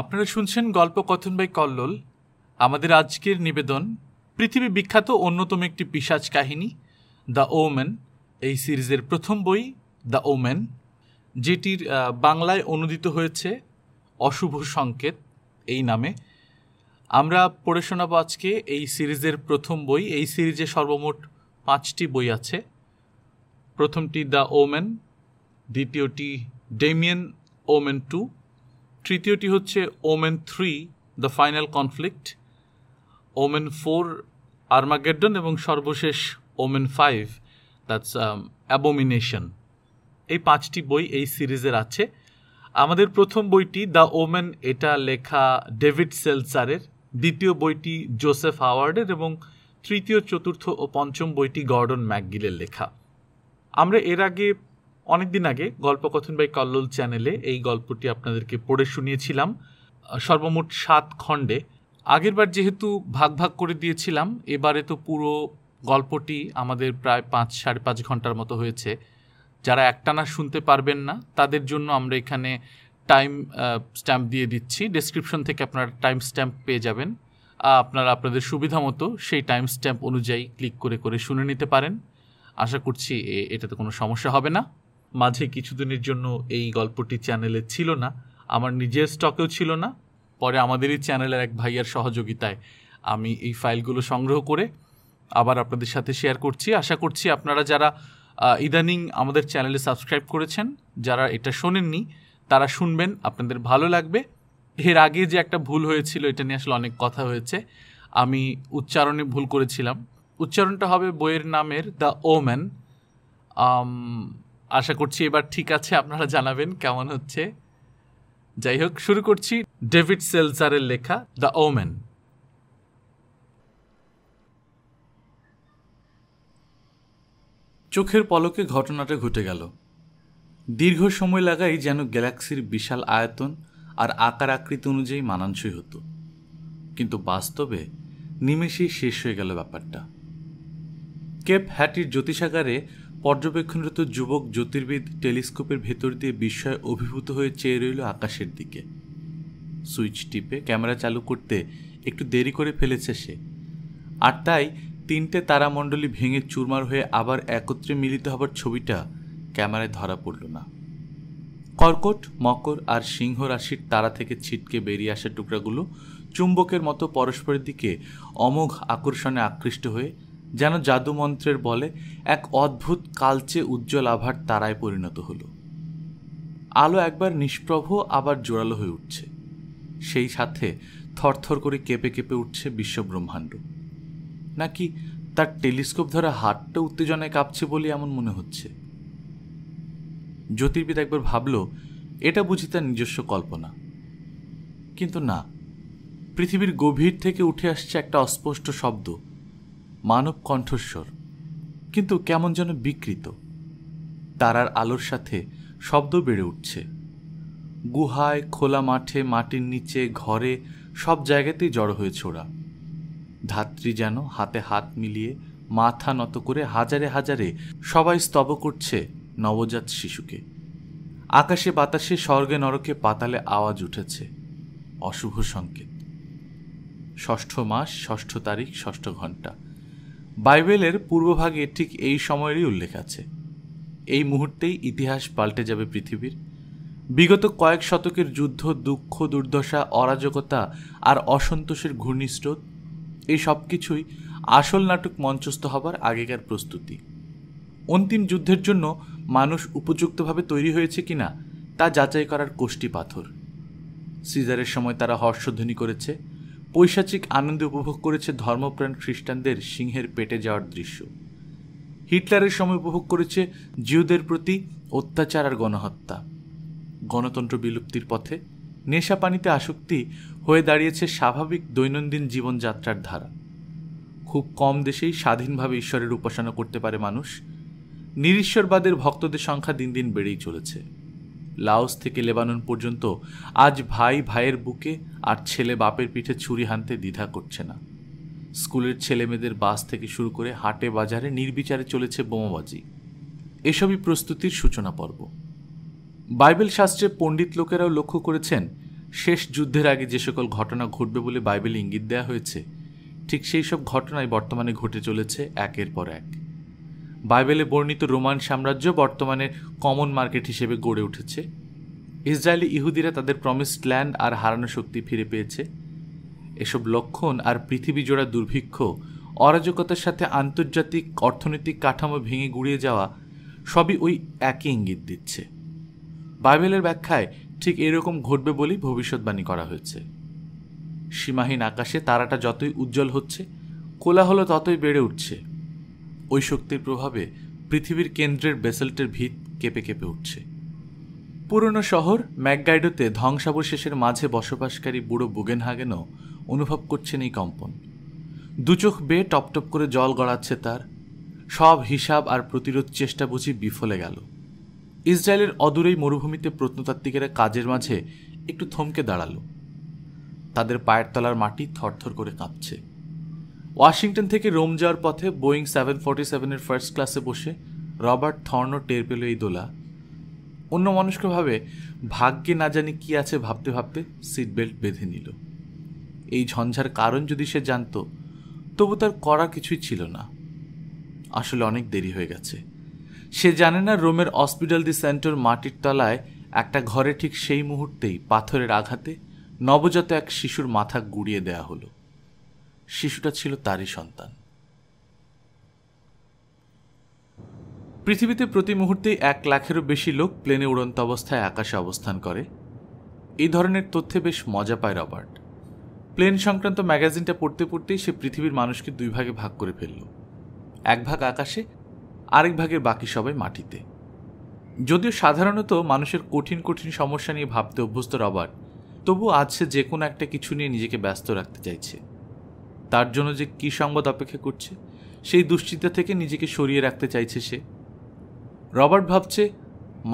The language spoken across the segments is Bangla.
আপনারা শুনছেন গল্প কথন বাই কল্লোল আমাদের আজকের নিবেদন পৃথিবী বিখ্যাত অন্যতম একটি পিসাজ কাহিনী দ্য ওমেন এই সিরিজের প্রথম বই দ্য ওমেন যেটির বাংলায় অনুদিত হয়েছে অশুভ সংকেত এই নামে আমরা পড়ে শোনাব আজকে এই সিরিজের প্রথম বই এই সিরিজে সর্বমোট পাঁচটি বই আছে প্রথমটি দ্য ওমেন দ্বিতীয়টি ডেমিয়ান ওমেন টু তৃতীয়টি হচ্ছে Omen three the final conflict Omen four Armageddon এবং সর্বশেষ ওমেন ফাইভ দ্যাটস অ্যাবোমিনেশন এই পাঁচটি বই এই সিরিজের আছে আমাদের প্রথম বইটি দ্য ওমেন এটা লেখা ডেভিড সেলসারের দ্বিতীয় বইটি জোসেফ হাওয়ার্ডের এবং তৃতীয় চতুর্থ ও পঞ্চম বইটি গর্ডন ম্যাকগিলের লেখা আমরা এর আগে অনেকদিন আগে গল্পকথন বাই কল্লোল চ্যানেলে এই গল্পটি আপনাদেরকে পড়ে শুনিয়েছিলাম সর্বমোট সাত খণ্ডে আগেরবার যেহেতু ভাগ ভাগ করে দিয়েছিলাম এবারে তো পুরো গল্পটি আমাদের প্রায় পাঁচ সাড়ে পাঁচ ঘন্টার মতো হয়েছে যারা একটানা শুনতে পারবেন না তাদের জন্য আমরা এখানে টাইম স্ট্যাম্প দিয়ে দিচ্ছি ডেসক্রিপশন থেকে আপনারা টাইম স্ট্যাম্প পেয়ে যাবেন আপনারা আপনাদের সুবিধা মতো সেই টাইম স্ট্যাম্প অনুযায়ী ক্লিক করে করে শুনে নিতে পারেন আশা করছি এটাতে কোনো সমস্যা হবে না মাঝে কিছুদিনের জন্য এই গল্পটি চ্যানেলে ছিল না আমার নিজের স্টকেও ছিল না পরে আমাদেরই চ্যানেলের এক ভাইয়ার সহযোগিতায় আমি এই ফাইলগুলো সংগ্রহ করে আবার আপনাদের সাথে শেয়ার করছি আশা করছি আপনারা যারা ইদানিং আমাদের চ্যানেলে সাবস্ক্রাইব করেছেন যারা এটা শোনেননি তারা শুনবেন আপনাদের ভালো লাগবে এর আগে যে একটা ভুল হয়েছিল এটা নিয়ে আসলে অনেক কথা হয়েছে আমি উচ্চারণে ভুল করেছিলাম উচ্চারণটা হবে বইয়ের নামের দ্য ওম্যান আশা করছি এবার ঠিক আছে আপনারা জানাবেন কেমন হচ্ছে যাই হোক শুরু করছি ডেভিড সেলসারের লেখা দ্য ওম্যান চোখের পলকে ঘটনাটা ঘটে গেল দীর্ঘ সময় লাগাই যেন গ্যালাক্সির বিশাল আয়তন আর আকার আকৃতি অনুযায়ী মানানসই হতো কিন্তু বাস্তবে নিমেষেই শেষ হয়ে গেল ব্যাপারটা কেপ হ্যাটির জ্যোতিষাগারে পর্যবেক্ষণরত যুবক জ্যোতির্বিদ টেলিস্কোপের ভেতর দিয়ে বিস্ময়ে অভিভূত হয়ে চেয়ে রইল আকাশের দিকে সুইচ টিপে ক্যামেরা চালু করতে একটু দেরি করে ফেলেছে সে আর তাই তিনটে তারামণ্ডলী ভেঙে চুরমার হয়ে আবার একত্রে মিলিত হবার ছবিটা ক্যামেরায় ধরা পড়ল না কর্কট মকর আর সিংহ রাশির তারা থেকে ছিটকে বেরিয়ে আসা টুকরাগুলো চুম্বকের মতো পরস্পরের দিকে অমোঘ আকর্ষণে আকৃষ্ট হয়ে যেন জাদুমন্ত্রের বলে এক অদ্ভুত কালচে উজ্জ্বল আভার তারায় পরিণত হলো আলো একবার নিষ্প্রভ আবার জোরালো হয়ে উঠছে সেই সাথে থরথর করে কেঁপে কেঁপে উঠছে বিশ্বব্রহ্মাণ্ড নাকি তার টেলিস্কোপ ধরে হাটটা উত্তেজনায় কাঁপছে বলে এমন মনে হচ্ছে জ্যোতির্বিদ একবার ভাবল এটা বুঝি তার নিজস্ব কল্পনা কিন্তু না পৃথিবীর গভীর থেকে উঠে আসছে একটা অস্পষ্ট শব্দ মানব কণ্ঠস্বর কিন্তু কেমন যেন বিকৃত তারার আলোর সাথে শব্দ বেড়ে উঠছে গুহায় খোলা মাঠে মাটির নিচে ঘরে সব জায়গাতেই জড়ো হয়েছে ওরা ধাত্রী যেন হাতে হাত মিলিয়ে মাথা নত করে হাজারে হাজারে সবাই স্তব করছে নবজাত শিশুকে আকাশে বাতাসে স্বর্গে নরকে পাতালে আওয়াজ উঠেছে অশুভ সংকেত ষষ্ঠ মাস ষষ্ঠ তারিখ ষষ্ঠ ঘন্টা বাইবেলের পূর্বভাগে ঠিক এই সময়েরই উল্লেখ আছে এই মুহূর্তেই ইতিহাস পাল্টে যাবে পৃথিবীর বিগত কয়েক শতকের যুদ্ধ দুঃখ দুর্দশা অরাজকতা আর অসন্তোষের ঘূর্ণিস্রোত এই সব কিছুই আসল নাটক মঞ্চস্থ হবার আগেকার প্রস্তুতি অন্তিম যুদ্ধের জন্য মানুষ উপযুক্তভাবে তৈরি হয়েছে কিনা তা যাচাই করার কোষ্টি পাথর সিজারের সময় তারা হর্ষধ্বনি করেছে পৈশাচিক আনন্দে উপভোগ করেছে ধর্মপ্রাণ খ্রিস্টানদের সিংহের পেটে যাওয়ার দৃশ্য হিটলারের সময় উপভোগ করেছে জিউদের প্রতি অত্যাচার আর গণহত্যা গণতন্ত্র বিলুপ্তির পথে নেশা পানিতে আসক্তি হয়ে দাঁড়িয়েছে স্বাভাবিক দৈনন্দিন জীবনযাত্রার ধারা খুব কম দেশেই স্বাধীনভাবে ঈশ্বরের উপাসনা করতে পারে মানুষ নিরীশ্বরবাদের ভক্তদের সংখ্যা দিন দিন বেড়েই চলেছে লাউস থেকে লেবানন পর্যন্ত আজ ভাই ভাইয়ের বুকে আর ছেলে বাপের পিঠে ছুরি হানতে দ্বিধা করছে না স্কুলের ছেলেমেয়েদের বাস থেকে শুরু করে হাটে বাজারে নির্বিচারে চলেছে বোমাবাজি এসবই প্রস্তুতির সূচনা পর্ব বাইবেল শাস্ত্রে পণ্ডিত লোকেরাও লক্ষ্য করেছেন শেষ যুদ্ধের আগে যে সকল ঘটনা ঘটবে বলে বাইবেল ইঙ্গিত দেওয়া হয়েছে ঠিক সেই সব ঘটনাই বর্তমানে ঘটে চলেছে একের পর এক বাইবেলে বর্ণিত রোমান সাম্রাজ্য বর্তমানে কমন মার্কেট হিসেবে গড়ে উঠেছে ইসরায়েলি ইহুদিরা তাদের প্রমিসড ল্যান্ড আর হারানো শক্তি ফিরে পেয়েছে এসব লক্ষণ আর পৃথিবী জোড়া দুর্ভিক্ষ অরাজকতার সাথে আন্তর্জাতিক অর্থনৈতিক কাঠামো ভেঙে গুড়িয়ে যাওয়া সবই ওই একই ইঙ্গিত দিচ্ছে বাইবেলের ব্যাখ্যায় ঠিক এরকম ঘটবে বলেই ভবিষ্যৎবাণী করা হয়েছে সীমাহীন আকাশে তারাটা যতই উজ্জ্বল হচ্ছে কোলাহল ততই বেড়ে উঠছে ওই শক্তির প্রভাবে পৃথিবীর কেন্দ্রের বেসেল্টের ভিত কেঁপে কেঁপে উঠছে পুরনো শহর ম্যাকগাইডোতে ধ্বংসাবশেষের মাঝে বসবাসকারী বুড়ো বুগেনহাগেনও অনুভব করছেন এই কম্পন দুচোখ বেয়ে টপটপ করে জল গড়াচ্ছে তার সব হিসাব আর প্রতিরোধ চেষ্টা বুঝি বিফলে গেল ইসরায়েলের অদূরেই মরুভূমিতে প্রত্নতাত্ত্বিকেরা কাজের মাঝে একটু থমকে দাঁড়ালো তাদের পায়ের তলার মাটি থরথর করে কাঁপছে ওয়াশিংটন থেকে রোম যাওয়ার পথে বোয়িং সেভেন ফর্টি সেভেনের ফার্স্ট ক্লাসে বসে রবার্ট থর্ন টের পেল এই দোলা অন্য মানুষকে ভাবে ভাগ্যে না জানি কি আছে ভাবতে ভাবতে সিট বেল্ট বেঁধে নিল এই ঝঞ্ঝার কারণ যদি সে জানত তবু তার করা কিছুই ছিল না আসলে অনেক দেরি হয়ে গেছে সে জানে না রোমের হসপিটাল দি সেন্টার মাটির তলায় একটা ঘরে ঠিক সেই মুহূর্তেই পাথরের আঘাতে নবজাত এক শিশুর মাথা গুড়িয়ে দেয়া হলো শিশুটা ছিল তারই সন্তান পৃথিবীতে প্রতি মুহূর্তেই এক লাখেরও বেশি লোক প্লেনে উড়ন্ত অবস্থায় আকাশে অবস্থান করে এই ধরনের তথ্যে বেশ মজা পায় রবার্ট প্লেন সংক্রান্ত ম্যাগাজিনটা পড়তে পড়তেই সে পৃথিবীর মানুষকে দুই ভাগে ভাগ করে ফেলল এক ভাগ আকাশে আরেক ভাগের বাকি সবাই মাটিতে যদিও সাধারণত মানুষের কঠিন কঠিন সমস্যা নিয়ে ভাবতে অভ্যস্ত রবার্ট তবু আজ সে যে কোনো একটা কিছু নিয়ে নিজেকে ব্যস্ত রাখতে চাইছে তার জন্য যে কী সংবাদ অপেক্ষা করছে সেই দুশ্চিন্তা থেকে নিজেকে সরিয়ে রাখতে চাইছে সে রবার্ট ভাবছে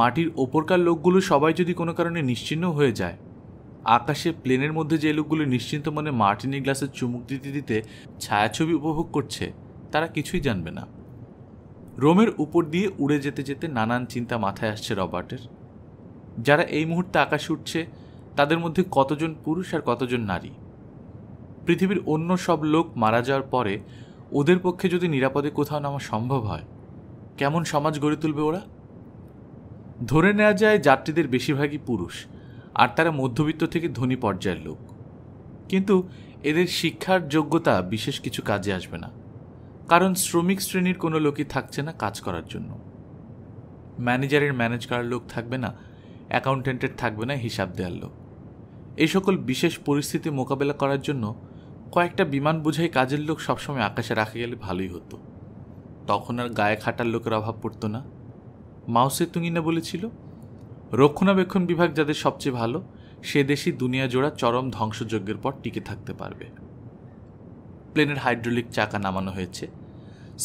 মাটির ওপরকার লোকগুলো সবাই যদি কোনো কারণে নিশ্চিন্ন হয়ে যায় আকাশে প্লেনের মধ্যে যে লোকগুলো নিশ্চিন্ত মনে মার্টিনি গ্লাসের চুমুক দিতে দিতে ছায়াছবি উপভোগ করছে তারা কিছুই জানবে না রোমের উপর দিয়ে উড়ে যেতে যেতে নানান চিন্তা মাথায় আসছে রবার্টের যারা এই মুহূর্তে আকাশে উঠছে তাদের মধ্যে কতজন পুরুষ আর কতজন নারী পৃথিবীর অন্য সব লোক মারা যাওয়ার পরে ওদের পক্ষে যদি নিরাপদে কোথাও নামা সম্ভব হয় কেমন সমাজ গড়ে তুলবে ওরা ধরে নেওয়া যায় যাত্রীদের বেশিরভাগই পুরুষ আর তারা মধ্যবিত্ত থেকে ধনী পর্যায়ের লোক কিন্তু এদের শিক্ষার যোগ্যতা বিশেষ কিছু কাজে আসবে না কারণ শ্রমিক শ্রেণীর কোনো লোকই থাকছে না কাজ করার জন্য ম্যানেজারের ম্যানেজ করার লোক থাকবে না অ্যাকাউন্টেন্টের থাকবে না হিসাব দেওয়ার লোক এই সকল বিশেষ পরিস্থিতি মোকাবেলা করার জন্য কয়েকটা বিমান বুঝাই কাজের লোক সবসময় আকাশে রাখা গেলে ভালোই হতো তখন আর গায়ে খাটার লোকের অভাব পড়তো না মাউসে তুঙ্গিনা বলেছিল রক্ষণাবেক্ষণ বিভাগ যাদের সবচেয়ে ভালো সে দেশই দুনিয়া জোড়া চরম ধ্বংসযজ্ঞের পর টিকে থাকতে পারবে প্লেনের হাইড্রোলিক চাকা নামানো হয়েছে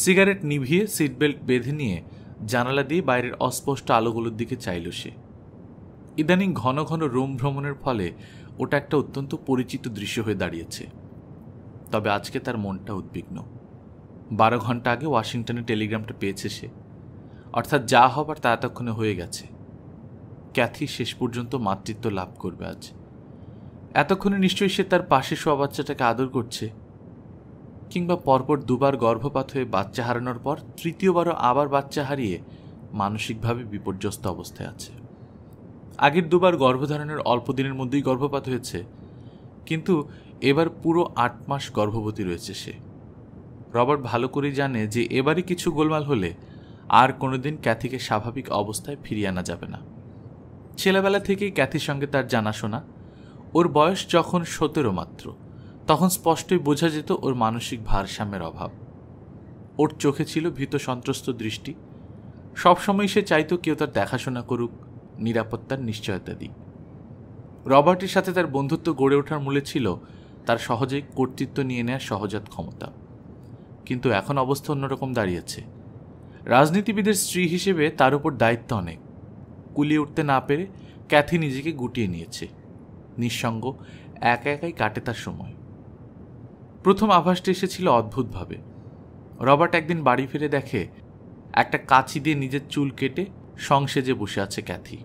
সিগারেট নিভিয়ে সিটবেল্ট বেঁধে নিয়ে জানালা দিয়ে বাইরের অস্পষ্ট আলোগুলোর দিকে চাইল সে ইদানিং ঘন ঘন রোম ভ্রমণের ফলে ওটা একটা অত্যন্ত পরিচিত দৃশ্য হয়ে দাঁড়িয়েছে তবে আজকে তার মনটা উদ্বিগ্ন বারো ঘন্টা আগে ওয়াশিংটনে টেলিগ্রামটা পেয়েছে সে অর্থাৎ যা হবার তা এতক্ষণে হয়ে গেছে ক্যাথি শেষ পর্যন্ত মাতৃত্ব লাভ করবে আজ এতক্ষণে নিশ্চয়ই সে তার পাশে শোয়া বাচ্চাটাকে আদর করছে কিংবা পরপর দুবার গর্ভপাত হয়ে বাচ্চা হারানোর পর তৃতীয়বারও আবার বাচ্চা হারিয়ে মানসিকভাবে বিপর্যস্ত অবস্থায় আছে আগের দুবার গর্ভধারণের অল্প দিনের মধ্যেই গর্ভপাত হয়েছে কিন্তু এবার পুরো আট মাস গর্ভবতী রয়েছে সে রবার্ট ভালো করে জানে যে এবারে কিছু গোলমাল হলে আর কোনোদিন ক্যাথিকে স্বাভাবিক অবস্থায় ফিরিয়ে আনা যাবে না ছেলেবেলা থেকেই ক্যাথির সঙ্গে তার জানাশোনা ওর বয়স যখন সতেরো মাত্র তখন স্পষ্টই বোঝা যেত ওর মানসিক ভারসাম্যের অভাব ওর চোখে ছিল ভীত সন্ত্রস্ত দৃষ্টি সবসময় সে চাইত কেউ তার দেখাশোনা করুক নিরাপত্তার নিশ্চয়তা দিক রবার্টের সাথে তার বন্ধুত্ব গড়ে ওঠার মূলে ছিল তার সহজেই কর্তৃত্ব নিয়ে নেয়ার সহজাত ক্ষমতা কিন্তু এখন অবস্থা অন্যরকম দাঁড়িয়েছে রাজনীতিবিদের স্ত্রী হিসেবে তার উপর দায়িত্ব অনেক কুলিয়ে উঠতে না পেরে ক্যাথি নিজেকে গুটিয়ে নিয়েছে নিঃসঙ্গ একা একাই কাটে তার সময় প্রথম আভাসটি এসেছিল অদ্ভুতভাবে রবার্ট একদিন বাড়ি ফিরে দেখে একটা কাছি দিয়ে নিজের চুল কেটে সংসেজে বসে আছে ক্যাথি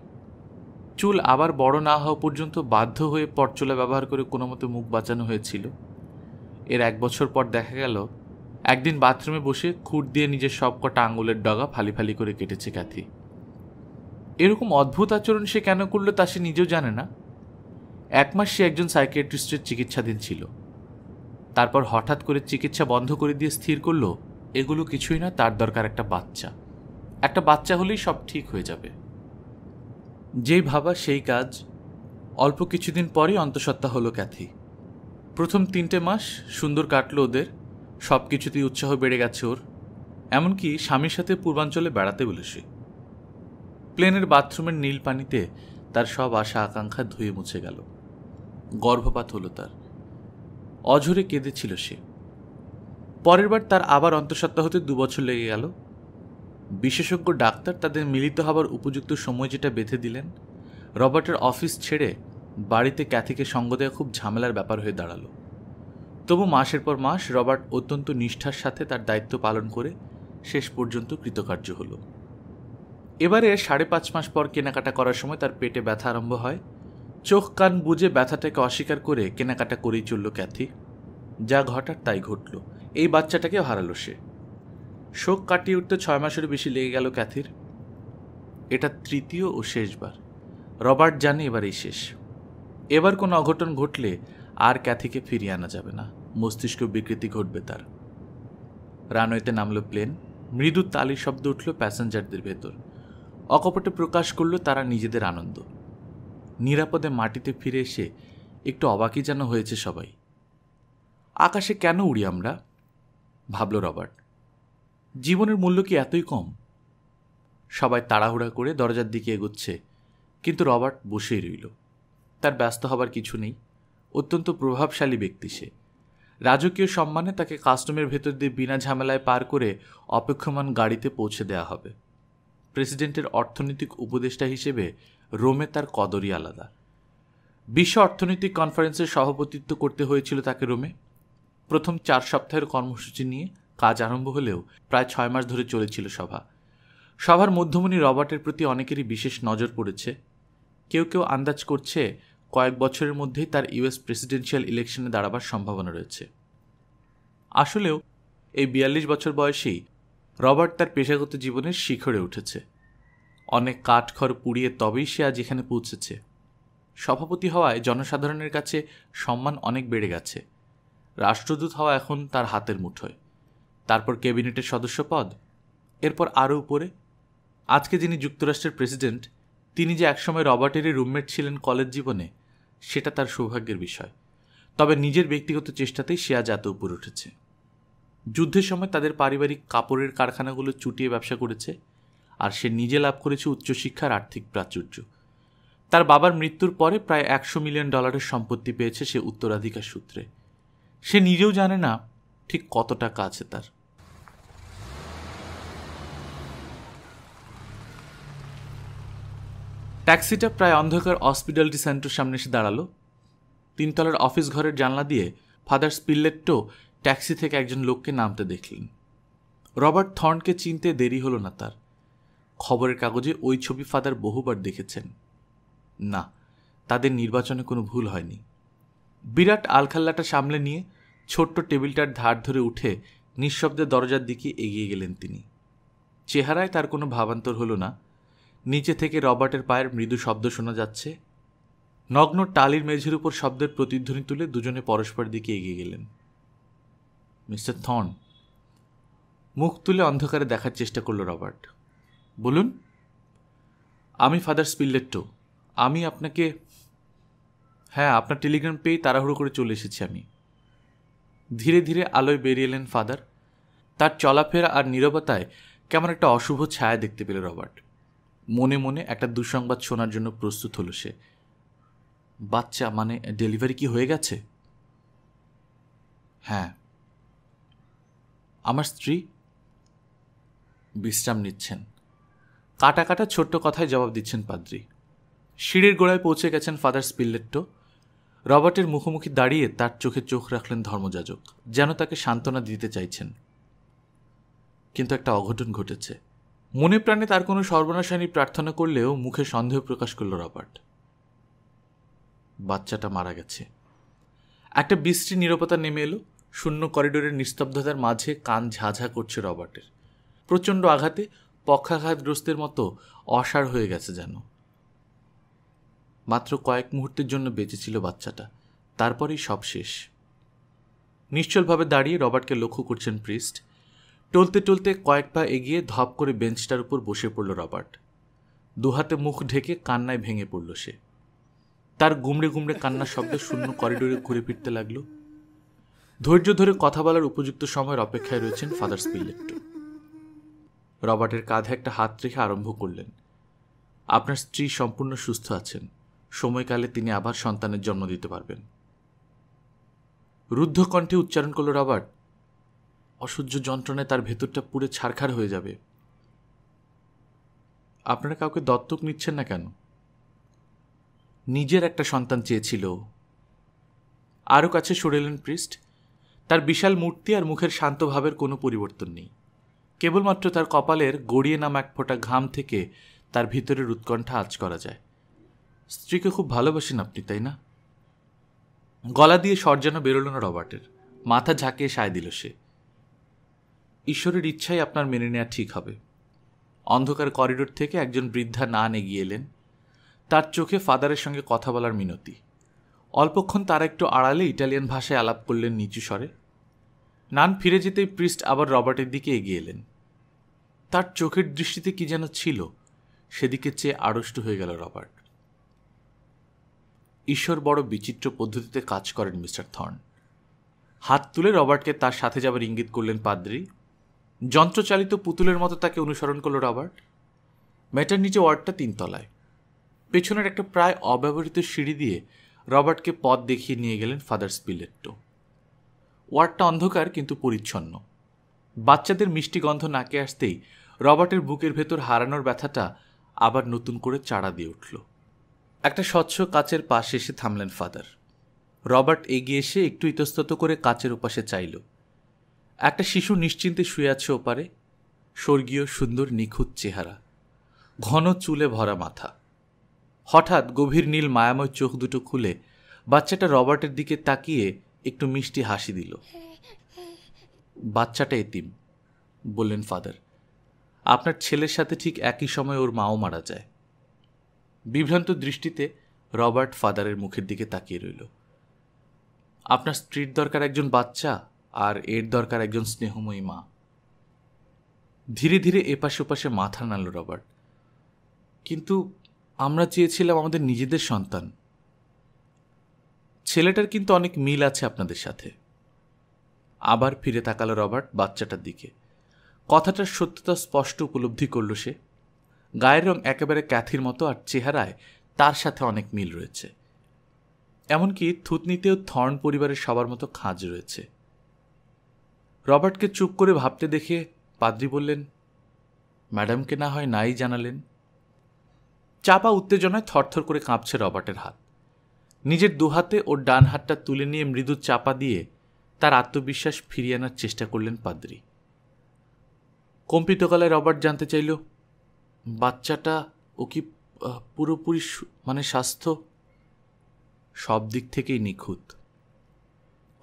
চুল আবার বড় না হওয়া পর্যন্ত বাধ্য হয়ে চোলা ব্যবহার করে কোনো মতো মুখ বাঁচানো হয়েছিল এর এক বছর পর দেখা গেল একদিন বাথরুমে বসে খুঁট দিয়ে নিজের সব কটা আঙুলের ডগা ফালি ফালি করে কেটেছে ক্যাথি এরকম অদ্ভুত আচরণ সে কেন করলো তা সে নিজেও জানে না এক মাস সে একজন সাইকিয়াট্রিস্টের চিকিৎসাধীন ছিল তারপর হঠাৎ করে চিকিৎসা বন্ধ করে দিয়ে স্থির করলো এগুলো কিছুই না তার দরকার একটা বাচ্চা একটা বাচ্চা হলেই সব ঠিক হয়ে যাবে যেই ভাবা সেই কাজ অল্প কিছুদিন পরই অন্তঃসত্ত্বা হলো ক্যাথি প্রথম তিনটে মাস সুন্দর কাটলো ওদের সব কিছুতেই উৎসাহ বেড়ে গেছে ওর এমনকি স্বামীর সাথে পূর্বাঞ্চলে বেড়াতে বলেছে প্লেনের বাথরুমের নীল পানিতে তার সব আশা আকাঙ্ক্ষা ধুয়ে মুছে গেল গর্ভপাত হলো তার অঝরে কেঁদেছিল সে পরের বার তার আবার অন্তঃসত্ত্বা হতে দুবছর লেগে গেল বিশেষজ্ঞ ডাক্তার তাদের মিলিত হবার উপযুক্ত সময় যেটা বেঁধে দিলেন রবার্টের অফিস ছেড়ে বাড়িতে ক্যাথিকে সঙ্গ দেওয়া খুব ঝামেলার ব্যাপার হয়ে দাঁড়ালো তবু মাসের পর মাস রবার্ট অত্যন্ত নিষ্ঠার সাথে তার দায়িত্ব পালন করে শেষ পর্যন্ত কৃতকার্য হলো এবারে সাড়ে পাঁচ মাস পর কেনাকাটা করার সময় তার পেটে ব্যথা আরম্ভ হয় চোখ কান বুঝে ব্যথাটাকে অস্বীকার করে কেনাকাটা করেই চলল ক্যাথি যা ঘটার তাই ঘটল এই বাচ্চাটাকেও হারালো সে শোক কাটিয়ে উঠতে ছয় মাসের বেশি লেগে গেল ক্যাথির এটা তৃতীয় ও শেষবার রবার্ট জানে এবারই শেষ এবার কোনো অঘটন ঘটলে আর ক্যাথিকে ফিরিয়ে আনা যাবে না মস্তিষ্ক বিকৃতি ঘটবে তার রানওয়েতে নামলো প্লেন মৃদু তালি শব্দ উঠল প্যাসেঞ্জারদের ভেতর অকপটে প্রকাশ করল তারা নিজেদের আনন্দ নিরাপদে মাটিতে ফিরে এসে একটু অবাকি যেন হয়েছে সবাই আকাশে কেন উড়ি আমরা ভাবল রবার্ট জীবনের মূল্য কি এতই কম সবাই তাড়াহুড়া করে দরজার দিকে এগোচ্ছে কিন্তু রবার্ট বসেই রইল তার ব্যস্ত হবার কিছু নেই অত্যন্ত প্রভাবশালী ব্যক্তি সে রাজকীয় সম্মানে তাকে কাস্টমের ভেতর দিয়ে বিনা ঝামেলায় পার করে অপেক্ষমান গাড়িতে পৌঁছে দেওয়া হবে প্রেসিডেন্টের অর্থনৈতিক উপদেষ্টা হিসেবে রোমে তার কদরই আলাদা বিশ্ব অর্থনৈতিক কনফারেন্সের সভাপতিত্ব করতে হয়েছিল তাকে রোমে প্রথম চার সপ্তাহের কর্মসূচি নিয়ে কাজ আরম্ভ হলেও প্রায় ছয় মাস ধরে চলেছিল সভা সভার মধ্যমণি রবার্টের প্রতি অনেকেরই বিশেষ নজর পড়েছে কেউ কেউ আন্দাজ করছে কয়েক বছরের মধ্যেই তার ইউএস প্রেসিডেন্সিয়াল ইলেকশনে দাঁড়াবার সম্ভাবনা রয়েছে আসলেও এই বিয়াল্লিশ বছর বয়সেই রবার্ট তার পেশাগত জীবনের শিখরে উঠেছে অনেক কাঠখড় পুড়িয়ে তবেই সে আজ এখানে পৌঁছেছে সভাপতি হওয়ায় জনসাধারণের কাছে সম্মান অনেক বেড়ে গেছে রাষ্ট্রদূত হওয়া এখন তার হাতের মুঠোয় তারপর ক্যাবিনেটের সদস্য পদ এরপর আরও উপরে আজকে যিনি যুক্তরাষ্ট্রের প্রেসিডেন্ট তিনি যে একসময় রবার্টেরই রুমমেট ছিলেন কলেজ জীবনে সেটা তার সৌভাগ্যের বিষয় তবে নিজের ব্যক্তিগত চেষ্টাতেই সে আজ এত উপরে উঠেছে যুদ্ধের সময় তাদের পারিবারিক কাপড়ের কারখানাগুলো চুটিয়ে ব্যবসা করেছে আর সে নিজে লাভ করেছে উচ্চশিক্ষার আর্থিক প্রাচুর্য তার বাবার মৃত্যুর পরে প্রায় একশো মিলিয়ন ডলারের সম্পত্তি পেয়েছে সে উত্তরাধিকার সূত্রে সে নিজেও জানে না ঠিক কত টাকা আছে তার ট্যাক্সিটা প্রায় অন্ধকার হসপিটালটি সেন্টার সামনে এসে দাঁড়ালো তিনতলার অফিস ঘরের জানলা দিয়ে ফাদার স্পিল্লেট্টো ট্যাক্সি থেকে একজন লোককে নামতে দেখলেন রবার্ট থর্নকে চিনতে দেরি হলো না তার খবরের কাগজে ওই ছবি ফাদার বহুবার দেখেছেন না তাদের নির্বাচনে কোনো ভুল হয়নি বিরাট আলখাল্লাটা সামলে নিয়ে ছোট্ট টেবিলটার ধার ধরে উঠে নিঃশব্দে দরজার দিকে এগিয়ে গেলেন তিনি চেহারায় তার কোনো ভাবান্তর হলো না নিচে থেকে রবার্টের পায়ের মৃদু শব্দ শোনা যাচ্ছে নগ্ন টালির মেঝের উপর শব্দের প্রতিধ্বনি তুলে দুজনে পরস্পর দিকে এগিয়ে গেলেন মিস্টার থন মুখ তুলে অন্ধকারে দেখার চেষ্টা করল রবার্ট বলুন আমি ফাদার স্পিল্লেট্টো আমি আপনাকে হ্যাঁ আপনার টেলিগ্রাম পেয়ে তাড়াহুড়ো করে চলে এসেছি আমি ধীরে ধীরে আলোয় বেরিয়ে এলেন ফাদার তার চলাফেরা আর নিরবতায় কেমন একটা অশুভ ছায়া দেখতে পেল রবার্ট মনে মনে একটা দুঃসংবাদ শোনার জন্য প্রস্তুত হলো সে বাচ্চা মানে ডেলিভারি কি হয়ে গেছে হ্যাঁ আমার স্ত্রী বিশ্রাম নিচ্ছেন কাটা কাটা ছোট্ট কথায় জবাব দিচ্ছেন পাদ্রি সিঁড়ির গোড়ায় পৌঁছে গেছেন ফাদার স্পিল্লেট্টো রবার্টের মুখোমুখি দাঁড়িয়ে তার চোখে চোখ রাখলেন ধর্মযাজক যেন তাকে সান্ত্বনা দিতে চাইছেন কিন্তু একটা অঘটন ঘটেছে মনে প্রাণে তার কোনো সর্বনাশানী প্রার্থনা করলেও মুখে সন্দেহ প্রকাশ করল রবার্ট বাচ্চাটা মারা গেছে একটা বিশ্রী নিরাপত্তা নেমে এলো শূন্য করিডোরের নিস্তব্ধতার মাঝে কান ঝাঝা করছে রবার্টের প্রচণ্ড আঘাতে পক্ষাঘাতগ্রস্তের মতো অসার হয়ে গেছে যেন মাত্র কয়েক মুহূর্তের জন্য বেঁচে ছিল বাচ্চাটা তারপরেই সব শেষ নিশ্চলভাবে দাঁড়িয়ে রবার্টকে লক্ষ্য করছেন প্রিস্ট টলতে টলতে কয়েক পা এগিয়ে ধপ করে বেঞ্চটার উপর বসে পড়ল রবার্ট দুহাতে মুখ ঢেকে কান্নায় ভেঙে পড়ল সে তার গুমড়ে গুমড়ে কান্নার শব্দ শূন্য করিডোরে ঘুরে ফিরতে লাগল ধৈর্য ধরে কথা বলার উপযুক্ত সময়ের অপেক্ষায় রয়েছেন ফাদার স্পিলেক্টো রবার্টের কাঁধে একটা হাত রেখে আরম্ভ করলেন আপনার স্ত্রী সম্পূর্ণ সুস্থ আছেন সময়কালে তিনি আবার সন্তানের জন্ম দিতে পারবেন রুদ্ধ কণ্ঠে উচ্চারণ করল রবার্ট অসহ্য যন্ত্রণায় তার ভেতরটা পুরে ছারখার হয়ে যাবে আপনারা কাউকে দত্তক নিচ্ছেন না কেন নিজের একটা সন্তান চেয়েছিল আরও কাছে সরেলেন প্রিস্ট তার বিশাল মূর্তি আর মুখের শান্তভাবের কোনো পরিবর্তন নেই কেবলমাত্র তার কপালের গড়িয়ে নাম এক ফোঁটা ঘাম থেকে তার ভিতরের উৎকণ্ঠা আজ করা যায় স্ত্রীকে খুব ভালোবাসেন আপনি তাই না গলা দিয়ে সর যেন বেরোলো না রবার্টের মাথা ঝাঁকিয়ে সায় দিল সে ঈশ্বরের ইচ্ছাই আপনার মেনে নেওয়া ঠিক হবে অন্ধকার করিডোর থেকে একজন বৃদ্ধা নান এগিয়ে এলেন তার চোখে ফাদারের সঙ্গে কথা বলার মিনতি অল্পক্ষণ তারা একটু আড়ালে ইটালিয়ান ভাষায় আলাপ করলেন নিচু স্বরে নান ফিরে যেতেই প্রিস্ট আবার রবার্টের দিকে এগিয়ে এলেন তার চোখের দৃষ্টিতে কি যেন ছিল সেদিকে চেয়ে আড়ষ্ট হয়ে গেল রবার্ট ঈশ্বর বড় বিচিত্র পদ্ধতিতে কাজ করেন মিস্টার থর্ন হাত তুলে রবার্টকে তার সাথে যাবার ইঙ্গিত করলেন পাদ্রী যন্ত্রচালিত পুতুলের মতো তাকে অনুসরণ করল রবার্ট মেটার নিচে ওয়ার্ডটা তিনতলায় পেছনের একটা প্রায় অব্যবহৃত সিঁড়ি দিয়ে রবার্টকে পথ দেখিয়ে নিয়ে গেলেন ফাদার স্পিলেট্টো ওয়ার্ডটা অন্ধকার কিন্তু পরিচ্ছন্ন বাচ্চাদের মিষ্টি গন্ধ নাকে আসতেই রবার্টের বুকের ভেতর হারানোর ব্যথাটা আবার নতুন করে চাড়া দিয়ে উঠল একটা স্বচ্ছ কাচের পাশে এসে থামলেন ফাদার রবার্ট এগিয়ে এসে একটু ইতস্তত করে কাচের উপাশে চাইল একটা শিশু নিশ্চিন্তে শুয়ে আছে ওপারে স্বর্গীয় সুন্দর নিখুঁত চেহারা ঘন চুলে ভরা মাথা হঠাৎ গভীর নীল মায়াময় চোখ দুটো খুলে বাচ্চাটা রবার্টের দিকে তাকিয়ে একটু মিষ্টি হাসি দিল বাচ্চাটা এতিম বললেন ফাদার আপনার ছেলের সাথে ঠিক একই সময় ওর মাও মারা যায় বিভ্রান্ত দৃষ্টিতে রবার্ট ফাদারের মুখের দিকে তাকিয়ে রইল আপনার স্ত্রীর দরকার একজন বাচ্চা আর এর দরকার একজন স্নেহময়ী মা ধীরে ধীরে এপাশে ওপাশে মাথা নাড়ল রবার্ট কিন্তু আমরা চেয়েছিলাম আমাদের নিজেদের সন্তান ছেলেটার কিন্তু অনেক মিল আছে আপনাদের সাথে আবার ফিরে তাকালো রবার্ট বাচ্চাটার দিকে কথাটার সত্যতা স্পষ্ট উপলব্ধি করল সে গায়ের রং একেবারে ক্যাথির মতো আর চেহারায় তার সাথে অনেক মিল রয়েছে এমনকি থুতনিতেও থর্ন পরিবারের সবার মতো খাঁজ রয়েছে রবার্টকে চুপ করে ভাবতে দেখে পাদ্রি বললেন ম্যাডামকে না হয় নাই জানালেন চাপা উত্তেজনায় থরথর করে কাঁপছে রবার্টের হাত নিজের দুহাতে ওর ডান হাতটা তুলে নিয়ে মৃদু চাপা দিয়ে তার আত্মবিশ্বাস ফিরিয়ে আনার চেষ্টা করলেন পাদ্রি কম্পিত গলায় রবার্ট জানতে চাইল বাচ্চাটা ও কি পুরোপুরি মানে স্বাস্থ্য সব দিক থেকেই নিখুঁত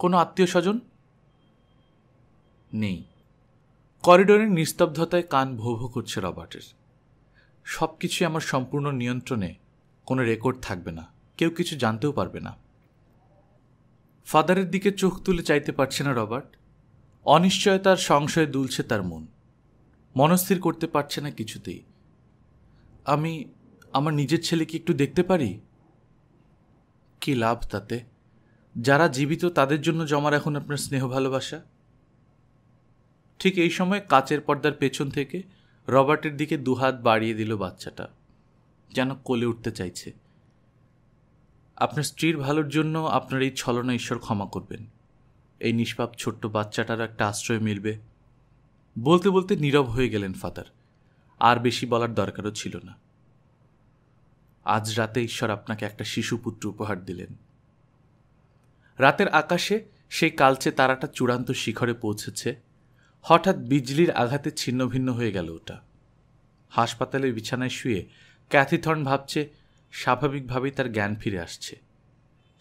কোনো আত্মীয় স্বজন নেই করিডোরের নিস্তব্ধতায় কান ভো ভো করছে রবার্টের সব কিছুই আমার সম্পূর্ণ নিয়ন্ত্রণে কোনো রেকর্ড থাকবে না কেউ কিছু জানতেও পারবে না ফাদারের দিকে চোখ তুলে চাইতে পারছে না রবার্ট অনিশ্চয়তার সংশয়ে দুলছে তার মন মনস্থির করতে পারছে না কিছুতেই আমি আমার নিজের ছেলেকে একটু দেখতে পারি কি লাভ তাতে যারা জীবিত তাদের জন্য জমা এখন আপনার স্নেহ ভালোবাসা ঠিক এই সময় কাচের পর্দার পেছন থেকে রবার্টের দিকে দুহাত বাড়িয়ে দিল বাচ্চাটা যেন কোলে উঠতে চাইছে আপনার স্ত্রীর ভালোর জন্য আপনার এই ছলনা ঈশ্বর ক্ষমা করবেন এই নিষ্পাপ ছোট্ট বাচ্চাটার একটা আশ্রয় মিলবে বলতে বলতে নীরব হয়ে গেলেন ফাদার আর বেশি বলার দরকারও ছিল না আজ রাতে ঈশ্বর আপনাকে একটা শিশুপুত্র উপহার দিলেন রাতের আকাশে সেই কালচে তারাটা চূড়ান্ত শিখরে পৌঁছেছে হঠাৎ বিজলির আঘাতে ছিন্নভিন্ন হয়ে গেল ওটা হাসপাতালের বিছানায় শুয়ে ক্যাথিথর্ন ভাবছে স্বাভাবিকভাবেই তার জ্ঞান ফিরে আসছে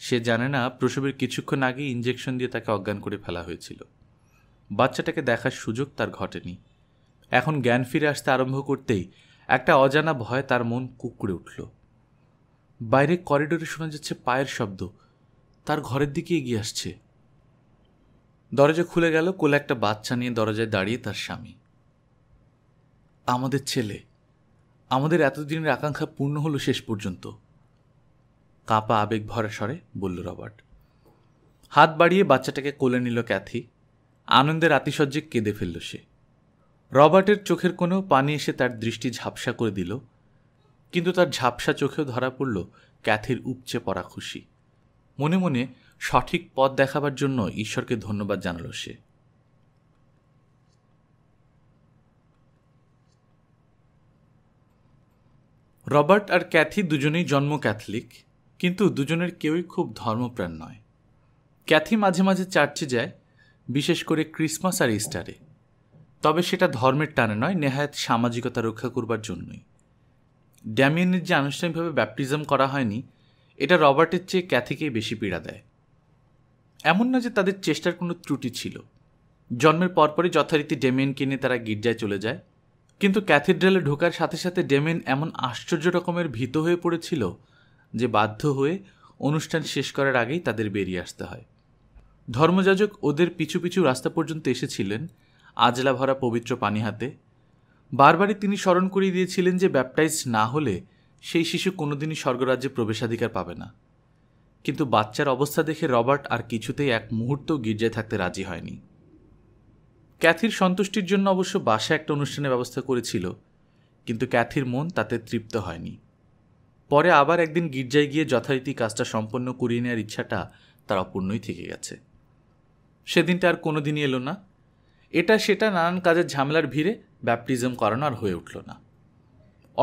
সে জানে না প্রসবের কিছুক্ষণ আগে ইঞ্জেকশন দিয়ে তাকে অজ্ঞান করে ফেলা হয়েছিল বাচ্চাটাকে দেখার সুযোগ তার ঘটেনি এখন জ্ঞান ফিরে আসতে আরম্ভ করতেই একটা অজানা ভয় তার মন কুকুরে উঠল বাইরে করিডোরে শোনা যাচ্ছে পায়ের শব্দ তার ঘরের দিকে এগিয়ে আসছে দরজা খুলে গেল কোলে একটা বাচ্চা নিয়ে দরজায় দাঁড়িয়ে তার স্বামী আমাদের ছেলে আমাদের এতদিনের আকাঙ্ক্ষা পূর্ণ হলো শেষ পর্যন্ত কাঁপা আবেগ ভরা স্বরে বলল রবার্ট হাত বাড়িয়ে বাচ্চাটাকে কোলে নিল ক্যাথি আনন্দের আতিশয্যে কেঁদে ফেলল সে রবার্টের চোখের কোনো পানি এসে তার দৃষ্টি ঝাপসা করে দিল কিন্তু তার ঝাপসা চোখেও ধরা পড়ল ক্যাথির উপচে পড়া খুশি মনে মনে সঠিক পথ দেখাবার জন্য ঈশ্বরকে ধন্যবাদ জানালো সে রবার্ট আর ক্যাথি দুজনেই জন্ম ক্যাথলিক কিন্তু দুজনের কেউই খুব ধর্মপ্রাণ নয় ক্যাথি মাঝে মাঝে চার্চে যায় বিশেষ করে ক্রিসমাস আর ইস্টারে তবে সেটা ধর্মের টানে নয় নেহায়ত সামাজিকতা রক্ষা করবার জন্যই ড্যামিয়েনের যে আনুষ্ঠানিকভাবে ব্যাপটিজম করা হয়নি এটা রবার্টের চেয়ে ক্যাথিকেই বেশি পীড়া দেয় এমন না যে তাদের চেষ্টার কোনো ত্রুটি ছিল জন্মের পরপরই যথারীতি ডেমেন কিনে তারা গির্জায় চলে যায় কিন্তু ক্যাথিড্রালে ঢোকার সাথে সাথে ডেমেন এমন আশ্চর্য রকমের ভীত হয়ে পড়েছিল যে বাধ্য হয়ে অনুষ্ঠান শেষ করার আগেই তাদের বেরিয়ে আসতে হয় ধর্মযাজক ওদের পিছু পিছু রাস্তা পর্যন্ত এসেছিলেন আজলা ভরা পবিত্র পানি হাতে বারবারই তিনি স্মরণ করিয়ে দিয়েছিলেন যে ব্যাপটাইজ না হলে সেই শিশু কোনোদিনই স্বর্গরাজ্যে প্রবেশাধিকার পাবে না কিন্তু বাচ্চার অবস্থা দেখে রবার্ট আর কিছুতেই এক মুহূর্ত গির্জায় থাকতে রাজি হয়নি ক্যাথির সন্তুষ্টির জন্য অবশ্য বাসা একটা অনুষ্ঠানের ব্যবস্থা করেছিল কিন্তু ক্যাথির মন তাতে তৃপ্ত হয়নি পরে আবার একদিন গির্জায় গিয়ে যথারীতি কাজটা সম্পন্ন করিয়ে নেওয়ার ইচ্ছাটা তার অপূর্ণই থেকে গেছে সেদিনটা আর কোনো দিনই এলো না এটা সেটা নানান কাজের ঝামেলার ভিড়ে ব্যাপটিজম করানো আর হয়ে উঠল না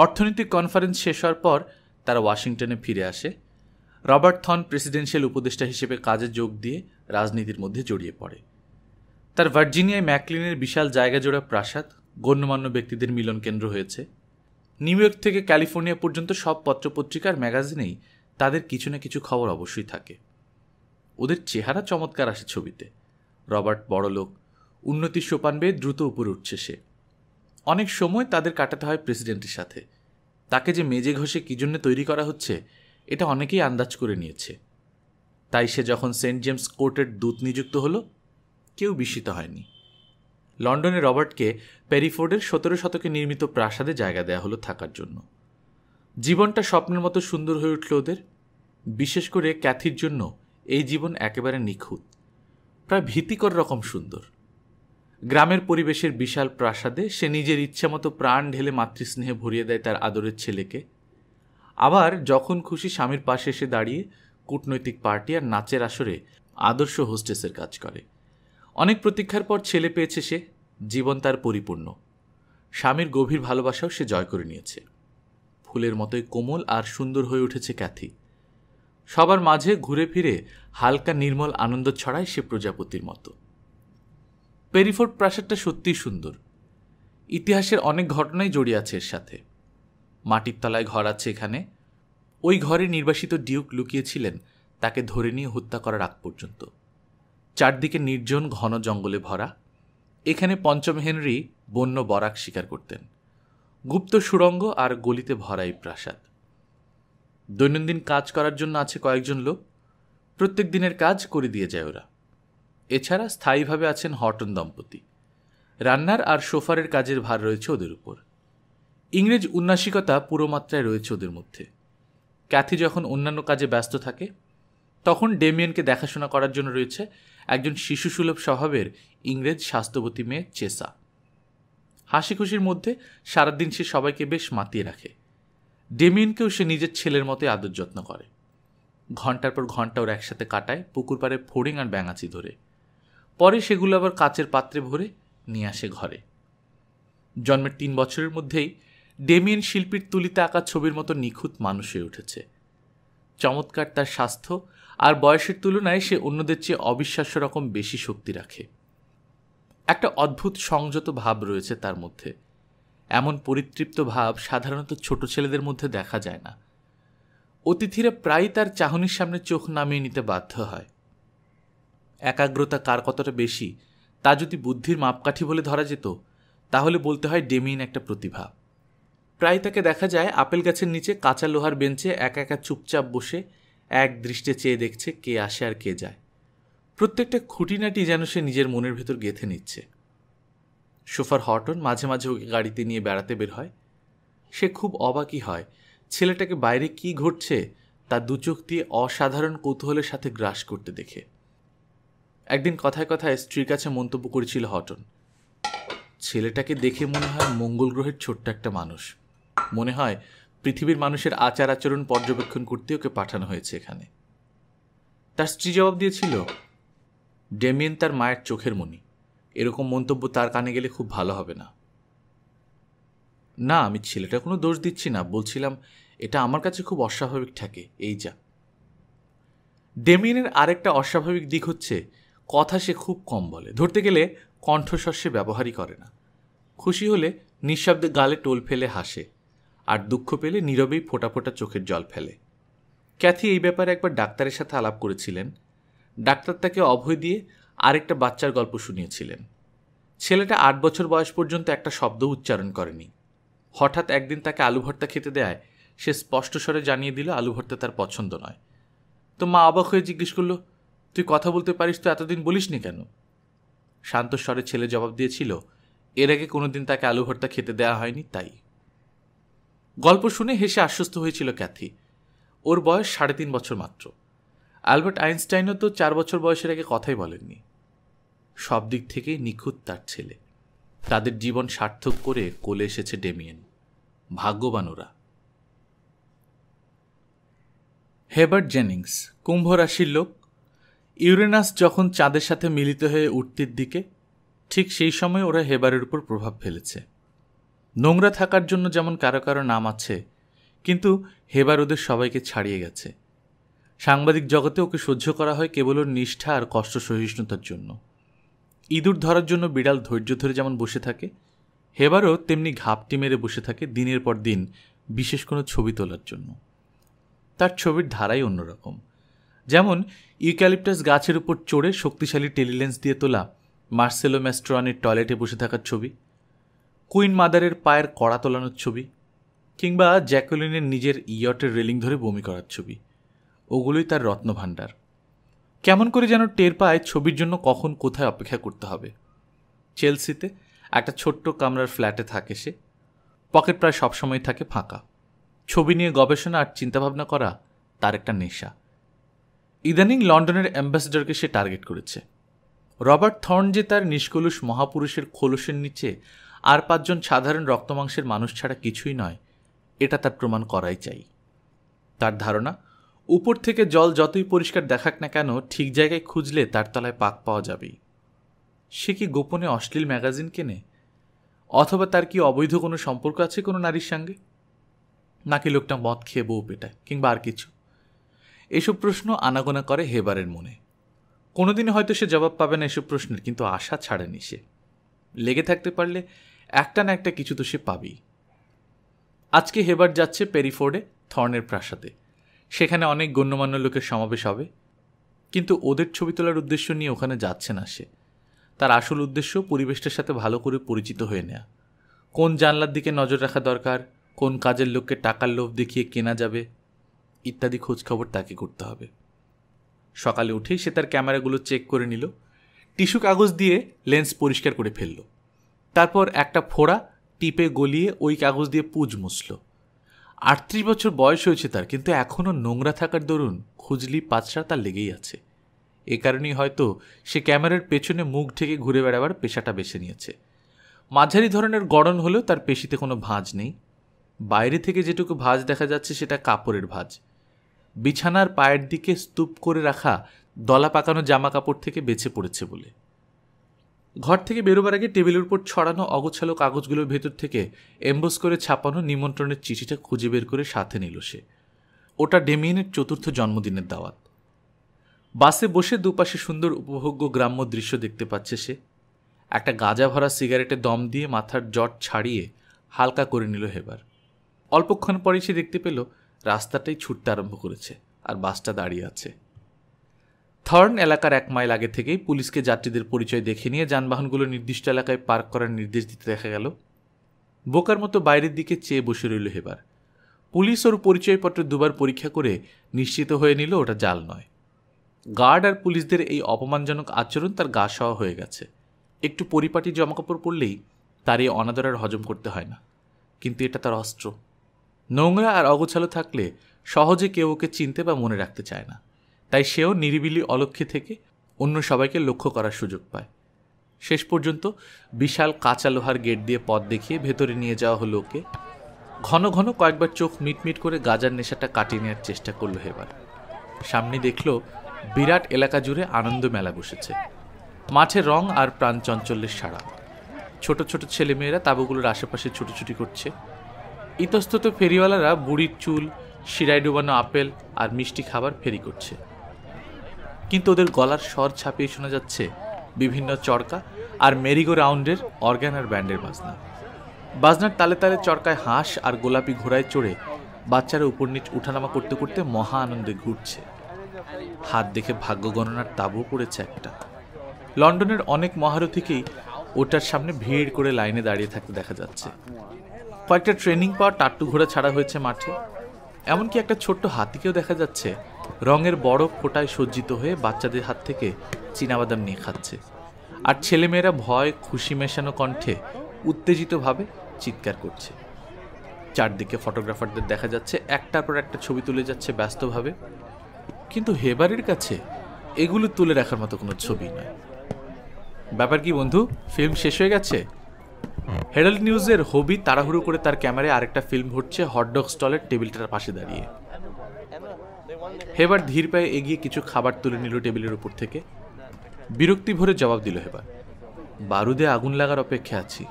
অর্থনৈতিক কনফারেন্স শেষ হওয়ার পর তারা ওয়াশিংটনে ফিরে আসে রবার্ট থন প্রেসিডেন্সিয়াল উপদেষ্টা হিসেবে কাজে যোগ দিয়ে রাজনীতির মধ্যে জড়িয়ে পড়ে তার ভার্জিনিয়ায় ম্যাকলিনের বিশাল জায়গা জোড়া প্রাসাদ গণ্যমান্য ব্যক্তিদের মিলন কেন্দ্র হয়েছে নিউ ইয়র্ক থেকে ক্যালিফোর্নিয়া পর্যন্ত সব পত্রপত্রিকার ম্যাগাজিনেই তাদের কিছু না কিছু খবর অবশ্যই থাকে ওদের চেহারা চমৎকার আসে ছবিতে রবার্ট বড়লোক উন্নতির সোপান বেয়ে দ্রুত উপরে উঠছে সে অনেক সময় তাদের কাটাতে হয় প্রেসিডেন্টের সাথে তাকে যে মেজে ঘষে কী জন্য তৈরি করা হচ্ছে এটা অনেকেই আন্দাজ করে নিয়েছে তাই সে যখন সেন্ট জেমস কোর্টের দূত নিযুক্ত হলো কেউ বিস্মিত হয়নি লন্ডনে রবার্টকে প্যারিফোর্ডের সতেরো শতকে নির্মিত প্রাসাদে জায়গা দেওয়া হলো থাকার জন্য জীবনটা স্বপ্নের মতো সুন্দর হয়ে উঠল ওদের বিশেষ করে ক্যাথির জন্য এই জীবন একেবারে নিখুঁত প্রায় ভীতিকর রকম সুন্দর গ্রামের পরিবেশের বিশাল প্রাসাদে সে নিজের ইচ্ছামতো প্রাণ ঢেলে মাতৃস্নেহে ভরিয়ে দেয় তার আদরের ছেলেকে আবার যখন খুশি স্বামীর পাশে এসে দাঁড়িয়ে কূটনৈতিক পার্টি আর নাচের আসরে আদর্শ হোস্টেসের কাজ করে অনেক প্রতীক্ষার পর ছেলে পেয়েছে সে জীবন তার পরিপূর্ণ স্বামীর গভীর ভালোবাসাও সে জয় করে নিয়েছে ফুলের মতোই কোমল আর সুন্দর হয়ে উঠেছে ক্যাথি সবার মাঝে ঘুরে ফিরে হালকা নির্মল আনন্দ ছড়ায় সে প্রজাপতির মতো পেরিফোর্ট প্রাসাদটা সত্যিই সুন্দর ইতিহাসের অনেক ঘটনাই জড়িয়ে আছে এর সাথে মাটির তলায় ঘর আছে এখানে ওই ঘরে নির্বাসিত ডিউক লুকিয়েছিলেন তাকে ধরে নিয়ে হত্যা করার আগ পর্যন্ত চারদিকে নির্জন ঘন জঙ্গলে ভরা এখানে পঞ্চম হেনরি বন্য বরাক শিকার করতেন গুপ্ত সুরঙ্গ আর গলিতে ভরা এই প্রাসাদ দৈনন্দিন কাজ করার জন্য আছে কয়েকজন লোক প্রত্যেক দিনের কাজ করে দিয়ে যায় ওরা এছাড়া স্থায়ীভাবে আছেন হটন দম্পতি রান্নার আর সোফারের কাজের ভার রয়েছে ওদের উপর ইংরেজ উন্নাসিকতা পুরো মাত্রায় রয়েছে ওদের মধ্যে ক্যাথি যখন অন্যান্য কাজে ব্যস্ত থাকে তখন ডেমিয়ানকে দেখাশোনা করার জন্য রয়েছে একজন শিশুসুলভ স্বভাবের ইংরেজ স্বাস্থ্যবতী মেয়ে চেসা হাসি খুশির মধ্যে সারাদিন সে সবাইকে বেশ মাতিয়ে রাখে ডেমিয়ানকেও সে নিজের ছেলের মতোই আদর যত্ন করে ঘন্টার পর ঘন্টা ওর একসাথে কাটায় পুকুর পাড়ে ফড়িং আর ব্যাঙাচি ধরে পরে সেগুলো আবার কাচের পাত্রে ভরে নিয়ে আসে ঘরে জন্মের তিন বছরের মধ্যেই ডেমিয়েন শিল্পীর তুলিতে আঁকা ছবির মতো নিখুঁত মানুষ হয়ে উঠেছে চমৎকার তার স্বাস্থ্য আর বয়সের তুলনায় সে অন্যদের চেয়ে অবিশ্বাস্য রকম বেশি শক্তি রাখে একটা অদ্ভুত সংযত ভাব রয়েছে তার মধ্যে এমন পরিতৃপ্ত ভাব সাধারণত ছোট ছেলেদের মধ্যে দেখা যায় না অতিথিরা প্রায়ই তার চাহনির সামনে চোখ নামিয়ে নিতে বাধ্য হয় একাগ্রতা কার কতটা বেশি তা যদি বুদ্ধির মাপকাঠি বলে ধরা যেত তাহলে বলতে হয় ডেমিন একটা প্রতিভা প্রায় তাকে দেখা যায় আপেল গাছের নিচে কাঁচা লোহার বেঞ্চে একা একা চুপচাপ বসে এক দৃষ্টে চেয়ে দেখছে কে আসে আর কে যায় প্রত্যেকটা খুঁটিনাটি যেন সে নিজের মনের ভেতর গেঁথে নিচ্ছে সোফার হটন মাঝে মাঝে ওকে গাড়িতে নিয়ে বেড়াতে বের হয় সে খুব অবাকই হয় ছেলেটাকে বাইরে কি ঘটছে তা দুচোখ দিয়ে অসাধারণ কৌতূহলের সাথে গ্রাস করতে দেখে একদিন কথায় কথায় স্ত্রীর কাছে মন্তব্য করেছিল হটন ছেলেটাকে দেখে মনে হয় মঙ্গল গ্রহের ছোট্ট একটা মানুষ মনে হয় পৃথিবীর মানুষের আচার আচরণ পর্যবেক্ষণ করতে ওকে পাঠানো হয়েছে এখানে তার স্ত্রী জবাব দিয়েছিল ডেমিয়েন তার মায়ের চোখের মনি এরকম মন্তব্য তার কানে গেলে খুব ভালো হবে না না আমি ছেলেটা কোনো দোষ দিচ্ছি না বলছিলাম এটা আমার কাছে খুব অস্বাভাবিক থাকে এই যা ডেমিয়েনের আরেকটা অস্বাভাবিক দিক হচ্ছে কথা সে খুব কম বলে ধরতে গেলে কণ্ঠস্বর সে ব্যবহারই করে না খুশি হলে নিঃশব্দে গালে টোল ফেলে হাসে আর দুঃখ পেলে নীরবেই ফোটা ফোটা চোখের জল ফেলে ক্যাথি এই ব্যাপারে একবার ডাক্তারের সাথে আলাপ করেছিলেন ডাক্তার তাকে অভয় দিয়ে আরেকটা বাচ্চার গল্প শুনিয়েছিলেন ছেলেটা আট বছর বয়স পর্যন্ত একটা শব্দ উচ্চারণ করেনি হঠাৎ একদিন তাকে আলু ভর্তা খেতে দেয় সে স্পষ্ট স্বরে জানিয়ে দিল আলু ভর্তা তার পছন্দ নয় তো মা অবাক হয়ে জিজ্ঞেস করলো তুই কথা বলতে পারিস তো এতদিন বলিসনি কেন শান্ত স্বরে ছেলে জবাব দিয়েছিল এর আগে কোনোদিন তাকে আলু ভর্তা খেতে দেওয়া হয়নি তাই গল্প শুনে হেসে আশ্বস্ত হয়েছিল ক্যাথি ওর বয়স সাড়ে তিন বছর মাত্র আলবার্ট আইনস্টাইনও তো চার বছর বয়সের আগে কথাই বলেননি সব দিক থেকেই নিখুঁত তার ছেলে তাদের জীবন সার্থক করে কোলে এসেছে ডেমিয়েন ভাগ্যবান ওরা হেবার্ট জেনিংস কুম্ভ রাশির লোক ইউরেনাস যখন চাঁদের সাথে মিলিত হয়ে উঠতির দিকে ঠিক সেই সময় ওরা হেবারের উপর প্রভাব ফেলেছে নোংরা থাকার জন্য যেমন কারো কারো নাম আছে কিন্তু হেবার ওদের সবাইকে ছাড়িয়ে গেছে সাংবাদিক জগতে ওকে সহ্য করা হয় কেবল ওর নিষ্ঠা আর কষ্ট সহিষ্ণুতার জন্য ইঁদুর ধরার জন্য বিড়াল ধৈর্য ধরে যেমন বসে থাকে হেবারও তেমনি ঘাপটি মেরে বসে থাকে দিনের পর দিন বিশেষ কোনো ছবি তোলার জন্য তার ছবির ধারাই অন্যরকম যেমন ইউক্যালিপটাস গাছের উপর চড়ে শক্তিশালী টেলিলেন্স দিয়ে তোলা মার্সেলো ম্যাস্ট্রনের টয়লেটে বসে থাকার ছবি কুইন মাদারের পায়ের কড়া তোলানোর ছবি কিংবা জ্যাকুলিনের নিজের ইয়টের রেলিং ধরে বমি করার ছবি ওগুলোই তার রত্নভাণ্ডার কেমন করে যেন টের পায় ছবির জন্য কখন কোথায় অপেক্ষা করতে হবে চেলসিতে একটা ছোট্ট কামরার ফ্ল্যাটে থাকে সে পকেট প্রায় সবসময় থাকে ফাঁকা ছবি নিয়ে গবেষণা আর চিন্তাভাবনা করা তার একটা নেশা ইদানিং লন্ডনের অ্যাম্বাসেডরকে সে টার্গেট করেছে রবার্ট থর্ন যে তার নিষ্কলুষ মহাপুরুষের খোলসের নিচে আর পাঁচজন সাধারণ রক্তমাংসের মানুষ ছাড়া কিছুই নয় এটা তার প্রমাণ করাই চাই তার ধারণা উপর থেকে জল যতই পরিষ্কার দেখাক না কেন ঠিক জায়গায় খুঁজলে তার তলায় পাক পাওয়া যাবেই সে কি গোপনে অশ্লীল ম্যাগাজিন কেনে অথবা তার কি অবৈধ কোনো সম্পর্ক আছে কোনো নারীর সঙ্গে নাকি লোকটা মদ খেয়ে বউ পেটায় কিংবা আর কিছু এসব প্রশ্ন আনাগোনা করে হেবারের মনে কোনোদিনই হয়তো সে জবাব পাবে না এসব প্রশ্নের কিন্তু আশা ছাড়েনি সে লেগে থাকতে পারলে একটা না একটা কিছু তো সে পাবেই আজকে হেবার যাচ্ছে পেরিফোর্ডে থর্নের প্রাসাদে সেখানে অনেক গণ্যমান্য লোকের সমাবেশ হবে কিন্তু ওদের ছবি তোলার উদ্দেশ্য নিয়ে ওখানে যাচ্ছে না সে তার আসল উদ্দেশ্য পরিবেশটার সাথে ভালো করে পরিচিত হয়ে নেয়া কোন জানলার দিকে নজর রাখা দরকার কোন কাজের লোককে টাকার লোভ দেখিয়ে কেনা যাবে ইত্যাদি খোঁজখবর তাকে করতে হবে সকালে উঠেই সে তার ক্যামেরাগুলো চেক করে নিল টিস্যু কাগজ দিয়ে লেন্স পরিষ্কার করে ফেললো তারপর একটা ফোড়া টিপে গলিয়ে ওই কাগজ দিয়ে পুজ মুছল আটত্রিশ বছর বয়স হয়েছে তার কিন্তু এখনও নোংরা থাকার দরুন খুজলি পাঁচরা তার লেগেই আছে এ কারণেই হয়তো সে ক্যামেরার পেছনে মুখ ঢেকে ঘুরে বেড়াবার পেশাটা বেছে নিয়েছে মাঝারি ধরনের গড়ন হলেও তার পেশিতে কোনো ভাঁজ নেই বাইরে থেকে যেটুকু ভাঁজ দেখা যাচ্ছে সেটা কাপড়ের ভাঁজ বিছানার পায়ের দিকে স্তূপ করে রাখা দলা পাকানো জামা কাপড় থেকে বেছে পড়েছে বলে ঘর থেকে বেরোবার আগে টেবিলের উপর ছড়ানো অগোছালো কাগজগুলোর ভেতর থেকে এম্বোস করে ছাপানো নিমন্ত্রণের চিঠিটা খুঁজে বের করে সাথে নিল সে ওটা ডেমিয়েনের চতুর্থ জন্মদিনের দাওয়াত বাসে বসে দুপাশে সুন্দর উপভোগ্য গ্রাম্য দৃশ্য দেখতে পাচ্ছে সে একটা গাঁজা ভরা সিগারেটে দম দিয়ে মাথার জট ছাড়িয়ে হালকা করে নিল হেবার অল্পক্ষণ পরেই সে দেখতে পেল রাস্তাটাই ছুটতে আরম্ভ করেছে আর বাসটা দাঁড়িয়ে আছে থার্ন এলাকার এক মাইল আগে থেকেই পুলিশকে যাত্রীদের পরিচয় দেখে নিয়ে যানবাহনগুলো নির্দিষ্ট এলাকায় পার্ক করার নির্দেশ দিতে দেখা গেল বোকার মতো বাইরের দিকে চেয়ে বসে রইল হেবার পুলিশ ওর পরিচয়পত্র দুবার পরীক্ষা করে নিশ্চিত হয়ে নিল ওটা জাল নয় গার্ড আর পুলিশদের এই অপমানজনক আচরণ তার গা সওয়া হয়ে গেছে একটু পরিপাটি জামাকাপড় পরলেই তার এই আর হজম করতে হয় না কিন্তু এটা তার অস্ত্র নোংরা আর অগোছালো থাকলে সহজে কেউ ওকে চিনতে বা মনে রাখতে চায় না তাই সেও নিরিবিলি অলক্ষে থেকে অন্য সবাইকে লক্ষ্য করার সুযোগ পায় শেষ পর্যন্ত বিশাল কাঁচা লোহার গেট দিয়ে পথ দেখিয়ে ভেতরে নিয়ে যাওয়া হলো ওকে ঘন ঘন কয়েকবার চোখ মিটমিট করে গাজার নেশাটা কাটিয়ে নেওয়ার চেষ্টা করলো এবার সামনে দেখল বিরাট এলাকা জুড়ে আনন্দ মেলা বসেছে মাঠে রং আর প্রাণ চঞ্চল্যের সারা ছোট ছোট ছেলেমেয়েরা তাবুগুলোর আশেপাশে ছুটোছুটি করছে ইতস্তত ফেরিওয়ালারা বুড়ির চুল শিরায় ডুবানো আপেল আর মিষ্টি খাবার ফেরি করছে কিন্তু ওদের গলার স্বর ছাপিয়ে শোনা যাচ্ছে বিভিন্ন চরকা আর মেরিগো রাউন্ডের অর্গ্যান আর ব্যান্ডের বাজনা বাজনার তালে তালে চরকায় হাঁস আর গোলাপি ঘোড়ায় চড়ে বাচ্চারা উপর নিচ উঠানামা করতে করতে মহা আনন্দে ঘুরছে হাত দেখে ভাগ্য গণনার তাবু পড়েছে একটা লন্ডনের অনেক মহারথীকেই ওটার সামনে ভিড় করে লাইনে দাঁড়িয়ে থাকতে দেখা যাচ্ছে কয়েকটা ট্রেনিং পাওয়া টাট্টু ঘোড়া ছাড়া হয়েছে মাঠে এমনকি একটা ছোট্ট হাতিকেও দেখা যাচ্ছে রঙের বড় ফোটায় সজ্জিত হয়ে বাচ্চাদের হাত থেকে চীনাবাদাম নিয়ে খাচ্ছে আর ছেলেমেয়েরা ভয় খুশি মেশানো কণ্ঠে উত্তেজিতভাবে চিৎকার করছে চারদিকে ফটোগ্রাফারদের দেখা যাচ্ছে একটার পর একটা ছবি তুলে যাচ্ছে ব্যস্তভাবে কিন্তু হেবারের কাছে এগুলো তুলে রাখার মতো কোনো ছবি নয় ব্যাপার কি বন্ধু ফিল্ম শেষ হয়ে গেছে হেরাল্ড নিউজের হবি তাড়াহুড়ো করে তার ক্যামেরায় আরেকটা ফিল্ম ঘটছে হটডগ স্টলের টেবিলটার পাশে দাঁড়িয়ে হেবার ধীর পায়ে এগিয়ে কিছু খাবার তুলে নিল টেবিলের উপর থেকে বিরক্তি ভরে জবাব দিল হেবার বারুদে আগুন লাগার অপেক্ষা আছি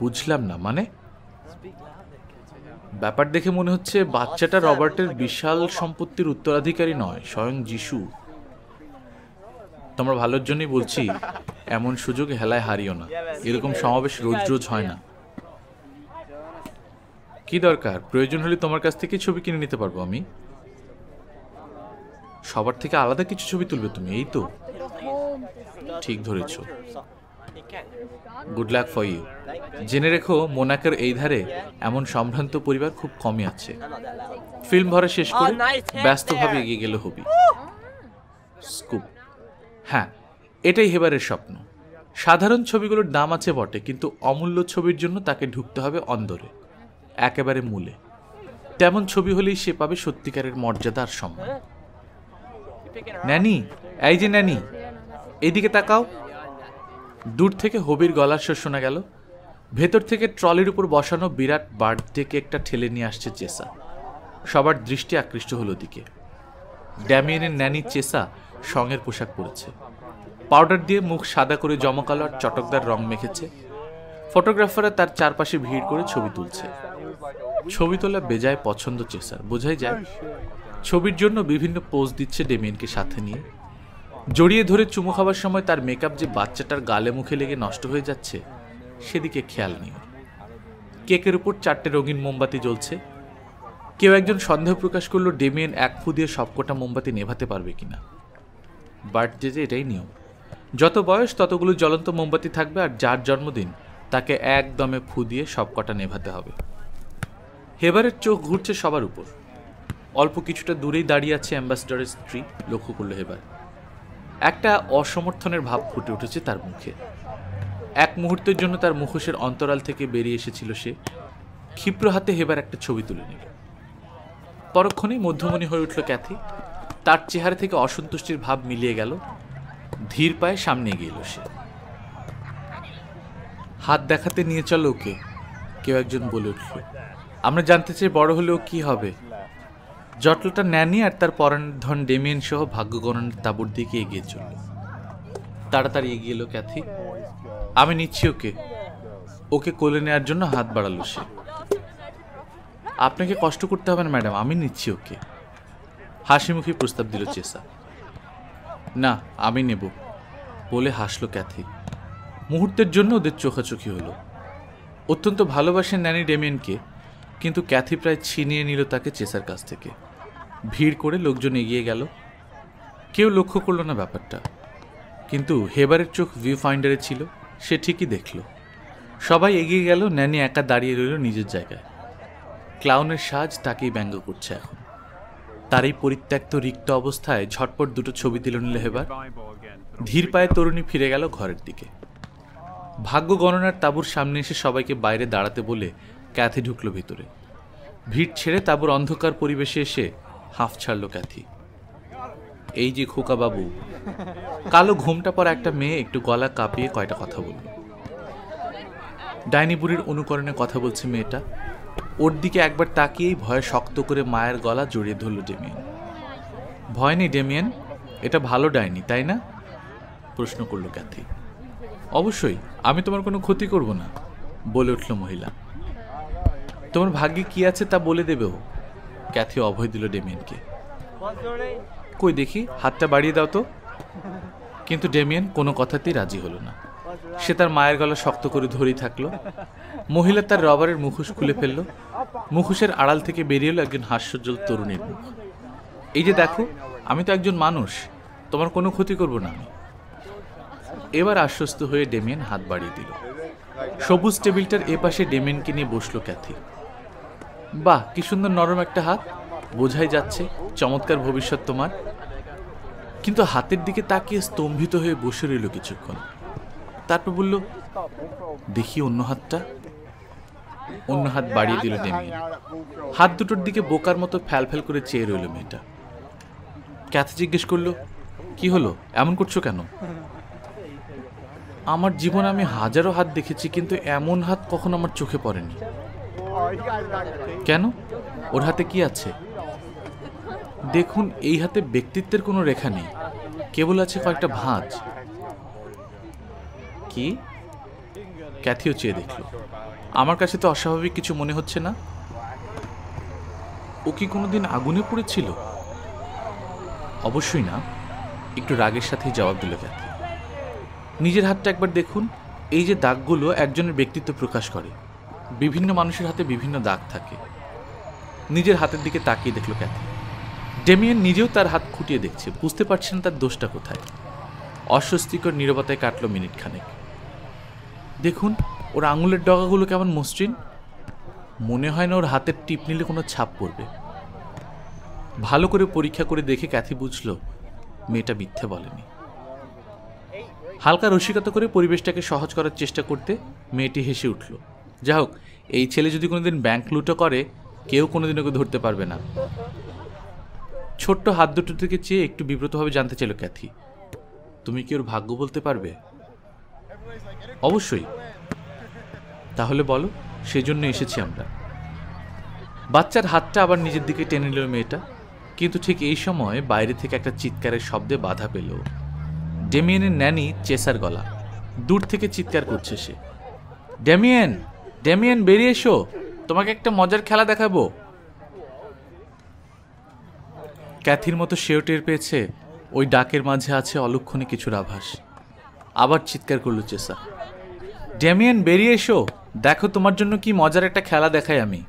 বুঝলাম না মানে ব্যাপার দেখে মনে হচ্ছে বাচ্চাটা রবার্টের বিশাল সম্পত্তির উত্তরাধিকারী নয় স্বয়ং যিশু তোমরা ভালোর জন্যই বলছি এমন সুযোগ হেলায় হারিও না এরকম সমাবেশ রোজ রোজ হয় না কি দরকার প্রয়োজন হলে তোমার কাছ থেকে ছবি কিনে নিতে পারবো আমি সবার থেকে আলাদা কিছু ছবি তুলবে তুমি এই তো ঠিক ধরেছ গুড লাক ফর ইউ জেনে রেখো মোনাকের এই ধারে এমন সম্ভ্রান্ত পরিবার খুব কমই আছে ফিল্ম ভরা শেষ oh, করে ব্যস্তভাবে এগিয়ে গেল হবি স্কুপ হ্যাঁ এটাই হেবারের স্বপ্ন সাধারণ ছবিগুলোর দাম আছে বটে কিন্তু অমূল্য ছবির জন্য তাকে ঢুকতে হবে অন্দরে একেবারে মূলে তেমন ছবি হলেই সে পাবে সত্যিকারের মর্যাদার সম্মান ন্যানি এই যে ন্যানি এদিকে তাকাও দূর থেকে হবির গলার স্বর শোনা গেল ভেতর থেকে ট্রলির উপর বসানো বিরাট বার্থডে একটা ঠেলে নিয়ে আসছে চেসা সবার দৃষ্টি আকৃষ্ট হলো দিকে ড্যামিয়ানের ন্যানি চেসা সঙ্গের পোশাক পরেছে পাউডার দিয়ে মুখ সাদা করে জমকালো আর চটকদার রং মেখেছে ফটোগ্রাফাররা তার চারপাশে ভিড় করে ছবি তুলছে ছবি তোলা বেজায় পছন্দ চেসার বোঝাই যায় ছবির জন্য বিভিন্ন পোজ দিচ্ছে ডেমিয়ানকে সাথে নিয়ে জড়িয়ে ধরে চুমু খাবার সময় তার মেকআপ যে বাচ্চাটার গালে মুখে লেগে নষ্ট হয়ে যাচ্ছে সেদিকে খেয়াল নিও কেকের উপর চারটে রঙিন মোমবাতি জ্বলছে কেউ একজন সন্দেহ প্রকাশ করলো ডেমিয়েন এক ফু দিয়ে সবকটা মোমবাতি নেভাতে পারবে কিনা যে এটাই নিয়ম যত বয়স ততগুলো জ্বলন্ত মোমবাতি থাকবে আর যার জন্মদিন তাকে একদমে ফু দিয়ে সবকটা নেভাতে হবে হেবারের চোখ ঘুরছে সবার উপর অল্প কিছুটা দূরেই দাঁড়িয়ে আছে অ্যাম্বাসেডারের স্ত্রী লক্ষ্য করলো এবার একটা অসমর্থনের ভাব ফুটে উঠেছে তার মুখে এক মুহূর্তের জন্য তার মুখোশের অন্তরাল থেকে বেরিয়ে এসেছিল সে ক্ষিপ্র হাতে হেবার একটা ছবি তুলে নিল পরক্ষণেই মধ্যমণি হয়ে উঠল ক্যাথি তার চেহারা থেকে অসন্তুষ্টির ভাব মিলিয়ে গেল ধীর পায়ে সামনে এগিয়ে এলো সে হাত দেখাতে নিয়ে চলো ওকে কেউ একজন বলে উঠল আমরা জানতে চাই বড় হলেও কি হবে জটলটা ন্যানি আর তার ধন ডেমিয়ান সহ ভাগ্যগণনের তাবুর দিকে এগিয়ে চলল তাড়াতাড়ি এগিয়ে এলো ক্যাথি আমি নিচ্ছি ওকে ওকে কোলে নেওয়ার জন্য হাত বাড়ালো সে আপনাকে কষ্ট করতে হবে না ম্যাডাম আমি নিচ্ছি ওকে হাসি মুখে প্রস্তাব দিল চেসা না আমি নেব বলে হাসলো ক্যাথি মুহূর্তের জন্য ওদের চোখাচোখি হলো অত্যন্ত ভালোবাসেন ন্যানি ডেমিয়ানকে কিন্তু ক্যাথি প্রায় ছিনিয়ে নিল তাকে চেসার কাছ থেকে ভিড় করে লোকজন এগিয়ে গেল কেউ লক্ষ্য করল না ব্যাপারটা কিন্তু হেবারের চোখ ভিউ ফাইন্ডারে ছিল সে ঠিকই দেখল সবাই এগিয়ে গেল ন্যানি একা দাঁড়িয়ে রইল নিজের জায়গায় ক্লাউনের সাজ তাকেই ব্যঙ্গ করছে এখন তার এই পরিত্যক্ত রিক্ত অবস্থায় ঝটপট দুটো ছবি দিল নিল হেবার ধীর পায়ে তরুণী ফিরে গেল ঘরের দিকে ভাগ্য গণনার তাঁবুর সামনে এসে সবাইকে বাইরে দাঁড়াতে বলে ক্যাথে ঢুকলো ভিতরে ভিড় ছেড়ে তাঁবুর অন্ধকার পরিবেশে এসে হাঁফ ছাড়ল ক্যাথি এই যে খোকাবাবু কালো ঘুমটা পর একটা মেয়ে একটু গলা কাঁপিয়ে কয়টা কথা বলল ডাইনি বুড়ির অনুকরণে কথা বলছে মেয়েটা ওর দিকে একবার তাকিয়েই ভয়ে শক্ত করে মায়ের গলা জড়িয়ে ধরল ডেমিয়েন ভয় নেই ডেমিয়েন এটা ভালো ডাইনি তাই না প্রশ্ন করল ক্যাথি অবশ্যই আমি তোমার কোনো ক্ষতি করব না বলে উঠল মহিলা তোমার ভাগ্যে কি আছে তা বলে দেবে ও ক্যাথি অভয় দিল ডেমিয়েনকে কই দেখি হাতটা বাড়িয়ে দাও তো কিন্তু ডেমিয়ান কোনো কথাতেই রাজি হলো না সে তার মায়ের গলা শক্ত করে ধরেই থাকলো মহিলা তার রবারের মুখোশ খুলে ফেললো মুখোশের আড়াল থেকে বেরিয়ে এলো একজন হাস্যজ্জ্বল তরুণীর মুখ এই যে দেখো আমি তো একজন মানুষ তোমার কোনো ক্ষতি করব না আমি এবার আশ্বস্ত হয়ে ডেমিয়ান হাত বাড়িয়ে দিল সবুজ টেবিলটার এপাশে ডেমিয়ানকে নিয়ে বসলো ক্যাথি বাহ কি সুন্দর নরম একটা হাত বোঝাই যাচ্ছে চমৎকার ভবিষ্যৎ তোমার কিন্তু হাতের দিকে তাকিয়ে স্তম্ভিত হয়ে বসে রইল কিছুক্ষণ তারপর বলল দেখি অন্য হাতটা অন্য হাত বাড়িয়ে দিল ডেমিয়ান হাত দুটোর দিকে বোকার মতো ফ্যাল ফ্যাল করে চেয়ে রইল মেয়েটা ক্যাথ জিজ্ঞেস করলো কি হলো এমন করছো কেন আমার জীবনে আমি হাজারো হাত দেখেছি কিন্তু এমন হাত কখনো আমার চোখে পড়েনি কেন ওর হাতে কি আছে দেখুন এই হাতে ব্যক্তিত্বের কোনো রেখা নেই কেবল আছে কয়েকটা ভাঁজ কি ক্যাথিও চেয়ে দেখল আমার কাছে তো অস্বাভাবিক কিছু মনে হচ্ছে না ও কি কোনোদিন আগুনে পড়েছিল অবশ্যই না একটু রাগের সাথেই জবাব দিল ক্যাথি নিজের হাতটা একবার দেখুন এই যে দাগগুলো একজনের ব্যক্তিত্ব প্রকাশ করে বিভিন্ন মানুষের হাতে বিভিন্ন দাগ থাকে নিজের হাতের দিকে তাকিয়ে দেখল ক্যাথি ডেমিয়ান নিজেও তার হাত খুঁটিয়ে দেখছে বুঝতে পারছে না তার দোষটা কোথায় অস্বস্তিকর নিরবতায় কাটল মিনিট খানেক দেখুন ওর আঙুলের ডগাগুলো কেমন মসৃণ মনে হয় না ওর হাতের টিপ নিলে কোনো ছাপ পড়বে ভালো করে পরীক্ষা করে দেখে ক্যাথি বুঝল মেয়েটা মিথ্যে বলেনি হালকা রসিকতা করে পরিবেশটাকে সহজ করার চেষ্টা করতে মেয়েটি হেসে উঠল যাই হোক এই ছেলে যদি কোনোদিন ব্যাংক লুটো করে কেউ কোনোদিন ওকে ধরতে পারবে না ছোট্ট হাত দুটো থেকে চেয়ে একটু বিব্রতভাবে জানতে চাইল ক্যাথি তুমি কি ওর ভাগ্য বলতে পারবে অবশ্যই তাহলে বলো সেজন্য এসেছি আমরা বাচ্চার হাতটা আবার নিজের দিকে টেনে নিল মেয়েটা কিন্তু ঠিক এই সময় বাইরে থেকে একটা চিৎকারের শব্দে বাধা পেল ডেমিয়েনের ন্যানি চেসার গলা দূর থেকে চিৎকার করছে সে ড্যামিয়েন ড্যামিয়ান বেরিয়ে এসো তোমাকে একটা মজার খেলা দেখাবো ক্যাথির মতো সেও টের পেয়েছে ওই ডাকের মাঝে আছে অলক্ষণে কিছুর আভাস আবার চিৎকার করল চেসা ড্যামিয়ান বেরিয়ে এসো দেখো তোমার জন্য কি মজার একটা খেলা দেখাই আমি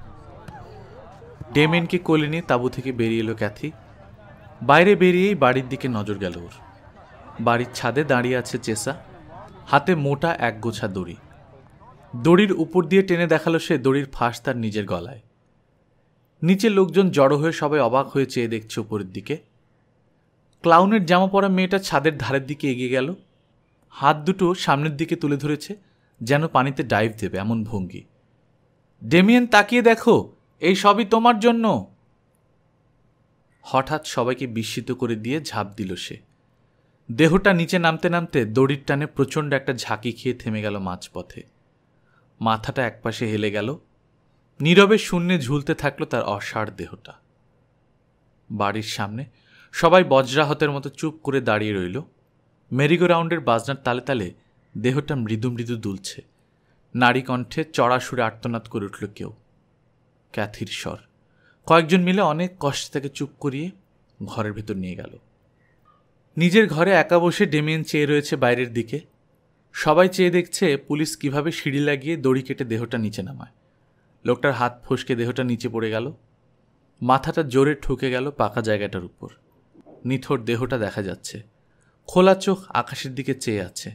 ডেমিয়ানকে কোলে নিয়ে তাঁবু থেকে বেরিয়ে এলো ক্যাথি বাইরে বেরিয়েই বাড়ির দিকে নজর গেল ওর বাড়ির ছাদে দাঁড়িয়ে আছে চেসা হাতে মোটা এক গোছা দড়ি দড়ির উপর দিয়ে টেনে দেখালো সে দড়ির ফাঁস তার নিজের গলায় নিচে লোকজন জড়ো হয়ে সবাই অবাক হয়ে চেয়ে দেখছে উপরের দিকে ক্লাউনের জামা পরা মেয়েটা ছাদের ধারের দিকে এগিয়ে গেল হাত দুটো সামনের দিকে তুলে ধরেছে যেন পানিতে ডাইভ দেবে এমন ভঙ্গি ডেমিয়েন তাকিয়ে দেখো এই সবই তোমার জন্য হঠাৎ সবাইকে বিস্মিত করে দিয়ে ঝাঁপ দিল সে দেহটা নিচে নামতে নামতে দড়ির টানে প্রচণ্ড একটা ঝাঁকি খেয়ে থেমে গেল মাঝপথে মাথাটা একপাশে হেলে গেল নীরবে শূন্যে ঝুলতে থাকলো তার অসাড় দেহটা বাড়ির সামনে সবাই বজ্রাহতের মতো চুপ করে দাঁড়িয়ে রইল মেরিগো রাউন্ডের বাজনার তালে তালে দেহটা মৃদু মৃদু দুলছে নারী কণ্ঠে চড়া সুরে আর্তনাদ করে উঠল কেউ ক্যাথির স্বর কয়েকজন মিলে অনেক কষ্টে তাকে চুপ করিয়ে ঘরের ভেতর নিয়ে গেল নিজের ঘরে একা বসে ডেমিয়ান চেয়ে রয়েছে বাইরের দিকে সবাই চেয়ে দেখছে পুলিশ কিভাবে সিঁড়ি লাগিয়ে দড়ি কেটে দেহটা নিচে নামায় লোকটার হাত ফসকে দেহটা নিচে পড়ে গেল মাথাটা জোরে ঠুকে গেল পাকা জায়গাটার উপর নিথর দেহটা দেখা যাচ্ছে খোলা চোখ আকাশের দিকে চেয়ে আছে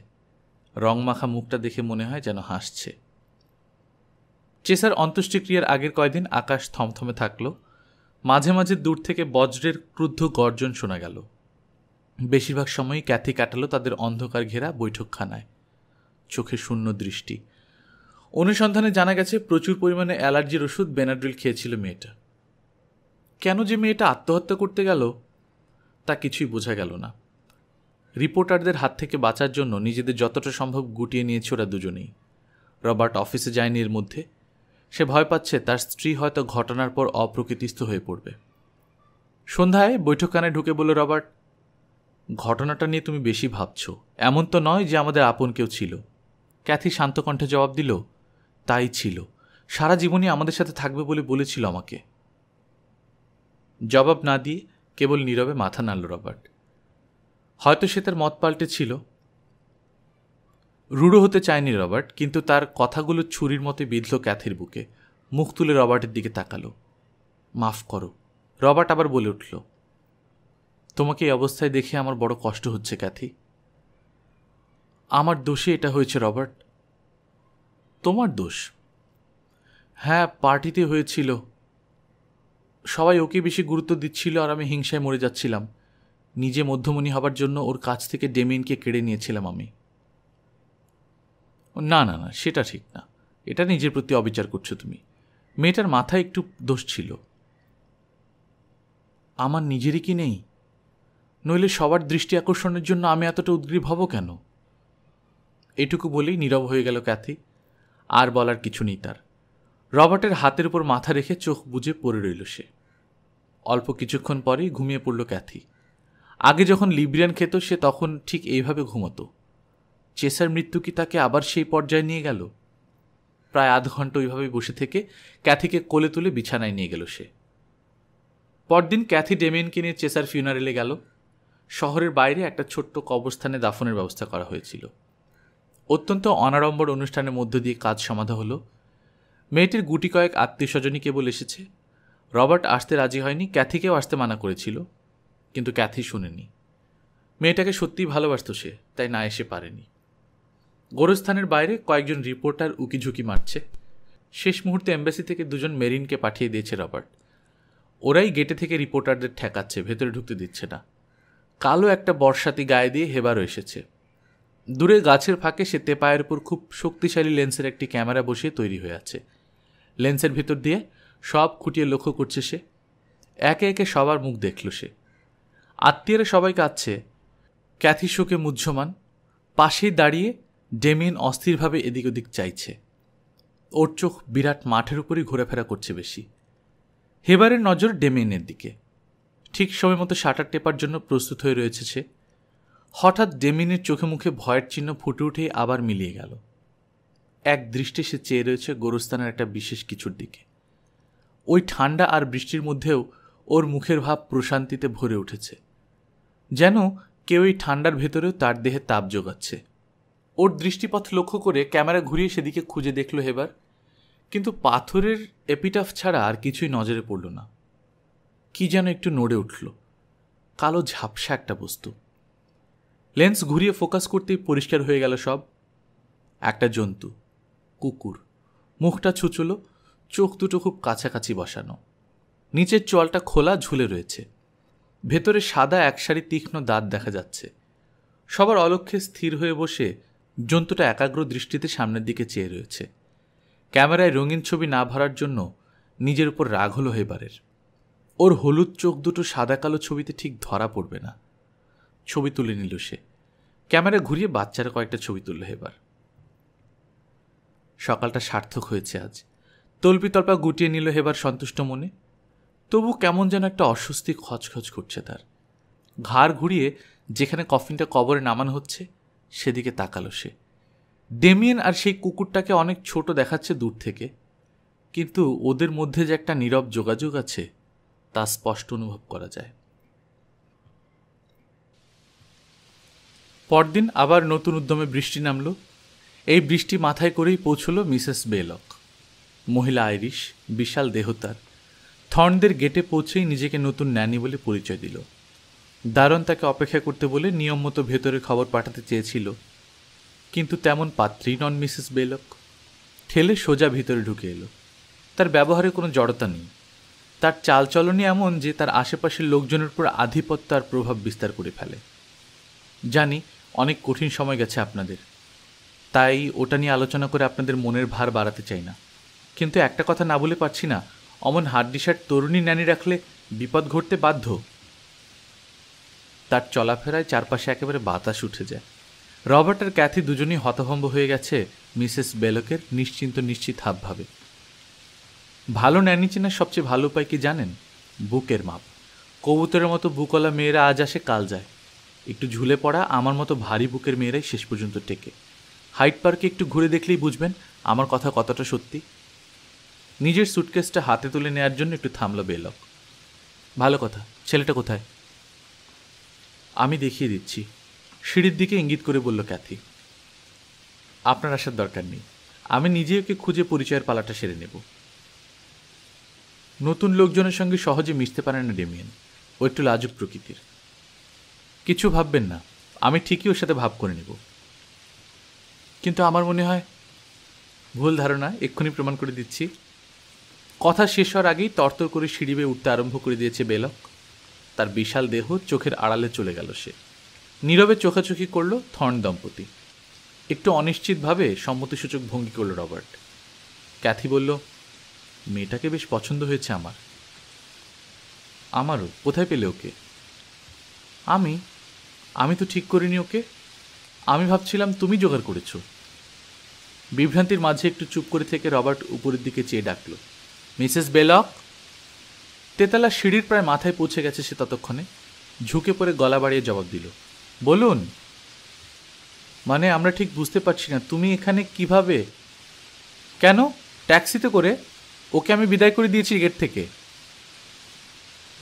রং মাখা মুখটা দেখে মনে হয় যেন হাসছে চেসার অন্ত্যেষ্টিক্রিয়ার আগের কয়দিন আকাশ থমথমে থাকলো মাঝে মাঝে দূর থেকে বজ্রের ক্রুদ্ধ গর্জন শোনা গেল বেশিরভাগ সময়ই ক্যাথি কাটালো তাদের অন্ধকার ঘেরা বৈঠকখানায় চোখের শূন্য দৃষ্টি অনুসন্ধানে জানা গেছে প্রচুর পরিমাণে অ্যালার্জির ওষুধ বেনাড্রিল খেয়েছিল মেয়েটা কেন যে মেয়েটা আত্মহত্যা করতে গেল তা কিছুই বোঝা গেল না রিপোর্টারদের হাত থেকে বাঁচার জন্য নিজেদের যতটা সম্ভব গুটিয়ে নিয়েছে ওরা দুজনেই রবার্ট অফিসে যায়নি এর মধ্যে সে ভয় পাচ্ছে তার স্ত্রী হয়তো ঘটনার পর অপ্রকৃতিস্থ হয়ে পড়বে সন্ধ্যায় বৈঠকখানে ঢুকে বলল রবার্ট ঘটনাটা নিয়ে তুমি বেশি ভাবছ এমন তো নয় যে আমাদের আপন কেউ ছিল ক্যাথি শান্ত কণ্ঠে জবাব দিল তাই ছিল সারা জীবনই আমাদের সাথে থাকবে বলে বলেছিল আমাকে জবাব না দিয়ে কেবল নীরবে মাথা নাড়ল রবার্ট হয়তো সে তার মত পাল্টেছিল রূঢ় হতে চায়নি রবার্ট কিন্তু তার কথাগুলো ছুরির মতো বিঁধল ক্যাথির বুকে মুখ তুলে রবার্টের দিকে তাকালো মাফ করো রবার্ট আবার বলে উঠল তোমাকে এই অবস্থায় দেখে আমার বড় কষ্ট হচ্ছে ক্যাথি আমার দোষে এটা হয়েছে রবার্ট তোমার দোষ হ্যাঁ পার্টিতে হয়েছিল সবাই ওকে বেশি গুরুত্ব দিচ্ছিল আর আমি হিংসায় মরে যাচ্ছিলাম নিজে মধ্যমণি হবার জন্য ওর কাছ থেকে ডেমিনকে কেড়ে নিয়েছিলাম আমি না না না সেটা ঠিক না এটা নিজের প্রতি অবিচার করছো তুমি মেয়েটার মাথায় একটু দোষ ছিল আমার নিজেরই কি নেই নইলে সবার দৃষ্টি আকর্ষণের জন্য আমি এতটা উদ্গ্রীব হব কেন এটুকু বলেই নীরব হয়ে গেল ক্যাথি আর বলার কিছু নেই তার রবার্টের হাতের উপর মাথা রেখে চোখ বুঝে পড়ে রইল সে অল্প কিছুক্ষণ পরেই ঘুমিয়ে পড়ল ক্যাথি আগে যখন লিব্রিয়ান খেত সে তখন ঠিক এইভাবে ঘুমতো চেসার মৃত্যু কি তাকে আবার সেই পর্যায়ে নিয়ে গেল প্রায় আধ ঘন্টা ওইভাবে বসে থেকে ক্যাথিকে কোলে তুলে বিছানায় নিয়ে গেল সে পরদিন ক্যাথি ডেমেনকে নিয়ে চেসার ফিউনারেলে গেল শহরের বাইরে একটা ছোট্ট কবরস্থানে দাফনের ব্যবস্থা করা হয়েছিল অত্যন্ত অনাড়ম্বর অনুষ্ঠানের মধ্য দিয়ে কাজ সমাধা হলো মেয়েটির গুটি কয়েক আত্মীয় স্বজনই কেবল এসেছে রবার্ট আসতে রাজি হয়নি ক্যাথিকেও আসতে মানা করেছিল কিন্তু ক্যাথি শুনেনি মেয়েটাকে সত্যিই ভালোবাসত সে তাই না এসে পারেনি গোরস্থানের বাইরে কয়েকজন রিপোর্টার উকিঝুঁকি মারছে শেষ মুহূর্তে এম্বাসি থেকে দুজন মেরিনকে পাঠিয়ে দিয়েছে রবার্ট ওরাই গেটে থেকে রিপোর্টারদের ঠেকাচ্ছে ভেতরে ঢুকতে দিচ্ছে না কালো একটা বর্ষাতি গায়ে দিয়ে হেবারও এসেছে দূরে গাছের ফাঁকে সে তেপায়ের উপর খুব শক্তিশালী লেন্সের একটি ক্যামেরা বসিয়ে তৈরি হয়ে আছে লেন্সের ভিতর দিয়ে সব খুঁটিয়ে লক্ষ্য করছে সে একে একে সবার মুখ দেখল সে আত্মীয়রা সবাই কাঁদছে ক্যাথি শোকে মুহ্যমান পাশে দাঁড়িয়ে ডেমিন অস্থিরভাবে এদিক ওদিক চাইছে ওর চোখ বিরাট মাঠের উপরই ঘোরাফেরা করছে বেশি হেবারের নজর ডেমিনের দিকে ঠিক সময় মতো শাটার টেপার জন্য প্রস্তুত হয়ে রয়েছে সে হঠাৎ ডেমিনের চোখে মুখে ভয়ের চিহ্ন ফুটে উঠেই আবার মিলিয়ে গেল এক দৃষ্টি সে চেয়ে রয়েছে গোরস্থানের একটা বিশেষ কিছুর দিকে ওই ঠান্ডা আর বৃষ্টির মধ্যেও ওর মুখের ভাব প্রশান্তিতে ভরে উঠেছে যেন কেউ এই ঠান্ডার ভেতরেও তার দেহে তাপ যোগাচ্ছে ওর দৃষ্টিপথ লক্ষ্য করে ক্যামেরা ঘুরিয়ে সেদিকে খুঁজে দেখল এবার কিন্তু পাথরের এপিটাফ ছাড়া আর কিছুই নজরে পড়ল না কি যেন একটু নড়ে উঠল কালো ঝাপসা একটা বস্তু লেন্স ঘুরিয়ে ফোকাস করতেই পরিষ্কার হয়ে গেল সব একটা জন্তু কুকুর মুখটা ছুচল চোখ দুটো খুব কাছাকাছি বসানো নিচের চলটা খোলা ঝুলে রয়েছে ভেতরে সাদা একসারি তীক্ষ্ণ দাঁত দেখা যাচ্ছে সবার অলক্ষ্যে স্থির হয়ে বসে জন্তুটা একাগ্র দৃষ্টিতে সামনের দিকে চেয়ে রয়েছে ক্যামেরায় রঙিন ছবি না ভরার জন্য নিজের উপর রাগ হলো এবারের ওর হলুদ চোখ দুটো সাদা কালো ছবিতে ঠিক ধরা পড়বে না ছবি তুলে নিল সে ক্যামেরা ঘুরিয়ে বাচ্চারা কয়েকটা ছবি তুলল এবার সকালটা সার্থক হয়েছে আজ তলপি তলপা গুটিয়ে নিল হেবার সন্তুষ্ট মনে তবু কেমন যেন একটা অস্বস্তি খচখচ করছে তার ঘাড় ঘুরিয়ে যেখানে কফিনটা কবরে নামানো হচ্ছে সেদিকে তাকালো সে ডেমিয়েন আর সেই কুকুরটাকে অনেক ছোট দেখাচ্ছে দূর থেকে কিন্তু ওদের মধ্যে যে একটা নীরব যোগাযোগ আছে তা স্পষ্ট অনুভব করা যায় পরদিন আবার নতুন উদ্যমে বৃষ্টি নামল এই বৃষ্টি মাথায় করেই পৌঁছল মিসেস বেলক মহিলা আইরিশ বিশাল দেহতার থর্নদের গেটে পৌঁছেই নিজেকে নতুন ন্যানি বলে পরিচয় দিল দারণ তাকে অপেক্ষা করতে বলে নিয়ম মতো ভেতরে খবর পাঠাতে চেয়েছিল কিন্তু তেমন পাত্রী নন মিসেস বেলক ঠেলে সোজা ভিতরে ঢুকে এলো তার ব্যবহারে কোনো জড়তা নেই তার চালচলনই এমন যে তার আশেপাশের লোকজনের উপর আধিপত্য আর প্রভাব বিস্তার করে ফেলে জানি অনেক কঠিন সময় গেছে আপনাদের তাই ওটা নিয়ে আলোচনা করে আপনাদের মনের ভার বাড়াতে চাই না কিন্তু একটা কথা না বলে পারছি না অমন হাড্ডিসার তরুণী ন্যানি রাখলে বিপদ ঘটতে বাধ্য তার চলাফেরায় চারপাশে একেবারে বাতাস উঠে যায় রবার্ট আর ক্যাথি দুজনই হতভম্ব হয়ে গেছে মিসেস বেলকের নিশ্চিন্ত নিশ্চিত হাবভাবে ভালো ন্যানি চেনার সবচেয়ে ভালো উপায় কি জানেন বুকের মাপ কবুতরের মতো বুকলা মেয়েরা আজ আসে কাল যায় একটু ঝুলে পড়া আমার মতো ভারী বুকের মেয়েরাই শেষ পর্যন্ত টেকে হাইট পার্কে একটু ঘুরে দেখলেই বুঝবেন আমার কথা কতটা সত্যি নিজের সুটকেসটা হাতে তুলে নেয়ার জন্য একটু থামল বেলক ভালো কথা ছেলেটা কোথায় আমি দেখিয়ে দিচ্ছি সিঁড়ির দিকে ইঙ্গিত করে বলল ক্যাথি আপনার আসার দরকার নেই আমি নিজে ওকে খুঁজে পরিচয়ের পালাটা সেরে নেব নতুন লোকজনের সঙ্গে সহজে মিশতে পারে না ডেমিয়ান ও একটু লাজুক প্রকৃতির কিছু ভাববেন না আমি ঠিকই ওর সাথে ভাব করে নেব কিন্তু আমার মনে হয় ভুল ধারণা এক্ষুনি প্রমাণ করে দিচ্ছি কথা শেষ হওয়ার আগেই তরতর করে সিঁড়ি বেয়ে উঠতে আরম্ভ করে দিয়েছে বেলক তার বিশাল দেহ চোখের আড়ালে চলে গেল সে নীরবে চোখাচোখি করল থর্ন দম্পতি একটু অনিশ্চিতভাবে সম্মতিসূচক ভঙ্গি করল রবার্ট ক্যাথি বলল মেয়েটাকে বেশ পছন্দ হয়েছে আমার আমারও কোথায় পেলে ওকে আমি আমি তো ঠিক করিনি ওকে আমি ভাবছিলাম তুমি জোগাড় করেছ বিভ্রান্তির মাঝে একটু চুপ করে থেকে রবার্ট উপরের দিকে চেয়ে ডাকল মিসেস বেলক তেতালা সিঁড়ির প্রায় মাথায় পৌঁছে গেছে সে ততক্ষণে ঝুঁকে পড়ে গলা বাড়িয়ে জবাব দিল বলুন মানে আমরা ঠিক বুঝতে পারছি না তুমি এখানে কিভাবে কেন ট্যাক্সিতে করে ওকে আমি বিদায় করে দিয়েছি গেট থেকে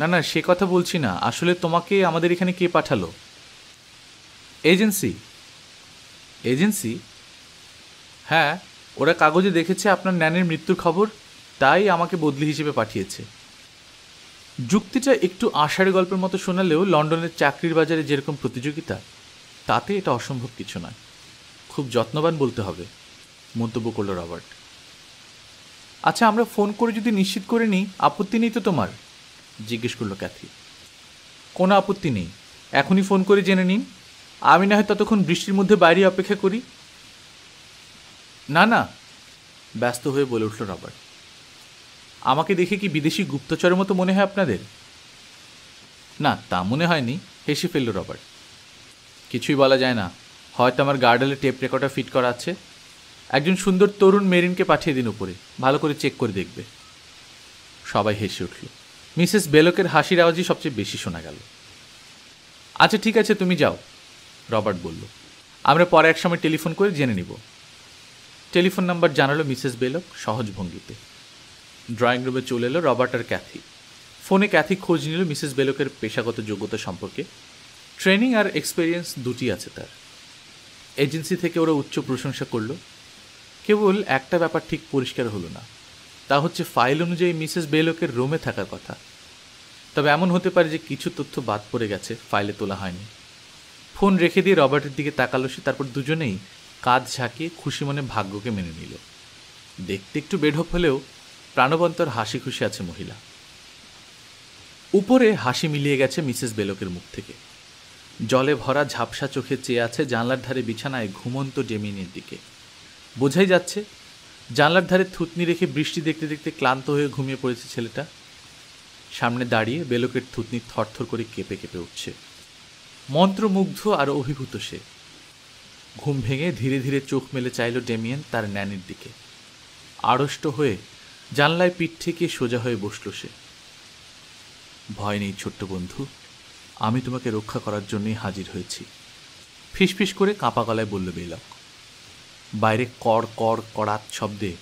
না না সে কথা বলছি না আসলে তোমাকে আমাদের এখানে কে পাঠালো এজেন্সি এজেন্সি হ্যাঁ ওরা কাগজে দেখেছে আপনার ন্যানের মৃত্যুর খবর তাই আমাকে বদলি হিসেবে পাঠিয়েছে যুক্তিটা একটু আষাঢ় গল্পের মতো শোনালেও লন্ডনের চাকরির বাজারে যেরকম প্রতিযোগিতা তাতে এটা অসম্ভব কিছু নয় খুব যত্নবান বলতে হবে মন্তব্য করল রবার্ট আচ্ছা আমরা ফোন করে যদি নিশ্চিত করে নিই আপত্তি নেই তো তোমার জিজ্ঞেস করলো ক্যাথি কোনো আপত্তি নেই এখনই ফোন করে জেনে নিন আমি না হয় ততক্ষণ বৃষ্টির মধ্যে বাইরে অপেক্ষা করি না না ব্যস্ত হয়ে বলে উঠল রবার্ট আমাকে দেখে কি বিদেশি গুপ্তচরের মতো মনে হয় আপনাদের না তা মনে হয়নি হেসে ফেলল রবার্ট কিছুই বলা যায় না হয়তো আমার গার্ডালে টেপ রেকর্ডার ফিট করা আছে একজন সুন্দর তরুণ মেরিনকে পাঠিয়ে দিন উপরে ভালো করে চেক করে দেখবে সবাই হেসে উঠল মিসেস বেলকের হাসির আওয়াজই সবচেয়ে বেশি শোনা গেল আচ্ছা ঠিক আছে তুমি যাও রবার্ট বলল আমরা পরে এক সময় টেলিফোন করে জেনে নিব টেলিফোন নাম্বার জানালো মিসেস বেলক সহজ ভঙ্গিতে ড্রয়িং রুমে চলে এলো রবার্ট আর ক্যাথি ফোনে ক্যাথি খোঁজ নিল মিসেস বেলকের পেশাগত যোগ্যতা সম্পর্কে ট্রেনিং আর এক্সপেরিয়েন্স দুটি আছে তার এজেন্সি থেকে ওরা উচ্চ প্রশংসা করল কেবল একটা ব্যাপার ঠিক পরিষ্কার হলো না তা হচ্ছে ফাইল অনুযায়ী মিসেস বেলকের রুমে থাকার কথা তবে এমন হতে পারে যে কিছু তথ্য বাদ পড়ে গেছে ফাইলে তোলা হয়নি ফোন রেখে দিয়ে রবার্টের দিকে তাকালো সে তারপর দুজনেই কাঁধ ঝাঁকিয়ে খুশি মনে ভাগ্যকে মেনে নিল দেখতে একটু বেঢপ হলেও প্রাণবন্তর হাসি খুশি আছে মহিলা উপরে হাসি মিলিয়ে গেছে মিসেস বেলকের মুখ থেকে জলে ভরা ঝাপসা চোখে চেয়ে আছে জানলার ধারে বিছানায় ঘুমন্ত ডেমিনের দিকে বোঝাই যাচ্ছে জানলার ধারে থুতনি রেখে বৃষ্টি দেখতে দেখতে ক্লান্ত হয়ে ঘুমিয়ে পড়েছে ছেলেটা সামনে দাঁড়িয়ে বেলকের থুতনি থরথর করে কেঁপে কেঁপে উঠছে মন্ত্রমুগ্ধ আর অভিভূত সে ঘুম ভেঙে ধীরে ধীরে চোখ মেলে চাইল ডেমিয়েন তার ন্যানির দিকে আড়ষ্ট হয়ে জানলায় পিঠ থেকে সোজা হয়ে বসল সে ভয় নেই ছোট্ট বন্ধু আমি তোমাকে রক্ষা করার জন্যই হাজির হয়েছি ফিসফিস করে কাঁপা গলায় বলল বেলক বাইরে কড় কড় কড়াত শব্দে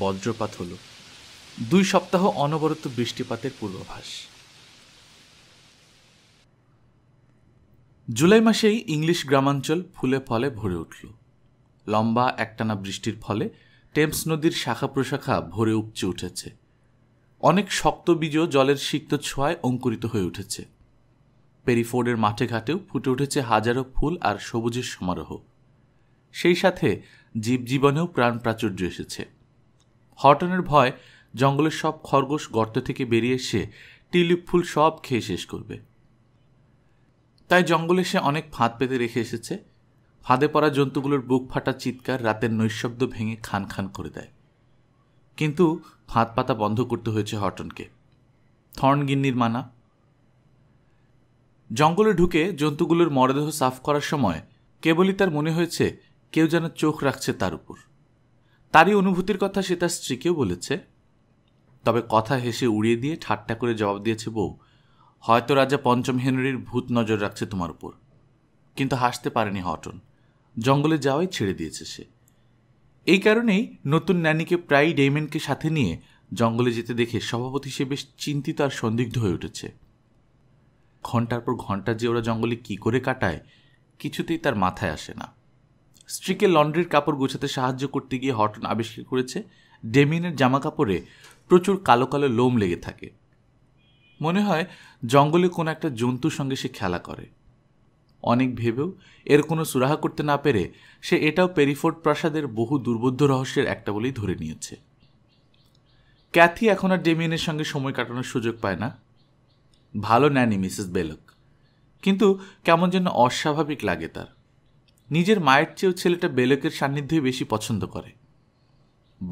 বজ্রপাত হলো দুই সপ্তাহ অনবরত বৃষ্টিপাতের পূর্বাভাস জুলাই মাসেই ইংলিশ গ্রামাঞ্চল ফুলে ফলে ভরে উঠল লম্বা একটানা বৃষ্টির ফলে টেমস নদীর শাখা প্রশাখা ভরে উপচে উঠেছে অনেক শক্ত বীজও জলের সিক্ত ছোঁয়ায় অঙ্কুরিত হয়ে উঠেছে পেরিফোর্ডের মাঠে ঘাটেও ফুটে উঠেছে হাজারো ফুল আর সবুজের সমারোহ সেই সাথে জীবজীবনেও প্রাণ প্রাচুর্য এসেছে হটনের ভয় জঙ্গলের সব খরগোশ গর্ত থেকে বেরিয়ে এসে টিউলিপ ফুল সব খেয়ে শেষ করবে তাই জঙ্গলে সে অনেক ফাঁদ পেতে রেখে এসেছে ফাঁদে পড়া জন্তুগুলোর বুক ফাটা চিৎকার রাতের নৈশব্দ ভেঙে খান খান করে দেয় কিন্তু ফাঁদ পাতা বন্ধ করতে হয়েছে হটনকে থর্ন গিন্নির মানা জঙ্গলে ঢুকে জন্তুগুলোর মরদেহ সাফ করার সময় কেবলই তার মনে হয়েছে কেউ যেন চোখ রাখছে তার উপর তারই অনুভূতির কথা সে তার স্ত্রীকেও বলেছে তবে কথা হেসে উড়িয়ে দিয়ে ঠাট্টা করে জবাব দিয়েছে বউ হয়তো রাজা পঞ্চম হেনরির ভূত নজর রাখছে তোমার উপর কিন্তু হাসতে পারেনি হটন জঙ্গলে যাওয়াই ছেড়ে দিয়েছে সে এই কারণেই নতুন ন্যানিকে প্রায় ডেমেনকে সাথে নিয়ে জঙ্গলে যেতে দেখে সভাপতি সে বেশ চিন্তিত আর সন্দিগ্ধ হয়ে উঠেছে ঘন্টার পর ঘন্টা যে ওরা জঙ্গলে কি করে কাটায় কিছুতেই তার মাথায় আসে না স্ত্রীকে লন্ড্রির কাপড় গোছাতে সাহায্য করতে গিয়ে হটন আবিষ্কার করেছে ডেমিনের জামা কাপড়ে প্রচুর কালো কালো লোম লেগে থাকে মনে হয় জঙ্গলে কোনো একটা জন্তুর সঙ্গে সে খেলা করে অনেক ভেবেও এর কোনো সুরাহা করতে না পেরে সে এটাও পেরিফোর্ট প্রাসাদের বহু দুর্বোধ্য রহস্যের একটা বলেই ধরে নিয়েছে ক্যাথি এখন আর ডেমিয়েনের সঙ্গে সময় কাটানোর সুযোগ পায় না ভালো নেয়নি মিসেস বেলক কিন্তু কেমন যেন অস্বাভাবিক লাগে তার নিজের মায়ের চেয়েও ছেলেটা বেলকের সান্নিধ্যে বেশি পছন্দ করে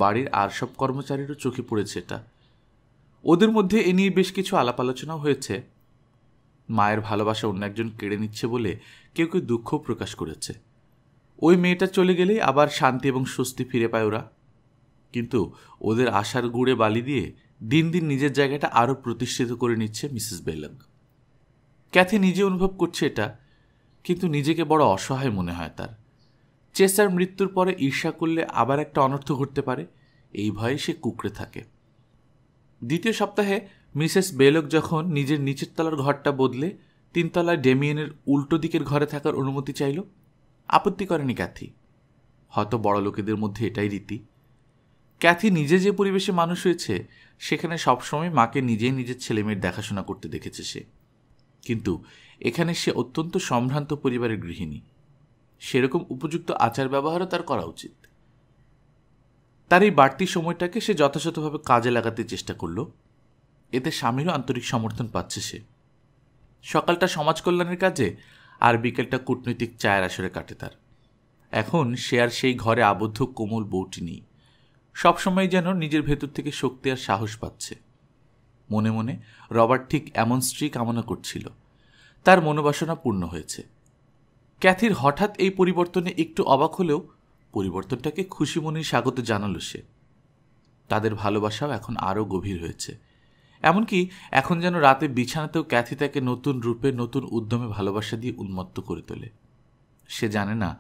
বাড়ির আর সব কর্মচারীরও চোখে পড়েছে এটা ওদের মধ্যে এ নিয়ে বেশ কিছু আলাপ আলোচনাও হয়েছে মায়ের ভালোবাসা অন্য একজন কেড়ে নিচ্ছে বলে কেউ কেউ দুঃখ প্রকাশ করেছে ওই মেয়েটা চলে গেলেই আবার শান্তি এবং স্বস্তি ফিরে পায় ওরা কিন্তু ওদের আশার গুড়ে বালি দিয়ে দিন দিন নিজের জায়গাটা আরও প্রতিষ্ঠিত করে নিচ্ছে মিসেস বেলং ক্যাথি নিজে অনুভব করছে এটা কিন্তু নিজেকে বড় অসহায় মনে হয় তার চেসার মৃত্যুর পরে ঈর্ষা করলে আবার একটা অনর্থ ঘটতে পারে এই ভয়ে সে কুকড়ে থাকে দ্বিতীয় সপ্তাহে মিসেস বেলক যখন নিজের নিচের তলার ঘরটা বদলে তিনতলায় ডেমিয়েনের উল্টো দিকের ঘরে থাকার অনুমতি চাইল আপত্তি করেনি ক্যাথি হয়তো বড় লোকেদের মধ্যে এটাই রীতি ক্যাথি নিজে যে পরিবেশে মানুষ হয়েছে সেখানে সবসময় মাকে নিজেই নিজের ছেলেমেয়ের দেখাশোনা করতে দেখেছে সে কিন্তু এখানে সে অত্যন্ত সম্ভ্রান্ত পরিবারের গৃহিণী সেরকম উপযুক্ত আচার ব্যবহারও তার করা উচিত তার এই বাড়তি সময়টাকে সে যথাযথভাবে কাজে লাগাতে চেষ্টা করল এতে স্বামীরও আন্তরিক সমর্থন পাচ্ছে সে সকালটা সমাজ কল্যাণের কাজে আর বিকেলটা কূটনৈতিক চায়ের আসরে কাটে তার এখন সে আর সেই ঘরে আবদ্ধ কোমল বউটি নেই সবসময় যেন নিজের ভেতর থেকে শক্তি আর সাহস পাচ্ছে মনে মনে রবার্ট ঠিক এমন স্ত্রী কামনা করছিল তার মনোবাসনা পূর্ণ হয়েছে ক্যাথির হঠাৎ এই পরিবর্তনে একটু অবাক হলেও পরিবর্তনটাকে খুশি মনে স্বাগত জানালো সে তাদের ভালোবাসাও এখন আরও গভীর হয়েছে এমনকি এখন যেন রাতে বিছানাতেও ক্যাথি তাকে নতুন রূপে নতুন উদ্যমে ভালোবাসা দিয়ে উন্মত্ত করে তোলে সে জানে না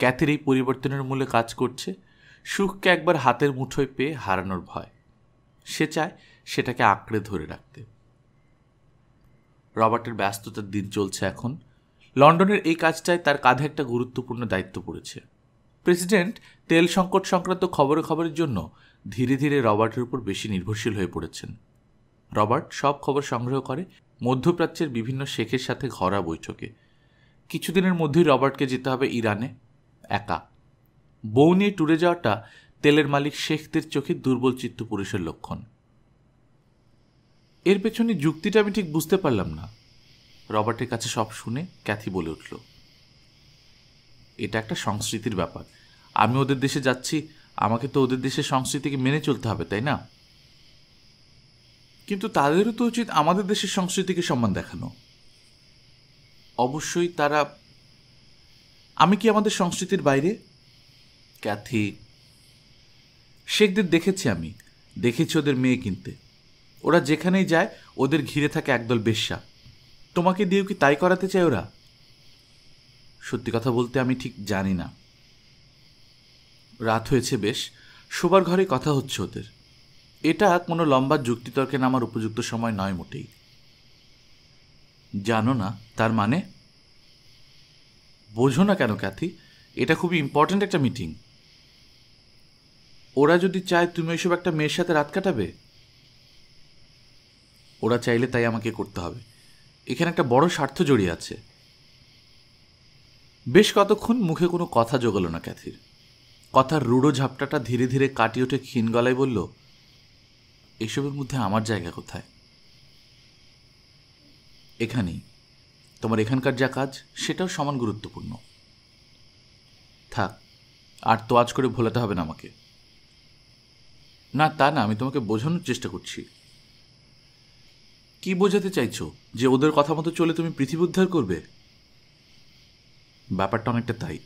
ক্যাথির এই পরিবর্তনের মূলে কাজ করছে সুখকে একবার হাতের মুঠোয় পেয়ে হারানোর ভয় সে চায় সেটাকে আঁকড়ে ধরে রাখতে রবার্টের ব্যস্ততার দিন চলছে এখন লন্ডনের এই কাজটায় তার কাঁধে একটা গুরুত্বপূর্ণ দায়িত্ব পড়েছে প্রেসিডেন্ট তেল সংকট সংক্রান্ত খবরে খবরের জন্য ধীরে ধীরে রবার্টের উপর বেশি নির্ভরশীল হয়ে পড়েছেন রবার্ট সব খবর সংগ্রহ করে মধ্যপ্রাচ্যের বিভিন্ন শেখের সাথে ঘরা বৈঠকে কিছুদিনের মধ্যেই রবার্টকে যেতে হবে ইরানে একা বউ নিয়ে ট্যুরে যাওয়াটা তেলের মালিক শেখদের চোখে দুর্বল চিত্ত পুরুষের লক্ষণ এর পেছনে যুক্তিটা আমি ঠিক বুঝতে পারলাম না রবার্টের কাছে সব শুনে ক্যাথি বলে উঠল এটা একটা সংস্কৃতির ব্যাপার আমি ওদের দেশে যাচ্ছি আমাকে তো ওদের দেশের সংস্কৃতিকে মেনে চলতে হবে তাই না কিন্তু তাদেরও তো উচিত আমাদের দেশের সংস্কৃতিকে সম্মান দেখানো অবশ্যই তারা আমি কি আমাদের সংস্কৃতির বাইরে ক্যাথি শেখদের দেখেছি আমি দেখেছি ওদের মেয়ে কিনতে ওরা যেখানেই যায় ওদের ঘিরে থাকে একদল বেশ্যা তোমাকে দিয়েও কি তাই করাতে চায় ওরা সত্যি কথা বলতে আমি ঠিক জানি না রাত হয়েছে বেশ শোবার ঘরে কথা হচ্ছে ওদের এটা কোনো লম্বা যুক্তিতর্কে নামার উপযুক্ত সময় নয় মোটেই জানো না তার মানে বোঝো না কেন ক্যাথি এটা খুবই ইম্পর্ট্যান্ট একটা মিটিং ওরা যদি চায় তুমি ওইসব একটা মেয়ের সাথে রাত কাটাবে ওরা চাইলে তাই আমাকে করতে হবে এখানে একটা বড় স্বার্থ জড়িয়ে আছে বেশ কতক্ষণ মুখে কোনো কথা জোগালো না ক্যাথির কথার রুড়ো ঝাপটাটা ধীরে ধীরে কাটিয়ে ওঠে ক্ষীণ গলায় বলল এসবের মধ্যে আমার জায়গা কোথায় এখানেই তোমার এখানকার যা কাজ সেটাও সমান গুরুত্বপূর্ণ থাক আর তো আজ করে ভোলাতে হবে না আমাকে না তা না আমি তোমাকে বোঝানোর চেষ্টা করছি কি বোঝাতে চাইছো যে ওদের কথা মতো চলে তুমি পৃথিবী উদ্ধার করবে ব্যাপারটা অনেকটা তাই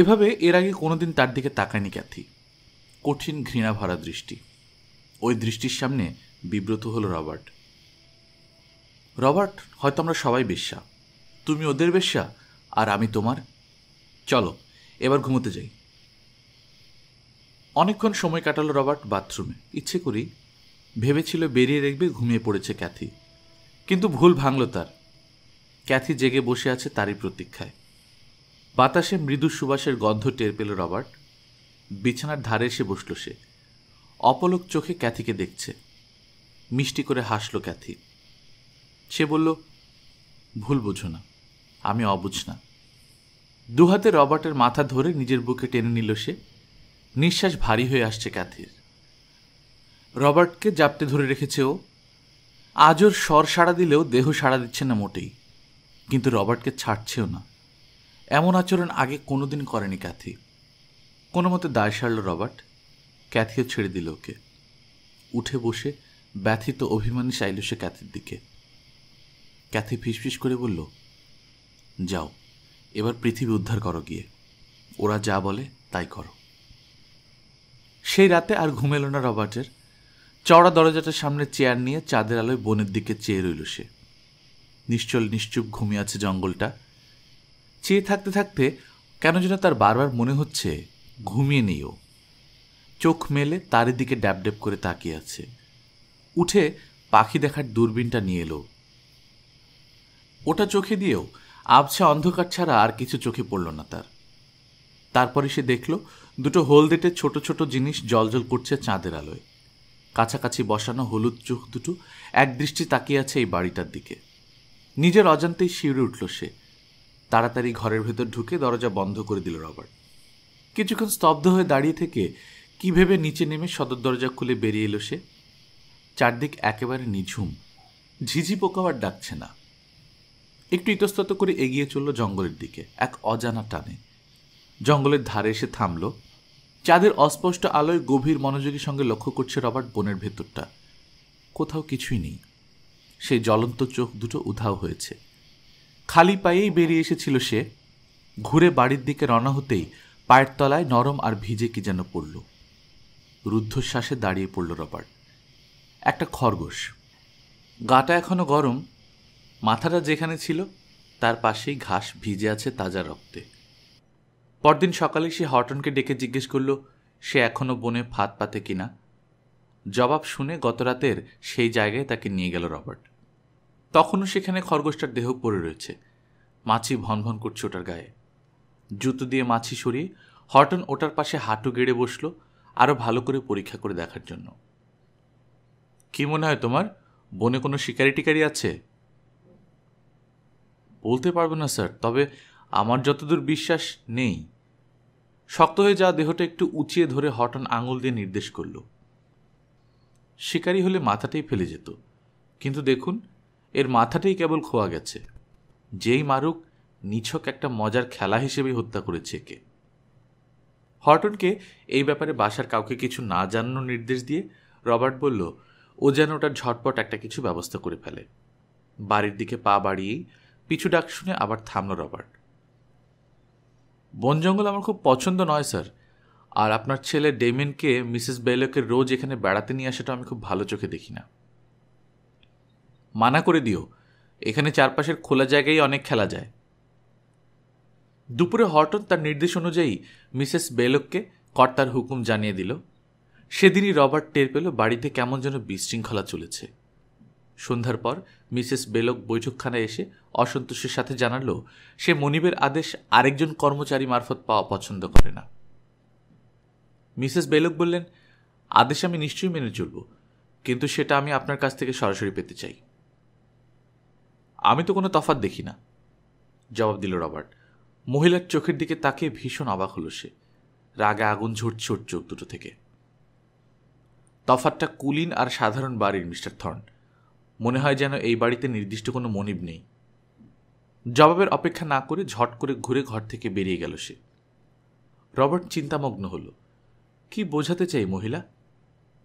এভাবে এর আগে কোনোদিন তার দিকে তাকায়নি ক্যাথি কঠিন ঘৃণা ভরা দৃষ্টি ওই দৃষ্টির সামনে বিব্রত হল রবার্ট রবার্ট হয়তো আমরা সবাই বেশ্যা তুমি ওদের বেশ্যা আর আমি তোমার চলো এবার ঘুমোতে যাই অনেকক্ষণ সময় কাটালো রবার্ট বাথরুমে ইচ্ছে করি ভেবেছিল বেরিয়ে রেখবে ঘুমিয়ে পড়েছে ক্যাথি কিন্তু ভুল ভাঙল তার ক্যাথি জেগে বসে আছে তারই প্রতীক্ষায় বাতাসে মৃদু সুবাসের গন্ধ টের পেল রবার্ট বিছানার ধারে এসে বসল সে অপলক চোখে ক্যাথিকে দেখছে মিষ্টি করে হাসলো ক্যাথি সে বলল ভুল বোঝো না আমি অবুঝ না দুহাতে রবার্টের মাথা ধরে নিজের বুকে টেনে নিল সে নিঃশ্বাস ভারী হয়ে আসছে ক্যাথির রবার্টকে জাপটে ধরে রেখেছে ও আজর স্বর সাড়া দিলেও দেহ সাড়া দিচ্ছে না মোটেই কিন্তু রবার্টকে ছাড়ছেও না এমন আচরণ আগে কোনোদিন করেনি ক্যাথি কোনো মতে দায় সারল রবার্ট ক্যাথিও ছেড়ে দিল ওকে উঠে বসে ব্যথিত অভিমানী চাইল সে ক্যাথির দিকে ক্যাথি ফিসফিস করে বলল যাও এবার পৃথিবী উদ্ধার করো গিয়ে ওরা যা বলে তাই করো সেই রাতে আর ঘুমেল না রবার্টের চওড়া দরজাটার সামনে চেয়ার নিয়ে চাঁদের আলোয় বনের দিকে চেয়ে রইল সে নিশ্চল নিশ্চুপ ঘুমিয়ে আছে জঙ্গলটা চেয়ে থাকতে থাকতে কেন যেন তার বারবার মনে হচ্ছে ঘুমিয়ে নিও চোখ মেলে তারই দিকে ড্যাবড্যাব করে তাকিয়ে আছে উঠে পাখি দেখার দূরবীনটা নিয়ে এলো ওটা চোখে দিয়েও আবছা অন্ধকার ছাড়া আর কিছু চোখে পড়ল না তার তারপরে সে দেখল দুটো হলদেটে ছোট ছোট জিনিস জলজল করছে চাঁদের আলোয় কাছাকাছি বসানো হলুদ চোখ দুটো একদৃষ্টি তাকিয়ে আছে এই বাড়িটার দিকে নিজের অজান্তেই শিউরে উঠল সে তাড়াতাড়ি ঘরের ভেতর ঢুকে দরজা বন্ধ করে দিল রবার্ট কিছুক্ষণ স্তব্ধ হয়ে দাঁড়িয়ে থেকে কী ভেবে নিচে নেমে সদর দরজা খুলে বেরিয়ে এলো সে চারদিক একেবারে নিঝুম ঝিঝি পোকাও ডাকছে না একটু ইতস্তত করে এগিয়ে চলল জঙ্গলের দিকে এক অজানা টানে জঙ্গলের ধারে এসে থামল চাঁদের অস্পষ্ট আলোয় গভীর মনোযোগের সঙ্গে লক্ষ্য করছে রবার্ট বনের ভেতরটা কোথাও কিছুই নেই সেই জ্বলন্ত চোখ দুটো উধাও হয়েছে খালি পায়েই বেরিয়ে এসেছিল সে ঘুরে বাড়ির দিকে রওনা হতেই পায়ের তলায় নরম আর ভিজে কি যেন পড়ল রুদ্ধশ্বাসে দাঁড়িয়ে পড়ল রবার্ট একটা খরগোশ গাটা এখনো গরম মাথাটা যেখানে ছিল তার পাশেই ঘাস ভিজে আছে তাজা রক্তে পরদিন সকালে সে হটনকে ডেকে জিজ্ঞেস করল সে এখনও বনে ফাঁদ পাতে কিনা জবাব শুনে গতরাতের সেই জায়গায় তাকে নিয়ে গেল রবার্ট তখনও সেখানে খরগোশটার দেহ পড়ে রয়েছে মাছি ভনভন করছে ওটার গায়ে জুতো দিয়ে মাছি সরিয়ে হটন ওটার পাশে হাঁটু গেড়ে বসলো আরও ভালো করে পরীক্ষা করে দেখার জন্য কি মনে হয় তোমার বনে কোনো শিকারি টিকারি আছে বলতে পারবো না স্যার তবে আমার যতদূর বিশ্বাস নেই শক্ত হয়ে যাওয়া দেহটা একটু উঁচিয়ে ধরে হটন আঙুল দিয়ে নির্দেশ করলো শিকারি হলে মাথাটাই ফেলে যেত কিন্তু দেখুন এর মাথাটাই কেবল খোয়া গেছে যেই মারুক নিছক একটা মজার খেলা হিসেবে হত্যা করেছে একে হর্টনকে এই ব্যাপারে বাসার কাউকে কিছু না জানানোর নির্দেশ দিয়ে রবার্ট বলল ও যেন ওটার ঝটপট একটা কিছু ব্যবস্থা করে ফেলে বাড়ির দিকে পা বাড়িয়েই পিছু ডাক শুনে আবার থামল রবার্ট বন জঙ্গল আমার খুব পছন্দ নয় স্যার আর আপনার ছেলে ডেমিনকে মিসেস বেলকে রোজ এখানে বেড়াতে নিয়ে আসাটা আমি খুব ভালো চোখে দেখি না মানা করে দিও এখানে চারপাশের খোলা জায়গায় অনেক খেলা যায় দুপুরে হটন তার নির্দেশ অনুযায়ী মিসেস বেলককে কর্তার হুকুম জানিয়ে দিল সেদিনই রবার্ট টের পেল বাড়িতে কেমন যেন বিশৃঙ্খলা চলেছে সন্ধ্যার পর মিসেস বেলক বৈঠকখানায় এসে অসন্তোষের সাথে জানালো সে মনিবের আদেশ আরেকজন কর্মচারী মারফত পাওয়া পছন্দ করে না মিসেস বেলক বললেন আদেশ আমি নিশ্চয়ই মেনে চলব কিন্তু সেটা আমি আপনার কাছ থেকে সরাসরি পেতে চাই আমি তো কোনো তফাত দেখি না জবাব দিল রবার্ট মহিলার চোখের দিকে তাকিয়ে ভীষণ অবাক হলো সে রাগে আগুন ঝরছে ওর চোখ দুটো থেকে তফাতটা কুলিন আর সাধারণ বাড়ির মিস্টার থর্ন মনে হয় যেন এই বাড়িতে নির্দিষ্ট কোনো মনিব নেই জবাবের অপেক্ষা না করে ঝট করে ঘুরে ঘর থেকে বেরিয়ে গেল সে রবার্ট চিন্তামগ্ন হলো কি বোঝাতে চাই মহিলা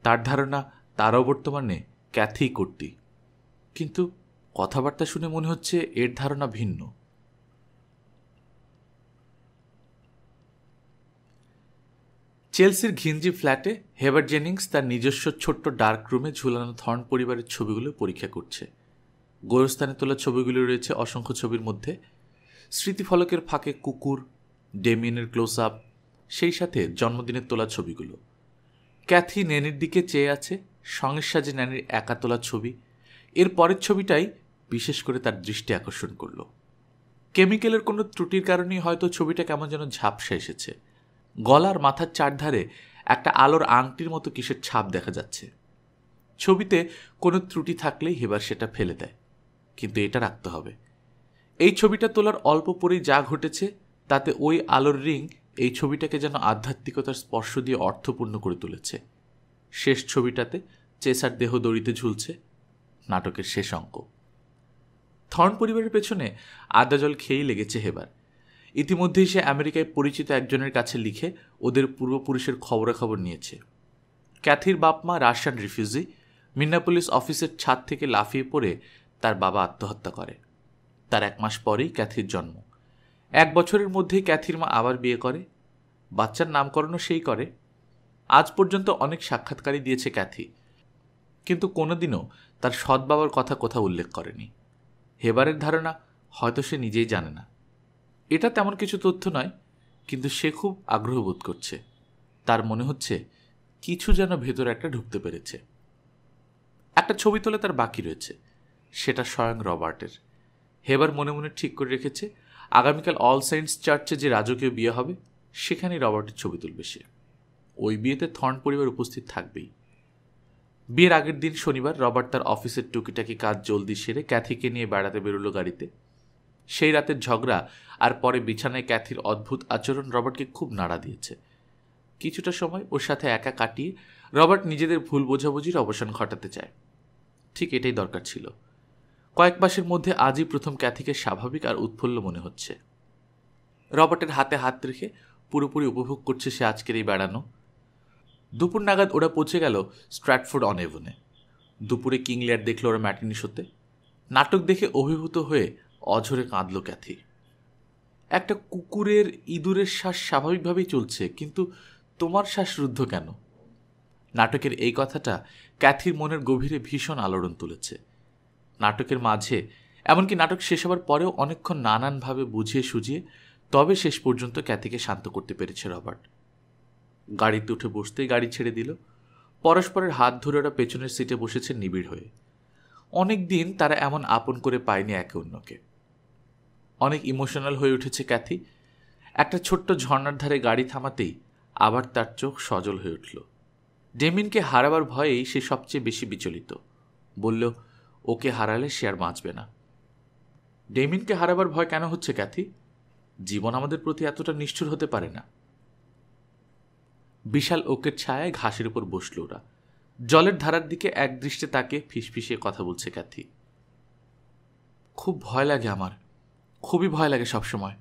তার ধারণা তারাও বর্তমানে ক্যাথি কর্তি কিন্তু কথাবার্তা শুনে মনে হচ্ছে এর ধারণা ভিন্ন চেলসির ঘিঞ্জি ফ্ল্যাটে হেবার জেনিংস তার নিজস্ব ছোট্ট ডার্ক রুমে ঝুলানো থর্ন পরিবারের ছবিগুলো পরীক্ষা করছে গোরস্থানে তোলা ছবিগুলো রয়েছে অসংখ্য ছবির মধ্যে স্মৃতিফলকের ফাঁকে কুকুর ডেমিনের ক্লোজ আপ সেই সাথে জন্মদিনের তোলা ছবিগুলো ক্যাথি ন্যানির দিকে চেয়ে আছে সঙ্গের সাজে ন্যানির একা তোলা ছবি এর পরের ছবিটাই বিশেষ করে তার দৃষ্টি আকর্ষণ করল কেমিক্যালের কোনো ত্রুটির কারণেই হয়তো ছবিটা কেমন যেন ঝাপসা এসেছে গলার মাথার চারধারে একটা আলোর আংটির মতো কিসের ছাপ দেখা যাচ্ছে ছবিতে কোনো ত্রুটি থাকলেই হেবার সেটা ফেলে দেয় কিন্তু এটা রাখতে হবে এই ছবিটা তোলার অল্প পরেই যা ঘটেছে তাতে ওই আলোর রিং এই ছবিটাকে যেন আধ্যাত্মিকতার স্পর্শ দিয়ে অর্থপূর্ণ করে তুলেছে শেষ ছবিটাতে চেসার দেহ দড়িতে ঝুলছে নাটকের শেষ অঙ্ক থর্ন পরিবারের পেছনে আদা জল খেয়েই লেগেছে হেবার ইতিমধ্যেই সে আমেরিকায় পরিচিত একজনের কাছে লিখে ওদের পূর্বপুরুষের খবরাখবর নিয়েছে ক্যাথির বাপ মা রাশিয়ান রিফিউজি পুলিশ অফিসের ছাদ থেকে লাফিয়ে পড়ে তার বাবা আত্মহত্যা করে তার এক মাস পরেই ক্যাথির জন্ম এক বছরের মধ্যেই ক্যাথির মা আবার বিয়ে করে বাচ্চার নামকরণও সেই করে আজ পর্যন্ত অনেক সাক্ষাৎকারই দিয়েছে ক্যাথি কিন্তু কোনোদিনও তার সৎ বাবার কথা কোথাও উল্লেখ করেনি হেবারের ধারণা হয়তো সে নিজেই জানে না এটা তেমন কিছু তথ্য নয় কিন্তু সে খুব আগ্রহ বোধ করছে তার মনে হচ্ছে কিছু যেন ভেতরে একটা ঢুকতে পেরেছে একটা ছবি তোলে তার বাকি রয়েছে সেটা স্বয়ং রবার্টের হেবার মনে মনে ঠিক করে রেখেছে আগামীকাল অল সেন্টস চার্চে যে রাজকীয় বিয়ে হবে সেখানেই রবার্টের ছবি তুলবে সে ওই বিয়েতে থর্ন পরিবার উপস্থিত থাকবেই বিয়ের আগের দিন শনিবার রবার্ট তার অফিসের টুকিটাকি কাজ জলদি সেরে ক্যাথিকে নিয়ে বেড়াতে বেরোলো গাড়িতে সেই রাতের ঝগড়া আর পরে বিছানায় ক্যাথির অদ্ভুত আচরণ রবার্টকে খুব নাড়া দিয়েছে কিছুটা সময় ওর সাথে একা কাটিয়ে রবার্ট নিজেদের ভুল বোঝাবুঝির অবসান ঘটাতে চায় ঠিক এটাই দরকার ছিল কয়েক মাসের মধ্যে আজই প্রথম ক্যাথিকে স্বাভাবিক আর উৎফুল্ল মনে হচ্ছে রবার্টের হাতে হাত রেখে পুরোপুরি উপভোগ করছে সে আজকের এই বেড়ানো দুপুর নাগাদ ওরা পৌঁছে গেল স্ট্র্যাটফোর্ড অনেভনে দুপুরে কিংলেয়ার দেখল ওরা ম্যাটিনি শোতে নাটক দেখে অভিভূত হয়ে অঝরে কাঁদল ক্যাথি একটা কুকুরের ইঁদুরের শ্বাস স্বাভাবিকভাবেই চলছে কিন্তু তোমার শ্বাসরুদ্ধ কেন নাটকের এই কথাটা ক্যাথির মনের গভীরে ভীষণ আলোড়ন তুলেছে নাটকের মাঝে এমনকি নাটক শেষ হবার পরেও অনেকক্ষণ নানানভাবে বুঝিয়ে সুঝিয়ে তবে শেষ পর্যন্ত ক্যাথিকে শান্ত করতে পেরেছে রবার্ট গাড়িতে উঠে বসতেই গাড়ি ছেড়ে দিল পরস্পরের হাত ধরে ওরা পেছনের সিটে বসেছে নিবিড় হয়ে অনেক দিন তারা এমন আপন করে পায়নি একে অন্যকে অনেক ইমোশনাল হয়ে উঠেছে ক্যাথি একটা ছোট্ট ঝর্নার ধারে গাড়ি থামাতেই আবার তার চোখ সজল হয়ে উঠল ডেমিনকে হারাবার ভয়েই সে সবচেয়ে বেশি বিচলিত বলল ওকে হারালে সে আর বাঁচবে না ডেমিনকে হারাবার ভয় কেন হচ্ছে ক্যাথি জীবন আমাদের প্রতি এতটা নিষ্ঠুর হতে পারে না বিশাল ওকের ছায়ায় ঘাসের উপর বসল ওরা জলের ধারার দিকে এক দৃষ্টে তাকে ফিসফিসিয়ে কথা বলছে ক্যাথি খুব ভয় লাগে আমার খুবই ভয় লাগে সবসময়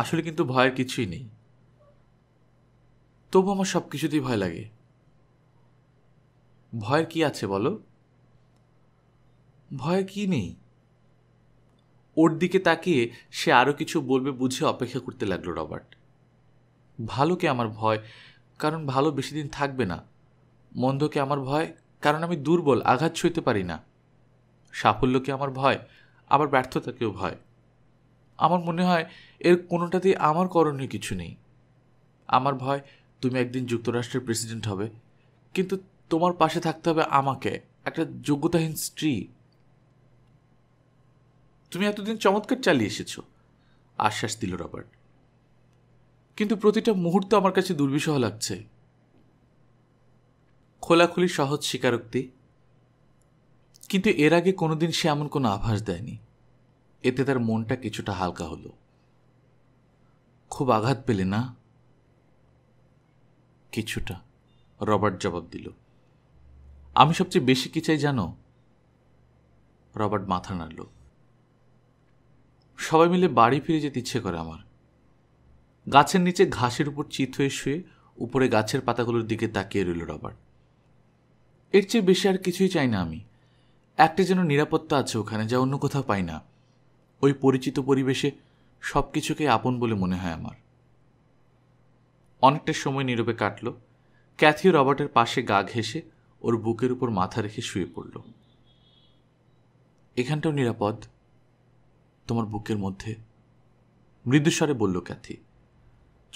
আসলে কিন্তু ভয়ের কিছুই নেই তবু আমার সব কিছুতেই ভয় লাগে ভয়ের কি আছে বলো ভয় কি নেই ওর দিকে তাকিয়ে সে আরও কিছু বলবে বুঝে অপেক্ষা করতে লাগলো রবার্ট ভালোকে আমার ভয় কারণ ভালো বেশি দিন থাকবে না মন্দকে আমার ভয় কারণ আমি দুর্বল আঘাত ছুঁতে পারি না সাফল্যকে আমার ভয় আবার ব্যর্থতাকেও ভয় আমার মনে হয় এর কোনোটাতেই আমার করণীয় কিছু নেই আমার ভয় তুমি একদিন যুক্তরাষ্ট্রের প্রেসিডেন্ট হবে কিন্তু তোমার পাশে থাকতে হবে আমাকে একটা যোগ্যতাহীন স্ত্রী তুমি এতদিন চমৎকার চালিয়ে এসেছো আশ্বাস দিল রবার্ট কিন্তু প্রতিটা মুহূর্ত আমার কাছে দুর্বিষহ লাগছে খোলাখুলি সহজ স্বীকারোক্তি কিন্তু এর আগে কোনোদিন সে এমন কোনো আভাস দেয়নি এতে তার মনটা কিছুটা হালকা হলো খুব আঘাত পেলে না কিছুটা রবার্ট জবাব দিল আমি সবচেয়ে বেশি কি চাই জানো রবার্ট মাথা নাড়ল সবাই মিলে বাড়ি ফিরে যেতে ইচ্ছে করে আমার গাছের নিচে ঘাসের উপর চিত হয়ে শুয়ে উপরে গাছের পাতাগুলোর দিকে তাকিয়ে রইল রবার্ট এর চেয়ে বেশি আর কিছুই চাই না আমি একটা যেন নিরাপত্তা আছে ওখানে যা অন্য কোথাও পাই না ওই পরিচিত পরিবেশে সব কিছুকে আপন বলে মনে হয় আমার অনেকটা সময় নীরবে কাটল ক্যাথিও রবার্টের পাশে গা ঘেসে ওর বুকের উপর মাথা রেখে শুয়ে পড়ল এখানটাও নিরাপদ তোমার বুকের মধ্যে মৃদুস্বরে বলল ক্যাথি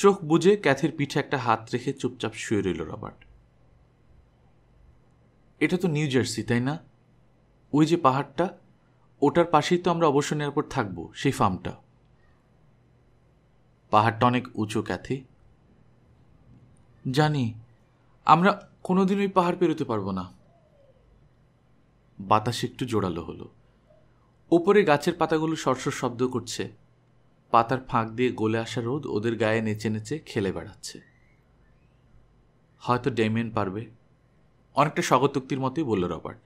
চোখ বুঝে ক্যাথির পিঠে একটা হাত রেখে চুপচাপ শুয়ে রইল রবার্ট এটা তো নিউ জার্সি তাই না ওই যে পাহাড়টা ওটার পাশেই তো আমরা অবসর নেওয়ার পর থাকবো সেই ফার্মটা পাহাড়টা অনেক উঁচু ক্যাথি জানি আমরা কোনোদিন ওই পাহাড় পেরোতে পারবো না বাতাস একটু জোরালো হলো ওপরে গাছের পাতাগুলো সরসর শব্দ করছে পাতার ফাঁক দিয়ে গলে আসা রোদ ওদের গায়ে নেচে নেচে খেলে বেড়াচ্ছে হয়তো ডেমিয়েন পারবে অনেকটা স্বগতোক্তির মতোই বলল রবার্ট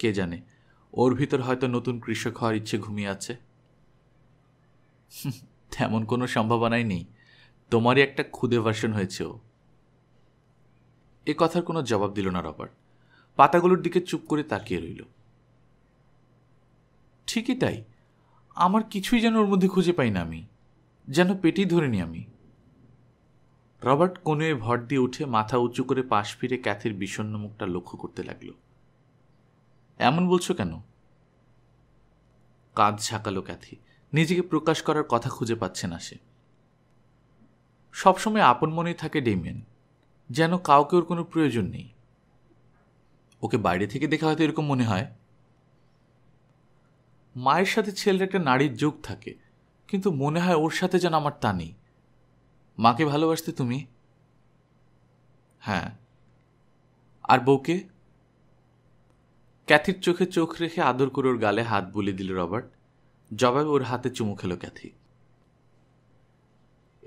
কে জানে ওর ভিতর হয়তো নতুন কৃষক হওয়ার ইচ্ছে ঘুমিয়ে আছে তেমন কোনো সম্ভাবনাই নেই তোমারই একটা ক্ষুদে ভার্সন হয়েছে ও এ কথার কোনো জবাব দিল না রবার্ট পাতাগুলোর দিকে চুপ করে তাকিয়ে রইল ঠিকই তাই আমার কিছুই যেন ওর মধ্যে খুঁজে পাই না আমি যেন পেটেই ধরে আমি রবার্ট কোনোয় ভর দিয়ে উঠে মাথা উঁচু করে পাশ ফিরে ক্যাথের বিষণ্ন মুখটা লক্ষ্য করতে লাগল এমন বলছো কেন কাঁধ ঝাঁকালো ক্যাথি নিজেকে প্রকাশ করার কথা খুঁজে পাচ্ছে না সে সবসময় আপন মনেই থাকে ডেমিয়ান যেন কাউকে ওর কোনো প্রয়োজন নেই ওকে বাইরে থেকে দেখা হয়তো এরকম মনে হয় মায়ের সাথে ছেলের একটা নারীর যোগ থাকে কিন্তু মনে হয় ওর সাথে যেন আমার তা নেই মাকে ভালোবাসতে তুমি হ্যাঁ আর বউকে ক্যাথির চোখে চোখ রেখে আদর করে ওর গালে হাত বুলি দিল রবার্ট জবাবে ওর হাতে চুমু খেল ক্যাথি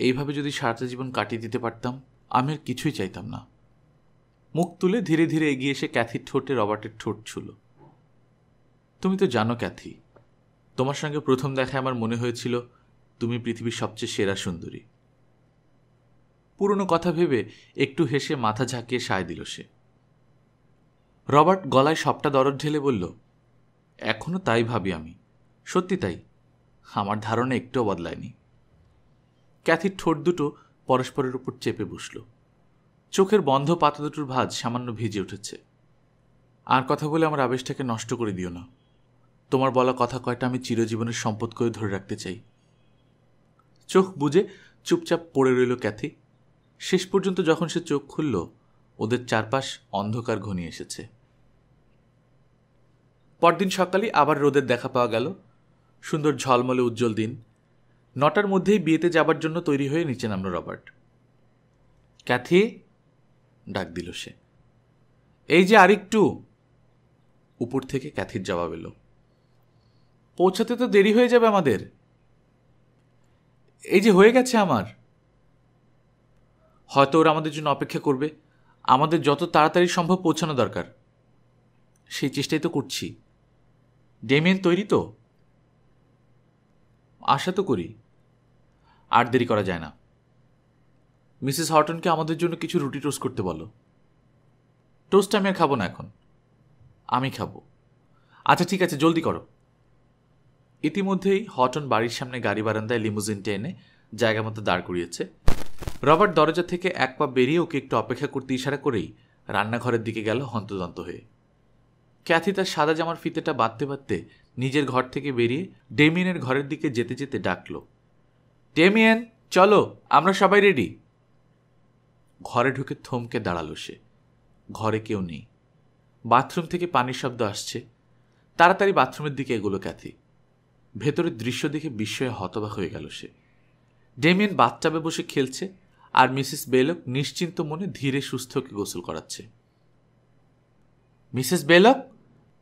এইভাবে যদি সারাটা জীবন কাটিয়ে দিতে পারতাম আমি আর কিছুই চাইতাম না মুখ তুলে ধীরে ধীরে এগিয়ে এসে ক্যাথির ঠোঁটে রবার্টের ঠোঁট ছুল তুমি তো জানো ক্যাথি তোমার সঙ্গে প্রথম দেখায় আমার মনে হয়েছিল তুমি পৃথিবীর সবচেয়ে সেরা সুন্দরী পুরনো কথা ভেবে একটু হেসে মাথা ঝাঁকিয়ে সায় দিল সে রবার্ট গলায় সবটা দরদ ঢেলে বলল এখনও তাই ভাবি আমি সত্যি তাই আমার ধারণা একটুও বদলায়নি ক্যাথির ঠোঁট দুটো পরস্পরের উপর চেপে বসল চোখের বন্ধ পাতা দুটোর ভাজ সামান্য ভিজে উঠেছে আর কথা বলে আমার আবেশটাকে নষ্ট করে দিও না তোমার বলা কথা কয়টা আমি চিরজীবনের সম্পদ করে ধরে রাখতে চাই চোখ বুঝে চুপচাপ পড়ে রইল ক্যাথি শেষ পর্যন্ত যখন সে চোখ খুলল ওদের চারপাশ অন্ধকার ঘনিয়ে এসেছে পরদিন সকালে আবার রোদের দেখা পাওয়া গেল সুন্দর ঝলমলে উজ্জ্বল দিন নটার মধ্যেই বিয়েতে যাবার জন্য তৈরি হয়ে নিচে নামল রবার্ট ক্যাথি ডাক দিল সে এই যে আরেকটু উপর থেকে ক্যাথির জবাব এলো পৌঁছাতে তো দেরি হয়ে যাবে আমাদের এই যে হয়ে গেছে আমার হয়তো ওরা আমাদের জন্য অপেক্ষা করবে আমাদের যত তাড়াতাড়ি সম্ভব পৌঁছানো দরকার সেই চেষ্টাই তো করছি ডেমিয়েন তৈরি তো আশা তো করি আর দেরি করা যায় না মিসেস হটনকে আমাদের জন্য কিছু রুটি টোস্ট করতে বলো টোস্ট আমি আর খাবো না এখন আমি খাবো আচ্ছা ঠিক আছে জলদি করো ইতিমধ্যেই হটন বাড়ির সামনে গাড়ি বারান্দায় লিমুজিনটা এনে জায়গা মতো দাঁড় করিয়েছে রবার্ট দরজা থেকে এক পা বেরিয়ে ওকে একটু অপেক্ষা করতে ইশারা করেই রান্নাঘরের দিকে গেল হন্তদন্ত হয়ে ক্যাথি তার সাদা জামার ফিতেটা বাঁধতে বাঁধতে নিজের ঘর থেকে বেরিয়ে ডেমিয়েনের ঘরের দিকে যেতে যেতে ডাকল ডেমিয়েন চলো আমরা সবাই রেডি ঘরে ঢুকে থমকে দাঁড়ালো সে ঘরে কেউ নেই বাথরুম থেকে পানির শব্দ আসছে তাড়াতাড়ি বাথরুমের দিকে এগুলো ক্যাথি ভেতরের দৃশ্য দেখে বিস্ময়ে হতবাক হয়ে গেল সে ডেমিয়ান বাথটাবে বসে খেলছে আর মিসেস বেলক নিশ্চিন্ত মনে ধীরে সুস্থকে গোসল করাচ্ছে মিসেস বেলক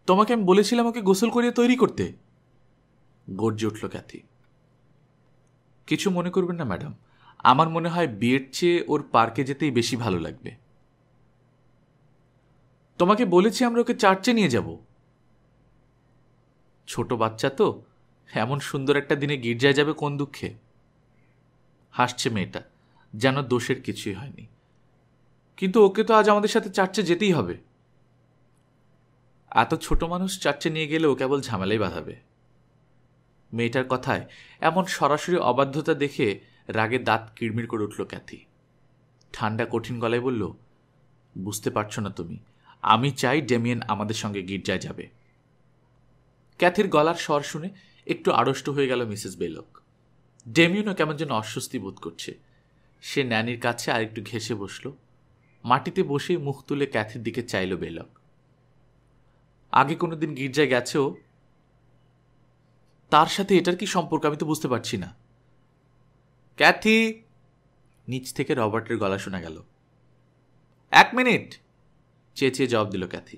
তোমাকে আমি বলেছিলাম ওকে গোসল করিয়ে তৈরি করতে গর্জে উঠল ক্যাথি কিছু মনে করবেন না ম্যাডাম আমার মনে হয় বিয়ের চেয়ে ওর পার্কে যেতেই বেশি ভালো লাগবে তোমাকে বলেছি আমরা ওকে চার্চে নিয়ে যাব ছোট বাচ্চা তো এমন সুন্দর একটা দিনে গির্জায় যাবে কোন দুঃখে হাসছে মেয়েটা যেন দোষের কিছুই হয়নি কিন্তু ওকে তো আজ আমাদের সাথে চার্চে যেতেই হবে এত ছোট মানুষ চার্চে নিয়ে গেলে ও কেবল ঝামেলাই বাঁধাবে মেয়েটার কথায় এমন সরাসরি অবাধ্যতা দেখে রাগে দাঁত কিড়মিড় করে উঠল ক্যাথি ঠান্ডা কঠিন গলায় বলল বুঝতে পারছো না তুমি আমি চাই ডেমিয়েন আমাদের সঙ্গে গির্জায় যাবে ক্যাথির গলার স্বর শুনে একটু আড়ষ্ট হয়ে গেল মিসেস বেলক ডেমিউনও কেমন যেন অস্বস্তি বোধ করছে সে ন্যানির কাছে আর একটু ঘেসে বসল মাটিতে বসেই মুখ তুলে ক্যাথির দিকে চাইল বেলক আগে কোনো দিন গির্জায় ও তার সাথে এটার কি সম্পর্ক আমি তো বুঝতে পারছি না ক্যাথি নিচ থেকে রবার্টের গলা শোনা গেল এক মিনিট চেয়ে চেয়ে জবাব দিল ক্যাথি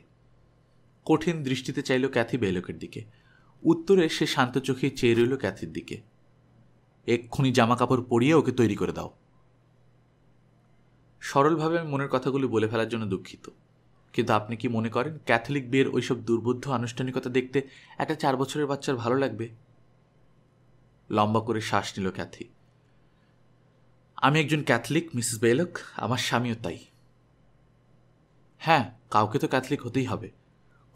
কঠিন দৃষ্টিতে চাইল ক্যাথি বেলকের দিকে উত্তরে সে শান্ত চোখে চেয়ে রইল ক্যাথির দিকে এক্ষুনি জামা কাপড় পরিয়ে ওকে তৈরি করে দাও সরলভাবে আমি মনের কথাগুলি বলে ফেলার জন্য দুঃখিত কিন্তু আপনি কি মনে করেন ক্যাথলিক বিয়ের ওইসব দুর্বোধ্য আনুষ্ঠানিকতা দেখতে একটা চার বছরের বাচ্চার ভালো লাগবে লম্বা করে শ্বাস নিল ক্যাথি আমি একজন ক্যাথলিক মিসেস বেলক আমার স্বামীও তাই হ্যাঁ কাউকে তো ক্যাথলিক হতেই হবে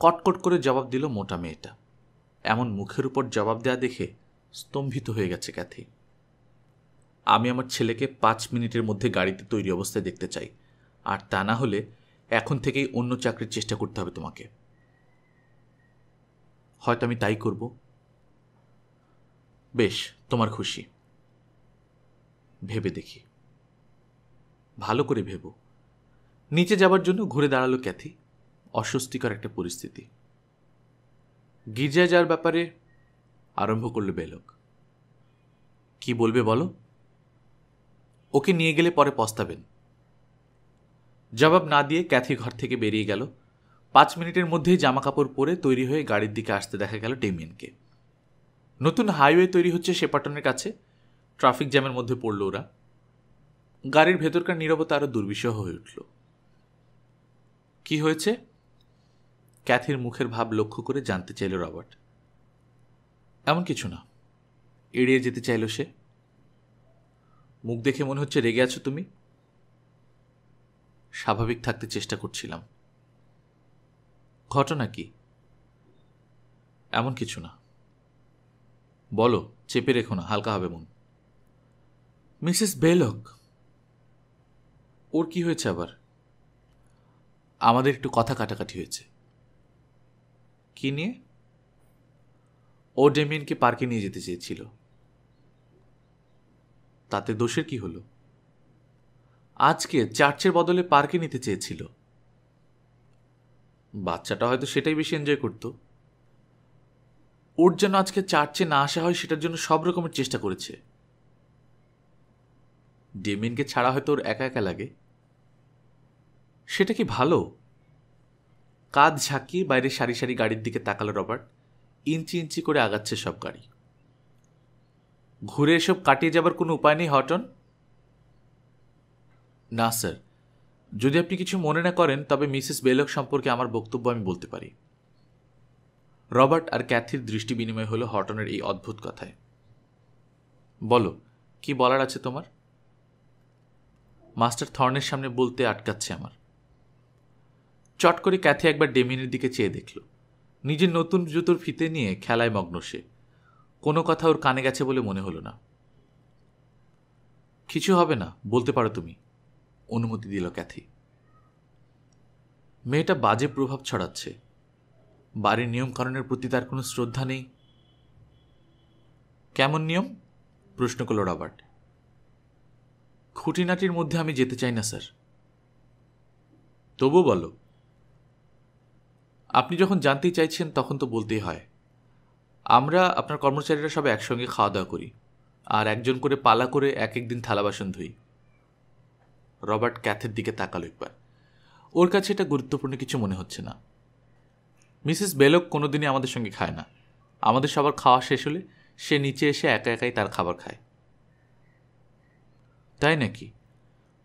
কটকট করে জবাব দিল মোটা মেয়েটা এমন মুখের উপর জবাব দেয়া দেখে স্তম্ভিত হয়ে গেছে ক্যাথি আমি আমার ছেলেকে পাঁচ মিনিটের মধ্যে গাড়িতে তৈরি অবস্থায় দেখতে চাই আর তা না হলে এখন থেকেই অন্য চাকরির চেষ্টা করতে হবে তোমাকে হয়তো আমি তাই করব বেশ তোমার খুশি ভেবে দেখি ভালো করে ভেবো নিচে যাবার জন্য ঘুরে দাঁড়ালো ক্যাথি অস্বস্তিকর একটা পরিস্থিতি গির্জায় যাওয়ার ব্যাপারে আরম্ভ করল বেলক কি বলবে বলো ওকে নিয়ে গেলে পরে পস্তাবেন জবাব না দিয়ে ক্যাথি ঘর থেকে বেরিয়ে গেল পাঁচ মিনিটের মধ্যেই জামা কাপড় পরে তৈরি হয়ে গাড়ির দিকে আসতে দেখা গেল ডেমিয়ানকে নতুন হাইওয়ে তৈরি হচ্ছে সেপাটনের কাছে ট্রাফিক জ্যামের মধ্যে পড়ল ওরা গাড়ির ভেতরকার নিরবতা আরও দুর্বিষহ হয়ে উঠল কি হয়েছে ক্যাথির মুখের ভাব লক্ষ্য করে জানতে চাইল রবার্ট এমন কিছু না এড়িয়ে যেতে চাইল সে মুখ দেখে মনে হচ্ছে রেগে আছো তুমি স্বাভাবিক থাকতে চেষ্টা করছিলাম ঘটনা কি এমন কিছু না বলো চেপে রেখো না হালকা হবে মন মিসেস বেলক ওর কি হয়েছে আবার আমাদের একটু কথা কাটাকাটি হয়েছে কি নিয়ে ও ডেমিনকে পার্কে নিয়ে যেতে চেয়েছিল তাতে দোষের কি হলো আজকে চার্চের বদলে পার্কে নিতে চেয়েছিল বাচ্চাটা হয়তো সেটাই বেশি এনজয় করত ওর যেন আজকে চার্চে না আসা হয় সেটার জন্য সব রকমের চেষ্টা করেছে ডেমিনকে ছাড়া হয়তো ওর একা একা লাগে সেটা কি ভালো কাঁধ ঝাঁকিয়ে বাইরে সারি সারি গাড়ির দিকে তাকালো রবার্ট ইঞ্চি ইঞ্চি করে আগাচ্ছে সব গাড়ি ঘুরে এসব কাটিয়ে যাবার কোনো উপায় নেই হটন না স্যার যদি আপনি কিছু মনে না করেন তবে মিসেস বেলক সম্পর্কে আমার বক্তব্য আমি বলতে পারি রবার্ট আর ক্যাথির দৃষ্টি বিনিময় হলো হটনের এই অদ্ভুত কথায় বলো কি বলার আছে তোমার মাস্টার থর্নের সামনে বলতে আটকাচ্ছে আমার চট করে ক্যাথি একবার ডেমিনের দিকে চেয়ে দেখল নিজের নতুন জুতোর ফিতে নিয়ে খেলায় মগ্ন সে কোনো কথা ওর কানে গেছে বলে মনে হলো না কিছু হবে না বলতে পারো তুমি অনুমতি দিল ক্যাথি মেয়েটা বাজে প্রভাব ছড়াচ্ছে বাড়ির নিয়মকানুনের প্রতি তার কোনো শ্রদ্ধা নেই কেমন নিয়ম প্রশ্ন করল রবার্ট খুঁটিনাটির মধ্যে আমি যেতে চাই না স্যার তবু বলো আপনি যখন জানতেই চাইছেন তখন তো বলতেই হয় আমরা আপনার কর্মচারীরা সব একসঙ্গে খাওয়া দাওয়া করি আর একজন করে পালা করে এক একদিন থালা বাসন ধুই রবার্ট ক্যাথের দিকে তাকালো একবার ওর কাছে এটা গুরুত্বপূর্ণ কিছু মনে হচ্ছে না মিসেস বেলক কোনোদিনই আমাদের সঙ্গে খায় না আমাদের সবার খাওয়া শেষ হলে সে নিচে এসে একা একাই তার খাবার খায় তাই নাকি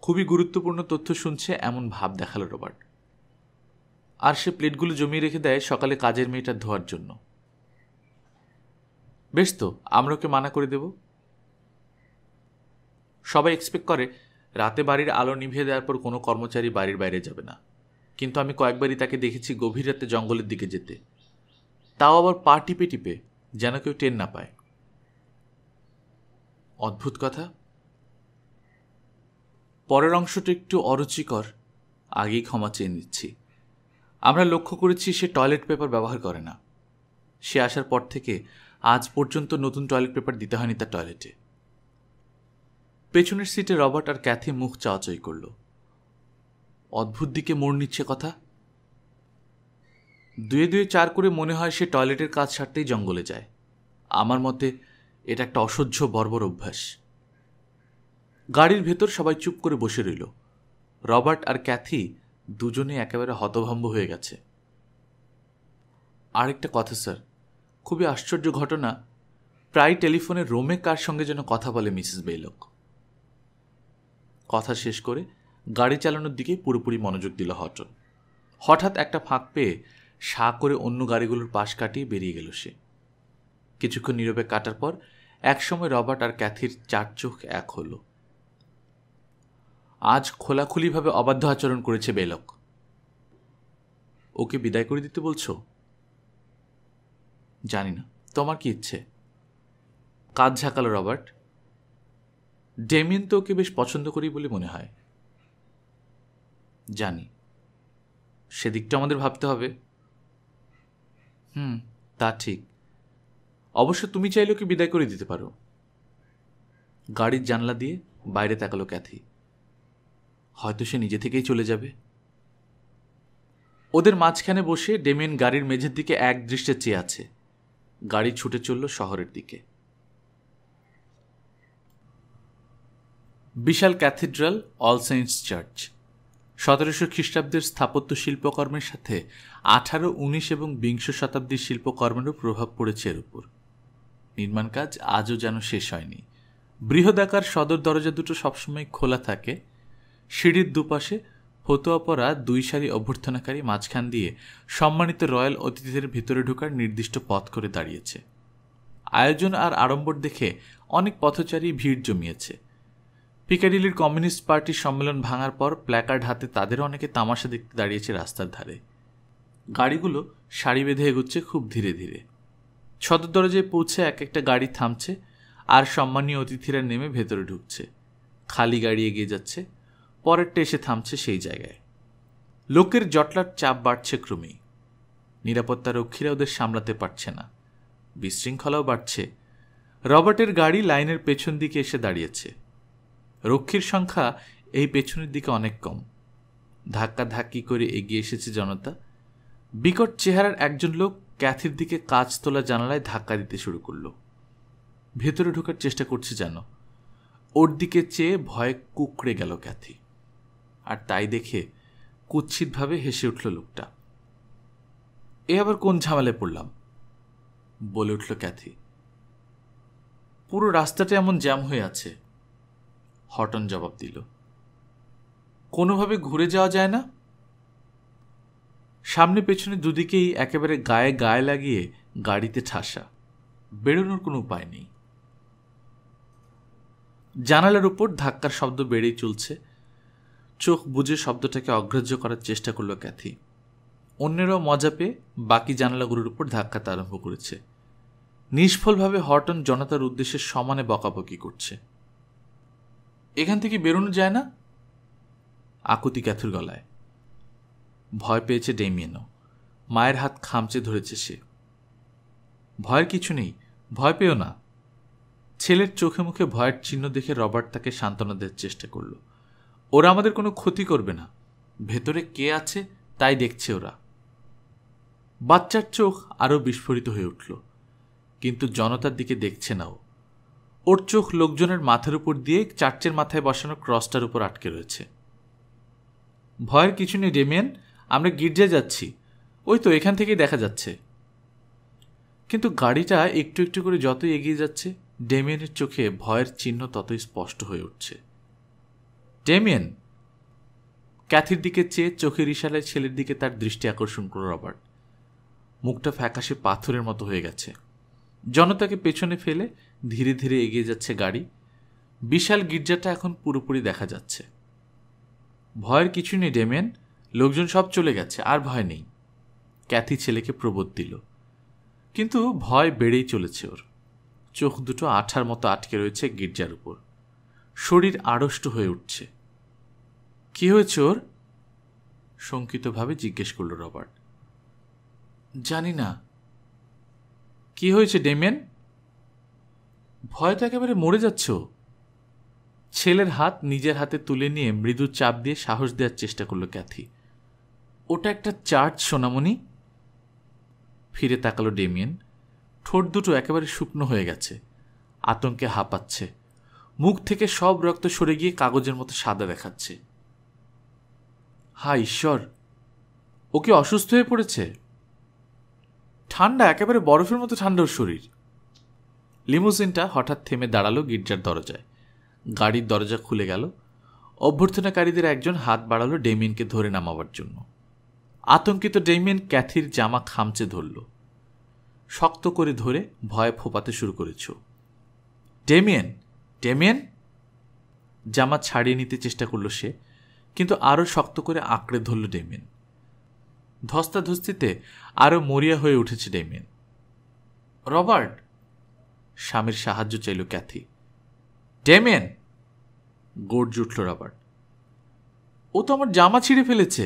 খুবই গুরুত্বপূর্ণ তথ্য শুনছে এমন ভাব দেখালো রবার্ট আর সে প্লেটগুলো জমিয়ে রেখে দেয় সকালে কাজের মেয়েটা ধোয়ার জন্য বেশ তো আমরা ওকে মানা করে দেব সবাই এক্সপেক্ট করে রাতে বাড়ির আলো নিভিয়ে দেওয়ার পর কোনো কর্মচারী বাড়ির বাইরে যাবে না কিন্তু আমি কয়েকবারই তাকে দেখেছি গভীর রাতে জঙ্গলের দিকে যেতে তাও আবার পা টিপে টিপে যেন কেউ টেন না পায় অদ্ভুত কথা পরের অংশটা একটু অরুচিকর আগেই ক্ষমা চেয়ে নিচ্ছি আমরা লক্ষ্য করেছি সে টয়লেট পেপার ব্যবহার করে না সে আসার পর থেকে আজ পর্যন্ত নতুন টয়লেট পেপার দিতে হয়নি তার টয়লেটে পেছনের সিটে রবার্ট আর ক্যাথি মুখ চাওয়াচই করল অদ্ভুত দিকে মোড় নিচ্ছে কথা দুয়ে দুয়ে চার করে মনে হয় সে টয়লেটের কাজ সারতেই জঙ্গলে যায় আমার মতে এটা একটা অসহ্য বর্বর অভ্যাস গাড়ির ভেতর সবাই চুপ করে বসে রইল রবার্ট আর ক্যাথি দুজনে একেবারে হতভম্ব হয়ে গেছে আরেকটা কথা স্যার খুবই আশ্চর্য ঘটনা প্রায় টেলিফোনে রোমে কার সঙ্গে যেন কথা বলে মিসেস বেলক কথা শেষ করে গাড়ি চালানোর দিকে পুরোপুরি মনোযোগ দিল হটন হঠাৎ একটা ফাঁক পেয়ে সা করে অন্য গাড়িগুলোর পাশ কাটিয়ে বেরিয়ে গেল সে কিছুক্ষণ নীরবে কাটার পর একসময় রবার্ট আর ক্যাথির চার চোখ এক হলো আজ খোলাখুলিভাবে অবাধ্য আচরণ করেছে বেলক ওকে বিদায় করে দিতে বলছো জানি না তোমার কি ইচ্ছে কাজ ঝাঁকালো রবার্ট ডেমিন তো ওকে বেশ পছন্দ করি বলে মনে হয় জানি সেদিকটা আমাদের ভাবতে হবে হুম তা ঠিক অবশ্য তুমি চাইলে ওকে বিদায় করে দিতে পারো গাড়ির জানলা দিয়ে বাইরে তাকালো ক্যাথি হয়তো সে নিজে থেকেই চলে যাবে ওদের মাঝখানে বসে ডেমিন গাড়ির মেঝের দিকে এক দৃষ্টে চেয়ে আছে গাড়ি ছুটে চলল শহরের দিকে বিশাল ক্যাথিড্রাল অল সেন্টস চার্চ সতেরোশো খ্রিস্টাব্দের স্থাপত্য শিল্পকর্মের সাথে আঠারো উনিশ এবং বিংশ শতাব্দীর শিল্পকর্মেরও প্রভাব পড়েছে এর উপর নির্মাণ কাজ আজও যেন শেষ হয়নি বৃহদাকার সদর দরজা দুটো সবসময় খোলা থাকে সিঁড়ির দুপাশে ফতুয়া পরা দুই সারি অভ্যর্থনাকারী মাঝখান দিয়ে সম্মানিত রয়্যাল অতিথিদের ভিতরে ঢোকার নির্দিষ্ট পথ করে দাঁড়িয়েছে আয়োজন আর আড়ম্বর দেখে অনেক পথচারী ভিড় জমিয়েছে পিকাডিলির কমিউনিস্ট পার্টির সম্মেলন ভাঙার পর প্ল্যাকার্ড হাতে তাদের অনেকে তামাশা দেখতে দাঁড়িয়েছে রাস্তার ধারে গাড়িগুলো সারি বেঁধে এগোচ্ছে খুব ধীরে ধীরে সদর দরজায় পৌঁছে এক একটা গাড়ি থামছে আর সম্মানীয় অতিথিরা নেমে ভেতরে ঢুকছে খালি গাড়ি এগিয়ে যাচ্ছে পরেরটা এসে থামছে সেই জায়গায় লোকের জটলার চাপ বাড়ছে ক্রমেই নিরাপত্তা রক্ষীরা ওদের সামলাতে পারছে না বিশৃঙ্খলাও বাড়ছে রবার্টের গাড়ি লাইনের পেছন দিকে এসে দাঁড়িয়েছে রক্ষীর সংখ্যা এই পেছনের দিকে অনেক কম ধাক্কা ধাক্কি করে এগিয়ে এসেছে জনতা বিকট চেহারার একজন লোক ক্যাথির দিকে কাজ তোলা জানালায় ধাক্কা দিতে শুরু করল ভেতরে ঢোকার চেষ্টা করছে যেন ওর দিকে চেয়ে ভয়ে কুকড়ে গেল ক্যাথি আর তাই দেখে কুচ্ছিতভাবে হেসে উঠল লোকটা এ আবার কোন ঝামেলায় পড়লাম বলে উঠল ক্যাথি পুরো রাস্তাটা এমন জ্যাম হয়ে আছে হটন জবাব দিল কোনোভাবে ঘুরে যাওয়া যায় না সামনে পেছনে দুদিকেই একেবারে গায়ে গায়ে লাগিয়ে গাড়িতে ঠাসা বেরোনোর কোনো উপায় নেই জানালার উপর ধাক্কার শব্দ বেড়েই চলছে চোখ বুঝে শব্দটাকে অগ্রাহ্য করার চেষ্টা করল ক্যাথি অন্যেরাও মজা পেয়ে বাকি জানালাগুলোর উপর ধাক্কাতে আরম্ভ করেছে নিষ্ফলভাবে হর্টন জনতার উদ্দেশ্যে সমানে বকাবকি করছে এখান থেকে বেরোনো যায় না আকুতি ক্যাথুর গলায় ভয় পেয়েছে ডেমিয়েনও মায়ের হাত খামচে ধরেছে সে ভয়ের কিছু নেই ভয় পেও না ছেলের চোখে মুখে ভয়ের চিহ্ন দেখে রবার্ট তাকে সান্ত্বনা দেওয়ার চেষ্টা করলো ওরা আমাদের কোনো ক্ষতি করবে না ভেতরে কে আছে তাই দেখছে ওরা বাচ্চার চোখ আরও বিস্ফোরিত হয়ে উঠল কিন্তু জনতার দিকে দেখছে না ও ওর চোখ লোকজনের মাথার উপর দিয়ে চার্চের মাথায় বসানো ক্রসটার উপর আটকে রয়েছে ভয়ের কিছু নেই ডেমিয়ান আমরা গির্জায় যাচ্ছি ওই তো এখান থেকেই দেখা যাচ্ছে কিন্তু গাড়িটা একটু একটু করে যতই এগিয়ে যাচ্ছে ডেমিয়ানের চোখে ভয়ের চিহ্ন ততই স্পষ্ট হয়ে উঠছে ডেমিয়েন ক্যাথির দিকে চেয়ে চোখের ইশালে ছেলের দিকে তার দৃষ্টি আকর্ষণ করল রবার্ট মুখটা ফ্যাকাশে পাথরের মতো হয়ে গেছে জনতাকে পেছনে ফেলে ধীরে ধীরে এগিয়ে যাচ্ছে গাড়ি বিশাল গির্জাটা এখন পুরোপুরি দেখা যাচ্ছে ভয়ের কিছু নেই ডেমিয়ান লোকজন সব চলে গেছে আর ভয় নেই ক্যাথি ছেলেকে প্রবোধ দিল কিন্তু ভয় বেড়েই চলেছে ওর চোখ দুটো আঠার মতো আটকে রয়েছে গির্জার উপর শরীর আড়ষ্ট হয়ে উঠছে কি হয়েছে ওর শঙ্কিতভাবে জিজ্ঞেস করল রবার্ট জানি না কি হয়েছে ডেমিয়ান ভয় তো একেবারে মরে যাচ্ছ ছেলের হাত নিজের হাতে তুলে নিয়ে মৃদু চাপ দিয়ে সাহস দেওয়ার চেষ্টা করলো ক্যাথি ওটা একটা চার্জ সোনামণি ফিরে তাকালো ডেমিয়েন ঠোঁট দুটো একেবারে শুকনো হয়ে গেছে আতঙ্কে হাঁপাচ্ছে মুখ থেকে সব রক্ত সরে গিয়ে কাগজের মতো সাদা দেখাচ্ছে হা ঈশ্বর ও কি অসুস্থ হয়ে পড়েছে ঠান্ডা একেবারে বরফের মতো ঠান্ডা ওর শরীর লিমোজিনটা হঠাৎ থেমে দাঁড়ালো গির্জার দরজায় গাড়ির দরজা খুলে গেল অভ্যর্থনাকারীদের একজন হাত বাড়ালো ডেমিনকে ধরে নামাবার জন্য আতঙ্কিত ডেমিন ক্যাথির জামা খামচে ধরল শক্ত করে ধরে ভয়ে ফোপাতে শুরু করেছ ডেমিয়েন ডেমিয়েন জামা ছাড়িয়ে নিতে চেষ্টা করলো সে কিন্তু আরও শক্ত করে আঁকড়ে ধরল ডেমিন ধস্তাধস্তিতে আরও মরিয়া হয়ে উঠেছে ডেমিন রবার্ট স্বামীর সাহায্য চাইল ক্যাথি ডেমেন গোট জুটল রবার্ট ও তো আমার জামা ছিঁড়ে ফেলেছে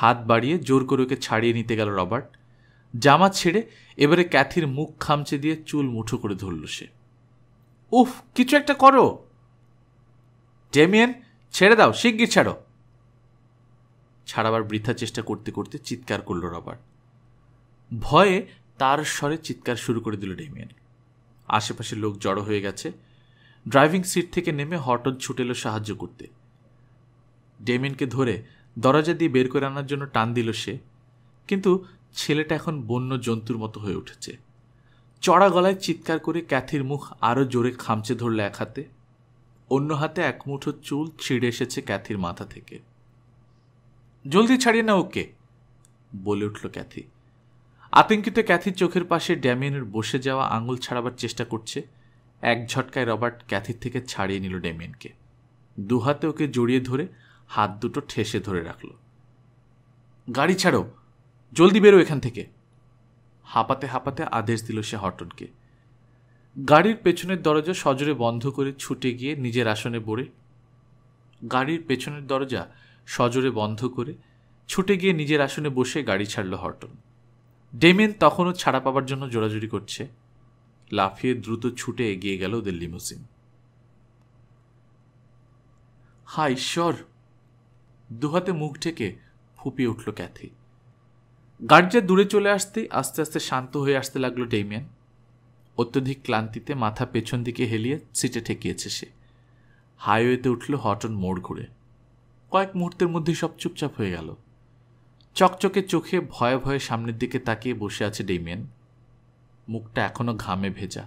হাত বাড়িয়ে জোর করে ওকে ছাড়িয়ে নিতে গেল রবার্ট জামা ছেড়ে এবারে ক্যাথির মুখ খামচে দিয়ে চুল মুঠো করে ধরল সে উফ কিছু একটা করো ডেমিয়েন ছেড়ে দাও শিগগির ছাড়ো ছাড়াবার বৃথা চেষ্টা করতে করতে চিৎকার করল রবার্ট ভয়ে তার স্বরে চিৎকার শুরু করে দিল ডেমিয়ান আশেপাশের লোক জড়ো হয়ে গেছে ড্রাইভিং সিট থেকে নেমে হটন ছুটে এলো সাহায্য করতে ডেমিয়ানকে ধরে দরজা দিয়ে বের করে আনার জন্য টান দিল সে কিন্তু ছেলেটা এখন বন্য জন্তুর মতো হয়ে উঠেছে চড়া গলায় চিৎকার করে ক্যাথির মুখ আরও জোরে খামচে ধরল এক হাতে অন্য হাতে এক মুঠো চুল ছিঁড়ে এসেছে ক্যাথির মাথা থেকে জলদি ছাড়িয়ে না ওকে বলে উঠল ক্যাথি আতঙ্কিত ক্যাথির চোখের পাশে ড্যামিয়েনের বসে যাওয়া আঙুল ছাড়াবার চেষ্টা করছে এক ঝটকায় রবার্ট ক্যাথির থেকে ছাড়িয়ে নিল ড্যামিয়েনকে দুহাতে ওকে জড়িয়ে ধরে হাত দুটো ঠেসে ধরে রাখল গাড়ি ছাড়ো জলদি বেরো এখান থেকে হাঁপাতে হাঁপাতে আদেশ দিল সে হটনকে গাড়ির পেছনের দরজা সজোরে বন্ধ করে ছুটে গিয়ে নিজের আসনে বড়ে গাড়ির পেছনের দরজা সজোরে বন্ধ করে ছুটে গিয়ে নিজের আসনে বসে গাড়ি ছাড়ল হর্টন ডেমেন তখনও ছাড়া পাবার জন্য জোরাজুরি করছে লাফিয়ে দ্রুত ছুটে এগিয়ে গেল ওদের লিমুসিন হা ঈশ্বর দুহাতে মুখ ঢেকে ফুপিয়ে উঠল ক্যাথি গাড়ি যা দূরে চলে আসতে আস্তে আস্তে শান্ত হয়ে আসতে লাগলো ডেমিয়ান অত্যধিক ক্লান্তিতে মাথা পেছন দিকে হেলিয়ে সিটে ঠেকিয়েছে সে হাইওয়েতে উঠল হটন মোড় ঘুরে কয়েক মুহূর্তের মধ্যে সব চুপচাপ হয়ে গেল চকচকে চোখে ভয়ে ভয়ে সামনের দিকে তাকিয়ে বসে আছে ডেমিয়ান মুখটা এখনো ঘামে ভেজা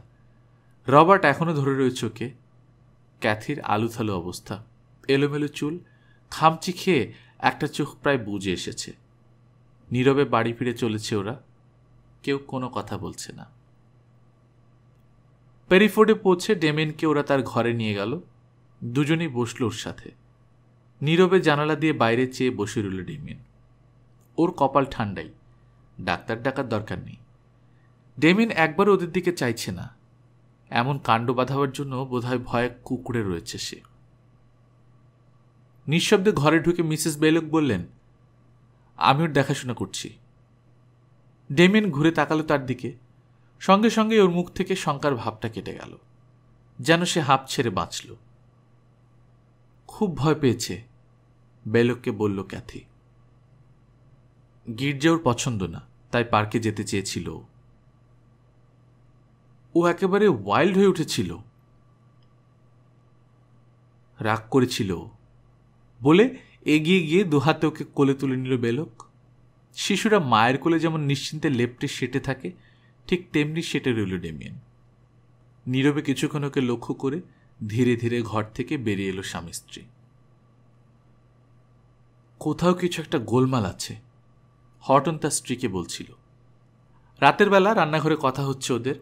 রবার্ট এখনও ধরে রয়েছে ওকে ক্যাথির আলুথালু অবস্থা এলোমেলো চুল খামচি খেয়ে একটা চোখ প্রায় বুঝে এসেছে নীরবে বাড়ি ফিরে চলেছে ওরা কেউ কোনো কথা বলছে না পেরিফোর্ডে পৌঁছে ডেমেনকে ওরা তার ঘরে নিয়ে গেল দুজনেই বসল ওর সাথে নীরবে জানালা দিয়ে বাইরে চেয়ে বসে রইল ডেমেন ওর কপাল ঠান্ডাই ডাক্তার ডাকার দরকার নেই ডেমিন একবার ওদের দিকে চাইছে না এমন কাণ্ড বাঁধাবার জন্য বোধহয় ভয়ে কুকুরে রয়েছে সে নিঃশব্দে ঘরে ঢুকে মিসেস বেলক বললেন আমি ওর দেখাশোনা করছি ডেমিন ঘুরে তাকালো তার দিকে সঙ্গে সঙ্গে ওর মুখ থেকে শঙ্কার ভাবটা কেটে গেল যেন সে হাঁপ ছেড়ে বাঁচল খুব ভয় পেয়েছে বেলককে বলল ক্যাথি গির্জা ওর পছন্দ না তাই পার্কে যেতে চেয়েছিল ও একেবারে ওয়াইল্ড হয়ে উঠেছিল রাগ করেছিল বলে এগিয়ে গিয়ে দুহাতে ওকে কোলে তুলে নিল বেলক শিশুরা মায়ের কোলে যেমন নিশ্চিন্তে লেপটে সেটে থাকে ঠিক তেমনি সেটা রইল ডেমিয়েন নীরবে কিছুক্ষণ ওকে লক্ষ্য করে ধীরে ধীরে ঘর থেকে বেরিয়ে এলো স্বামী স্ত্রী কোথাও কিছু একটা গোলমাল আছে হটন তার স্ত্রীকে বলছিল রাতের বেলা রান্নাঘরে কথা হচ্ছে ওদের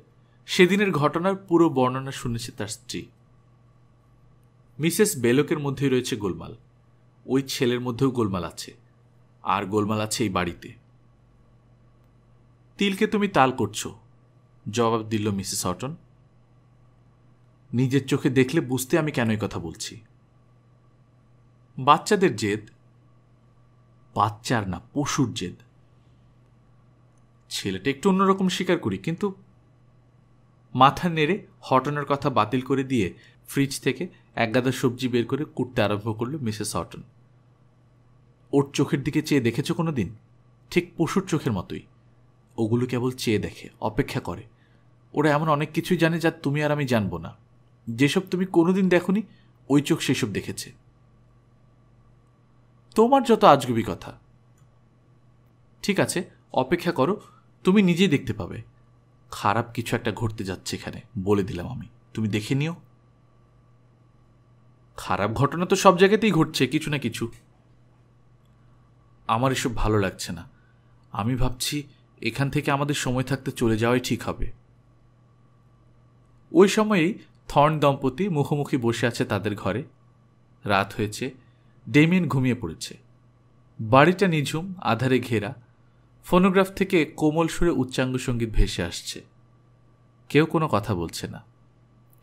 সেদিনের ঘটনার পুরো বর্ণনা শুনেছে তার স্ত্রী মিসেস বেলকের মধ্যেই রয়েছে গোলমাল ওই ছেলের মধ্যেও গোলমাল আছে আর গোলমাল আছে এই বাড়িতে তিলকে তুমি তাল করছো জবাব দিল মিসেস হটন নিজের চোখে দেখলে বুঝতে আমি কেন কথা বলছি বাচ্চাদের জেদ বাচ্চার না পশুর জেদ ছেলেটা একটু অন্যরকম স্বীকার করি কিন্তু মাথা নেড়ে হটনের কথা বাতিল করে দিয়ে ফ্রিজ থেকে একগাদা সবজি বের করে কুটতে আরম্ভ করলো মিসেস হটন ওর চোখের দিকে চেয়ে দেখেছো কোনো দিন ঠিক পশুর চোখের মতোই ওগুলো কেবল চেয়ে দেখে অপেক্ষা করে ওরা এমন অনেক কিছুই জানে যা তুমি আর আমি জানবো না যেসব তুমি কোনোদিন দেখোনি ওই চোখ সেসব দেখেছে তোমার যত আজগুবি কথা ঠিক আছে অপেক্ষা করো তুমি নিজেই দেখতে পাবে খারাপ কিছু একটা ঘটতে যাচ্ছে এখানে বলে দিলাম আমি তুমি দেখে নিও খারাপ ঘটনা তো সব জায়গাতেই ঘটছে কিছু না কিছু আমার এসব ভালো লাগছে না আমি ভাবছি এখান থেকে আমাদের সময় থাকতে চলে যাওয়াই ঠিক হবে ওই সময়েই থর্ন দম্পতি মুখোমুখি বসে আছে তাদের ঘরে রাত হয়েছে ডেমিয়েন ঘুমিয়ে পড়েছে বাড়িটা নিঝুম আধারে ঘেরা ফোনোগ্রাফ থেকে কোমল সুরে উচ্চাঙ্গ সঙ্গীত ভেসে আসছে কেউ কোনো কথা বলছে না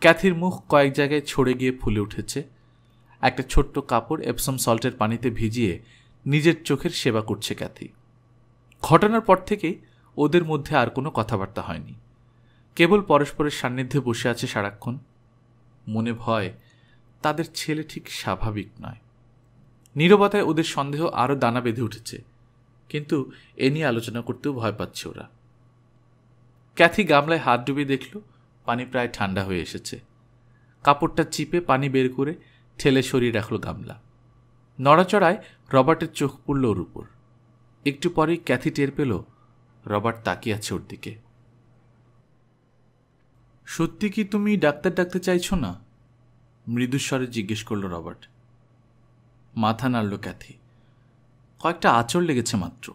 ক্যাথির মুখ কয়েক জায়গায় ছড়ে গিয়ে ফুলে উঠেছে একটা ছোট্ট কাপড় এপসম সল্টের পানিতে ভিজিয়ে নিজের চোখের সেবা করছে ক্যাথি ঘটনার পর থেকেই ওদের মধ্যে আর কোনো কথাবার্তা হয়নি কেবল পরস্পরের সান্নিধ্যে বসে আছে সারাক্ষণ মনে ভয় তাদের ছেলে ঠিক স্বাভাবিক নয় নিরবতায় ওদের সন্দেহ আরও দানা বেঁধে উঠেছে কিন্তু এ নিয়ে আলোচনা করতেও ভয় পাচ্ছে ওরা ক্যাথি গামলায় হাত ডুবিয়ে দেখল পানি প্রায় ঠান্ডা হয়ে এসেছে কাপড়টা চিপে পানি বের করে ঠেলে সরিয়ে রাখল গামলা নড়াচড়ায় রবার্টের চোখ পড়ল ওর উপর একটু পরেই ক্যাথি টের পেল রবার্ট তাকিয়ে আছে ওর দিকে সত্যি কি তুমি ডাক্তার ডাকতে চাইছো না মৃদুস্বরে জিজ্ঞেস করল রবার্ট মাথা নাড়ল ক্যাথি কয়েকটা আচর লেগেছে মাত্র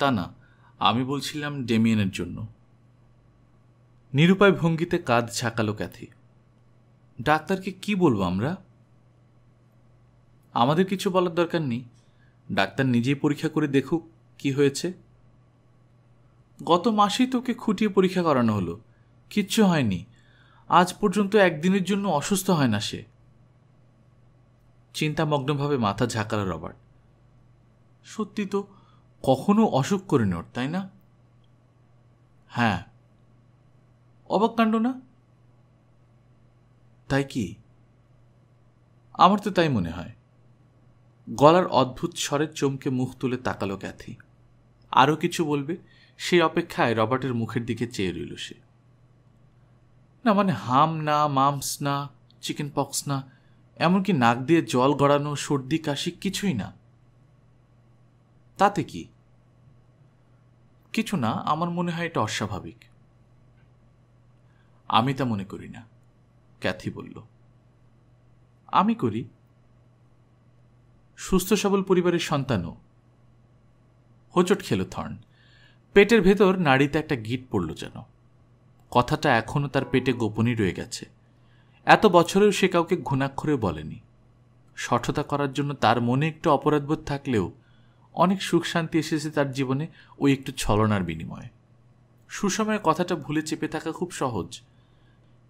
তা না আমি বলছিলাম ডেমিয়েনের জন্য নিরুপায় ভঙ্গিতে কাঁধ ঝাঁকালো ক্যাথি ডাক্তারকে কি বলবো আমরা আমাদের কিছু বলার দরকার নেই ডাক্তার নিজেই পরীক্ষা করে দেখুক কি হয়েছে গত মাসেই তোকে খুঁটিয়ে পরীক্ষা করানো হলো কিচ্ছু হয়নি আজ পর্যন্ত একদিনের জন্য অসুস্থ হয় না সে চিন্তামগ্নভাবে মাথা ঝাঁকালো রবার্ট সত্যি তো কখনো অসুখ করে নোট তাই না হ্যাঁ অবাক কাণ্ড না তাই কি আমার তো তাই মনে হয় গলার অদ্ভুত স্বরে চমকে মুখ তুলে তাকালো ক্যাথি আরও কিছু বলবে সেই অপেক্ষায় রবার্টের মুখের দিকে চেয়ে রইল সে না মানে হাম না মামস না চিকেন পক্স না এমনকি নাক দিয়ে জল গড়ানো সর্দি কাশি কিছুই না তাতে কি কিছু না আমার মনে হয় এটা অস্বাভাবিক আমি তা মনে করি না ক্যাথি বলল আমি করি সুস্থ সবল পরিবারের সন্তানও হোঁচট খেল থর্ন পেটের ভেতর নাড়িতে একটা গিট পড়ল যেন কথাটা এখনও তার পেটে গোপনই রয়ে গেছে এত বছরেও সে কাউকে ঘুণাক্ষরে বলেনি সঠতা করার জন্য তার মনে একটু অপরাধবোধ থাকলেও অনেক সুখ শান্তি এসেছে তার জীবনে ওই একটু ছলনার বিনিময়ে সুসময়ে কথাটা ভুলে চেপে থাকা খুব সহজ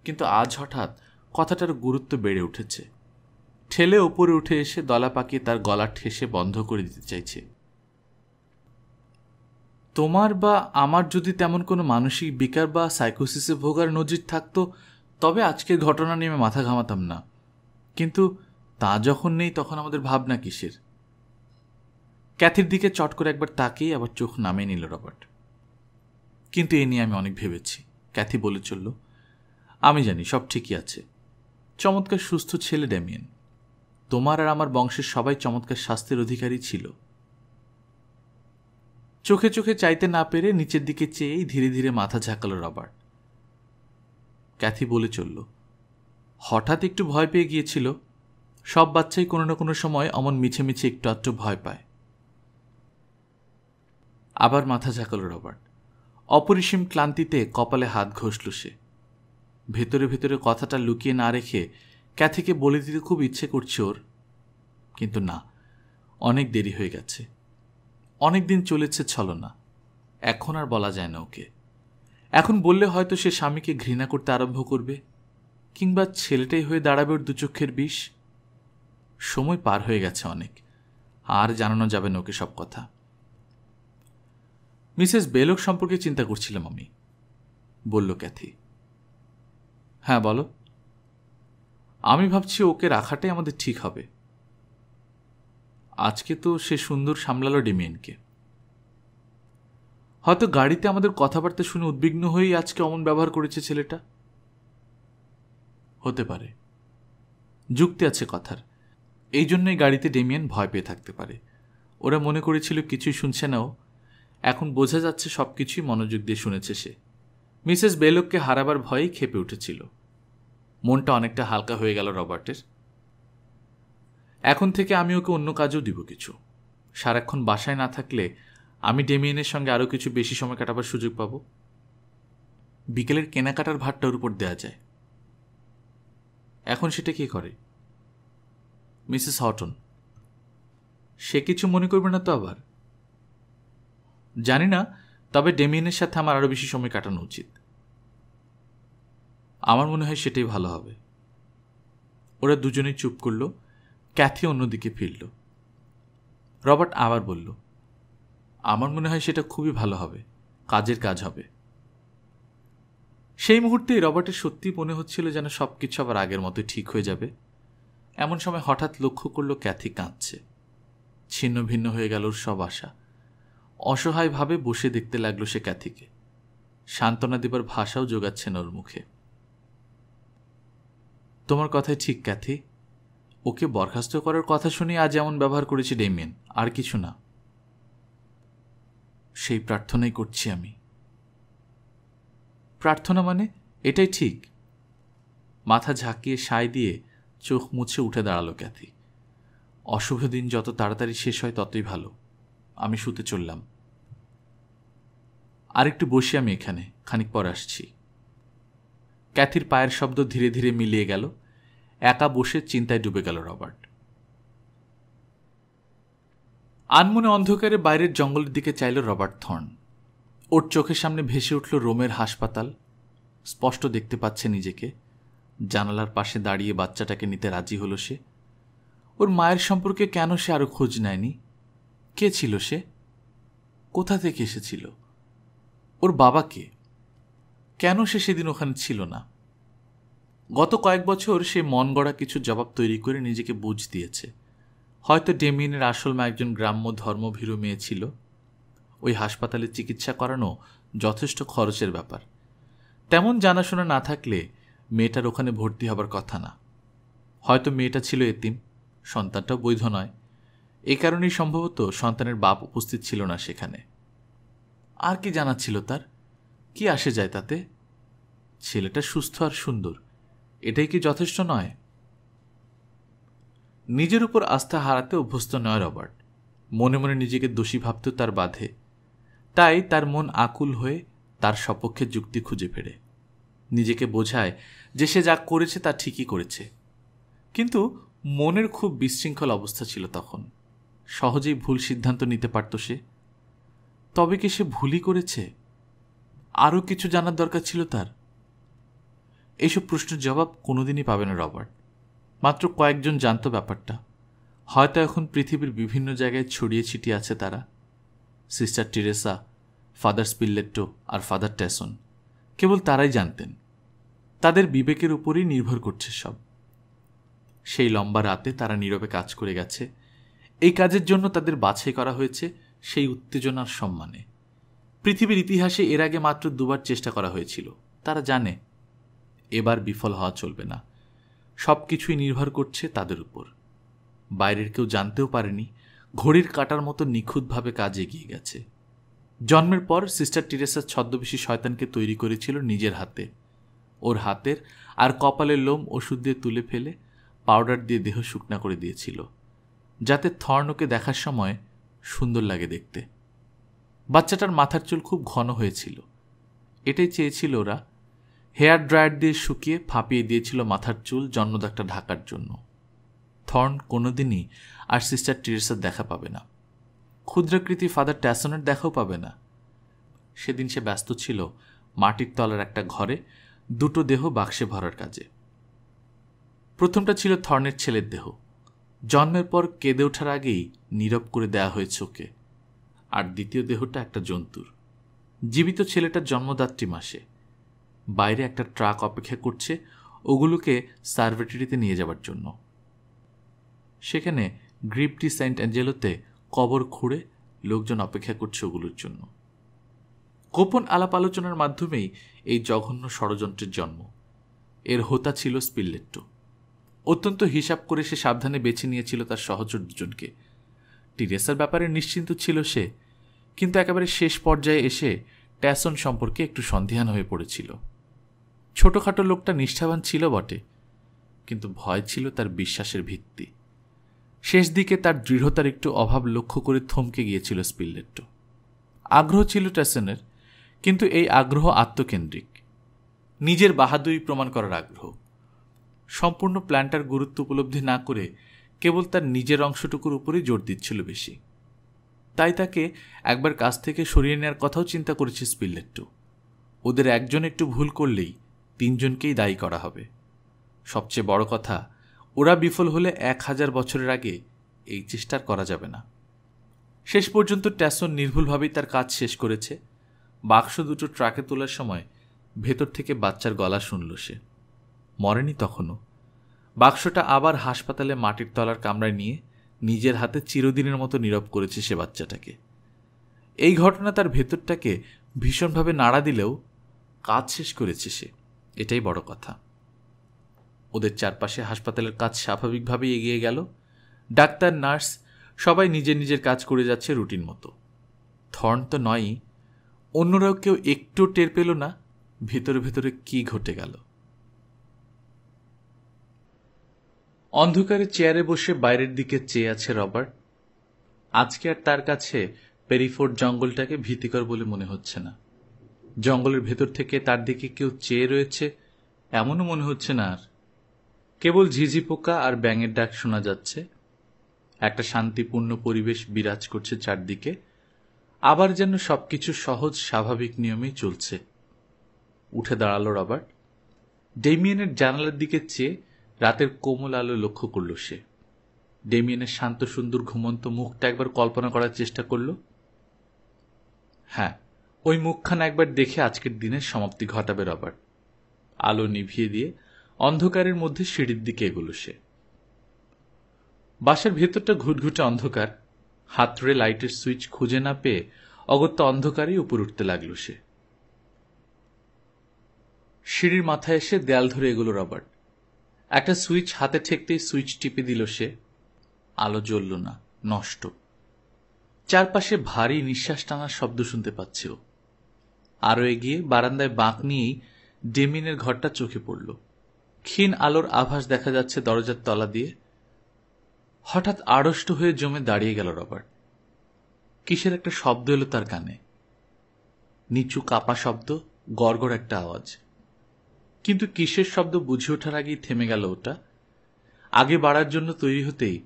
কিন্তু আজ হঠাৎ কথাটার গুরুত্ব বেড়ে উঠেছে ঠেলে ওপরে উঠে এসে দলা পাকিয়ে তার গলা ঠেসে বন্ধ করে দিতে চাইছে তোমার বা আমার যদি তেমন কোনো মানসিক বিকার বা সাইকোসিসে ভোগার নজির থাকতো তবে আজকের ঘটনা নিয়ে মাথা ঘামাতাম না কিন্তু তা যখন নেই তখন আমাদের ভাবনা কিসের ক্যাথির দিকে চট করে একবার তাকিয়ে আবার চোখ নামিয়ে নিল রবার্ট কিন্তু এ নিয়ে আমি অনেক ভেবেছি ক্যাথি বলে চলল আমি জানি সব ঠিকই আছে চমৎকার সুস্থ ছেলে ড্যামিয়েন তোমার আর আমার বংশের সবাই চমৎকার স্বাস্থ্যের অধিকারী ছিল চোখে চোখে চাইতে না পেরে নিচের দিকে চেয়েই ধীরে ধীরে মাথা ঝাঁকালো রবার্ট ক্যাথি বলে চলল হঠাৎ একটু ভয় পেয়ে গিয়েছিল সব বাচ্চাই কোনো না কোনো সময় অমন মিছে মিছে একটু আধটু ভয় পায় আবার মাথা ঝাঁকালো রবার্ট অপরিসীম ক্লান্তিতে কপালে হাত ঘষল সে ভেতরে ভেতরে কথাটা লুকিয়ে না রেখে ক্যাথিকে বলে দিতে খুব ইচ্ছে করছে ওর কিন্তু না অনেক দেরি হয়ে গেছে অনেকদিন চলেছে ছলনা এখন আর বলা যায় না ওকে এখন বললে হয়তো সে স্বামীকে ঘৃণা করতে আরম্ভ করবে কিংবা ছেলেটাই হয়ে দাঁড়াবে ওর দুচক্ষের বিষ সময় পার হয়ে গেছে অনেক আর জানানো যাবে না ওকে সব কথা মিসেস বেলক সম্পর্কে চিন্তা করছিলাম আমি বলল ক্যাথি হ্যাঁ বলো আমি ভাবছি ওকে রাখাটাই আমাদের ঠিক হবে আজকে তো সে সুন্দর সামলালো ডেমিয়েনকে হয়তো গাড়িতে আমাদের কথাবার্তা শুনে উদ্বিগ্ন হয়েই আজকে অমন ব্যবহার করেছে ছেলেটা হতে পারে যুক্তি আছে কথার এই জন্যই গাড়িতে ডেমিয়ান ভয় পেয়ে থাকতে পারে ওরা মনে করেছিল কিছুই শুনছে না ও এখন বোঝা যাচ্ছে সব কিছুই মনোযোগ দিয়ে শুনেছে সে মিসেস বেলককে হারাবার ভয়েই খেপে উঠেছিল মনটা অনেকটা হালকা হয়ে গেল রবার্টের এখন থেকে আমি ওকে অন্য কাজও দিব কিছু সারাক্ষণ বাসায় না থাকলে আমি ডেমিয়েনের সঙ্গে আরও কিছু বেশি সময় কাটাবার সুযোগ পাব বিকেলের কেনাকাটার ভারটার উপর দেয়া যায় এখন সেটা কে করে মিসেস হটন সে কিছু মনে করবে না তো আবার জানি না তবে ডেমিয়েনের সাথে আমার আরও বেশি সময় কাটানো উচিত আমার মনে হয় সেটাই ভালো হবে ওরা দুজনেই চুপ করলো ক্যাথি অন্যদিকে ফিরল রবার্ট আবার বলল আমার মনে হয় সেটা খুবই ভালো হবে কাজের কাজ হবে সেই মুহূর্তে রবার্টের সত্যি মনে হচ্ছিল যেন সব কিছু আবার আগের মতোই ঠিক হয়ে যাবে এমন সময় হঠাৎ লক্ষ্য করল ক্যাথি কাঁদছে ছিন্ন ভিন্ন হয়ে গেল সব আশা অসহায়ভাবে বসে দেখতে লাগলো সে ক্যাথিকে সান্ত্বনা দেবার ভাষাও যোগাচ্ছেন ওর মুখে তোমার কথাই ঠিক ক্যাথি ওকে বরখাস্ত করার কথা শুনে আজ এমন ব্যবহার করেছি ডেমিয়ান আর কিছু না সেই প্রার্থনাই করছি আমি প্রার্থনা মানে এটাই ঠিক মাথা ঝাঁকিয়ে সাই দিয়ে চোখ মুছে উঠে দাঁড়ালো ক্যাথি অশুভ দিন যত তাড়াতাড়ি শেষ হয় ততই ভালো আমি শুতে চললাম আরেকটু বসি আমি এখানে খানিক পর আসছি ক্যাথির পায়ের শব্দ ধীরে ধীরে মিলিয়ে গেল একা বসে চিন্তায় ডুবে গেল রবার্ট আনমনে অন্ধকারে বাইরের জঙ্গলের দিকে চাইল রবার্ট থর্ন ওর চোখের সামনে ভেসে উঠল রোমের হাসপাতাল স্পষ্ট দেখতে পাচ্ছে নিজেকে জানালার পাশে দাঁড়িয়ে বাচ্চাটাকে নিতে রাজি হলো সে ওর মায়ের সম্পর্কে কেন সে আরও খোঁজ নেয়নি কে ছিল সে কোথা থেকে এসেছিল ওর বাবাকে কেন সে সেদিন ওখানে ছিল না গত কয়েক বছর সে মন গড়া কিছু জবাব তৈরি করে নিজেকে বুঝ দিয়েছে হয়তো ডেমিনের আসল মা একজন গ্রাম্য ধর্মভীরু মেয়ে ছিল ওই হাসপাতালে চিকিৎসা করানো যথেষ্ট খরচের ব্যাপার তেমন জানাশোনা না থাকলে মেয়েটার ওখানে ভর্তি হবার কথা না হয়তো মেয়েটা ছিল এতিম সন্তানটাও বৈধ নয় এ কারণেই সম্ভবত সন্তানের বাপ উপস্থিত ছিল না সেখানে আর কি জানা ছিল তার কি আসে যায় তাতে ছেলেটা সুস্থ আর সুন্দর এটাই কি যথেষ্ট নয় নিজের উপর আস্থা হারাতে অভ্যস্ত নয় রবার্ট মনে মনে নিজেকে দোষী ভাবত তার বাধে তাই তার মন আকুল হয়ে তার সপক্ষে যুক্তি খুঁজে ফেরে নিজেকে বোঝায় যে সে যা করেছে তা ঠিকই করেছে কিন্তু মনের খুব বিশৃঙ্খল অবস্থা ছিল তখন সহজেই ভুল সিদ্ধান্ত নিতে পারত সে তবে কি সে ভুলই করেছে আরও কিছু জানার দরকার ছিল তার এইসব প্রশ্নের জবাব কোনোদিনই পাবে না রবার্ট মাত্র কয়েকজন জানত ব্যাপারটা হয়তো এখন পৃথিবীর বিভিন্ন জায়গায় ছড়িয়ে ছিটিয়ে আছে তারা সিস্টার টেরেসা ফাদার স্পিল্লেট্টো আর ফাদার ট্যাসন কেবল তারাই জানতেন তাদের বিবেকের উপরই নির্ভর করছে সব সেই লম্বা রাতে তারা নীরবে কাজ করে গেছে এই কাজের জন্য তাদের বাছাই করা হয়েছে সেই উত্তেজনার সম্মানে পৃথিবীর ইতিহাসে এর আগে মাত্র দুবার চেষ্টা করা হয়েছিল তারা জানে এবার বিফল হওয়া চলবে না সব কিছুই নির্ভর করছে তাদের উপর বাইরের কেউ জানতেও পারেনি ঘড়ির কাটার মতো নিখুঁতভাবে কাজ এগিয়ে গেছে জন্মের পর সিস্টার টিরেসার ছদ্মবেশী শয়তানকে তৈরি করেছিল নিজের হাতে ওর হাতের আর কপালের লোম ওষুধ দিয়ে তুলে ফেলে পাউডার দিয়ে দেহ শুকনা করে দিয়েছিল যাতে থর্নকে দেখার সময় সুন্দর লাগে দেখতে বাচ্চাটার মাথার চুল খুব ঘন হয়েছিল এটাই চেয়েছিল ওরা হেয়ার ড্রায়ার দিয়ে শুকিয়ে ফাঁপিয়ে দিয়েছিল মাথার চুল জন্মদাগটা ঢাকার জন্য থর্ন কোনোদিনই আর সিস্টার টেরেসার দেখা পাবে না ক্ষুদ্রাকৃতি ফাদার ট্যাসনের দেখাও পাবে না সেদিন সে ব্যস্ত ছিল মাটির তলার একটা ঘরে দুটো দেহ বাক্সে ভরার কাজে প্রথমটা ছিল থর্নের ছেলের দেহ জন্মের পর কেঁদে ওঠার আগেই নীরব করে দেয়া হয়েছে ওকে আর দ্বিতীয় দেহটা একটা জন্তুর জীবিত ছেলেটার জন্মদাত্রী মাসে বাইরে একটা ট্রাক অপেক্ষা করছে ওগুলোকে সার্ভেটরিতে নিয়ে যাবার জন্য সেখানে গ্রিপটি সেন্ট অ্যাঞ্জেলোতে কবর খুঁড়ে লোকজন অপেক্ষা করছে ওগুলোর জন্য গোপন আলাপ আলোচনার মাধ্যমেই এই জঘন্য ষড়যন্ত্রের জন্ম এর হোতা ছিল স্পিল্লেট্টো অত্যন্ত হিসাব করে সে সাবধানে বেছে নিয়েছিল তার সহচর দুজনকে টিরেসার ব্যাপারে নিশ্চিন্ত ছিল সে কিন্তু একেবারে শেষ পর্যায়ে এসে ট্যাসন সম্পর্কে একটু সন্ধিহান হয়ে পড়েছিল ছোটোখাটো লোকটা নিষ্ঠাবান ছিল বটে কিন্তু ভয় ছিল তার বিশ্বাসের ভিত্তি শেষ দিকে তার দৃঢ়তার একটু অভাব লক্ষ্য করে থমকে গিয়েছিল স্পিললেট্টো আগ্রহ ছিল ট্যাসনের কিন্তু এই আগ্রহ আত্মকেন্দ্রিক নিজের বাহাদুরি প্রমাণ করার আগ্রহ সম্পূর্ণ প্ল্যানটার গুরুত্ব উপলব্ধি না করে কেবল তার নিজের অংশটুকুর উপরেই জোর দিচ্ছিল বেশি তাই তাকে একবার কাছ থেকে সরিয়ে নেওয়ার কথাও চিন্তা করেছে স্পিললেট্টো ওদের একজন একটু ভুল করলেই তিনজনকেই দায়ী করা হবে সবচেয়ে বড় কথা ওরা বিফল হলে এক হাজার বছরের আগে এই চেষ্টার করা যাবে না শেষ পর্যন্ত ট্যাসন নির্ভুলভাবেই তার কাজ শেষ করেছে বাক্স দুটো ট্রাকে তোলার সময় ভেতর থেকে বাচ্চার গলা শুনল সে মরেনি তখনও বাক্সটা আবার হাসপাতালে মাটির তলার কামড়ায় নিয়ে নিজের হাতে চিরদিনের মতো নীরব করেছে সে বাচ্চাটাকে এই ঘটনা তার ভেতরটাকে ভীষণভাবে নাড়া দিলেও কাজ শেষ করেছে সে এটাই বড় কথা ওদের চারপাশে হাসপাতালের কাজ স্বাভাবিকভাবেই এগিয়ে গেল ডাক্তার নার্স সবাই নিজের নিজের কাজ করে যাচ্ছে রুটিন মতো থর্ন তো নয়ই অন্যরাও কেউ একটু টের পেল না ভেতরে ভেতরে কি ঘটে গেল অন্ধকারে চেয়ারে বসে বাইরের দিকে চেয়ে আছে রবার্ট আজকে আর তার কাছে পেরিফোর্ড জঙ্গলটাকে ভীতিকর বলে মনে হচ্ছে না জঙ্গলের ভেতর থেকে তার দিকে কেউ চেয়ে রয়েছে এমনও মনে হচ্ছে না আর কেবল ঝিঝি পোকা আর ব্যাঙের ডাক শোনা যাচ্ছে একটা শান্তিপূর্ণ পরিবেশ বিরাজ করছে চারদিকে আবার যেন সবকিছু সহজ স্বাভাবিক নিয়মেই চলছে উঠে দাঁড়ালো রবার্ট ডেমিয়েনের জানালার দিকে চেয়ে রাতের কোমল আলো লক্ষ্য করল সে ডেমিয়েনের শান্ত সুন্দর ঘুমন্ত মুখটা একবার কল্পনা করার চেষ্টা করল হ্যাঁ ওই মুখখানা একবার দেখে আজকের দিনের সমাপ্তি ঘটাবে রবার্ট আলো নিভিয়ে দিয়ে অন্ধকারের মধ্যে সিঁড়ির দিকে এগোল সে বাসার ভেতরটা ঘুটঘুটে অন্ধকার হাতরে লাইটের সুইচ খুঁজে না পেয়ে অগত্য অন্ধকারেই উপর উঠতে লাগলো সে সিঁড়ির মাথায় এসে দেয়াল ধরে এগুলো রবার্ট একটা সুইচ হাতে ঠেকতেই সুইচ টিপে দিল সে আলো জ্বলল না নষ্ট চারপাশে ভারী নিঃশ্বাস টানার শব্দ শুনতে পাচ্ছে ও আরও এগিয়ে বারান্দায় বাঁক নিয়েই ডেমিনের ঘরটা চোখে পড়ল ক্ষীণ আলোর আভাস দেখা যাচ্ছে দরজার তলা দিয়ে হঠাৎ আড়ষ্ট হয়ে জমে দাঁড়িয়ে গেল রবার্ট কিসের একটা শব্দ এলো তার কানে নিচু কাপা শব্দ গড়গড় একটা আওয়াজ কিন্তু কিসের শব্দ বুঝে ওঠার আগেই থেমে গেল ওটা আগে বাড়ার জন্য তৈরি হতেই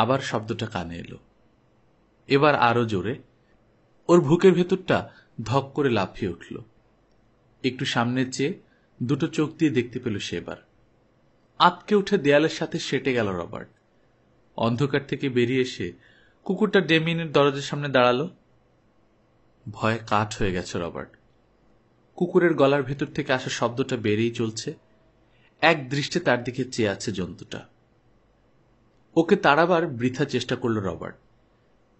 আবার শব্দটা কানে এলো এবার আরো জোরে ওর বুকের ভেতরটা ধক করে লাফিয়ে উঠল একটু সামনের চেয়ে দুটো চোখ দিয়ে দেখতে পেল সে এবার আতকে উঠে দেয়ালের সাথে সেটে গেল রবার্ট অন্ধকার থেকে বেরিয়ে এসে কুকুরটা ডেমিনের দরজার সামনে দাঁড়ালো ভয়ে কাঠ হয়ে গেছে রবার্ট কুকুরের গলার ভেতর থেকে আসা শব্দটা বেড়েই চলছে এক দৃষ্টে তার দিকে চেয়ে আছে জন্তুটা ওকে তাড়াবার বৃথা চেষ্টা করল রবার্ট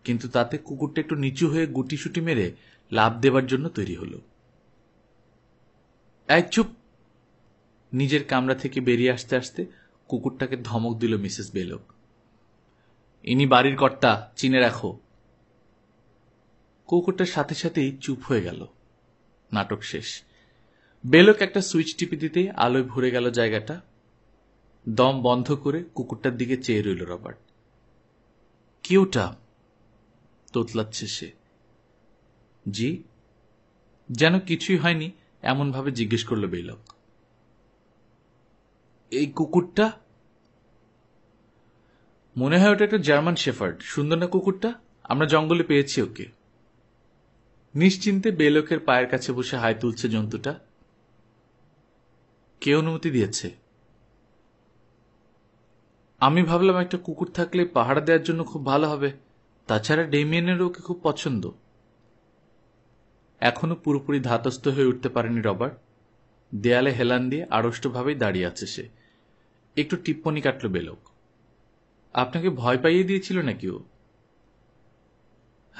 কিন্তু তাতে কুকুরটা একটু নিচু হয়ে গুটিসুটি মেরে লাভ দেবার জন্য তৈরি হলো এক চুপ নিজের কামরা থেকে বেরিয়ে আসতে আসতে কুকুরটাকে ধমক দিল মিসেস বেলক ইনি বাড়ির কর্তা চিনে রাখো কুকুরটার সাথে সাথেই চুপ হয়ে গেল নাটক শেষ বেলক একটা সুইচ টিপে দিতে আলোয় ভরে গেল জায়গাটা দম বন্ধ করে কুকুরটার দিকে চেয়ে রইল রবার্ট কেউটা তোতলাচ্ছে সে জি যেন কিছুই হয়নি এমনভাবে জিজ্ঞেস করল বেলক এই কুকুরটা মনে হয় ওটা একটা জার্মান শেফার্ড সুন্দর না কুকুরটা আমরা জঙ্গলে পেয়েছি ওকে নিশ্চিন্তে বেলকের পায়ের কাছে বসে হাই তুলছে জন্তুটা কে অনুমতি দিয়েছে আমি ভাবলাম একটা কুকুর থাকলে পাহাড়া দেওয়ার জন্য খুব ভালো হবে তাছাড়া ডেমিয়েনেরও ওকে খুব পছন্দ এখনও পুরোপুরি ধাতস্থ হয়ে উঠতে পারেনি রবার্ট দেয়ালে হেলান দিয়ে আড়ষ্টভাবেই দাঁড়িয়ে আছে সে একটু টিপ্পনি কাটল বেলক আপনাকে ভয় পাইয়ে দিয়েছিল নাকি ও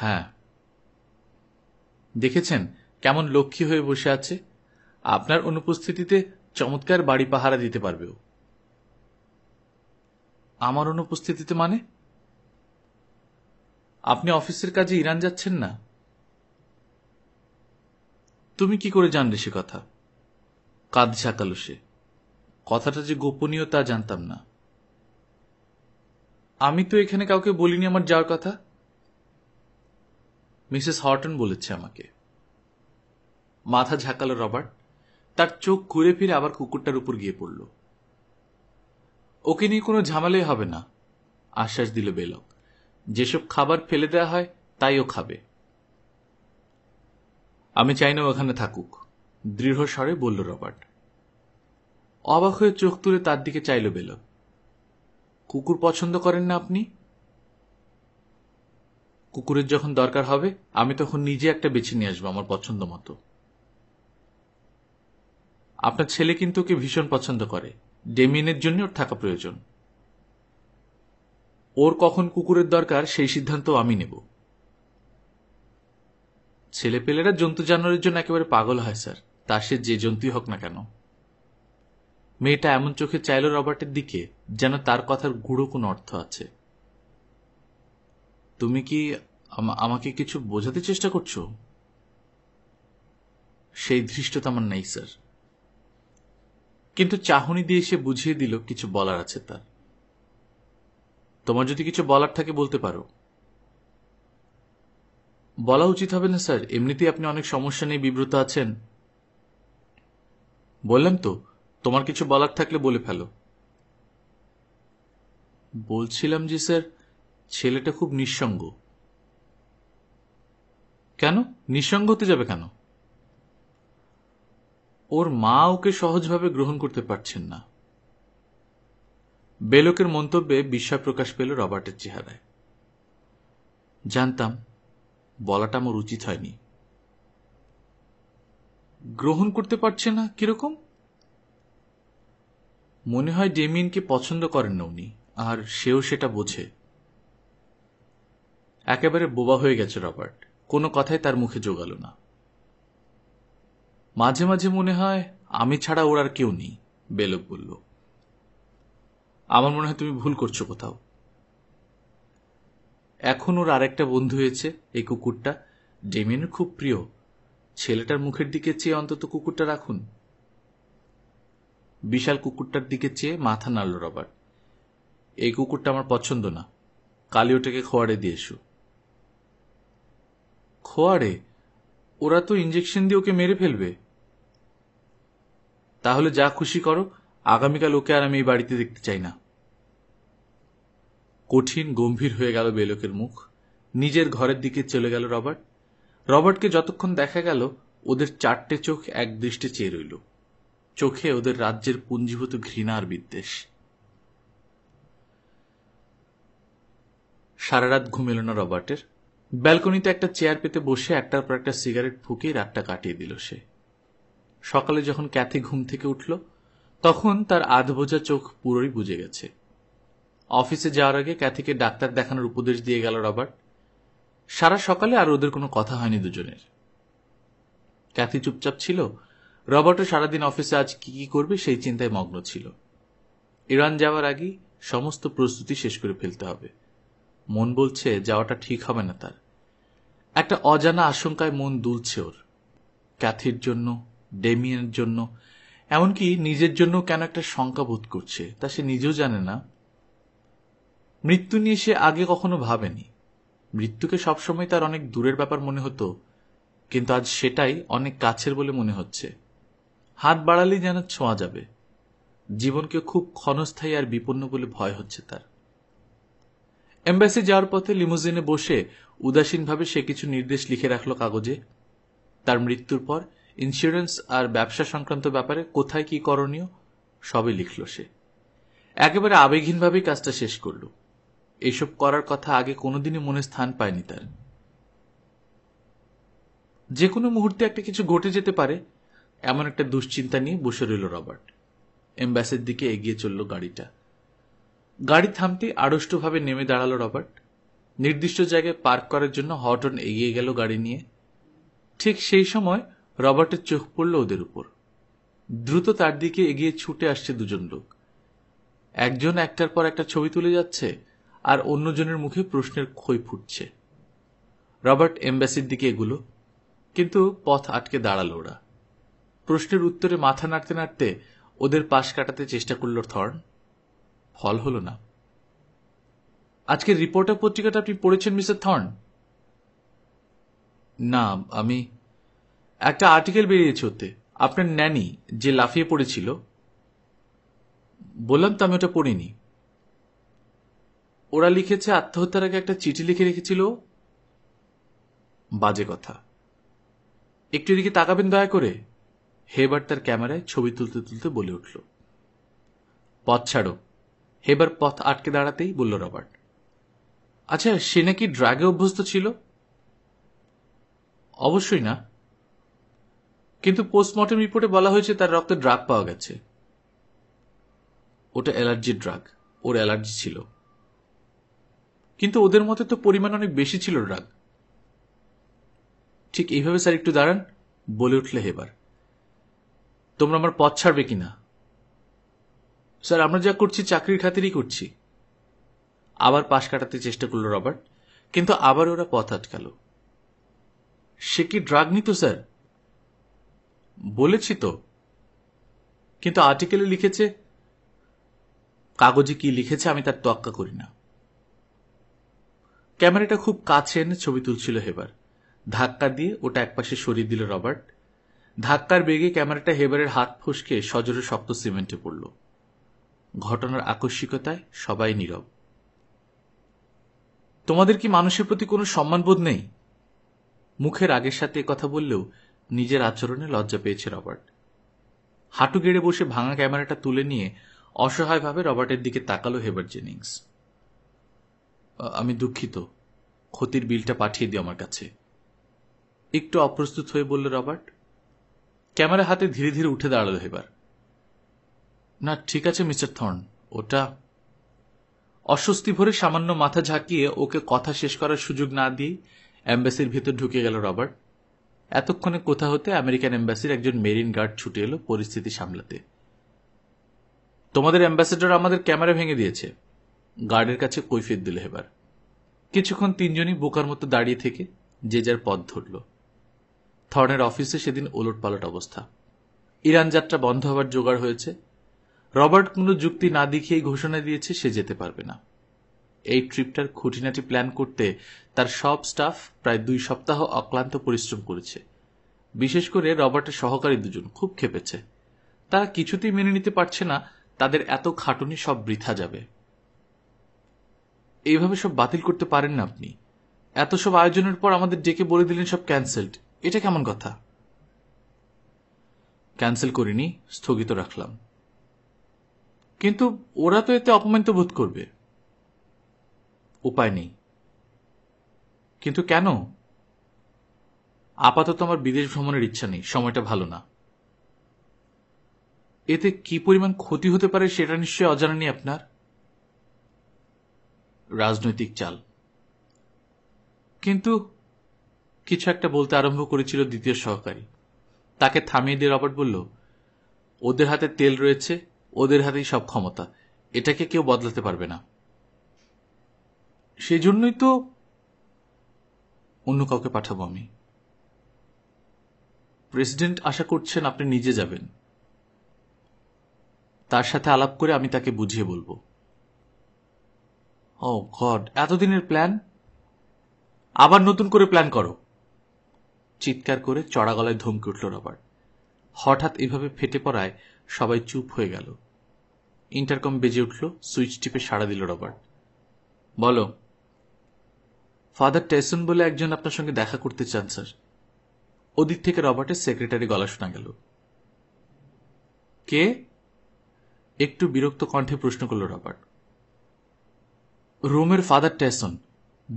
হ্যাঁ দেখেছেন কেমন লক্ষ্মী হয়ে বসে আছে আপনার অনুপস্থিতিতে চমৎকার বাড়ি পাহারা দিতে পারবে ও আমার অনুপস্থিতিতে মানে আপনি অফিসের কাজে ইরান যাচ্ছেন না তুমি কি করে জানলে সে কথা কাঁদ ঝাঁকাল সে কথাটা যে গোপনীয় তা জানতাম না আমি তো এখানে কাউকে বলিনি আমার যাওয়ার কথা মিসেস হর্টন বলেছে আমাকে মাথা ঝাঁকালো রবার্ট তার চোখ ঘুরে ফিরে আবার কুকুরটার উপর গিয়ে পড়ল ওকে নিয়ে কোনো ঝামেলাই হবে না আশ্বাস দিল বেলক যেসব খাবার ফেলে দেওয়া হয় তাইও খাবে আমি চাই না ওখানে থাকুক দৃঢ় স্বরে বলল রবার্ট অবাক হয়ে চোখ তুলে তার দিকে চাইল বেল কুকুর পছন্দ করেন না আপনি কুকুরের যখন দরকার হবে আমি তখন নিজে একটা বেছে নিয়ে আসবো আমার পছন্দ মতো আপনার ছেলে কিন্তু ওকে ভীষণ পছন্দ করে ডেমিনের জন্য ওর থাকা প্রয়োজন ওর কখন কুকুরের দরকার সেই সিদ্ধান্ত আমি নেব ছেলেপেলেরা জন্তু জানোয়ারের জন্য একেবারে পাগল হয় স্যার তা সে যে জন্তুই হোক না কেন মেয়েটা এমন চোখে চাইল রবার্টের দিকে যেন তার কথার গুঁড়ো কোন অর্থ আছে তুমি কি আমাকে কিছু বোঝাতে চেষ্টা করছো সেই ধৃষ্টতা আমার নেই স্যার কিন্তু চাহনি দিয়ে সে বুঝিয়ে দিল কিছু বলার আছে তার তোমার যদি কিছু বলার থাকে বলতে পারো বলা উচিত হবে না স্যার এমনিতেই আপনি অনেক সমস্যা নিয়ে বিব্রত আছেন বললাম তো তোমার কিছু বলার থাকলে বলে ফেলো বলছিলাম যে স্যার ছেলেটা খুব নিঃসঙ্গ কেন নিঃসঙ্গ হতে যাবে কেন ওর মা ওকে সহজভাবে গ্রহণ করতে পারছেন না বেলকের মন্তব্যে বিস্ময় প্রকাশ পেল রবার্টের চেহারায় জানতাম বলাটা আমার উচিত হয়নি গ্রহণ করতে পারছে না কিরকম মনে হয় ডেমিনকে পছন্দ করেন না উনি আর সেও সেটা বোঝে একেবারে বোবা হয়ে গেছে রবার্ট কোনো কথাই তার মুখে জোগাল না মাঝে মাঝে মনে হয় আমি ছাড়া ওর আর কেউ নেই বেলক বলল আমার মনে হয় তুমি ভুল করছো কোথাও এখন ওর আরেকটা বন্ধু হয়েছে এই কুকুরটা ডেমিন খুব প্রিয় ছেলেটার মুখের দিকে চেয়ে অন্তত কুকুরটা রাখুন বিশাল কুকুরটার দিকে চেয়ে মাথা নাড়ল রবার্ট এই কুকুরটা আমার পছন্দ না কালি ওটাকে খোয়ারে দিয়ে এসো খোয়ারে ওরা তো ইঞ্জেকশন দিয়ে ওকে মেরে ফেলবে তাহলে যা খুশি করো আগামীকাল ওকে আর আমি এই বাড়িতে দেখতে চাই না কঠিন গম্ভীর হয়ে গেল বেলকের মুখ নিজের ঘরের দিকে চলে গেল রবার্ট রবার্টকে যতক্ষণ দেখা গেল ওদের চারটে চোখ এক দৃষ্টে চেয়ে রইল চোখে ওদের রাজ্যের পুঞ্জীভূত ঘৃণার বিদ্বেষ সারা রাত ঘুমেল না রবার্টের ব্যালকনিতে একটা চেয়ার পেতে বসে একটার পর একটা সিগারেট ফুঁকে রাতটা কাটিয়ে দিল সে সকালে যখন ক্যাথি ঘুম থেকে উঠল তখন তার আধবোজা চোখ পুরোই বুঝে গেছে অফিসে যাওয়ার আগে ক্যাথিকে ডাক্তার দেখানোর উপদেশ দিয়ে গেল রবার্ট সারা সকালে আর ওদের কোনো কথা হয়নি দুজনের ক্যাথি চুপচাপ ছিল রবার্টও সারাদিন অফিসে আজ কি কি করবে সেই চিন্তায় মগ্ন ছিল ইরান যাওয়ার আগেই সমস্ত প্রস্তুতি শেষ করে ফেলতে হবে মন বলছে যাওয়াটা ঠিক হবে না তার একটা অজানা আশঙ্কায় মন দুলছে ওর ক্যাথির জন্য ডেমিয়ানের জন্য এমনকি নিজের জন্য কেন একটা শঙ্কা বোধ করছে তা সে নিজেও জানে না মৃত্যু নিয়ে সে আগে কখনো ভাবেনি মৃত্যুকে সবসময় তার অনেক দূরের ব্যাপার মনে হতো কিন্তু আজ সেটাই অনেক কাছের বলে মনে হচ্ছে হাত বাড়ালেই যেন ছোঁয়া যাবে জীবনকে খুব ক্ষণস্থায়ী আর বিপন্ন বলে ভয় হচ্ছে তার এম্বাসি যাওয়ার পথে লিমোজিনে বসে উদাসীনভাবে সে কিছু নির্দেশ লিখে রাখল কাগজে তার মৃত্যুর পর ইন্স্যুরেন্স আর ব্যবসা সংক্রান্ত ব্যাপারে কোথায় কি করণীয় সবই লিখল সে একেবারে আবেগহীনভাবেই কাজটা শেষ করলো এসব করার কথা আগে কোনোদিনই মনে স্থান পায়নি তার যে কোনো মুহূর্তে একটা কিছু ঘটে যেতে পারে এমন একটা দুশ্চিন্তা নিয়ে বসে রইল রবার্ট এম্বাসের দিকে এগিয়ে চলল গাড়িটা গাড়ি থামতে আড়ষ্টভাবে নেমে দাঁড়ালো রবার্ট নির্দিষ্ট জায়গায় পার্ক করার জন্য হটন এগিয়ে গেল গাড়ি নিয়ে ঠিক সেই সময় রবার্টের চোখ পড়ল ওদের উপর দ্রুত তার দিকে এগিয়ে ছুটে আসছে দুজন লোক একজন একটার পর একটা ছবি তুলে যাচ্ছে আর অন্যজনের মুখে প্রশ্নের খই ফুটছে রবার্ট এম্বাসির দিকে এগুলো কিন্তু পথ আটকে দাঁড়ালো ওরা প্রশ্নের উত্তরে মাথা নাড়তে নাড়তে ওদের পাশ কাটাতে চেষ্টা করল থর্ন ফল হলো না আজকের রিপোর্টার পত্রিকাটা আপনি পড়েছেন মিস্টার থর্ন না আমি একটা আর্টিকেল বেরিয়েছে ওতে আপনার ন্যানি যে লাফিয়ে পড়েছিল বললাম তো আমি ওটা পড়িনি ওরা লিখেছে আত্মহত্যার আগে একটা চিঠি লিখে রেখেছিল বাজে কথা একটু এদিকে তাকাবেন দয়া করে হেবার তার ক্যামেরায় ছবি তুলতে তুলতে বলে উঠল পথ ছাড়ো হেবার পথ আটকে দাঁড়াতেই বলল রবার্ট আচ্ছা সে নাকি ড্রাগে অভ্যস্ত ছিল অবশ্যই না কিন্তু পোস্টমর্টম রিপোর্টে বলা হয়েছে তার রক্তে ড্রাগ পাওয়া গেছে ওটা অ্যালার্জির ড্রাগ ওর অ্যালার্জি ছিল কিন্তু ওদের মতে তো পরিমাণ অনেক বেশি ছিল রাগ ঠিক এইভাবে স্যার একটু দাঁড়ান বলে উঠলে হেবার তোমরা আমার পথ ছাড়বে কিনা স্যার আমরা যা করছি চাকরির খাতিরই করছি আবার পাশ কাটাতে চেষ্টা করলো রবার্ট কিন্তু আবার ওরা পথ আটকালো সে কি ড্রাগ নিত স্যার বলেছি তো কিন্তু আর্টিকেলে লিখেছে কাগজে কি লিখেছে আমি তার তোয়াক্কা করি না ক্যামেরাটা খুব কাছে এনে ছবি তুলছিল হেবার ধাক্কা দিয়ে ওটা একপাশে সরিয়ে দিল রবার্ট ধাক্কার বেগে ক্যামেরাটা হেবারের হাত ফসকে সজোরে শক্ত সিমেন্টে পড়ল ঘটনার আকস্মিকতায় সবাই নীরব তোমাদের কি মানুষের প্রতি কোনো সম্মানবোধ নেই মুখের আগের সাথে কথা বললেও নিজের আচরণে লজ্জা পেয়েছে রবার্ট হাঁটু গেড়ে বসে ভাঙা ক্যামেরাটা তুলে নিয়ে অসহায়ভাবে রবার্টের দিকে তাকালো হেবার জেনিংস আমি দুঃখিত ক্ষতির বিলটা পাঠিয়ে দিও আমার কাছে একটু অপ্রস্তুত হয়ে বলল রবার্ট ক্যামেরা হাতে ধীরে ধীরে উঠে দাঁড়ালো এবার না ঠিক আছে মিস্টার থর্ন ওটা অস্বস্তি ভরে সামান্য মাথা ঝাঁকিয়ে ওকে কথা শেষ করার সুযোগ না দিয়ে অ্যাম্বাসির ভেতর ঢুকে গেল রবার্ট এতক্ষণে কোথা হতে আমেরিকান অ্যাম্বাসির একজন মেরিন গার্ড ছুটে এলো পরিস্থিতি সামলাতে তোমাদের অ্যাম্বাসেডর আমাদের ক্যামেরা ভেঙে দিয়েছে গার্ডের কাছে কৈফিয়ত দিল এবার কিছুক্ষণ তিনজনই বোকার মতো দাঁড়িয়ে থেকে যে যার পথ ধরল থর্নের অফিসে সেদিন ওলট পালট অবস্থা ইরান যাত্রা বন্ধ হবার জোগাড় হয়েছে রবার্ট কোনো যুক্তি না দেখিয়েই ঘোষণা দিয়েছে সে যেতে পারবে না এই ট্রিপটার খুঁটিনাটি প্ল্যান করতে তার সব স্টাফ প্রায় দুই সপ্তাহ অক্লান্ত পরিশ্রম করেছে বিশেষ করে রবার্টের সহকারী দুজন খুব খেপেছে তারা কিছুতেই মেনে নিতে পারছে না তাদের এত খাটুনি সব বৃথা যাবে এইভাবে সব বাতিল করতে পারেন না আপনি এত সব আয়োজনের পর আমাদের ডেকে বলে দিলেন সব ক্যান্সেলড এটা কেমন কথা ক্যান্সেল করিনি স্থগিত রাখলাম কিন্তু ওরা তো এতে অপমানিত বোধ করবে উপায় নেই কিন্তু কেন আপাতত আমার বিদেশ ভ্রমণের ইচ্ছা নেই সময়টা ভালো না এতে কি পরিমাণ ক্ষতি হতে পারে সেটা নিশ্চয়ই অজানা নেই আপনার রাজনৈতিক চাল কিন্তু কিছু একটা বলতে আরম্ভ করেছিল দ্বিতীয় সহকারী তাকে থামিয়ে দিয়ে রবার্ট বলল ওদের হাতে তেল রয়েছে ওদের হাতেই সব ক্ষমতা এটাকে কেউ বদলাতে পারবে না সেজন্যই তো অন্য কাউকে পাঠাবো আমি প্রেসিডেন্ট আশা করছেন আপনি নিজে যাবেন তার সাথে আলাপ করে আমি তাকে বুঝিয়ে বলবো ও oh, গড এতদিনের প্ল্যান আবার নতুন করে প্ল্যান করো চিৎকার করে চড়া গলায় ধমকে উঠল রবার্ট হঠাৎ এভাবে ফেটে পড়ায় সবাই চুপ হয়ে গেল ইন্টারকম বেজে উঠল সুইচ টিপে সাড়া দিল রবার্ট বলো ফাদার টেসন বলে একজন আপনার সঙ্গে দেখা করতে চান স্যার ওদিক থেকে রবার্টের সেক্রেটারি গলা শোনা গেল কে একটু বিরক্ত কণ্ঠে প্রশ্ন করল রবার্ট রোমের ফাদার টেসন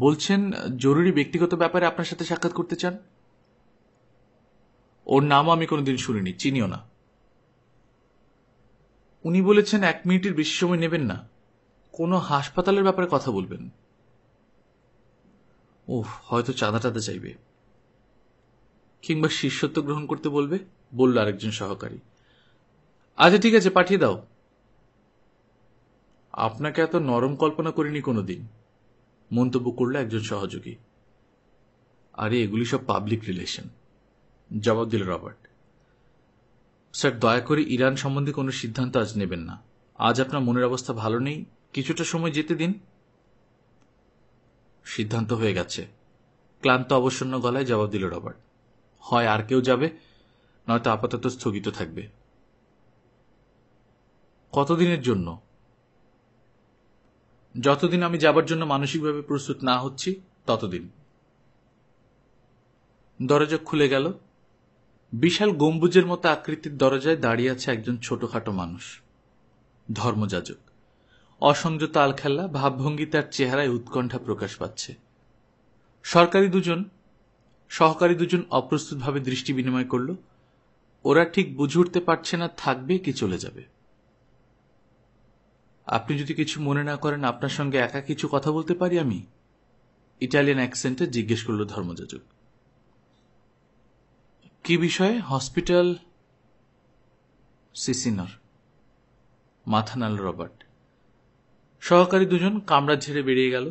বলছেন জরুরি ব্যক্তিগত ব্যাপারে আপনার সাথে সাক্ষাৎ করতে চান ওর নামও আমি কোনোদিন শুনিনি চিনিও না উনি বলেছেন এক মিনিটের বেশি সময় নেবেন না কোনো হাসপাতালের ব্যাপারে কথা বলবেন ও হয়তো চাঁদা টাদা চাইবে কিংবা শিষ্যত্ব গ্রহণ করতে বলবে বলল আরেকজন সহকারী আচ্ছা ঠিক আছে পাঠিয়ে দাও আপনাকে এত নরম কল্পনা করিনি কোনোদিন মন্তব্য করল একজন সহযোগী আরে এগুলি সব পাবলিক রিলেশন জবাব দিল রবার্ট স্যার দয়া করে ইরান সম্বন্ধে কোনো সিদ্ধান্ত আজ নেবেন না আজ আপনার মনের অবস্থা ভালো নেই কিছুটা সময় যেতে দিন সিদ্ধান্ত হয়ে গেছে ক্লান্ত অবসন্ন গলায় জবাব দিল রবার্ট হয় আর কেউ যাবে নয়তো আপাতত স্থগিত থাকবে কতদিনের জন্য যতদিন আমি যাবার জন্য মানসিকভাবে প্রস্তুত না হচ্ছি ততদিন দরজা খুলে গেল বিশাল গম্বুজের মতো আকৃতির দরজায় দাঁড়িয়ে আছে একজন ছোটখাটো মানুষ ধর্মযাজক অসংযত আলখেল্লা ভাবভঙ্গি তার চেহারায় উৎকণ্ঠা প্রকাশ পাচ্ছে সরকারি দুজন সহকারী দুজন অপ্রস্তুতভাবে দৃষ্টি বিনিময় করল ওরা ঠিক বুঝে উঠতে পারছে না থাকবে কি চলে যাবে আপনি যদি কিছু মনে না করেন আপনার সঙ্গে একা কিছু কথা বলতে পারি আমি ইটালিয়ান অ্যাকসেন্টে জিজ্ঞেস করল ধর্মযাজক কি বিষয়ে হসপিটাল সিসিনর মাথানাল রবার্ট সহকারী দুজন কামড়া ঝেড়ে বেরিয়ে গেল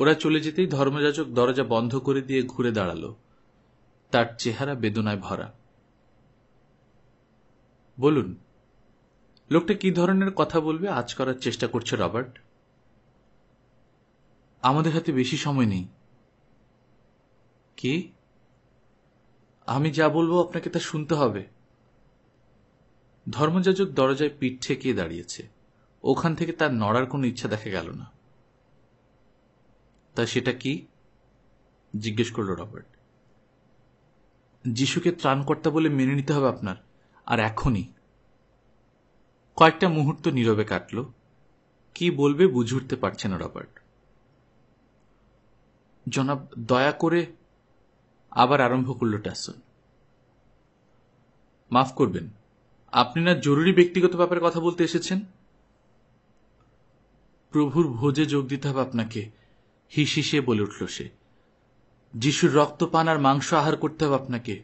ওরা চলে যেতেই ধর্মযাজক দরজা বন্ধ করে দিয়ে ঘুরে দাঁড়ালো তার চেহারা বেদনায় ভরা বলুন লোকটা কি ধরনের কথা বলবে আজ করার চেষ্টা করছে রবার্ট আমাদের হাতে বেশি সময় নেই কি আমি যা বলবো আপনাকে তা শুনতে হবে ধর্মযাজক দরজায় পিঠ ঠেকিয়ে দাঁড়িয়েছে ওখান থেকে তার নড়ার কোনো ইচ্ছা দেখা গেল না তা সেটা কি জিজ্ঞেস করল রবার্ট যিশুকে ত্রাণকর্তা বলে মেনে নিতে হবে আপনার আর এখনই কয়েকটা মুহূর্ত নীরবে কাটল কি বলবে বুঝে উঠতে পারছে না রবার্ট জনাব দয়া করে আবার আরম্ভ করল ট্যাসন মাফ করবেন আপনি না জরুরি ব্যক্তিগত ব্যাপারে কথা বলতে এসেছেন প্রভুর ভোজে যোগ দিতে হবে আপনাকে হিস হিসে বলে উঠল সে যিশুর রক্তপান আর মাংস আহার করতে হবে আপনাকে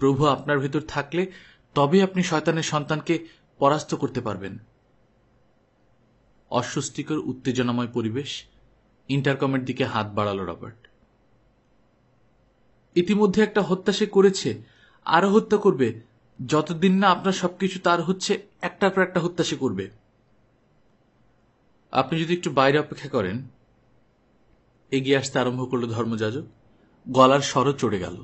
প্রভু আপনার ভেতর থাকলে তবে আপনি শয়তানের সন্তানকে পরাস্ত করতে পারবেন অস্বস্তিকর উত্তেজনাময় পরিবেশ ইন্টারকমের দিকে হাত বাড়ালো রবার্ট ইতিমধ্যে একটা হত্যা সে করেছে আরো হত্যা করবে যতদিন না আপনার সবকিছু তার হচ্ছে একটার পর একটা হত্যা সে করবে আপনি যদি একটু বাইরে অপেক্ষা করেন এগিয়ে আসতে আরম্ভ করলো ধর্মযাজক গলার স্বরও চড়ে গেল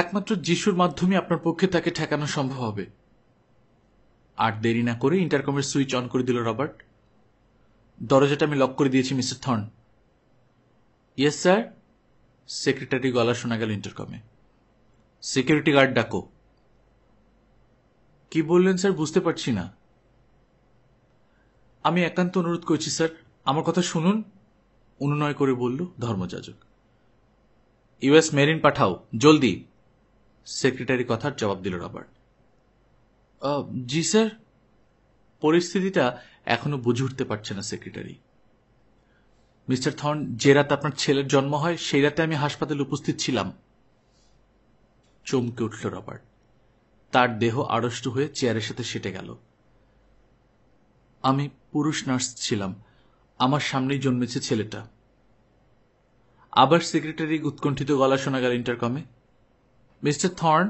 একমাত্র যিশুর মাধ্যমে আপনার পক্ষে তাকে ঠেকানো সম্ভব হবে আর দেরি না করে ইন্টারকমের সুইচ অন করে দিল রবার্ট দরজাটা আমি লক করে দিয়েছি mister Thorn yes sir secretary গলা শোনা গেল ইন্টারকমে সিকিউরিটি গার্ড ডাকো কি বললেন স্যার বুঝতে পারছি না আমি একান্ত অনুরোধ করছি স্যার আমার কথা শুনুন অনুনয় করে বলল ধর্মযাজক ইউএস মেরিন পাঠাও জলদি সেক্রেটারি কথার জবাব দিল রবার্ট জি স্যার পরিস্থিতিটা এখনো বুঝে উঠতে পারছে না সেক্রেটারি মিস্টার থর্ন যে রাতে আপনার ছেলের জন্ম হয় সেই রাতে আমি হাসপাতালে উপস্থিত ছিলাম চমকে উঠল রবার্ট তার দেহ আড়ষ্ট হয়ে চেয়ারের সাথে সেটে গেল আমি পুরুষ নার্স ছিলাম আমার সামনেই জন্মেছে ছেলেটা আবার সেক্রেটারি উৎকণ্ঠিত গলা শোনা গেল ইন্টারকমে মিস্টার থর্ন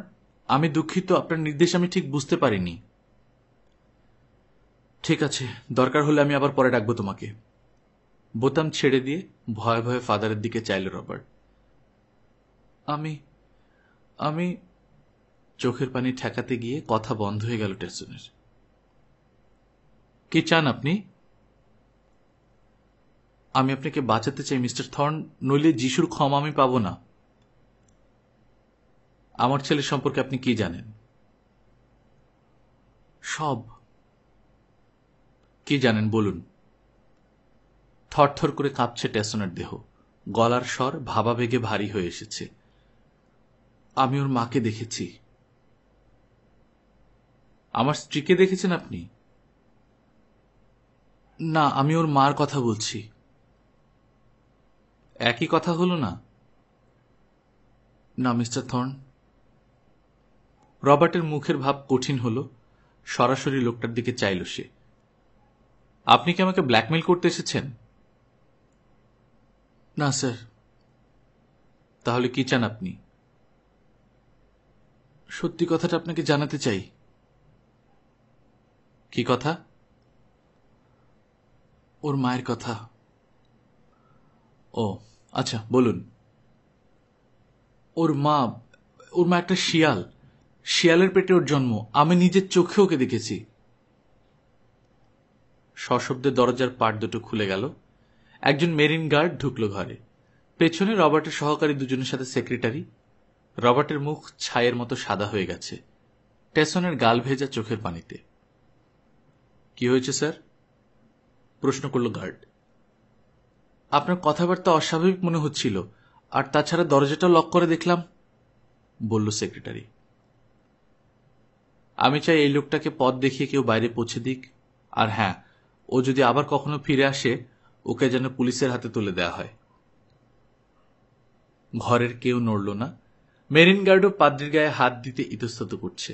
আমি দুঃখিত আপনার নির্দেশ আমি ঠিক বুঝতে পারিনি ঠিক আছে দরকার হলে আমি আবার পরে ডাকবো তোমাকে বোতাম ছেড়ে দিয়ে ভয়ে ভয়ে ফাদারের দিকে চাইল রবার্ট আমি আমি চোখের পানি ঠেকাতে গিয়ে কথা বন্ধ হয়ে গেল টেসনের কি চান আপনি আমি আপনাকে বাঁচাতে চাই মিস্টার থর্ন নইলে যিশুর ক্ষমা আমি পাবো না আমার ছেলে সম্পর্কে আপনি কি জানেন সব কি জানেন বলুন থরথর করে কাঁপছে টেসনের দেহ গলার স্বর ভাবাবেগে ভারী হয়ে এসেছে আমি ওর মাকে দেখেছি আমার স্ত্রীকে দেখেছেন আপনি না আমি ওর মার কথা বলছি একই কথা হলো না না মিস্টার থর্ন রবার্টের মুখের ভাব কঠিন হল সরাসরি লোকটার দিকে চাইল সে আপনি কি আমাকে ব্ল্যাকমেল করতে এসেছেন না স্যার তাহলে কি চান আপনি সত্যি কথাটা আপনাকে জানাতে চাই কি কথা ওর মায়ের কথা ও আচ্ছা বলুন ওর মা ওর মা একটা শিয়াল শিয়ালের পেটে ওর জন্ম আমি নিজের চোখে ওকে দেখেছি সশব্দে দরজার পাট দুটো খুলে গেল একজন মেরিন গার্ড ঢুকলো ঘরে পেছনে রবার্টের সহকারী দুজনের সাথে সেক্রেটারি রবার্টের মুখ ছায়ের মতো সাদা হয়ে গেছে টেসনের গাল ভেজা চোখের পানিতে কি হয়েছে স্যার প্রশ্ন করল গার্ড আপনার কথাবার্তা অস্বাভাবিক মনে হচ্ছিল আর তাছাড়া দরজাটা লক করে দেখলাম বলল সেক্রেটারি আমি চাই এই লোকটাকে পথ দেখিয়ে কেউ বাইরে পৌঁছে দিক আর হ্যাঁ ও যদি আবার কখনো ফিরে আসে ওকে যেন পুলিশের হাতে তুলে দেয়া হয় ঘরের কেউ নড়ল না মেরিন গার্ডও পাদ্রির গায়ে হাত দিতে ইতস্তত করছে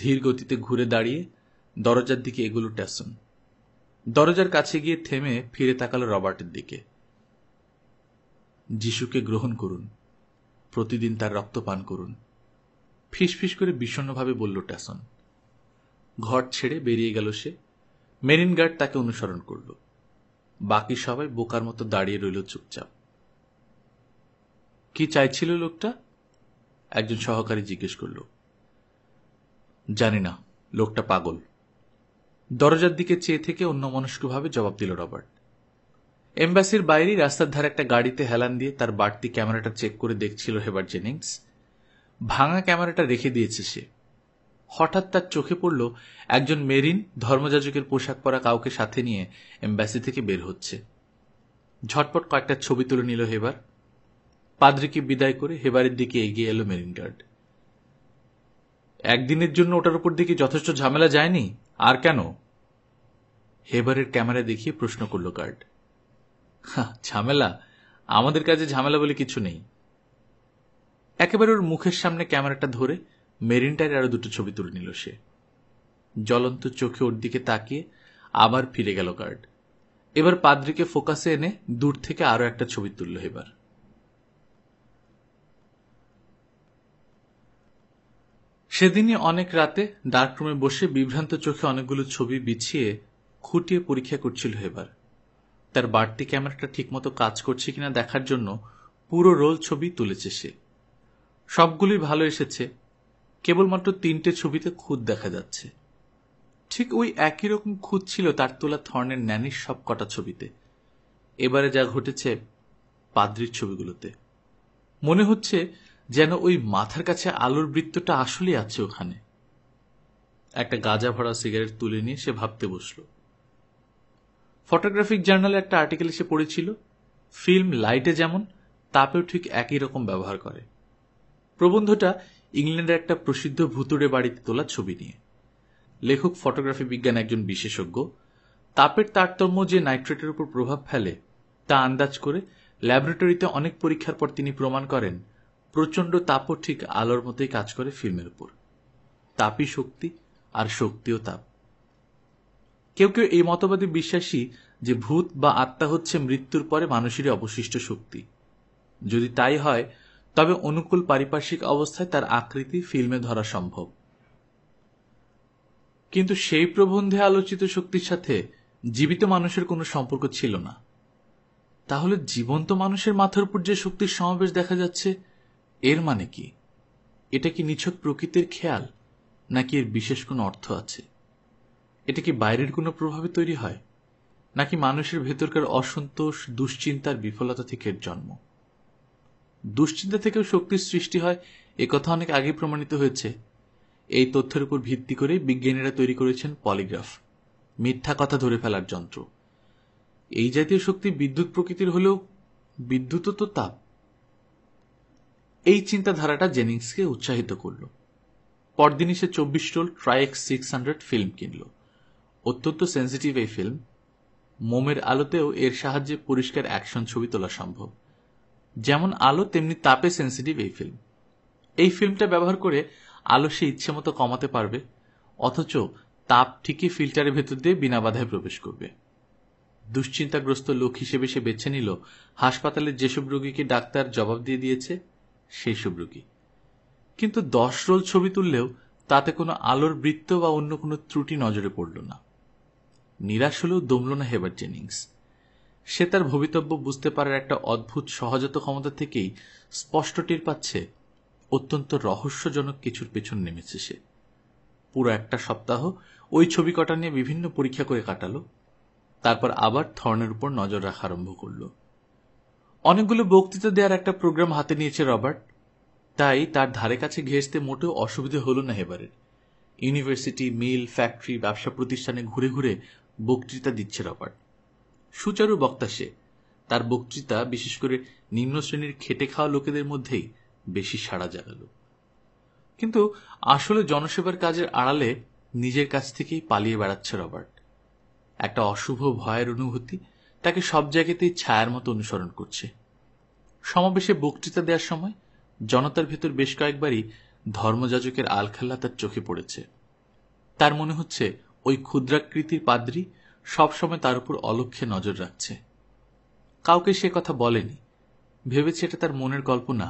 ধীর গতিতে ঘুরে দাঁড়িয়ে দরজার দিকে এগুলো ট্যাসন দরজার কাছে গিয়ে থেমে ফিরে তাকাল রবার্টের দিকে যিশুকে গ্রহণ করুন প্রতিদিন তার রক্ত পান করুন ফিসফিস করে বিষণ্নভাবে বলল ট্যাসন ঘর ছেড়ে বেরিয়ে গেল সে মেরিন গার্ড তাকে অনুসরণ করল বাকি সবাই বোকার মতো দাঁড়িয়ে রইল চুপচাপ কি চাইছিল লোকটা একজন সহকারী জিজ্ঞেস করল জানি না লোকটা পাগল দরজার দিকে চেয়ে থেকে অন্যমনস্কভাবে জবাব দিল রবার্ট এম্বাসির বাইরে রাস্তার ধারে একটা গাড়িতে হেলান দিয়ে তার বাড়তি ক্যামেরাটা চেক করে দেখছিল হেবার জেনিংস ভাঙা ক্যামেরাটা রেখে দিয়েছে সে হঠাৎ তার চোখে পড়ল একজন মেরিন ধর্মযাজকের পোশাক পরা কাউকে সাথে নিয়ে এম্বাসি থেকে বের হচ্ছে ঝটপট কয়েকটা ছবি তুলে নিল হেবার পাদ্রিকে বিদায় করে হেবারের দিকে এগিয়ে এলো মেরিন গার্ড একদিনের জন্য ওটার উপর দিকে যথেষ্ট ঝামেলা যায়নি আর কেন হেবারের ক্যামেরা দেখিয়ে প্রশ্ন করল গার্ড ঝামেলা আমাদের কাছে ঝামেলা বলে কিছু নেই একেবারে ওর মুখের সামনে ক্যামেরাটা ধরে মেরিনটার আরো দুটো ছবি তুলে নিল সে জ্বলন্ত চোখে ওর দিকে তাকিয়ে আবার ফিরে গেল কার্ড এবার পাদ্রিকে ফোকাসে এনে দূর থেকে আরো একটা ছবি তুলল এবার সেদিনই অনেক রাতে ডার্করুমে বসে বিভ্রান্ত চোখে অনেকগুলো ছবি বিছিয়ে খুঁটিয়ে পরীক্ষা করছিল এবার তার বাড়তি ক্যামেরাটা ঠিকমতো কাজ করছে কিনা দেখার জন্য পুরো রোল ছবি তুলেছে সে সবগুলি ভালো এসেছে কেবলমাত্র তিনটে ছবিতে খুদ দেখা যাচ্ছে ঠিক ওই একই রকম খুদ ছিল তার তোলা থর্নের ন্যানির সব কটা ছবিতে এবারে যা ঘটেছে পাদ্রির ছবিগুলোতে মনে হচ্ছে যেন ওই মাথার কাছে আলোর বৃত্তটা আসলে আছে ওখানে একটা গাঁজা ভরা সিগারেট তুলে নিয়ে সে ভাবতে বসল ফটোগ্রাফিক জার্নালে একটা আর্টিকেল এসে পড়েছিল ফিল্ম লাইটে যেমন তাপেও ঠিক একই রকম ব্যবহার করে প্রবন্ধটা ইংল্যান্ডের একটা প্রসিদ্ধ ভুতুড়ে বাড়িতে তোলা ছবি নিয়ে লেখক ফটোগ্রাফি বিজ্ঞান একজন বিশেষজ্ঞ তাপের তারতম্য যে নাইট্রেটের উপর প্রভাব ফেলে তা আন্দাজ করে ল্যাবরেটরিতে অনেক পরীক্ষার পর তিনি প্রমাণ করেন প্রচণ্ড তাপও ঠিক আলোর মতোই কাজ করে ফিল্মের উপর তাপই শক্তি আর শক্তিও তাপ কেউ কেউ এই মতবাদে বিশ্বাসী যে ভূত বা আত্মা হচ্ছে মৃত্যুর পরে মানুষেরই অবশিষ্ট শক্তি যদি তাই হয় তবে অনুকূল পারিপার্শ্বিক অবস্থায় তার আকৃতি ফিল্মে ধরা সম্ভব কিন্তু সেই প্রবন্ধে আলোচিত শক্তির সাথে জীবিত মানুষের কোনো সম্পর্ক ছিল না তাহলে জীবন্ত মানুষের মাথার উপর যে শক্তির সমাবেশ দেখা যাচ্ছে এর মানে কি এটা কি নিছক প্রকৃতির খেয়াল নাকি এর বিশেষ কোনো অর্থ আছে এটা কি বাইরের কোনো প্রভাবে তৈরি হয় নাকি মানুষের ভেতরকার অসন্তোষ দুশ্চিন্তার বিফলতা থেকে জন্ম দুশ্চিন্তা থেকেও শক্তির সৃষ্টি হয় এ কথা অনেক আগে প্রমাণিত হয়েছে এই তথ্যের উপর ভিত্তি করে বিজ্ঞানীরা তৈরি করেছেন পলিগ্রাফ মিথ্যা কথা ধরে ফেলার যন্ত্র এই জাতীয় শক্তি বিদ্যুৎ প্রকৃতির হলেও বিদ্যুৎ তো তাপ এই চিন্তাধারাটা জেনিংসকে উৎসাহিত করল পরদিনই সে চব্বিশ টোল ট্রাইএক্স সিক্স হান্ড্রেড ফিল্ম কিনল অত্যন্ত সেন্সিটিভ এই ফিল্ম মোমের আলোতেও এর সাহায্যে পরিষ্কার অ্যাকশন ছবি তোলা সম্ভব যেমন আলো তেমনি তাপে সেন্সিটিভ এই ফিল্ম এই ফিল্মটা ব্যবহার করে আলো সে ইচ্ছে মতো কমাতে পারবে অথচ তাপ ঠিকই ফিল্টারের ভেতর দিয়ে বিনা বাধায় প্রবেশ করবে দুশ্চিন্তাগ্রস্ত লোক হিসেবে সে বেছে নিল হাসপাতালের যেসব রোগীকে ডাক্তার জবাব দিয়ে দিয়েছে সেই সব রোগী কিন্তু দশ রোল ছবি তুললেও তাতে কোনো আলোর বৃত্ত বা অন্য কোনো ত্রুটি নজরে পড়ল না নিরাশ হলেও দমল না হেবার জেনিংস সে তার ভবিতব্য বুঝতে পারার একটা অদ্ভুত সহজাত ক্ষমতা থেকেই স্পষ্ট পাচ্ছে অত্যন্ত রহস্যজনক কিছুর পেছন নেমেছে সে পুরো একটা সপ্তাহ ওই ছবি কটা নিয়ে বিভিন্ন পরীক্ষা করে কাটালো তারপর আবার থর্নের উপর নজর রাখা আরম্ভ করল অনেকগুলো বক্তৃতা দেওয়ার একটা প্রোগ্রাম হাতে নিয়েছে রবার্ট তাই তার ধারে কাছে ঘেঁষতে মোটেও অসুবিধে হল না এবারের ইউনিভার্সিটি মিল ফ্যাক্টরি ব্যবসা প্রতিষ্ঠানে ঘুরে ঘুরে বক্তৃতা দিচ্ছে রবার্ট সুচারু বক্তা সে তার বক্তৃতা বিশেষ করে নিম্ন শ্রেণীর খেটে খাওয়া লোকেদের মধ্যেই বেশি সাড়া জাগাল কিন্তু আসলে জনসেবার কাজের আড়ালে নিজের কাছ থেকেই পালিয়ে বেড়াচ্ছে রবার্ট একটা অশুভ ভয়ের অনুভূতি তাকে সব জায়গাতেই ছায়ার মতো অনুসরণ করছে সমাবেশে বক্তৃতা দেওয়ার সময় জনতার ভেতর বেশ কয়েকবারই ধর্মযাজকের আলখাল্লা তার চোখে পড়েছে তার মনে হচ্ছে ওই ক্ষুদ্রাকৃতির পাদ্রী সবসময় তার উপর অলক্ষ্যে নজর রাখছে কাউকে সে কথা বলেনি ভেবেছে এটা তার মনের গল্প না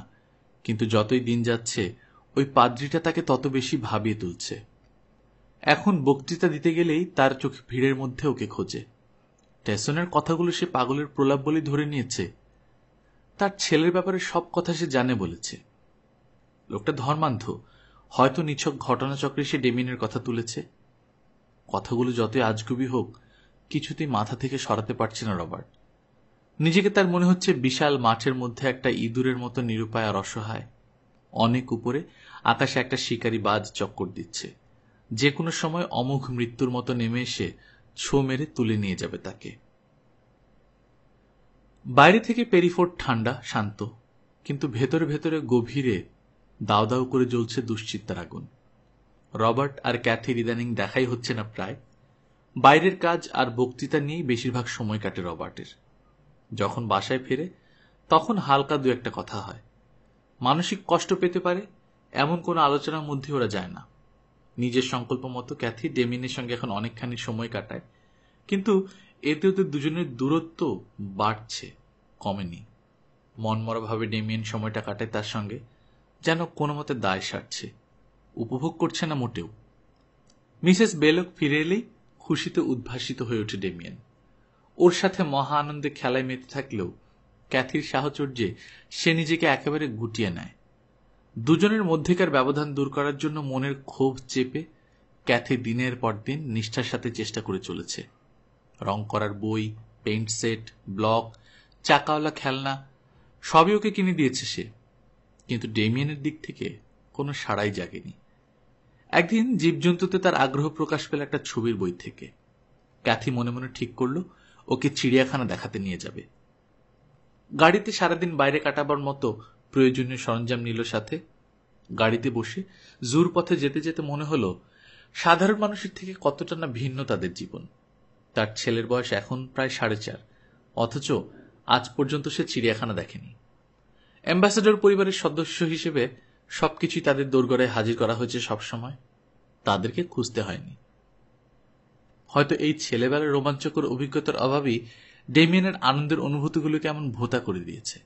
কিন্তু যতই দিন যাচ্ছে ওই পাদ্রিটা তাকে তত বেশি ভাবিয়ে তুলছে এখন বক্তৃতা দিতে গেলেই তার চোখ ভিড়ের মধ্যে ওকে খোঁজে টেসনের কথাগুলো সে পাগলের প্রলাপ বলে ধরে নিয়েছে তার ছেলের ব্যাপারে সব কথা সে জানে বলেছে লোকটা ধর্মান্ধ হয়তো নিছক ঘটনাচক্রে সে ডেমিনের কথা তুলেছে কথাগুলো যতই আজগুবি হোক কিছুতেই মাথা থেকে সরাতে পারছে না রবার্ট নিজেকে তার মনে হচ্ছে বিশাল মাঠের মধ্যে একটা ইঁদুরের মতো নিরুপায় আর অসহায় অনেক উপরে আকাশে একটা শিকারী বাজ চক্কর দিচ্ছে যে কোনো সময় অমুখ মৃত্যুর মতো নেমে এসে ছো মেরে তুলে নিয়ে যাবে তাকে বাইরে থেকে পেরিফোর্ট ঠান্ডা শান্ত কিন্তু ভেতরে ভেতরে গভীরে দাও দাও করে জ্বলছে দুশ্চিন্তার আগুন রবার্ট আর ক্যাথি ইদানিং দেখাই হচ্ছে না প্রায় বাইরের কাজ আর বক্তৃতা নিয়েই বেশিরভাগ সময় কাটে রবার্টের যখন বাসায় ফেরে তখন হালকা দু একটা কথা হয় মানসিক কষ্ট পেতে পারে এমন কোনো আলোচনার মধ্যে ওরা যায় না নিজের সংকল্প মতো ক্যাথি ডেমিনের সঙ্গে এখন অনেকখানি সময় কাটায় কিন্তু এতে ওদের দুজনের দূরত্ব বাড়ছে কমেনি মনমরাভাবে ডেমিয়েন সময়টা কাটায় তার সঙ্গে যেন কোনো মতে দায় সারছে উপভোগ করছে না মোটেও মিসেস বেলক ফিরে এলেই খুশিতে উদ্ভাসিত হয়ে ওঠে ডেমিয়েন ওর সাথে মহা আনন্দে খেলায় মেতে থাকলেও ক্যাথির সাহচর্যে সে নিজেকে একেবারে গুটিয়ে নেয় দুজনের মধ্যেকার ব্যবধান দূর করার জন্য মনের ক্ষোভ চেপে ক্যাথি দিনের পর দিন নিষ্ঠার সাথে চেষ্টা করে চলেছে রং করার বই পেইন্ট সেট ব্লক চাকাওয়ালা খেলনা সবই ওকে কিনে দিয়েছে সে কিন্তু ডেমিয়ানের দিক থেকে কোনো সাড়াই জাগেনি একদিন জীবজন্তুতে তার আগ্রহ প্রকাশ পেল একটা ছবির বই থেকে ক্যাথি মনে মনে ঠিক করল ওকে চিড়িয়াখানা দেখাতে নিয়ে যাবে গাড়িতে সারাদিন বাইরে কাটাবার মতো প্রয়োজনীয় সরঞ্জাম নিল সাথে গাড়িতে বসে জুর পথে যেতে যেতে মনে হল সাধারণ মানুষের থেকে কতটা না ভিন্ন তাদের জীবন তার ছেলের বয়স এখন প্রায় সাড়ে চার অথচ আজ পর্যন্ত সে চিড়িয়াখানা দেখেনি অ্যাম্বাসেডর পরিবারের সদস্য হিসেবে সবকিছুই তাদের দোরগড়ায় হাজির করা হয়েছে সবসময় তাদেরকে খুঁজতে হয়নি হয়তো এই ছেলেবেলার রোমাঞ্চকর অভিজ্ঞতার অভাবই ডেমিয়ানের আনন্দের অনুভূতিগুলোকে এমন ভোতা করে দিয়েছে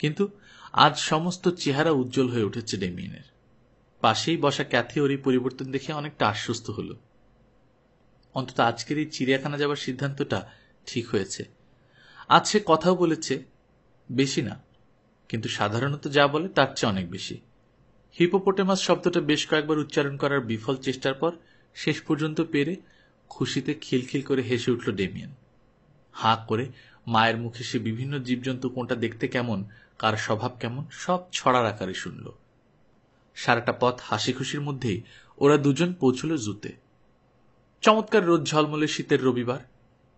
কিন্তু আজ সমস্ত চেহারা উজ্জ্বল হয়ে উঠেছে ডেমিয়ানের পাশেই বসা ক্যাথিওর পরিবর্তন দেখে অনেকটা আশ্বস্ত হল অন্তত আজকের এই চিড়িয়াখানা যাওয়ার সিদ্ধান্তটা ঠিক হয়েছে আজ সে কথাও বলেছে বেশি না কিন্তু সাধারণত যা বলে তার চেয়ে অনেক বেশি হিপোপোটেমাস শব্দটা বেশ কয়েকবার উচ্চারণ করার বিফল চেষ্টার পর শেষ পর্যন্ত পেরে খুশিতে খিলখিল করে হেসে উঠল ডেমিয়ান হাঁ করে মায়ের মুখে সে বিভিন্ন জীবজন্তু কোনটা দেখতে কেমন কার স্বভাব কেমন সব ছড়ার আকারে শুনল সারাটা পথ হাসি খুশির মধ্যেই ওরা দুজন পৌঁছল জুতে চমৎকার রোদ ঝলমলে শীতের রবিবার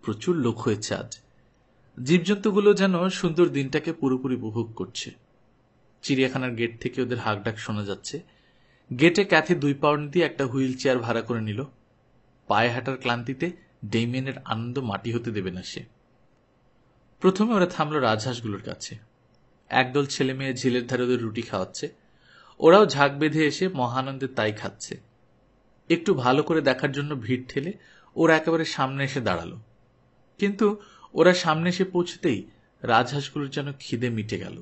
প্রচুর লোক হয়েছে আজ জীবজন্তুগুলো যেন সুন্দর দিনটাকে পুরোপুরি উপভোগ করছে চিড়িয়াখানার গেট থেকে ওদের ডাক শোনা যাচ্ছে গেটে ক্যাথি দুই পাউন্ড দিয়ে একটা হুইল চেয়ার ভাড়া করে নিল পায়ে হাঁটার ক্লান্তিতে ডেমিয়ানের আনন্দ মাটি হতে দেবে না সে প্রথমে ওরা থামল রাজহাঁসগুলোর কাছে একদল ছেলে মেয়ে ঝিলের ধারে ওদের রুটি খাওয়াচ্ছে ওরাও ঝাঁক বেঁধে এসে মহানন্দে তাই খাচ্ছে একটু ভালো করে দেখার জন্য ভিড় ঠেলে ওরা একেবারে সামনে এসে দাঁড়ালো কিন্তু ওরা সামনে এসে পৌঁছতেই রাজহাঁসগুলোর যেন খিদে মিটে গেল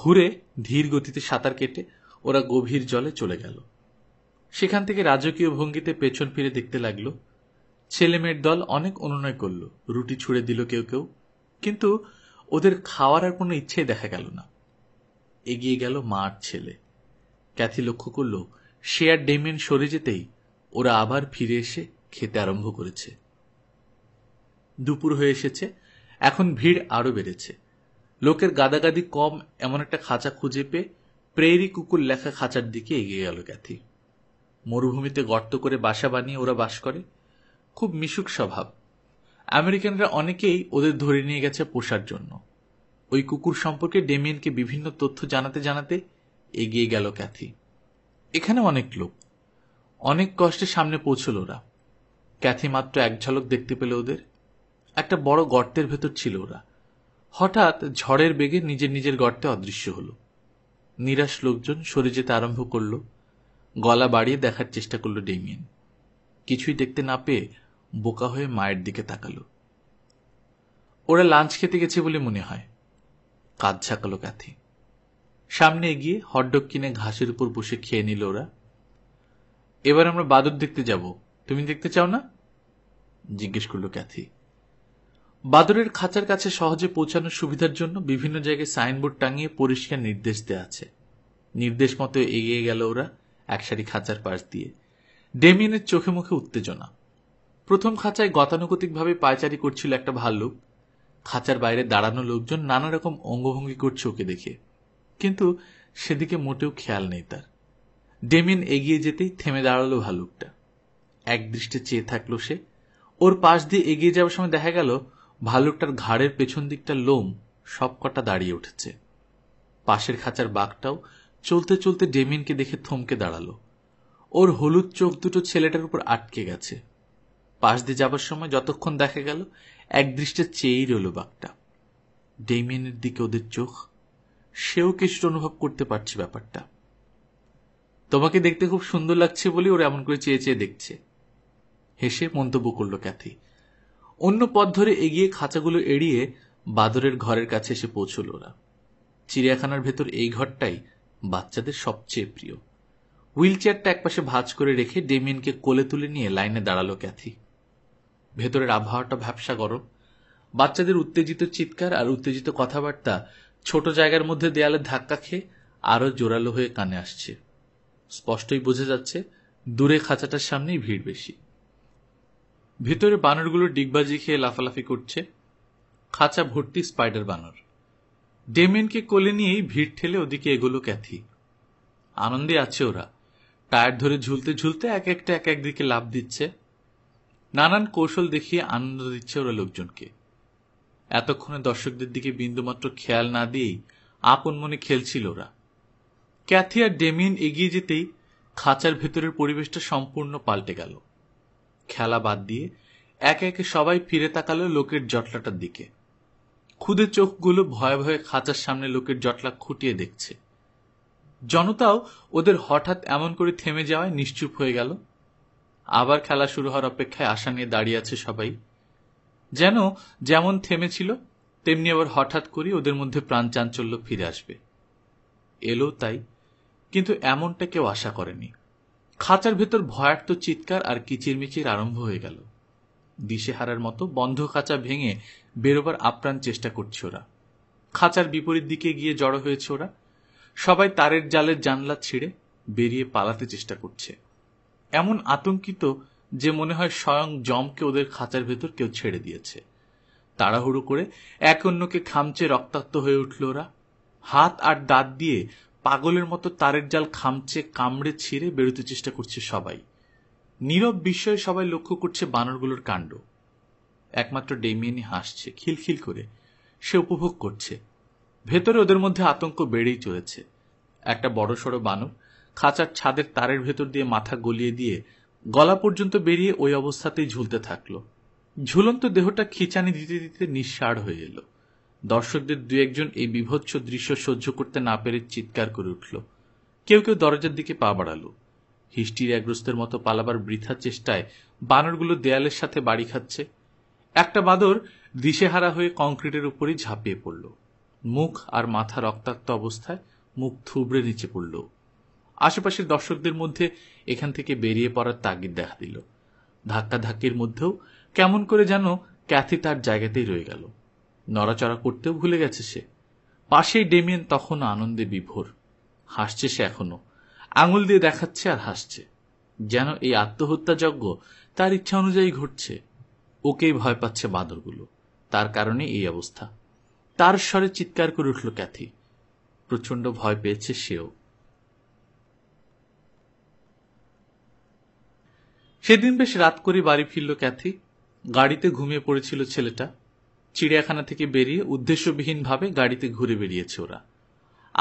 ঘুরে ধীর গতিতে সাঁতার কেটে ওরা গভীর জলে চলে গেল সেখান থেকে রাজকীয় ভঙ্গিতে পেছন ফিরে দেখতে লাগলো ছেলেমেয়ের দল অনেক অনুনয় করল রুটি ছুঁড়ে দিল কেউ কেউ কিন্তু ওদের খাওয়ার আর কোনো ইচ্ছে দেখা গেল না এগিয়ে গেল মার ছেলে ক্যাথি লক্ষ্য করল সে আর সরে যেতেই ওরা আবার ফিরে এসে খেতে আরম্ভ করেছে দুপুর হয়ে এসেছে এখন ভিড় আরো বেড়েছে লোকের গাদাগাদি কম এমন একটা খাঁচা খুঁজে পেয়ে প্রেরি কুকুর লেখা খাঁচার দিকে এগিয়ে গেল ক্যাথি মরুভূমিতে গর্ত করে বাসা বানিয়ে ওরা বাস করে খুব মিশুক স্বভাব আমেরিকানরা অনেকেই ওদের ধরে নিয়ে গেছে পোষার জন্য ওই কুকুর সম্পর্কে ডেমিয়েনকে বিভিন্ন তথ্য জানাতে জানাতে এগিয়ে গেল ক্যাথি এখানে অনেক লোক অনেক কষ্টে সামনে পৌঁছল ওরা ক্যাথি মাত্র এক ঝলক দেখতে পেল ওদের একটা বড় গর্তের ভেতর ছিল ওরা হঠাৎ ঝড়ের বেগে নিজের নিজের গর্তে অদৃশ্য হল নিরাশ লোকজন সরে যেতে আরম্ভ করল গলা বাড়িয়ে দেখার চেষ্টা করল ডেমিয়েন কিছুই দেখতে না পেয়ে বোকা হয়ে মায়ের দিকে তাকালো ওরা লাঞ্চ খেতে গেছে বলে মনে হয় কাঁধ ঝাঁকালো ক্যাথি সামনে এগিয়ে হটডগ কিনে ঘাসের উপর বসে খেয়ে নিল ওরা এবার আমরা বাদর দেখতে যাব তুমি দেখতে চাও না জিজ্ঞেস করলো ক্যাথি বাদরের খাঁচার কাছে সহজে পৌঁছানোর সুবিধার জন্য বিভিন্ন জায়গায় সাইনবোর্ড টাঙিয়ে পরিষ্কার নির্দেশ দেওয়া আছে নির্দেশ মতো এগিয়ে গেল ওরা একসারি খাঁচার পাশ দিয়ে ডেমিয়ানের চোখে মুখে উত্তেজনা প্রথম খাঁচায় গতানুগতিকভাবে পায়চারি করছিল একটা ভাল্লুক খাঁচার বাইরে দাঁড়ানো লোকজন নানা রকম অঙ্গভঙ্গি করছে ওকে দেখে কিন্তু সেদিকে মোটেও খেয়াল নেই তার ডেমিন এগিয়ে যেতেই থেমে দাঁড়ালো ভাল্লুকটা একদৃষ্টে চেয়ে থাকলো সে ওর পাশ দিয়ে এগিয়ে যাওয়ার সময় দেখা গেল ভালুকটার ঘাড়ের পেছন দিকটার লোম সবকটা দাঁড়িয়ে উঠেছে পাশের খাঁচার বাঘটাও চলতে চলতে ডেমিনকে দেখে থমকে দাঁড়াল ওর হলুদ চোখ দুটো ছেলেটার উপর আটকে গেছে পাশ দিয়ে যাবার সময় যতক্ষণ দেখা গেল একদৃষ্টে চেয়েই রইল বাঘটা ডেমিনের দিকে ওদের চোখ সেও কিছুটা অনুভব করতে পারছে ব্যাপারটা তোমাকে দেখতে খুব সুন্দর লাগছে বলে ওরা এমন করে চেয়ে চেয়ে দেখছে হেসে মন্তব্য করল ক্যাথি অন্য পথ ধরে এগিয়ে খাঁচাগুলো এড়িয়ে বাদরের ঘরের কাছে এসে পৌঁছল ওরা চিড়িয়াখানার ভেতর এই ঘরটাই বাচ্চাদের সবচেয়ে প্রিয় হুইল চেয়ারটা একপাশে ভাঁজ করে রেখে ডেমিয়েনকে কোলে তুলে নিয়ে লাইনে দাঁড়ালো ক্যাথি ভেতরের আবহাওয়াটা ভ্যাবসা গরম বাচ্চাদের উত্তেজিত চিৎকার আর উত্তেজিত কথাবার্তা ছোট জায়গার মধ্যে দেয়ালে ধাক্কা খেয়ে আরো জোরালো হয়ে কানে আসছে স্পষ্টই বোঝা যাচ্ছে দূরে খাঁচাটার সামনেই ভিড় বেশি ভেতরে বানরগুলো ডিগবাজি খেয়ে লাফালাফি করছে খাঁচা ভর্তি স্পাইডার বানর ডেমেনকে কোলে নিয়েই ভিড় ঠেলে ওদিকে এগুলো ক্যাথি আনন্দে আছে ওরা টায়ার ধরে ঝুলতে ঝুলতে এক একটা এক এক দিকে লাভ দিচ্ছে নানান কৌশল দেখিয়ে আনন্দ দিচ্ছে ওরা লোকজনকে এতক্ষণে দর্শকদের দিকে বিন্দুমাত্র খেয়াল না দিয়েই আপন মনে খেলছিল ওরা ক্যাথি আর ডেমিন এগিয়ে যেতেই খাঁচার ভেতরের পরিবেশটা সম্পূর্ণ পাল্টে গেল খেলা বাদ দিয়ে একে একে সবাই ফিরে তাকালো লোকের জটলাটার দিকে খুদে চোখগুলো ভয়ে ভয়ে খাঁচার সামনে লোকের জটলা খুঁটিয়ে দেখছে জনতাও ওদের হঠাৎ এমন করে থেমে যাওয়ায় নিশ্চুপ হয়ে গেল আবার খেলা শুরু হওয়ার অপেক্ষায় আশা নিয়ে দাঁড়িয়ে আছে সবাই যেন যেমন থেমেছিল তেমনি আবার হঠাৎ করে ওদের মধ্যে প্রাণ চাঞ্চল্য ফিরে আসবে এলো তাই কিন্তু এমনটা কেউ আশা করেনি খাঁচার ভেতর ভয়ার্ত চিৎকার আর কিচিরমিচির আরম্ভ হয়ে গেল দিশেহারার মতো বন্ধ খাঁচা ভেঙে বেরোবার আপ্রাণ চেষ্টা করছে ওরা খাঁচার বিপরীত দিকে গিয়ে জড়ো হয়েছে ওরা সবাই তারের জালের জানলা ছিঁড়ে বেরিয়ে পালাতে চেষ্টা করছে এমন আতঙ্কিত যে মনে হয় স্বয়ং জমকে ওদের খাঁচার ভেতর কেউ ছেড়ে দিয়েছে তাড়াহুড়ো করে এক অন্যকে খামচে রক্তাক্ত হয়ে উঠল ওরা হাত আর দাঁত দিয়ে পাগলের মতো তারের জাল খামচে কামড়ে ছিঁড়ে বেরোতে চেষ্টা করছে সবাই নীরব বিস্ময়ে সবাই লক্ষ্য করছে বানরগুলোর কাণ্ড একমাত্র ডেমিয়েনি হাসছে খিলখিল করে সে উপভোগ করছে ভেতরে ওদের মধ্যে আতঙ্ক বেড়েই চলেছে একটা বড়সড় বানর খাঁচার ছাদের তারের ভেতর দিয়ে মাথা গলিয়ে দিয়ে গলা পর্যন্ত বেরিয়ে ওই অবস্থাতেই ঝুলতে থাকল ঝুলন্ত দেহটা খিচানি দিতে দিতে নিঃসাড় হয়ে এলো দর্শকদের দু একজন এই বিভৎস দৃশ্য সহ্য করতে না পেরে চিৎকার করে উঠল কেউ কেউ দরজার দিকে পা বাড়ালো একগ্রস্তের মতো পালাবার বৃথা চেষ্টায় বানরগুলো দেয়ালের সাথে বাড়ি খাচ্ছে একটা বাদর দিশেহারা হয়ে কংক্রিটের উপরই ঝাঁপিয়ে পড়ল মুখ আর মাথা রক্তাক্ত অবস্থায় মুখ থুবড়ে নিচে পড়ল আশেপাশের দর্শকদের মধ্যে এখান থেকে বেরিয়ে পড়ার তাগিদ দেখা দিল ধাক্কাধাক্কির মধ্যেও কেমন করে যেন ক্যাথি তার জায়গাতেই রয়ে গেল নড়াচড়া করতেও ভুলে গেছে সে পাশেই ডেমিয়েন তখন আনন্দে বিভোর হাসছে সে এখনো আঙুল দিয়ে দেখাচ্ছে আর হাসছে যেন এই আত্মহত্যাযজ্ঞ তার ইচ্ছা অনুযায়ী ঘটছে ওকেই ভয় পাচ্ছে বাঁদরগুলো তার কারণে এই অবস্থা তার স্বরে চিৎকার করে উঠল ক্যাথি প্রচণ্ড ভয় পেয়েছে সেও সেদিন বেশ রাত করে বাড়ি ফিরল ক্যাথি গাড়িতে ঘুমিয়ে পড়েছিল ছেলেটা চিড়িয়াখানা থেকে বেরিয়ে উদ্দেশ্যবিহীনভাবে গাড়িতে ঘুরে বেরিয়েছে ওরা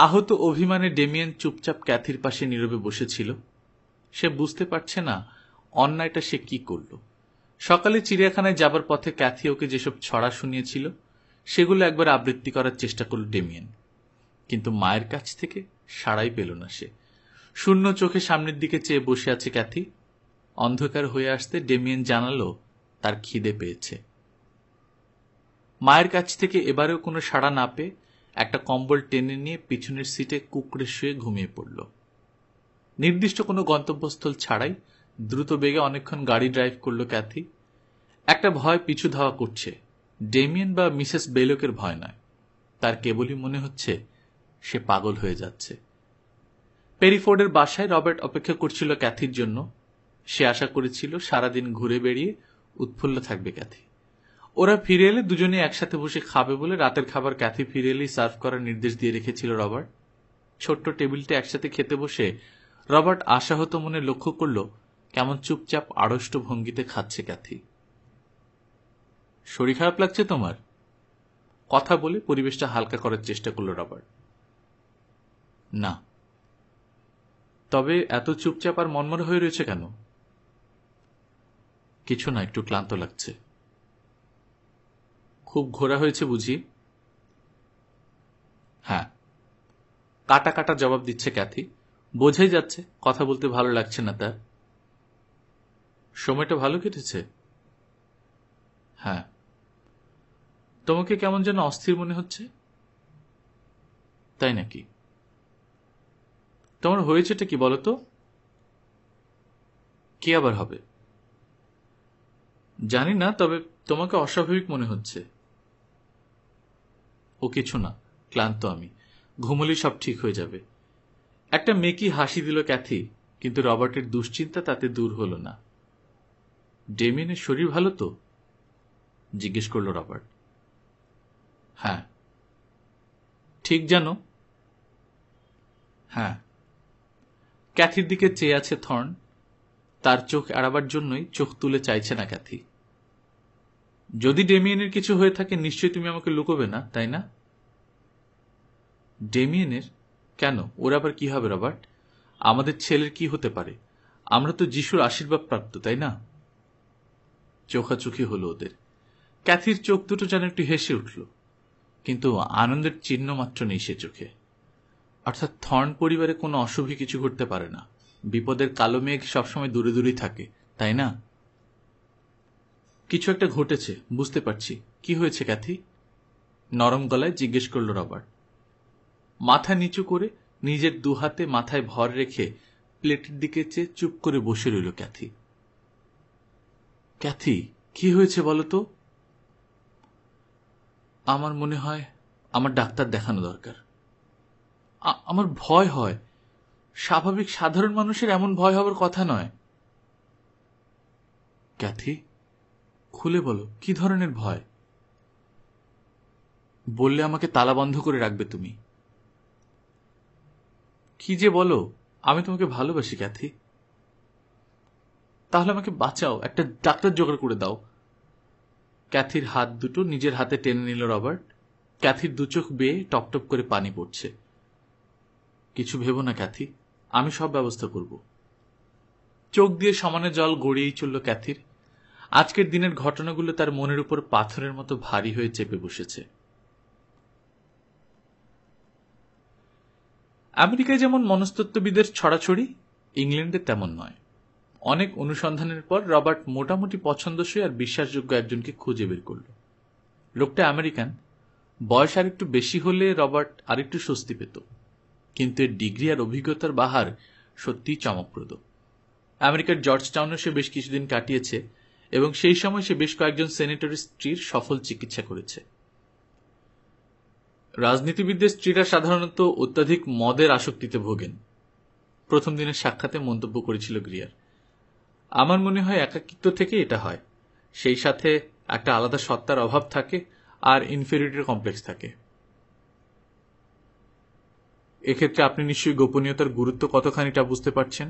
আহত অভিমানে ডেমিয়েন চুপচাপ ক্যাথির পাশে নীরবে বসেছিল সে বুঝতে পারছে না অন্যায়টা সে কি করল সকালে চিড়িয়াখানায় যাবার পথে ক্যাথি ওকে যেসব ছড়া শুনিয়েছিল সেগুলো একবার আবৃত্তি করার চেষ্টা করল ডেমিয়েন কিন্তু মায়ের কাছ থেকে সাড়াই পেল না সে শূন্য চোখে সামনের দিকে চেয়ে বসে আছে ক্যাথি অন্ধকার হয়ে আসতে ডেমিয়েন জানালো তার খিদে পেয়েছে মায়ের কাছ থেকে এবারেও কোনো সাড়া না পেয়ে একটা কম্বল টেনে নিয়ে পিছনের সিটে কুকড়ে শুয়ে ঘুমিয়ে পড়ল নির্দিষ্ট কোনো গন্তব্যস্থল ছাড়াই দ্রুত বেগে অনেকক্ষণ গাড়ি ড্রাইভ করলো ক্যাথি একটা ভয় পিছু ধাওয়া করছে ডেমিয়ান বা মিসেস বেলকের ভয় নয় তার কেবলই মনে হচ্ছে সে পাগল হয়ে যাচ্ছে পেরিফোর্ডের বাসায় রবার্ট অপেক্ষা করছিল ক্যাথির জন্য সে আশা করেছিল সারাদিন ঘুরে বেড়িয়ে উৎফুল্ল থাকবে ক্যাথি ওরা ফিরে এলে দুজনে একসাথে বসে খাবে বলে রাতের খাবার ক্যাথি ফিরে এলেই সার্ভ করার নির্দেশ দিয়ে রেখেছিল রবার্ট ছোট্ট টেবিলটা একসাথে খেতে বসে রবার্ট আশাহত মনে লক্ষ্য করল কেমন চুপচাপ আড়ষ্ট ভঙ্গিতে খাচ্ছে ক্যাথি শরীর খারাপ লাগছে তোমার কথা বলে পরিবেশটা হালকা করার চেষ্টা করল রবার্ট না তবে এত চুপচাপ আর মনমরা হয়ে রয়েছে কেন কিছু না একটু ক্লান্ত লাগছে খুব ঘোরা হয়েছে বুঝি হ্যাঁ কাটা কাটা জবাব দিচ্ছে ক্যাথি বোঝাই যাচ্ছে কথা বলতে ভালো লাগছে না তার সময়টা ভালো কেটেছে হ্যাঁ তোমাকে কেমন যেন অস্থির মনে হচ্ছে তাই নাকি তোমার হয়েছেটা কি বলতো কি আবার হবে জানি না তবে তোমাকে অস্বাভাবিক মনে হচ্ছে ও কিছু না ক্লান্ত আমি ঘুমলি সব ঠিক হয়ে যাবে একটা মেকি হাসি দিল ক্যাথি কিন্তু রবার্টের দুশ্চিন্তা তাতে দূর হল না ডেমিনের শরীর ভালো তো জিজ্ঞেস করল রবার্ট হ্যাঁ ঠিক জানো হ্যাঁ ক্যাথির দিকে চেয়ে আছে থর্ন তার চোখ এড়াবার জন্যই চোখ তুলে চাইছে না ক্যাথি যদি ডেমিয়েনের কিছু হয়ে থাকে নিশ্চয়ই তুমি আমাকে লুকোবে না তাই না ডেমিয়েনের কেন ওর আবার কি হবে রবার্ট আমাদের ছেলের কি হতে পারে আমরা তো যিশুর আশীর্বাদ প্রাপ্ত তাই না চোখাচোখি হলো ওদের ক্যাথির চোখ দুটো যেন একটু হেসে উঠল কিন্তু আনন্দের চিহ্ন মাত্র নেই সে চোখে অর্থাৎ থর্ন পরিবারে কোনো অশুভী কিছু ঘটতে পারে না বিপদের কালো মেঘ সবসময় দূরে দূরেই থাকে তাই না কিছু একটা ঘটেছে বুঝতে পারছি কি হয়েছে ক্যাথি নরম গলায় জিজ্ঞেস করল রবার্ট মাথা নিচু করে নিজের দুহাতে মাথায় ভর রেখে প্লেটের দিকে চেয়ে চুপ করে বসে রইল ক্যাথি ক্যাথি কি হয়েছে বলতো আমার মনে হয় আমার ডাক্তার দেখানো দরকার আমার ভয় হয় স্বাভাবিক সাধারণ মানুষের এমন ভয় হওয়ার কথা নয় ক্যাথি খুলে বলো কি ধরনের ভয় বললে আমাকে তালা বন্ধ করে রাখবে তুমি কি যে বলো আমি তোমাকে ভালোবাসি ক্যাথি তাহলে আমাকে বাঁচাও একটা ডাক্তার জোগাড় করে দাও ক্যাথির হাত দুটো নিজের হাতে টেনে নিল রবার্ট ক্যাথির দুচোখ বেয়ে টপটপ করে পানি পড়ছে কিছু ভেবো না ক্যাথি আমি সব ব্যবস্থা করব চোখ দিয়ে সমানে জল গড়িয়েই চলল ক্যাথির আজকের দিনের ঘটনাগুলো তার মনের উপর পাথরের মতো ভারী হয়ে চেপে বসেছে আমেরিকায় যেমন মনস্তত্ত্ববিদের ছড়াছড়ি ইংল্যান্ডে তেমন নয় অনেক অনুসন্ধানের পর রবার্ট মোটামুটি পছন্দসই আর বিশ্বাসযোগ্য একজনকে খুঁজে বের করল লোকটা আমেরিকান বয়স আর একটু বেশি হলে রবার্ট আরেকটু স্বস্তি পেত কিন্তু এর ডিগ্রি আর অভিজ্ঞতার বাহার সত্যিই চমকপ্রদ আমেরিকার জর্জ টাউনে সে বেশ কিছুদিন কাটিয়েছে এবং সেই সময় সে বেশ কয়েকজন সেনেটরের স্ত্রীর সফল চিকিৎসা করেছে রাজনীতিবিদদের স্ত্রীরা সাধারণত অত্যাধিক মদের আসক্তিতে ভোগেন প্রথম দিনের সাক্ষাতে মন্তব্য করেছিল গ্রিয়ার আমার মনে হয় একাকিত্ব থেকে এটা হয় সেই সাথে একটা আলাদা সত্তার অভাব থাকে আর ইনফেরিটির কমপ্লেক্স থাকে এক্ষেত্রে আপনি নিশ্চয়ই গোপনীয়তার গুরুত্ব কতখানিটা বুঝতে পারছেন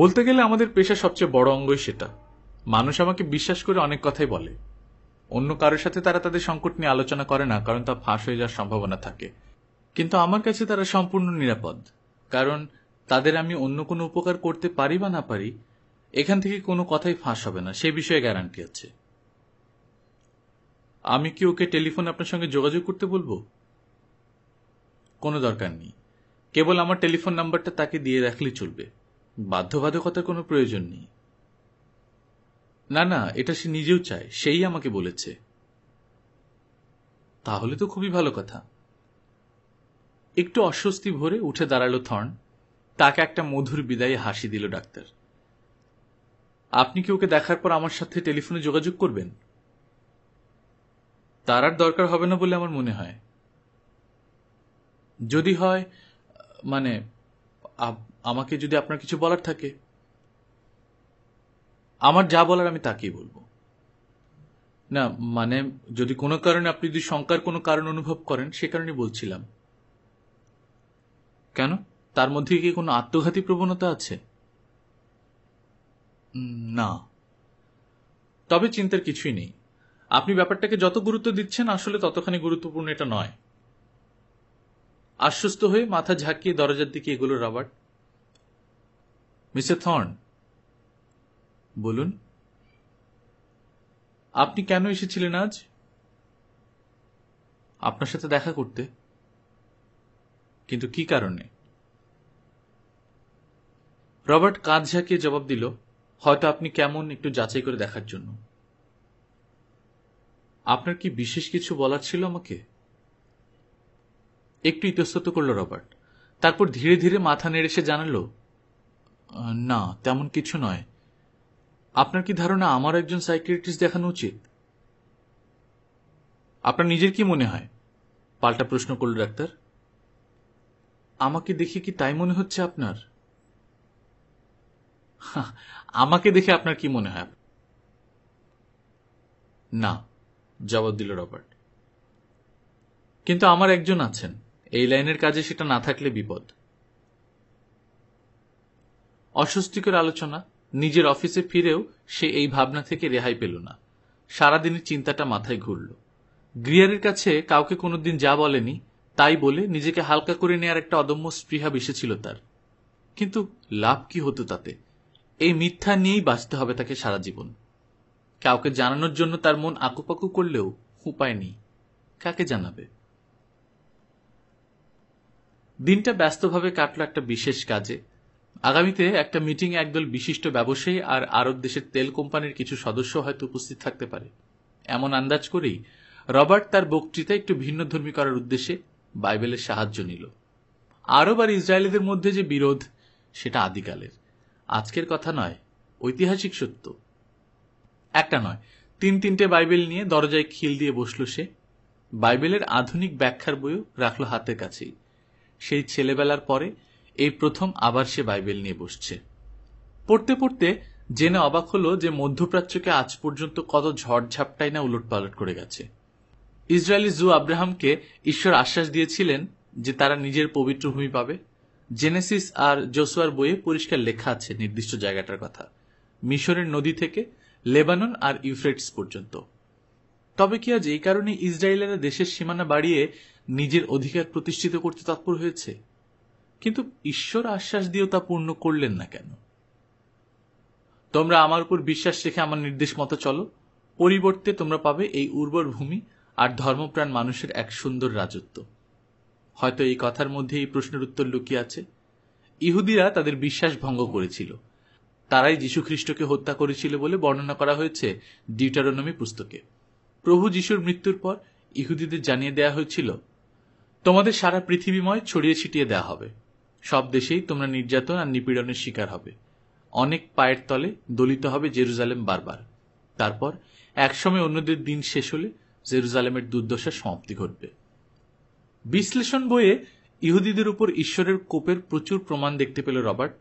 বলতে গেলে আমাদের পেশা সবচেয়ে বড় অঙ্গই সেটা মানুষ আমাকে বিশ্বাস করে অনেক কথাই বলে অন্য কারোর সাথে তারা তাদের সংকট নিয়ে আলোচনা করে না কারণ তা ফাঁস হয়ে যাওয়ার সম্ভাবনা থাকে কিন্তু আমার কাছে তারা সম্পূর্ণ নিরাপদ কারণ তাদের আমি অন্য কোনো উপকার করতে পারি বা না পারি এখান থেকে কোনো কথাই ফাঁস হবে না সে বিষয়ে গ্যারান্টি আছে আমি কি ওকে টেলিফোনে আপনার সঙ্গে যোগাযোগ করতে বলবো কোনো দরকার নেই কেবল আমার টেলিফোন নাম্বারটা তাকে দিয়ে রাখলেই চলবে বাধ্যবাধকতার কোনো প্রয়োজন নেই না না এটা সে নিজেও চায় সেই আমাকে বলেছে তাহলে তো খুবই ভালো কথা একটু অস্বস্তি ভরে উঠে দাঁড়ালো থর্ন তাকে একটা মধুর বিদায়ী হাসি দিল ডাক্তার আপনি কি ওকে দেখার পর আমার সাথে টেলিফোনে যোগাযোগ করবেন তার আর দরকার হবে না বলে আমার মনে হয় যদি হয় মানে আমাকে যদি আপনার কিছু বলার থাকে আমার যা বলার আমি তাকেই বলবো না মানে যদি কোনো কারণে আপনি যদি শঙ্কার কোনো কারণ অনুভব করেন সে কারণে বলছিলাম কেন তার মধ্যে কি কোনো আত্মঘাতী প্রবণতা আছে না তবে চিন্তার কিছুই নেই আপনি ব্যাপারটাকে যত গুরুত্ব দিচ্ছেন আসলে ততখানি গুরুত্বপূর্ণ এটা নয় আশ্বস্ত হয়ে মাথা ঝাঁকিয়ে দরজার দিকে এগুলো রাবার মিস্টার থর্ন বলুন আপনি কেন এসেছিলেন আজ আপনার সাথে দেখা করতে কিন্তু কি কারণে রবার্ট কাঁধ ঝাঁকিয়ে জবাব দিল হয়তো আপনি কেমন একটু যাচাই করে দেখার জন্য আপনার কি বিশেষ কিছু বলার ছিল আমাকে একটু ইতস্তত করল রবার্ট তারপর ধীরে ধীরে মাথা নেড়ে সে জানালো না তেমন কিছু নয় আপনার কি ধারণা আমার একজন সাইকিয়াট্রিস্ট দেখানো উচিত আপনার নিজের কি মনে হয় পাল্টা প্রশ্ন করল ডাক্তার আমাকে দেখে কি তাই মনে হচ্ছে আপনার আমাকে দেখে আপনার কি মনে হয় না জবাব দিল রবার্ট কিন্তু আমার একজন আছেন এই লাইনের কাজে সেটা না থাকলে বিপদ অস্বস্তিকর আলোচনা নিজের অফিসে ফিরেও সে এই ভাবনা থেকে রেহাই পেল না সারাদিনের চিন্তাটা মাথায় ঘুরল গ্রিয়ারের কাছে কাউকে কোনোদিন যা বলেনি তাই বলে নিজেকে হালকা করে নেয়ার একটা অদম্য স্পৃহা বেসেছিল তার কিন্তু লাভ কি হতো তাতে এই মিথ্যা নিয়েই বাঁচতে হবে তাকে সারা জীবন কাউকে জানানোর জন্য তার মন আকুপাকু করলেও উপায় নেই কাকে জানাবে দিনটা ব্যস্তভাবে কাটল একটা বিশেষ কাজে আগামীতে একটা মিটিং একদল বিশিষ্ট ব্যবসায়ী আর আরব দেশের তেল কোম্পানির কিছু সদস্য হয়তো উপস্থিত থাকতে পারে এমন আন্দাজ করেই রবার্ট তার বক্তৃতা একটু ভিন্নধর্মী করার উদ্দেশ্যে বাইবেলের সাহায্য নিল আরব আর ইসরায়েলিদের মধ্যে যে বিরোধ সেটা আদিকালের আজকের কথা নয় ঐতিহাসিক সত্য একটা নয় তিন তিনটে বাইবেল নিয়ে দরজায় খিল দিয়ে বসল সে বাইবেলের আধুনিক ব্যাখ্যার বইও রাখল হাতের কাছেই সেই ছেলেবেলার পরে এই প্রথম আবার সে বাইবেল নিয়ে বসছে পড়তে পড়তে জেনে অবাক হলো যে মধ্যপ্রাচ্যকে আজ পর্যন্ত কত ঝড়ঝাপটাই না উলটপালট করে গেছে ইসরায়েলি জু আব্রাহামকে ঈশ্বর আশ্বাস দিয়েছিলেন যে তারা নিজের পবিত্র ভূমি পাবে জেনেসিস আর জোসুয়ার বইয়ে পরিষ্কার লেখা আছে নির্দিষ্ট জায়গাটার কথা মিশরের নদী থেকে লেবানন আর ইউফ্রেটস পর্যন্ত তবে কি আজ এই কারণে ইসরায়েলেরা দেশের সীমানা বাড়িয়ে নিজের অধিকার প্রতিষ্ঠিত করতে তৎপর হয়েছে কিন্তু ঈশ্বর আশ্বাস দিয়েও তা পূর্ণ করলেন না কেন তোমরা আমার উপর বিশ্বাস রেখে আমার নির্দেশ মতো চলো পরিবর্তে তোমরা পাবে এই উর্বর ভূমি আর ধর্মপ্রাণ মানুষের এক সুন্দর রাজত্ব হয়তো এই কথার মধ্যে এই প্রশ্নের উত্তর লুকিয়ে আছে ইহুদিরা তাদের বিশ্বাস ভঙ্গ করেছিল তারাই যীশুখ্রিস্টকে হত্যা করেছিল বলে বর্ণনা করা হয়েছে ডিউটারোনমি পুস্তকে প্রভু যিশুর মৃত্যুর পর ইহুদিদের জানিয়ে দেয়া হয়েছিল তোমাদের সারা পৃথিবীময় ছড়িয়ে ছিটিয়ে দেয়া হবে সব দেশেই তোমরা নির্যাতন আর নিপীড়নের শিকার হবে অনেক পায়ের তলে দলিত হবে জেরুজালেম বারবার তারপর একসময় অন্যদের দিন শেষ হলে জেরুজালেমের দুর্দশার সমাপ্তি ঘটবে বিশ্লেষণ বইয়ে ইহুদিদের উপর ঈশ্বরের কোপের প্রচুর প্রমাণ দেখতে পেল রবার্ট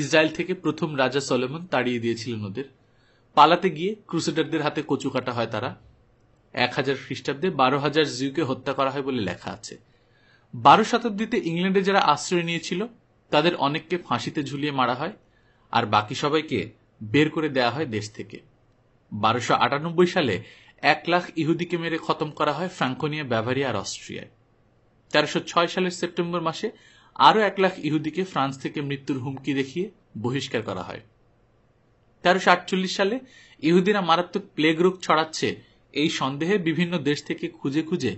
ইসরায়েল থেকে প্রথম রাজা সলেমন তাড়িয়ে দিয়েছিলেন ওদের পালাতে গিয়ে ক্রুসেডারদের হাতে কচু কাটা হয় তারা এক হাজার খ্রিস্টাব্দে বারো হাজার জিউকে হত্যা করা হয় বলে লেখা আছে বারো শতাব্দীতে ইংল্যান্ডে যারা আশ্রয় নিয়েছিল তাদের অনেককে ফাঁসিতে ঝুলিয়ে মারা হয় আর বাকি সবাইকে বের করে দেয়া হয় দেশ থেকে বারোশো আটানব্বই সালে এক লাখ ইহুদিকে মেরে খতম করা হয় ফ্রাঙ্কোনিয়া ব্যাভারিয়া আর অস্ট্রিয়ায় তেরোশো ছয় সালের সেপ্টেম্বর মাসে আরও এক লাখ ইহুদিকে ফ্রান্স থেকে মৃত্যুর হুমকি দেখিয়ে বহিষ্কার করা হয় তেরোশো আটচল্লিশ সালে ইহুদিরা মারাত্মক প্লেগ রোগ ছড়াচ্ছে এই সন্দেহে বিভিন্ন দেশ থেকে খুঁজে খুঁজে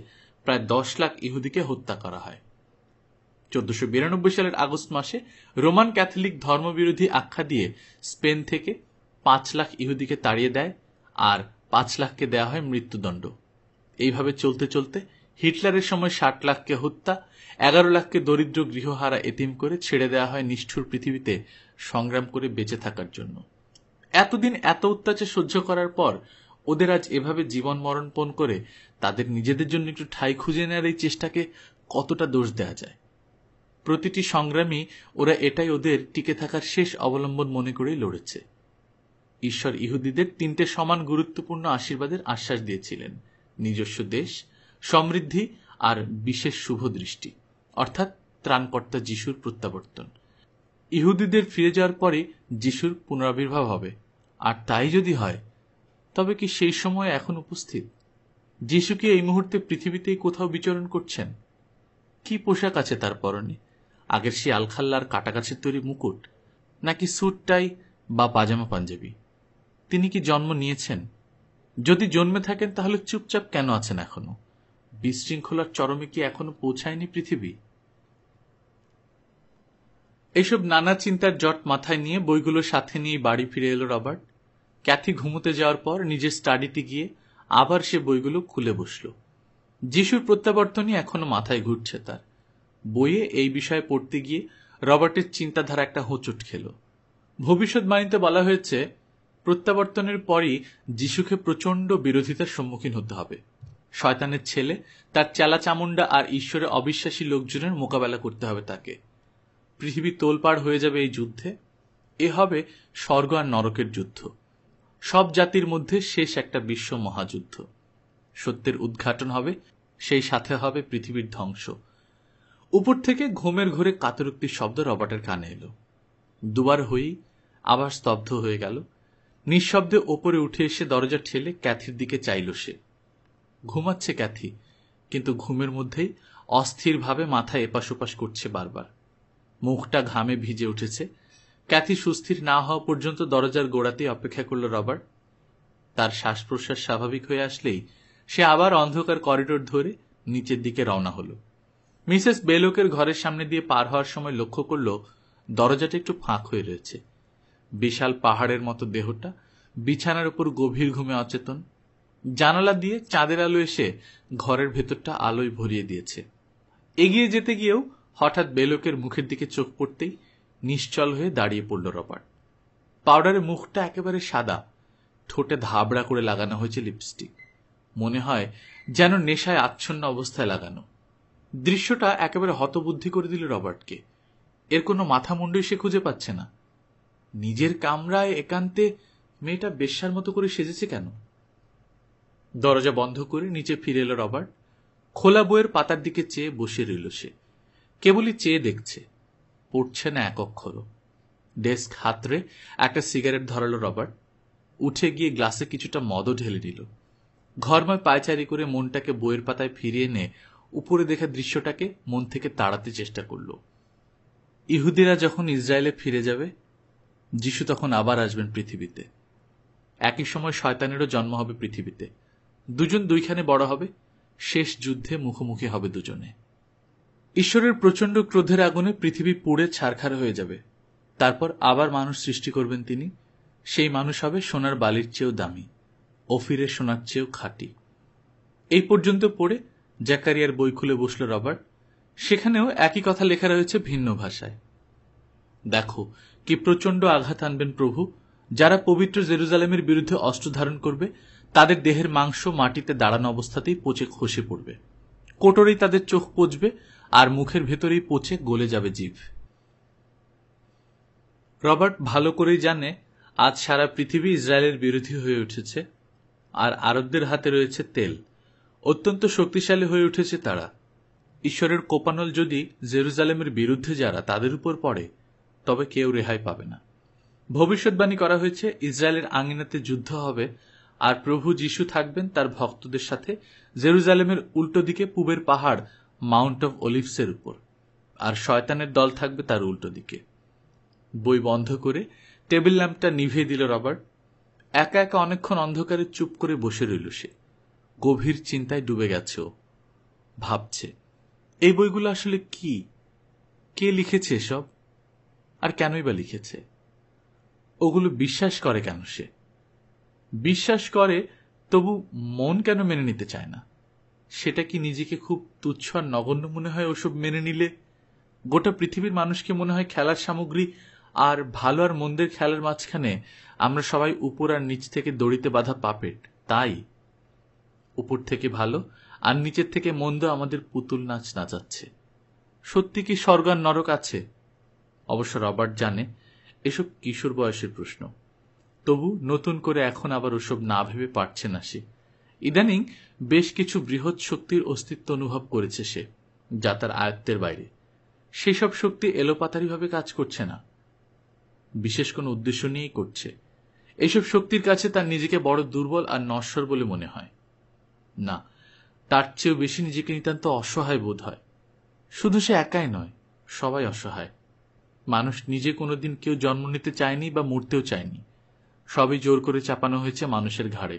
প্রায় দশ লাখ ইহুদিকে হত্যা করা হয় চোদ্দশো বিরানব্বই সালের আগস্ট মাসে রোমান ক্যাথলিক ধর্মবিরোধী আখ্যা দিয়ে স্পেন থেকে পাঁচ লাখ ইহুদিকে তাড়িয়ে দেয় আর পাঁচ লাখকে দেয়া হয় মৃত্যুদণ্ড এইভাবে চলতে চলতে হিটলারের সময় ষাট লাখকে হত্যা এগারো লাখকে দরিদ্র গৃহহারা এতিম করে ছেড়ে দেয়া হয় নিষ্ঠুর পৃথিবীতে সংগ্রাম করে বেঁচে থাকার জন্য এতদিন এত অত্যাচার সহ্য করার পর ওদের আজ এভাবে জীবন মরণপণ করে তাদের নিজেদের জন্য একটু ঠাঁই খুঁজে নেওয়ার এই চেষ্টাকে কতটা দোষ দেওয়া যায় প্রতিটি সংগ্রামী ওরা এটাই ওদের টিকে থাকার শেষ অবলম্বন মনে করেই লড়েছে ঈশ্বর ইহুদিদের তিনটে সমান গুরুত্বপূর্ণ আশীর্বাদের আশ্বাস দিয়েছিলেন নিজস্ব দেশ সমৃদ্ধি আর বিশেষ শুভ দৃষ্টি অর্থাৎ ত্রাণকর্তা যিশুর প্রত্যাবর্তন ইহুদিদের ফিরে যাওয়ার পরে যিশুর পুনরাবির্ভাব হবে আর তাই যদি হয় তবে কি সেই সময় এখন উপস্থিত যিশুকে কি এই মুহূর্তে পৃথিবীতেই কোথাও বিচরণ করছেন কি পোশাক আছে তার পরনে আগের সেই আলখাল্লার কাটাগাছের তৈরি মুকুট নাকি স্যুট টাই বা পাজামা পাঞ্জাবি তিনি কি জন্ম নিয়েছেন যদি জন্মে থাকেন তাহলে চুপচাপ কেন আছেন এখনো বিশৃঙ্খলার চরমে কি এখনো পৌঁছায়নি পৃথিবী এইসব নানা চিন্তার জট মাথায় নিয়ে বইগুলো সাথে নিয়ে বাড়ি ফিরে এলো রবার্ট ক্যাথি ঘুমোতে যাওয়ার পর নিজের স্টাডিতে গিয়ে আবার সে বইগুলো খুলে বসল যিশুর প্রত্যাবর্তনই এখনো মাথায় ঘুরছে তার বইয়ে এই বিষয়ে পড়তে গিয়ে রবার্টের চিন্তাধারা একটা হোঁচট খেল ভবিষ্যৎবাণীতে বলা হয়েছে প্রত্যাবর্তনের পরই যিশুকে প্রচণ্ড বিরোধিতার সম্মুখীন হতে হবে শয়তানের ছেলে তার চালা চামুন্ডা আর ঈশ্বরে অবিশ্বাসী লোকজনের মোকাবেলা করতে হবে তাকে পৃথিবী তোলপাড় হয়ে যাবে এই যুদ্ধে এ হবে স্বর্গ আর নরকের যুদ্ধ সব জাতির মধ্যে শেষ একটা বিশ্ব মহাযুদ্ধ সত্যের উদ্ঘাটন হবে সেই সাথে হবে পৃথিবীর ধ্বংস উপর থেকে ঘোমের ঘোরে কাতরুক্তির শব্দ রবার্টের কানে এলো দুবার হয়েই আবার স্তব্ধ হয়ে গেল নিঃশব্দে ওপরে উঠে এসে দরজা ঠেলে ক্যাথির দিকে চাইল সে ঘুমাচ্ছে ক্যাথি কিন্তু ঘুমের মধ্যেই অস্থিরভাবে মাথা এপাশ ওপাশ করছে বারবার মুখটা ঘামে ভিজে উঠেছে ক্যাথি সুস্থির না হওয়া পর্যন্ত দরজার গোড়াতেই অপেক্ষা করল রবার্ট তার শ্বাস প্রশ্বাস স্বাভাবিক হয়ে আসলেই সে আবার অন্ধকার করিডোর ধরে নিচের দিকে রওনা হল মিসেস বেলকের ঘরের সামনে দিয়ে পার হওয়ার সময় লক্ষ্য করল দরজাটা একটু ফাঁক হয়ে রয়েছে বিশাল পাহাড়ের মতো দেহটা বিছানার উপর গভীর ঘুমে অচেতন জানালা দিয়ে চাঁদের আলো এসে ঘরের ভেতরটা আলোয় ভরিয়ে দিয়েছে এগিয়ে যেতে গিয়েও হঠাৎ বেলকের মুখের দিকে চোখ পড়তেই নিশ্চল হয়ে দাঁড়িয়ে পড়ল রবার্ট পাউডারের মুখটা একেবারে সাদা ঠোঁটে ধাবড়া করে লাগানো হয়েছে লিপস্টিক মনে হয় যেন নেশায় আচ্ছন্ন অবস্থায় লাগানো দৃশ্যটা একেবারে হতবুদ্ধি করে দিল রবার্টকে এর কোনো মাথা মুন্ডুই সে খুঁজে পাচ্ছে না নিজের কামরায় একান্তে মেয়েটা বেশ্যার মতো করে সেজেছে কেন দরজা বন্ধ করে নিচে ফিরে এলো রবার্ট খোলা বইয়ের পাতার দিকে চেয়ে বসে রইল সে কেবলই চেয়ে দেখছে পড়ছে না এক অক্ষর ডেস্ক হাতরে একটা সিগারেট ধরালো রবার্ট উঠে গিয়ে গ্লাসে কিছুটা মদও ঢেলে দিল ঘরময় পায়চারি করে মনটাকে বইয়ের পাতায় ফিরিয়ে এনে উপরে দেখা দৃশ্যটাকে মন থেকে তাড়াতে চেষ্টা করল ইহুদিরা যখন ইসরায়েলে ফিরে যাবে যিশু তখন আবার আসবেন পৃথিবীতে একই সময় শয়তানেরও জন্ম হবে পৃথিবীতে দুজন দুইখানে বড় হবে শেষ যুদ্ধে মুখোমুখি হবে দুজনে ঈশ্বরের প্রচণ্ড ক্রোধের আগুনে পৃথিবী পুড়ে ছারখার হয়ে যাবে তারপর আবার মানুষ সৃষ্টি করবেন তিনি সেই মানুষ হবে সোনার বালির চেয়েও দামি অফিরে সোনার চেয়েও খাঁটি এই পর্যন্ত পড়ে জাকারিয়ার বই খুলে বসল রবার্ট সেখানেও একই কথা লেখা রয়েছে ভিন্ন ভাষায় দেখো কি প্রচণ্ড আঘাত আনবেন প্রভু যারা পবিত্র জেরুজালেমের বিরুদ্ধে অস্ত্র ধারণ করবে তাদের দেহের মাংস মাটিতে দাঁড়ানো অবস্থাতেই পচে খসে পড়বে কোটরেই তাদের চোখ পচবে আর মুখের ভেতরেই পচে গলে যাবে জীব রবার্ট ভালো করেই জানে আজ সারা পৃথিবী ইসরায়েলের বিরোধী হয়ে উঠেছে আর আরবদের হাতে রয়েছে তেল অত্যন্ত শক্তিশালী হয়ে উঠেছে তারা ঈশ্বরের কোপানল যদি জেরুজালেমের বিরুদ্ধে যারা তাদের উপর পড়ে তবে কেউ রেহাই পাবে না ভবিষ্যৎবাণী করা হয়েছে ইসরায়েলের আঙিনাতে যুদ্ধ হবে আর প্রভু যিশু থাকবেন তার ভক্তদের সাথে জেরুজালেমের উল্টো দিকে পূবের পাহাড় মাউন্ট অফ অলিভসের উপর আর শয়তানের দল থাকবে তার উল্টো দিকে বই বন্ধ করে টেবিল ল্যাম্পটা নিভিয়ে দিল রবার্ট একা একা অনেকক্ষণ অন্ধকারে চুপ করে বসে রইল সে গভীর চিন্তায় ডুবে গেছে ও ভাবছে এই বইগুলো আসলে কি কে লিখেছে এসব আর কেনই বা লিখেছে ওগুলো বিশ্বাস করে কেন সে বিশ্বাস করে তবু মন কেন মেনে নিতে চায় না সেটা কি নিজেকে খুব তুচ্ছ আর নগণ্য মনে হয় ওসব মেনে নিলে গোটা পৃথিবীর মানুষকে মনে হয় খেলার সামগ্রী আর ভালো আর মন্দের খেলার মাঝখানে আমরা সবাই উপর আর নিচ থেকে দড়িতে বাঁধা পাপেট তাই উপর থেকে ভালো আর নিচের থেকে মন্দ আমাদের পুতুল নাচ নাচাচ্ছে সত্যি কি স্বর্গ আর নরক আছে অবশ্য রবার্ট জানে এসব কিশোর বয়সের প্রশ্ন তবু নতুন করে এখন আবার ওসব না ভেবে পারছে না সে ইদানিং বেশ কিছু বৃহৎ শক্তির অস্তিত্ব অনুভব করেছে সে যা তার আয়ত্তের বাইরে সেসব শক্তি এলোপাতারিভাবে কাজ করছে না বিশেষ কোনো উদ্দেশ্য নিয়েই করছে এসব শক্তির কাছে তার নিজেকে বড় দুর্বল আর নশ্বর বলে মনে হয় না তার চেয়েও বেশি নিজেকে নিতান্ত অসহায় বোধ হয় শুধু সে একাই নয় সবাই অসহায় মানুষ নিজে কোনোদিন কেউ জন্ম নিতে চায়নি বা মরতেও চায়নি সবই জোর করে চাপানো হয়েছে মানুষের ঘাড়ে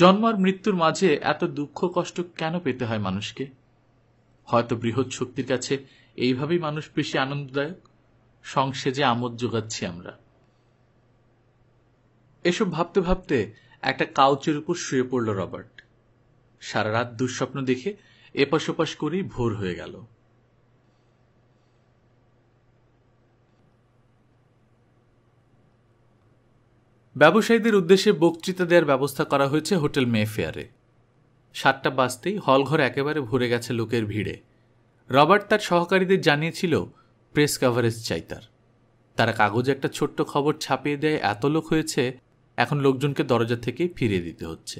জন্ম আর মৃত্যুর মাঝে এত দুঃখ কষ্ট কেন পেতে হয় মানুষকে হয়তো বৃহৎ শক্তির কাছে এইভাবেই মানুষ বেশি আনন্দদায়ক সংসেজে আমোদ যোগাচ্ছি আমরা এসব ভাবতে ভাবতে একটা কাউচের উপর শুয়ে পড়ল রবার্ট সারা রাত দুঃস্বপ্ন দেখে এপাশ ওপাশ করেই ভোর হয়ে গেল ব্যবসায়ীদের উদ্দেশ্যে বক্তৃতা দেওয়ার ব্যবস্থা করা হয়েছে হোটেল মেফেয়ারে সাতটা বাজতেই হলঘর একেবারে ভরে গেছে লোকের ভিড়ে রবার্ট তার সহকারীদের জানিয়েছিল প্রেস কাভারেজ চাই তার তারা কাগজে একটা ছোট্ট খবর ছাপিয়ে দেয় এত লোক হয়েছে এখন লোকজনকে দরজা থেকে ফিরিয়ে দিতে হচ্ছে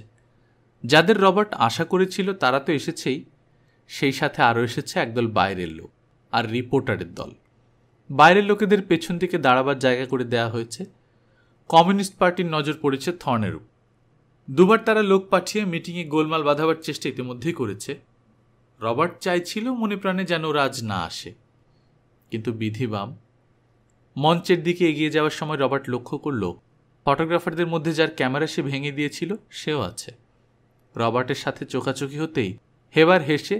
যাদের রবার্ট আশা করেছিল তারা তো এসেছেই সেই সাথে আরও এসেছে একদল বাইরের লোক আর রিপোর্টারের দল বাইরের লোকেদের পেছন থেকে দাঁড়াবার জায়গা করে দেয়া হয়েছে কমিউনিস্ট পার্টির নজর পড়েছে থর্নের উপর দুবার তারা লোক পাঠিয়ে মিটিংয়ে গোলমাল বাঁধাবার চেষ্টা ইতিমধ্যেই করেছে রবার্ট চাইছিল মনে প্রাণে যেন রাজ না আসে কিন্তু বিধিবাম মঞ্চের দিকে এগিয়ে যাওয়ার সময় রবার্ট লক্ষ্য করল ফটোগ্রাফারদের মধ্যে যার ক্যামেরা সে ভেঙে দিয়েছিল সেও আছে রবার্টের সাথে চোখাচোখি হতেই হেবার হেসে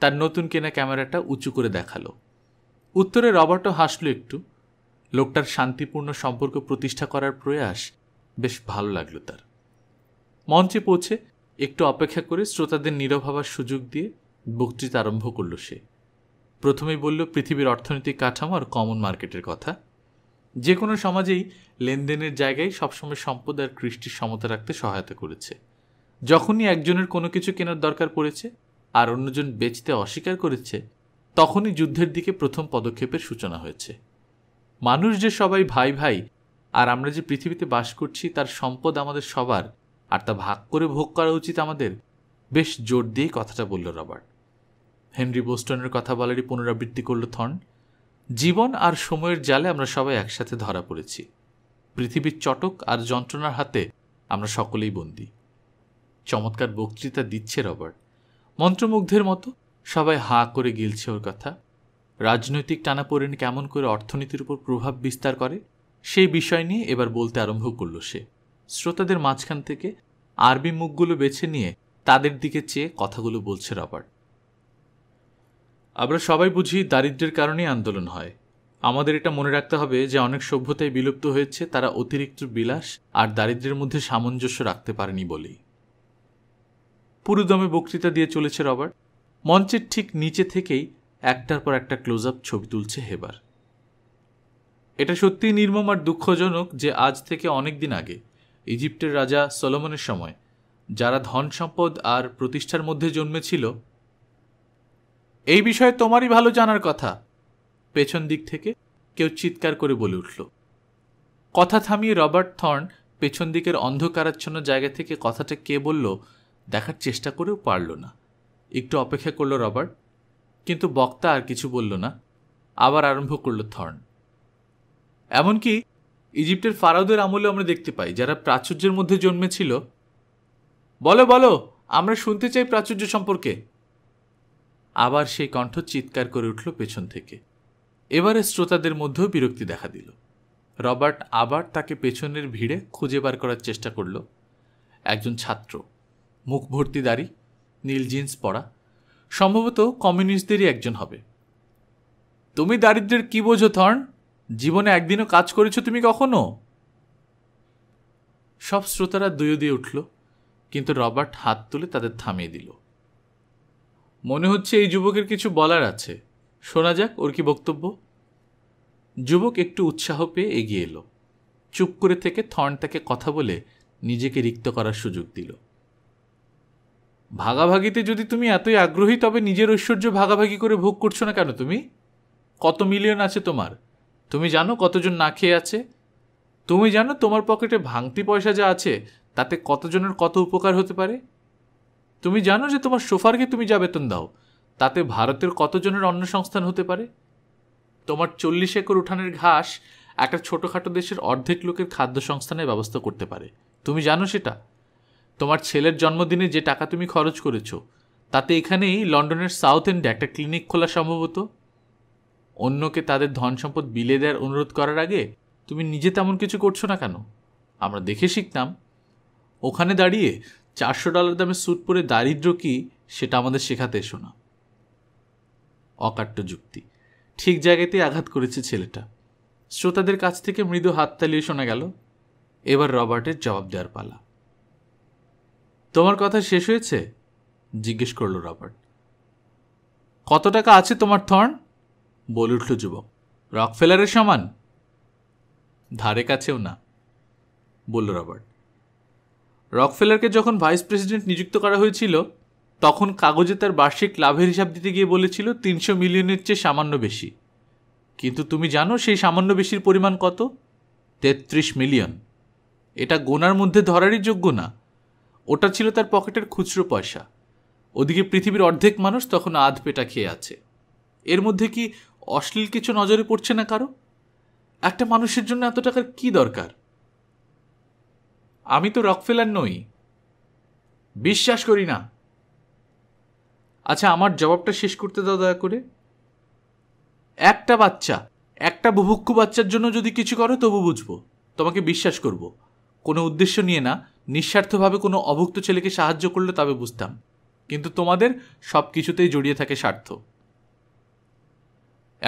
তার নতুন কেনা ক্যামেরাটা উঁচু করে দেখালো উত্তরে রবার্টও হাসল একটু লোকটার শান্তিপূর্ণ সম্পর্ক প্রতিষ্ঠা করার প্রয়াস বেশ ভালো লাগলো তার মঞ্চে পৌঁছে একটু অপেক্ষা করে শ্রোতাদের নীরব হওয়ার সুযোগ দিয়ে বক্তৃতা আরম্ভ করলো সে প্রথমেই বলল পৃথিবীর অর্থনৈতিক কাঠামো আর কমন মার্কেটের কথা যে কোনো সমাজেই লেনদেনের জায়গায় সবসময় সম্পদ আর কৃষ্টির সমতা রাখতে সহায়তা করেছে যখনই একজনের কোনো কিছু কেনার দরকার পড়েছে আর অন্যজন বেচতে অস্বীকার করেছে তখনই যুদ্ধের দিকে প্রথম পদক্ষেপের সূচনা হয়েছে মানুষ যে সবাই ভাই ভাই আর আমরা যে পৃথিবীতে বাস করছি তার সম্পদ আমাদের সবার আর তা ভাগ করে ভোগ করা উচিত আমাদের বেশ জোর দিয়েই কথাটা বলল রবার্ট হেনরি বোস্টনের কথা বলারই পুনরাবৃত্তি করল থন জীবন আর সময়ের জালে আমরা সবাই একসাথে ধরা পড়েছি পৃথিবীর চটক আর যন্ত্রণার হাতে আমরা সকলেই বন্দী চমৎকার বক্তৃতা দিচ্ছে রবার্ট মন্ত্রমুগ্ধের মতো সবাই হাঁ করে গিলছে ওর কথা রাজনৈতিক টানাপোড়েন কেমন করে অর্থনীতির উপর প্রভাব বিস্তার করে সেই বিষয় নিয়ে এবার বলতে আরম্ভ করল সে শ্রোতাদের মাঝখান থেকে আরবি মুখগুলো বেছে নিয়ে তাদের দিকে চেয়ে কথাগুলো বলছে রবার্ট আমরা সবাই বুঝি দারিদ্রের কারণেই আন্দোলন হয় আমাদের এটা মনে রাখতে হবে যে অনেক সভ্যতায় বিলুপ্ত হয়েছে তারা অতিরিক্ত বিলাস আর দারিদ্রের মধ্যে সামঞ্জস্য রাখতে পারেনি বলেই পুরুদমে বক্তৃতা দিয়ে চলেছে রবার্ট মঞ্চের ঠিক নিচে থেকেই একটার পর একটা ক্লোজ আপ ছবি তুলছে হেবার এটা সত্যিই নির্মম আর দুঃখজনক যে আজ থেকে অনেক দিন আগে ইজিপ্টের রাজা সলোমনের সময় যারা ধন সম্পদ আর প্রতিষ্ঠার মধ্যে জন্মেছিল এই বিষয়ে তোমারই ভালো জানার কথা পেছন দিক থেকে কেউ চিৎকার করে বলে উঠল কথা থামিয়ে রবার্ট থর্ন পেছন দিকের অন্ধকারাচ্ছন্ন জায়গা থেকে কথাটা কে বলল দেখার চেষ্টা করেও পারল না একটু অপেক্ষা করলো রবার্ট কিন্তু বক্তা আর কিছু বলল না আবার আরম্ভ করল থর্ন এমনকি ইজিপ্টের ফারাউদের আমলেও আমরা দেখতে পাই যারা প্রাচুর্যের মধ্যে জন্মেছিল বলো বলো আমরা শুনতে চাই প্রাচুর্য সম্পর্কে আবার সেই কণ্ঠ চিৎকার করে উঠল পেছন থেকে এবারে শ্রোতাদের মধ্যেও বিরক্তি দেখা দিল রবার্ট আবার তাকে পেছনের ভিড়ে খুঁজে বার করার চেষ্টা করল একজন ছাত্র মুখ ভর্তি দাড়ি নীল জিন্স পরা সম্ভবত কমিউনিস্টদেরই একজন হবে তুমি দারিদ্রের কি বোঝো থর্ন জীবনে একদিনও কাজ করেছো তুমি কখনো সব শ্রোতারা দুয়ো দিয়ে উঠল কিন্তু রবার্ট হাত তুলে তাদের থামিয়ে দিল মনে হচ্ছে এই যুবকের কিছু বলার আছে শোনা যাক ওর কি বক্তব্য যুবক একটু উৎসাহ পেয়ে এগিয়ে এলো চুপ করে থেকে থর্ন তাকে কথা বলে নিজেকে রিক্ত করার সুযোগ দিল ভাগাভাগিতে যদি তুমি এতই আগ্রহী তবে নিজের ঐশ্বর্য ভাগাভাগি করে ভোগ করছো না কেন তুমি কত মিলিয়ন আছে তোমার তুমি জানো কতজন না খেয়ে আছে তুমি জানো তোমার পকেটে ভাঙতি পয়সা যা আছে তাতে কতজনের কত উপকার হতে পারে তুমি জানো যে তোমার সোফারকে তুমি যা বেতন দাও তাতে ভারতের কতজনের অন্য সংস্থান হতে পারে তোমার চল্লিশ একর উঠানের ঘাস একটা ছোটোখাটো দেশের অর্ধেক লোকের খাদ্য সংস্থানের ব্যবস্থা করতে পারে তুমি জানো সেটা তোমার ছেলের জন্মদিনে যে টাকা তুমি খরচ করেছো তাতে এখানেই লন্ডনের সাউথ এন্ডে একটা ক্লিনিক খোলা সম্ভবত অন্যকে তাদের ধন সম্পদ বিলে দেওয়ার অনুরোধ করার আগে তুমি নিজে তেমন কিছু করছো না কেন আমরা দেখে শিখতাম ওখানে দাঁড়িয়ে চারশো ডলার দামে স্যুট পরে দারিদ্র কি সেটা আমাদের শেখাতে এসো না অকাট্য যুক্তি ঠিক জায়গাতেই আঘাত করেছে ছেলেটা শ্রোতাদের কাছ থেকে মৃদু হাততালিয়ে শোনা গেল এবার রবার্টের জবাব দেওয়ার পালা তোমার কথা শেষ হয়েছে জিজ্ঞেস করল রবার্ট কত টাকা আছে তোমার থর্ন বলে উঠল যুবক রক ফেলারের সমান ধারে কাছেও না বলল রবার্ট ফেলারকে যখন ভাইস প্রেসিডেন্ট নিযুক্ত করা হয়েছিল তখন কাগজে তার বার্ষিক লাভের হিসাব দিতে গিয়ে বলেছিল তিনশো মিলিয়নের চেয়ে সামান্য বেশি কিন্তু তুমি জানো সেই সামান্য বেশির পরিমাণ কত তেত্রিশ মিলিয়ন এটা গোনার মধ্যে ধরারই যোগ্য না ওটা ছিল তার পকেটের খুচরো পয়সা ওদিকে পৃথিবীর অর্ধেক মানুষ তখন আধ পেটা খেয়ে আছে এর মধ্যে কি অশ্লীল কিছু নজরে পড়ছে না কারো একটা মানুষের জন্য এত টাকার কি দরকার আমি তো রকফেলার নই বিশ্বাস করি না আচ্ছা আমার জবাবটা শেষ করতে দাও দয়া করে একটা বাচ্চা একটা বুভুক্ষু বাচ্চার জন্য যদি কিছু করো তবু বুঝবো তোমাকে বিশ্বাস করবো কোনো উদ্দেশ্য নিয়ে না নিঃস্বার্থভাবে কোনো অভুক্ত ছেলেকে সাহায্য করলে তবে বুঝতাম কিন্তু তোমাদের সব কিছুতেই জড়িয়ে থাকে স্বার্থ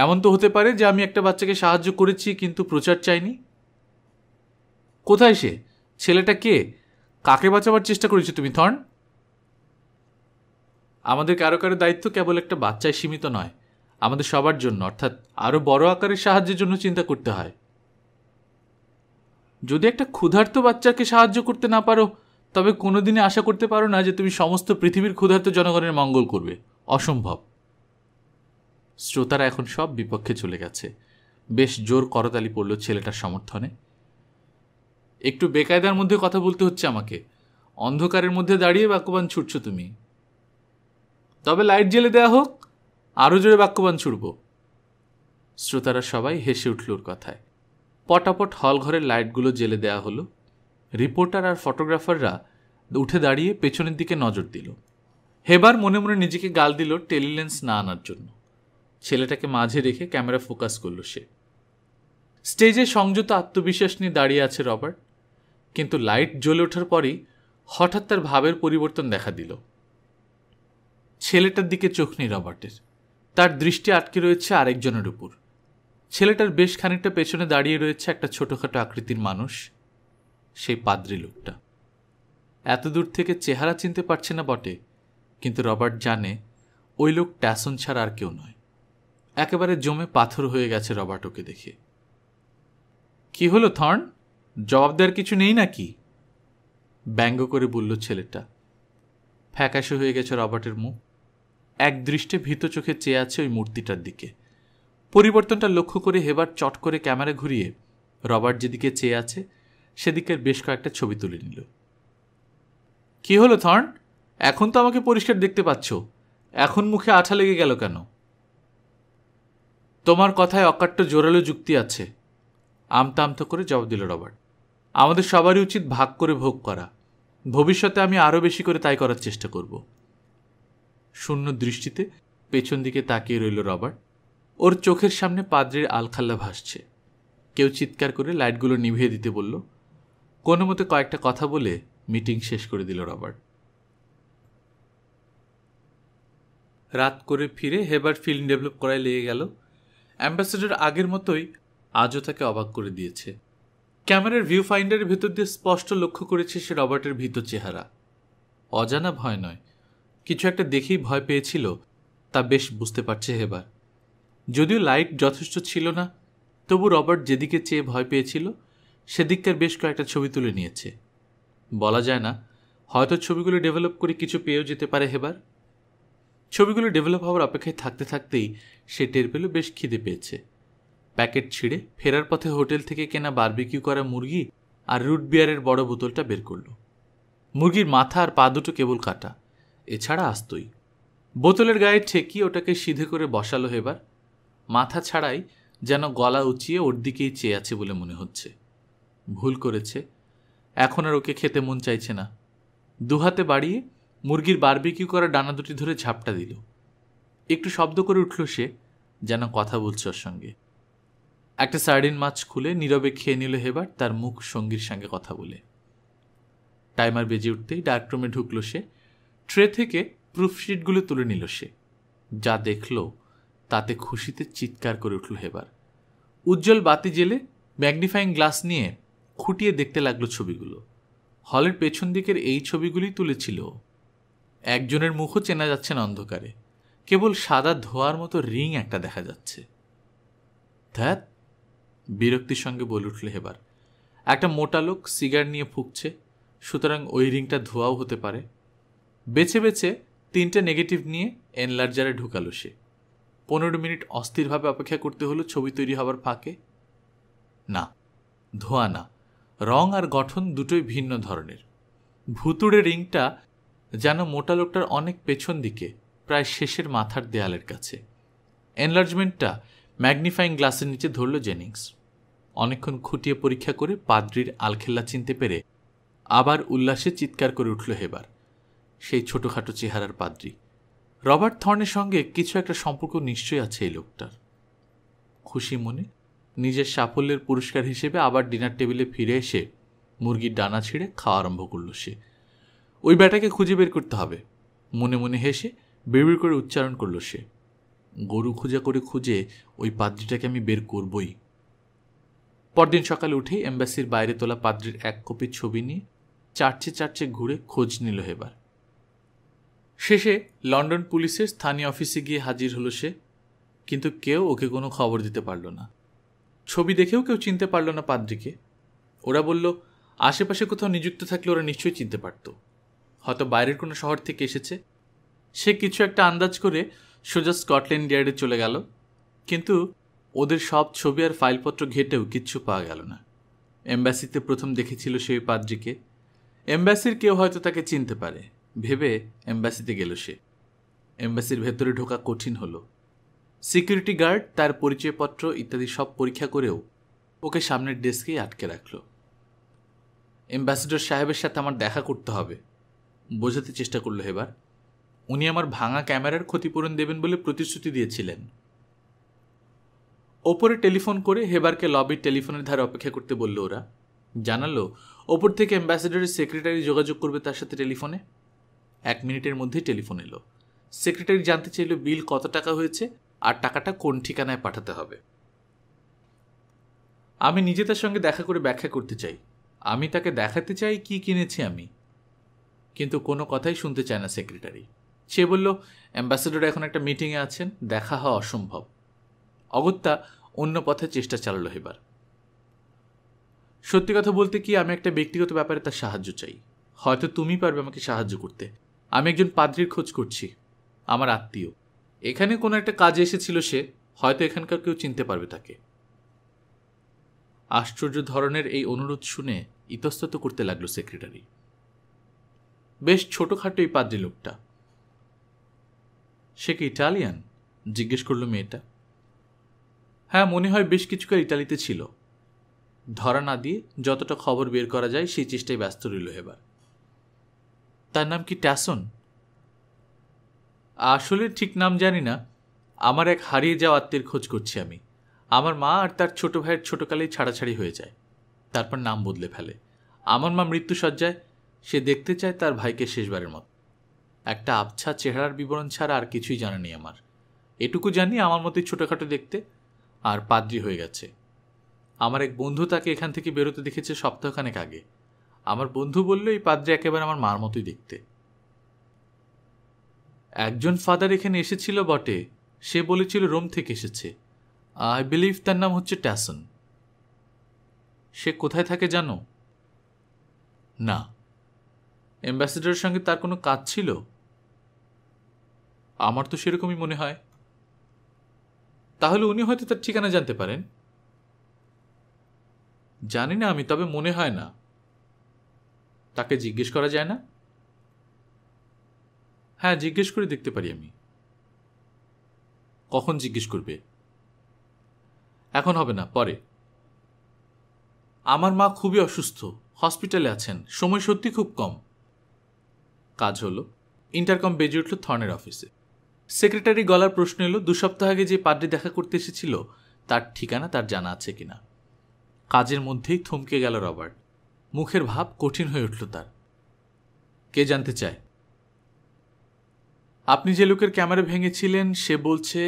এমন তো হতে পারে যে আমি একটা বাচ্চাকে সাহায্য করেছি কিন্তু প্রচার চাইনি কোথায় সে ছেলেটা কে কাকে বাঁচাবার চেষ্টা করেছো তুমি থর্ন আমাদের কারো কারো দায়িত্ব কেবল একটা বাচ্চায় সীমিত নয় আমাদের সবার জন্য অর্থাৎ আরও বড় আকারের সাহায্যের জন্য চিন্তা করতে হয় যদি একটা ক্ষুধার্ত বাচ্চাকে সাহায্য করতে না পারো তবে কোনো দিনে আশা করতে পারো না যে তুমি সমস্ত পৃথিবীর ক্ষুধার্ত জনগণের মঙ্গল করবে অসম্ভব শ্রোতারা এখন সব বিপক্ষে চলে গেছে বেশ জোর করতালি পড়ল ছেলেটার সমর্থনে একটু বেকায়দার মধ্যে কথা বলতে হচ্ছে আমাকে অন্ধকারের মধ্যে দাঁড়িয়ে বাক্যবান ছুটছ তুমি তবে লাইট জেলে দেয়া হোক আরও জোরে বাক্যবান ছুটব শ্রোতারা সবাই হেসে উঠল ওর কথায় পটাপট হল ঘরের লাইটগুলো জেলে দেয়া হলো রিপোর্টার আর ফটোগ্রাফাররা উঠে দাঁড়িয়ে পেছনের দিকে নজর দিল হেবার মনে মনে নিজেকে গাল দিল টেলিলেন্স না আনার জন্য ছেলেটাকে মাঝে রেখে ক্যামেরা ফোকাস করল সে স্টেজে সংযত আত্মবিশ্বাস নিয়ে দাঁড়িয়ে আছে রবার্ট কিন্তু লাইট জ্বলে ওঠার পরই হঠাৎ তার ভাবের পরিবর্তন দেখা দিল ছেলেটার দিকে চোখ নেই রবার্টের তার দৃষ্টি আটকে রয়েছে আরেকজনের উপর ছেলেটার বেশ খানিকটা পেছনে দাঁড়িয়ে রয়েছে একটা ছোটোখাটো আকৃতির মানুষ সেই পাদ্রি লোকটা এত দূর থেকে চেহারা চিনতে পারছে না বটে কিন্তু রবার্ট জানে ওই লোক ট্যাসন ছাড়া আর কেউ নয় একেবারে জমে পাথর হয়ে গেছে রবার্ট ওকে দেখে কি হলো থর্ন জবাব দেওয়ার কিছু নেই নাকি ব্যঙ্গ করে বলল ছেলেটা ফ্যাকাশে হয়ে গেছে রবার্টের মুখ এক দৃষ্টে ভীত চোখে চেয়ে আছে ওই মূর্তিটার দিকে পরিবর্তনটা লক্ষ্য করে হেবার চট করে ক্যামেরা ঘুরিয়ে রবার্ট যেদিকে চেয়ে আছে সেদিকের বেশ কয়েকটা ছবি তুলে নিল কি হলো থর্ন এখন তো আমাকে পরিষ্কার দেখতে পাচ্ছ এখন মুখে আঠা লেগে গেল কেন তোমার কথায় অকাট্য জোরালো যুক্তি আছে আমতা আমতো করে জবাব দিল রবার্ট আমাদের সবারই উচিত ভাগ করে ভোগ করা ভবিষ্যতে আমি আরও বেশি করে তাই করার চেষ্টা করব শূন্য দৃষ্টিতে পেছন দিকে তাকিয়ে রইল রবার্ট ওর চোখের সামনে পাদ্রির আলখাল্লা ভাসছে কেউ চিৎকার করে লাইটগুলো নিভিয়ে দিতে বলল কোনো মতে কয়েকটা কথা বলে মিটিং শেষ করে দিল রবার্ট রাত করে ফিরে হেবার ফিল্ম ডেভেলপ করায় লেগে গেল অ্যাম্বাসেডর আগের মতোই আজও তাকে অবাক করে দিয়েছে ক্যামেরার ভিউ ফাইন্ডারের ভেতর দিয়ে স্পষ্ট লক্ষ্য করেছে সে রবার্টের ভীত চেহারা অজানা ভয় নয় কিছু একটা দেখেই ভয় পেয়েছিল তা বেশ বুঝতে পারছে হেবার যদিও লাইট যথেষ্ট ছিল না তবু রবার্ট যেদিকে চেয়ে ভয় পেয়েছিল সেদিককার বেশ কয়েকটা ছবি তুলে নিয়েছে বলা যায় না হয়তো ছবিগুলো ডেভেলপ করে কিছু পেয়েও যেতে পারে হেবার ছবিগুলো ডেভেলপ হওয়ার অপেক্ষায় থাকতে থাকতেই সে টের পেল বেশ খিদে পেয়েছে প্যাকেট ছিঁড়ে ফেরার পথে হোটেল থেকে কেনা বার্বিকিউ করা মুরগি আর রুট বিয়ারের বড় বোতলটা বের করল মুরগির মাথা আর পা দুটো কেবল কাটা এছাড়া আসতই বোতলের গায়ে ঠেকি ওটাকে সিধে করে বসালো হেবার মাথা ছাড়াই যেন গলা উঁচিয়ে ওর দিকেই চেয়ে আছে বলে মনে হচ্ছে ভুল করেছে এখন আর ওকে খেতে মন চাইছে না দুহাতে বাড়িয়ে মুরগির বারবিকিউ করা ডানা দুটি ধরে ঝাপটা দিল একটু শব্দ করে উঠল সে যেন কথা বলছে ওর সঙ্গে একটা সার্ডিন মাছ খুলে নীরবে খেয়ে নিল হেবার তার মুখ সঙ্গীর সঙ্গে কথা বলে টাইমার বেজে উঠতেই ডার্করুমে ঢুকলো সে ট্রে থেকে প্রুফশিটগুলো তুলে নিল সে যা দেখলো তাতে খুশিতে চিৎকার করে উঠল হেবার উজ্জ্বল বাতি জেলে ম্যাগনিফাইং গ্লাস নিয়ে খুঁটিয়ে দেখতে লাগলো ছবিগুলো হলের পেছন দিকের এই ছবিগুলি তুলেছিল একজনের মুখও চেনা যাচ্ছে না অন্ধকারে কেবল সাদা ধোয়ার মতো রিং একটা দেখা যাচ্ছে ধ্যাত বিরক্তির সঙ্গে বলে উঠল হেবার একটা মোটা লোক সিগার নিয়ে ফুঁকছে সুতরাং ওই রিংটা ধোয়াও হতে পারে বেছে বেছে তিনটে নেগেটিভ নিয়ে এনলার্জারে ঢুকালো সে পনেরো মিনিট অস্থিরভাবে অপেক্ষা করতে হলো ছবি তৈরি হবার ফাঁকে না ধোয়া না রং আর গঠন দুটোই ভিন্ন ধরনের ভুতুড়ে রিংটা যেন মোটা লোকটার অনেক পেছন দিকে প্রায় শেষের মাথার দেয়ালের কাছে এনলার্জমেন্টটা ম্যাগনিফাইং গ্লাসের নিচে ধরল জেনিংস অনেকক্ষণ খুঁটিয়ে পরীক্ষা করে পাদ্রির আলখেল্লা চিনতে পেরে আবার উল্লাসে চিৎকার করে উঠল হেবার সেই ছোটোখাটো চেহারার পাদ্রি রবার্ট থর্নের সঙ্গে কিছু একটা সম্পর্ক নিশ্চয়ই আছে এই লোকটার খুশি মনে নিজের সাফল্যের পুরস্কার হিসেবে আবার ডিনার টেবিলে ফিরে এসে মুরগির ডানা ছিঁড়ে খাওয়া আরম্ভ করল সে ওই ব্যাটাকে খুঁজে বের করতে হবে মনে মনে হেসে বেড় করে উচ্চারণ করল সে গরু খুঁজা করে খুঁজে ওই পাদ্রিটাকে আমি বের করবই পরদিন সকালে উঠেই এম্বাসির বাইরে তোলা পাদ্রির এক কপি ছবি নিয়ে চারচে চারচে ঘুরে খোঁজ নিল এবার শেষে লন্ডন পুলিশের স্থানীয় অফিসে গিয়ে হাজির হলো সে কিন্তু কেউ ওকে কোনো খবর দিতে পারল না ছবি দেখেও কেউ চিনতে পারল না পাদ্রিকে ওরা বলল আশেপাশে কোথাও নিযুক্ত থাকলে ওরা নিশ্চয়ই চিনতে পারত হয়তো বাইরের কোনো শহর থেকে এসেছে সে কিছু একটা আন্দাজ করে সোজা স্কটল্যান্ড ইয়ার্ডে চলে গেল কিন্তু ওদের সব ছবি আর ফাইলপত্র ঘেটেও কিচ্ছু পাওয়া গেল না এম্বাসিতে প্রথম দেখেছিল সেই পাদ্রিকে এম্বাসির কেউ হয়তো তাকে চিনতে পারে ভেবে এম্বাসিতে গেল সে এম্বাসির ভেতরে ঢোকা কঠিন হলো সিকিউরিটি গার্ড তার পরিচয়পত্র ইত্যাদি সব পরীক্ষা করেও ওকে সামনের ডেস্কেই আটকে রাখল অ্যাম্বাসিডর সাহেবের সাথে আমার দেখা করতে হবে বোঝাতে চেষ্টা করলো এবার উনি আমার ভাঙা ক্যামেরার ক্ষতিপূরণ দেবেন বলে প্রতিশ্রুতি দিয়েছিলেন ওপরে টেলিফোন করে হেবারকে লবির টেলিফোনের ধারে অপেক্ষা করতে বলল ওরা জানালো ওপর থেকে অ্যাম্বাসেডরের সেক্রেটারি যোগাযোগ করবে তার সাথে টেলিফোনে এক মিনিটের মধ্যেই টেলিফোন এলো সেক্রেটারি জানতে চাইল বিল কত টাকা হয়েছে আর টাকাটা কোন ঠিকানায় পাঠাতে হবে আমি নিজে তার সঙ্গে দেখা করে ব্যাখ্যা করতে চাই আমি তাকে দেখাতে চাই কি কিনেছি আমি কিন্তু কোনো কথাই শুনতে চায় না সেক্রেটারি সে বলল অ্যাম্বাসেডর এখন একটা মিটিংয়ে আছেন দেখা হওয়া অসম্ভব অগত্যা অন্য পথে চেষ্টা চালালো এবার সত্যি কথা বলতে কি আমি একটা ব্যক্তিগত ব্যাপারে তার সাহায্য চাই হয়তো তুমি পারবে আমাকে সাহায্য করতে আমি একজন পাদ্রির খোঁজ করছি আমার আত্মীয় এখানে কোনো একটা কাজে এসেছিল সে হয়তো এখানকার কেউ চিনতে পারবে তাকে আশ্চর্য ধরনের এই অনুরোধ শুনে ইতস্তত করতে লাগলো সেক্রেটারি বেশ ছোটখাটো এই পাদ্রি লোকটা সে কি ইটালিয়ান জিজ্ঞেস করলো মেয়েটা হ্যাঁ মনে হয় বেশ কিছুকাল ইটালিতে ছিল ধরা না দিয়ে যতটা খবর বের করা যায় সেই চেষ্টায় ব্যস্ত রইল এবার তার নাম কি ট্যাসন আসলে ঠিক নাম জানি না আমার এক হারিয়ে যাওয়া আত্মীর খোঁজ করছি আমি আমার মা আর তার ছোট ভাইয়ের ছোটোকালেই ছাড়াছাড়ি হয়ে যায় তারপর নাম বদলে ফেলে আমার মা মৃত্যুসজ্জায় সে দেখতে চায় তার ভাইকে শেষবারের মতো একটা আবছা চেহারার বিবরণ ছাড়া আর কিছুই জানা নেই আমার এটুকু জানি আমার মতোই ছোটোখাটো দেখতে আর পাদ্রি হয়ে গেছে আমার এক বন্ধু তাকে এখান থেকে বেরোতে দেখেছে সপ্তাহখানেক আগে আমার বন্ধু বলল এই পাদ্রে একেবারে আমার মার মতোই দেখতে একজন ফাদার এখানে এসেছিল বটে সে বলেছিল রোম থেকে এসেছে আই বিলিভ তার নাম হচ্ছে ট্যাসন সে কোথায় থাকে জানো না অ্যাম্বাসেডারের সঙ্গে তার কোনো কাজ ছিল আমার তো সেরকমই মনে হয় তাহলে উনি হয়তো তার ঠিকানা জানতে পারেন জানি না আমি তবে মনে হয় না তাকে জিজ্ঞেস করা যায় না হ্যাঁ জিজ্ঞেস করে দেখতে পারি আমি কখন জিজ্ঞেস করবে এখন হবে না পরে আমার মা খুবই অসুস্থ হসপিটালে আছেন সময় সত্যি খুব কম কাজ হলো ইন্টারকম বেজে উঠল থর্নের অফিসে সেক্রেটারি গলার প্রশ্ন এলো দু সপ্তাহ আগে যে পাদ্রি দেখা করতে এসেছিল তার ঠিকানা তার জানা আছে কিনা কাজের মধ্যেই থমকে গেল রবার্ট মুখের ভাব কঠিন হয়ে উঠল তার কে জানতে চায় আপনি যে লোকের ক্যামেরা ভেঙেছিলেন সে বলছে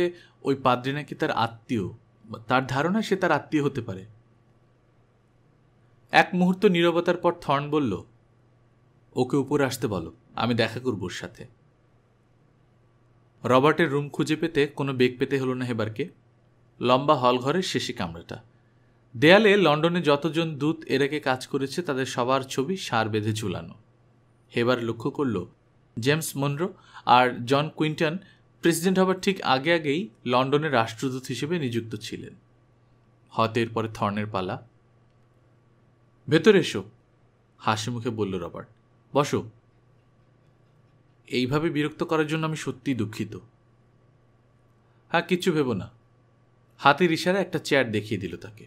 ওই পাদ্রি নাকি তার আত্মীয় তার ধারণা সে তার আত্মীয় হতে পারে এক মুহূর্ত নিরবতার পর থর্ন বলল ওকে উপরে আসতে বলো আমি দেখা করব ওর সাথে রবার্টের রুম খুঁজে পেতে কোনো বেগ পেতে হলো না হেবারকে লম্বা হল ঘরের শেষে কামরাটা দেয়ালে লন্ডনে যতজন দূত এরাকে কাজ করেছে তাদের সবার ছবি সার বেঁধে ঝুলানো হেবার লক্ষ্য করল জেমস মনরো আর জন কুইন্টন প্রেসিডেন্ট হবার ঠিক আগে আগেই লন্ডনের রাষ্ট্রদূত হিসেবে নিযুক্ত ছিলেন হতের পরে থর্নের পালা ভেতরে এসো হাসি মুখে বলল রবার্ট বসো এইভাবে বিরক্ত করার জন্য আমি সত্যিই দুঃখিত হ্যাঁ কিচ্ছু ভেবো না হাতের ইশারা একটা চেয়ার দেখিয়ে দিল তাকে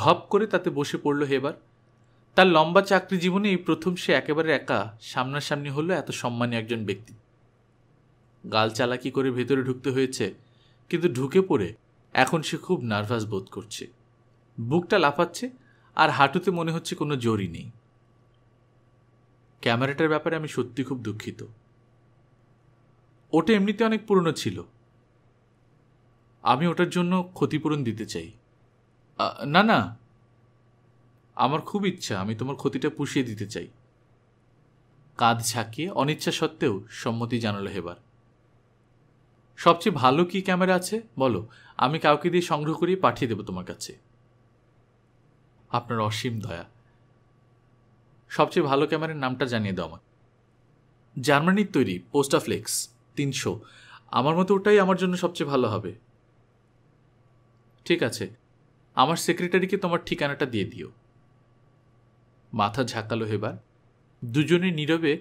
ধপ করে তাতে বসে পড়ল এবার তার লম্বা চাকরি জীবনে এই প্রথম সে একেবারে একা সামনাসামনি হলো এত সম্মানী একজন ব্যক্তি গাল চালাকি করে ভেতরে ঢুকতে হয়েছে কিন্তু ঢুকে পড়ে এখন সে খুব নার্ভাস বোধ করছে বুকটা লাফাচ্ছে আর হাঁটুতে মনে হচ্ছে কোনো জোরই নেই ক্যামেরাটার ব্যাপারে আমি সত্যি খুব দুঃখিত ওটা এমনিতে অনেক পুরনো ছিল আমি ওটার জন্য ক্ষতিপূরণ দিতে চাই না না আমার খুব ইচ্ছা আমি তোমার ক্ষতিটা পুষিয়ে দিতে চাই কাঁধ ছাঁকিয়ে অনিচ্ছা সত্ত্বেও সম্মতি জানালো হেবার সবচেয়ে ভালো কি ক্যামেরা আছে বলো আমি কাউকে দিয়ে সংগ্রহ করিয়ে পাঠিয়ে দেবো তোমার কাছে আপনার অসীম দয়া সবচেয়ে ভালো ক্যামেরার নামটা জানিয়ে দাও আমাকে জার্মানির তৈরি পোস্টাফ্লেক্স তিনশো আমার মতো ওটাই আমার জন্য সবচেয়ে ভালো হবে ঠিক আছে আমার সেক্রেটারিকে তোমার ঠিকানাটা দিয়ে দিও মাথা ঝাঁকালো হেবার দুজনে নীরবে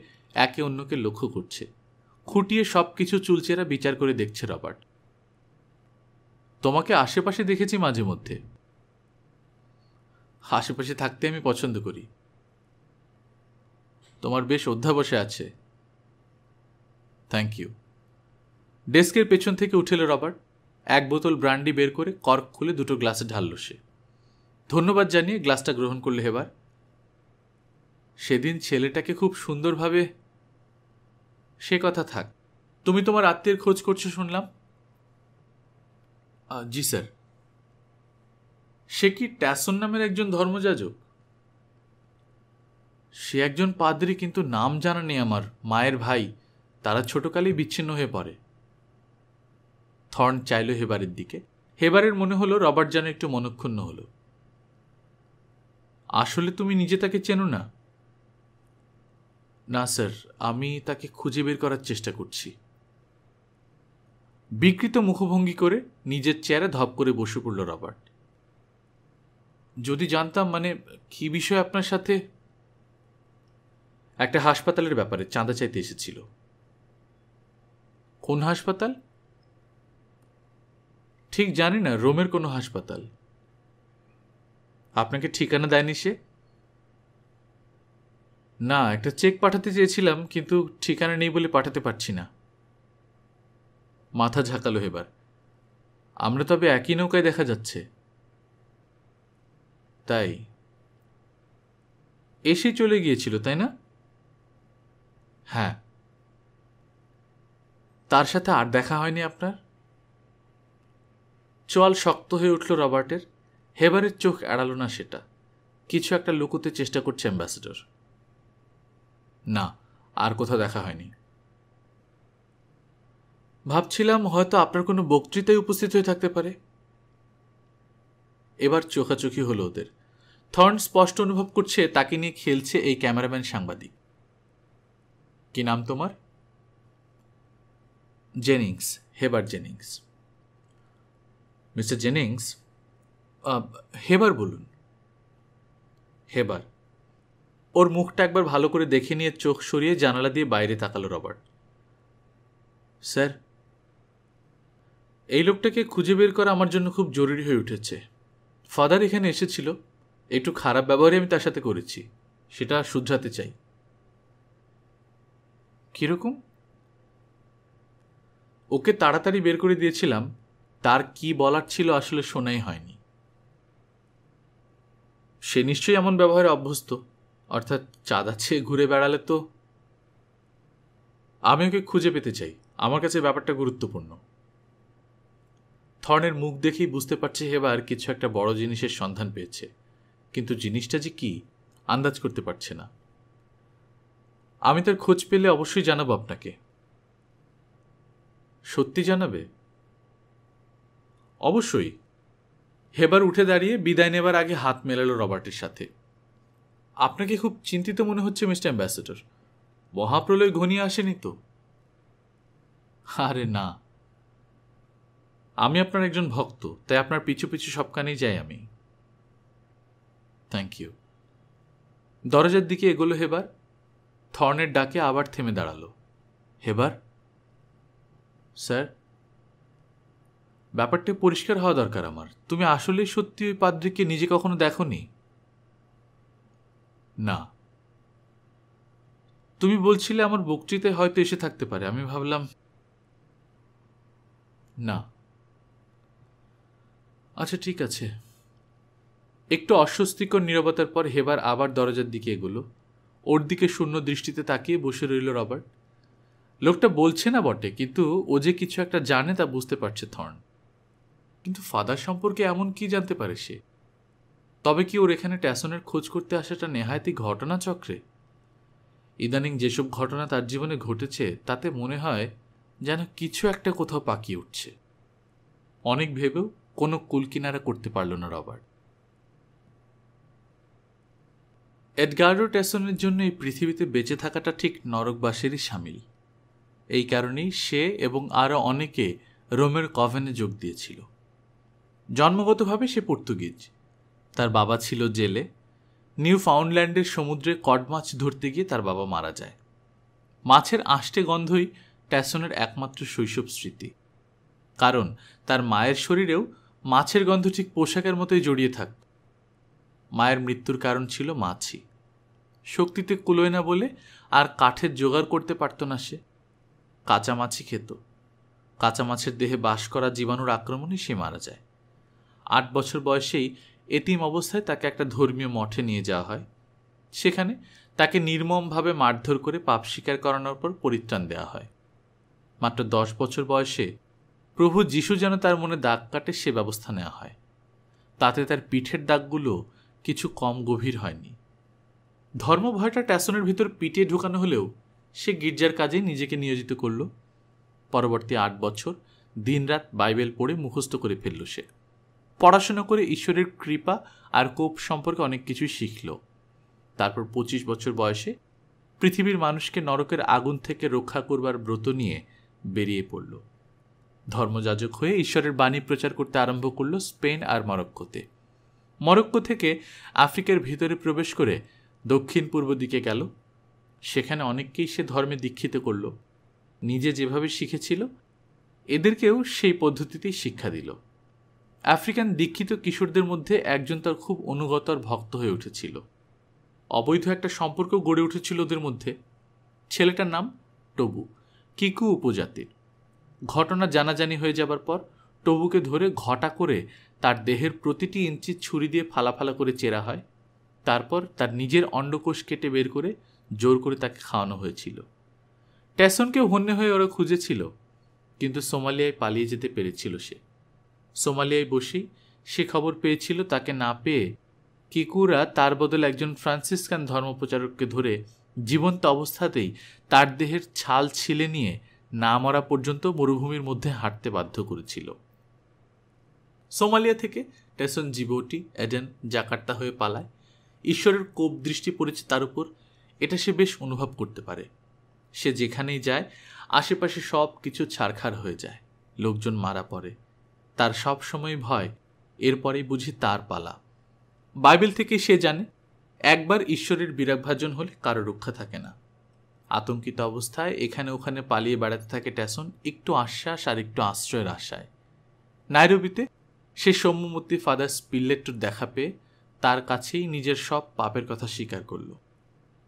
একে অন্যকে লক্ষ্য করছে খুঁটিয়ে সব কিছু চুলচেরা বিচার করে দেখছে রবার্ট তোমাকে আশেপাশে দেখেছি মাঝে মধ্যে আশেপাশে থাকতে আমি পছন্দ করি তোমার বেশ অধ্যাবসে আছে থ্যাংক ইউ ডেস্কের পেছন থেকে উঠেল রবার্ট এক বোতল ব্র্যান্ডি বের করে কর্ক খুলে দুটো গ্লাসে ঢাললো সে ধন্যবাদ জানিয়ে গ্লাসটা গ্রহণ করলে এবার সেদিন ছেলেটাকে খুব সুন্দরভাবে সে কথা থাক তুমি তোমার আত্মীয়ের খোঁজ করছো শুনলাম জি স্যার সে কি ট্যাসন নামের একজন ধর্মযাজক সে একজন পাদ্রী কিন্তু নাম জানা নেই আমার মায়ের ভাই তারা ছোটকালেই বিচ্ছিন্ন হয়ে পড়ে থর্ন চাইল হেবারের দিকে হেবারের মনে হলো রবার্ট যেন একটু মনক্ষুণ্ণ হলো আসলে তুমি নিজে তাকে চেনো না না স্যার আমি তাকে খুঁজে বের করার চেষ্টা করছি বিকৃত মুখভঙ্গি করে নিজের চেয়ারে ধপ করে বসে পড়ল রবার্ট যদি জানতাম মানে কি বিষয় আপনার সাথে একটা হাসপাতালের ব্যাপারে চাঁদা চাইতে এসেছিল কোন হাসপাতাল ঠিক জানি না রোমের কোনো হাসপাতাল আপনাকে ঠিকানা দেয়নি সে না একটা চেক পাঠাতে চেয়েছিলাম কিন্তু ঠিকানা নেই বলে পাঠাতে পারছি না মাথা ঝাঁকালো এবার আমরা তবে একই নৌকায় দেখা যাচ্ছে তাই এসে চলে গিয়েছিল তাই না হ্যাঁ তার সাথে আর দেখা হয়নি আপনার চোয়াল শক্ত হয়ে উঠল রবার্টের হেবারের চোখ এড়ালো না সেটা কিছু একটা লুকোতে চেষ্টা করছে অ্যাম্বাসেডর না আর কোথাও দেখা হয়নি ভাবছিলাম হয়তো আপনার কোনো বক্তৃতায় উপস্থিত হয়ে থাকতে পারে এবার চোখাচোখি হলো ওদের থর্ন স্পষ্ট অনুভব করছে তাকে নিয়ে খেলছে এই ক্যামেরাম্যান সাংবাদিক কি নাম তোমার Jennings Haber Jennings mister Jennings Haber বলুন হেবার ওর মুখটা একবার ভালো করে দেখে নিয়ে চোখ সরিয়ে জানালা দিয়ে বাইরে তাকালো রবার্ট স্যার এই লোকটাকে খুঁজে বের করা আমার জন্য খুব জরুরি হয়ে উঠেছে ফাদার এখানে এসেছিল একটু খারাপ ব্যবহারই আমি তার সাথে করেছি সেটা শুধরাতে চাই কীরকম ওকে তাড়াতাড়ি বের করে দিয়েছিলাম তার কি বলার ছিল আসলে শোনাই হয়নি সে নিশ্চয়ই এমন ব্যবহারে অভ্যস্ত অর্থাৎ চাঁদা চেয়ে ঘুরে বেড়ালে তো আমি ওকে খুঁজে পেতে চাই আমার কাছে ব্যাপারটা গুরুত্বপূর্ণ থর্নের মুখ দেখেই বুঝতে পারছে হেবার কিছু একটা বড় জিনিসের সন্ধান পেয়েছে কিন্তু জিনিসটা যে কি আন্দাজ করতে পারছে না আমি তার খোঁজ পেলে অবশ্যই জানাবো আপনাকে সত্যি জানাবে অবশ্যই হেবার উঠে দাঁড়িয়ে বিদায় নেবার আগে হাত মেলালো রবার্টের সাথে আপনাকে খুব চিন্তিত মনে হচ্ছে মিস্টার অ্যাম্বাসেডর মহাপ্রলয় ঘনিয়ে আসেনি তো আরে না আমি আপনার একজন ভক্ত তাই আপনার পিছু পিছু কানেই যাই আমি থ্যাংক ইউ দরজার দিকে এগোলো হেবার থর্নের ডাকে আবার থেমে দাঁড়ালো হেবার স্যার ব্যাপারটা পরিষ্কার হওয়া দরকার আমার তুমি আসলে সত্যি ওই পাদ্রিকে নিজে কখনো দেখনি না তুমি বলছিলে আমার বক্তৃতায় হয়তো এসে থাকতে পারে আমি ভাবলাম না আচ্ছা ঠিক আছে একটু অস্বস্তিকর নিরবতার পর হেবার আবার দরজার দিকে এগুলো ওর দিকে শূন্য দৃষ্টিতে তাকিয়ে বসে রইল রবার্ট লোকটা বলছে না বটে কিন্তু ও যে কিছু একটা জানে তা বুঝতে পারছে থর্ন কিন্তু ফাদার সম্পর্কে এমন কি জানতে পারে সে তবে কি ওর এখানে ট্যাসনের খোঁজ করতে আসাটা নেহায়তি ঘটনাচক্রে ইদানিং যেসব ঘটনা তার জীবনে ঘটেছে তাতে মনে হয় যেন কিছু একটা কোথাও পাকিয়ে উঠছে অনেক ভেবেও কোনো কুলকিনারা করতে পারল না রবার্ট এডগার্ডো ট্যাসনের জন্য এই পৃথিবীতে বেঁচে থাকাটা ঠিক নরকবাসেরই সামিল এই কারণেই সে এবং আরও অনেকে রোমের কভেনে যোগ দিয়েছিল জন্মগতভাবে সে পর্তুগিজ তার বাবা ছিল জেলে নিউ ফাউন্ডল্যান্ডের সমুদ্রে কড মাছ ধরতে গিয়ে তার বাবা মারা যায় মাছের আষ্টে গন্ধই ট্যাসনের একমাত্র শৈশব স্মৃতি কারণ তার মায়ের শরীরেও মাছের গন্ধ ঠিক পোশাকের মতোই জড়িয়ে থাকত মায়ের মৃত্যুর কারণ ছিল মাছি শক্তিতে কুলোয় না বলে আর কাঠের জোগাড় করতে পারত না সে কাঁচা মাছি খেত কাঁচা মাছের দেহে বাস করা জীবাণুর আক্রমণে সে মারা যায় আট বছর বয়সেই এতিম অবস্থায় তাকে একটা ধর্মীয় মঠে নিয়ে যাওয়া হয় সেখানে তাকে নির্মমভাবে মারধর করে পাপ স্বীকার করানোর পর পরিত্রাণ দেওয়া হয় মাত্র দশ বছর বয়সে প্রভু যিশু যেন তার মনে দাগ কাটে সে ব্যবস্থা নেওয়া হয় তাতে তার পিঠের দাগগুলো কিছু কম গভীর হয়নি ধর্মভয়টা ট্যাসনের ভিতর পিটিয়ে ঢুকানো হলেও সে গির্জার কাজে নিজেকে নিয়োজিত করল পরবর্তী আট বছর দিনরাত বাইবেল পড়ে মুখস্থ করে ফেলল সে পড়াশুনো করে ঈশ্বরের কৃপা আর কোপ সম্পর্কে অনেক কিছু শিখল তারপর পঁচিশ বছর বয়সে পৃথিবীর মানুষকে নরকের আগুন থেকে রক্ষা করবার ব্রত নিয়ে বেরিয়ে পড়ল ধর্মযাজক হয়ে ঈশ্বরের বাণী প্রচার করতে আরম্ভ করল স্পেন আর মরক্কোতে মরক্কো থেকে আফ্রিকার ভিতরে প্রবেশ করে দক্ষিণ পূর্ব দিকে গেল সেখানে অনেককেই সে ধর্মে দীক্ষিত করল নিজে যেভাবে শিখেছিল এদেরকেও সেই পদ্ধতিতেই শিক্ষা দিল আফ্রিকান দীক্ষিত কিশোরদের মধ্যে একজন তার খুব অনুগতর ভক্ত হয়ে উঠেছিল অবৈধ একটা সম্পর্ক গড়ে উঠেছিল ওদের মধ্যে ছেলেটার নাম টবু কিকু উপজাতির ঘটনা জানাজানি হয়ে যাবার পর টবুকে ধরে ঘটা করে তার দেহের প্রতিটি ইঞ্চি ছুরি দিয়ে ফালাফালা করে চেরা হয় তারপর তার নিজের অন্ডকোষ কেটে বের করে জোর করে তাকে খাওয়ানো হয়েছিল ট্যাসনকে হন্যে হয়ে ওরা খুঁজেছিল কিন্তু সোমালিয়ায় পালিয়ে যেতে পেরেছিল সে সোমালিয়ায় বসি সে খবর পেয়েছিল তাকে না পেয়ে কিকুরা তার বদলে একজন ফ্রান্সিসকান ধর্মপ্রচারককে ধরে জীবন্ত অবস্থাতেই তার দেহের ছাল ছিলে নিয়ে না মরা পর্যন্ত মরুভূমির মধ্যে হাঁটতে বাধ্য করেছিল সোমালিয়া থেকে টেসন জিবোটি এডেন জাকার্তা হয়ে পালায় ঈশ্বরের কোপ দৃষ্টি পড়েছে তার উপর এটা সে বেশ অনুভব করতে পারে সে যেখানেই যায় আশেপাশে সব কিছু ছাড়খাড় হয়ে যায় লোকজন মারা পড়ে তার সব সময় ভয় এরপরে বুঝি তার পালা বাইবেল থেকে সে জানে একবার ঈশ্বরের বিরাগভাজন হলে কারো রক্ষা থাকে না আতঙ্কিত অবস্থায় এখানে ওখানে পালিয়ে বেড়াতে থাকে ট্যাসন একটু আশ্বাস আর একটু আশ্রয়ের আশায় নাইরবিতে সে সৌম্যমূর্তি ফাদার স্পিল্লেট্টুর দেখা পেয়ে তার কাছেই নিজের সব পাপের কথা স্বীকার করল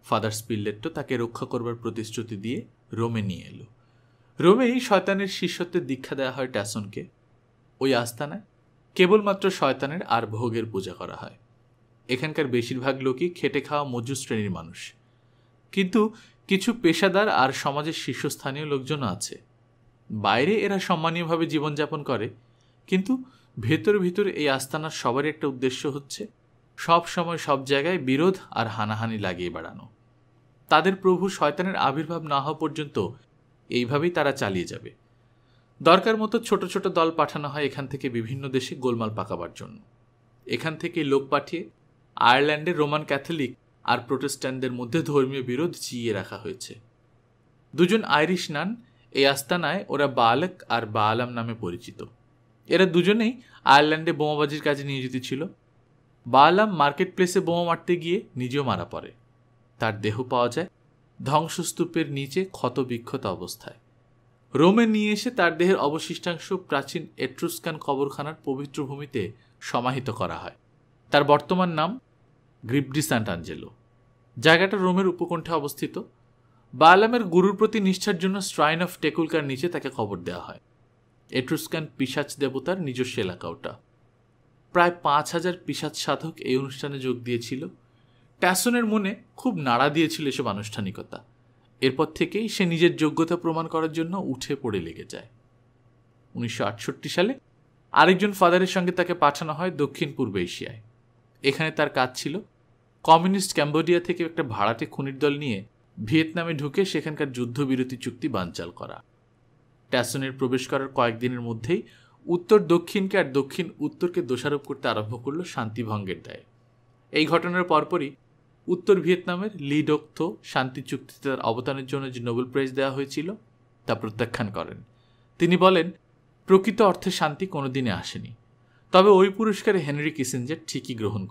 ফাদার স্পিল্লেট্টো তাকে রক্ষা করবার প্রতিশ্রুতি দিয়ে রোমে নিয়ে এলো রোমেই শয়তানের শিষ্যত্বে দীক্ষা দেওয়া হয় ট্যাসনকে ওই আস্তানায় কেবলমাত্র শয়তানের আর ভোগের পূজা করা হয় এখানকার বেশিরভাগ লোকই খেটে খাওয়া মজুর শ্রেণীর মানুষ কিন্তু কিছু পেশাদার আর সমাজের শীর্ষস্থানীয় লোকজন আছে বাইরে এরা সম্মানীয়ভাবে জীবনযাপন করে কিন্তু ভেতর ভেতর এই আস্তানার সবারই একটা উদ্দেশ্য হচ্ছে সব সময় সব জায়গায় বিরোধ আর হানাহানি লাগিয়ে বেড়ানো তাদের প্রভু শয়তানের আবির্ভাব না হওয়া পর্যন্ত এইভাবেই তারা চালিয়ে যাবে দরকার মতো ছোট ছোট দল পাঠানো হয় এখান থেকে বিভিন্ন দেশে গোলমাল পাকাবার জন্য এখান থেকে লোক পাঠিয়ে আয়ারল্যান্ডে রোমান ক্যাথলিক আর প্রোটেস্ট্যান্টদের মধ্যে ধর্মীয় বিরোধ জিয়ে রাখা হয়েছে দুজন আইরিশ নান এই আস্তানায় ওরা বালক আর বালাম নামে পরিচিত এরা দুজনেই আয়ারল্যান্ডে বোমাবাজির কাজে নিয়োজিত ছিল বালাম মার্কেট প্লেসে বোমা মারতে গিয়ে নিজেও মারা পড়ে তার দেহ পাওয়া যায় ধ্বংসস্তূপের নিচে ক্ষতবিক্ষত অবস্থায় রোমে নিয়ে এসে তার দেহের অবশিষ্টাংশ প্রাচীন এট্রুসকান কবরখানার পবিত্র ভূমিতে সমাহিত করা হয় তার বর্তমান নাম গ্রিপডি সান্ট আঞ্জেলো জায়গাটা রোমের উপকণ্ঠে অবস্থিত বায়ালামের গুরুর প্রতি নিষ্ঠার জন্য স্ট্রাইন অফ টেকুলকার নিচে তাকে কবর দেওয়া হয় এট্রুসকান পিসাচ দেবতার নিজস্ব এলাকা ওটা প্রায় পাঁচ হাজার পিসাচ সাধক এই অনুষ্ঠানে যোগ দিয়েছিল ট্যাসনের মনে খুব নাড়া দিয়েছিল এসব আনুষ্ঠানিকতা এরপর থেকেই সে নিজের যোগ্যতা প্রমাণ করার জন্য উঠে পড়ে লেগে যায় উনিশশো সালে আরেকজন ফাদারের সঙ্গে তাকে পাঠানো হয় দক্ষিণ পূর্ব এশিয়ায় এখানে তার কাজ ছিল কমিউনিস্ট ক্যাম্বোডিয়া থেকে একটা ভাড়াটে খুনির দল নিয়ে ভিয়েতনামে ঢুকে সেখানকার যুদ্ধবিরতি চুক্তি বানচাল করা ট্যাসনের প্রবেশ করার কয়েকদিনের মধ্যেই উত্তর দক্ষিণকে আর দক্ষিণ উত্তরকে দোষারোপ করতে আরম্ভ করল শান্তিভঙ্গের দায়ে এই ঘটনার পরপরই উত্তর ভিয়েতনামের লিডোক্থ শান্তি চুক্তিতে তার অবদানের জন্য যে নোবেল প্রাইজ দেওয়া হয়েছিল তা প্রত্যাখ্যান করেন তিনি বলেন প্রকৃত অর্থে শান্তি কোনোদিনে আসেনি তবে ওই পুরস্কারে হেনরি কিসেঞ্জার ঠিকই গ্রহণ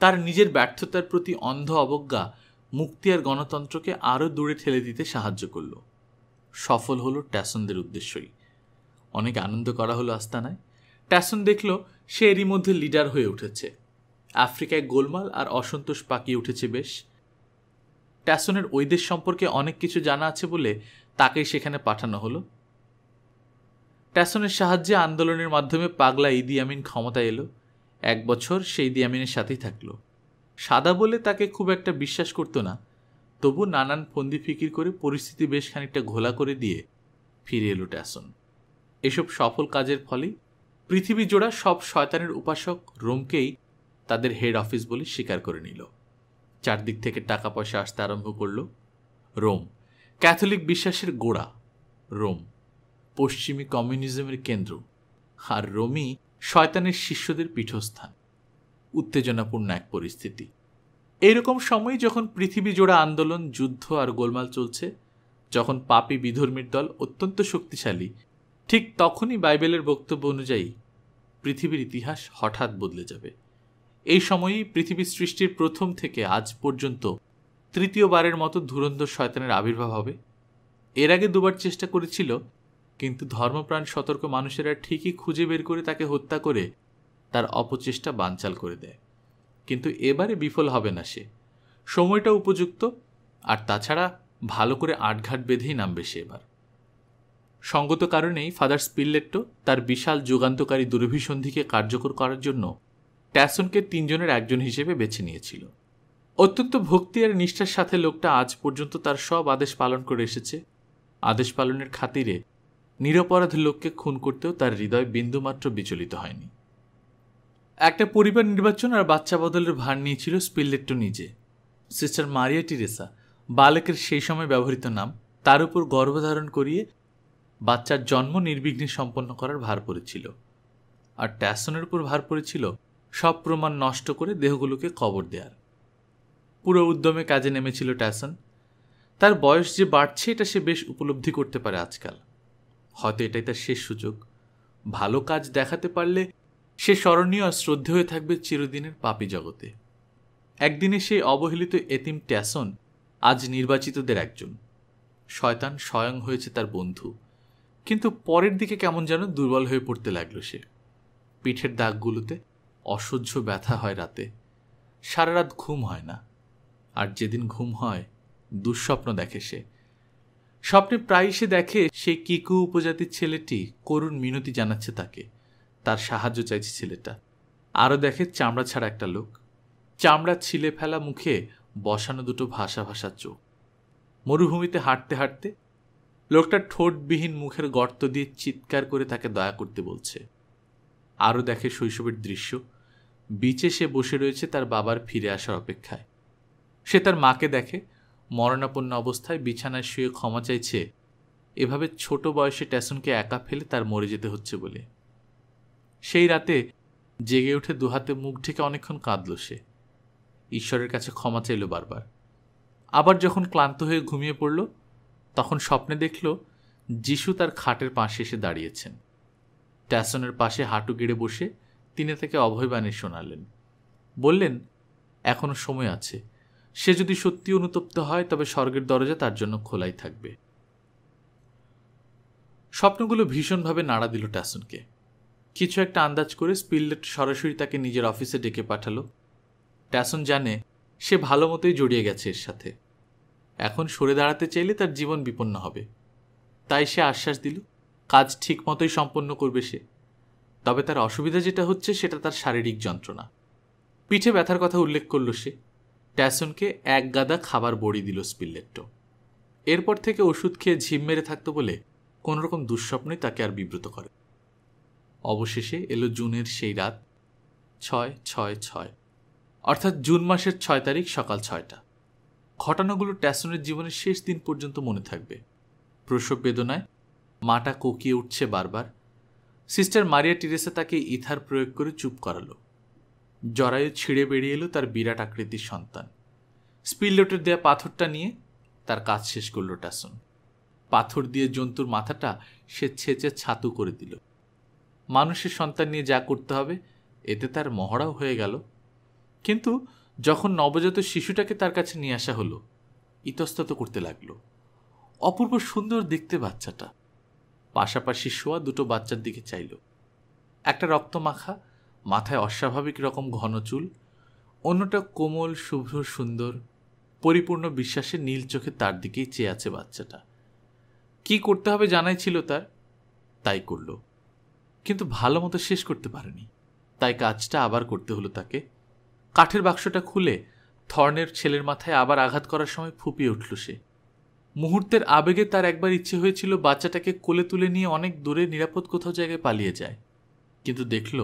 তার নিজের ব্যর্থতার প্রতি অন্ধ অবজ্ঞা মুক্তি আর গণতন্ত্রকে আরও দূরে ঠেলে দিতে সাহায্য করল সফল হলো ট্যাসনদের উদ্দেশ্যই অনেক আনন্দ করা হলো আস্তানায় ট্যাসন দেখল সে এরই মধ্যে লিডার হয়ে উঠেছে আফ্রিকায় গোলমাল আর অসন্তোষ পাকিয়ে উঠেছে বেশ ট্যাসনের ওই দেশ সম্পর্কে অনেক কিছু জানা আছে বলে তাকেই সেখানে পাঠানো হলো ট্যাসনের সাহায্যে আন্দোলনের মাধ্যমে পাগলা ইদি আমিন ক্ষমতায় এলো এক বছর সেই ইদি আমিনের সাথেই থাকলো সাদা বলে তাকে খুব একটা বিশ্বাস করতো না তবু নানান ফন্দি ফিকির করে পরিস্থিতি বেশ খানিকটা ঘোলা করে দিয়ে ফিরে এলো ট্যাসন এসব সফল কাজের ফলে পৃথিবী জোড়া সব শয়তানের উপাসক রোমকেই তাদের হেড অফিস বলে স্বীকার করে নিল চারদিক থেকে টাকা পয়সা আসতে আরম্ভ করল রোম ক্যাথলিক বিশ্বাসের গোড়া রোম পশ্চিমী কমিউনিজমের কেন্দ্র আর রোমই শয়তানের শিষ্যদের পীঠস্থান উত্তেজনাপূর্ণ এক পরিস্থিতি এইরকম সময়ই যখন পৃথিবী জোড়া আন্দোলন যুদ্ধ আর গোলমাল চলছে যখন পাপি বিধর্মীর দল অত্যন্ত শক্তিশালী ঠিক তখনই বাইবেলের বক্তব্য অনুযায়ী পৃথিবীর ইতিহাস হঠাৎ বদলে যাবে এই সময়ই পৃথিবী সৃষ্টির প্রথম থেকে আজ পর্যন্ত তৃতীয়বারের মতো ধুরন্ধর শয়তানের আবির্ভাব হবে এর আগে দুবার চেষ্টা করেছিল কিন্তু ধর্মপ্রাণ সতর্ক মানুষেরা ঠিকই খুঁজে বের করে তাকে হত্যা করে তার অপচেষ্টা বানচাল করে দেয় কিন্তু এবারে বিফল হবে না সে সময়টা উপযুক্ত আর তাছাড়া ভালো করে আটঘাট বেঁধেই নামবে সে এবার সঙ্গত কারণেই ফাদার স্পিল্লেট্টো তার বিশাল যুগান্তকারী দুর্ভিসন্ধিকে কার্যকর করার জন্য ট্যাসনকে তিনজনের একজন হিসেবে বেছে নিয়েছিল অত্যন্ত ভক্তি আর নিষ্ঠার সাথে লোকটা আজ পর্যন্ত তার সব আদেশ পালন করে এসেছে আদেশ পালনের খাতিরে নিরপরাধ লোককে খুন করতেও তার হৃদয় বিন্দুমাত্র বিচলিত হয়নি একটা পরিবার নির্বাচন আর বাচ্চা বদলের ভার নিয়েছিল স্পিললেট্টো নিজে সিস্টার মারিয়া টিরেসা বালকের সেই সময় ব্যবহৃত নাম তার উপর গর্ভধারণ করিয়ে বাচ্চার জন্ম নির্বিঘ্নে সম্পন্ন করার ভার পড়েছিল আর ট্যাসনের উপর ভার পড়েছিল সব প্রমাণ নষ্ট করে দেহগুলোকে কবর দেয়ার পুরো উদ্যমে কাজে নেমেছিল ট্যাসন তার বয়স যে বাড়ছে এটা সে বেশ উপলব্ধি করতে পারে আজকাল হয়তো এটাই তার শেষ সুযোগ ভালো কাজ দেখাতে পারলে সে স্মরণীয় আর শ্রদ্ধে হয়ে থাকবে চিরদিনের পাপি জগতে একদিনে সেই অবহেলিত এতিম ট্যাসন আজ নির্বাচিতদের একজন শয়তান স্বয়ং হয়েছে তার বন্ধু কিন্তু পরের দিকে কেমন যেন দুর্বল হয়ে পড়তে লাগলো সে পিঠের দাগগুলোতে অসহ্য ব্যথা হয় রাতে সারা রাত ঘুম হয় না আর যেদিন ঘুম হয় দুঃস্বপ্ন দেখে সে স্বপ্নে প্রায়ই সে দেখে সেই কিকু উপজাতির ছেলেটি করুণ মিনতি জানাচ্ছে তাকে তার সাহায্য চাইছে ছেলেটা আরও দেখে চামড়া ছাড়া একটা লোক চামড়া ছিলে ফেলা মুখে বসানো দুটো ভাষা ভাষা চোখ মরুভূমিতে হাঁটতে হাঁটতে লোকটা ঠোঁটবিহীন মুখের গর্ত দিয়ে চিৎকার করে তাকে দয়া করতে বলছে আরও দেখে শৈশবের দৃশ্য বিচে সে বসে রয়েছে তার বাবার ফিরে আসার অপেক্ষায় সে তার মাকে দেখে মরণাপন্ন অবস্থায় বিছানায় শুয়ে ক্ষমা চাইছে এভাবে ছোট বয়সে ট্যাসনকে একা ফেলে তার মরে যেতে হচ্ছে বলে সেই রাতে জেগে উঠে দুহাতে মুখ ঢেকে অনেকক্ষণ কাঁদল সে ঈশ্বরের কাছে ক্ষমা চাইল বারবার আবার যখন ক্লান্ত হয়ে ঘুমিয়ে পড়ল তখন স্বপ্নে দেখল যিশু তার খাটের পাশে এসে দাঁড়িয়েছেন ট্যাসনের পাশে হাঁটু গেড়ে বসে তিনি তাকে অভয়বাণী শোনালেন বললেন এখনও সময় আছে সে যদি সত্যি অনুতপ্ত হয় তবে স্বর্গের দরজা তার জন্য খোলাই থাকবে স্বপ্নগুলো ভীষণভাবে নাড়া দিল ট্যাসনকে কিছু একটা আন্দাজ করে স্পিললেট সরাসরি তাকে নিজের অফিসে ডেকে পাঠালো ট্যাসন জানে সে ভালো মতোই জড়িয়ে গেছে এর সাথে এখন সরে দাঁড়াতে চাইলে তার জীবন বিপন্ন হবে তাই সে আশ্বাস দিল কাজ ঠিক মতোই সম্পন্ন করবে সে তবে তার অসুবিধা যেটা হচ্ছে সেটা তার শারীরিক যন্ত্রণা পিঠে ব্যথার কথা উল্লেখ করল সে ট্যাসনকে এক গাদা খাবার বড়ি দিল স্পিল্লেট্টো এরপর থেকে ওষুধ খেয়ে ঝিম মেরে থাকতো বলে কোনোরকম দুঃস্বপ্নই তাকে আর বিব্রত করে অবশেষে এলো জুনের সেই রাত ছয় ছয় ছয় অর্থাৎ জুন মাসের ছয় তারিখ সকাল ছয়টা ঘটনাগুলো ট্যাসনের জীবনের শেষ দিন পর্যন্ত মনে থাকবে প্রসব বেদনায় মাটা কোকিয়ে উঠছে বারবার সিস্টার মারিয়া টেরেসা তাকে ইথার প্রয়োগ করে চুপ করালো জরায়ু ছিঁড়ে বেরিয়ে এলো তার বিরাট আকৃতির সন্তান স্পিললোটের দেয়া পাথরটা নিয়ে তার কাজ শেষ করল টাসন পাথর দিয়ে জন্তুর মাথাটা সে ছেঁচে ছাতু করে দিল মানুষের সন্তান নিয়ে যা করতে হবে এতে তার মহড়াও হয়ে গেল কিন্তু যখন নবজাত শিশুটাকে তার কাছে নিয়ে আসা হলো ইতস্তত করতে লাগলো অপূর্ব সুন্দর দেখতে বাচ্চাটা পাশাপাশি শোয়া দুটো বাচ্চার দিকে চাইল একটা রক্তমাখা মাথায় অস্বাভাবিক রকম ঘন চুল অন্যটা কোমল শুভ্র সুন্দর পরিপূর্ণ বিশ্বাসে নীল চোখে তার দিকেই চেয়ে আছে বাচ্চাটা কি করতে হবে জানাই ছিল তার তাই করল কিন্তু ভালো মতো শেষ করতে পারেনি তাই কাজটা আবার করতে হলো তাকে কাঠের বাক্সটা খুলে থর্নের ছেলের মাথায় আবার আঘাত করার সময় ফুপিয়ে উঠল সে মুহূর্তের আবেগে তার একবার ইচ্ছে হয়েছিল বাচ্চাটাকে কোলে তুলে নিয়ে অনেক দূরে নিরাপদ কোথাও জায়গায় পালিয়ে যায় কিন্তু দেখল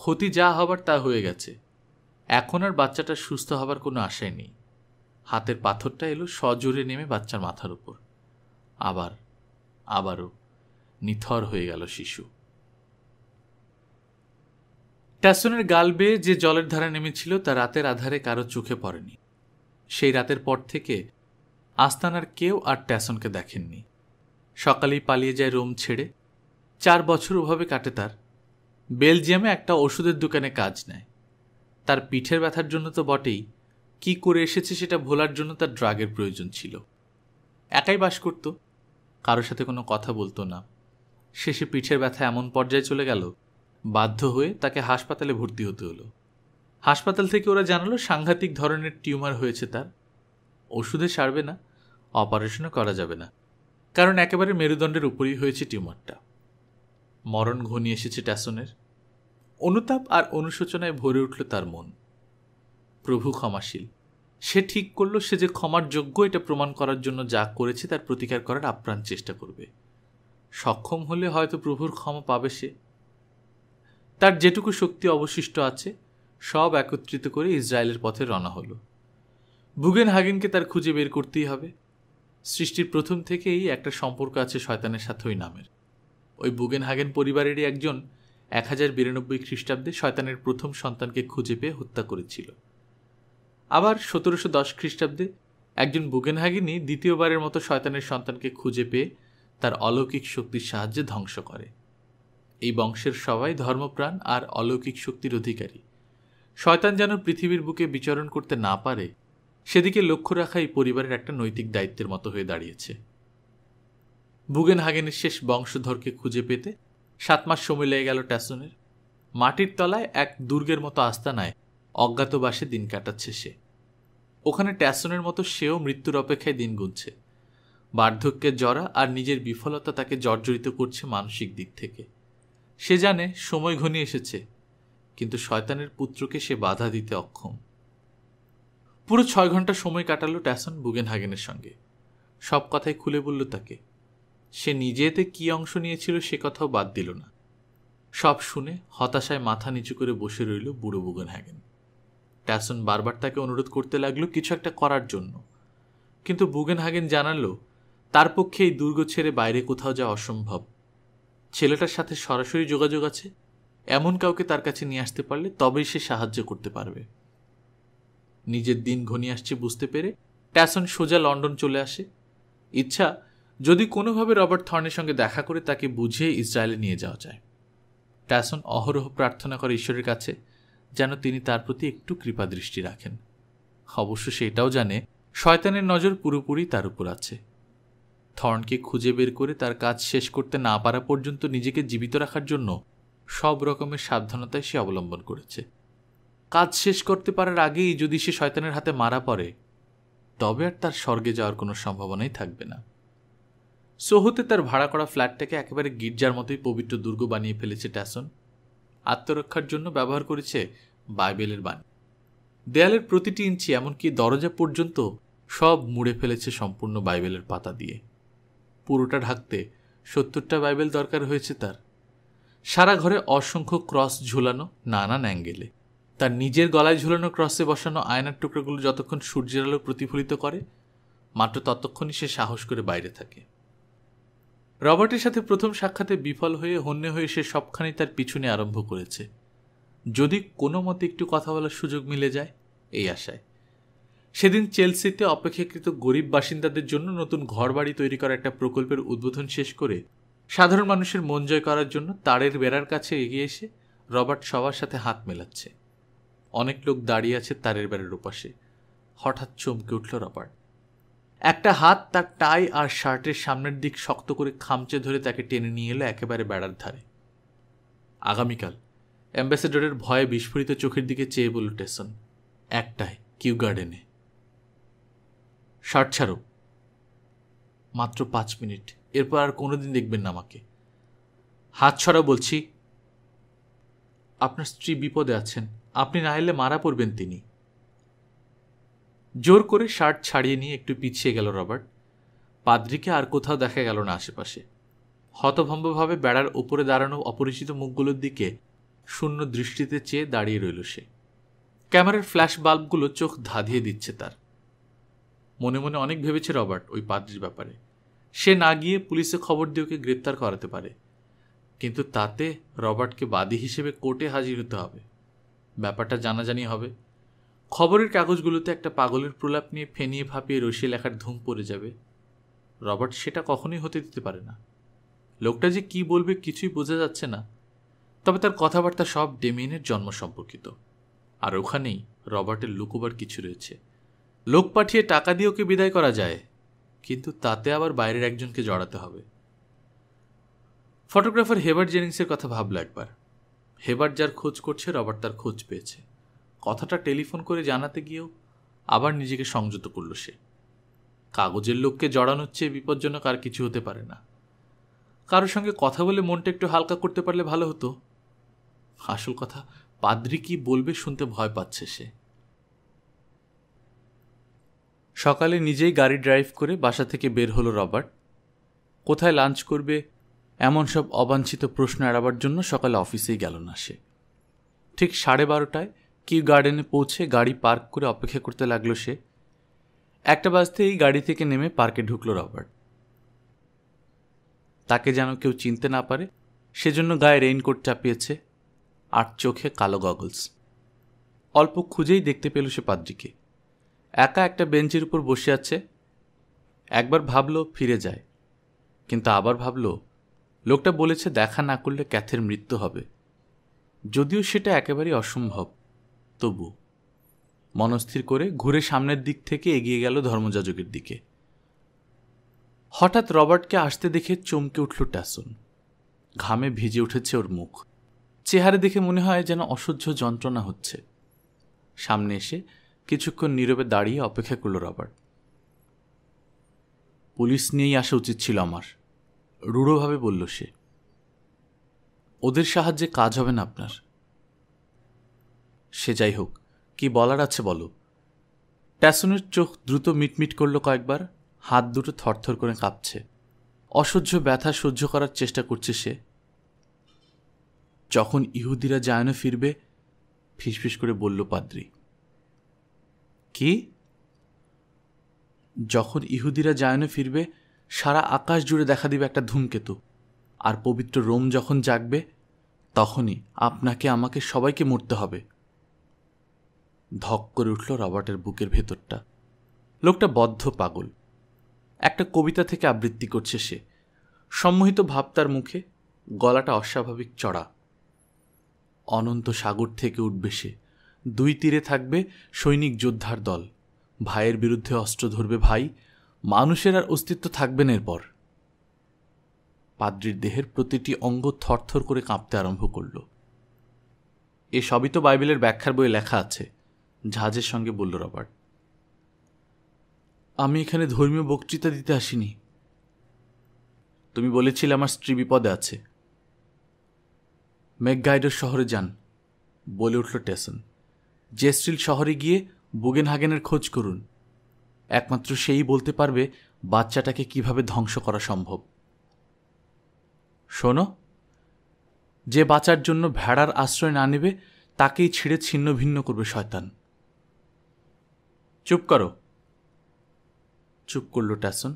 ক্ষতি যা হবার তা হয়ে গেছে এখন আর বাচ্চাটা সুস্থ হবার কোনো আশাই নেই হাতের পাথরটা এলো সজোরে নেমে বাচ্চার মাথার উপর আবার আবারও নিথর হয়ে গেল শিশু ট্যাসনের গাল বেয়ে যে জলের ধারা নেমেছিল তা রাতের আধারে কারো চোখে পড়েনি সেই রাতের পর থেকে আস্তানার কেউ আর ট্যাসনকে দেখেননি সকালেই পালিয়ে যায় রোম ছেড়ে চার বছর ওভাবে কাটে তার বেলজিয়ামে একটা ওষুধের দোকানে কাজ নেয় তার পিঠের ব্যথার জন্য তো বটেই কি করে এসেছে সেটা ভোলার জন্য তার ড্রাগের প্রয়োজন ছিল একাই বাস করত কারোর সাথে কোনো কথা বলতো না শেষে পিঠের ব্যথা এমন পর্যায়ে চলে গেল বাধ্য হয়ে তাকে হাসপাতালে ভর্তি হতে হলো হাসপাতাল থেকে ওরা জানালো সাংঘাতিক ধরনের টিউমার হয়েছে তার ওষুধে সারবে না অপারেশনও করা যাবে না কারণ একেবারে মেরুদণ্ডের উপরেই হয়েছে টিউমারটা মরণ ঘনিয়ে এসেছে ট্যাসনের অনুতাপ আর অনুশোচনায় ভরে উঠল তার মন প্রভু ক্ষমাশীল সে ঠিক করল সে যে ক্ষমার যোগ্য এটা প্রমাণ করার জন্য যা করেছে তার প্রতিকার করার আপ্রাণ চেষ্টা করবে সক্ষম হলে হয়তো প্রভুর ক্ষমা পাবে সে তার যেটুকু শক্তি অবশিষ্ট আছে সব একত্রিত করে ইসরায়েলের পথে রওনা হলো বুগেন হাগেনকে তার খুঁজে বের করতেই হবে সৃষ্টির প্রথম থেকেই একটা সম্পর্ক আছে শয়তানের সাথে ওই নামের ওই বুগেন হাগেন পরিবারেরই একজন এক হাজার বিরানব্বই খ্রিস্টাব্দে শয়তানের প্রথম সন্তানকে খুঁজে পেয়ে হত্যা করেছিল আবার সতেরোশো দশ খ্রিস্টাব্দে একজন বুগেনহাগিনী দ্বিতীয়বারের মতো শয়তানের সন্তানকে খুঁজে পেয়ে তার অলৌকিক শক্তির সাহায্যে ধ্বংস করে এই বংশের সবাই ধর্মপ্রাণ আর অলৌকিক শক্তির অধিকারী শয়তান যেন পৃথিবীর বুকে বিচরণ করতে না পারে সেদিকে লক্ষ্য রাখা এই পরিবারের একটা নৈতিক দায়িত্বের মতো হয়ে দাঁড়িয়েছে বুগেন হাগেনের শেষ বংশধরকে খুঁজে পেতে সাত মাস সময় লেগে গেল ট্যাসনের মাটির তলায় এক দুর্গের মতো আস্তানায় অজ্ঞাতবাসে দিন কাটাচ্ছে সে ওখানে ট্যাসনের মতো সেও মৃত্যুর অপেক্ষায় দিন গুনছে বার্ধক্যের জরা আর নিজের বিফলতা তাকে জর্জরিত করছে মানসিক দিক থেকে সে জানে সময় ঘনিয়ে এসেছে কিন্তু শয়তানের পুত্রকে সে বাধা দিতে অক্ষম পুরো ছয় ঘন্টা সময় কাটালো ট্যাসন বুগেনহাগেনের সঙ্গে সব কথাই খুলে বলল তাকে সে নিজেতে কি অংশ নিয়েছিল সে কথাও বাদ দিল না সব শুনে হতাশায় মাথা নিচু করে বসে রইল বুড়ো বুগেনহাগেন ট্যাসন বারবার তাকে অনুরোধ করতে লাগলো কিছু একটা করার জন্য কিন্তু বুগেনহাগেন জানালো তার পক্ষে এই দুর্গ ছেড়ে বাইরে কোথাও যাওয়া অসম্ভব ছেলেটার সাথে সরাসরি যোগাযোগ আছে এমন কাউকে তার কাছে নিয়ে আসতে পারলে তবেই সে সাহায্য করতে পারবে নিজের দিন ঘনিয়ে আসছে বুঝতে পেরে ট্যাসন সোজা লন্ডন চলে আসে ইচ্ছা যদি কোনোভাবে রবার্ট থর্নের সঙ্গে দেখা করে তাকে বুঝিয়ে ইসরায়েলে নিয়ে যাওয়া যায় ট্যাসন অহরহ প্রার্থনা করে ঈশ্বরের কাছে যেন তিনি তার প্রতি একটু কৃপা দৃষ্টি রাখেন অবশ্য সেটাও জানে শয়তানের নজর পুরোপুরি তার উপর আছে থর্নকে খুঁজে বের করে তার কাজ শেষ করতে না পারা পর্যন্ত নিজেকে জীবিত রাখার জন্য সব রকমের সাবধানতায় সে অবলম্বন করেছে কাজ শেষ করতে পারার আগেই যদি সে শয়তানের হাতে মারা পড়ে তবে আর তার স্বর্গে যাওয়ার কোনো সম্ভাবনাই থাকবে না সোহোতে তার ভাড়া করা ফ্ল্যাটটাকে একেবারে গির্জার মতোই পবিত্র দুর্গ বানিয়ে ফেলেছে ট্যাসন আত্মরক্ষার জন্য ব্যবহার করেছে বাইবেলের বাণী দেয়ালের প্রতিটি ইঞ্চি এমনকি দরজা পর্যন্ত সব মুড়ে ফেলেছে সম্পূর্ণ বাইবেলের পাতা দিয়ে পুরোটা ঢাকতে সত্তরটা বাইবেল দরকার হয়েছে তার সারা ঘরে অসংখ্য ক্রস ঝুলানো নানান অ্যাঙ্গেলে তার নিজের গলায় ঝুলানো ক্রসে বসানো আয়নার টুকরোগুলো যতক্ষণ সূর্যের আলো প্রতিফলিত করে মাত্র ততক্ষণই সে সাহস করে বাইরে থাকে রবার্টের সাথে প্রথম সাক্ষাতে বিফল হয়ে হন্যে হয়ে সে সবখানি তার পিছনে আরম্ভ করেছে যদি কোনো মতে একটু কথা বলার সুযোগ মিলে যায় এই আশায় সেদিন চেলসিতে অপেক্ষাকৃত গরিব বাসিন্দাদের জন্য নতুন ঘরবাড়ি তৈরি করা একটা প্রকল্পের উদ্বোধন শেষ করে সাধারণ মানুষের মন জয় করার জন্য তারের বেড়ার কাছে এগিয়ে এসে রবার্ট সবার সাথে হাত মেলাচ্ছে অনেক লোক দাঁড়িয়ে আছে তারের বেড়ের ওপাশে হঠাৎ চমকে উঠল রবার্ট একটা হাত তার টাই আর শার্টের সামনের দিক শক্ত করে খামচে ধরে তাকে টেনে নিয়ে এলো একেবারে বেড়ার ধারে আগামীকাল অ্যাম্বাসেডরের ভয়ে বিস্ফোরিত চোখের দিকে চেয়ে বলল টেসন একটায় কিউ গার্ডেনে শার্ট ছাড়ো মাত্র পাঁচ মিনিট এরপর আর কোনোদিন দেখবেন না আমাকে হাত ছড়া বলছি আপনার স্ত্রী বিপদে আছেন আপনি না এলে মারা পড়বেন তিনি জোর করে শার্ট ছাড়িয়ে নিয়ে একটু পিছিয়ে গেল রবার্ট পাদ্রিকে আর কোথাও দেখা গেল না আশেপাশে হতভম্বভাবে বেড়ার ওপরে দাঁড়ানো অপরিচিত মুখগুলোর দিকে শূন্য দৃষ্টিতে চেয়ে দাঁড়িয়ে রইল সে ক্যামেরার ফ্ল্যাশ বাল্বগুলো চোখ ধাঁধিয়ে দিচ্ছে তার মনে মনে অনেক ভেবেছে রবার্ট ওই পাদ্রির ব্যাপারে সে না গিয়ে পুলিশে খবর দিয়ে ওকে গ্রেপ্তার করাতে পারে কিন্তু তাতে রবার্টকে বাদী হিসেবে কোর্টে হাজির হতে হবে ব্যাপারটা জানাজানি হবে খবরের কাগজগুলোতে একটা পাগলের প্রলাপ নিয়ে ফেনিয়ে ভাপিয়ে রসিয়ে লেখার ধুম পড়ে যাবে রবার্ট সেটা কখনোই হতে দিতে পারে না লোকটা যে কি বলবে কিছুই বোঝা যাচ্ছে না তবে তার কথাবার্তা সব ডেমিনের জন্ম সম্পর্কিত আর ওখানেই রবার্টের লুকোবার কিছু রয়েছে লোক পাঠিয়ে টাকা দিয়ে ওকে বিদায় করা যায় কিন্তু তাতে আবার বাইরের একজনকে জড়াতে হবে ফটোগ্রাফার হেবার জেনিংসের কথা ভাবলো একবার হেবার যার খোঁজ করছে রবার্ট তার খোঁজ পেয়েছে কথাটা টেলিফোন করে জানাতে গিয়েও আবার নিজেকে সংযত করল সে কাগজের লোককে জড়ানোর চেয়ে বিপজ্জনক আর কিছু হতে পারে না কারোর সঙ্গে কথা বলে মনটা একটু হালকা করতে পারলে ভালো হতো আসল কথা পাদ্রি কি বলবে শুনতে ভয় পাচ্ছে সে সকালে নিজেই গাড়ি ড্রাইভ করে বাসা থেকে বের হলো রবার্ট কোথায় লাঞ্চ করবে এমন সব অবাঞ্ছিত প্রশ্ন এড়াবার জন্য সকালে অফিসেই গেল না সে ঠিক সাড়ে বারোটায় কিউ গার্ডেনে পৌঁছে গাড়ি পার্ক করে অপেক্ষা করতে লাগলো সে একটা বাজতেই গাড়ি থেকে নেমে পার্কে ঢুকলো রবার্ট তাকে যেন কেউ চিনতে না পারে সেজন্য গায়ে রেইনকোট চাপিয়েছে আর চোখে কালো গগলস অল্প খুঁজেই দেখতে পেল সে পাদ্রিকে একা একটা বেঞ্চের উপর বসে আছে একবার ভাবল ফিরে যায় কিন্তু আবার ভাবলো লোকটা বলেছে দেখা না করলে ক্যাথের মৃত্যু হবে যদিও সেটা একেবারেই অসম্ভব তবু মনস্থির করে ঘুরে সামনের দিক থেকে এগিয়ে গেল ধর্মযাজকের দিকে হঠাৎ রবার্টকে আসতে দেখে চমকে উঠল ট্যাসন ঘামে ভিজে উঠেছে ওর মুখ চেহারে দেখে মনে হয় যেন অসহ্য যন্ত্রণা হচ্ছে সামনে এসে কিছুক্ষণ নীরবে দাঁড়িয়ে অপেক্ষা করল রবার্ট পুলিশ নিয়েই আসা উচিত ছিল আমার রূঢ়ভাবে বলল সে ওদের সাহায্যে কাজ হবে না আপনার সে যাই হোক কি বলার আছে বলো ট্যাসনের চোখ দ্রুত মিটমিট করল কয়েকবার হাত দুটো থরথর করে কাঁপছে অসহ্য ব্যথা সহ্য করার চেষ্টা করছে সে যখন ইহুদিরা জায়নে ফিরবে ফিসফিস করে বলল পাদ্রি কি যখন ইহুদিরা জায়নে ফিরবে সারা আকাশ জুড়ে দেখা দিবে একটা ধূমকেতু আর পবিত্র রোম যখন জাগবে তখনই আপনাকে আমাকে সবাইকে মরতে হবে ধক করে উঠল রবার্টের বুকের ভেতরটা লোকটা বদ্ধ পাগল একটা কবিতা থেকে আবৃত্তি করছে সে সম্মোহিত ভাব তার মুখে গলাটা অস্বাভাবিক চড়া অনন্ত সাগর থেকে উঠবে সে দুই তীরে থাকবে সৈনিক যোদ্ধার দল ভাইয়ের বিরুদ্ধে অস্ত্র ধরবে ভাই মানুষের আর অস্তিত্ব থাকবে না এরপর পাদ্রির দেহের প্রতিটি অঙ্গ থরথর করে কাঁপতে আরম্ভ করল সবই তো বাইবেলের ব্যাখ্যার বইয়ে লেখা আছে জাহাজের সঙ্গে বলল রবার্ট আমি এখানে ধর্মীয় বক্তৃতা দিতে আসিনি তুমি বলেছিলে আমার স্ত্রী বিপদে আছে ম্যাকগাইডের শহরে যান বলে উঠল টেসন জেস্ট্রিল শহরে গিয়ে বুগেনহাগেনের খোঁজ করুন একমাত্র সেই বলতে পারবে বাচ্চাটাকে কিভাবে ধ্বংস করা সম্ভব শোনো যে বাঁচার জন্য ভেড়ার আশ্রয় না নেবে তাকেই ছিঁড়ে ছিন্ন ভিন্ন করবে শয়তান চুপ করো চুপ করল ট্যাসন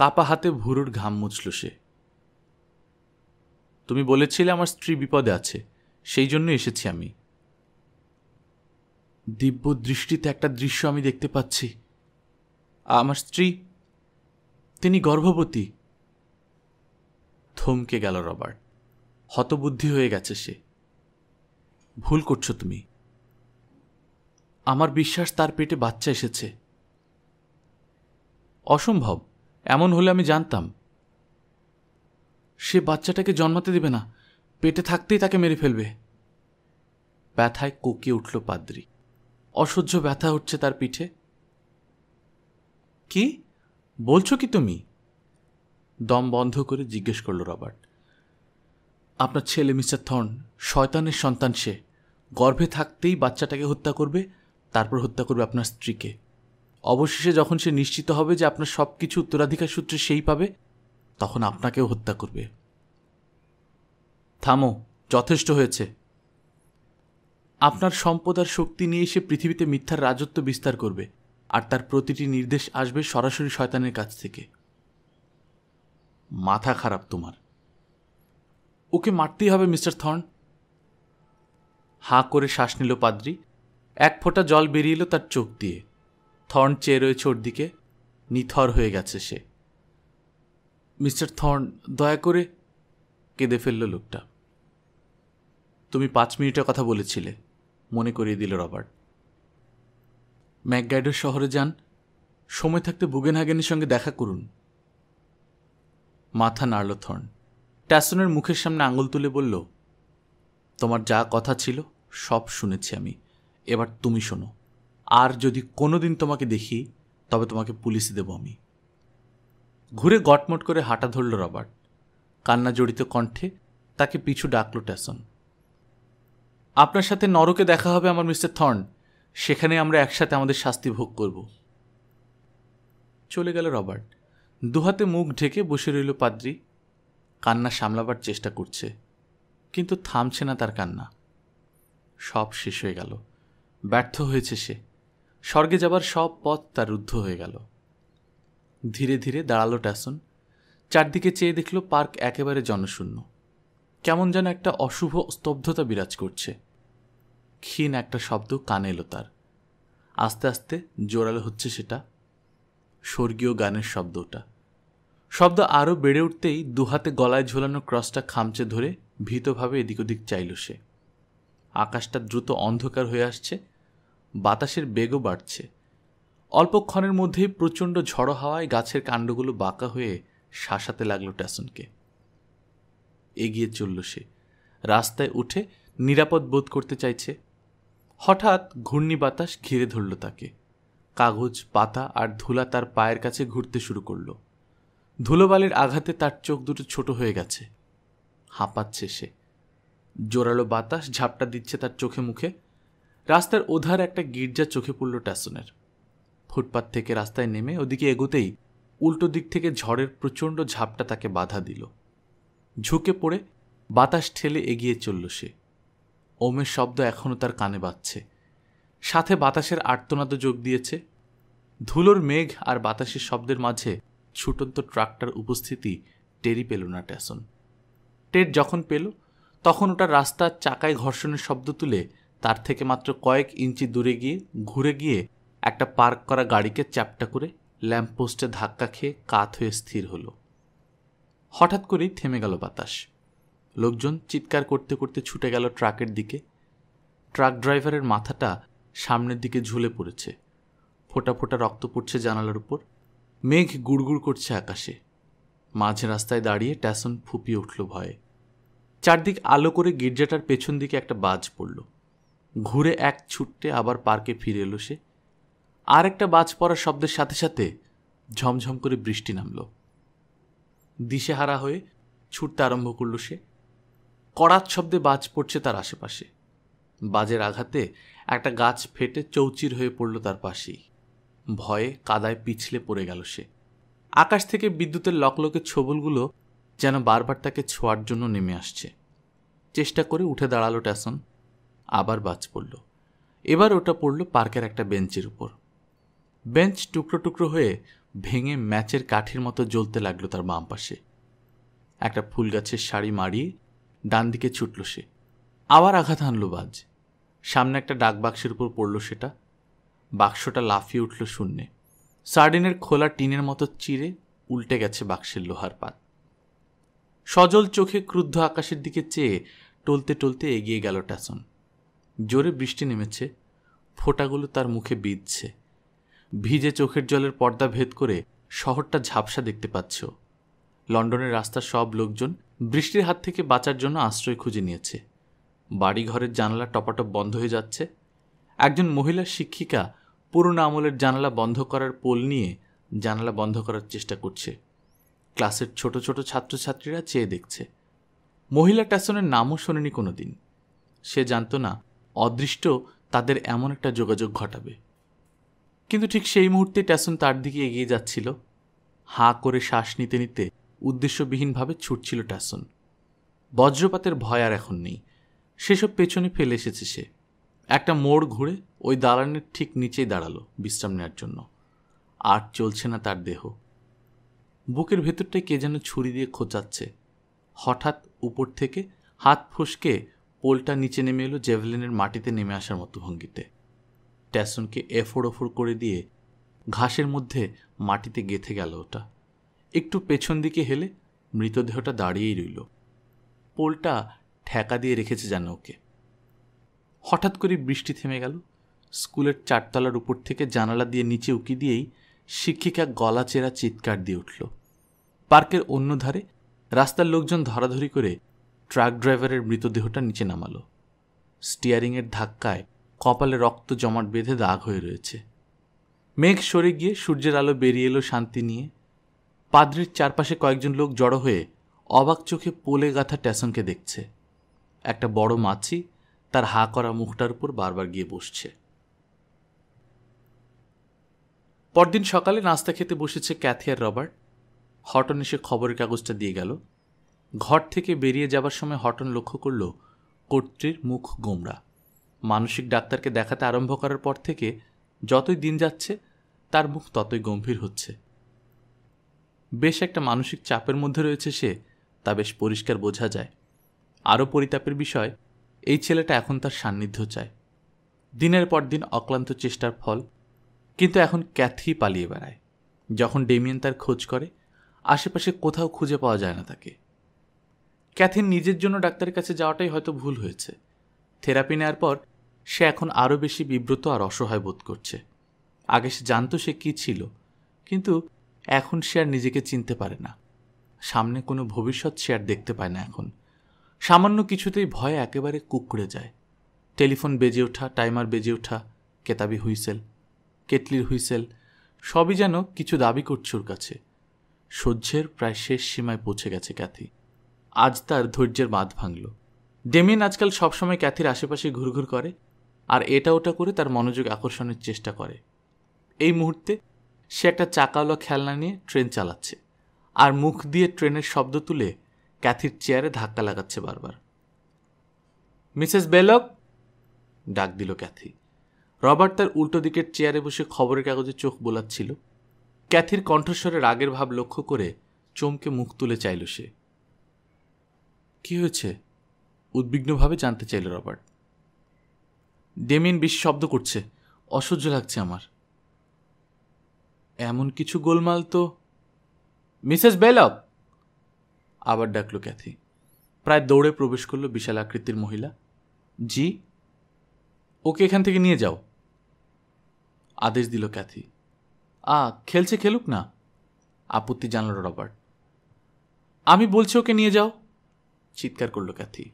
কাপা হাতে ভুরুর ঘাম মুছল সে তুমি বলেছিলে আমার স্ত্রী বিপদে আছে সেই জন্য এসেছি আমি দিব্য দৃষ্টিতে একটা দৃশ্য আমি দেখতে পাচ্ছি আমার স্ত্রী তিনি গর্ভবতী থমকে গেল রবার্ট হতবুদ্ধি হয়ে গেছে সে ভুল করছো তুমি আমার বিশ্বাস তার পেটে বাচ্চা এসেছে অসম্ভব এমন হলে আমি জানতাম সে বাচ্চাটাকে জন্মাতে দিবে না পেটে থাকতেই তাকে মেরে ফেলবে ব্যথায় কোকিয়ে উঠল পাদ্রি অসহ্য ব্যথা হচ্ছে তার পিঠে কি বলছো কি তুমি দম বন্ধ করে জিজ্ঞেস করলো রবার্ট আপনার ছেলে মিস্টার থর্ন শয়তানের সন্তান সে গর্ভে থাকতেই বাচ্চাটাকে হত্যা করবে তারপর হত্যা করবে আপনার স্ত্রীকে অবশেষে যখন সে নিশ্চিত হবে যে আপনার সব কিছু উত্তরাধিকার সূত্রে সেই পাবে তখন আপনাকেও হত্যা করবে থামো যথেষ্ট হয়েছে আপনার সম্পদ আর শক্তি নিয়ে সে পৃথিবীতে মিথ্যার রাজত্ব বিস্তার করবে আর তার প্রতিটি নির্দেশ আসবে সরাসরি শয়তানের কাছ থেকে মাথা খারাপ তোমার ওকে মারতেই হবে মিস্টার থর্ন হাঁ করে শ্বাস নিল পাদ্রি এক ফোঁটা জল বেরিয়ে এলো তার চোখ দিয়ে থর্ন চেয়ে রয়েছে ওর দিকে নিথর হয়ে গেছে সে মিস্টার থর্ন দয়া করে কেঁদে ফেলল লোকটা তুমি পাঁচ মিনিটের কথা বলেছিলে মনে করিয়ে দিল রবার্ট ম্যাকগাইডার শহরে যান সময় থাকতে বুগেনহাগেনের সঙ্গে দেখা করুন মাথা নাড়ল থর্ন ট্যাসনের মুখের সামনে আঙুল তুলে বলল তোমার যা কথা ছিল সব শুনেছি আমি এবার তুমি শোনো আর যদি কোনো দিন তোমাকে দেখি তবে তোমাকে পুলিশে দেব আমি ঘুরে গটমট করে হাঁটা ধরল রবার্ট কান্না জড়িত কণ্ঠে তাকে পিছু ডাকল ট্যাসন আপনার সাথে নরকে দেখা হবে আমার মিস্টার থর্ন সেখানে আমরা একসাথে আমাদের শাস্তি ভোগ করব চলে গেল রবার্ট দুহাতে মুখ ঢেকে বসে রইল পাদ্রি কান্না সামলাবার চেষ্টা করছে কিন্তু থামছে না তার কান্না সব শেষ হয়ে গেল ব্যর্থ হয়েছে সে স্বর্গে যাবার সব পথ তার রুদ্ধ হয়ে গেল ধীরে ধীরে দাঁড়ালো ট্যাসন চারদিকে চেয়ে দেখল পার্ক একেবারে জনশূন্য কেমন যেন একটা অশুভ স্তব্ধতা বিরাজ করছে ক্ষীণ একটা শব্দ কানে এলো তার আস্তে আস্তে জোরালো হচ্ছে সেটা স্বর্গীয় গানের শব্দ ওটা শব্দ আরও বেড়ে উঠতেই দুহাতে গলায় ঝোলানো ক্রসটা খামচে ধরে ভীতভাবে এদিক ওদিক চাইল সে আকাশটা দ্রুত অন্ধকার হয়ে আসছে বাতাসের বেগও বাড়ছে অল্পক্ষণের মধ্যেই প্রচণ্ড ঝড়ো হাওয়ায় গাছের কাণ্ডগুলো বাঁকা হয়ে শাসাতে লাগলো ট্যাসনকে এগিয়ে চলল সে রাস্তায় উঠে নিরাপদ বোধ করতে চাইছে হঠাৎ ঘূর্ণি বাতাস ঘিরে ধরল তাকে কাগজ পাতা আর ধুলা তার পায়ের কাছে ঘুরতে শুরু করলো ধুলোবালির আঘাতে তার চোখ দুটো ছোট হয়ে গেছে হাঁপাচ্ছে সে জোরালো বাতাস ঝাপটা দিচ্ছে তার চোখে মুখে রাস্তার ওধার একটা গির্জা চোখে পড়ল ট্যাসনের ফুটপাত থেকে রাস্তায় নেমে ওদিকে এগোতেই উল্টো দিক থেকে ঝড়ের প্রচণ্ড ঝাপটা তাকে বাধা দিল ঝুঁকে পড়ে বাতাস ঠেলে এগিয়ে চলল সে ওমের শব্দ এখনও তার কানে বাজছে সাথে বাতাসের আর্তনাদও যোগ দিয়েছে ধুলোর মেঘ আর বাতাসের শব্দের মাঝে ছুটন্ত ট্রাকটার উপস্থিতি টেরি পেল না ট্যাসন টের যখন পেল তখন ওটা রাস্তার চাকায় ঘর্ষণের শব্দ তুলে তার থেকে মাত্র কয়েক ইঞ্চি দূরে গিয়ে ঘুরে গিয়ে একটা পার্ক করা গাড়িকে চ্যাপটা করে ল্যাম্পপোস্টে ধাক্কা খেয়ে কাত হয়ে স্থির হলো হঠাৎ করেই থেমে গেল বাতাস লোকজন চিৎকার করতে করতে ছুটে গেল ট্রাকের দিকে ট্রাক ড্রাইভারের মাথাটা সামনের দিকে ঝুলে পড়েছে ফোটা ফোটা রক্ত পড়ছে জানালার উপর মেঘ গুড়গুড় করছে আকাশে মাঝ রাস্তায় দাঁড়িয়ে ট্যাসন ফুপিয়ে উঠল ভয়ে চারদিক আলো করে গির্জাটার পেছন দিকে একটা বাজ পড়ল ঘুরে এক ছুটতে আবার পার্কে ফিরে এলো সে আর একটা বাজ পড়ার শব্দের সাথে সাথে ঝমঝম করে বৃষ্টি নামল দিশেহারা হয়ে ছুটতে আরম্ভ করল সে কড়াত শব্দে বাজ পড়ছে তার আশেপাশে বাজের আঘাতে একটা গাছ ফেটে চৌচির হয়ে পড়ল তার পাশেই ভয়ে কাদায় পিছলে পড়ে গেল সে আকাশ থেকে বিদ্যুতের লকলকে ছবলগুলো যেন বারবার তাকে ছোঁয়ার জন্য নেমে আসছে চেষ্টা করে উঠে দাঁড়ালো ট্যাসন আবার বাজ পড়ল এবার ওটা পড়ল পার্কের একটা বেঞ্চের উপর বেঞ্চ টুকরো টুকরো হয়ে ভেঙে ম্যাচের কাঠির মতো জ্বলতে লাগলো তার বাম পাশে একটা ফুল গাছের শাড়ি মারিয়ে ডান দিকে ছুটল সে আবার আঘাত হানল বাজ সামনে একটা ডাকবাক্সের উপর পড়ল সেটা বাক্সটা লাফিয়ে উঠল শূন্যে সার্ডিনের খোলা টিনের মতো চিরে উল্টে গেছে বাক্সের লোহার পাত সজল চোখে ক্রুদ্ধ আকাশের দিকে চেয়ে টলতে টলতে এগিয়ে গেল ট্যাসন জোরে বৃষ্টি নেমেছে ফোঁটাগুলো তার মুখে বিঁধছে ভিজে চোখের জলের পর্দা ভেদ করে শহরটা ঝাপসা দেখতে পাচ্ছ লন্ডনের রাস্তার সব লোকজন বৃষ্টির হাত থেকে বাঁচার জন্য আশ্রয় খুঁজে নিয়েছে বাড়িঘরের জানালা টপাটপ বন্ধ হয়ে যাচ্ছে একজন মহিলা শিক্ষিকা পুরনো আমলের জানালা বন্ধ করার পোল নিয়ে জানালা বন্ধ করার চেষ্টা করছে ক্লাসের ছোট ছোট ছাত্রছাত্রীরা চেয়ে দেখছে মহিলা ট্যাসনের নামও শোনেনি কোনো দিন সে জানত না অদৃষ্ট তাদের এমন একটা যোগাযোগ ঘটাবে কিন্তু ঠিক সেই মুহূর্তে ট্যাসন তার দিকে এগিয়ে যাচ্ছিল হাঁ করে শ্বাস নিতে নিতে উদ্দেশ্যবিহীনভাবে ছুটছিল ট্যাসন বজ্রপাতের ভয় আর এখন নেই সেসব পেছনে ফেলে এসেছে সে একটা মোড় ঘুরে ওই দালানের ঠিক নিচেই দাঁড়ালো বিশ্রাম নেওয়ার জন্য আর চলছে না তার দেহ বুকের ভেতরটায় কে যেন ছুরি দিয়ে খোঁচাচ্ছে হঠাৎ উপর থেকে হাত ফসকে পোলটা নিচে নেমে এলো জেভলিনের মাটিতে নেমে আসার মতো ভঙ্গিতে ট্যাসনকে এফোড় ওফোড় করে দিয়ে ঘাসের মধ্যে মাটিতে গেথে গেল ওটা একটু পেছন দিকে হেলে মৃতদেহটা দাঁড়িয়েই রইল পোলটা ঠেকা দিয়ে রেখেছে যেন ওকে হঠাৎ করে বৃষ্টি থেমে গেল স্কুলের চারতলার উপর থেকে জানালা দিয়ে নিচে উকি দিয়েই শিক্ষিকা গলা চেরা চিৎকার দিয়ে উঠল পার্কের অন্য ধারে রাস্তার লোকজন ধরাধরি করে ট্রাক ড্রাইভারের মৃতদেহটা নিচে নামালো স্টিয়ারিংয়ের ধাক্কায় কপালে রক্ত জমাট বেঁধে দাগ হয়ে রয়েছে মেঘ সরে গিয়ে সূর্যের আলো বেরিয়ে এলো শান্তি নিয়ে পাদ্রির চারপাশে কয়েকজন লোক জড়ো হয়ে অবাক চোখে পোলে গাথা ট্যাসনকে দেখছে একটা বড় মাছি তার হা করা মুখটার উপর বারবার গিয়ে বসছে পরদিন সকালে নাস্তা খেতে বসেছে ক্যাথিয়ার রবার্ট হটন এসে খবরের কাগজটা দিয়ে গেল ঘর থেকে বেরিয়ে যাবার সময় হটন লক্ষ্য করল কর্ত্রীর মুখ গোমরা মানসিক ডাক্তারকে দেখাতে আরম্ভ করার পর থেকে যতই দিন যাচ্ছে তার মুখ ততই গম্ভীর হচ্ছে বেশ একটা মানসিক চাপের মধ্যে রয়েছে সে তা বেশ পরিষ্কার বোঝা যায় আরও পরিতাপের বিষয় এই ছেলেটা এখন তার সান্নিধ্য চায় দিনের পর দিন অক্লান্ত চেষ্টার ফল কিন্তু এখন ক্যাথি পালিয়ে বেড়ায় যখন ডেমিয়েন তার খোঁজ করে আশেপাশে কোথাও খুঁজে পাওয়া যায় না তাকে ক্যাথিন নিজের জন্য ডাক্তারের কাছে যাওয়াটাই হয়তো ভুল হয়েছে থেরাপি নেওয়ার পর সে এখন আরও বেশি বিব্রত আর অসহায় বোধ করছে আগে সে জানতো সে কী ছিল কিন্তু এখন সে আর নিজেকে চিনতে পারে না সামনে কোনো ভবিষ্যৎ সে আর দেখতে পায় না এখন সামান্য কিছুতেই ভয় একেবারে কুকড়ে যায় টেলিফোন বেজে ওঠা টাইমার বেজে ওঠা কেতাবি হুইসেল কেটলির হুইসেল সবই যেন কিছু দাবি করছে ওর কাছে সহ্যের প্রায় শেষ সীমায় পৌঁছে গেছে ক্যাথি আজ তার ধৈর্যের বাঁধ ভাঙল ডেমিন আজকাল সবসময় ক্যাথির আশেপাশে ঘুরঘুর করে আর এটা ওটা করে তার মনোযোগ আকর্ষণের চেষ্টা করে এই মুহূর্তে সে একটা চাকাওয়ালা খেলনা নিয়ে ট্রেন চালাচ্ছে আর মুখ দিয়ে ট্রেনের শব্দ তুলে ক্যাথির চেয়ারে ধাক্কা লাগাচ্ছে বারবার মিসেস বেলক ডাক দিল ক্যাথি রবার্ট তার উল্টো দিকের চেয়ারে বসে খবরের কাগজে চোখ বোলাচ্ছিল ক্যাথির কণ্ঠস্বরে রাগের ভাব লক্ষ্য করে চমকে মুখ তুলে চাইল সে কি হয়েছে উদ্বিগ্নভাবে জানতে চাইল রবার্ট ডেমিন বিশ শব্দ করছে অসহ্য লাগছে আমার এমন কিছু গোলমাল তো মিসেস বেলব আবার ডাকলো ক্যাথি প্রায় দৌড়ে প্রবেশ করলো বিশাল আকৃতির মহিলা জি ওকে এখান থেকে নিয়ে যাও আদেশ দিল ক্যাথি আ খেলছে খেলুক না আপত্তি জানালো রবার্ট আমি বলছি ওকে নিয়ে যাও চিৎকার করলো ক্যাথি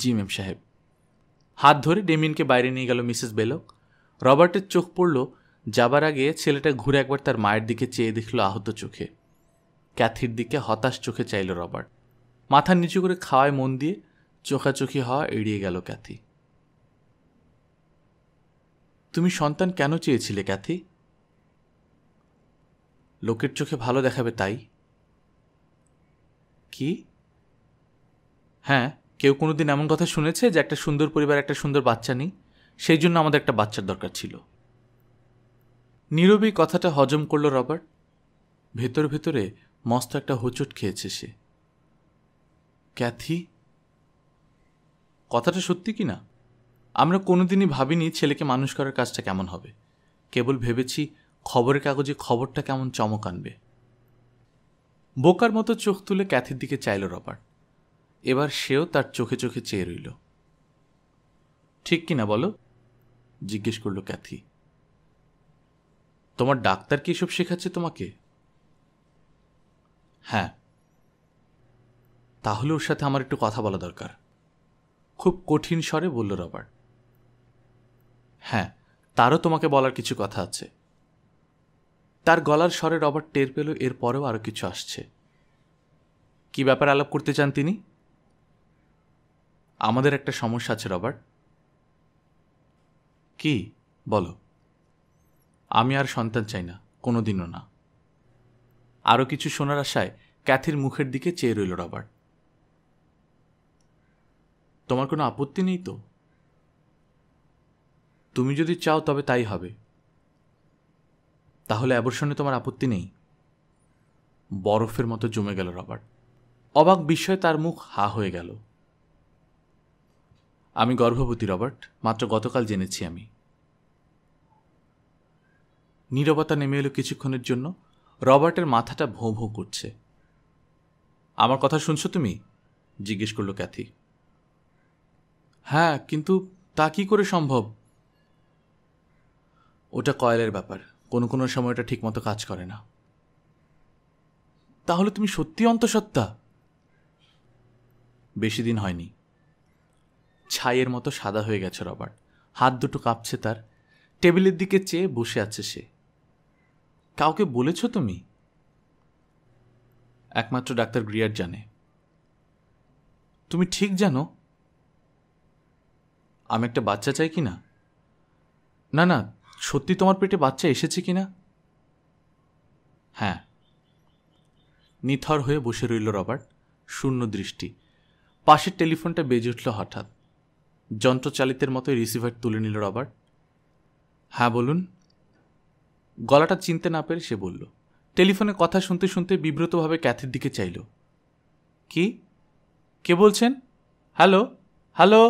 জি ম্যাম সাহেব হাত ধরে ডেমিনকে বাইরে নিয়ে গেল মিসেস বেলক রবার্টের চোখ পড়ল যাবার আগে ছেলেটা ঘুরে একবার তার মায়ের দিকে চেয়ে দেখল আহত চোখে ক্যাথির দিকে হতাশ চোখে চাইল রবার্ট মাথা নিচু করে খাওয়ায় মন দিয়ে চোখাচোখি হওয়া এড়িয়ে গেল ক্যাথি তুমি সন্তান কেন চেয়েছিলে ক্যাথি লোকের চোখে ভালো দেখাবে তাই কি হ্যাঁ কেউ কোনোদিন এমন কথা শুনেছে যে একটা সুন্দর পরিবার একটা সুন্দর বাচ্চা নেই সেই জন্য আমাদের একটা বাচ্চার দরকার ছিল নীরবী কথাটা হজম করল রবার্ট ভেতর ভেতরে মস্ত একটা হোঁচট খেয়েছে সে ক্যাথি কথাটা সত্যি কি না আমরা কোনোদিনই ভাবিনি ছেলেকে মানুষ করার কাজটা কেমন হবে কেবল ভেবেছি খবরের কাগজে খবরটা কেমন চমক আনবে বোকার মতো চোখ তুলে ক্যাথির দিকে চাইল রবার্ট এবার সেও তার চোখে চোখে চেয়ে রইল ঠিক কিনা বলো জিজ্ঞেস করল ক্যাথি তোমার ডাক্তার কি এসব শেখাচ্ছে তোমাকে হ্যাঁ তাহলে ওর সাথে আমার একটু কথা বলা দরকার খুব কঠিন স্বরে বলল রবার্ট হ্যাঁ তারও তোমাকে বলার কিছু কথা আছে তার গলার স্বরে রবার্ট টের পেল এরপরেও আরও কিছু আসছে কি ব্যাপার আলাপ করতে চান তিনি আমাদের একটা সমস্যা আছে রবার্ট কি বলো আমি আর সন্তান চাই না কোনো দিনও না আরও কিছু শোনার আশায় ক্যাথির মুখের দিকে চেয়ে রইল রবার্ট তোমার কোনো আপত্তি নেই তো তুমি যদি চাও তবে তাই হবে তাহলে অ্যাবর্ষণে তোমার আপত্তি নেই বরফের মতো জমে গেল রবার্ট অবাক বিস্ময়ে তার মুখ হা হয়ে গেল আমি গর্ভবতী রবার্ট মাত্র গতকাল জেনেছি আমি নীরবতা নেমে এলো কিছুক্ষণের জন্য রবার্টের মাথাটা ভোঁ ভোঁ করছে আমার কথা শুনছো তুমি জিজ্ঞেস করল ক্যাথি হ্যাঁ কিন্তু তা কি করে সম্ভব ওটা কয়েলের ব্যাপার কোনো কোনো সময় ওটা ঠিকমতো কাজ করে না তাহলে তুমি সত্যি অন্তঃসত্ত্বা বেশি দিন হয়নি ছাইয়ের মতো সাদা হয়ে গেছে রবার্ট হাত দুটো কাঁপছে তার টেবিলের দিকে চেয়ে বসে আছে সে কাউকে বলেছ তুমি একমাত্র ডাক্তার গ্রিয়ার জানে তুমি ঠিক জানো আমি একটা বাচ্চা চাই কি না না না সত্যি তোমার পেটে বাচ্চা এসেছে কি না হ্যাঁ নিথর হয়ে বসে রইল রবার্ট শূন্য দৃষ্টি পাশের টেলিফোনটা বেজে উঠল হঠাৎ যন্ত্রচালিতের মতোই রিসিভার তুলে নিল রবার্ট হ্যাঁ বলুন গলাটা চিনতে না পেরে সে বলল টেলিফোনে কথা শুনতে শুনতে বিব্রতভাবে ক্যাথির দিকে চাইল কি কে বলছেন হ্যালো হ্যালো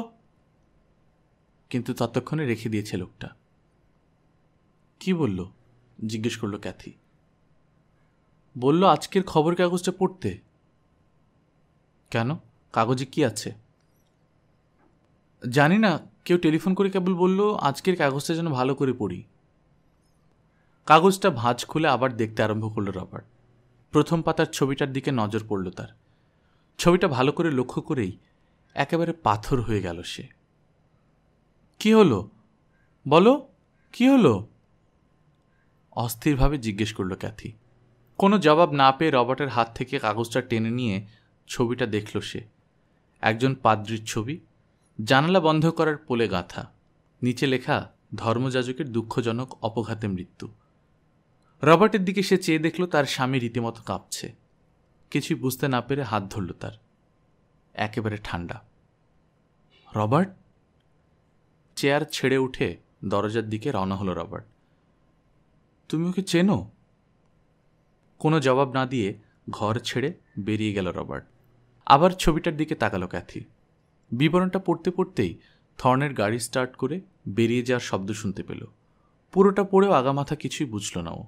কিন্তু ততক্ষণে রেখে দিয়েছে লোকটা কি বলল জিজ্ঞেস করলো ক্যাথি বলল আজকের খবর কাগজটা পড়তে কেন কাগজে কি আছে জানি না কেউ টেলিফোন করে কেবল বলল আজকের কাগজটা যেন ভালো করে পড়ি কাগজটা ভাঁজ খুলে আবার দেখতে আরম্ভ করলো রবার্ট প্রথম পাতার ছবিটার দিকে নজর পড়ল তার ছবিটা ভালো করে লক্ষ্য করেই একেবারে পাথর হয়ে গেল সে কি হলো বলো কি হলো অস্থিরভাবে জিজ্ঞেস করল ক্যাথি কোনো জবাব না পেয়ে রবার্টের হাত থেকে কাগজটা টেনে নিয়ে ছবিটা দেখল সে একজন পাদ্রির ছবি জানালা বন্ধ করার পোলে গাঁথা নিচে লেখা ধর্মযাজকের দুঃখজনক অপঘাতে মৃত্যু রবার্টের দিকে সে চেয়ে দেখল তার স্বামী রীতিমতো কাঁপছে কিছুই বুঝতে না পেরে হাত ধরল তার একেবারে ঠান্ডা রবার্ট চেয়ার ছেড়ে উঠে দরজার দিকে রওনা হলো রবার্ট তুমি ওকে চেনো কোনো জবাব না দিয়ে ঘর ছেড়ে বেরিয়ে গেল রবার্ট আবার ছবিটার দিকে তাকালো ক্যাথি বিবরণটা পড়তে পড়তেই থর্নের গাড়ি স্টার্ট করে বেরিয়ে যাওয়ার শব্দ শুনতে পেল পুরোটা পড়েও আগামাথা কিছুই বুঝল না ও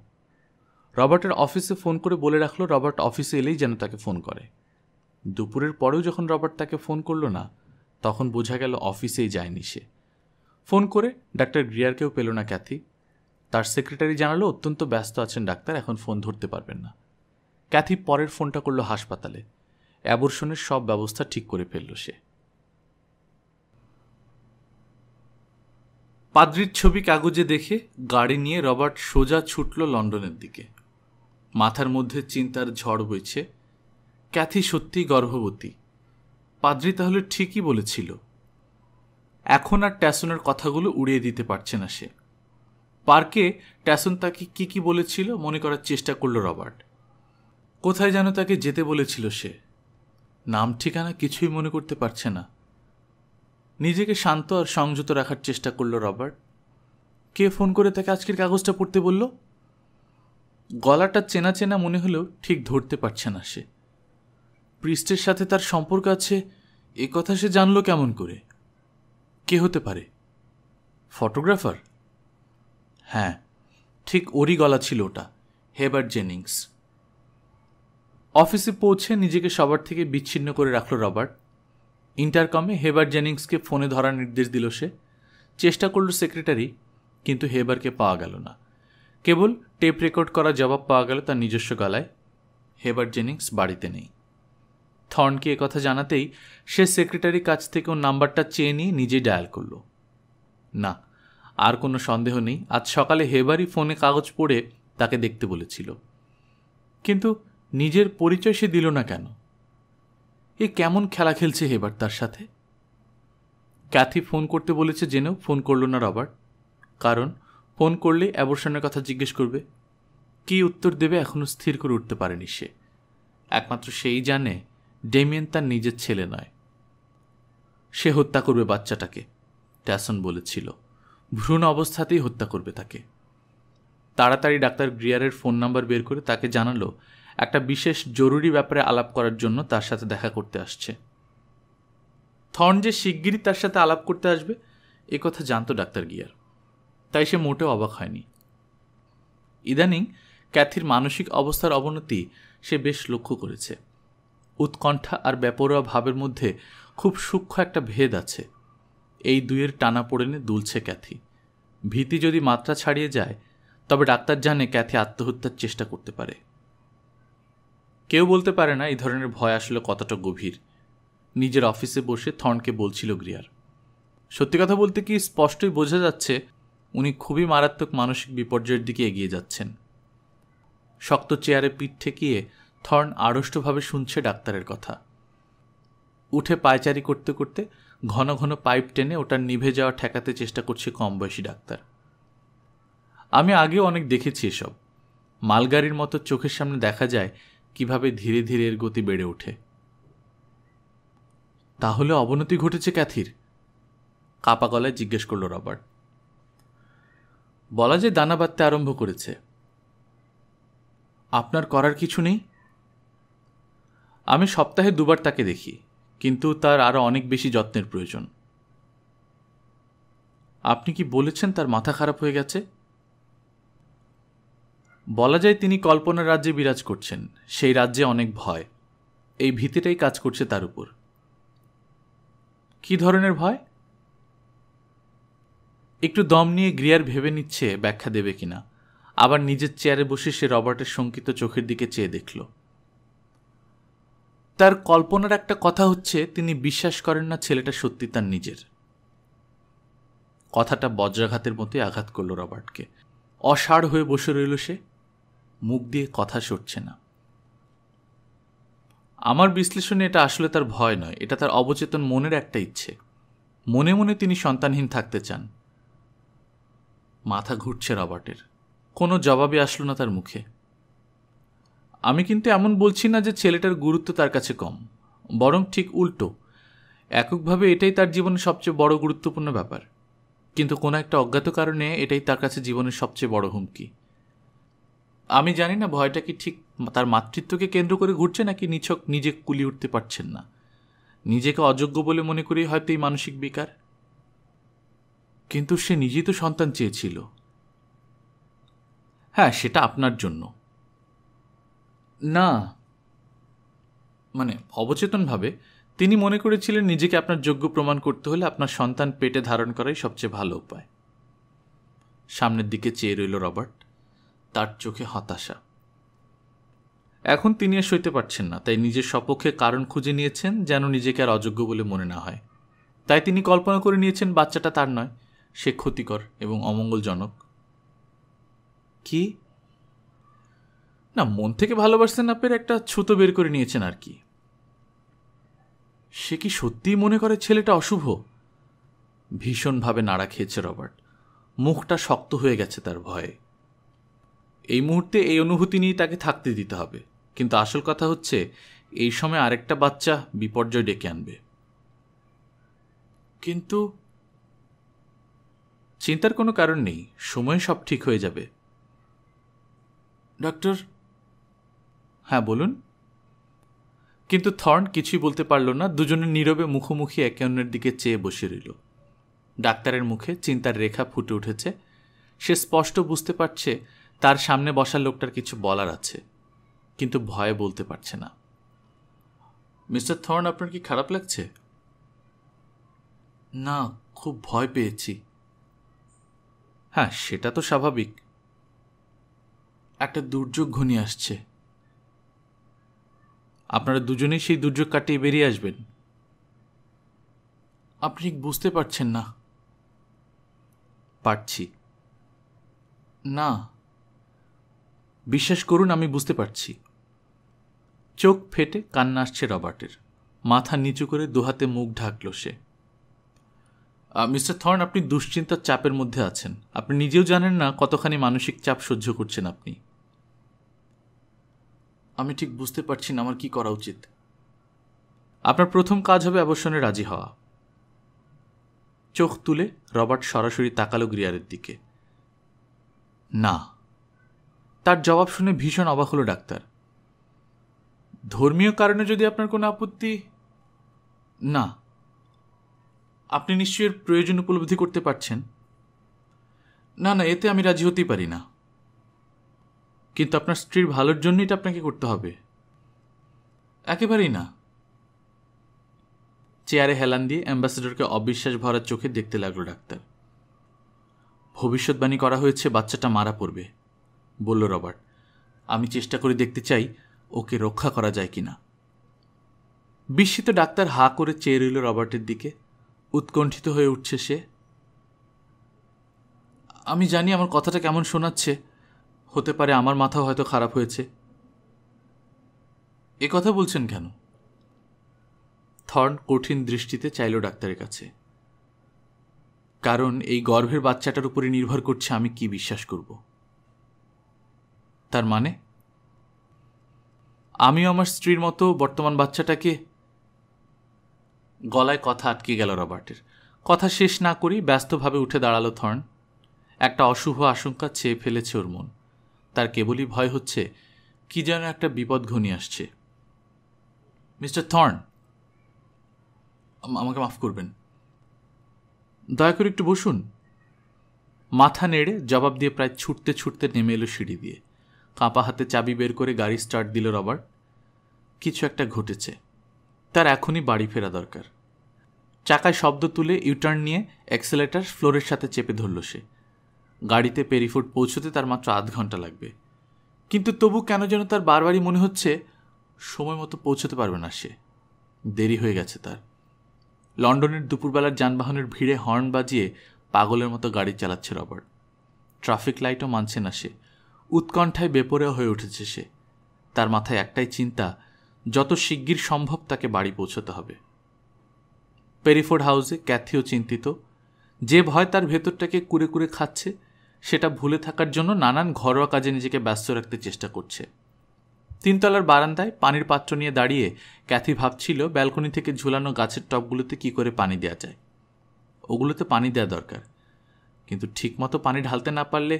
রবার্টের অফিসে ফোন করে বলে রাখলো রবার্ট অফিসে এলেই যেন তাকে ফোন করে দুপুরের পরেও যখন রবার্ট তাকে ফোন করলো না তখন বোঝা গেল অফিসেই যায়নি সে ফোন করে ডাক্তার গ্রিয়ারকেও পেল না ক্যাথি তার সেক্রেটারি জানালো অত্যন্ত ব্যস্ত আছেন ডাক্তার এখন ফোন ধরতে পারবেন না ক্যাথি পরের ফোনটা করলো হাসপাতালে অ্যাবর্শনের সব ব্যবস্থা ঠিক করে ফেলল সে পাদ্রির ছবি কাগজে দেখে গাড়ি নিয়ে রবার্ট সোজা ছুটল লন্ডনের দিকে মাথার মধ্যে চিন্তার ঝড় বইছে ক্যাথি সত্যি গর্ভবতী পাদ্রি তাহলে ঠিকই বলেছিল এখন আর ট্যাসনের কথাগুলো উড়িয়ে দিতে পারছে না সে পার্কে ট্যাসন তাকে কি কি বলেছিল মনে করার চেষ্টা করল রবার্ট কোথায় যেন তাকে যেতে বলেছিল সে নাম ঠিকানা কিছুই মনে করতে পারছে না নিজেকে শান্ত আর সংযত রাখার চেষ্টা করল রবার্ট কে ফোন করে তাকে আজকের কাগজটা পড়তে বলল গলাটা চেনা চেনা মনে হলেও ঠিক ধরতে পারছে না সে পৃষ্ঠের সাথে তার সম্পর্ক আছে এ কথা সে জানলো কেমন করে কে হতে পারে ফটোগ্রাফার হ্যাঁ ঠিক ওরই গলা ছিল ওটা হেবার জেনিংস অফিসে পৌঁছে নিজেকে সবার থেকে বিচ্ছিন্ন করে রাখল রবার্ট ইন্টারকমে হেবার জেনিংসকে ফোনে ধরার নির্দেশ দিল সে চেষ্টা করল সেক্রেটারি কিন্তু হেবারকে পাওয়া গেল না কেবল টেপ রেকর্ড করা জবাব পাওয়া গেল তার নিজস্ব গলায় হেবার জেনিংস বাড়িতে নেই থর্নকে কথা জানাতেই সে সেক্রেটারির কাছ থেকে ওর নাম্বারটা চেয়ে নিয়ে নিজে ডায়াল করল না আর কোনো সন্দেহ নেই আজ সকালে হেবারই ফোনে কাগজ পড়ে তাকে দেখতে বলেছিল কিন্তু নিজের পরিচয় সে দিল না কেন এ কেমন খেলা খেলছে হেবার তার সাথে ক্যাথি ফোন করতে বলেছে জেনেও ফোন করল না রবার্ট কারণ ফোন করলে অ্যাবর্শনের কথা জিজ্ঞেস করবে কি উত্তর দেবে এখনও স্থির করে উঠতে পারেনি সে একমাত্র সেই জানে ডেমিয়েন তার নিজের ছেলে নয় সে হত্যা করবে বাচ্চাটাকে ট্যাসন বলেছিল ভ্রূণ অবস্থাতেই হত্যা করবে তাকে তাড়াতাড়ি ডাক্তার গ্রিয়ারের ফোন নাম্বার বের করে তাকে জানালো একটা বিশেষ জরুরি ব্যাপারে আলাপ করার জন্য তার সাথে দেখা করতে আসছে থর্ন যে শিগগিরই তার সাথে আলাপ করতে আসবে এ কথা জানতো ডাক্তার গিয়ার তাই সে মোটেও অবাক হয়নি ইদানিং ক্যাথির মানসিক অবস্থার অবনতি সে বেশ লক্ষ্য করেছে উৎকণ্ঠা আর ব্যাপরোয়া ভাবের মধ্যে খুব সূক্ষ্ম একটা ভেদ আছে এই দুইয়ের টানা পড়েনে দুলছে ক্যাথি ভীতি যদি মাত্রা ছাড়িয়ে যায় তবে ডাক্তার জানে ক্যাথি আত্মহত্যার চেষ্টা করতে পারে কেউ বলতে পারে না এই ধরনের ভয় আসলে কতটা গভীর নিজের অফিসে বসে থনকে বলছিল গ্রিয়ার সত্যি কথা বলতে কি স্পষ্টই বোঝা যাচ্ছে উনি খুবই মারাত্মক মানসিক বিপর্যয়ের দিকে এগিয়ে যাচ্ছেন শক্ত চেয়ারে পিঠ ঠেকিয়ে থর্ন আড়ষ্টভাবে শুনছে ডাক্তারের কথা উঠে পায়চারি করতে করতে ঘন ঘন পাইপ টেনে ওটার নিভে যাওয়া ঠেকাতে চেষ্টা করছে কম বয়সী ডাক্তার আমি আগেও অনেক দেখেছি এসব মালগাড়ির মতো চোখের সামনে দেখা যায় কিভাবে ধীরে ধীরে এর গতি বেড়ে ওঠে তাহলে অবনতি ঘটেছে ক্যাথির কাপা গলায় জিজ্ঞেস করল রবার্ট বলা যে দানা বাঁধতে আরম্ভ করেছে আপনার করার কিছু নেই আমি সপ্তাহে দুবার তাকে দেখি কিন্তু তার আরও অনেক বেশি যত্নের প্রয়োজন আপনি কি বলেছেন তার মাথা খারাপ হয়ে গেছে বলা যায় তিনি কল্পনার রাজ্যে বিরাজ করছেন সেই রাজ্যে অনেক ভয় এই ভীতিটাই কাজ করছে তার উপর কি ধরনের ভয় একটু দম নিয়ে গ্রিয়ার ভেবে নিচ্ছে ব্যাখ্যা দেবে কিনা আবার নিজের চেয়ারে বসে সে রবার্টের শঙ্কিত চোখের দিকে চেয়ে দেখল তার কল্পনার একটা কথা হচ্ছে তিনি বিশ্বাস করেন না ছেলেটা সত্যি তার নিজের কথাটা বজ্রাঘাতের মতোই আঘাত করল রবার্টকে অসাড় হয়ে বসে রইল সে মুখ দিয়ে কথা সরছে না আমার বিশ্লেষণে এটা আসলে তার ভয় নয় এটা তার অবচেতন মনের একটা ইচ্ছে মনে মনে তিনি সন্তানহীন থাকতে চান মাথা ঘুরছে রবার্টের কোনো জবাবে আসলো না তার মুখে আমি কিন্তু এমন বলছি না যে ছেলেটার গুরুত্ব তার কাছে কম বরং ঠিক উল্টো এককভাবে এটাই তার জীবনের সবচেয়ে বড় গুরুত্বপূর্ণ ব্যাপার কিন্তু কোনো একটা অজ্ঞাত কারণে এটাই তার কাছে জীবনের সবচেয়ে বড় হুমকি আমি জানি না ভয়টা কি ঠিক তার মাতৃত্বকে কেন্দ্র করে ঘুরছে নাকি নিছক নিজে কুলি উঠতে পারছেন না নিজেকে অযোগ্য বলে মনে করি হয়তো এই মানসিক বিকার কিন্তু সে নিজেই তো সন্তান চেয়েছিল হ্যাঁ সেটা আপনার জন্য না মানে অবচেতনভাবে তিনি মনে করেছিলেন নিজেকে আপনার যোগ্য প্রমাণ করতে হলে আপনার সন্তান পেটে ধারণ করাই সবচেয়ে ভালো উপায় সামনের দিকে চেয়ে রইল রবার্ট তার চোখে হতাশা এখন তিনি আর সইতে পারছেন না তাই নিজের সপক্ষে কারণ খুঁজে নিয়েছেন যেন নিজেকে আর অযোগ্য বলে মনে না হয় তাই তিনি কল্পনা করে নিয়েছেন বাচ্চাটা তার নয় সে ক্ষতিকর এবং অমঙ্গলজনক কি না মন থেকে ভালোবাসতে না পেরে একটা ছুতো বের করে নিয়েছেন আর কি সে কি সত্যিই মনে করে ছেলেটা অশুভ ভীষণভাবে নাড়া খেয়েছে রবার্ট মুখটা শক্ত হয়ে গেছে তার ভয়ে এই মুহূর্তে এই অনুভূতি নিয়ে তাকে থাকতে দিতে হবে কিন্তু আসল কথা হচ্ছে এই সময় আরেকটা বাচ্চা বিপর্যয় ডেকে আনবে কিন্তু চিন্তার কোনো কারণ নেই সময় সব ঠিক হয়ে যাবে ডক্টর হ্যাঁ বলুন কিন্তু থর্ন কিছুই বলতে পারল না দুজনে নীরবে মুখোমুখি একে অন্যের দিকে চেয়ে বসে রইল ডাক্তারের মুখে চিন্তার রেখা ফুটে উঠেছে সে স্পষ্ট বুঝতে পারছে তার সামনে বসার লোকটার কিছু বলার আছে কিন্তু ভয়ে বলতে পারছে না মিস্টার থর্ন আপনার কি খারাপ লাগছে না খুব ভয় পেয়েছি হ্যাঁ সেটা তো স্বাভাবিক একটা দুর্যোগ ঘনি আসছে আপনারা দুজনেই সেই দুর্যোগ কাটিয়ে বেরিয়ে আসবেন আপনি বুঝতে পারছেন না পারছি না বিশ্বাস করুন আমি বুঝতে পারছি চোখ ফেটে কান্না আসছে রবার্টের মাথা নিচু করে দুহাতে মুখ ঢাকল সে মিস্টার থর্ন আপনি দুশ্চিন্তার চাপের মধ্যে আছেন আপনি নিজেও জানেন না কতখানি মানসিক চাপ সহ্য করছেন আপনি আমি ঠিক বুঝতে পারছি না আমার কি করা উচিত আপনার প্রথম কাজ হবে অবসনে রাজি হওয়া চোখ তুলে রবার্ট সরাসরি তাকালো গ্রিয়ারের দিকে না তার জবাব শুনে ভীষণ অবাক হলো ডাক্তার ধর্মীয় কারণে যদি আপনার কোনো আপত্তি না আপনি নিশ্চয়ই প্রয়োজন উপলব্ধি করতে পারছেন না না এতে আমি রাজি হতেই পারি না কিন্তু আপনার স্ত্রীর ভালোর জন্যই এটা আপনাকে করতে হবে একেবারেই না চেয়ারে হেলান দিয়ে অ্যাম্বাসেডরকে অবিশ্বাস ভরার চোখে দেখতে লাগলো ডাক্তার ভবিষ্যৎবাণী করা হয়েছে বাচ্চাটা মারা পড়বে বলল রবার্ট আমি চেষ্টা করে দেখতে চাই ওকে রক্ষা করা যায় কি না বিস্মিত ডাক্তার হা করে চেয়ে রইল রবার্টের দিকে উৎকণ্ঠিত হয়ে উঠছে সে আমি জানি আমার কথাটা কেমন শোনাচ্ছে হতে পারে আমার মাথা হয়তো খারাপ হয়েছে এ কথা বলছেন কেন থর্ন কঠিন দৃষ্টিতে চাইল ডাক্তারের কাছে কারণ এই গর্ভের বাচ্চাটার উপরে নির্ভর করছে আমি কি বিশ্বাস করব তার মানে আমিও আমার স্ত্রীর মতো বর্তমান বাচ্চাটাকে গলায় কথা আটকে গেল রবার্টের কথা শেষ না করেই ব্যস্তভাবে উঠে দাঁড়ালো থর্ন একটা অশুভ আশঙ্কা চেয়ে ফেলেছে ওর মন তার কেবলই ভয় হচ্ছে কি যেন একটা বিপদ ঘনিয়ে আসছে মিস্টার থর্ন আমাকে মাফ করবেন দয়া করে একটু বসুন মাথা নেড়ে জবাব দিয়ে প্রায় ছুটতে ছুটতে নেমে এলো সিঁড়ি দিয়ে কাঁপা হাতে চাবি বের করে গাড়ি স্টার্ট দিল রবার্ট কিছু একটা ঘটেছে তার এখনই বাড়ি ফেরা দরকার চাকায় শব্দ তুলে ইউটার্ন নিয়ে অ্যাক্সেলেটার ফ্লোরের সাথে চেপে ধরল সে গাড়িতে পেরিফুট পৌঁছতে তার মাত্র আধ ঘন্টা লাগবে কিন্তু তবু কেন যেন তার বারবারই মনে হচ্ছে সময় মতো পৌঁছতে পারবে না সে দেরি হয়ে গেছে তার লন্ডনের দুপুরবেলার যানবাহনের ভিড়ে হর্ন বাজিয়ে পাগলের মতো গাড়ি চালাচ্ছে রবার্ট ট্রাফিক লাইটও মানছে না সে উৎকণ্ঠায় বেপরেও হয়ে উঠেছে সে তার মাথায় একটাই চিন্তা যত শিগগির সম্ভব তাকে বাড়ি পৌঁছতে হবে পেরিফোর্ড হাউসে ক্যাথিও চিন্তিত যে ভয় তার ভেতরটাকে কুরে কুরে খাচ্ছে সেটা ভুলে থাকার জন্য নানান ঘরোয়া কাজে নিজেকে ব্যস্ত রাখতে চেষ্টা করছে তিনতলার বারান্দায় পানির পাত্র নিয়ে দাঁড়িয়ে ক্যাথি ভাবছিল ব্যালকনি থেকে ঝুলানো গাছের টপগুলোতে কি করে পানি দেওয়া যায় ওগুলোতে পানি দেওয়া দরকার কিন্তু ঠিকমতো পানি ঢালতে না পারলে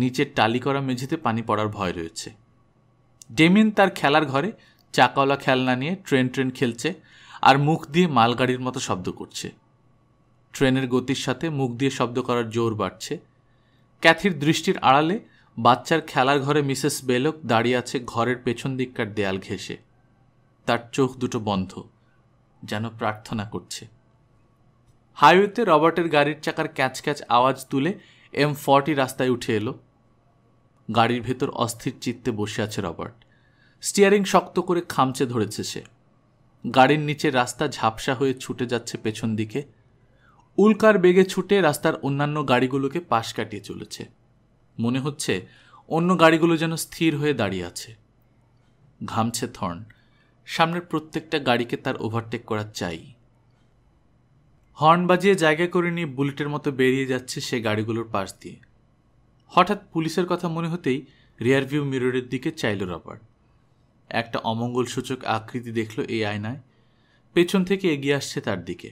নিচের টালি করা মেঝেতে পানি পড়ার ভয় রয়েছে ডেমিন তার খেলার ঘরে চাকাওয়ালা খেলনা নিয়ে ট্রেন ট্রেন খেলছে আর মুখ দিয়ে মালগাড়ির মতো শব্দ করছে ট্রেনের গতির সাথে মুখ দিয়ে শব্দ করার জোর বাড়ছে ক্যাথির দৃষ্টির আড়ালে বাচ্চার খেলার ঘরে মিসেস বেলক দাঁড়িয়ে আছে ঘরের পেছন দিককার দেয়াল ঘেঁষে তার চোখ দুটো বন্ধ যেন প্রার্থনা করছে হাইওয়েতে রবার্টের গাড়ির চাকার ক্যাচ ক্যাচ আওয়াজ তুলে এম ফর্টি রাস্তায় উঠে এলো গাড়ির ভেতর অস্থির চিত্তে বসে আছে রবার্ট স্টিয়ারিং শক্ত করে খামচে ধরেছে সে গাড়ির নিচে রাস্তা ঝাপসা হয়ে ছুটে যাচ্ছে পেছন দিকে উল্কার বেগে ছুটে রাস্তার অন্যান্য গাড়িগুলোকে পাশ কাটিয়ে চলেছে মনে হচ্ছে অন্য গাড়িগুলো যেন স্থির হয়ে দাঁড়িয়ে আছে ঘামছে থর্ন সামনের প্রত্যেকটা গাড়িকে তার ওভারটেক করার চাই হর্ন বাজিয়ে জায়গা করে নিয়ে বুলেটের মতো বেরিয়ে যাচ্ছে সে গাড়িগুলোর পাশ দিয়ে হঠাৎ পুলিশের কথা মনে হতেই রিয়ারভিউ মিররের দিকে চাইল রবার্ট একটা অমঙ্গলসূচক আকৃতি দেখল এই আয়নায় পেছন থেকে এগিয়ে আসছে তার দিকে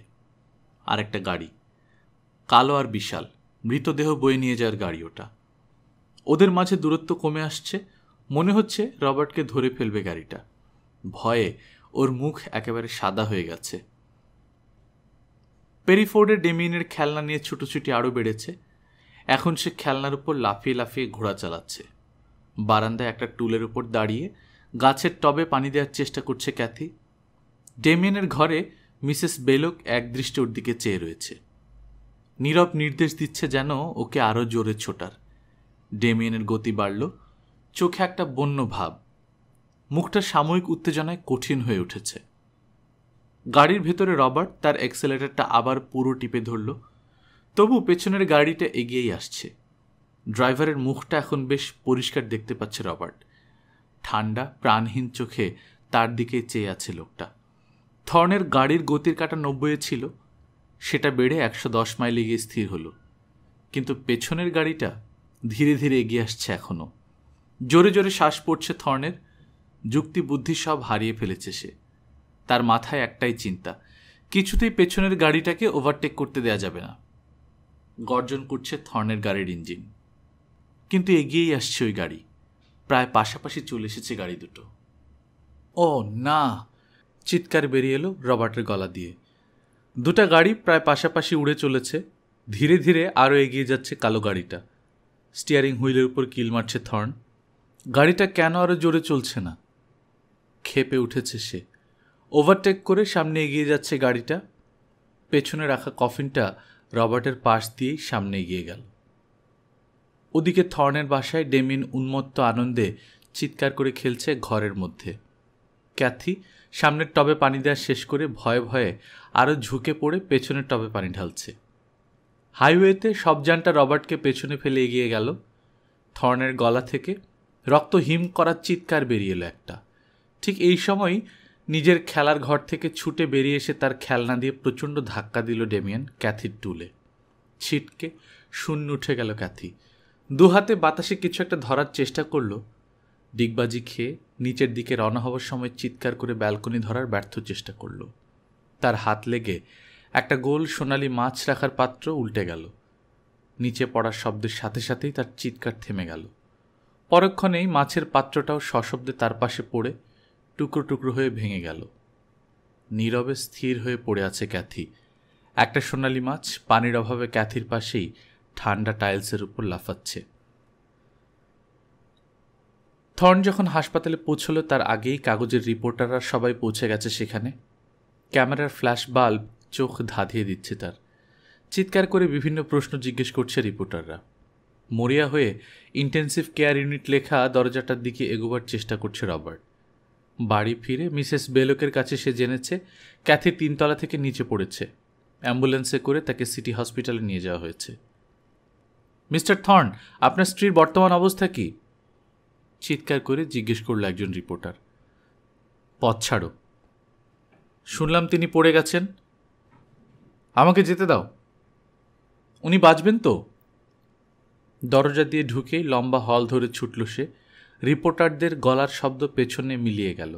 আর একটা গাড়ি কালো আর বিশাল মৃতদেহ বয়ে নিয়ে যাওয়ার গাড়ি ওটা ওদের মাঝে দূরত্ব কমে আসছে মনে হচ্ছে রবার্টকে ধরে ফেলবে গাড়িটা ভয়ে ওর মুখ একেবারে সাদা হয়ে গেছে পেরিফোর্ডে ডেমিনের খেলনা নিয়ে ছুটোছুটি আরও বেড়েছে এখন সে খেলনার উপর লাফিয়ে লাফিয়ে ঘোড়া চালাচ্ছে বারান্দায় একটা টুলের উপর দাঁড়িয়ে গাছের টবে পানি দেওয়ার চেষ্টা করছে ক্যাথি ডেমিয়েনের ঘরে মিসেস বেলক একদৃষ্টে ওর দিকে চেয়ে রয়েছে নীরব নির্দেশ দিচ্ছে যেন ওকে আরও জোরে ছোটার ডেমিয়েনের গতি বাড়ল চোখে একটা বন্য ভাব মুখটা সাময়িক উত্তেজনায় কঠিন হয়ে উঠেছে গাড়ির ভেতরে রবার্ট তার অ্যাক্সেলেটারটা আবার পুরো টিপে ধরল তবু পেছনের গাড়িটা এগিয়েই আসছে ড্রাইভারের মুখটা এখন বেশ পরিষ্কার দেখতে পাচ্ছে রবার্ট ঠান্ডা প্রাণহীন চোখে তার দিকে চেয়ে আছে লোকটা থর্নের গাড়ির গতির কাটা নব্বইয়ে ছিল সেটা বেড়ে একশো দশ মাইল এগিয়ে স্থির হলো কিন্তু পেছনের গাড়িটা ধীরে ধীরে এগিয়ে আসছে এখনও জোরে জোরে শ্বাস পড়ছে থর্নের যুক্তি বুদ্ধি সব হারিয়ে ফেলেছে সে তার মাথায় একটাই চিন্তা কিছুতেই পেছনের গাড়িটাকে ওভারটেক করতে দেয়া যাবে না গর্জন করছে থর্নের গাড়ির ইঞ্জিন কিন্তু এগিয়েই আসছে ওই গাড়ি প্রায় পাশাপাশি চলে এসেছে গাড়ি দুটো ও না চিৎকার বেরিয়ে এলো রবার্টের গলা দিয়ে দুটা গাড়ি প্রায় পাশাপাশি উড়ে চলেছে ধীরে ধীরে আরও এগিয়ে যাচ্ছে কালো গাড়িটা স্টিয়ারিং হুইলের উপর কিল মারছে থর্ন গাড়িটা কেন আরও জোরে চলছে না খেপে উঠেছে সে ওভারটেক করে সামনে এগিয়ে যাচ্ছে গাড়িটা পেছনে রাখা কফিনটা রবার্টের পাশ দিয়েই সামনে এগিয়ে গেল ওদিকে থর্নের বাসায় ডেমিন উন্মত্ত আনন্দে চিৎকার করে খেলছে ঘরের মধ্যে ক্যাথি সামনের টবে পানি দেওয়া শেষ করে ভয়ে ভয়ে আরও ঝুঁকে পড়ে পেছনের টবে পানি ঢালছে হাইওয়েতে সব যানটা রবার্টকে পেছনে ফেলে এগিয়ে গেল থর্নের গলা থেকে রক্ত হিম করার চিৎকার বেরিয়ে এলো একটা ঠিক এই সময় নিজের খেলার ঘর থেকে ছুটে বেরিয়ে এসে তার খেলনা দিয়ে প্রচণ্ড ধাক্কা দিল ডেমিয়ান ক্যাথির টুলে ছিটকে শূন্য উঠে গেল ক্যাথি দু হাতে বাতাসে কিছু একটা ধরার চেষ্টা করল ডিগবাজি খেয়ে নিচের দিকে রওনা হওয়ার সময় চিৎকার করে ব্যালকনি ধরার ব্যর্থ চেষ্টা করল তার হাত লেগে একটা গোল সোনালি মাছ রাখার পাত্র উল্টে গেল নিচে পড়ার শব্দের সাথে সাথেই তার চিৎকার থেমে গেল পরক্ষণেই মাছের পাত্রটাও সশব্দে তার পাশে পড়ে টুকরো টুকরো হয়ে ভেঙে গেল নীরবে স্থির হয়ে পড়ে আছে ক্যাথি একটা সোনালি মাছ পানির অভাবে ক্যাথির পাশেই ঠান্ডা টাইলসের উপর লাফাচ্ছে থর্ন যখন হাসপাতালে পৌঁছল তার আগেই কাগজের রিপোর্টাররা সবাই পৌঁছে গেছে সেখানে ক্যামেরার ফ্ল্যাশ বাল্ব চোখ ধাঁধিয়ে দিচ্ছে তার চিৎকার করে বিভিন্ন প্রশ্ন জিজ্ঞেস করছে রিপোর্টাররা মরিয়া হয়ে ইন্টেন্সিভ কেয়ার ইউনিট লেখা দরজাটার দিকে এগোবার চেষ্টা করছে রবার্ট বাড়ি ফিরে মিসেস বেলকের কাছে সে জেনেছে ক্যাথি তিনতলা থেকে নিচে পড়েছে অ্যাম্বুলেন্সে করে তাকে সিটি হসপিটালে নিয়ে যাওয়া হয়েছে মিস্টার থর্ন আপনার স্ত্রীর বর্তমান অবস্থা কি চিৎকার করে জিজ্ঞেস করল একজন রিপোর্টার পথ ছাড়ো শুনলাম তিনি পড়ে গেছেন আমাকে যেতে দাও উনি বাঁচবেন তো দরজা দিয়ে ঢুকে লম্বা হল ধরে ছুটল সে রিপোর্টারদের গলার শব্দ পেছনে মিলিয়ে গেল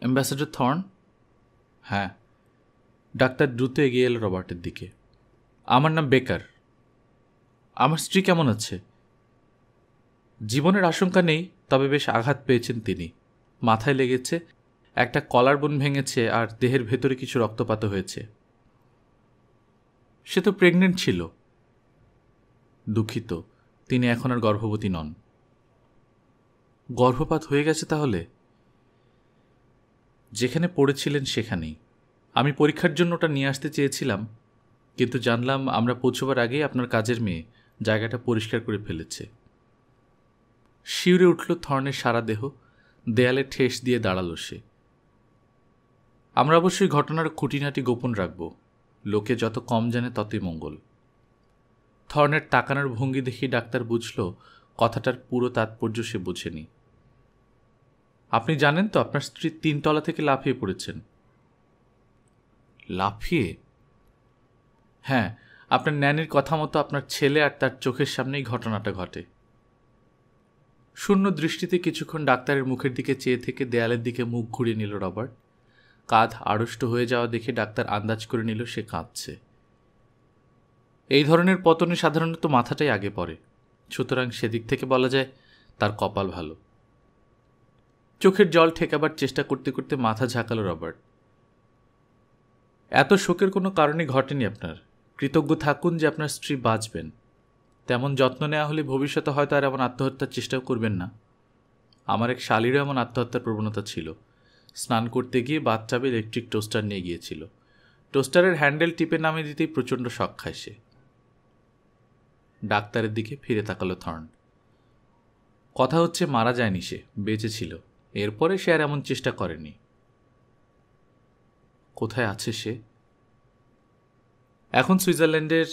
অ্যাম্বাসেডর থর্ন হ্যাঁ ডাক্তার দ্রুত এগিয়ে এল রবার্টের দিকে আমার নাম বেকার আমার স্ত্রী কেমন আছে জীবনের আশঙ্কা নেই তবে বেশ আঘাত পেয়েছেন তিনি মাথায় লেগেছে একটা কলার বোন ভেঙেছে আর দেহের ভেতরে কিছু রক্তপাত হয়েছে সে তো প্রেগনেন্ট ছিল দুঃখিত তিনি এখন আর গর্ভবতী নন গর্ভপাত হয়ে গেছে তাহলে যেখানে পড়েছিলেন সেখানেই আমি পরীক্ষার জন্য ওটা নিয়ে আসতে চেয়েছিলাম কিন্তু জানলাম আমরা পৌঁছবার আগেই আপনার কাজের মেয়ে জায়গাটা পরিষ্কার করে ফেলেছে শিউরে উঠল থর্নের সারা দেহ দেয়ালে ঠেস দিয়ে দাঁড়ালো সে আমরা অবশ্যই ঘটনার খুঁটিনাটি গোপন রাখব লোকে যত কম জানে ততই মঙ্গল থর্নের তাকানোর ভঙ্গি দেখে ডাক্তার বুঝল কথাটার পুরো তাৎপর্য সে বুঝেনি আপনি জানেন তো আপনার স্ত্রী তিনতলা থেকে লাফিয়ে পড়েছেন লাফিয়ে হ্যাঁ আপনার ন্যানির কথা মতো আপনার ছেলে আর তার চোখের সামনেই ঘটনাটা ঘটে শূন্য দৃষ্টিতে কিছুক্ষণ ডাক্তারের মুখের দিকে চেয়ে থেকে দেয়ালের দিকে মুখ ঘুরিয়ে নিল রবার্ট কাঁধ আড়ষ্ট হয়ে যাওয়া দেখে ডাক্তার আন্দাজ করে নিল সে কাঁদছে এই ধরনের পতনে সাধারণত মাথাটাই আগে পড়ে সুতরাং সেদিক থেকে বলা যায় তার কপাল ভালো চোখের জল ঠেকাবার চেষ্টা করতে করতে মাথা ঝাঁকালো রবার্ট এত শোকের কোনো কারণে ঘটেনি আপনার কৃতজ্ঞ থাকুন যে আপনার স্ত্রী বাঁচবেন তেমন যত্ন নেওয়া হলে ভবিষ্যতে হয়তো আর এমন আত্মহত্যার চেষ্টাও করবেন না আমার এক শালিরও এমন আত্মহত্যার প্রবণতা ছিল স্নান করতে গিয়ে বাচ্চাবে ইলেকট্রিক টোস্টার নিয়ে গিয়েছিল টোস্টারের হ্যান্ডেল টিপে নামে দিতেই প্রচণ্ড শখ খায় সে ডাক্তারের দিকে ফিরে তাকালো থর্ন কথা হচ্ছে মারা যায়নি সে বেঁচেছিল এরপরে সে আর এমন চেষ্টা করেনি কোথায় আছে সে এখন সুইজারল্যান্ডের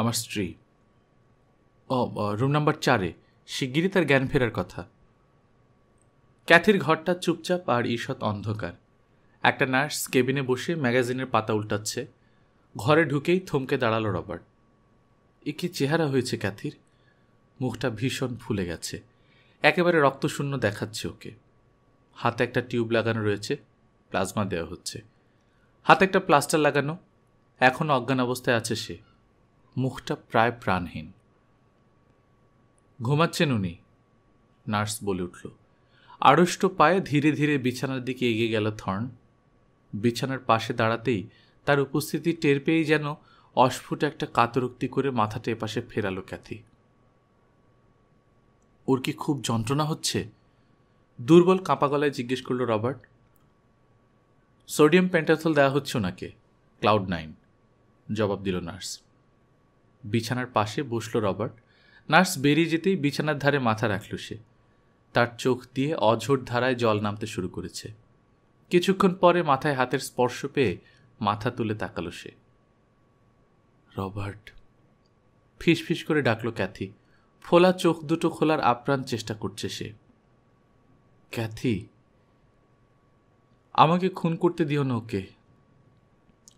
আমার স্ত্রী ও রুম নাম্বার চারে শিগগিরই তার জ্ঞান ফেরার কথা ক্যাথির ঘরটা চুপচাপ আর ঈষৎ অন্ধকার একটা নার্স কেবিনে বসে ম্যাগাজিনের পাতা উল্টাচ্ছে ঘরে ঢুকেই থমকে দাঁড়ালো রবার্ট এ কি চেহারা হয়েছে ক্যাথির মুখটা ভীষণ ফুলে গেছে একেবারে রক্তশূন্য দেখাচ্ছে ওকে হাতে একটা টিউব লাগানো রয়েছে প্লাজমা দেওয়া হচ্ছে হাতে একটা প্লাস্টার লাগানো এখন অজ্ঞান অবস্থায় আছে সে মুখটা প্রায় প্রাণহীন ঘুমাচ্ছেন উনি নার্স বলে উঠল আড়ষ্ট পায়ে ধীরে ধীরে বিছানার দিকে এগিয়ে গেল থর্ন বিছানার পাশে দাঁড়াতেই তার উপস্থিতি টের পেয়েই যেন অস্ফুট একটা কাতরোক্তি করে মাথাটা এপাশে ফেরালো ক্যাথি ওর কি খুব যন্ত্রণা হচ্ছে দুর্বল কাঁপা গলায় জিজ্ঞেস করল রবার্ট সোডিয়াম পেন্টাথল দেওয়া হচ্ছে ওনাকে ক্লাউড নাইন জবাব দিল নার্স বিছানার পাশে বসল রবার্ট নার্স বেরিয়ে যেতেই বিছানার ধারে মাথা রাখল সে তার চোখ দিয়ে অঝোর ধারায় জল নামতে শুরু করেছে কিছুক্ষণ পরে মাথায় হাতের স্পর্শ পেয়ে মাথা তুলে তাকালো সে রবার্ট ফিসফিস করে ডাকল ক্যাথি ফোলা চোখ দুটো খোলার আপ্রাণ চেষ্টা করছে সে ক্যাথি আমাকে খুন করতে দিও না ওকে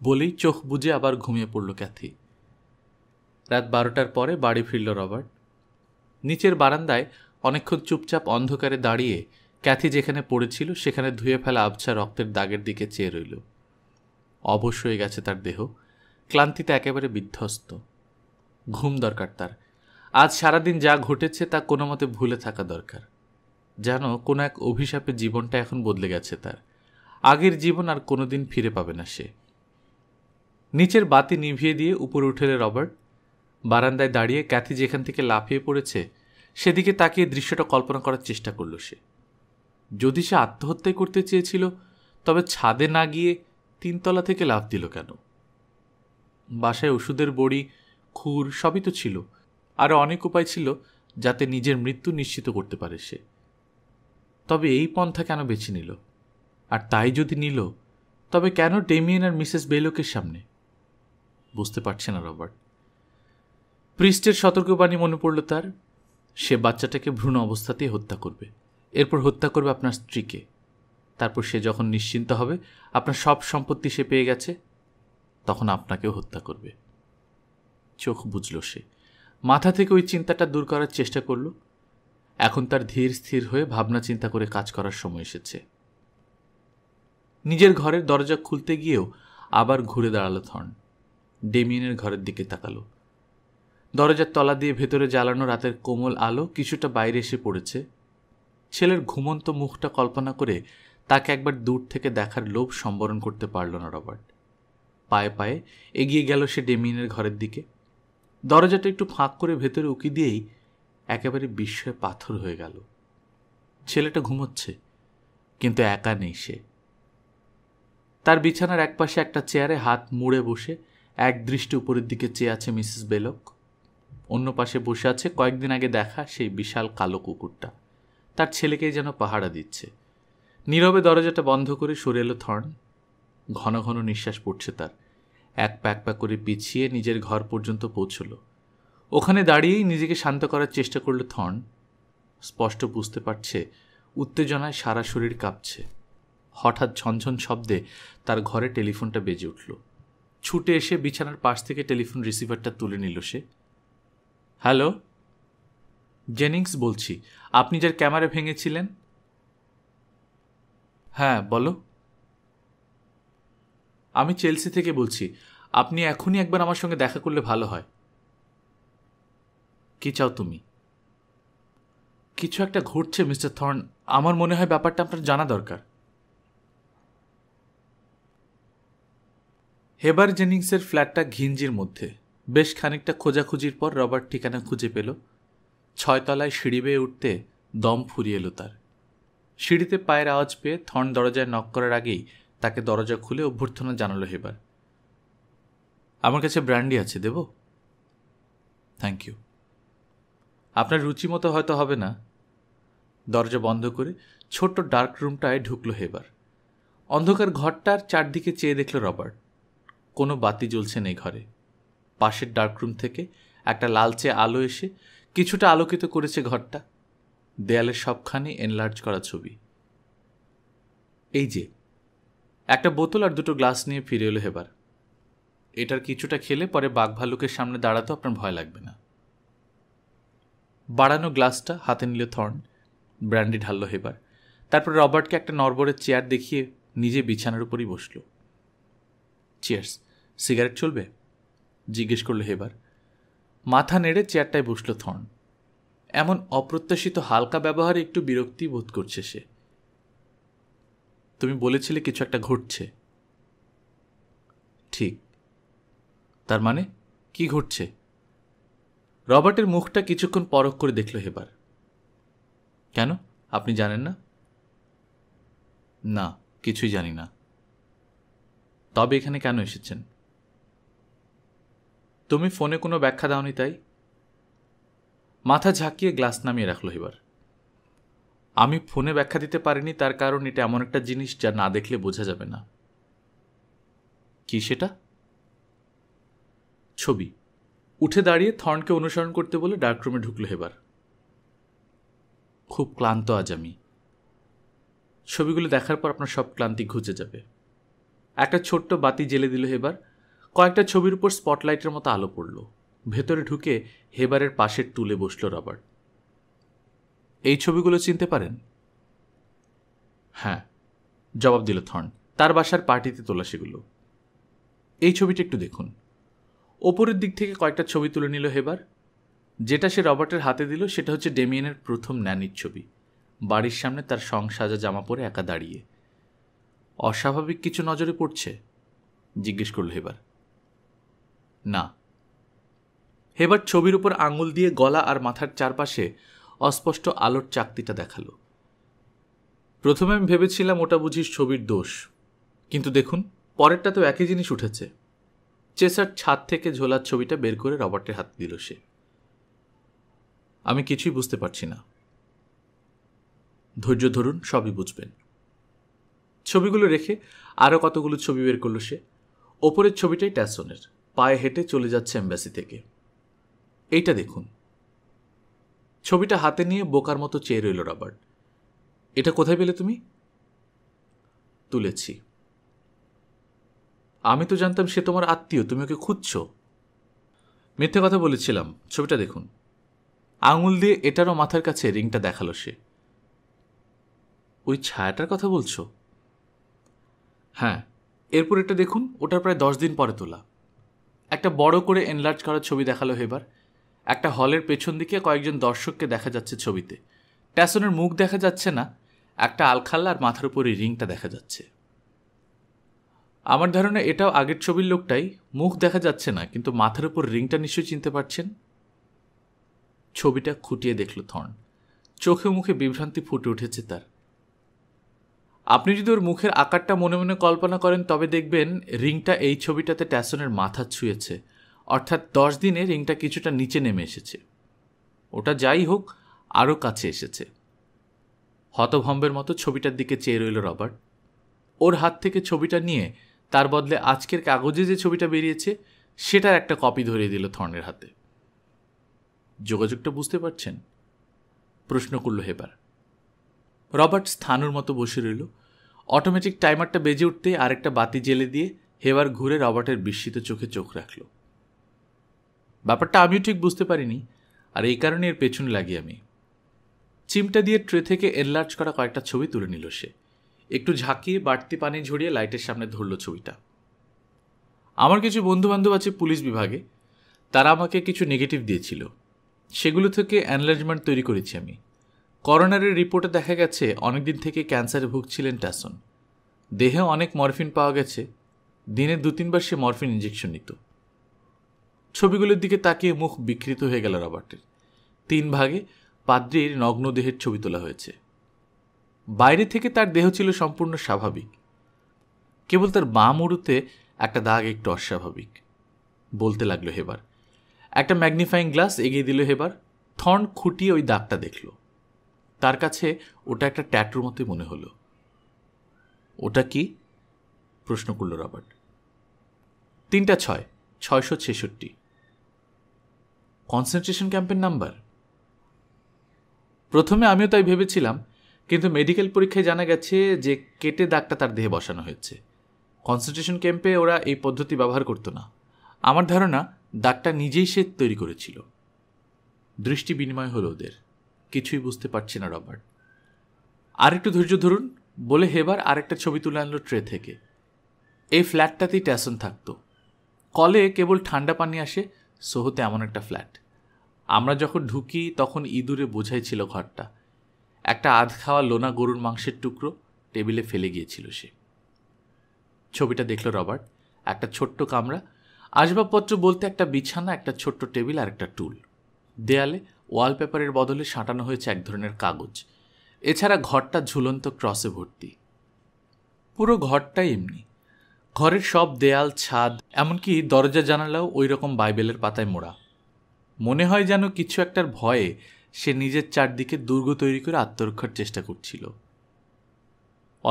বলেই চোখ বুঝে আবার ঘুমিয়ে পড়ল ক্যাথি রাত বারোটার পরে বাড়ি ফিরল রবার্ট নিচের বারান্দায় অনেকক্ষণ চুপচাপ অন্ধকারে দাঁড়িয়ে ক্যাথি যেখানে পড়েছিল সেখানে ধুয়ে ফেলা আবছা রক্তের দাগের দিকে চেয়ে রইল অবশ হয়ে গেছে তার দেহ ক্লান্তিতে একেবারে বিধ্বস্ত ঘুম দরকার তার আজ সারাদিন যা ঘটেছে তা কোনো মতে ভুলে থাকা দরকার যেন কোনো এক অভিশাপে জীবনটা এখন বদলে গেছে তার আগের জীবন আর কোনোদিন ফিরে পাবে না সে নিচের বাতি নিভিয়ে দিয়ে উপরে উঠে এলে রবার্ট বারান্দায় দাঁড়িয়ে ক্যাথি যেখান থেকে লাফিয়ে পড়েছে সেদিকে তাকিয়ে দৃশ্যটা কল্পনা করার চেষ্টা করল সে যদি সে আত্মহত্যাই করতে চেয়েছিল তবে ছাদে না গিয়ে তিনতলা থেকে লাভ দিল কেন বাসায় ওষুধের বড়ি খুর সবই তো ছিল আরও অনেক উপায় ছিল যাতে নিজের মৃত্যু নিশ্চিত করতে পারে সে তবে এই পন্থা কেন বেছে নিল আর তাই যদি নিল তবে কেন ডেমিয়েন আর মিসেস বেলোকের সামনে বুঝতে পারছে না রবার্ট প্রিস্টের সতর্কবাণী মনে পড়ল তার সে বাচ্চাটাকে ভ্রূণ অবস্থাতেই হত্যা করবে এরপর হত্যা করবে আপনার স্ত্রীকে তারপর সে যখন নিশ্চিন্ত হবে আপনার সব সম্পত্তি সে পেয়ে গেছে তখন আপনাকেও হত্যা করবে চোখ বুঝল সে মাথা থেকে ওই চিন্তাটা দূর করার চেষ্টা করল এখন তার ধীর স্থির হয়ে ভাবনা চিন্তা করে কাজ করার সময় এসেছে নিজের ঘরের দরজা খুলতে গিয়েও আবার ঘুরে দাঁড়ালো থর্ন ডেমিয়েনের ঘরের দিকে তাকালো দরজার তলা দিয়ে ভেতরে জ্বালানো রাতের কোমল আলো কিছুটা বাইরে এসে পড়েছে ছেলের ঘুমন্ত মুখটা কল্পনা করে তাকে একবার দূর থেকে দেখার লোভ সম্বরণ করতে পারল না রবার্ট পায়ে পায়ে এগিয়ে গেল সে ডেমিনের ঘরের দিকে দরজাটা একটু ফাঁক করে ভেতরে উকি দিয়েই একেবারে বিস্ময়ে পাথর হয়ে গেল ছেলেটা ঘুমোচ্ছে কিন্তু একা নেই সে তার বিছানার একপাশে একটা চেয়ারে হাত মুড়ে বসে এক দৃষ্টি উপরের দিকে চেয়ে আছে মিসেস বেলক অন্য পাশে বসে আছে কয়েকদিন আগে দেখা সেই বিশাল কালো কুকুরটা তার ছেলেকেই যেন পাহারা দিচ্ছে নীরবে দরজাটা বন্ধ করে সরে এলো থর্ন ঘন ঘন নিঃশ্বাস পড়ছে তার এক প্যাক প্যাক করে পিছিয়ে নিজের ঘর পর্যন্ত পৌঁছল ওখানে দাঁড়িয়েই নিজেকে শান্ত করার চেষ্টা করল থর্ন স্পষ্ট বুঝতে পারছে উত্তেজনায় সারা শরীর কাঁপছে হঠাৎ ঝনঝন শব্দে তার ঘরে টেলিফোনটা বেজে উঠল ছুটে এসে বিছানার পাশ থেকে টেলিফোন রিসিভারটা তুলে নিল সে হ্যালো জেনিংস বলছি আপনি যার ক্যামেরা ভেঙেছিলেন হ্যাঁ বলো আমি চেলসি থেকে বলছি আপনি এখনই একবার আমার সঙ্গে দেখা করলে ভালো হয় কি চাও তুমি কিছু একটা ঘটছে মিস্টার থর্ন আমার মনে হয় ব্যাপারটা আপনার জানা দরকার হেবার জেনিংসের ফ্ল্যাটটা ঘিঞ্জির মধ্যে বেশ খানিকটা খোঁজাখুঁজির পর রবার্ট ঠিকানা খুঁজে পেল ছয়তলায় সিঁড়ি বেয়ে উঠতে দম ফুরিয়ে এলো তার সিঁড়িতে পায়ের আওয়াজ পেয়ে থন দরজায় নক করার আগেই তাকে দরজা খুলে অভ্যর্থনা জানালো হেবার আমার কাছে ব্র্যান্ডি আছে দেব থ্যাংক ইউ আপনার রুচি মতো হয়তো হবে না দরজা বন্ধ করে ছোট্ট ডার্ক রুমটায় ঢুকলো হেবার অন্ধকার ঘরটার চারদিকে চেয়ে দেখল রবার্ট কোনো বাতি জ্বলছে নেই ঘরে পাশের ডার্করুম থেকে একটা লালচে আলো এসে কিছুটা আলোকিত করেছে ঘরটা দেয়ালের সবখানে এনলার্জ করা ছবি এই যে একটা বোতল আর দুটো গ্লাস নিয়ে ফিরে এলো হেবার এটার কিছুটা খেলে পরে বাঘ ভালুকের সামনে দাঁড়াতে আপনার ভয় লাগবে না বাড়ানো গ্লাসটা হাতে নিল থর্ন ব্র্যান্ডি ঢাললো হেবার তারপর রবার্টকে একটা নরবরের চেয়ার দেখিয়ে নিজে বিছানার উপরই বসলো চেয়ার্স সিগারেট চলবে জিজ্ঞেস করলো হেবার মাথা নেড়ে চেয়ারটায় বসল থর্ন এমন অপ্রত্যাশিত হালকা ব্যবহারে একটু বিরক্তি বোধ করছে সে তুমি বলেছিলে কিছু একটা ঘটছে ঠিক তার মানে কি ঘটছে রবার্টের মুখটা কিছুক্ষণ পরখ করে দেখল হেবার কেন আপনি জানেন না না কিছুই জানি না তবে এখানে কেন এসেছেন তুমি ফোনে কোনো ব্যাখ্যা দাওনি তাই মাথা ঝাঁকিয়ে গ্লাস নামিয়ে রাখলো এবার আমি ফোনে ব্যাখ্যা দিতে পারিনি তার কারণ এটা এমন একটা জিনিস যা না দেখলে বোঝা যাবে না কি সেটা ছবি উঠে দাঁড়িয়ে থর্নকে অনুসরণ করতে বলে ডার্করুমে ঢুকলো এবার খুব ক্লান্ত আজ আমি ছবিগুলো দেখার পর আপনার সব ক্লান্তি ঘুচে যাবে একটা ছোট্ট বাতি জেলে দিল হেবার কয়েকটা ছবির উপর স্পটলাইটের মতো আলো পড়ল ভেতরে ঢুকে হেবারের পাশের তুলে বসল রবার্ট এই ছবিগুলো চিনতে পারেন হ্যাঁ জবাব দিল থর্ন তার বাসার পার্টিতে তোলা সেগুলো এই ছবিটা একটু দেখুন ওপরের দিক থেকে কয়েকটা ছবি তুলে নিল হেবার যেটা সে রবার্টের হাতে দিল সেটা হচ্ছে ডেমিয়েনের প্রথম ন্যানির ছবি বাড়ির সামনে তার সং সাজা জামা পরে একা দাঁড়িয়ে অস্বাভাবিক কিছু নজরে পড়ছে জিজ্ঞেস করল হেবার না হেবার ছবির উপর আঙুল দিয়ে গলা আর মাথার চারপাশে অস্পষ্ট আলোর চাকতিটা দেখালো প্রথমে আমি ভেবেছিলাম ওটা বুঝি ছবির দোষ কিন্তু দেখুন পরেরটা তো একই জিনিস উঠেছে চেসার ছাদ থেকে ঝোলার ছবিটা বের করে রবার্টের হাত দিল সে আমি কিছুই বুঝতে পারছি না ধৈর্য ধরুন সবই বুঝবেন ছবিগুলো রেখে আরও কতগুলো ছবি বের করলো সে ওপরের ছবিটাই ট্যাসনের পায়ে হেঁটে চলে যাচ্ছে এম্বাসি থেকে এইটা দেখুন ছবিটা হাতে নিয়ে বোকার মতো চেয়ে রইল রবার্ট এটা কোথায় পেলে তুমি তুলেছি আমি তো জানতাম সে তোমার আত্মীয় তুমি ওকে খুঁজছো মিথ্যে কথা বলেছিলাম ছবিটা দেখুন আঙুল দিয়ে এটারও মাথার কাছে রিংটা দেখালো সে ওই ছায়াটার কথা বলছো হ্যাঁ এরপর এটা দেখুন ওটা প্রায় দশ দিন পরে তোলা একটা বড় করে এনলার্জ করা ছবি দেখালো এবার একটা হলের পেছন দিকে কয়েকজন দর্শককে দেখা যাচ্ছে ছবিতে ট্যাসনের মুখ দেখা যাচ্ছে না একটা আলখাল্লা আর মাথার উপরে রিংটা দেখা যাচ্ছে আমার ধারণা এটাও আগের ছবির লোকটাই মুখ দেখা যাচ্ছে না কিন্তু মাথার উপর রিংটা নিশ্চয়ই চিনতে পারছেন ছবিটা খুঁটিয়ে দেখল থর্ন চোখে মুখে বিভ্রান্তি ফুটে উঠেছে তার আপনি যদি ওর মুখের আকারটা মনে মনে কল্পনা করেন তবে দেখবেন রিংটা এই ছবিটাতে ট্যাসনের মাথা ছুঁয়েছে অর্থাৎ দশ দিনে রিংটা কিছুটা নিচে নেমে এসেছে ওটা যাই হোক আরও কাছে এসেছে হতভম্বের মতো ছবিটার দিকে চেয়ে রইল রবার্ট ওর হাত থেকে ছবিটা নিয়ে তার বদলে আজকের কাগজে যে ছবিটা বেরিয়েছে সেটার একটা কপি ধরিয়ে দিল থর্নের হাতে যোগাযোগটা বুঝতে পারছেন প্রশ্ন করল হেবার রবার্ট স্থানুর মতো বসে রইল অটোমেটিক টাইমারটা বেজে উঠতে আরেকটা বাতি জেলে দিয়ে হেবার ঘুরে রবার্টের বিস্মিত চোখে চোখ রাখল ব্যাপারটা আমিও ঠিক বুঝতে পারিনি আর এই কারণে এর পেছন লাগি আমি চিমটা দিয়ে ট্রে থেকে এনলার্জ করা কয়েকটা ছবি তুলে নিল সে একটু ঝাঁকিয়ে বাড়তি পানি ঝরিয়ে লাইটের সামনে ধরল ছবিটা আমার কিছু বন্ধুবান্ধব আছে পুলিশ বিভাগে তারা আমাকে কিছু নেগেটিভ দিয়েছিল সেগুলো থেকে অ্যানলার্জমেন্ট তৈরি করেছি আমি করোনারের রিপোর্টে দেখা গেছে অনেকদিন থেকে ক্যান্সারে ভুগছিলেন ট্যাসন দেহে অনেক মরফিন পাওয়া গেছে দিনে দু তিনবার সে মরফিন ইঞ্জেকশন নিত ছবিগুলোর দিকে তাকিয়ে মুখ বিকৃত হয়ে গেল রবার্টের তিন ভাগে পাদ্রির নগ্ন দেহের ছবি তোলা হয়েছে বাইরে থেকে তার দেহ ছিল সম্পূর্ণ স্বাভাবিক কেবল তার বাম উড়ুতে একটা দাগ একটু অস্বাভাবিক বলতে লাগলো হেবার একটা ম্যাগনিফাইং গ্লাস এগিয়ে দিল হেবার থন খুঁটিয়ে ওই দাগটা দেখলো তার কাছে ওটা একটা ট্যাটুর মতোই মনে হলো ওটা কি প্রশ্ন করল রবার্ট তিনটা ছয় ছয়শো ছেষট্টি কনসেন্ট্রেশন ক্যাম্পের নাম্বার প্রথমে আমিও তাই ভেবেছিলাম কিন্তু মেডিকেল পরীক্ষায় জানা গেছে যে কেটে দাগটা তার দেহে বসানো হয়েছে কনসেন্ট্রেশন ক্যাম্পে ওরা এই পদ্ধতি ব্যবহার করতো না আমার ধারণা দাগটা নিজেই সে তৈরি করেছিল দৃষ্টি বিনিময় হলো ওদের কিছুই বুঝতে পারছি না রবার্ট আর একটু ধৈর্য ধরুন বলে হেবার আরেকটা ছবি তুলে আনলো ট্রে থেকে এই ফ্ল্যাটটাতেই ট্যাসন থাকতো কলে কেবল ঠান্ডা পানি আসে সোহতে এমন একটা ফ্ল্যাট আমরা যখন ঢুকি তখন ইঁদুরে বোঝাই ছিল ঘরটা একটা আধ খাওয়া লোনা গরুর মাংসের টুকরো টেবিলে ফেলে গিয়েছিল সে ছবিটা দেখল রবার্ট একটা ছোট্ট কামরা আসবাবপত্র বলতে একটা বিছানা একটা ছোট্ট টেবিল আর একটা টুল দেয়ালে ওয়ালপেপারের বদলে সাঁটানো হয়েছে এক ধরনের কাগজ এছাড়া ঘরটা ঝুলন্ত ক্রসে ভর্তি পুরো ঘরটাই এমনি ঘরের সব দেয়াল ছাদ এমনকি দরজা জানালাও ওই রকম বাইবেলের পাতায় মোড়া মনে হয় যেন কিছু একটার ভয়ে সে নিজের চারদিকে দুর্গ তৈরি করে আত্মরক্ষার চেষ্টা করছিল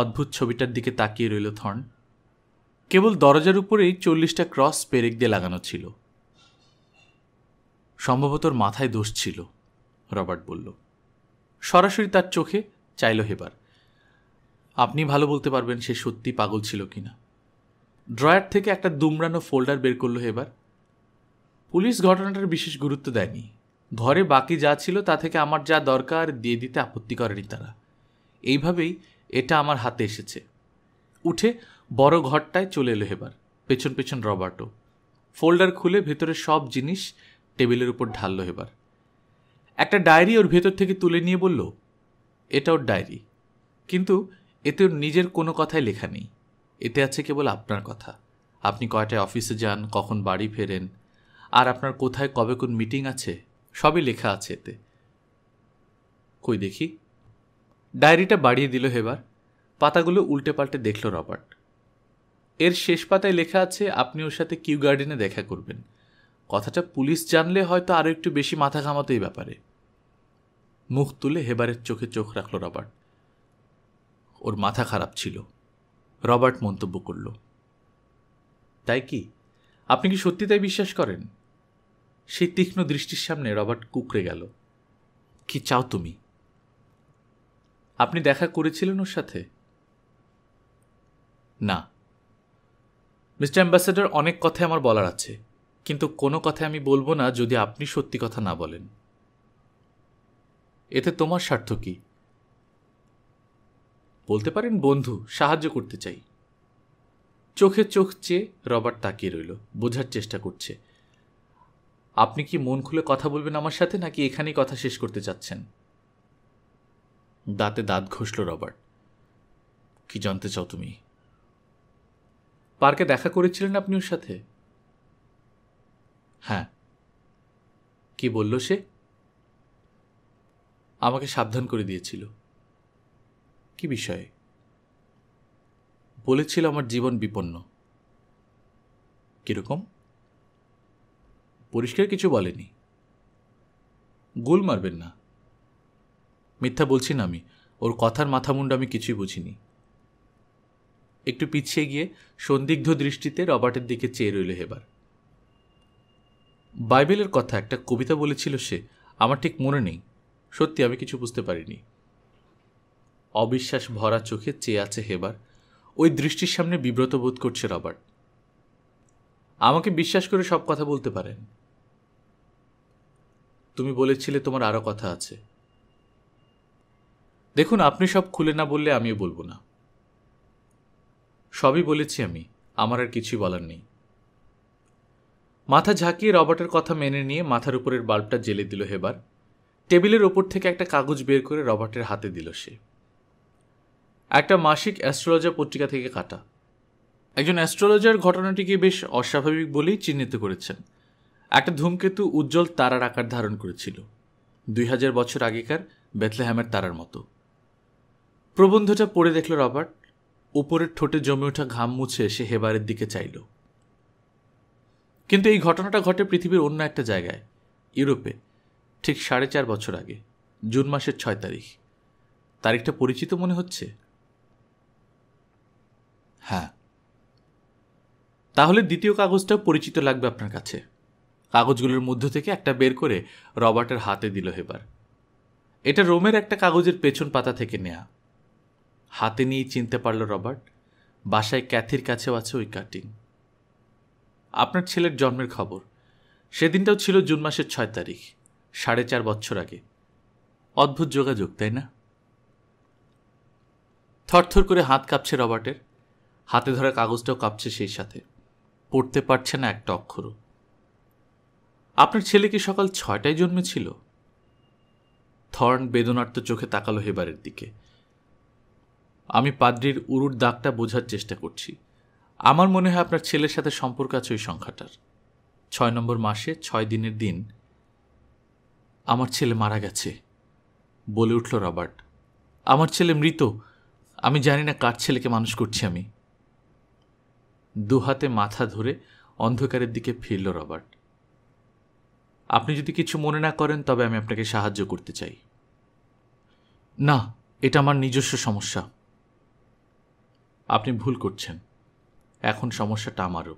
অদ্ভুত ছবিটার দিকে তাকিয়ে রইল থর্ন কেবল দরজার উপরেই চল্লিশটা ক্রস পেরেক দিয়ে লাগানো ছিল সম্ভবত মাথায় দোষ ছিল রবার্ট বলল সরাসরি তার চোখে চাইল হেবার আপনি ভালো বলতে পারবেন সে সত্যি পাগল ছিল কি না ড্রয়ার থেকে একটা দুমড়ানো ফোল্ডার বের করলো হেবার পুলিশ ঘটনাটার বিশেষ গুরুত্ব দেয়নি ঘরে বাকি যা ছিল তা থেকে আমার যা দরকার দিয়ে দিতে আপত্তি করেনি তারা এইভাবেই এটা আমার হাতে এসেছে উঠে বড় ঘরটায় চলে এলো হেবার পেছন পেছন রবার্টও ফোল্ডার খুলে ভেতরে সব জিনিস টেবিলের উপর ঢালল এবার একটা ডায়েরি ওর ভেতর থেকে তুলে নিয়ে বলল এটা ওর ডায়েরি কিন্তু এতে ওর নিজের কোনো কথাই লেখা নেই এতে আছে কেবল আপনার কথা আপনি কয়টায় অফিসে যান কখন বাড়ি ফেরেন আর আপনার কোথায় কবে কোন মিটিং আছে সবই লেখা আছে এতে কই দেখি ডায়েরিটা বাড়িয়ে দিল হেবার পাতাগুলো উল্টে পাল্টে দেখল রবার্ট এর শেষ পাতায় লেখা আছে আপনি ওর সাথে কিউ গার্ডেনে দেখা করবেন কথাটা পুলিশ জানলে হয়তো আরও একটু বেশি মাথা ঘামাতো এই ব্যাপারে মুখ তুলে হেবারের চোখে চোখ রাখল রবার্ট ওর মাথা খারাপ ছিল রবার্ট মন্তব্য করল তাই কি আপনি কি সত্যি তাই বিশ্বাস করেন সেই তীক্ষ্ণ দৃষ্টির সামনে রবার্ট কুকড়ে গেল কি চাও তুমি আপনি দেখা করেছিলেন ওর সাথে না মিস্টার অ্যাম্বাসেডর অনেক কথাই আমার বলার আছে কিন্তু কোনো কথা আমি বলবো না যদি আপনি সত্যি কথা না বলেন এতে তোমার স্বার্থ কি বলতে পারেন বন্ধু সাহায্য করতে চাই চোখে চোখ চেয়ে রবার্ট তাকিয়ে রইল বোঝার চেষ্টা করছে আপনি কি মন খুলে কথা বলবেন আমার সাথে নাকি এখানেই কথা শেষ করতে চাচ্ছেন দাঁতে দাঁত ঘষল রবার্ট কি জানতে চাও তুমি পার্কে দেখা করেছিলেন আপনি ওর সাথে হ্যাঁ কি বলল সে আমাকে সাবধান করে দিয়েছিল কি বিষয়ে বলেছিল আমার জীবন বিপন্ন কীরকম পরিষ্কার কিছু বলেনি গোল মারবেন না মিথ্যা বলছি না আমি ওর কথার মাথা মুন্ডা আমি কিছুই বুঝিনি একটু পিছিয়ে গিয়ে সন্দিগ্ধ দৃষ্টিতে রবার্টের দিকে চেয়ে রইল হেবার বাইবেলের কথা একটা কবিতা বলেছিল সে আমার ঠিক মনে নেই সত্যি আমি কিছু বুঝতে পারিনি অবিশ্বাস ভরা চোখে চেয়ে আছে হেবার ওই দৃষ্টির সামনে বিব্রত বোধ করছে রবার্ট আমাকে বিশ্বাস করে সব কথা বলতে পারেন তুমি বলেছিলে তোমার আরও কথা আছে দেখুন আপনি সব খুলে না বললে আমিও বলবো না সবই বলেছি আমি আমার আর কিছুই বলার নেই মাথা ঝাঁকিয়ে রবার্টের কথা মেনে নিয়ে মাথার উপরের বাল্বটা জেলে দিল হেবার টেবিলের ওপর থেকে একটা কাগজ বের করে রবার্টের হাতে দিল সে একটা মাসিক অ্যাস্ট্রোলজার পত্রিকা থেকে কাটা একজন অ্যাস্ট্রোলজার ঘটনাটিকে বেশ অস্বাভাবিক বলেই চিহ্নিত করেছেন একটা ধূমকেতু উজ্জ্বল তারার আকার ধারণ করেছিল দুই হাজার বছর আগেকার বেথলেহ্যামের তারার মতো প্রবন্ধটা পড়ে দেখল রবার্ট উপরের ঠোঁটে জমে ওঠা ঘাম মুছে এসে হেবারের দিকে চাইল কিন্তু এই ঘটনাটা ঘটে পৃথিবীর অন্য একটা জায়গায় ইউরোপে ঠিক সাড়ে চার বছর আগে জুন মাসের ছয় তারিখ তারিখটা পরিচিত মনে হচ্ছে হ্যাঁ তাহলে দ্বিতীয় কাগজটাও পরিচিত লাগবে আপনার কাছে কাগজগুলোর মধ্য থেকে একটা বের করে রবার্টের হাতে দিল এবার এটা রোমের একটা কাগজের পেছন পাতা থেকে নেয়া হাতে নিয়েই চিনতে পারল রবার্ট বাসায় ক্যাথির কাছেও আছে ওই কাটিং আপনার ছেলের জন্মের খবর সেদিনটাও ছিল জুন মাসের ছয় তারিখ সাড়ে চার বছর আগে অদ্ভুত যোগাযোগ তাই না থরথর করে হাত কাঁপছে রবার্টের হাতে ধরা কাগজটাও কাঁপছে সেই সাথে পড়তে পারছে না একটা অক্ষরও আপনার ছেলে কি সকাল ছয়টায় জন্মেছিল থর্ন বেদনার্ত চোখে তাকালো হেবারের দিকে আমি পাদ্রির উরুর দাগটা বোঝার চেষ্টা করছি আমার মনে হয় আপনার ছেলের সাথে সম্পর্ক আছে ওই সংখ্যাটার ছয় নম্বর মাসে ছয় দিনের দিন আমার ছেলে মারা গেছে বলে উঠল রবার্ট আমার ছেলে মৃত আমি জানি না কার ছেলেকে মানুষ করছি আমি দুহাতে মাথা ধরে অন্ধকারের দিকে ফিরল রবার্ট আপনি যদি কিছু মনে না করেন তবে আমি আপনাকে সাহায্য করতে চাই না এটা আমার নিজস্ব সমস্যা আপনি ভুল করছেন এখন সমস্যাটা আমারও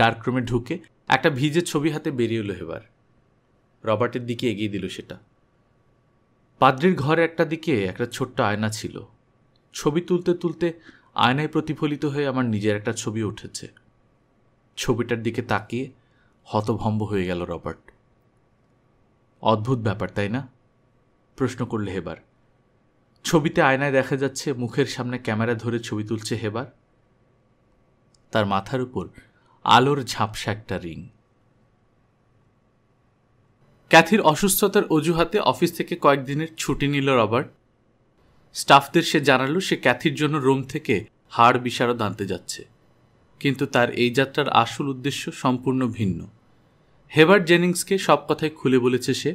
ডার্ক রুমে ঢুকে একটা ভিজে ছবি হাতে বেরিয়ে এলো এবার রবার্টের দিকে এগিয়ে দিল সেটা পাদ্রির ঘরে একটা দিকে একটা ছোট্ট আয়না ছিল ছবি তুলতে তুলতে আয়নায় প্রতিফলিত হয়ে আমার নিজের একটা ছবি উঠেছে ছবিটার দিকে তাকিয়ে হতভম্ব হয়ে গেল রবার্ট অদ্ভুত ব্যাপার তাই না প্রশ্ন করলে হেবার ছবিতে আয়নায় দেখা যাচ্ছে মুখের সামনে ক্যামেরা ধরে ছবি তুলছে হেবার তার মাথার উপর আলোর ঝাপসা একটা রিং ক্যাথির অসুস্থতার অজুহাতে অফিস থেকে কয়েকদিনের ছুটি নিল রবার্ট স্টাফদের সে জানালো সে ক্যাথির জন্য রোম থেকে হাড় বিশারদ আনতে যাচ্ছে কিন্তু তার এই যাত্রার আসল উদ্দেশ্য সম্পূর্ণ ভিন্ন হেবার্ট জেনিংসকে সব কথাই খুলে বলেছে সে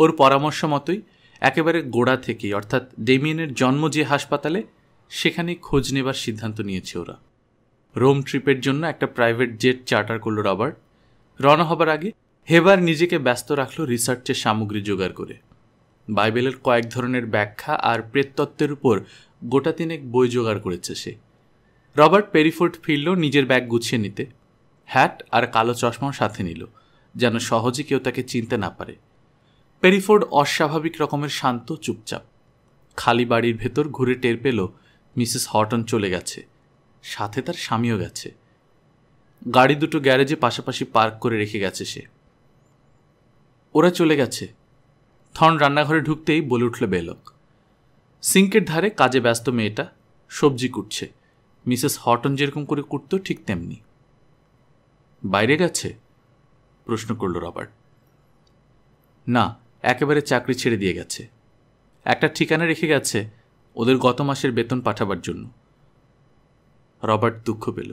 ওর পরামর্শ মতোই একেবারে গোড়া থেকেই অর্থাৎ ডেমিয়েনের জন্ম যে হাসপাতালে সেখানেই খোঁজ নেবার সিদ্ধান্ত নিয়েছে ওরা রোম ট্রিপের জন্য একটা প্রাইভেট জেট চার্টার করলো রবার রওনা হবার আগে হেবার নিজেকে ব্যস্ত রাখলো রিসার্চের সামগ্রী জোগাড় করে বাইবেলের কয়েক ধরনের ব্যাখ্যা আর প্রেতত্ত্বের উপর গোটা তিনেক বই জোগাড় করেছে সে রবার্ট পেরিফোর্ট ফিরল নিজের ব্যাগ গুছিয়ে নিতে হ্যাট আর কালো চশমাও সাথে নিল যেন সহজে কেউ তাকে চিনতে না পারে পেরিফোর্ড অস্বাভাবিক রকমের শান্ত চুপচাপ খালি বাড়ির ভেতর ঘুরে টের পেল মিসেস হটন চলে গেছে সাথে তার স্বামীও গেছে গাড়ি দুটো গ্যারেজে পাশাপাশি পার্ক করে রেখে গেছে সে ওরা চলে গেছে থন রান্নাঘরে ঢুকতেই বলে উঠল বেলক সিঙ্কের ধারে কাজে ব্যস্ত মেয়েটা সবজি কুটছে মিসেস হটন যেরকম করে কুটতো ঠিক তেমনি বাইরে গেছে প্রশ্ন করল রবার্ট না একেবারে চাকরি ছেড়ে দিয়ে গেছে একটা ঠিকানা রেখে গেছে ওদের গত মাসের বেতন পাঠাবার জন্য রবার্ট দুঃখ পেল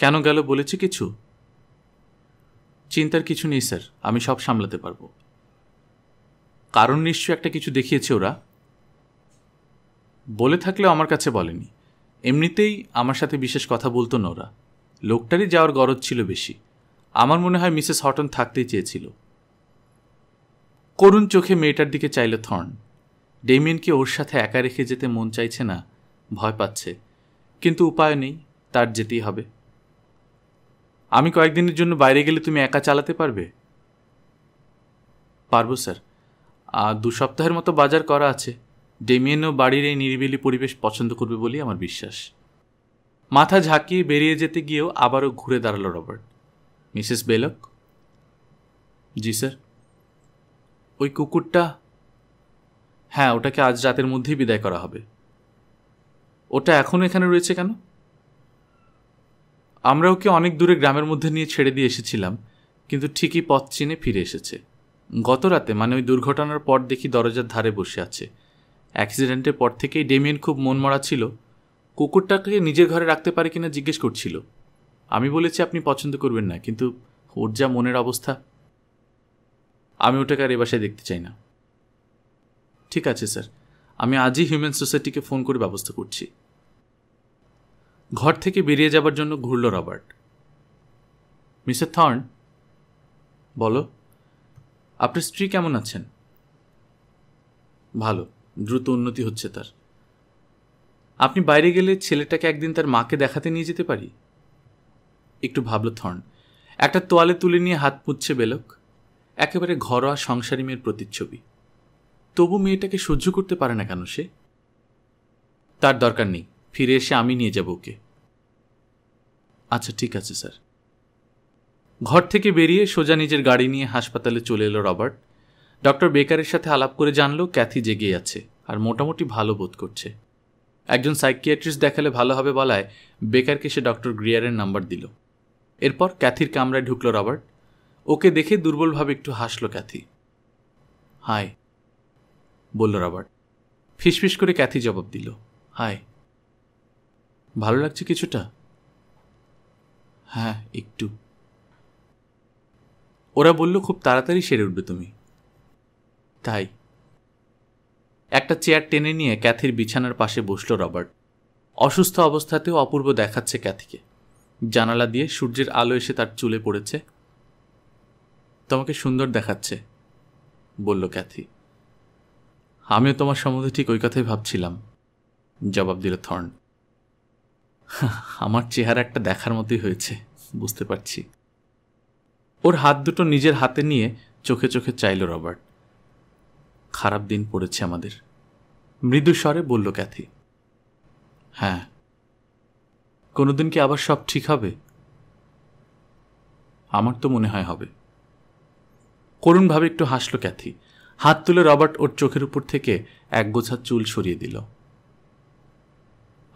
কেন গেল বলেছে কিছু চিন্তার কিছু নেই স্যার আমি সব সামলাতে পারবো কারণ নিশ্চয়ই একটা কিছু দেখিয়েছে ওরা বলে থাকলেও আমার কাছে বলেনি এমনিতেই আমার সাথে বিশেষ কথা বলতো না ওরা লোকটারই যাওয়ার গরজ ছিল বেশি আমার মনে হয় মিসেস হটন থাকতেই চেয়েছিল করুণ চোখে মেয়েটার দিকে চাইল থর্ন ডেমিয়েনকে ওর সাথে একা রেখে যেতে মন চাইছে না ভয় পাচ্ছে কিন্তু উপায় নেই তার যেতেই হবে আমি কয়েকদিনের জন্য বাইরে গেলে তুমি একা চালাতে পারবে পারবো স্যার আর দু সপ্তাহের মতো বাজার করা আছে ডেমিয়েনও বাড়ির এই নিরিবিলি পরিবেশ পছন্দ করবে বলেই আমার বিশ্বাস মাথা ঝাঁকিয়ে বেরিয়ে যেতে গিয়েও আবারও ঘুরে দাঁড়ালো রবার্ট মিসেস বেলক জি স্যার ওই কুকুরটা হ্যাঁ ওটাকে আজ রাতের মধ্যেই বিদায় করা হবে ওটা এখনও এখানে রয়েছে কেন আমরা ওকে অনেক দূরে গ্রামের মধ্যে নিয়ে ছেড়ে দিয়ে এসেছিলাম কিন্তু ঠিকই পথ চিনে ফিরে এসেছে গত রাতে মানে ওই দুর্ঘটনার পর দেখি দরজার ধারে বসে আছে অ্যাক্সিডেন্টের পর থেকেই ডেমিয়ান খুব মন মরা ছিল কুকুরটাকে নিজের ঘরে রাখতে পারে কিনা জিজ্ঞেস করছিল আমি বলেছি আপনি পছন্দ করবেন না কিন্তু ওর যা মনের অবস্থা আমি ওটাকে আর এ বাসায় দেখতে চাই না ঠিক আছে স্যার আমি আজই হিউম্যান সোসাইটিকে ফোন করে ব্যবস্থা করছি ঘর থেকে বেরিয়ে যাবার জন্য ঘুরল রবার্ট মিসেস থর্ন বলো আপনার স্ত্রী কেমন আছেন ভালো দ্রুত উন্নতি হচ্ছে তার আপনি বাইরে গেলে ছেলেটাকে একদিন তার মাকে দেখাতে নিয়ে যেতে পারি একটু ভাবল থর্ন একটা তোয়ালে তুলে নিয়ে হাত পুচ্ছে বেলক একেবারে ঘরোয়া সংসারী মেয়ের প্রতিচ্ছবি তবু মেয়েটাকে সহ্য করতে পারে না কেন সে তার দরকার নেই ফিরে এসে আমি নিয়ে যাব ওকে আচ্ছা ঠিক আছে স্যার ঘর থেকে বেরিয়ে সোজা নিজের গাড়ি নিয়ে হাসপাতালে চলে এলো রবার্ট ডক্টর বেকারের সাথে আলাপ করে জানলো ক্যাথি জেগে আছে আর মোটামুটি ভালো বোধ করছে একজন সাইকিয়াট্রিস্ট দেখালে ভালো হবে বলায় বেকারকে সে ডক্টর গ্রিয়ারের নাম্বার দিল এরপর ক্যাথির কামরায় ঢুকলো রবার্ট ওকে দেখে দুর্বলভাবে একটু হাসলো ক্যাথি হাই বলল রবার্ট ফিসফিস করে ক্যাথি জবাব দিল হায় ভালো লাগছে কিছুটা হ্যাঁ একটু ওরা বলল খুব তাড়াতাড়ি সেরে উঠবে তুমি তাই একটা চেয়ার টেনে নিয়ে ক্যাথির বিছানার পাশে বসল রবার্ট অসুস্থ অবস্থাতেও অপূর্ব দেখাচ্ছে ক্যাথিকে জানালা দিয়ে সূর্যের আলো এসে তার চুলে পড়েছে তোমাকে সুন্দর দেখাচ্ছে বলল ক্যাথি আমিও তোমার সম্বন্ধে ঠিক ওই কথাই ভাবছিলাম জবাব দিল থর্ন আমার চেহারা একটা দেখার মতোই হয়েছে বুঝতে পারছি ওর হাত দুটো নিজের হাতে নিয়ে চোখে চোখে চাইল রবার্ট খারাপ দিন পড়েছে আমাদের মৃদু স্বরে বলল ক্যাথি হ্যাঁ কোনোদিন কি আবার সব ঠিক হবে আমার তো মনে হয় হবে করুণভাবে একটু হাসলো ক্যাথি হাত তুলে রবার্ট ওর চোখের উপর থেকে এক গোছা চুল সরিয়ে দিল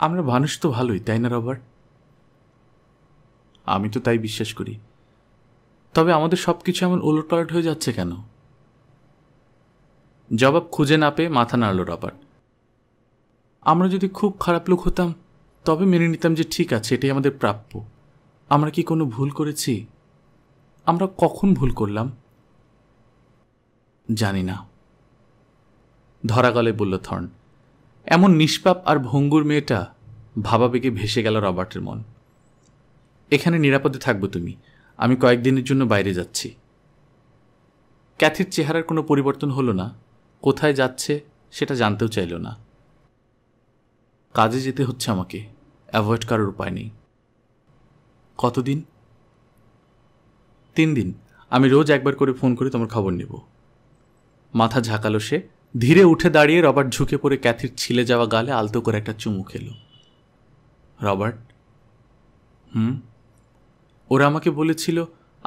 আমরা মানুষ তো ভালোই তাই না রবার্ট আমি তো তাই বিশ্বাস করি তবে আমাদের সব কিছু এমন ওলটপালট হয়ে যাচ্ছে কেন জবাব খুঁজে না পেয়ে মাথা নাড়ল রবার্ট আমরা যদি খুব খারাপ লোক হতাম তবে মেনে নিতাম যে ঠিক আছে এটাই আমাদের প্রাপ্য আমরা কি কোনো ভুল করেছি আমরা কখন ভুল করলাম জানি না ধরা গলে বলল থর্ন এমন নিষ্পাপ আর ভঙ্গুর মেয়েটা ভাবাবেগে ভেসে গেল রবার্টের মন এখানে নিরাপদে থাকবো তুমি আমি কয়েকদিনের জন্য বাইরে যাচ্ছি ক্যাথির চেহারার কোনো পরিবর্তন হলো না কোথায় যাচ্ছে সেটা জানতেও চাইল না কাজে যেতে হচ্ছে আমাকে অ্যাভয়েড করার উপায় নেই কতদিন তিন দিন আমি রোজ একবার করে ফোন করে তোমার খবর নেব মাথা ঝাঁকালো সে ধীরে উঠে দাঁড়িয়ে রবার্ট ঝুঁকে পড়ে ক্যাথির ছিলে যাওয়া গালে আলতো করে একটা চুমু খেলো রবার্ট হুম ওরা আমাকে বলেছিল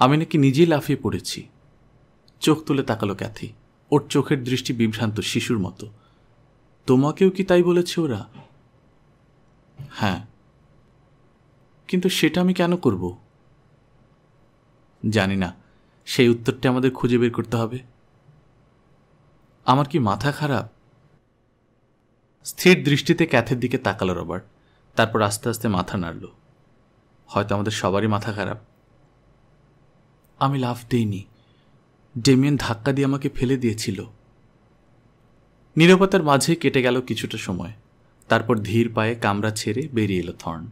আমি নাকি নিজেই লাফিয়ে পড়েছি চোখ তুলে তাকালো ক্যাথি ওর চোখের দৃষ্টি বিভ্রান্ত শিশুর মতো তোমাকেও কি তাই বলেছে ওরা হ্যাঁ কিন্তু সেটা আমি কেন করব জানি না সেই উত্তরটা আমাদের খুঁজে বের করতে হবে আমার কি মাথা খারাপ স্থির দৃষ্টিতে ক্যাথের দিকে তাকালো রবার্ট তারপর আস্তে আস্তে মাথা নাড়ল হয়তো আমাদের সবারই মাথা খারাপ আমি লাভ দিইনি ডেমিয়ান ধাক্কা দিয়ে আমাকে ফেলে দিয়েছিল নিরাপত্তার মাঝে কেটে গেল কিছুটা সময় তারপর ধীর পায়ে কামরা ছেড়ে বেরিয়ে এলো থর্ন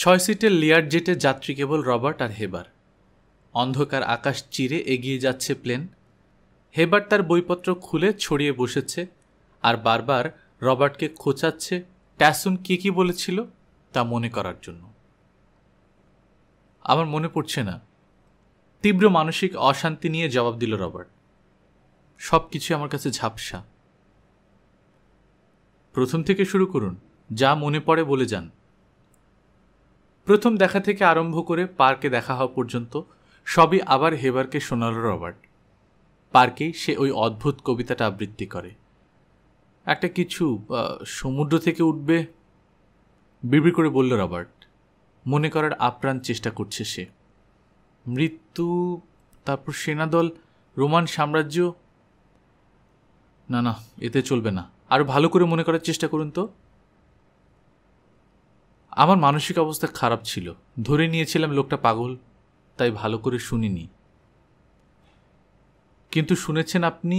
ছয় সিটের লিয়ার জেটে যাত্রী কেবল রবার্ট আর হেবার অন্ধকার আকাশ চিরে এগিয়ে যাচ্ছে প্লেন হেবার তার বইপত্র খুলে ছড়িয়ে বসেছে আর বারবার রবার্টকে খোঁচাচ্ছে ট্যাসুন কী কী বলেছিল তা মনে করার জন্য আমার মনে পড়ছে না তীব্র মানসিক অশান্তি নিয়ে জবাব দিল রবার্ট সব কিছু আমার কাছে ঝাপসা প্রথম থেকে শুরু করুন যা মনে পড়ে বলে যান প্রথম দেখা থেকে আরম্ভ করে পার্কে দেখা হওয়া পর্যন্ত সবই আবার হেবারকে শোনাল রবার্ট পার্কে সে ওই অদ্ভুত কবিতাটা আবৃত্তি করে একটা কিছু সমুদ্র থেকে উঠবে বিবি করে বলল রবার্ট মনে করার আপ্রাণ চেষ্টা করছে সে মৃত্যু তারপর সেনাদল রোমান সাম্রাজ্য না না এতে চলবে না আরও ভালো করে মনে করার চেষ্টা করুন তো আমার মানসিক অবস্থা খারাপ ছিল ধরে নিয়েছিলাম লোকটা পাগল তাই ভালো করে শুনিনি কিন্তু শুনেছেন আপনি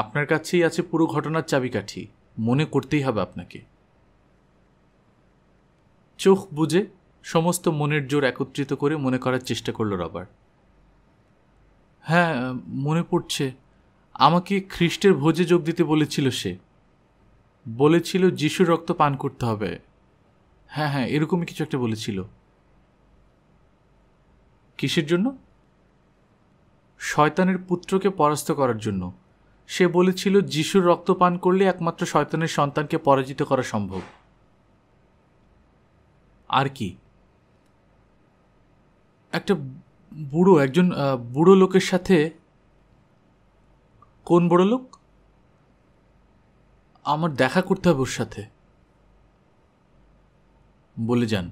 আপনার কাছেই আছে পুরো ঘটনার চাবিকাঠি মনে করতেই হবে আপনাকে চোখ বুঝে সমস্ত মনের জোর একত্রিত করে মনে করার চেষ্টা করল রবার হ্যাঁ মনে পড়ছে আমাকে খ্রিস্টের ভোজে যোগ দিতে বলেছিল সে বলেছিল যিশুর রক্ত পান করতে হবে হ্যাঁ হ্যাঁ এরকমই কিছু একটা বলেছিল কিসের জন্য শয়তানের পুত্রকে পরাস্ত করার জন্য সে বলেছিল যিশুর রক্ত পান করলে একমাত্র শয়তানের সন্তানকে পরাজিত করা সম্ভব আর কি একটা বুড়ো একজন বুড়ো লোকের সাথে কোন বড় লোক আমার দেখা করতে হবে ওর সাথে বলে যান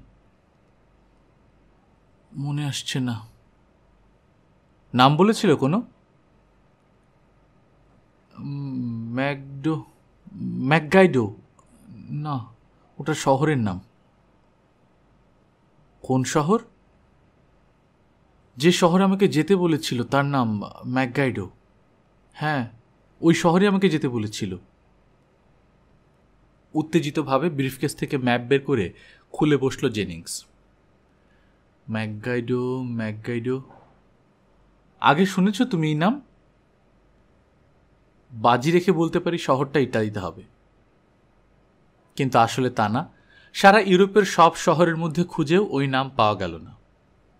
মনে আসছে না নাম বলেছিল কোনো ম্যাকডো ম্যাকগাইডো না ওটা শহরের নাম কোন শহর যে শহরে আমাকে যেতে বলেছিল তার নাম ম্যাকগাইডো হ্যাঁ ওই শহরে আমাকে যেতে বলেছিল উত্তেজিতভাবে ব্রিফকেস থেকে ম্যাপ বের করে খুলে বসল জেনিংস ম্যাকগাইডো ম্যাকগাইডো আগে শুনেছ তুমি এই নাম বাজি রেখে বলতে পারি শহরটা ইটালিতে হবে কিন্তু আসলে তা না সারা ইউরোপের সব শহরের মধ্যে খুঁজেও ওই নাম পাওয়া গেল না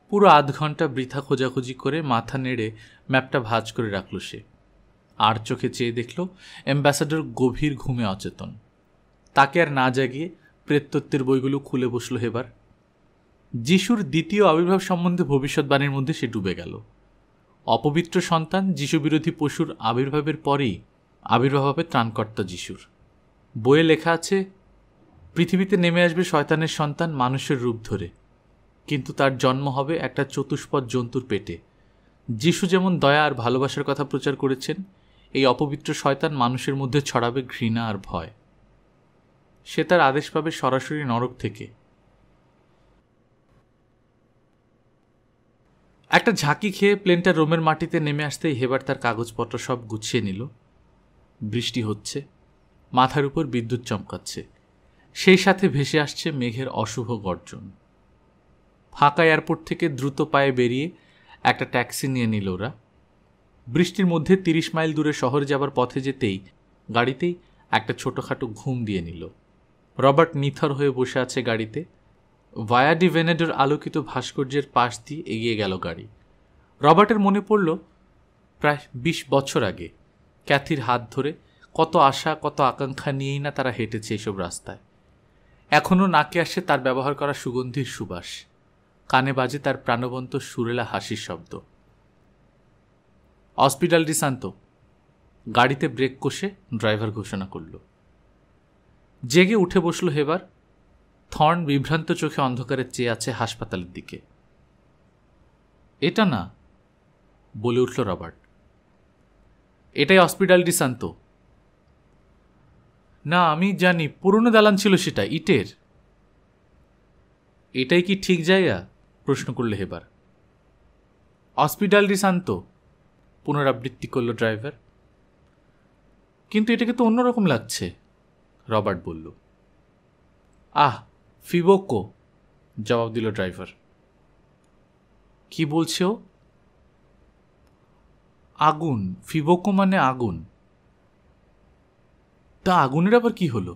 পুরো আধ ঘন্টা বৃথা খোঁজাখুঁজি করে মাথা নেড়ে ম্যাপটা ভাজ করে রাখল সে আর চোখে চেয়ে দেখল অ্যাম্বাসাডর গভীর ঘুমে অচেতন তাকে আর না জাগিয়ে প্রেতত্ত্বের বইগুলো খুলে বসলো এবার যিশুর দ্বিতীয় আবির্ভাব সম্বন্ধে ভবিষ্যৎবাণীর মধ্যে সে ডুবে গেল অপবিত্র সন্তান যিশুবিরোধী পশুর আবির্ভাবের পরেই আবির্ভাব হবে ত্রাণকর্তা যিশুর বইয়ে লেখা আছে পৃথিবীতে নেমে আসবে শয়তানের সন্তান মানুষের রূপ ধরে কিন্তু তার জন্ম হবে একটা চতুষ্পদ জন্তুর পেটে যিশু যেমন দয়া আর ভালোবাসার কথা প্রচার করেছেন এই অপবিত্র শয়তান মানুষের মধ্যে ছড়াবে ঘৃণা আর ভয় সে তার আদেশ পাবে সরাসরি নরক থেকে একটা ঝাঁকি খেয়ে প্লেনটা রোমের মাটিতে নেমে আসতেই হেবার তার কাগজপত্র সব গুছিয়ে নিল বৃষ্টি হচ্ছে মাথার উপর বিদ্যুৎ চমকাচ্ছে সেই সাথে ভেসে আসছে মেঘের অশুভ গর্জন ফাঁকা এয়ারপোর্ট থেকে দ্রুত পায়ে বেরিয়ে একটা ট্যাক্সি নিয়ে নিল ওরা বৃষ্টির মধ্যে তিরিশ মাইল দূরে শহরে যাবার পথে যেতেই গাড়িতেই একটা ছোটোখাটো ঘুম দিয়ে নিল রবার্ট নিথর হয়ে বসে আছে গাড়িতে ভায়া ডি ভেনেডোর আলোকিত ভাস্কর্যের পাশ দিয়ে এগিয়ে গেল গাড়ি রবার্টের মনে পড়ল প্রায় বিশ বছর আগে ক্যাথির হাত ধরে কত আশা কত আকাঙ্ক্ষা নিয়েই না তারা হেঁটেছে এসব রাস্তায় এখনও নাকে আসে তার ব্যবহার করা সুগন্ধির সুবাস কানে বাজে তার প্রাণবন্ত সুরেলা হাসির শব্দ হসপিটাল ডিসান্ত গাড়িতে ব্রেক কষে ড্রাইভার ঘোষণা করল জেগে উঠে বসল হেবার থর্ন বিভ্রান্ত চোখে অন্ধকারে চেয়ে আছে হাসপাতালের দিকে এটা না বলে উঠল রবার্ট এটাই হসপিটাল ডিসান্ত না আমি জানি পুরনো দালান ছিল সেটা ইটের এটাই কি ঠিক জায়গা প্রশ্ন করলে হেবার হসপিটাল ডিসান্ত পুনরাবৃত্তি করল ড্রাইভার কিন্তু এটাকে তো অন্যরকম লাগছে রবার্ট বলল আহ ফিবোকো জবাব দিল ড্রাইভার কি বলছে ও আগুন ফিবোকো মানে আগুন তা আগুনের আবার কি হলো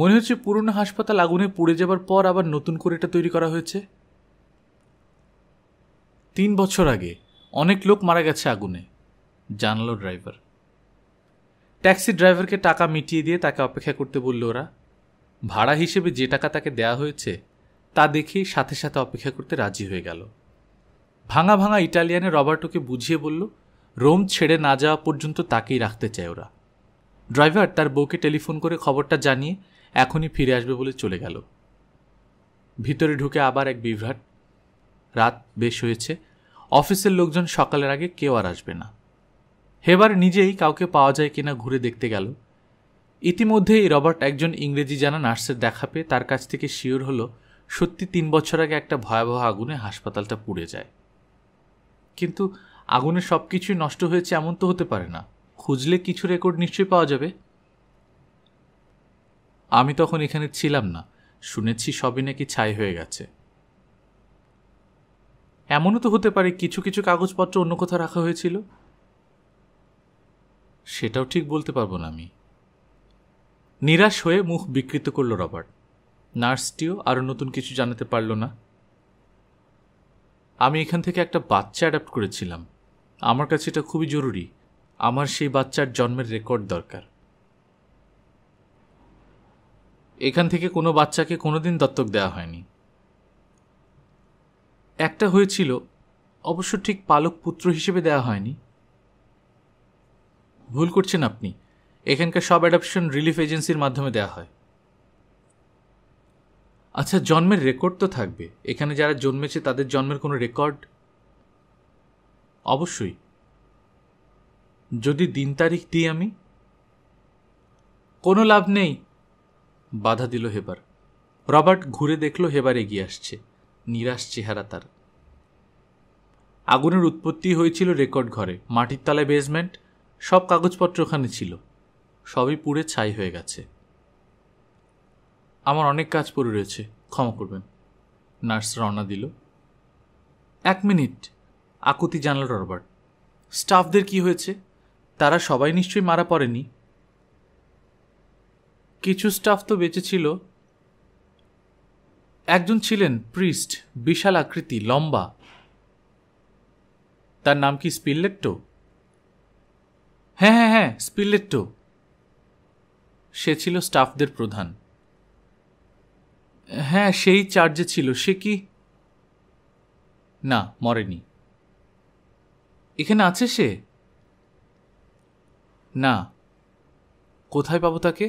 মনে হচ্ছে পুরনো হাসপাতাল আগুনে পুড়ে যাবার পর আবার নতুন করে এটা তৈরি করা হয়েছে তিন বছর আগে অনেক লোক মারা গেছে আগুনে জানালো ড্রাইভার ট্যাক্সি ড্রাইভারকে টাকা মিটিয়ে দিয়ে তাকে অপেক্ষা করতে বলল ওরা ভাড়া হিসেবে যে টাকা তাকে দেয়া হয়েছে তা দেখেই সাথে সাথে অপেক্ষা করতে রাজি হয়ে গেল ভাঙা ভাঙা ইটালিয়ানে রবার্টোকে বুঝিয়ে বলল রোম ছেড়ে না যাওয়া পর্যন্ত তাকেই রাখতে চায় ওরা ড্রাইভার তার বউকে টেলিফোন করে খবরটা জানিয়ে এখনই ফিরে আসবে বলে চলে গেল ভিতরে ঢুকে আবার এক বিভ্রাট রাত বেশ হয়েছে অফিসের লোকজন সকালের আগে কেউ আর আসবে না হেবার নিজেই কাউকে পাওয়া যায় কিনা ঘুরে দেখতে গেল ইতিমধ্যেই রবার্ট একজন ইংরেজি জানা নার্সের দেখা পেয়ে তার কাছ থেকে শিওর হলো সত্যি তিন বছর আগে একটা ভয়াবহ আগুনে হাসপাতালটা পুড়ে যায় কিন্তু আগুনে সব কিছুই নষ্ট হয়েছে এমন তো হতে পারে না খুঁজলে কিছু রেকর্ড নিশ্চয়ই পাওয়া যাবে আমি তখন এখানে ছিলাম না শুনেছি সবই নাকি ছাই হয়ে গেছে এমনও তো হতে পারে কিছু কিছু কাগজপত্র অন্য কোথাও রাখা হয়েছিল সেটাও ঠিক বলতে পারবো না আমি নিরাশ হয়ে মুখ বিকৃত করল রবার্ট নার্সটিও আরও নতুন কিছু জানাতে পারল না আমি এখান থেকে একটা বাচ্চা অ্যাডাপ্ট করেছিলাম আমার কাছে এটা খুবই জরুরি আমার সেই বাচ্চার জন্মের রেকর্ড দরকার এখান থেকে কোনো বাচ্চাকে কোনোদিন দত্তক দেওয়া হয়নি একটা হয়েছিল অবশ্য ঠিক পালক পুত্র হিসেবে দেওয়া হয়নি ভুল করছেন আপনি এখানকার সব অ্যাডাপশন রিলিফ এজেন্সির মাধ্যমে দেওয়া হয় আচ্ছা জন্মের রেকর্ড তো থাকবে এখানে যারা জন্মেছে তাদের জন্মের কোনো রেকর্ড অবশ্যই যদি দিন তারিখ দিই আমি কোনো লাভ নেই বাধা দিল হেবার রবার্ট ঘুরে দেখল হেবার এগিয়ে আসছে নিরাশ চেহারা তার আগুনের উৎপত্তি হয়েছিল রেকর্ড ঘরে মাটির তলায় বেসমেন্ট সব কাগজপত্র ওখানে ছিল সবই পুড়ে ছাই হয়ে গেছে আমার অনেক কাজ পড়ে রয়েছে ক্ষমা করবেন নার্স রওনা দিল এক মিনিট আকুতি জানাল রবার্ট স্টাফদের কি হয়েছে তারা সবাই নিশ্চয়ই মারা পড়েনি কিছু স্টাফ তো বেঁচে ছিল একজন ছিলেন প্রিস্ট বিশাল আকৃতি লম্বা তার নাম কি স্পিল্লেট্টো হ্যাঁ হ্যাঁ হ্যাঁ স্পিল্লেট্টো সে ছিল স্টাফদের প্রধান হ্যাঁ সেই চার্জে ছিল সে কি না মরেনি এখানে আছে সে না কোথায় পাবো তাকে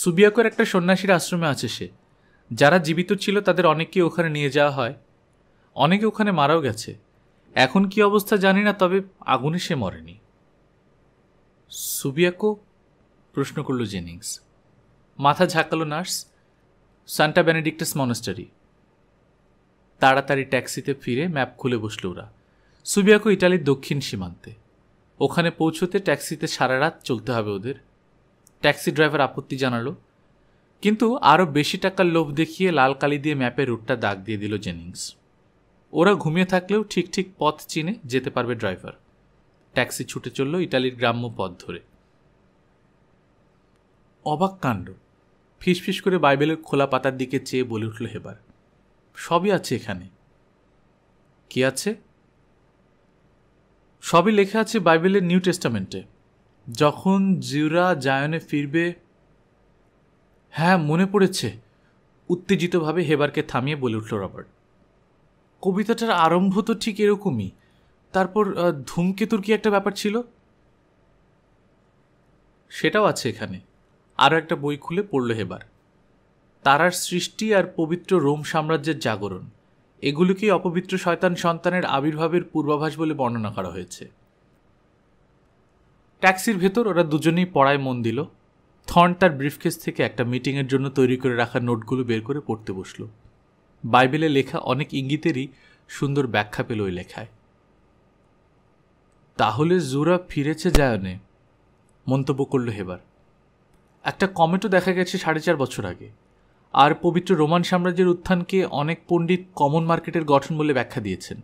সুবিয়াকর একটা সন্ন্যাসীর আশ্রমে আছে সে যারা জীবিত ছিল তাদের অনেককে ওখানে নিয়ে যাওয়া হয় অনেকে ওখানে মারাও গেছে এখন কি অবস্থা জানি না তবে আগুনে সে মরেনি সুবিয়াকো প্রশ্ন করল জেনিংস মাথা ঝাঁকালো নার্স সান্টা বেনেডিক্টাস মনাস্টারি তাড়াতাড়ি ট্যাক্সিতে ফিরে ম্যাপ খুলে বসল ওরা সুবিয়াকো ইটালির দক্ষিণ সীমান্তে ওখানে পৌঁছতে ট্যাক্সিতে সারা রাত চলতে হবে ওদের ট্যাক্সি ড্রাইভার আপত্তি জানালো কিন্তু আরও বেশি টাকার লোভ দেখিয়ে লাল কালি দিয়ে ম্যাপে রুটটা দাগ দিয়ে দিল জেনিংস ওরা ঘুমিয়ে থাকলেও ঠিক ঠিক পথ চিনে যেতে পারবে ড্রাইভার ট্যাক্সি ছুটে চলল ইটালির গ্রাম্য পথ ধরে অবাক কাণ্ড ফিসফিস করে বাইবেলের খোলা পাতার দিকে চেয়ে বলে উঠল হেবার সবই আছে এখানে কি আছে সবই লেখা আছে বাইবেলের নিউ টেস্টামেন্টে যখন জিউরা জায়নে ফিরবে হ্যাঁ মনে পড়েছে উত্তেজিতভাবে হেবারকে থামিয়ে বলে উঠল রবার্ট কবিতাটার আরম্ভ তো ঠিক এরকমই তারপর ধূমকেতুর কি একটা ব্যাপার ছিল সেটাও আছে এখানে আরও একটা বই খুলে পড়ল হেবার তারার সৃষ্টি আর পবিত্র রোম সাম্রাজ্যের জাগরণ এগুলিকেই অপবিত্র শয়তান সন্তানের আবির্ভাবের পূর্বাভাস বলে বর্ণনা করা হয়েছে ট্যাক্সির ভেতর ওরা দুজনেই পড়ায় মন দিল থর্ন তার ব্রিফকেস থেকে একটা মিটিংয়ের জন্য তৈরি করে রাখা নোটগুলো বের করে পড়তে বসল বাইবেলে লেখা অনেক ইঙ্গিতেরই সুন্দর ব্যাখ্যা পেল ওই লেখায় তাহলে জুরা ফিরেছে জায়নে মন্তব্য করল হেবার একটা কমেটও দেখা গেছে সাড়ে চার বছর আগে আর পবিত্র রোমান সাম্রাজ্যের উত্থানকে অনেক পণ্ডিত কমন মার্কেটের গঠন বলে ব্যাখ্যা দিয়েছেন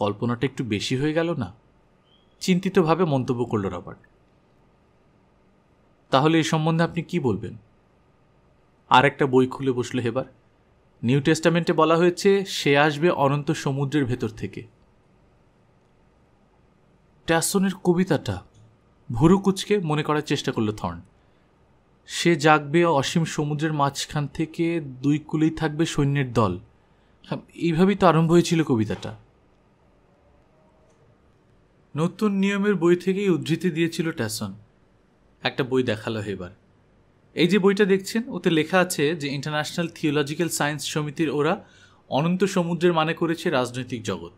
কল্পনাটা একটু বেশি হয়ে গেল না চিন্তিতভাবে মন্তব্য করল রবার্ট তাহলে এ সম্বন্ধে আপনি কি বলবেন আর একটা বই খুলে বসলো হেবার নিউ টেস্টামেন্টে বলা হয়েছে সে আসবে অনন্ত সমুদ্রের ভেতর থেকে ট্যাসনের কবিতাটা ভুরুকুচকে মনে করার চেষ্টা করল থর্ন সে জাগবে অসীম সমুদ্রের মাঝখান থেকে দুই কুলেই থাকবে সৈন্যের দল হ্যাঁ, এইভাবেই তো আরম্ভ হয়েছিল কবিতাটা নতুন নিয়মের বই থেকেই উদ্ধৃতি দিয়েছিল ট্যাসন একটা বই দেখালো এবার এই যে বইটা দেখছেন ওতে লেখা আছে যে ইন্টারন্যাশনাল থিওলজিক্যাল সায়েন্স সমিতির ওরা অনন্ত সমুদ্রের মানে করেছে রাজনৈতিক জগৎ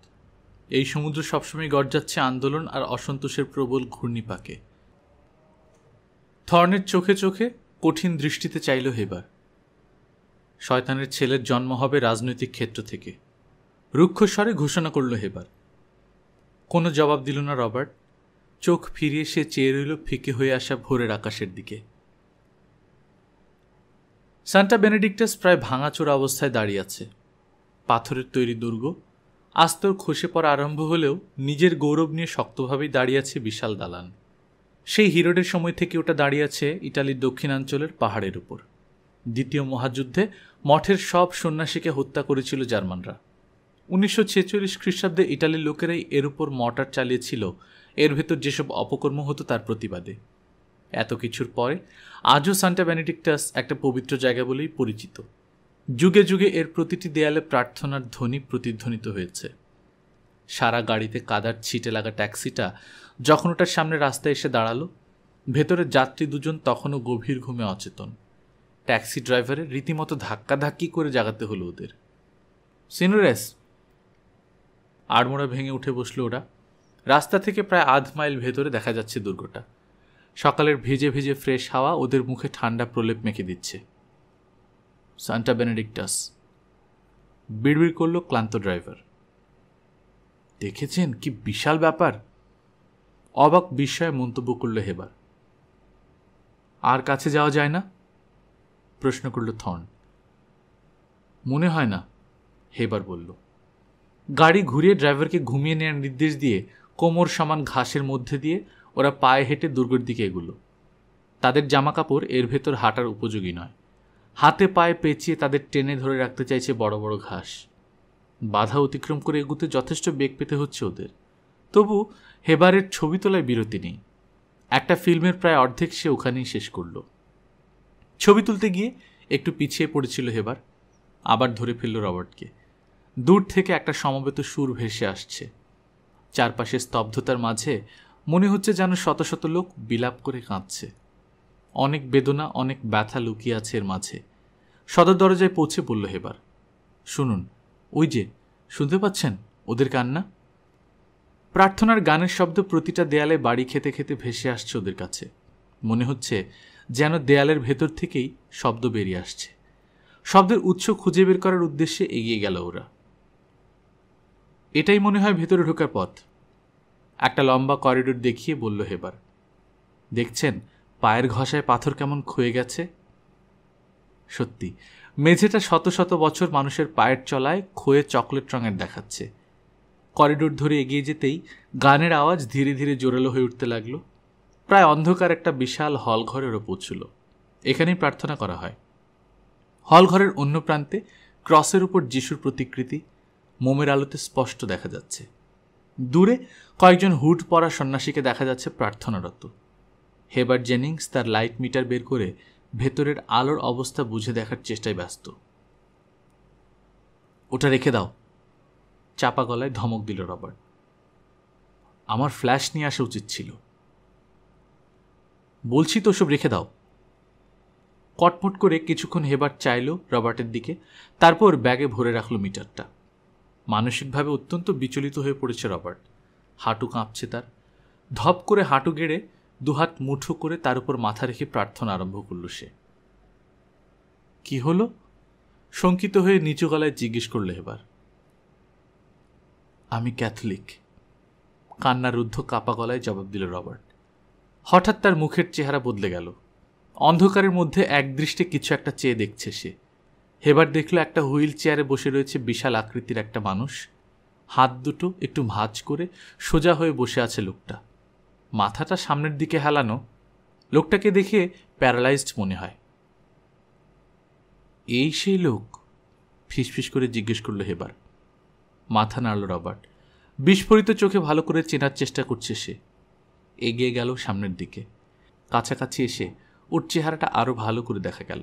এই সমুদ্র সবসময় গরজাচ্ছে আন্দোলন আর অসন্তোষের প্রবল ঘূর্ণিপাকে থর্নের চোখে চোখে কঠিন দৃষ্টিতে চাইল হেবার শয়তানের ছেলের জন্ম হবে রাজনৈতিক ক্ষেত্র থেকে রুক্ষস্বরে ঘোষণা করল হেবার কোনো জবাব দিল না রবার্ট চোখ ফিরিয়ে সে চেয়ে রইল ফিকে হয়ে আসা ভোরের আকাশের দিকে সান্টা বেনেডিক্টাস প্রায় ভাঙাচোরা অবস্থায় দাঁড়িয়ে আছে পাথরের তৈরি দুর্গ আস্তর খসে পড়া আরম্ভ হলেও নিজের গৌরব নিয়ে শক্তভাবেই দাঁড়িয়ে আছে বিশাল দালান সেই হিরোডের সময় থেকে ওটা দাঁড়িয়ে আছে ইটালির দক্ষিণাঞ্চলের পাহাড়ের উপর দ্বিতীয় মহাযুদ্ধে মঠের সব সন্ন্যাসীকে হত্যা করেছিল জার্মানরা উনিশশো ছেচল্লিশ খ্রিস্টাব্দে ইটালির লোকেরাই এর উপর মর্টার চালিয়েছিল এর ভেতর যেসব অপকর্ম হতো তার প্রতিবাদে এত কিছুর পরে আজও সান্টা বেনেডিক্টাস একটা পবিত্র জায়গা বলেই পরিচিত যুগে যুগে এর প্রতিটি দেয়ালে প্রার্থনার ধ্বনি প্রতিধ্বনিত হয়েছে সারা গাড়িতে কাদার ছিটে লাগা ট্যাক্সিটা যখন ওটার সামনে রাস্তায় এসে দাঁড়ালো ভেতরে যাত্রী দুজন তখনও গভীর ঘুমে অচেতন ট্যাক্সি ড্রাইভারের রীতিমতো ধাক্কাধাক্কি করে জাগাতে হলো ওদের সিনুরেস আড়মোড়া ভেঙে উঠে বসলো ওরা রাস্তা থেকে প্রায় আধ মাইল ভেতরে দেখা যাচ্ছে দুর্গটা সকালের ভেজে ভেজে ফ্রেশ হাওয়া ওদের মুখে ঠান্ডা প্রলেপ মেখে দিচ্ছে সান্টা বেনেডিক্টাস বিড়বিড় করল ক্লান্ত ড্রাইভার দেখেছেন কি বিশাল ব্যাপার অবাক বিস্ময়ে মন্তব্য করল হেবার আর কাছে যাওয়া যায় না প্রশ্ন করল থর্ন মনে হয় না হেবার বলল গাড়ি ঘুরিয়ে ড্রাইভারকে ঘুমিয়ে নেওয়ার নির্দেশ দিয়ে কোমর সমান ঘাসের মধ্যে দিয়ে ওরা পায়ে হেঁটে দুর্গের দিকে এগুলো তাদের জামাকাপড় এর ভেতর হাঁটার উপযোগী নয় হাতে পায়ে পেঁচিয়ে তাদের টেনে ধরে রাখতে চাইছে বড় বড় ঘাস বাধা অতিক্রম করে এগুতে যথেষ্ট বেগ পেতে হচ্ছে ওদের তবু হেবারের ছবি তোলায় বিরতি নেই একটা ফিল্মের প্রায় অর্ধেক সে ওখানেই শেষ করল ছবি তুলতে গিয়ে একটু পিছিয়ে পড়েছিল হেবার আবার ধরে ফেলল রবার্টকে দূর থেকে একটা সমবেত সুর ভেসে আসছে চারপাশে স্তব্ধতার মাঝে মনে হচ্ছে যেন শত শত লোক বিলাপ করে কাঁদছে অনেক বেদনা অনেক ব্যথা লুকিয়ে আছে এর মাঝে সদর দরজায় পৌঁছে পড়ল হেবার শুনুন ওই যে শুনতে পাচ্ছেন ওদের কান্না প্রার্থনার গানের শব্দ প্রতিটা দেয়ালে বাড়ি খেতে খেতে ভেসে আসছে ওদের কাছে মনে হচ্ছে যেন দেয়ালের ভেতর থেকেই শব্দ বেরিয়ে আসছে শব্দের উৎস খুঁজে বের করার উদ্দেশ্যে এগিয়ে গেল ওরা এটাই মনে হয় ভেতরে ঢোকার পথ একটা লম্বা করিডোর দেখিয়ে বলল হেবার দেখছেন পায়ের ঘষায় পাথর কেমন ক্ষয়ে গেছে সত্যি মেঝেটা শত শত বছর মানুষের পায়ের চলায় ক্ষয়ে চকলেট রঙের দেখাচ্ছে করিডোর ধরে এগিয়ে যেতেই গানের আওয়াজ ধীরে ধীরে জোরালো হয়ে উঠতে লাগলো প্রায় অন্ধকার একটা বিশাল হল ঘরেরও পৌঁছল এখানেই প্রার্থনা করা হয় হল ঘরের অন্য প্রান্তে ক্রসের উপর যিশুর প্রতিকৃতি মোমের আলোতে স্পষ্ট দেখা যাচ্ছে দূরে কয়েকজন হুট পরা সন্ন্যাসীকে দেখা যাচ্ছে প্রার্থনারত হেবার জেনিংস তার লাইট মিটার বের করে ভেতরের আলোর অবস্থা বুঝে দেখার চেষ্টায় ব্যস্ত ওটা রেখে দাও চাপা গলায় ধমক দিল রবার্ট আমার ফ্ল্যাশ নিয়ে আসা উচিত ছিল বলছি তো সব রেখে দাও কটমট করে কিছুক্ষণ হেবার চাইল রবার্টের দিকে তারপর ব্যাগে ভরে রাখল মিটারটা মানসিকভাবে অত্যন্ত বিচলিত হয়ে পড়েছে রবার্ট হাঁটু কাঁপছে তার ধপ করে হাঁটু গেড়ে দুহাত মুঠো করে তার উপর মাথা রেখে প্রার্থনা আরম্ভ করল সে কি হলো শঙ্কিত হয়ে নিচু গলায় জিজ্ঞেস করলে এবার আমি ক্যাথলিক কান্নার রুদ্ধ কাপা গলায় জবাব দিল রবার্ট হঠাৎ তার মুখের চেহারা বদলে গেল অন্ধকারের মধ্যে একদৃষ্টে কিছু একটা চেয়ে দেখছে সে হেবার দেখল একটা হুইল চেয়ারে বসে রয়েছে বিশাল আকৃতির একটা মানুষ হাত দুটো একটু ভাঁজ করে সোজা হয়ে বসে আছে লোকটা মাথাটা সামনের দিকে হেলানো লোকটাকে দেখে প্যারালাইজড মনে হয় এই সেই লোক ফিসফিস করে জিজ্ঞেস করলো হেবার মাথা নাড়ল রবার্ট বিস্ফোরিত চোখে ভালো করে চেনার চেষ্টা করছে সে এগিয়ে গেল সামনের দিকে কাছাকাছি এসে ওর চেহারাটা আরও ভালো করে দেখা গেল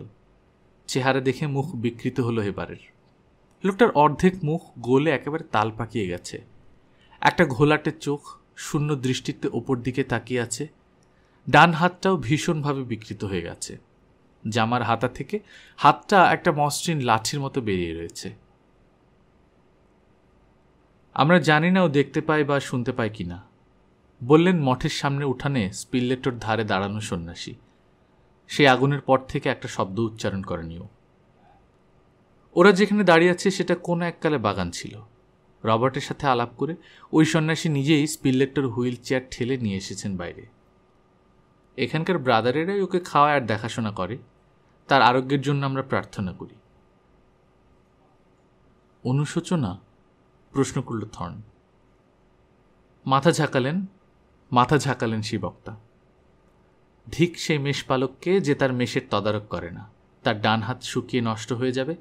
চেহারা দেখে মুখ বিকৃত হলো হেবারের লোকটার অর্ধেক মুখ গোলে একেবারে তাল পাকিয়ে গেছে একটা ঘোলাটের চোখ শূন্য দৃষ্টিতে ওপর দিকে তাকিয়ে আছে ডান হাতটাও ভীষণভাবে বিকৃত হয়ে গেছে জামার হাতা থেকে হাতটা একটা মসৃণ লাঠির মতো বেরিয়ে রয়েছে আমরা জানি না ও দেখতে পাই বা শুনতে পাই কি না বললেন মঠের সামনে উঠানে স্পিললেটোর ধারে দাঁড়ানো সন্ন্যাসী সেই আগুনের পর থেকে একটা শব্দ উচ্চারণ করেনিও ওরা যেখানে দাঁড়িয়ে আছে সেটা কোনো এককালে বাগান ছিল রবার্টের সাথে আলাপ করে ওই সন্ন্যাসী নিজেই স্পিললেটটার হুইল চেয়ার ঠেলে নিয়ে এসেছেন বাইরে এখানকার ব্রাদারেরাই ওকে খাওয়ায় আর দেখাশোনা করে তার আরোগ্যের জন্য আমরা প্রার্থনা করি অনুশোচনা প্রশ্ন করল থর্ন মাথা ঝাঁকালেন মাথা ঝাঁকালেন সেই বক্তা ধিক সেই মেষপালককে যে তার মেষের তদারক করে না তার ডান হাত শুকিয়ে নষ্ট হয়ে যাবে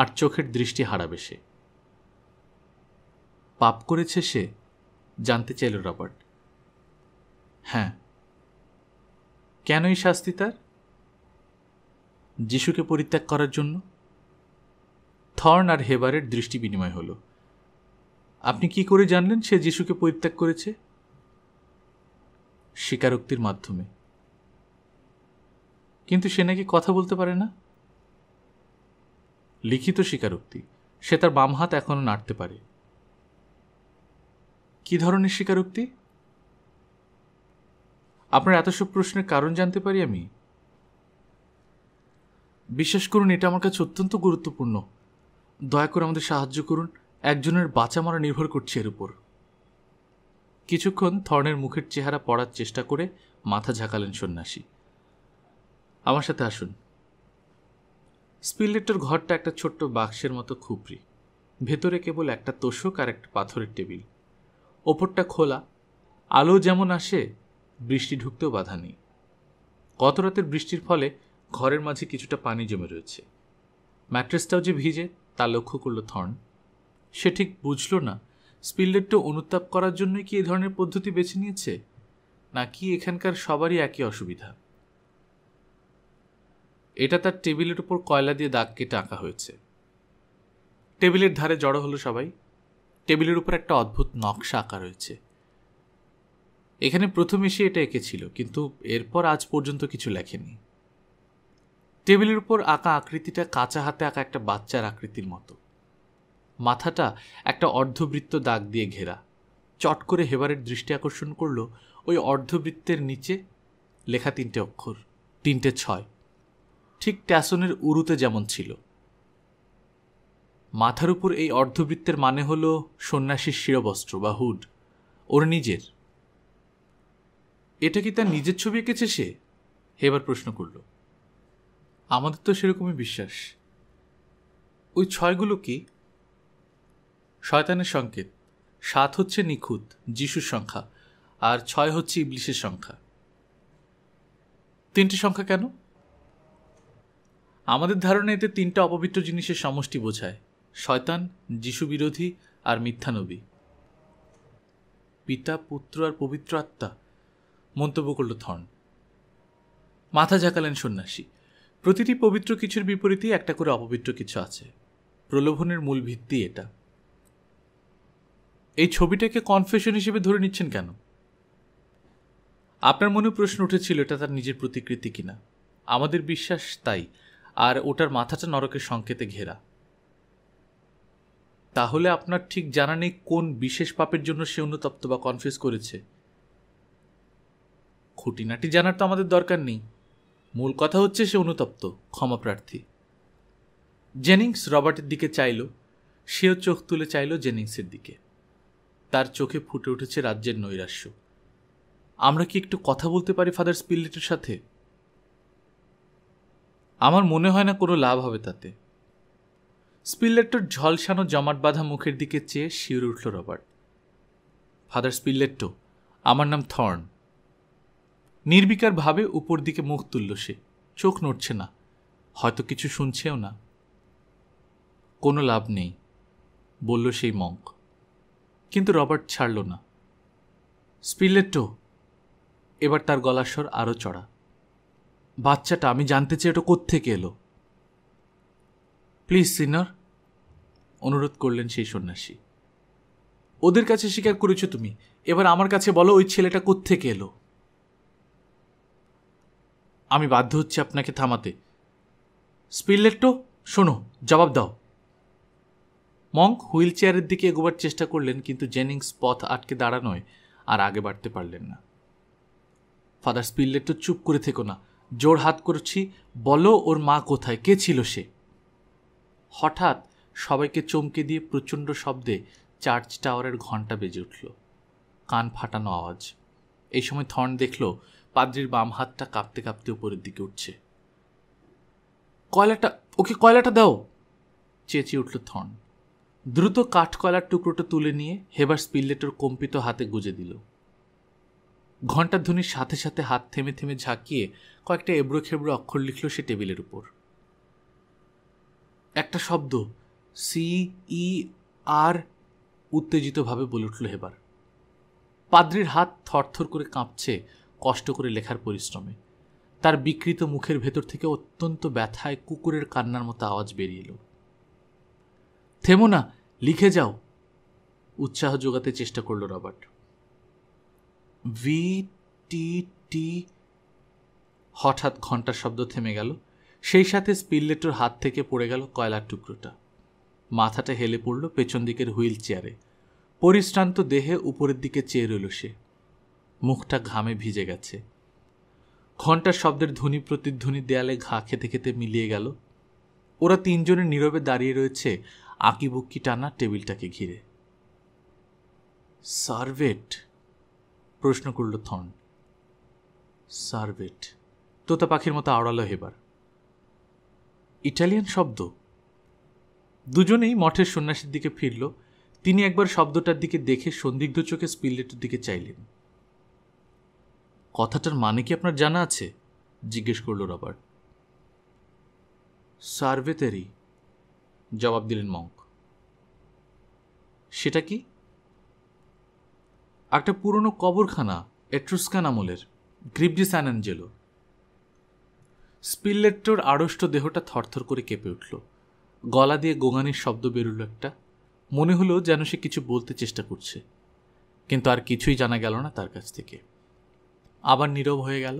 আর চোখের দৃষ্টি হারাবে সে পাপ করেছে সে জানতে চাইল রবার্ট হ্যাঁ কেনই শাস্তি তার যিশুকে পরিত্যাগ করার জন্য থর্ন আর হেবারের দৃষ্টি বিনিময় হলো আপনি কি করে জানলেন সে যিশুকে পরিত্যাগ করেছে স্বীকারোক্তির মাধ্যমে কিন্তু সে নাকি কথা বলতে পারে না লিখিত স্বীকারোক্তি সে তার বাম হাত এখনও নাড়তে পারে কি ধরনের স্বীকারোক্তি আপনার এত সব প্রশ্নের কারণ জানতে পারি আমি বিশ্বাস করুন এটা আমার কাছে অত্যন্ত গুরুত্বপূর্ণ দয়া করে আমাদের সাহায্য করুন একজনের বাঁচা মারা নির্ভর করছে এর উপর কিছুক্ষণ থর্নের মুখের চেহারা পড়ার চেষ্টা করে মাথা ঝাঁকালেন সন্ন্যাসী আমার সাথে আসুন স্পিলেটের ঘরটা একটা ছোট্ট বাক্সের মতো খুপড়ি ভেতরে কেবল একটা তোষক আর একটা পাথরের টেবিল ওপরটা খোলা আলো যেমন আসে বৃষ্টি ঢুকতেও বাধা নেই কত রাতের বৃষ্টির ফলে ঘরের মাঝে কিছুটা পানি জমে রয়েছে ম্যাট্রেসটাও যে ভিজে তা লক্ষ্য করল থর্ন সে ঠিক বুঝল না স্পিল্ডেরটা অনুতাপ করার জন্যই কি এ ধরনের পদ্ধতি বেছে নিয়েছে নাকি এখানকার সবারই একই অসুবিধা এটা তার টেবিলের উপর কয়লা দিয়ে দাগ কেটে আঁকা হয়েছে টেবিলের ধারে জড়ো হলো সবাই টেবিলের উপর একটা অদ্ভুত নকশা আঁকা রয়েছে এখানে প্রথম এসে এটা এঁকেছিল কিন্তু এরপর আজ পর্যন্ত কিছু লেখেনি টেবিলের উপর আঁকা আকৃতিটা কাঁচা হাতে আঁকা একটা বাচ্চার আকৃতির মতো মাথাটা একটা অর্ধবৃত্ত দাগ দিয়ে ঘেরা চট করে হেবারের দৃষ্টি আকর্ষণ করলো ওই অর্ধবৃত্তের নিচে লেখা তিনটে অক্ষর তিনটে ছয় ঠিক ট্যাসনের উরুতে যেমন ছিল মাথার উপর এই অর্ধবৃত্তের মানে হল সন্ন্যাসীর শিরবস্ত্র বা হুড ওর নিজের এটা কি তার নিজের ছবি এঁকেছে সে এবার প্রশ্ন করল আমাদের তো সেরকমই বিশ্বাস ওই ছয়গুলো কি শয়তানের সংকেত সাত হচ্ছে নিখুঁত যিশুর সংখ্যা আর ছয় হচ্ছে ইবলিশের সংখ্যা তিনটি সংখ্যা কেন আমাদের ধারণা এতে তিনটা অপবিত্র জিনিসের সমষ্টি বোঝায় শয়তান যিশুবিরোধী বিরোধী আর মিথ্যানবী পিতা পুত্র আর পবিত্র আত্মা মন্তব্য করল থর্ন মাথা ঝাঁকালেন সন্ন্যাসী প্রতিটি পবিত্র কিছুর বিপরীতে একটা করে অপবিত্র কিছু আছে প্রলোভনের মূল ভিত্তি এটা এই ছবিটাকে কনফেশন হিসেবে ধরে নিচ্ছেন কেন আপনার মনে প্রশ্ন উঠেছিল এটা তার নিজের প্রতিকৃতি কিনা আমাদের বিশ্বাস তাই আর ওটার মাথাটা নরকের সংকেতে ঘেরা তাহলে আপনার ঠিক জানা নেই কোন বিশেষ পাপের জন্য সে অনুতপ্ত বা কনফিউজ করেছে খুঁটিনাটি জানার তো আমাদের দরকার নেই মূল কথা হচ্ছে সে অনুতপ্ত ক্ষমাপ্রার্থী জেনিংস রবার্টের দিকে চাইল সেও চোখ তুলে চাইল জেনিংসের দিকে তার চোখে ফুটে উঠেছে রাজ্যের নৈরাশ্য আমরা কি একটু কথা বলতে পারি ফাদার স্পিলিটের সাথে আমার মনে হয় না কোনো লাভ হবে তাতে স্পিল্লেট্টোর ঝলসানো জমাট বাঁধা মুখের দিকে চেয়ে শিউরে উঠল রবার্ট ফাদার স্পিল্লেট্টো আমার নাম থর্ন নির্বিকারভাবে উপর দিকে মুখ তুলল সে চোখ নড়ছে না হয়তো কিছু শুনছেও না কোনো লাভ নেই বলল সেই মঙ্ক কিন্তু রবার্ট ছাড়ল না স্পিল্লেট্টো এবার তার গলার স্বর আরও চড়া বাচ্চাটা আমি জানতে চেয়ে ওটা কোত্থেকে এলো প্লিজ সিনর অনুরোধ করলেন সেই সন্ন্যাসী ওদের কাছে স্বীকার করেছো তুমি এবার আমার কাছে বলো ওই ছেলেটা কোত্থেকে এলো আমি বাধ্য হচ্ছি আপনাকে থামাতে স্পিল্লেটো শোনো জবাব দাও মঙ্ক হুইল চেয়ারের দিকে এগোবার চেষ্টা করলেন কিন্তু জেনিংস পথ আটকে দাঁড়ানোয় আর আগে বাড়তে পারলেন না ফাদার স্পিল্লেটো চুপ করে থেকো না জোর হাত করছি বলো ওর মা কোথায় কে ছিল সে হঠাৎ সবাইকে চমকে দিয়ে প্রচণ্ড শব্দে চার্চ টাওয়ারের ঘণ্টা বেজে উঠল কান ফাটানো আওয়াজ এই সময় থর্ন দেখল পাদ্রির বাম হাতটা কাঁপতে কাঁপতে উপরের দিকে উঠছে কয়লাটা ওকে কয়লাটা দাও চেঁচিয়ে উঠল থর্ন দ্রুত কাঠ কয়লার টুকরোটা তুলে নিয়ে হেবার স্পিল্লেটের কম্পিত হাতে গুজে দিল ঘণ্টার ধ্বনির সাথে সাথে হাত থেমে থেমে ঝাঁকিয়ে কয়েকটা এবড়ো খেবড়ো অক্ষর লিখল সে টেবিলের উপর একটা শব্দ সি ই আর উত্তেজিতভাবে বলে উঠল হেবার পাদ্রির হাত থরথর করে কাঁপছে কষ্ট করে লেখার পরিশ্রমে তার বিকৃত মুখের ভেতর থেকে অত্যন্ত ব্যথায় কুকুরের কান্নার মতো আওয়াজ বেরিয়ে এলো থেমো না লিখে যাও উৎসাহ যোগাতে চেষ্টা করল রবার্ট ভি টি টি হঠাৎ ঘন্টার শব্দ থেমে গেল সেই সাথে স্পিললেটোর হাত থেকে পড়ে গেল কয়লার টুকরোটা মাথাটা হেলে পড়ল পেছন দিকের হুইল চেয়ারে পরিশ্রান্ত দেহে উপরের দিকে চেয়ে রইল সে মুখটা ঘামে ভিজে গেছে ঘন্টার শব্দের ধ্বনি প্রতিধ্বনি দেয়ালে ঘা খেতে খেতে মিলিয়ে গেল ওরা তিনজনের নীরবে দাঁড়িয়ে রয়েছে আঁকিবুক্কি টানা টেবিলটাকে ঘিরে সার্ভেট প্রশ্ন করল থন সার্ভেট তোতা পাখির মতো আওড়ালো এবার ইটালিয়ান শব্দ দুজনেই মঠের সন্ন্যাসীর দিকে ফিরল তিনি একবার শব্দটার দিকে দেখে সন্দিগ্ধ চোখে স্পিলেটের দিকে চাইলেন কথাটার মানে কি আপনার জানা আছে জিজ্ঞেস করল রবার্ট সার্ভেতেরি জবাব দিলেন মঙ্ক সেটা কি একটা পুরনো কবরখানা এট্রুস্কান আমলের গ্রিপডিস স্যান স্পিললেট্টোর আড়ষ্ট দেহটা থরথর করে কেঁপে উঠল গলা দিয়ে গোঙানির শব্দ বেরুল একটা মনে হলো যেন সে কিছু বলতে চেষ্টা করছে কিন্তু আর কিছুই জানা গেল না তার কাছ থেকে আবার নীরব হয়ে গেল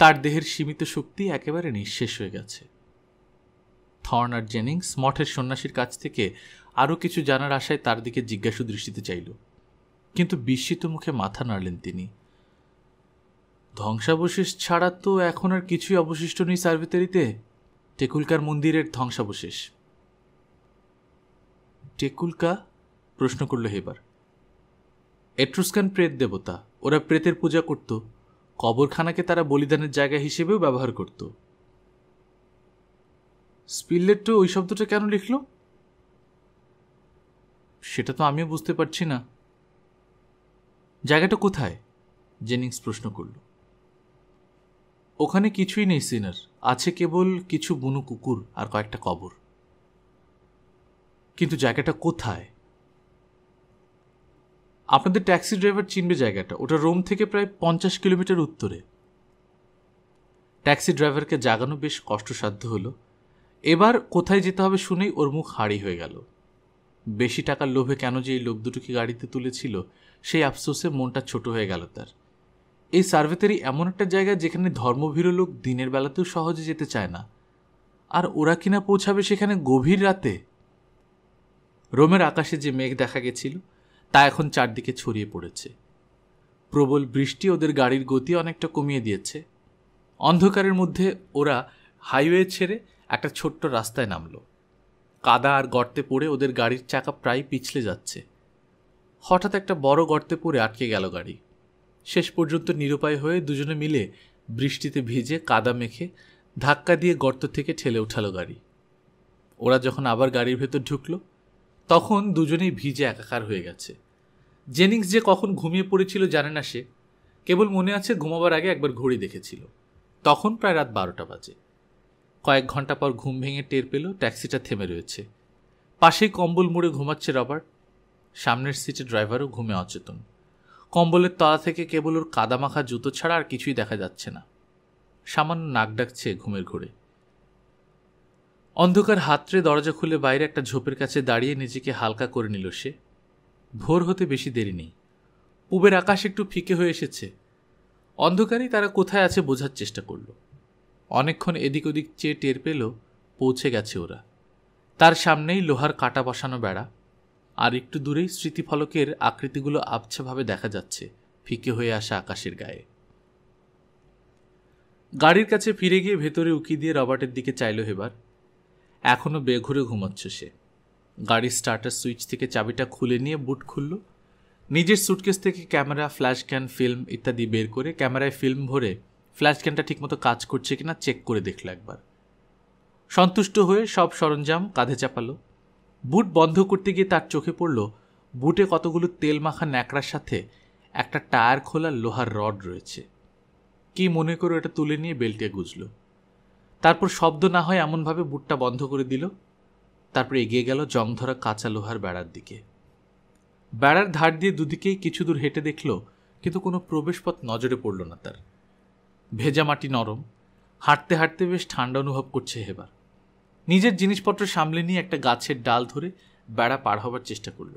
তার দেহের সীমিত শক্তি একেবারে নিঃশেষ হয়ে গেছে থর্ন আর জেনিংস মঠের সন্ন্যাসীর কাছ থেকে আরও কিছু জানার আশায় তার দিকে জিজ্ঞাসু দৃষ্টিতে চাইল কিন্তু বিস্মিত মুখে মাথা নাড়লেন তিনি ধ্বংসাবশেষ ছাড়া তো এখন আর কিছুই অবশিষ্ট নেই সার্ভেতারিতে টেকুলকার মন্দিরের ধ্বংসাবশেষ টেকুলকা প্রশ্ন করল হেবার এট্রুস্কান প্রেত দেবতা ওরা প্রেতের পূজা করত কবরখানাকে তারা বলিদানের জায়গা হিসেবেও ব্যবহার করত তো ওই শব্দটা কেন লিখল সেটা তো আমিও বুঝতে পারছি না জায়গাটা কোথায় জেনিংস প্রশ্ন করল ওখানে কিছুই নেই সিনার আছে কেবল কিছু বুনো কুকুর আর কয়েকটা কবর কিন্তু জায়গাটা কোথায় আপনাদের ট্যাক্সি ড্রাইভার চিনবে জায়গাটা ওটা রোম থেকে প্রায় পঞ্চাশ কিলোমিটার উত্তরে ট্যাক্সি ড্রাইভারকে জাগানো বেশ কষ্টসাধ্য হলো এবার কোথায় যেতে হবে শুনেই ওর মুখ হাঁড়ি হয়ে গেল বেশি টাকার লোভে কেন যে এই লোক দুটোকে গাড়িতে তুলেছিল সেই আফসোসে মনটা ছোট হয়ে গেল তার এই সার্ভেতেরই এমন একটা জায়গা যেখানে ধর্মভীরু লোক দিনের বেলাতেও সহজে যেতে চায় না আর ওরা কিনা পৌঁছাবে সেখানে গভীর রাতে রোমের আকাশে যে মেঘ দেখা গেছিল তা এখন চারদিকে ছড়িয়ে পড়েছে প্রবল বৃষ্টি ওদের গাড়ির গতি অনেকটা কমিয়ে দিয়েছে অন্ধকারের মধ্যে ওরা হাইওয়ে ছেড়ে একটা ছোট্ট রাস্তায় নামল কাদা আর গর্তে পড়ে ওদের গাড়ির চাকা প্রায় পিছলে যাচ্ছে হঠাৎ একটা বড় গর্তে পড়ে আটকে গেল গাড়ি শেষ পর্যন্ত নিরুপায় হয়ে দুজনে মিলে বৃষ্টিতে ভিজে কাদা মেখে ধাক্কা দিয়ে গর্ত থেকে ঠেলে উঠালো গাড়ি ওরা যখন আবার গাড়ির ভেতর ঢুকল তখন দুজনেই ভিজে একাকার হয়ে গেছে জেনিংস যে কখন ঘুমিয়ে পড়েছিল জানে না সে কেবল মনে আছে ঘুমাবার আগে একবার ঘড়ি দেখেছিল তখন প্রায় রাত বারোটা বাজে কয়েক ঘন্টা পর ঘুম ভেঙে টের পেল ট্যাক্সিটা থেমে রয়েছে পাশেই কম্বল মুড়ে ঘুমাচ্ছে রবার্ট সামনের সিটে ড্রাইভারও ঘুমে অচেতন কম্বলের তলা থেকে কেবল ওর কাদামাখা জুতো ছাড়া আর কিছুই দেখা যাচ্ছে না সামান্য নাক ডাকছে ঘুমের ঘুরে অন্ধকার হাতরে দরজা খুলে বাইরে একটা ঝোপের কাছে দাঁড়িয়ে নিজেকে হালকা করে নিল সে ভোর হতে বেশি দেরি নেই পুবের আকাশ একটু ফিকে হয়ে এসেছে অন্ধকারই তারা কোথায় আছে বোঝার চেষ্টা করল অনেকক্ষণ এদিক ওদিক চেয়ে টের পেল পৌঁছে গেছে ওরা তার সামনেই লোহার কাটা বসানো বেড়া আর একটু দূরেই স্মৃতিফলকের আকৃতিগুলো আবছাভাবে দেখা যাচ্ছে ফিকে হয়ে আসা আকাশের গায়ে গাড়ির কাছে ফিরে গিয়ে ভেতরে উকি দিয়ে রবার্টের দিকে চাইল হেবার এখনও বেঘুরে ঘুমাচ্ছ সে গাড়ির স্টার্টার সুইচ থেকে চাবিটা খুলে নিয়ে বুট খুলল নিজের সুটকেস থেকে ক্যামেরা ফ্ল্যাশ ক্যান ফিল্ম ইত্যাদি বের করে ক্যামেরায় ফিল্ম ভরে ফ্ল্যাশ ক্যানটা ঠিকমতো কাজ করছে কিনা চেক করে দেখল একবার সন্তুষ্ট হয়ে সব সরঞ্জাম কাঁধে চাপালো বুট বন্ধ করতে গিয়ে তার চোখে পড়ল বুটে কতগুলো তেল মাখা ন্যাকড়ার সাথে একটা টায়ার খোলা লোহার রড রয়েছে কি মনে করে এটা তুলে নিয়ে বেল্টে গুজল তারপর শব্দ না হয় এমনভাবে বুটটা বন্ধ করে দিল তারপর এগিয়ে গেল জং ধরা কাঁচা লোহার বেড়ার দিকে বেড়ার ধার দিয়ে দুদিকেই কিছু দূর হেঁটে দেখল কিন্তু কোনো প্রবেশপথ নজরে পড়ল না তার ভেজা মাটি নরম হাঁটতে হাঁটতে বেশ ঠান্ডা অনুভব করছে এবার নিজের জিনিসপত্র সামলে নিয়ে একটা গাছের ডাল ধরে বেড়া পার হবার চেষ্টা করল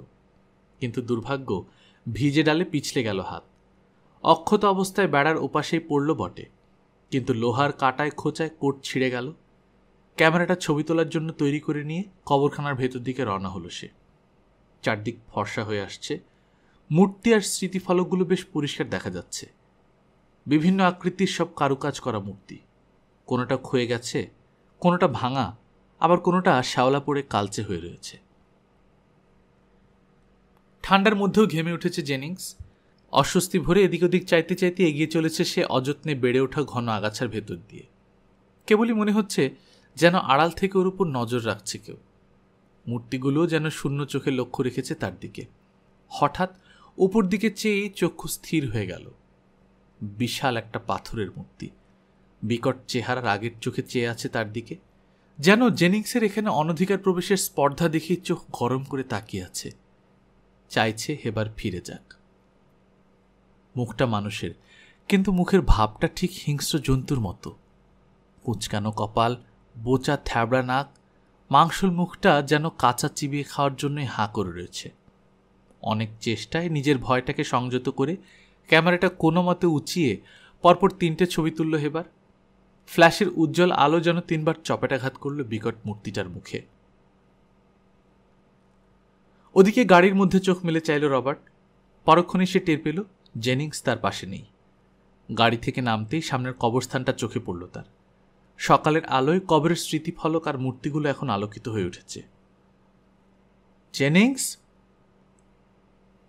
কিন্তু দুর্ভাগ্য ভিজে ডালে পিছলে গেল হাত অক্ষত অবস্থায় বেড়ার ওপাশেই পড়ল বটে কিন্তু লোহার কাটায় খোঁচায় কোট ছিঁড়ে গেল ক্যামেরাটা ছবি তোলার জন্য তৈরি করে নিয়ে কবরখানার ভেতর দিকে রওনা হলো সে চারদিক ফর্সা হয়ে আসছে মূর্তি আর স্মৃতিফলকগুলো বেশ পরিষ্কার দেখা যাচ্ছে বিভিন্ন আকৃতির সব কারুকাজ করা মূর্তি কোনোটা ক্ষয়ে গেছে কোনোটা ভাঙা আবার কোনোটা শ্যাওলা পড়ে কালচে হয়ে রয়েছে ঠান্ডার মধ্যেও ঘেমে উঠেছে জেনিংস অস্বস্তি ভরে এদিক ওদিক চাইতে চাইতে এগিয়ে চলেছে সে অযত্নে বেড়ে ওঠা ঘন আগাছার ভেতর দিয়ে কেবলই মনে হচ্ছে যেন আড়াল থেকে ওর উপর নজর রাখছে কেউ মূর্তিগুলো যেন শূন্য চোখে লক্ষ্য রেখেছে তার দিকে হঠাৎ উপর দিকে চেয়ে চক্ষু স্থির হয়ে গেল বিশাল একটা পাথরের মূর্তি বিকট চেহারার আগের চোখে চেয়ে আছে তার দিকে যেন জেনিংসের এখানে অনধিকার প্রবেশের স্পর্ধা দেখে চোখ গরম করে তাকিয়ে আছে চাইছে হেবার ফিরে যাক মুখটা মানুষের কিন্তু মুখের ভাবটা ঠিক হিংস্র জন্তুর মতো কুচকানো কপাল বোচা থ্যাবড়া নাক মাংসল মুখটা যেন কাঁচা চিবিয়ে খাওয়ার জন্যই হাঁ করে রয়েছে অনেক চেষ্টায় নিজের ভয়টাকে সংযত করে ক্যামেরাটা কোনো মতে উঁচিয়ে পরপর তিনটে ছবি তুলল হেবার ফ্ল্যাশের উজ্জ্বল আলো যেন তিনবার চপেটাঘাত করল বিকট মূর্তিটার মুখে ওদিকে গাড়ির মধ্যে চোখ মেলে চাইল রবার্ট পরক্ষণে সে টের পেল জেনিংস তার পাশে নেই গাড়ি থেকে নামতেই সামনের কবরস্থানটা চোখে পড়ল তার সকালের আলোয় কবরের স্মৃতিফলক আর মূর্তিগুলো এখন আলোকিত হয়ে উঠেছে জেনিংস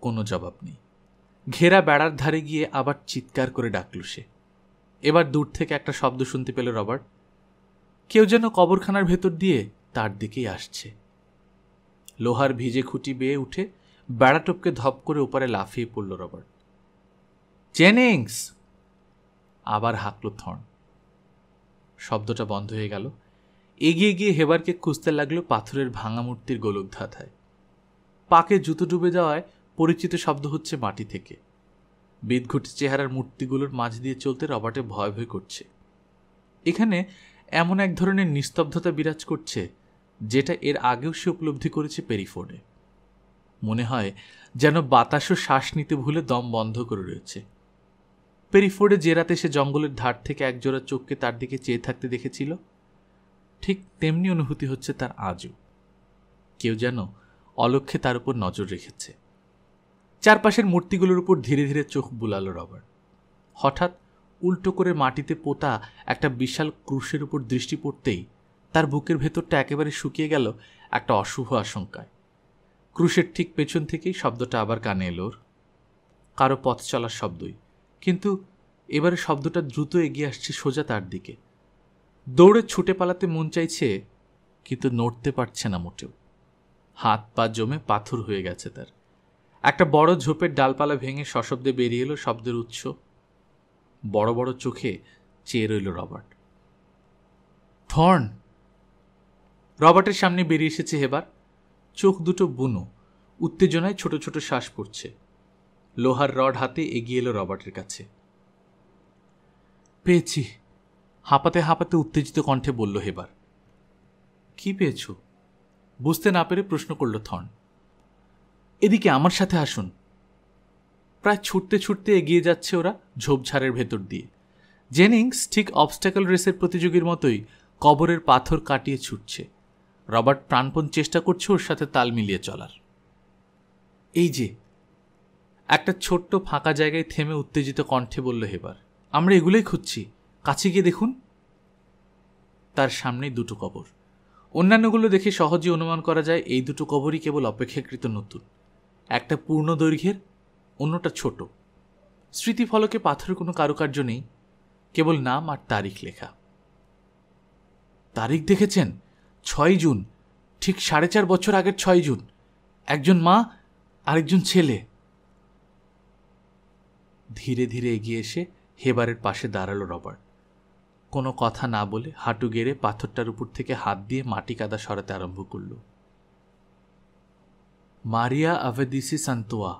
কোনো জবাব নেই ঘেরা বেড়ার ধারে গিয়ে আবার চিৎকার করে ডাকল সে এবার দূর থেকে একটা শব্দ শুনতে পেল রবার্ট কেউ যেন কবরখানার ভেতর দিয়ে তার দিকেই আসছে লোহার ভিজে খুঁটি বেয়ে উঠে বেড়াটোপকে ধপ করে ওপারে লাফিয়ে পড়ল রবার্ট জেনিংস আবার হাঁকল থর্ন শব্দটা বন্ধ হয়ে গেল এগিয়ে গিয়ে হেবারকে খুঁজতে লাগলো পাথরের ভাঙা মূর্তির গোলকধাথায় পাকে জুতো ডুবে যাওয়ায় পরিচিত শব্দ হচ্ছে মাটি থেকে বেদঘুটে চেহারার মূর্তিগুলোর মাঝ দিয়ে চলতে রবার্টে ভয় ভয় করছে এখানে এমন এক ধরনের নিস্তব্ধতা বিরাজ করছে যেটা এর আগেও সে উপলব্ধি করেছে পেরিফোনে মনে হয় যেন বাতাসও শ্বাস নিতে ভুলে দম বন্ধ করে রয়েছে পেরিফোর্ডে যে রাতে সে জঙ্গলের ধার থেকে একজোড়া চোখকে তার দিকে চেয়ে থাকতে দেখেছিল ঠিক তেমনি অনুভূতি হচ্ছে তার আজও কেউ যেন অলক্ষ্যে তার উপর নজর রেখেছে চারপাশের মূর্তিগুলোর উপর ধীরে ধীরে চোখ বুলাল রবার্ট হঠাৎ উল্টো করে মাটিতে পোতা একটা বিশাল ক্রুশের উপর দৃষ্টি পড়তেই তার বুকের ভেতরটা একেবারে শুকিয়ে গেল একটা অশুভ আশঙ্কায় ক্রুশের ঠিক পেছন থেকেই শব্দটা আবার কানে এলোর কারো পথ চলার শব্দই কিন্তু এবারে শব্দটা দ্রুত এগিয়ে আসছে সোজা তার দিকে দৌড়ে ছুটে পালাতে মন চাইছে কিন্তু নড়তে পারছে না মোটেও হাত পা জমে পাথর হয়ে গেছে তার একটা বড় ঝোপের ডালপালা ভেঙে সশব্দে বেরিয়ে এলো শব্দের উৎস বড় বড় চোখে চেয়ে রইল রবার্ট থর্ন রবার্টের সামনে বেরিয়ে এসেছে হেবার চোখ দুটো বুনো উত্তেজনায় ছোট ছোট শ্বাস পড়ছে লোহার রড হাতে এগিয়ে এলো রবার্টের কাছে পেয়েছি হাঁপাতে হাঁপাতে উত্তেজিত কণ্ঠে বলল হেবার কি পেয়েছ বুঝতে না পেরে প্রশ্ন করল থর্ন এদিকে আমার সাথে আসুন প্রায় ছুটতে ছুটতে এগিয়ে যাচ্ছে ওরা ঝোপঝাড়ের ভেতর দিয়ে জেনিংস ঠিক অবস্টাকল রেসের প্রতিযোগীর মতোই কবরের পাথর কাটিয়ে ছুটছে রবার্ট প্রাণপণ চেষ্টা করছে ওর সাথে তাল মিলিয়ে চলার এই যে একটা ছোট্ট ফাঁকা জায়গায় থেমে উত্তেজিত কণ্ঠে বলল হেবার আমরা এগুলোই খুঁজছি কাছে গিয়ে দেখুন তার সামনেই দুটো কবর অন্যান্যগুলো দেখে সহজে অনুমান করা যায় এই দুটো কবরই কেবল অপেক্ষাকৃত নতুন একটা পূর্ণ দৈর্ঘ্যের অন্যটা ছোট স্মৃতিফলকে পাথরের কোনো কারুকার্য নেই কেবল নাম আর তারিখ লেখা তারিখ দেখেছেন ছয় জুন ঠিক সাড়ে চার বছর আগের ছয় জুন একজন মা আরেকজন ছেলে ধীরে ধীরে এগিয়ে এসে হেবারের পাশে দাঁড়ালো রবার্ট কোনো কথা না বলে হাঁটু গেড়ে পাথরটার উপর থেকে হাত দিয়ে মাটি কাদা সরাতে আরম্ভ করলো মারিয়া আভেদিসি সান্তোয়া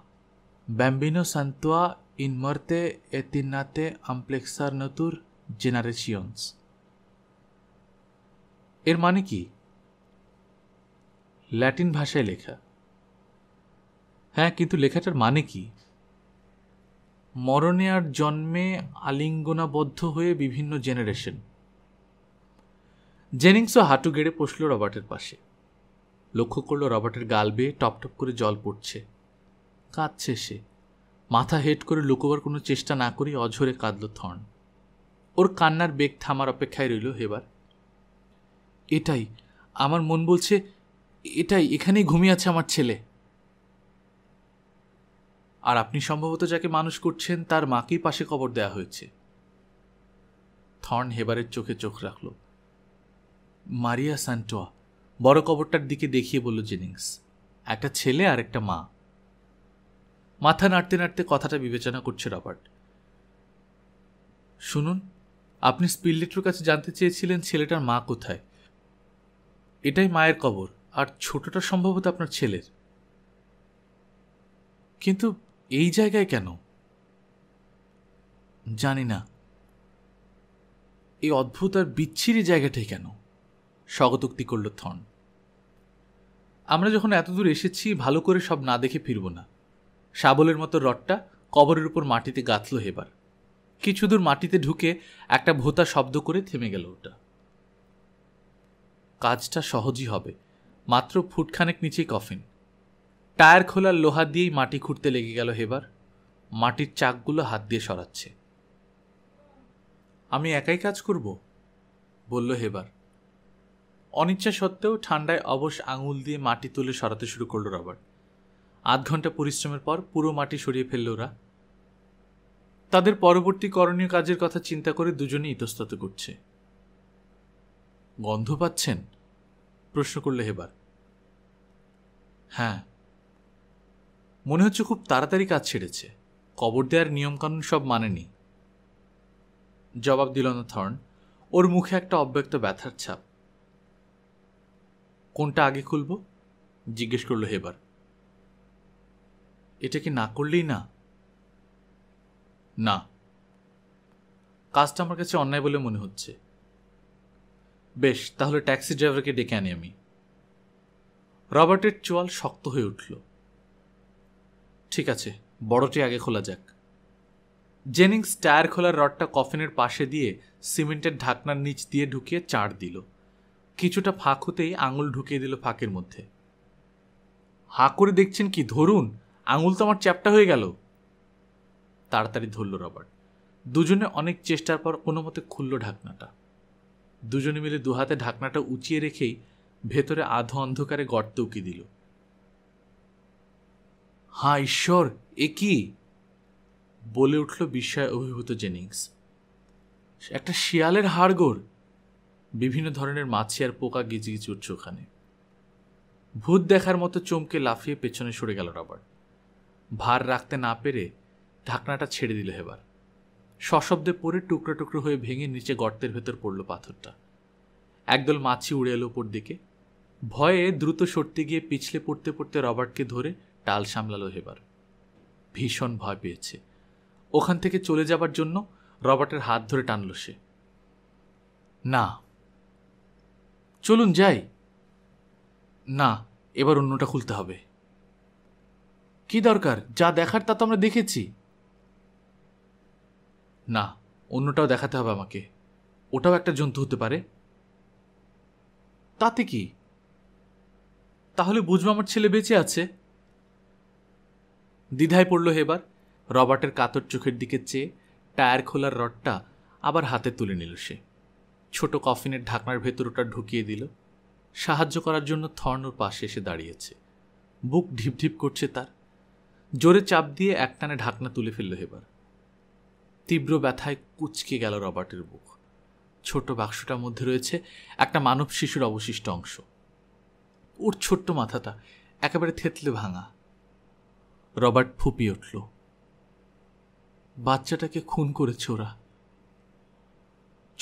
ব্যাম্বিনো সান্তোয়া ইন মর্তে et innate amplexar notur এর মানে কি ল্যাটিন ভাষায় লেখা হ্যাঁ কিন্তু লেখাটার মানে কি মরণে আর জন্মে আলিঙ্গনাবদ্ধ হয়ে বিভিন্ন জেনারেশন জেনিংসও হাঁটু গেড়ে পশল রবার্টের পাশে লক্ষ্য করল রবার্টের গাল বেয়ে টপটপ করে জল পড়ছে কাঁদছে সে মাথা হেট করে লুকোবার কোনো চেষ্টা না করেই অঝরে কাঁদল থর্ন ওর কান্নার বেগ থামার অপেক্ষায় রইল এবার এটাই আমার মন বলছে এটাই এখানেই ঘুমিয়ে আছে আমার ছেলে আর আপনি সম্ভবত যাকে মানুষ করছেন তার মাকেই পাশে কবর দেয়া হয়েছে থর্ন হেবারের চোখে চোখ রাখল মারিয়া সান্টোয়া বড় কবরটার দিকে দেখিয়ে বলল জেনিংস একটা ছেলে আর একটা মা মাথা নাড়তে নাড়তে কথাটা বিবেচনা করছে রবার্ট শুনুন আপনি স্পিললেট্রোর কাছে জানতে চেয়েছিলেন ছেলেটার মা কোথায় এটাই মায়ের কবর আর ছোটটা সম্ভবত আপনার ছেলের কিন্তু এই জায়গায় কেন জানি না এই অদ্ভুত আর বিচ্ছিরি জায়গাটাই কেন স্বগতোক্তি করল থন আমরা যখন এতদূর এসেছি ভালো করে সব না দেখে ফিরব না শাবলের মতো রডটা কবরের উপর মাটিতে গাঁথল হেবার কিছু দূর মাটিতে ঢুকে একটা ভোতা শব্দ করে থেমে গেল ওটা কাজটা সহজই হবে মাত্র ফুটখানেক নিচেই কফিন টায়ার খোলার লোহা দিয়েই মাটি খুঁড়তে লেগে গেল হেবার মাটির চাকগুলো হাত দিয়ে সরাচ্ছে আমি একাই কাজ করব বলল হেবার অনিচ্ছা সত্ত্বেও ঠান্ডায় অবশ আঙুল দিয়ে মাটি তুলে সরাতে শুরু করলো রবার্ট আধ ঘন্টা পরিশ্রমের পর পুরো মাটি সরিয়ে ফেলল ওরা তাদের পরবর্তী করণীয় কাজের কথা চিন্তা করে দুজনেই ইতস্তত করছে গন্ধ পাচ্ছেন প্রশ্ন করলে হেবার হ্যাঁ মনে হচ্ছে খুব তাড়াতাড়ি কাজ ছেড়েছে কবর দেওয়ার নিয়মকানুন সব মানেনি জবাব দিল না থর্ন ওর মুখে একটা অব্যক্ত ব্যথার ছাপ কোনটা আগে খুলব জিজ্ঞেস করল হেবার এটা কি না করলেই না না কাজটা আমার কাছে অন্যায় বলে মনে হচ্ছে বেশ তাহলে ট্যাক্সি ড্রাইভারকে ডেকে আনি আমি রবার্টের চোয়াল শক্ত হয়ে উঠল ঠিক আছে বড়টি আগে খোলা যাক জেনিংস টায়ার খোলার রডটা কফিনের পাশে দিয়ে সিমেন্টের ঢাকনার নিচ দিয়ে ঢুকিয়ে চার দিল কিছুটা ফাঁক হতেই আঙুল ঢুকিয়ে দিল ফাঁকের মধ্যে হাঁ করে দেখছেন কি ধরুন আঙুল তো আমার চ্যাপটা হয়ে গেল তাড়াতাড়ি ধরল রবার্ট দুজনে অনেক চেষ্টার পর কোনো মতে খুলল ঢাকনাটা দুজনে মিলে দুহাতে ঢাকনাটা উঁচিয়ে রেখেই ভেতরে আধো অন্ধকারে গর্ত উকি দিল হা ঈশ্বর এ কি বলে উঠল বিস্ময় অভিভূত জেনিংস একটা শিয়ালের হাড়গোড় বিভিন্ন ধরনের মাছি আর পোকা গিজি উঠছে ওখানে ভূত দেখার মতো চমকে লাফিয়ে পেছনে সরে গেল রবার্ট ভার রাখতে না পেরে ঢাকনাটা ছেড়ে দিল এবার সশব্দে পরে টুকরো টুকরো হয়ে ভেঙে নিচে গর্তের ভেতর পড়ল পাথরটা একদল মাছি উড়ে এলো ওপর দিকে ভয়ে দ্রুত সরতে গিয়ে পিছলে পড়তে পড়তে রবার্টকে ধরে টাল সামলালো হেবার ভীষণ ভয় পেয়েছে ওখান থেকে চলে যাবার জন্য রবার্টের হাত ধরে টানল সে না চলুন যাই না এবার অন্যটা খুলতে হবে কি দরকার যা দেখার তা তো আমরা দেখেছি না অন্যটাও দেখাতে হবে আমাকে ওটাও একটা জন্তু হতে পারে তাতে কি তাহলে বুঝবো আমার ছেলে বেঁচে আছে দ্বিধায় পড়ল এবার রবার্টের কাতর চোখের দিকে চেয়ে টায়ার খোলার রডটা আবার হাতে তুলে নিল সে ছোট কফিনের ঢাকনার ভেতর ওটা ঢুকিয়ে দিল সাহায্য করার জন্য থর্নোর পাশে এসে দাঁড়িয়েছে বুক ঢিপ ঢিপ করছে তার জোরে চাপ দিয়ে একটানে ঢাকনা তুলে ফেলল এবার তীব্র ব্যথায় কুচকে গেল রবার্টের বুক ছোট বাক্সটার মধ্যে রয়েছে একটা মানব শিশুর অবশিষ্ট অংশ ওর ছোট্ট মাথাটা একেবারে থেতলে ভাঙা রবার্ট ফুপিয়ে উঠল বাচ্চাটাকে খুন করেছে ওরা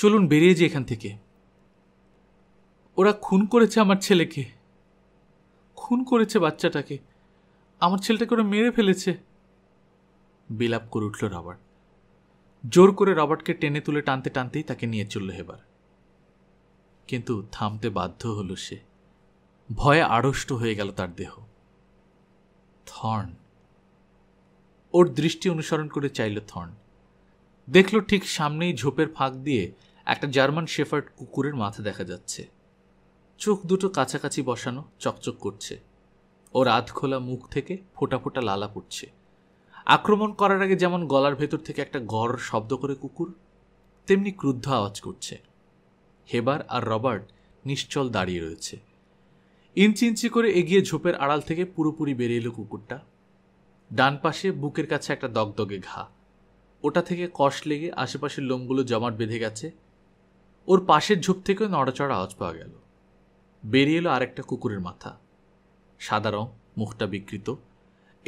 চলুন বেরিয়ে যে এখান থেকে ওরা খুন করেছে আমার ছেলেকে খুন করেছে বাচ্চাটাকে আমার ছেলেটাকে ওরা মেরে ফেলেছে বিলাপ করে উঠল রবার্ট জোর করে রবার্টকে টেনে তুলে টানতে টানতেই তাকে নিয়ে চলল এবার কিন্তু থামতে বাধ্য হলো সে ভয়ে আড়ষ্ট হয়ে গেল তার দেহ থর্ন ওর দৃষ্টি অনুসরণ করে চাইল থর্ন দেখল ঠিক সামনেই ঝোপের ফাঁক দিয়ে একটা জার্মান শেফার্ড কুকুরের মাথা দেখা যাচ্ছে চোখ দুটো কাছাকাছি বসানো চকচক করছে ওর আধখোলা মুখ থেকে ফোটা ফোটা লালা পড়ছে আক্রমণ করার আগে যেমন গলার ভেতর থেকে একটা গড় শব্দ করে কুকুর তেমনি ক্রুদ্ধ আওয়াজ করছে হেবার আর রবার্ট নিশ্চল দাঁড়িয়ে রয়েছে ইঞ্চি ইঞ্চি করে এগিয়ে ঝোপের আড়াল থেকে পুরোপুরি বেরিয়ে এলো কুকুরটা ডান পাশে বুকের কাছে একটা দগদগে ঘা ওটা থেকে কষ লেগে আশেপাশের লোমগুলো জমাট বেঁধে গেছে ওর পাশের ঝোপ থেকে নড়াচড়া আওয়াজ পাওয়া গেল বেরিয়ে এলো আরেকটা কুকুরের মাথা সাদা রং মুখটা বিকৃত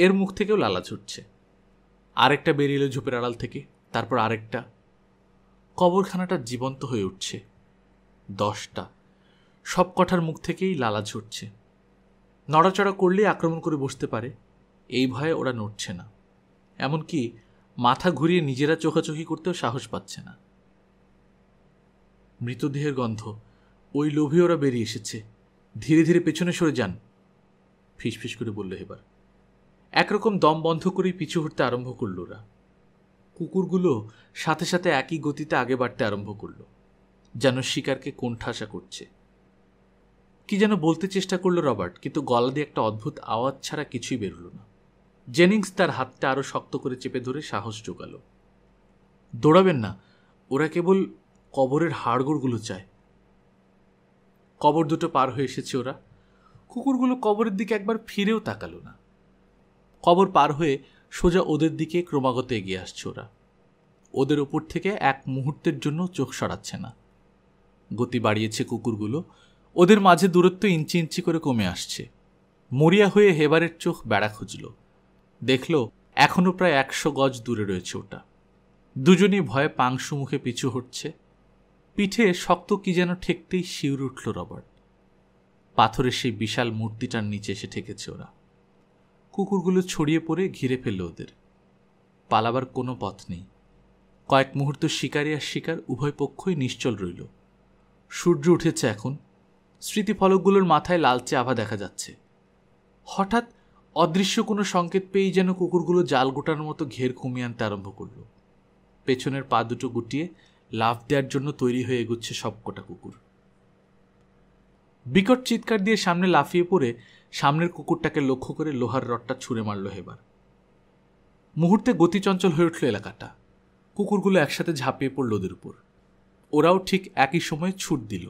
এর মুখ থেকেও লালা ছুটছে আরেকটা বেরিয়ে এলো ঝোপের আড়াল থেকে তারপর আরেকটা কবরখানাটা জীবন্ত হয়ে উঠছে দশটা সব কঠার মুখ থেকেই লালা ছুটছে নড়াচড়া করলেই আক্রমণ করে বসতে পারে এই ভয়ে ওরা নড়ছে না এমনকি মাথা ঘুরিয়ে নিজেরা চোখাচোখি করতেও সাহস পাচ্ছে না মৃতদেহের গন্ধ ওই লোভে ওরা বেরিয়ে এসেছে ধীরে ধীরে পেছনে সরে যান ফিসফিস করে বলল এবার একরকম দম বন্ধ করেই পিছু হটতে আরম্ভ করল ওরা কুকুরগুলো সাথে সাথে একই গতিতে আগে বাড়তে আরম্ভ করল যেন শিকারকে কোণঠাসা করছে কি যেন বলতে চেষ্টা করলো রবার্ট কিন্তু গলা দিয়ে একটা অদ্ভুত আওয়াজ ছাড়া কিছুই বেরোলো না জেনিংস তার হাতটা আরও শক্ত করে চেপে ধরে সাহস জোগাল দৌড়াবেন না ওরা কেবল কবরের হাড়গোড়গুলো চায় কবর দুটো পার হয়ে এসেছে ওরা কুকুরগুলো কবরের দিকে একবার ফিরেও তাকালো না কবর পার হয়ে সোজা ওদের দিকে ক্রমাগত এগিয়ে আসছে ওরা ওদের ওপর থেকে এক মুহূর্তের জন্য চোখ সরাচ্ছে না গতি বাড়িয়েছে কুকুরগুলো ওদের মাঝে দূরত্ব ইঞ্চি ইঞ্চি করে কমে আসছে মরিয়া হয়ে হেবারের চোখ বেড়া খুঁজল দেখল এখনও প্রায় একশো গজ দূরে রয়েছে ওটা দুজনই ভয়ে পাংশু মুখে পিছু হটছে পিঠে শক্ত কি যেন ঠেকতেই শিউর উঠল রবার্ট পাথরের সেই বিশাল মূর্তিটার নিচে এসে ঠেকেছে ওরা কুকুরগুলো ছড়িয়ে পড়ে ঘিরে ফেলল ওদের পালাবার কোনো পথ নেই কয়েক মুহূর্ত শিকারি আর শিকার উভয় পক্ষই নিশ্চল রইল সূর্য উঠেছে এখন স্মৃতিফলকগুলোর মাথায় লালচে আভা দেখা যাচ্ছে হঠাৎ অদৃশ্য কোনো সংকেত পেয়েই যেন কুকুরগুলো জাল গোটানোর মতো ঘের কমিয়ে আনতে আরম্ভ করল পেছনের পা দুটো গুটিয়ে লাভ দেওয়ার জন্য তৈরি হয়ে এগুচ্ছে সবকটা কুকুর বিকট চিৎকার দিয়ে সামনে লাফিয়ে পড়ে সামনের কুকুরটাকে লক্ষ্য করে লোহার রডটা ছুঁড়ে মারল হেবার মুহূর্তে গতিচঞ্চল হয়ে উঠল এলাকাটা কুকুরগুলো একসাথে ঝাঁপিয়ে পড়ল ওদের উপর ওরাও ঠিক একই সময়ে ছুট দিল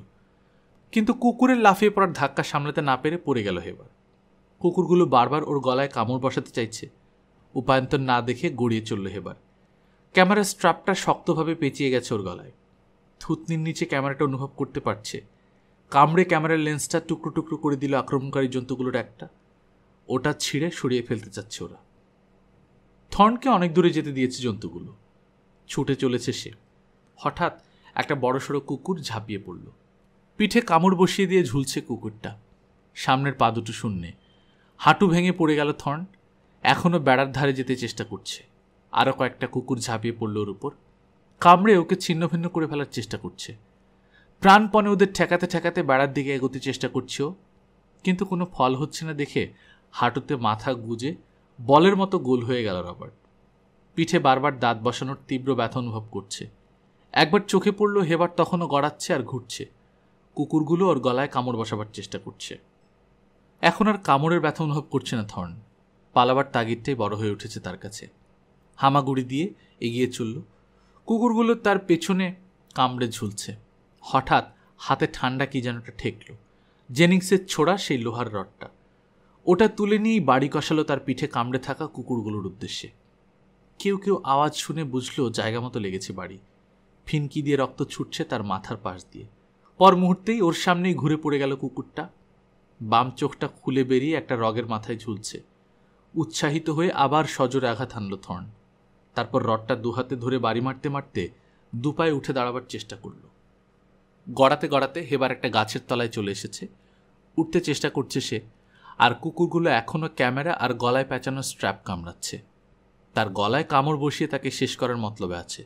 কিন্তু কুকুরের লাফিয়ে পড়ার ধাক্কা সামলাতে না পেরে পড়ে গেল হেবার কুকুরগুলো বারবার ওর গলায় কামড় বসাতে চাইছে উপায়ন্তর না দেখে গড়িয়ে চলল হেবার ক্যামেরার স্ট্রাপটা শক্তভাবে পেঁচিয়ে গেছে ওর গলায় থুতনির নিচে ক্যামেরাটা অনুভব করতে পারছে কামড়ে ক্যামেরার লেন্সটা টুকরো টুকরো করে দিল আক্রমণকারী জন্তুগুলোর একটা ওটা ছিঁড়ে সরিয়ে ফেলতে চাচ্ছে ওরা থর্নকে অনেক দূরে যেতে দিয়েছে জন্তুগুলো ছুটে চলেছে সে হঠাৎ একটা বড়সড় কুকুর ঝাঁপিয়ে পড়ল পিঠে কামড় বসিয়ে দিয়ে ঝুলছে কুকুরটা সামনের পা দুটো শূন্যে হাঁটু ভেঙে পড়ে গেল থর্ন এখনও বেড়ার ধারে যেতে চেষ্টা করছে আরও কয়েকটা কুকুর ঝাঁপিয়ে পড়ল ওর উপর কামড়ে ওকে ছিন্নভিন্ন করে ফেলার চেষ্টা করছে প্রাণপণে ওদের ঠেকাতে ঠেকাতে বেড়ার দিকে এগোতে চেষ্টা করছে কিন্তু কোনো ফল হচ্ছে না দেখে হাঁটুতে মাথা গুজে বলের মতো গোল হয়ে গেল রবার্ট পিঠে বারবার দাঁত বসানোর তীব্র ব্যথা অনুভব করছে একবার চোখে পড়ল হেবার তখনও গড়াচ্ছে আর ঘুরছে কুকুরগুলো ওর গলায় কামড় বসাবার চেষ্টা করছে এখন আর কামড়ের ব্যথা অনুভব করছে না থর্ন পালাবার তাগিদটাই বড় হয়ে উঠেছে তার কাছে হামাগুড়ি দিয়ে এগিয়ে চলল কুকুরগুলো তার পেছনে কামড়ে ঝুলছে হঠাৎ হাতে ঠান্ডা কি যেন একটা ঠেকল জেনিংসের ছোড়া সেই লোহার রডটা ওটা তুলে নিয়েই বাড়ি কষালো তার পিঠে কামড়ে থাকা কুকুরগুলোর উদ্দেশ্যে কেউ কেউ আওয়াজ শুনে বুঝলো জায়গা মতো লেগেছে বাড়ি ফিনকি দিয়ে রক্ত ছুটছে তার মাথার পাশ দিয়ে পর মুহূর্তেই ওর সামনেই ঘুরে পড়ে গেল কুকুরটা বাম চোখটা খুলে বেরিয়ে একটা রগের মাথায় ঝুলছে উৎসাহিত হয়ে আবার সজোরে আঘাত আনল থর্ন তারপর রডটা দুহাতে ধরে বাড়ি মারতে মারতে দুপায়ে উঠে দাঁড়াবার চেষ্টা করল গড়াতে গড়াতে হেবার একটা গাছের তলায় চলে এসেছে উঠতে চেষ্টা করছে সে আর কুকুরগুলো এখনও ক্যামেরা আর গলায় প্যাঁচানোর স্ট্র্যাপ কামড়াচ্ছে তার গলায় কামড় বসিয়ে তাকে শেষ করার মতলবে আছে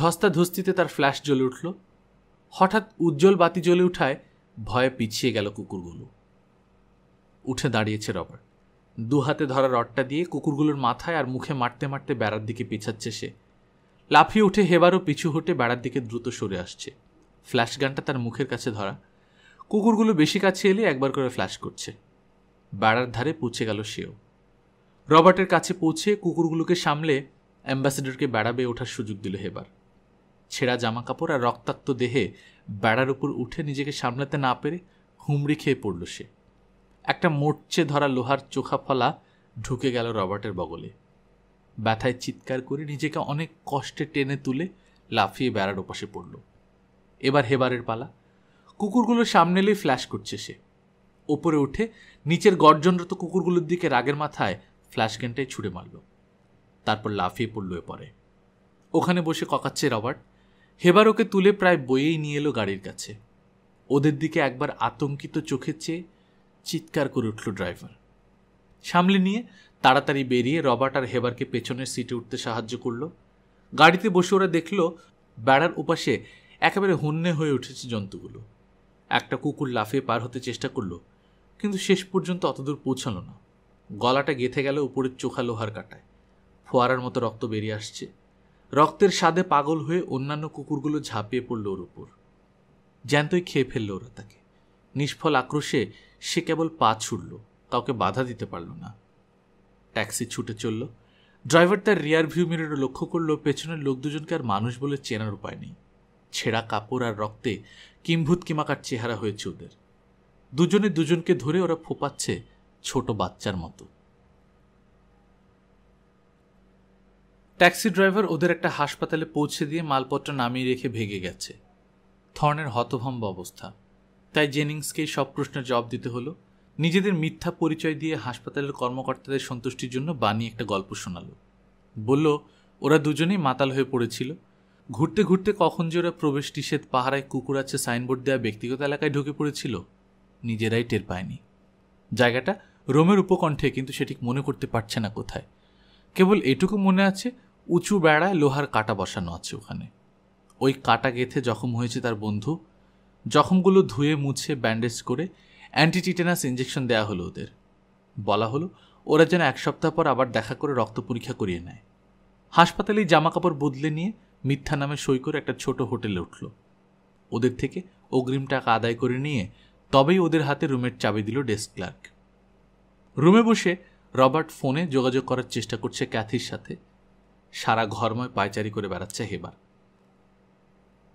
ধস্তা ধস্তিতে তার ফ্ল্যাশ জ্বলে উঠল হঠাৎ উজ্জ্বল বাতি জ্বলে উঠায় ভয়ে পিছিয়ে গেল কুকুরগুলো উঠে দাঁড়িয়েছে রবার্ট দু হাতে ধরা রডটা দিয়ে কুকুরগুলোর মাথায় আর মুখে মারতে মারতে বেড়ার দিকে পিছাচ্ছে সে লাফিয়ে উঠে হেবারও পিছু হটে বেড়ার দিকে দ্রুত সরে আসছে ফ্ল্যাশ গানটা তার মুখের কাছে ধরা কুকুরগুলো বেশি কাছে এলে একবার করে ফ্ল্যাশ করছে বেড়ার ধারে পৌঁছে গেল সেও রবার্টের কাছে পৌঁছে কুকুরগুলোকে সামলে অ্যাম্বাসেডরকে বেড়াবে ওঠার সুযোগ দিল হেবার ছেঁড়া জামা কাপড় আর রক্তাক্ত দেহে বেড়ার উপর উঠে নিজেকে সামলাতে না পেরে হুমড়ি খেয়ে পড়ল সে একটা মোর্চে ধরা লোহার চোখা ফলা ঢুকে গেল রবার্টের বগলে ব্যথায় চিৎকার করে নিজেকে অনেক কষ্টে টেনে তুলে লাফিয়ে বেড়ার ওপাশে পড়ল এবার হেবারের পালা কুকুরগুলো সামনে এলেই ফ্ল্যাশ করছে সে ওপরে উঠে নিচের গর্জনরত কুকুরগুলোর দিকে রাগের মাথায় ফ্ল্যাশ গানটাই ছুড়ে মারল তারপর লাফিয়ে পড়ল এ পরে ওখানে বসে ককাচ্ছে রবার্ট হেবার ওকে তুলে প্রায় বইয়েই নিয়ে এলো গাড়ির কাছে ওদের দিকে একবার আতঙ্কিত চোখে চেয়ে চিৎকার করে উঠল ড্রাইভার সামলে নিয়ে তাড়াতাড়ি বেরিয়ে রবার্ট আর হেবারকে পেছনের সিটে উঠতে সাহায্য করল গাড়িতে বসে ওরা দেখল বেড়ার উপাশে একেবারে হন্যে হয়ে উঠেছে জন্তুগুলো একটা কুকুর লাফিয়ে পার হতে চেষ্টা করলো কিন্তু শেষ পর্যন্ত অতদূর পৌঁছালো না গলাটা গেথে গেল উপরের চোখা লোহার কাটায় ফোয়ারার মতো রক্ত বেরিয়ে আসছে রক্তের স্বাদে পাগল হয়ে অন্যান্য কুকুরগুলো ঝাঁপিয়ে পড়ল ওর উপর জ্যান্তই খেয়ে ফেললো ওরা তাকে নিষ্ফল আক্রোশে সে কেবল পা ছুড়ল কাউকে বাধা দিতে পারল না ট্যাক্সি ছুটে চলল ড্রাইভার তার রিয়ার ভিউ মিররে লক্ষ্য করলো পেছনের লোক দুজনকে আর মানুষ বলে চেনার উপায় নেই ছেঁড়া কাপড় আর রক্তে কিম্ভূত কিমাকার চেহারা হয়েছে ওদের দুজনে দুজনকে ধরে ওরা ফোপাচ্ছে ছোট বাচ্চার মতো ট্যাক্সি ড্রাইভার ওদের একটা হাসপাতালে পৌঁছে দিয়ে মালপত্র নামিয়ে রেখে ভেগে গেছে থর্নের হতভম্ব অবস্থা তাই জেনিংসকে সব প্রশ্নের জবাব দিতে হলো নিজেদের মিথ্যা পরিচয় দিয়ে হাসপাতালের কর্মকর্তাদের সন্তুষ্টির জন্য বানি একটা গল্প শোনালো বলল ওরা দুজনেই মাতাল হয়ে পড়েছিল ঘুরতে ঘুরতে কখন যে ওরা প্রবেশ নিষেধ পাহারায় কুকুর আছে সাইনবোর্ড দেওয়া ব্যক্তিগত এলাকায় ঢুকে পড়েছিল নিজেরাই টের পায়নি জায়গাটা রোমের উপকণ্ঠে কিন্তু সেটি মনে করতে পারছে না কোথায় কেবল এটুকু মনে আছে উঁচু বেড়ায় লোহার কাটা বসানো আছে ওখানে ওই কাটা গেথে জখম হয়েছে তার বন্ধু জখমগুলো ধুয়ে মুছে ব্যান্ডেজ করে অ্যান্টিটিটেনাস ইঞ্জেকশন দেওয়া হলো ওদের বলা হলো ওরা যেন এক সপ্তাহ পর আবার দেখা করে রক্ত পরীক্ষা করিয়ে নেয় হাসপাতালেই জামাকাপড় বদলে নিয়ে মিথ্যা নামে সই করে একটা ছোট হোটেলে উঠল ওদের থেকে অগ্রিম টাকা আদায় করে নিয়ে তবেই ওদের হাতে রুমের চাবি দিল ডেস্ক ক্লার্ক রুমে বসে রবার্ট ফোনে যোগাযোগ করার চেষ্টা করছে ক্যাথির সাথে সারা ঘরময় পায়চারি করে বেড়াচ্ছে হেবার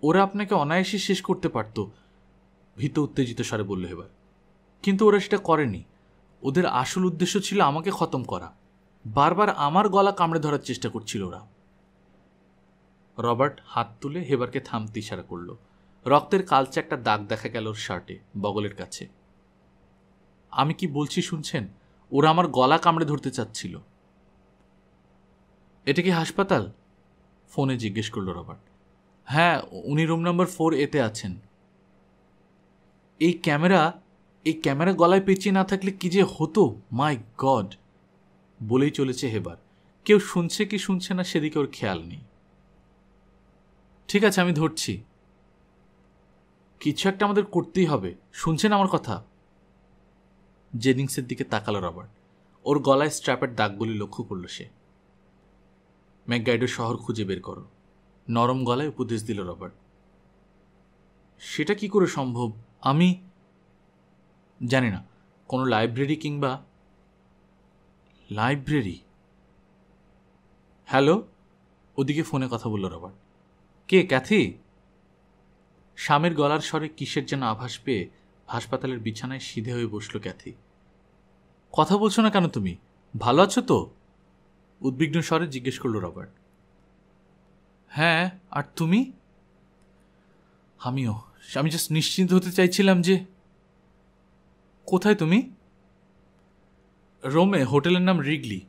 ওরা আপনাকে অনায়াসে শেষ করতে পারত ভীত উত্তেজিত স্বরে বলল এবার কিন্তু ওরা সেটা করেনি ওদের আসল উদ্দেশ্য ছিল আমাকে খতম করা বারবার আমার গলা কামড়ে ধরার চেষ্টা করছিল ওরা রবার্ট হাত তুলে হেবারকে থামতে ইশারা করল রক্তের কালচে একটা দাগ দেখা গেল ওর শার্টে বগলের কাছে আমি কি বলছি শুনছেন ওরা আমার গলা কামড়ে ধরতে চাচ্ছিল এটা কি হাসপাতাল ফোনে জিজ্ঞেস করলো রবার্ট হ্যাঁ উনি রুম নাম্বার ফোর এতে আছেন এই ক্যামেরা এই ক্যামেরা গলায় পেঁচিয়ে না থাকলে কি যে হতো মাই গড বলেই চলেছে হেবার কেউ শুনছে কি শুনছে না সেদিকে ওর খেয়াল নেই ঠিক আছে আমি ধরছি কিছু একটা আমাদের করতেই হবে শুনছেন আমার কথা জেনিংসের দিকে তাকালো রবার্ট ওর গলায় স্ট্র্যাপের দাগগুলি লক্ষ্য করল সে ম্যাকগাইডের শহর খুঁজে বের করো নরম গলায় উপদেশ দিল রবার্ট সেটা কি করে সম্ভব আমি জানি না কোনো লাইব্রেরি কিংবা লাইব্রেরি হ্যালো ওদিকে ফোনে কথা বলল রবার্ট কে ক্যাথি স্বামীর গলার স্বরে কিসের যেন আভাস পেয়ে হাসপাতালের বিছানায় সিধে হয়ে বসল ক্যাথি কথা বলছো না কেন তুমি ভালো আছো তো উদ্বিগ্ন স্বরে জিজ্ঞেস করলো রবার্ট হ্যাঁ আর তুমি আমিও আমি জাস্ট নিশ্চিন্ত হতে চাইছিলাম যে কোথায় তুমি রোমে হোটেলের নাম রিগলি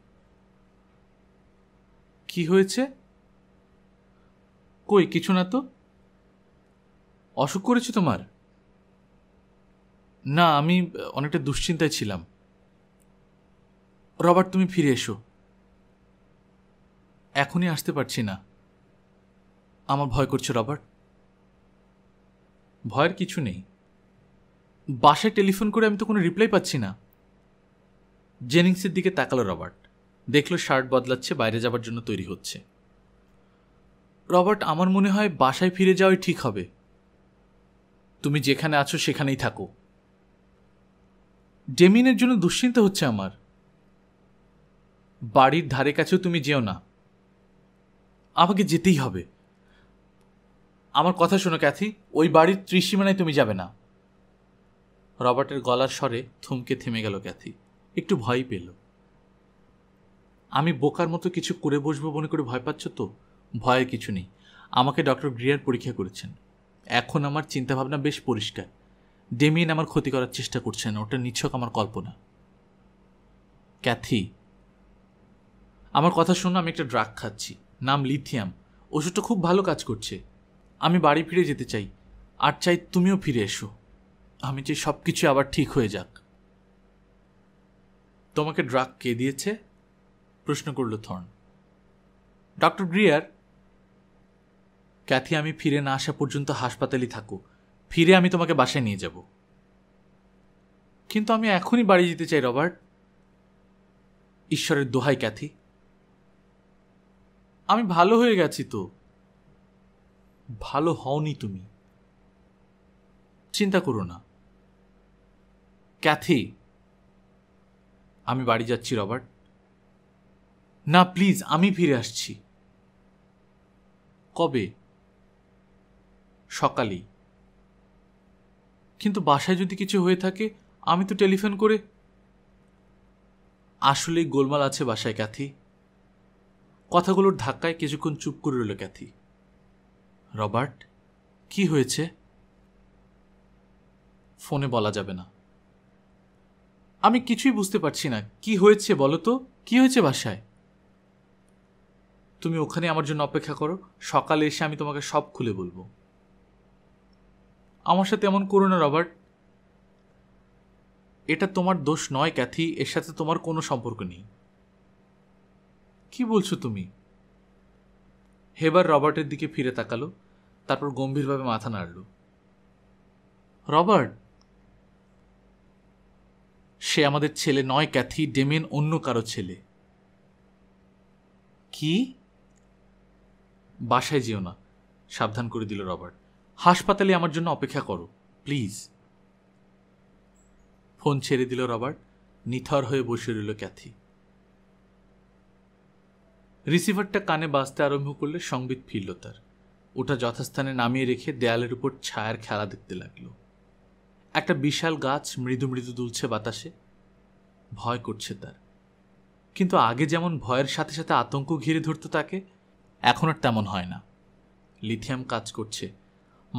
কি হয়েছে কই কিছু না তো অসুখ করেছি তোমার না আমি অনেকটা দুশ্চিন্তায় ছিলাম রবার্ট তুমি ফিরে এসো এখনই আসতে পারছি না আমার ভয় করছে রবার্ট ভয়ের কিছু নেই বাসায় টেলিফোন করে আমি তো কোনো রিপ্লাই পাচ্ছি না জেনিংসের দিকে তাকালো রবার্ট দেখলো শার্ট বদলাচ্ছে বাইরে যাবার জন্য তৈরি হচ্ছে রবার্ট আমার মনে হয় বাসায় ফিরে যাওয়াই ঠিক হবে তুমি যেখানে আছো সেখানেই থাকো ডেমিনের জন্য দুশ্চিন্তা হচ্ছে আমার বাড়ির ধারে কাছেও তুমি যেও না আমাকে যেতেই হবে আমার কথা শোনো ক্যাথি ওই বাড়ির ত্রিসীমানায় তুমি যাবে না রবার্টের গলার স্বরে থমকে থেমে গেল ক্যাথি একটু ভয় পেল আমি বোকার মতো কিছু করে বসবো মনে করে ভয় পাচ্ছ তো ভয়ের কিছু নেই আমাকে ডক্টর গ্রিয়ার পরীক্ষা করেছেন এখন আমার চিন্তাভাবনা বেশ পরিষ্কার ডেমিয়েন আমার ক্ষতি করার চেষ্টা করছেন ওটা নিচ্ছক আমার কল্পনা ক্যাথি আমার কথা শোনো আমি একটা ড্রাগ খাচ্ছি নাম লিথিয়াম ওষুধটা খুব ভালো কাজ করছে আমি বাড়ি ফিরে যেতে চাই আর চাই তুমিও ফিরে এসো আমি চাই সব কিছু আবার ঠিক হয়ে যাক তোমাকে ড্রাগ কে দিয়েছে প্রশ্ন করল থর্ন ডক্টর গ্রিয়ার ক্যাথি আমি ফিরে না আসা পর্যন্ত হাসপাতালই থাকো ফিরে আমি তোমাকে বাসায় নিয়ে যাব কিন্তু আমি এখনই বাড়ি যেতে চাই রবার্ট ঈশ্বরের দোহাই ক্যাথি আমি ভালো হয়ে গেছি তো ভালো হওনি তুমি চিন্তা করো না ক্যাথি আমি বাড়ি যাচ্ছি রবার্ট না প্লিজ আমি ফিরে আসছি কবে সকালেই কিন্তু বাসায় যদি কিছু হয়ে থাকে আমি তো টেলিফোন করে আসলে গোলমাল আছে বাসায় ক্যাথি কথাগুলোর ধাক্কায় কিছুক্ষণ চুপ করে রইল ক্যাথি রবার্ট কি হয়েছে ফোনে বলা যাবে না আমি কিছুই বুঝতে পারছি না কি হয়েছে বলো তো কি হয়েছে বাসায় তুমি ওখানে আমার জন্য অপেক্ষা করো সকালে এসে আমি তোমাকে সব খুলে বলবো আমার সাথে এমন করো না রবার্ট এটা তোমার দোষ নয় ক্যাথি এর সাথে তোমার কোনো সম্পর্ক নেই কি বলছো তুমি হেবার রবার্টের দিকে ফিরে তাকালো তারপর গম্ভীরভাবে মাথা নাড়ল রবার্ট সে আমাদের ছেলে নয় ক্যাথি ডেমিন অন্য কারো ছেলে কি বাসায় যেও না সাবধান করে দিল রবার্ট হাসপাতালে আমার জন্য অপেক্ষা করো প্লিজ ফোন ছেড়ে দিল রবার্ট নিথর হয়ে বসে রইল ক্যাথি রিসিভারটা কানে বাজতে আরম্ভ করলে সংবিত ফিরল তার ওটা যথাস্থানে নামিয়ে রেখে দেয়ালের উপর ছায়ার খেলা দেখতে লাগলো একটা বিশাল গাছ মৃদু মৃদু দুলছে বাতাসে ভয় করছে তার কিন্তু আগে যেমন ভয়ের সাথে সাথে আতঙ্ক ঘিরে ধরত তাকে এখন আর তেমন হয় না লিথিয়াম কাজ করছে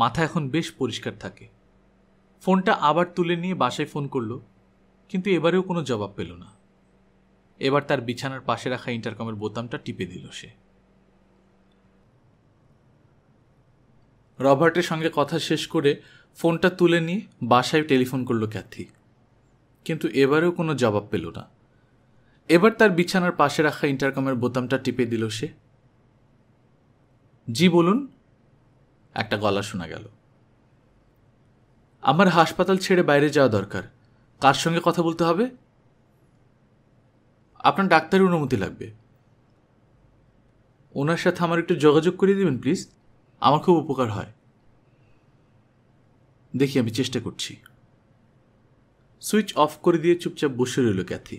মাথা এখন বেশ পরিষ্কার থাকে ফোনটা আবার তুলে নিয়ে বাসায় ফোন করলো কিন্তু এবারেও কোনো জবাব পেল না এবার তার বিছানার পাশে রাখা ইন্টারকমের বোতামটা টিপে দিল সে রবার্টের সঙ্গে কথা শেষ করে ফোনটা তুলে নিয়ে বাসায় টেলিফোন করলো ক্যাথি কিন্তু এবারেও কোনো জবাব পেল না এবার তার বিছানার পাশে রাখা ইন্টারকমের বোতামটা টিপে দিল সে জি বলুন একটা গলা শোনা গেল আমার হাসপাতাল ছেড়ে বাইরে যাওয়া দরকার কার সঙ্গে কথা বলতে হবে আপনার ডাক্তারের অনুমতি লাগবে ওনার সাথে আমার একটু যোগাযোগ করিয়ে দেবেন প্লিজ আমার খুব উপকার হয় দেখি আমি চেষ্টা করছি সুইচ অফ করে দিয়ে চুপচাপ বসে রইল ক্যাথি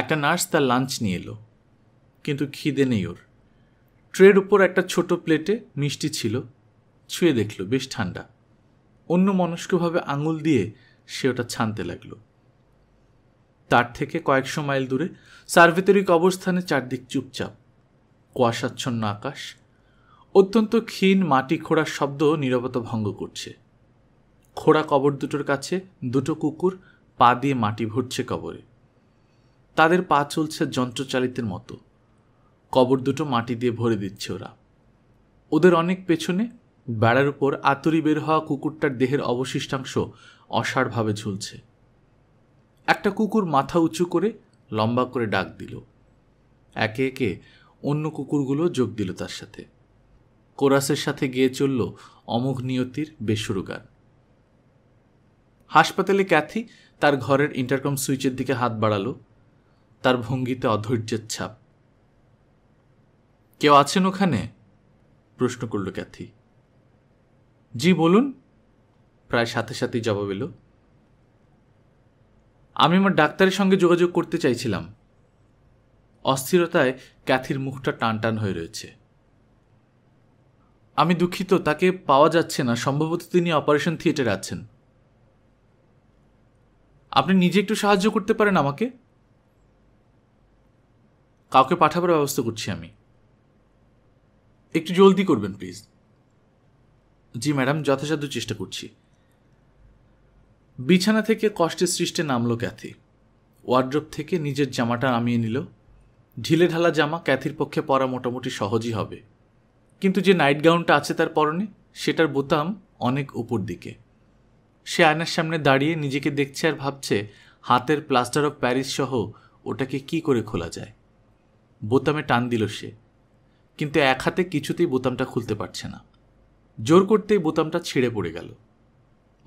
একটা নার্স তার লাঞ্চ নিয়ে এলো কিন্তু খিদে নেই ওর ট্রের উপর একটা ছোট প্লেটে মিষ্টি ছিল ছুঁয়ে দেখল বেশ ঠান্ডা অন্য মনস্কভাবে আঙুল দিয়ে সে ওটা ছানতে লাগল তার থেকে কয়েকশো মাইল দূরে সার্ভেতরিক অবস্থানে চারদিক চুপচাপ কুয়াশাচ্ছন্ন আকাশ অত্যন্ত ক্ষীণ মাটি খোঁড়ার শব্দ নিরবত ভঙ্গ করছে খোঁড়া কবর দুটোর কাছে দুটো কুকুর পা দিয়ে মাটি ভরছে কবরে তাদের পা চলছে যন্ত্রচালিতের মতো কবর দুটো মাটি দিয়ে ভরে দিচ্ছে ওরা ওদের অনেক পেছনে বেড়ার উপর আতরি বের হওয়া কুকুরটার দেহের অবশিষ্টাংশ অসারভাবে ঝুলছে একটা কুকুর মাথা উঁচু করে লম্বা করে ডাক দিল একে একে অন্য কুকুরগুলো যোগ দিল তার সাথে কোরাসের সাথে গিয়ে চলল অমোঘ নিয়তির বেসুরু গান হাসপাতালে ক্যাথি তার ঘরের ইন্টারকম সুইচের দিকে হাত বাড়ালো তার ভঙ্গিতে অধৈর্যের ছাপ কেউ আছেন ওখানে প্রশ্ন করল ক্যাথি জি বলুন প্রায় সাথে সাথেই জবাব এলো আমি আমার ডাক্তারের সঙ্গে যোগাযোগ করতে চাইছিলাম অস্থিরতায় ক্যাথির মুখটা টান টান হয়ে রয়েছে আমি দুঃখিত তাকে পাওয়া যাচ্ছে না সম্ভবত তিনি অপারেশন থিয়েটারে আছেন আপনি নিজে একটু সাহায্য করতে পারেন আমাকে কাউকে পাঠাবার ব্যবস্থা করছি আমি একটু জলদি করবেন প্লিজ জি ম্যাডাম যথাসাধ্য চেষ্টা করছি বিছানা থেকে কষ্টে সৃষ্টে নামলো ক্যাথি ওয়ার্ড্রোপ থেকে নিজের জামাটা নামিয়ে নিল ঢিলে ঢালা জামা ক্যাথির পক্ষে পরা মোটামুটি সহজই হবে কিন্তু যে নাইট গাউনটা আছে তার পরনে সেটার বোতাম অনেক উপর দিকে সে আয়নার সামনে দাঁড়িয়ে নিজেকে দেখছে আর ভাবছে হাতের প্লাস্টার অফ প্যারিস সহ ওটাকে কি করে খোলা যায় বোতামে টান দিল সে কিন্তু এক হাতে কিছুতেই বোতামটা খুলতে পারছে না জোর করতেই বোতামটা ছিঁড়ে পড়ে গেল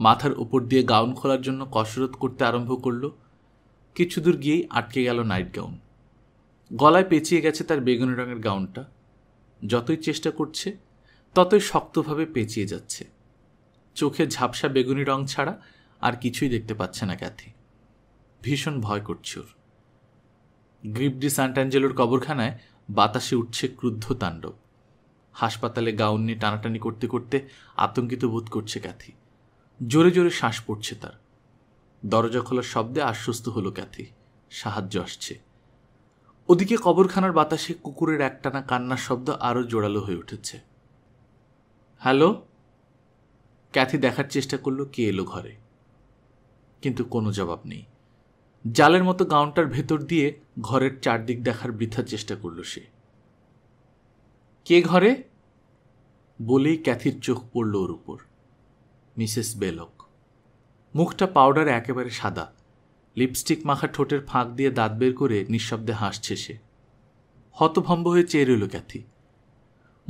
মাথার উপর দিয়ে গাউন খোলার জন্য কসরত করতে আরম্ভ করল কিছু দূর গিয়েই আটকে গেল নাইট গাউন গলায় পেঁচিয়ে গেছে তার বেগুনি রঙের গাউনটা যতই চেষ্টা করছে ততই শক্তভাবে পেঁচিয়ে যাচ্ছে চোখে ঝাপসা বেগুনি রং ছাড়া আর কিছুই দেখতে পাচ্ছে না ক্যাথি ভীষণ ভয় করছে ওর গ্রিপডি সান্টাঞ্জেলোর কবরখানায় বাতাসে উঠছে ক্রুদ্ধ তাণ্ডব হাসপাতালে গাউন নিয়ে টানাটানি করতে করতে আতঙ্কিত বোধ করছে ক্যাথি জোরে জোরে শ্বাস পড়ছে তার দরজা খোলার শব্দে আশ্বস্ত হলো ক্যাথি সাহায্য আসছে ওদিকে কবরখানার বাতাসে কুকুরের একটানা কান্নার শব্দ আরও জোরালো হয়ে উঠেছে হ্যালো ক্যাথি দেখার চেষ্টা করলো কে এলো ঘরে কিন্তু কোনো জবাব নেই জালের মতো গাউনটার ভেতর দিয়ে ঘরের চারদিক দেখার বৃথার চেষ্টা করল সে কে ঘরে বলেই ক্যাথির চোখ পড়ল ওর উপর মিসেস বেলক মুখটা পাউডারে একেবারে সাদা লিপস্টিক মাখা ঠোঁটের ফাঁক দিয়ে দাঁত বের করে নিঃশব্দে হাসছে সে হতভম্ব হয়ে চেয়ে রইল ক্যাথি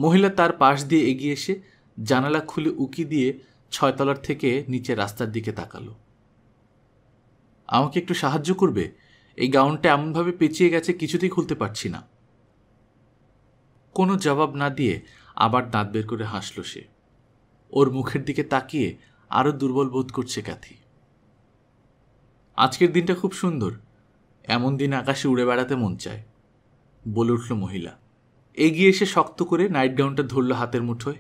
মহিলা তার পাশ দিয়ে এগিয়ে এসে জানালা খুলে উকি দিয়ে ছয়তলার থেকে নিচে রাস্তার দিকে তাকালো আমাকে একটু সাহায্য করবে এই গাউনটা এমনভাবে পেঁচিয়ে গেছে কিছুতেই খুলতে পারছি না কোনো জবাব না দিয়ে আবার দাঁত বের করে হাসল সে ওর মুখের দিকে তাকিয়ে আরও দুর্বল বোধ করছে ক্যাথি আজকের দিনটা খুব সুন্দর এমন দিন আকাশে উড়ে বেড়াতে মন চায় বলে উঠল মহিলা এগিয়ে এসে শক্ত করে নাইট গাউনটা ধরল হাতের মুঠোয়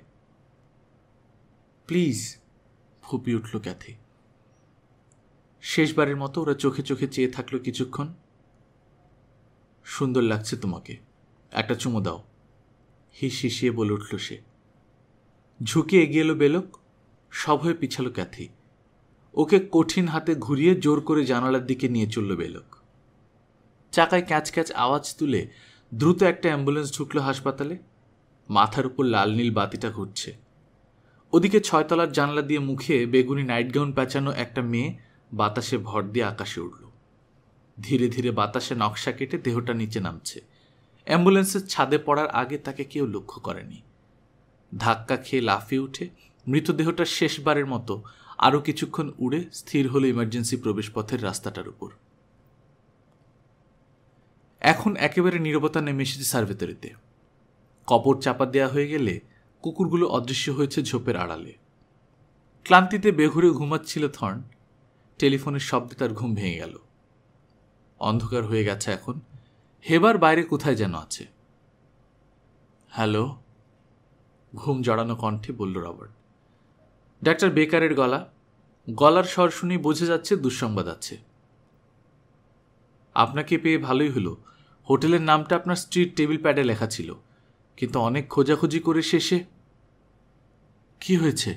প্লিজ ফুপি উঠল ক্যাথে শেষবারের মতো ওরা চোখে চোখে চেয়ে থাকলো কিছুক্ষণ সুন্দর লাগছে তোমাকে একটা চুমো দাও হিস হিসিয়ে বলে উঠল সে ঝুঁকে এগিয়ে এলো বেলক সব হয়ে পিছালো ক্যাথি ওকে কঠিন হাতে ঘুরিয়ে জোর করে জানালার দিকে নিয়ে চলল বেলক চাকায় ক্যাচ ক্যাচ আওয়াজ তুলে দ্রুত একটা অ্যাম্বুলেন্স ঢুকলো হাসপাতালে মাথার উপর লাল নীল বাতিটা ঘুরছে ওদিকে ছয়তলার জানলা দিয়ে মুখে বেগুনি নাইটগাউন প্যাঁচানো একটা মেয়ে বাতাসে ভর দিয়ে আকাশে উঠল ধীরে ধীরে বাতাসে নকশা কেটে দেহটা নিচে নামছে অ্যাম্বুলেন্সের ছাদে পড়ার আগে তাকে কেউ লক্ষ্য করেনি ধাক্কা খেয়ে লাফিয়ে উঠে মৃতদেহটা শেষবারের মতো আরও কিছুক্ষণ উড়ে স্থির হলো ইমার্জেন্সি প্রবেশপথের রাস্তাটার উপর এখন একেবারে নিরবতা নেমে এসেছে সার্ভেতরিতে কপর চাপা দেয়া হয়ে গেলে কুকুরগুলো অদৃশ্য হয়েছে ঝোপের আড়ালে ক্লান্তিতে বেঘুরে ঘুমাচ্ছিল থর্ন টেলিফোনের শব্দে তার ঘুম ভেঙে গেল অন্ধকার হয়ে গেছে এখন হেবার বাইরে কোথায় যেন আছে হ্যালো ঘুম জড়ানো কণ্ঠে বলল রবার্ট ডাক্তার বেকারের গলা গলার স্বর শুনে বোঝে যাচ্ছে দুঃসংবাদ আছে আপনাকে পেয়ে ভালোই হলো হোটেলের নামটা আপনার স্ট্রিট টেবিল প্যাডে লেখা ছিল কিন্তু অনেক খোঁজাখুঁজি করে শেষে কি হয়েছে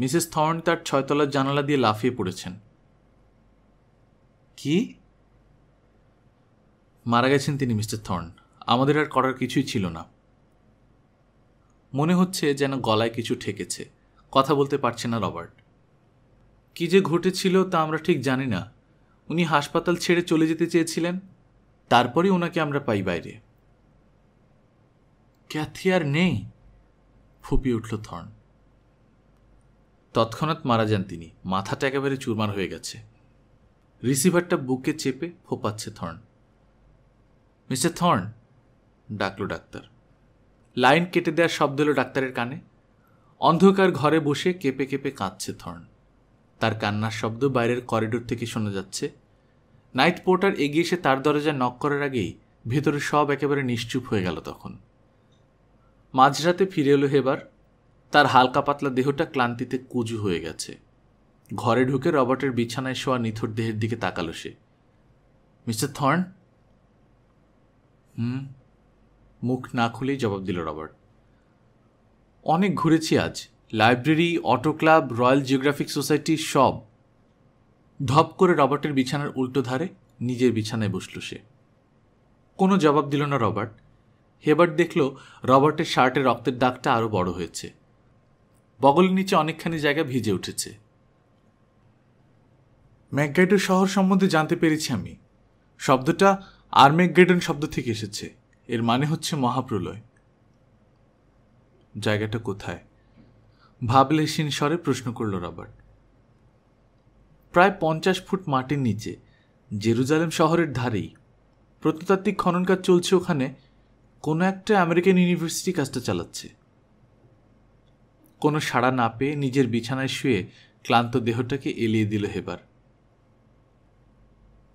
মিসেস থর্ন তার ছয়তলার জানালা দিয়ে লাফিয়ে পড়েছেন কি মারা গেছেন তিনি মিস্টার থর্ন আমাদের আর করার কিছুই ছিল না মনে হচ্ছে যেন গলায় কিছু ঠেকেছে কথা বলতে পারছে না রবার্ট কী যে ঘটেছিল তা আমরা ঠিক জানি না উনি হাসপাতাল ছেড়ে চলে যেতে চেয়েছিলেন তারপরে ওনাকে আমরা পাই বাইরে ক্যাথি আর নেই ফুপিয়ে উঠল থর্ন তৎক্ষণাৎ মারা যান তিনি মাথাটা একেবারে চুরমার হয়ে গেছে রিসিভারটা বুকে চেপে ফোপাচ্ছে থর্ন মিস্টার থর্ন ডাকলো ডাক্তার লাইন কেটে দেওয়ার শব্দ এলো ডাক্তারের কানে অন্ধকার ঘরে বসে কেঁপে কেঁপে কাঁদছে থর্ন তার কান্নার শব্দ বাইরের করিডোর থেকে শোনা যাচ্ছে নাইট পোর্টার এগিয়ে এসে তার দরজায় নক করার আগেই ভেতরে সব একেবারে নিশ্চুপ হয়ে গেল তখন মাঝরাতে ফিরে এলো হেবার তার হালকা পাতলা দেহটা ক্লান্তিতে কুজু হয়ে গেছে ঘরে ঢুকে রবার্টের বিছানায় শোয়া নিথর দেহের দিকে তাকালো সে মিস্টার থর্ন হুম মুখ না খুলেই জবাব দিল রবার্ট অনেক ঘুরেছি আজ library auto club royal geographic society সব ধপ করে রবার্টের বিছানার উল্টো ধারে নিজের বিছানায় বসল সে কোনো জবাব দিল না রবার্ট হেবার দেখল রবার্টের শার্টে রক্তের দাগটা আরও বড় হয়েছে বগলের নিচে অনেকখানি জায়গা ভিজে উঠেছে ম্যাকগাইডের শহর সম্বন্ধে জানতে পেরেছি আমি শব্দটা আর ম্যাকগাইডেন শব্দ থেকে এসেছে এর মানে হচ্ছে মহাপ্রলয় জায়গাটা কোথায় ভাবলেশীন স্বরে প্রশ্ন করল রবার্ট প্রায় পঞ্চাশ ফুট মাটির নিচে জেরুজালেম শহরের ধারেই প্রত্নতাত্ত্বিক খনন কাজ চলছে ওখানে কোনো একটা আমেরিকান ইউনিভার্সিটি কাজটা চালাচ্ছে কোনো সাড়া না পেয়ে নিজের বিছানায় শুয়ে ক্লান্ত দেহটাকে এলিয়ে দিল হেবার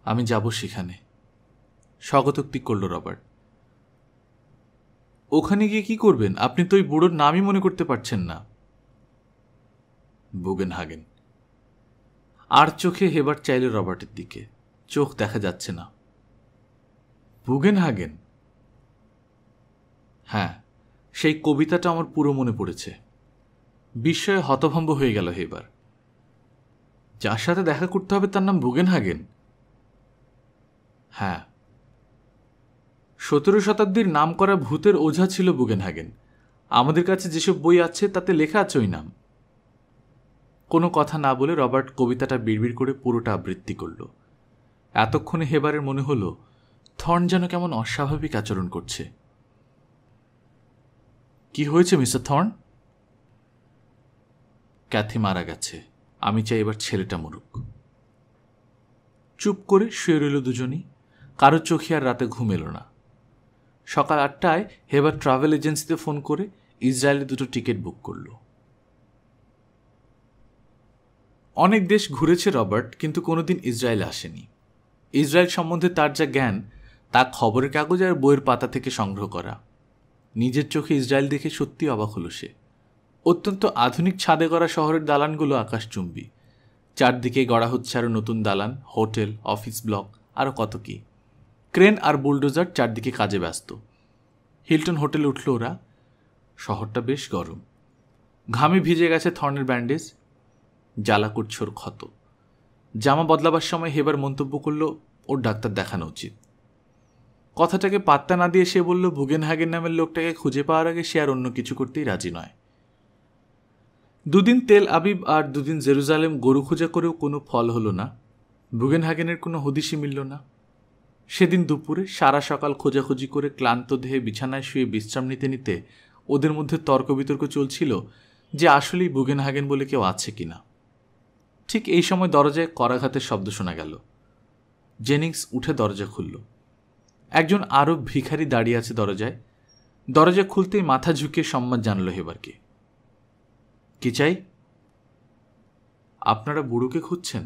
আমি যাব সেখানে স্বাগতোক্তি করল রবার্ট ওখানে গিয়ে কি করবেন আপনি তো ওই বুড়োর নামই মনে করতে পারছেন না বুগেন হাগেন আর চোখে হেবার চাইল রবার্টের দিকে চোখ দেখা যাচ্ছে না বুগেন হাগেন হ্যাঁ সেই কবিতাটা আমার পুরো মনে পড়েছে বিস্ময়ে হতভম্ব হয়ে গেল হেবার যার সাথে দেখা করতে হবে তার নাম বুগেন হাগেন হ্যাঁ সতেরো শতাব্দীর নাম করা ভূতের ওঝা ছিল বুগেনহাগেন আমাদের কাছে যেসব বই আছে তাতে লেখা আছে ওই নাম কোনো কথা না বলে রবার্ট কবিতাটা বিড়বিড় করে পুরোটা আবৃত্তি করল এতক্ষণে হেবারের মনে হলো থর্ন যেন কেমন অস্বাভাবিক আচরণ করছে কি হয়েছে মিস্টার থর্ন ক্যাথি মারা গেছে আমি চাই এবার ছেলেটা মরুক চুপ করে শুয়ে রইল দুজনই কারো চোখে আর রাতে ঘুম এলো না সকাল আটটায় হেবার ট্রাভেল এজেন্সিতে ফোন করে ইসরায়েলে দুটো টিকিট বুক করল অনেক দেশ ঘুরেছে রবার্ট কিন্তু কোনোদিন ইসরায়েল আসেনি ইসরায়েল সম্বন্ধে তার যা জ্ঞান তা খবরের কাগজ আর বইয়ের পাতা থেকে সংগ্রহ করা নিজের চোখে ইসরায়েল দেখে সত্যি অবাক হলো সে অত্যন্ত আধুনিক ছাদে গড়া শহরের দালানগুলো আকাশচুম্বী চারদিকে গড়া হচ্ছে আরও নতুন দালান হোটেল অফিস ব্লক আরও কত কী ক্রেন আর বুলডোজার চারদিকে কাজে ব্যস্ত হিলটন হোটেলে উঠল ওরা শহরটা বেশ গরম ঘামে ভিজে গেছে থর্নের ব্যান্ডেজ জ্বালা ক্ষত জামা বদলাবার সময় হেবার মন্তব্য করল ওর ডাক্তার দেখানো উচিত কথাটাকে পাত্তা না দিয়ে সে বলল ভুগেনহাগের নামের লোকটাকে খুঁজে পাওয়ার আগে সে আর অন্য কিছু করতেই রাজি নয় দুদিন তেল আবিব আর দুদিন জেরুজালেম গরু খোঁজা করেও কোনো ফল হলো না হাগেনের কোনো হদিশই মিলল না সেদিন দুপুরে সারা সকাল খোঁজাখুঁজি করে ক্লান্ত দেহে বিছানায় শুয়ে বিশ্রাম নিতে নিতে ওদের মধ্যে তর্ক বিতর্ক চলছিল যে আসলেই বুগেনহাগেন বলে কেউ আছে কি না ঠিক এই সময় দরজায় করাঘাতের শব্দ শোনা গেল জেনিংস উঠে দরজা খুলল একজন আরও ভিখারি দাঁড়িয়ে আছে দরজায় দরজা খুলতেই মাথা ঝুঁকে সম্মান জানল হেবারকে কি চাই আপনারা বুড়োকে খুঁজছেন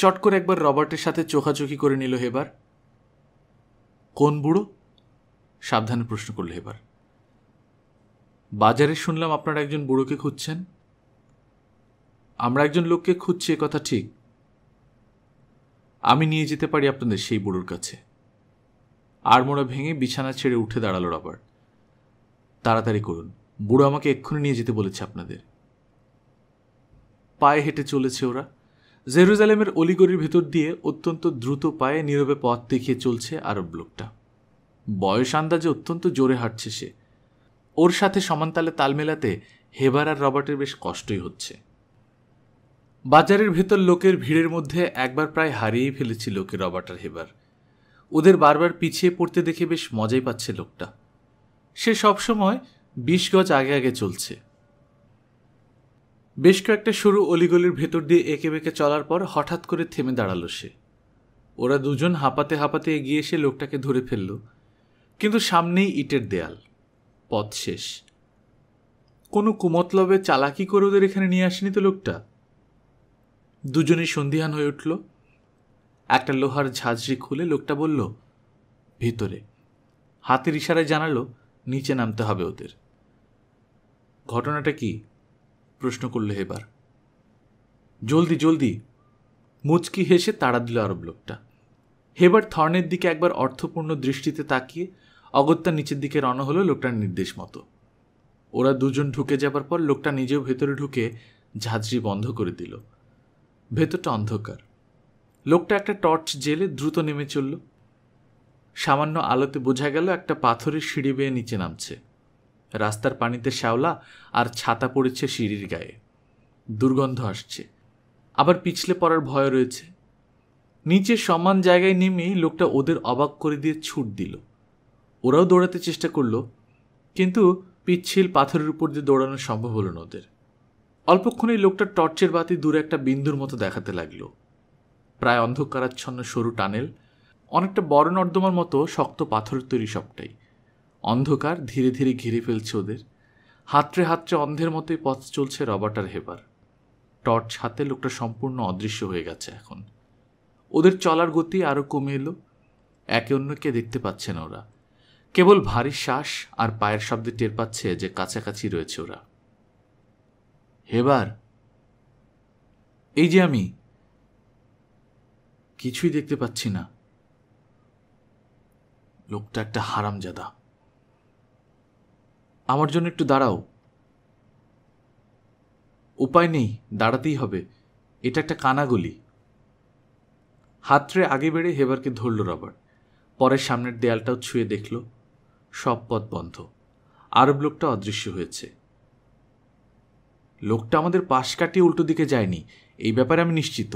চট করে একবার রবার্টের সাথে চোখাচোখি করে নিল হেবার কোন বুড়ো সাবধানে প্রশ্ন করল হেবার বাজারে শুনলাম আপনারা একজন বুড়োকে খুঁজছেন আমরা একজন লোককে খুঁজছি এ কথা ঠিক আমি নিয়ে যেতে পারি আপনাদের সেই বুড়োর কাছে আড়মোড়া ভেঙে বিছানা ছেড়ে উঠে দাঁড়ালো রবার্ট তাড়াতাড়ি করুন বুড়ো আমাকে এক্ষুনি নিয়ে যেতে বলেছে আপনাদের পায়ে হেঁটে চলেছে ওরা জেরুজালেমের অলিগড়ির ভেতর দিয়ে অত্যন্ত দ্রুত পায়ে নীরবে পথ দেখিয়ে চলছে আরব লোকটা বয়স আন্দাজে অত্যন্ত জোরে হাঁটছে সে ওর সাথে সমানতালে তাল মেলাতে হেবার আর রবার্টের বেশ কষ্টই হচ্ছে বাজারের ভেতর লোকের ভিড়ের মধ্যে একবার প্রায় হারিয়েই ফেলেছি লোকে রবার্ট আর হেবার ওদের বারবার পিছিয়ে পড়তে দেখে বেশ মজাই পাচ্ছে লোকটা সে সবসময় বিশ গজ আগে আগে চলছে বেশ কয়েকটা সরু অলিগলির ভেতর দিয়ে এঁকে বেঁকে চলার পর হঠাৎ করে থেমে দাঁড়ালো সে ওরা দুজন হাঁপাতে হাঁপাতে এগিয়ে এসে লোকটাকে ধরে ফেলল কিন্তু সামনেই ইটের দেয়াল পথ শেষ কোনো কুমতলবে চালাকি করে ওদের এখানে নিয়ে আসেনি তো লোকটা দুজনেই সন্ধিহান হয়ে উঠল একটা লোহার ঝাঁঝরি খুলে লোকটা বলল ভিতরে হাতের ইশারায় জানালো নিচে নামতে হবে ওদের ঘটনাটা কি প্রশ্ন করলে এবার জলদি জলদি মুচকি হেসে তাড়া দিল আরব লোকটা হেবার থর্নের দিকে একবার অর্থপূর্ণ দৃষ্টিতে তাকিয়ে অগত্যা নিচের দিকে রওনা হলো লোকটার নির্দেশ মতো ওরা দুজন ঢুকে যাবার পর লোকটা নিজেও ভেতরে ঢুকে ঝাঁঝরি বন্ধ করে দিল ভেতরটা অন্ধকার লোকটা একটা টর্চ জেলে দ্রুত নেমে চলল সামান্য আলোতে বোঝা গেল একটা পাথরের সিঁড়ি বেয়ে নিচে নামছে রাস্তার পানিতে শ্যাওলা আর ছাতা পড়েছে সিঁড়ির গায়ে দুর্গন্ধ আসছে আবার পিছলে পড়ার ভয় রয়েছে নিচে সমান জায়গায় নেমেই লোকটা ওদের অবাক করে দিয়ে ছুট দিল ওরাও দৌড়াতে চেষ্টা করল কিন্তু পিচ্ছিল পাথরের উপর দিয়ে দৌড়ানো সম্ভব হলো না ওদের অল্পক্ষণে লোকটা টর্চের বাতি দূরে একটা বিন্দুর মতো দেখাতে লাগলো প্রায় অন্ধকারাচ্ছন্ন সরু টানেল অনেকটা বড় নর্দমার মতো শক্ত পাথরের তৈরি সবটাই অন্ধকার ধীরে ধীরে ঘিরে ফেলছে ওদের হাতড়ে হাতড়ে অন্ধের মতোই পথ চলছে রবার্ট আর হেবার টর্চ হাতে লোকটা সম্পূর্ণ অদৃশ্য হয়ে গেছে এখন ওদের চলার গতি আরও কমে এলো একে অন্যকে দেখতে পাচ্ছে না ওরা কেবল ভারী শ্বাস আর পায়ের শব্দে টের পাচ্ছে যে কাছাকাছি রয়েছে ওরা হেবার এই যে আমি কিছুই দেখতে পাচ্ছি না লোকটা একটা হারামজাদা আমার জন্য একটু দাঁড়াও উপায় নেই দাঁড়াতেই হবে এটা একটা কানাগুলি হাতরে আগে বেড়ে হেবারকে ধরল রবার পরে সামনের দেয়ালটাও ছুঁয়ে দেখল সব পথ বন্ধ আরব লোকটা অদৃশ্য হয়েছে লোকটা আমাদের পাশ কাটিয়ে উল্টো দিকে যায়নি এই ব্যাপারে আমি নিশ্চিত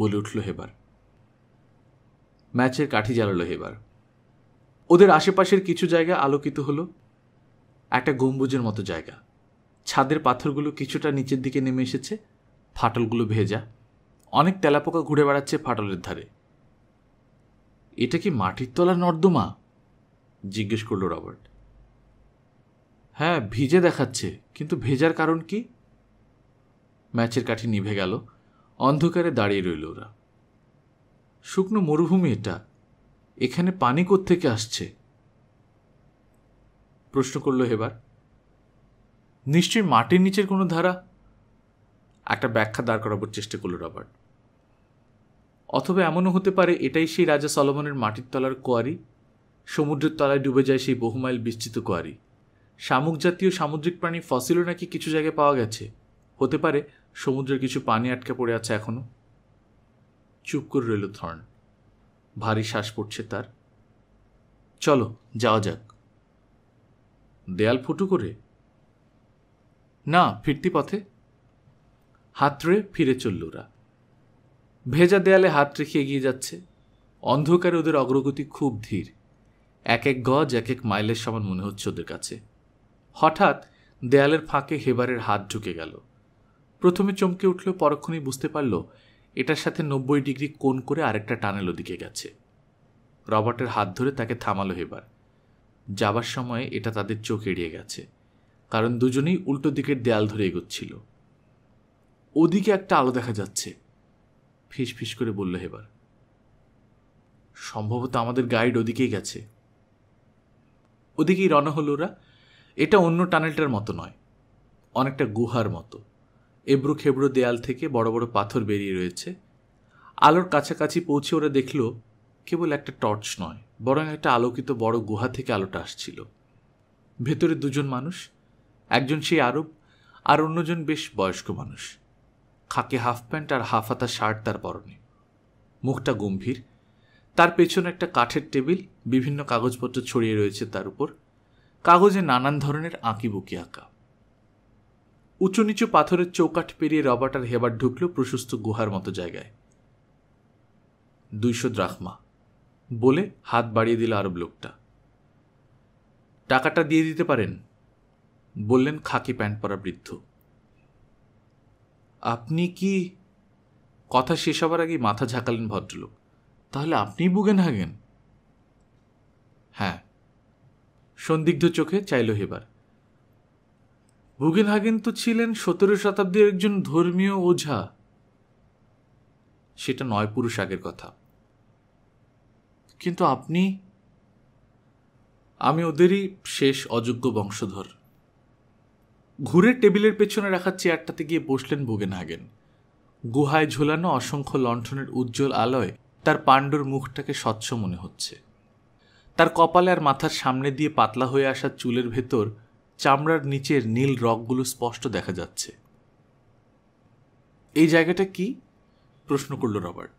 বলে উঠল হেবার ম্যাচের কাঠি জ্বালালো হেবার ওদের আশেপাশের কিছু জায়গা আলোকিত হলো একটা গম্বুজের মতো জায়গা ছাদের পাথরগুলো কিছুটা নিচের দিকে নেমে এসেছে ফাটলগুলো ভেজা অনেক তেলাপোকা ঘুরে বেড়াচ্ছে ফাটলের ধারে এটা কি মাটির তলা নর্দমা জিজ্ঞেস করল রবার্ট হ্যাঁ ভিজে দেখাচ্ছে কিন্তু ভেজার কারণ কি ম্যাচের কাঠি নিভে গেল অন্ধকারে দাঁড়িয়ে রইল ওরা শুকনো মরুভূমি এটা এখানে পানি থেকে আসছে প্রশ্ন করল হেবার নিশ্চয়ই মাটির নিচের কোনো ধারা একটা ব্যাখ্যা দাঁড় করাবার চেষ্টা করল রবার্ট অথবা এমনও হতে পারে এটাই সেই রাজা সলমনের মাটির তলার কোয়ারি সমুদ্রের তলায় ডুবে যায় সেই বহুমাইল বিস্তৃত কোয়ারি শামুক জাতীয় সামুদ্রিক প্রাণী ফসিলও নাকি কিছু জায়গায় পাওয়া গেছে হতে পারে সমুদ্রের কিছু পানি আটকে পড়ে আছে এখনও চুপ করে রইল থর্ন ভারী শ্বাস পড়ছে তার চলো যাওয়া যাক দেয়াল ফুটু করে না ফিরতি পথে রে ফিরে চলল ওরা ভেজা দেয়ালে হাত রেখে এগিয়ে যাচ্ছে অন্ধকারে ওদের অগ্রগতি খুব ধীর এক এক গজ এক এক মাইলের সমান মনে হচ্ছে ওদের কাছে হঠাৎ দেয়ালের ফাঁকে হেবারের হাত ঢুকে গেল প্রথমে চমকে উঠল পরক্ষণেই বুঝতে পারল এটার সাথে নব্বই ডিগ্রি কোণ করে আরেকটা টানেল ওদিকে গেছে রবার্টের হাত ধরে তাকে থামালো হেবার যাবার সময় এটা তাদের চোখ এড়িয়ে গেছে কারণ দুজনেই উল্টো দিকের দেয়াল ধরে এগোচ্ছিল ওদিকে একটা আলো দেখা যাচ্ছে ফিস ফিস করে বলল এবার সম্ভবত আমাদের গাইড ওদিকেই গেছে ওদিকেই রওনা হল ওরা এটা অন্য টানেলটার মতো নয় অনেকটা গুহার মতো এবড়ো খেবড়ো দেয়াল থেকে বড় বড় পাথর বেরিয়ে রয়েছে আলোর কাছাকাছি পৌঁছে ওরা দেখল কেবল একটা টর্চ নয় বরং একটা আলোকিত বড় গুহা থেকে আলোটা আসছিল ভেতরে দুজন মানুষ একজন সেই আরব আর অন্যজন বেশ বয়স্ক মানুষ খাকে হাফ প্যান্ট আর হাফ হাতা শার্ট তার পরনে মুখটা গম্ভীর তার পেছনে একটা কাঠের টেবিল বিভিন্ন কাগজপত্র ছড়িয়ে রয়েছে তার উপর কাগজে নানান ধরনের আঁকিবুকি আঁকা উঁচু নিচু পাথরের চৌকাঠ পেরিয়ে রবার্ট আর হেবার ঢুকলো প্রশস্ত গুহার মতো জায়গায় দুইশো দ্রাখমা বলে হাত বাড়িয়ে দিল আরব লোকটা টাকাটা দিয়ে দিতে পারেন বললেন খাকি প্যান্ট পরা বৃদ্ধ আপনি কি কথা শেষ হবার আগেই মাথা ঝাঁকালেন ভদ্রলোক তাহলে আপনিই বুগেন হাগেন হ্যাঁ সন্দিগ্ধ চোখে চাইল হেবার বুগেনহাগেন তো ছিলেন সতেরো শতাব্দীর একজন ধর্মীয় ওঝা সেটা নয় পুরুষ আগের কথা কিন্তু আপনি আমি ওদেরই শেষ অযোগ্য বংশধর ঘুরে টেবিলের পেছনে রাখা চেয়ারটাতে গিয়ে বসলেন বোগেনহাগেন গুহায় ঝোলানো অসংখ্য লণ্ঠনের উজ্জ্বল আলোয় তার পাণ্ডুর মুখটাকে স্বচ্ছ মনে হচ্ছে তার কপালে আর মাথার সামনে দিয়ে পাতলা হয়ে আসা চুলের ভেতর চামড়ার নিচের নীল রকগুলো স্পষ্ট দেখা যাচ্ছে এই জায়গাটা কি প্রশ্ন করল রবার্ট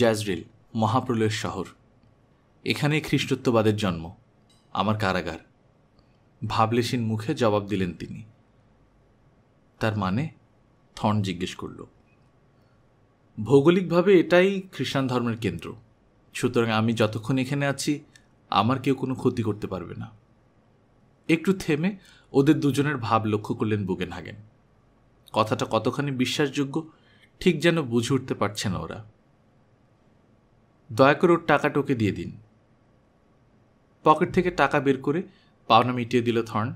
জ্যাজরিল মহাপ্রলয়ের শহর এখানে খ্রিস্টত্ববাদের জন্ম আমার কারাগার ভাবলেশিন মুখে জবাব দিলেন তিনি তার মানে থন জিজ্ঞেস করল ভৌগোলিকভাবে এটাই খ্রিস্টান ধর্মের কেন্দ্র সুতরাং আমি যতক্ষণ এখানে আছি আমার কেউ কোনো ক্ষতি করতে পারবে না একটু থেমে ওদের দুজনের ভাব লক্ষ্য করলেন হাগেন কথাটা কতখানি বিশ্বাসযোগ্য ঠিক যেন বুঝে উঠতে পারছে না ওরা দয়া করে ওর টাকাটোকে দিয়ে দিন পকেট থেকে টাকা বের করে পাওনা মিটিয়ে দিল থর্ন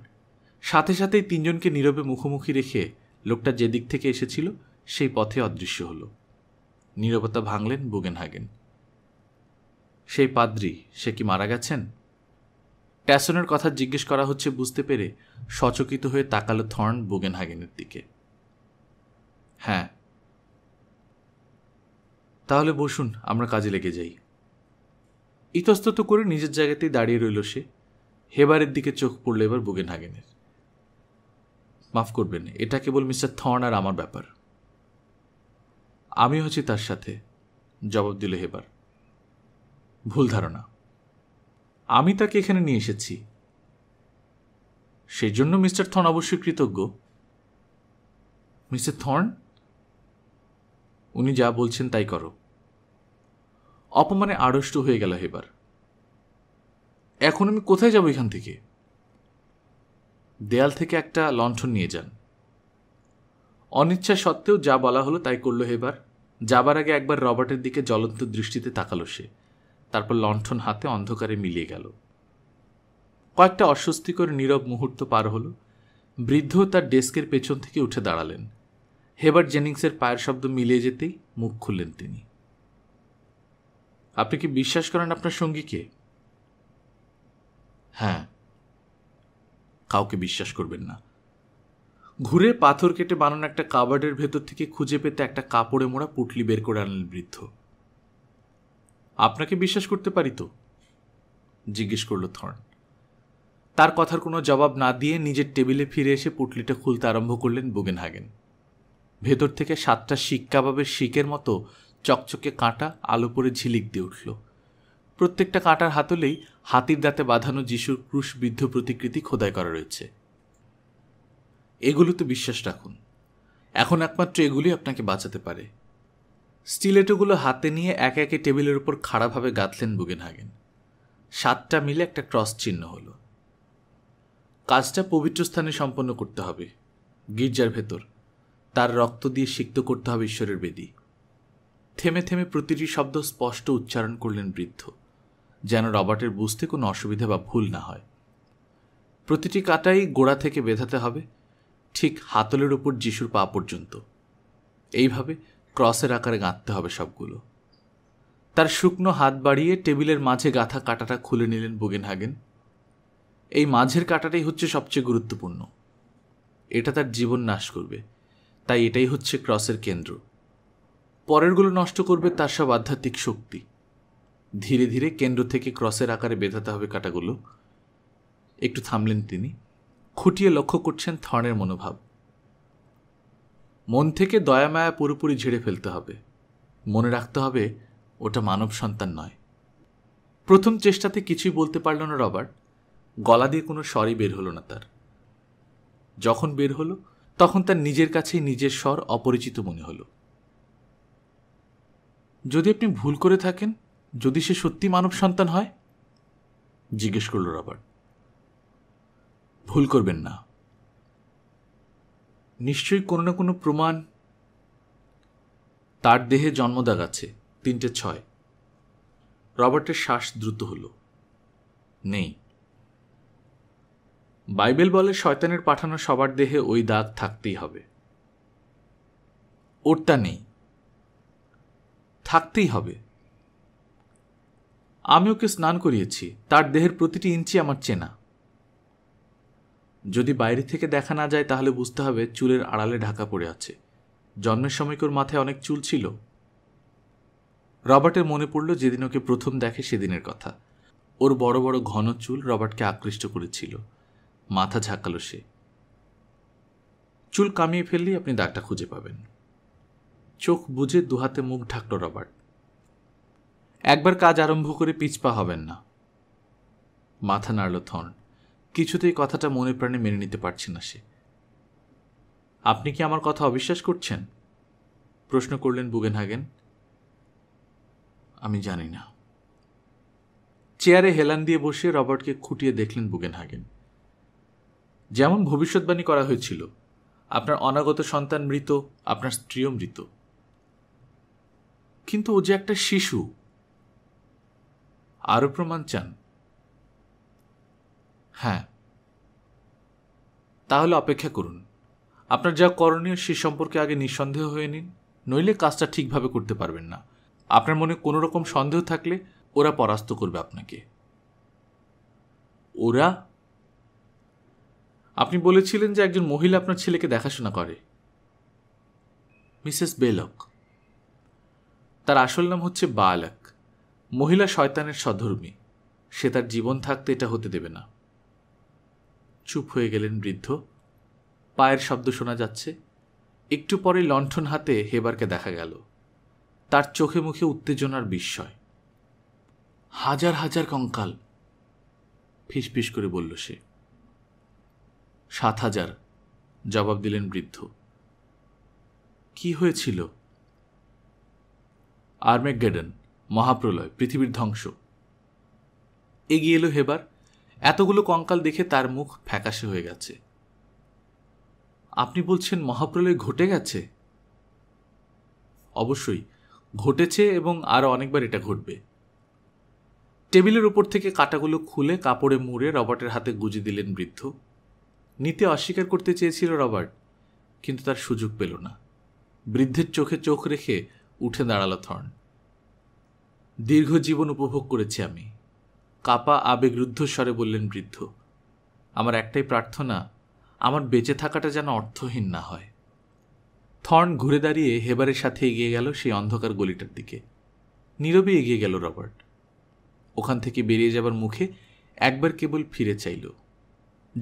সাথে সাথেই তিনজনকে নীরবে মুখোমুখি রেখে লোকটা যে দিক থেকে এসেছিল সেই পথে অদৃশ্য হল নীরবতা ভাঙলেন বুগেনহাগেন সেই পাদ্রি সে কি মারা গেছেন ট্যাসনের কথা জিজ্ঞেস করা হচ্ছে বুঝতে পেরে সচকিত হয়ে তাকালো থর্ন বুগেনহাগেনের দিকে হ্যাঁ তাহলে বসুন আমরা কাজে লেগে যাই ইতস্তত করে নিজের জায়গাতেই দাঁড়িয়ে রইল সে হেবারের দিকে চোখ পড়ল এবার নাগেনের মাফ করবেন এটা কেবল মিস্টার থর্ন আর আমার ব্যাপার আমি হচ্ছি তার সাথে জবাব দিল হেবার ভুল ধারণা আমি তাকে এখানে নিয়ে এসেছি সেই জন্য মিস্টার থর্ন অবশ্যই কৃতজ্ঞ মিস্টার থর্ন উনি যা বলছেন তাই করো অপমানে আড়ষ্ট হয়ে গেল এবার এখন আমি কোথায় যাব এখান থেকে দেয়াল থেকে একটা লণ্ঠন নিয়ে যান অনিচ্ছা সত্ত্বেও যা বলা হলো তাই করলো এবার যাবার আগে একবার রবার্টের দিকে জ্বলন্ত দৃষ্টিতে তাকালো সে তারপর লণ্ঠন হাতে অন্ধকারে মিলিয়ে গেল কয়েকটা অস্বস্তিকর নীরব মুহূর্ত পার হলো বৃদ্ধ তার ডেস্কের পেছন থেকে উঠে দাঁড়ালেন হেবার জেনিংসের পায়ের শব্দ মিলিয়ে যেতেই মুখ খুললেন তিনি আপনি কি বিশ্বাস করেন আপনার সঙ্গীকে হ্যাঁ কাউকে বিশ্বাস করবেন না ঘুরে পাথর কেটে বানানো একটা কাবার্ডের ভেতর থেকে খুঁজে পেতে একটা কাপড়ে মোড়া পুটলি বের করে আনলেন বৃদ্ধ আপনাকে বিশ্বাস করতে পারি তো জিজ্ঞেস করল থর্ন তার কথার কোনো জবাব না দিয়ে নিজের টেবিলে ফিরে এসে পুটলিটা খুলতে আরম্ভ করলেন হাগেন ভেতর থেকে সাতটা শিক কাবাবের শিকের মতো চকচকে কাঁটা আলো পরে ঝিলিক দিয়ে উঠল প্রত্যেকটা কাঁটার হাতলেই হাতির দাঁতে বাঁধানো যিশুর ক্রুশবিদ্ধ প্রতিকৃতি খোদাই করা রয়েছে এগুলোতে বিশ্বাস রাখুন এখন একমাত্র এগুলি আপনাকে বাঁচাতে পারে স্টিলেটোগুলো হাতে নিয়ে একে একে টেবিলের উপর খাড়াভাবে গাঁথলেন বুগেনহাগেন সাতটা মিলে একটা ক্রস চিহ্ন হলো কাজটা পবিত্র স্থানে সম্পন্ন করতে হবে গির্জার ভেতর তার রক্ত দিয়ে সিক্ত করতে হবে ঈশ্বরের বেদি থেমে থেমে প্রতিটি শব্দ স্পষ্ট উচ্চারণ করলেন বৃদ্ধ যেন রবার্টের বুঝতে কোনো অসুবিধা বা ভুল না হয় প্রতিটি কাটাই গোড়া থেকে বেঁধাতে হবে ঠিক হাতলের উপর যিশুর পা পর্যন্ত এইভাবে ক্রসের আকারে গাঁথতে হবে সবগুলো তার শুকনো হাত বাড়িয়ে টেবিলের মাঝে গাঁথা কাটাটা খুলে নিলেন বুগেনহাগেন এই মাঝের কাটাটাই হচ্ছে সবচেয়ে গুরুত্বপূর্ণ এটা তার জীবন নাশ করবে তাই এটাই হচ্ছে ক্রসের কেন্দ্র পরেরগুলো নষ্ট করবে তার সব আধ্যাত্মিক শক্তি ধীরে ধীরে কেন্দ্র থেকে ক্রসের আকারে বেঁধাতে হবে কাটাগুলো একটু থামলেন তিনি খুঁটিয়ে লক্ষ্য করছেন থর্নের মনোভাব মন থেকে দয়া মায়া পুরোপুরি ঝেড়ে ফেলতে হবে মনে রাখতে হবে ওটা মানব সন্তান নয় প্রথম চেষ্টাতে কিছুই বলতে পারল না রবার্ট গলা দিয়ে কোনো স্বরই বের হলো না তার যখন বের হলো তখন তার নিজের কাছেই নিজের স্বর অপরিচিত মনে হলো যদি আপনি ভুল করে থাকেন যদি সে সত্যি মানব সন্তান হয় জিজ্ঞেস করল রবার্ট ভুল করবেন না নিশ্চয়ই কোনো না কোনো প্রমাণ তার দেহে জন্মদাগ আছে তিনটে ছয় রবার্টের শ্বাস দ্রুত হল নেই বাইবেল বলে শয়তানের পাঠানো সবার দেহে ওই দাগ থাকতেই হবে ওরটা নেই থাকতেই হবে আমি ওকে স্নান করিয়েছি তার দেহের প্রতিটি ইঞ্চি আমার চেনা যদি বাইরে থেকে দেখা না যায় তাহলে বুঝতে হবে চুলের আড়ালে ঢাকা পড়ে আছে জন্মের সময় ওর মাথায় অনেক চুল ছিল রবার্টের মনে পড়ল যেদিন ওকে প্রথম দেখে সেদিনের কথা ওর বড় বড় ঘন চুল রবার্টকে আকৃষ্ট করেছিল মাথা ঝাঁকালো সে চুল কামিয়ে ফেললেই আপনি দাগটা খুঁজে পাবেন চোখ বুঝে দুহাতে মুখ ঢাকল রবার্ট একবার কাজ আরম্ভ করে পিছপা হবেন না মাথা নাড়ল থর্ন কিছুতেই কথাটা মনে প্রাণে মেনে নিতে পারছে না সে আপনি কি আমার কথা অবিশ্বাস করছেন প্রশ্ন করলেন বুগেনহাগেন আমি জানি না চেয়ারে হেলান দিয়ে বসে রবার্টকে খুঁটিয়ে দেখলেন বুগেনহাগেন যেমন ভবিষ্যৎবাণী করা হয়েছিল আপনার অনাগত সন্তান মৃত আপনার স্ত্রীও মৃত কিন্তু ও যে একটা শিশু আরও প্রমাণ চান হ্যাঁ তাহলে অপেক্ষা করুন আপনার যা করণীয় সে সম্পর্কে আগে নিঃসন্দেহ হয়ে নিন নইলে কাজটা ঠিকভাবে করতে পারবেন না আপনার মনে কোনো রকম সন্দেহ থাকলে ওরা পরাস্ত করবে আপনাকে ওরা আপনি বলেছিলেন যে একজন মহিলা আপনার ছেলেকে দেখাশোনা করে মিসেস বেলক তার আসল নাম হচ্ছে বালক মহিলা শয়তানের সধর্মী সে তার জীবন থাকতে এটা হতে দেবে না চুপ হয়ে গেলেন বৃদ্ধ পায়ের শব্দ শোনা যাচ্ছে একটু পরে লণ্ঠন হাতে হেবারকে দেখা গেল তার চোখে মুখে উত্তেজনার বিস্ময় হাজার হাজার কঙ্কাল ফিসফিস করে বলল সে সাত হাজার জবাব দিলেন বৃদ্ধ কি হয়েছিল আর্মেগেডেন মহাপ্রলয় পৃথিবীর ধ্বংস এগিয়ে এলো হেবার এতগুলো কঙ্কাল দেখে তার মুখ ফ্যাকাশে হয়ে গেছে আপনি বলছেন মহাপ্রলয় ঘটে গেছে অবশ্যই ঘটেছে এবং আরও অনেকবার এটা ঘটবে টেবিলের উপর থেকে কাটাগুলো খুলে কাপড়ে মুড়ে রবার্টের হাতে গুজে দিলেন বৃদ্ধ নিতে অস্বীকার করতে চেয়েছিল রবার্ট কিন্তু তার সুযোগ পেল না বৃদ্ধের চোখে চোখ রেখে উঠে দাঁড়ালো থর্ন দীর্ঘ জীবন উপভোগ করেছি আমি কাপা আবেগরুদ্ধ স্বরে বললেন বৃদ্ধ আমার একটাই প্রার্থনা আমার বেঁচে থাকাটা যেন অর্থহীন না হয় থর্ন ঘুরে দাঁড়িয়ে হেবারের সাথে এগিয়ে গেল সেই অন্ধকার গলিটার দিকে নীরবে এগিয়ে গেল রবার্ট ওখান থেকে বেরিয়ে যাবার মুখে একবার কেবল ফিরে চাইল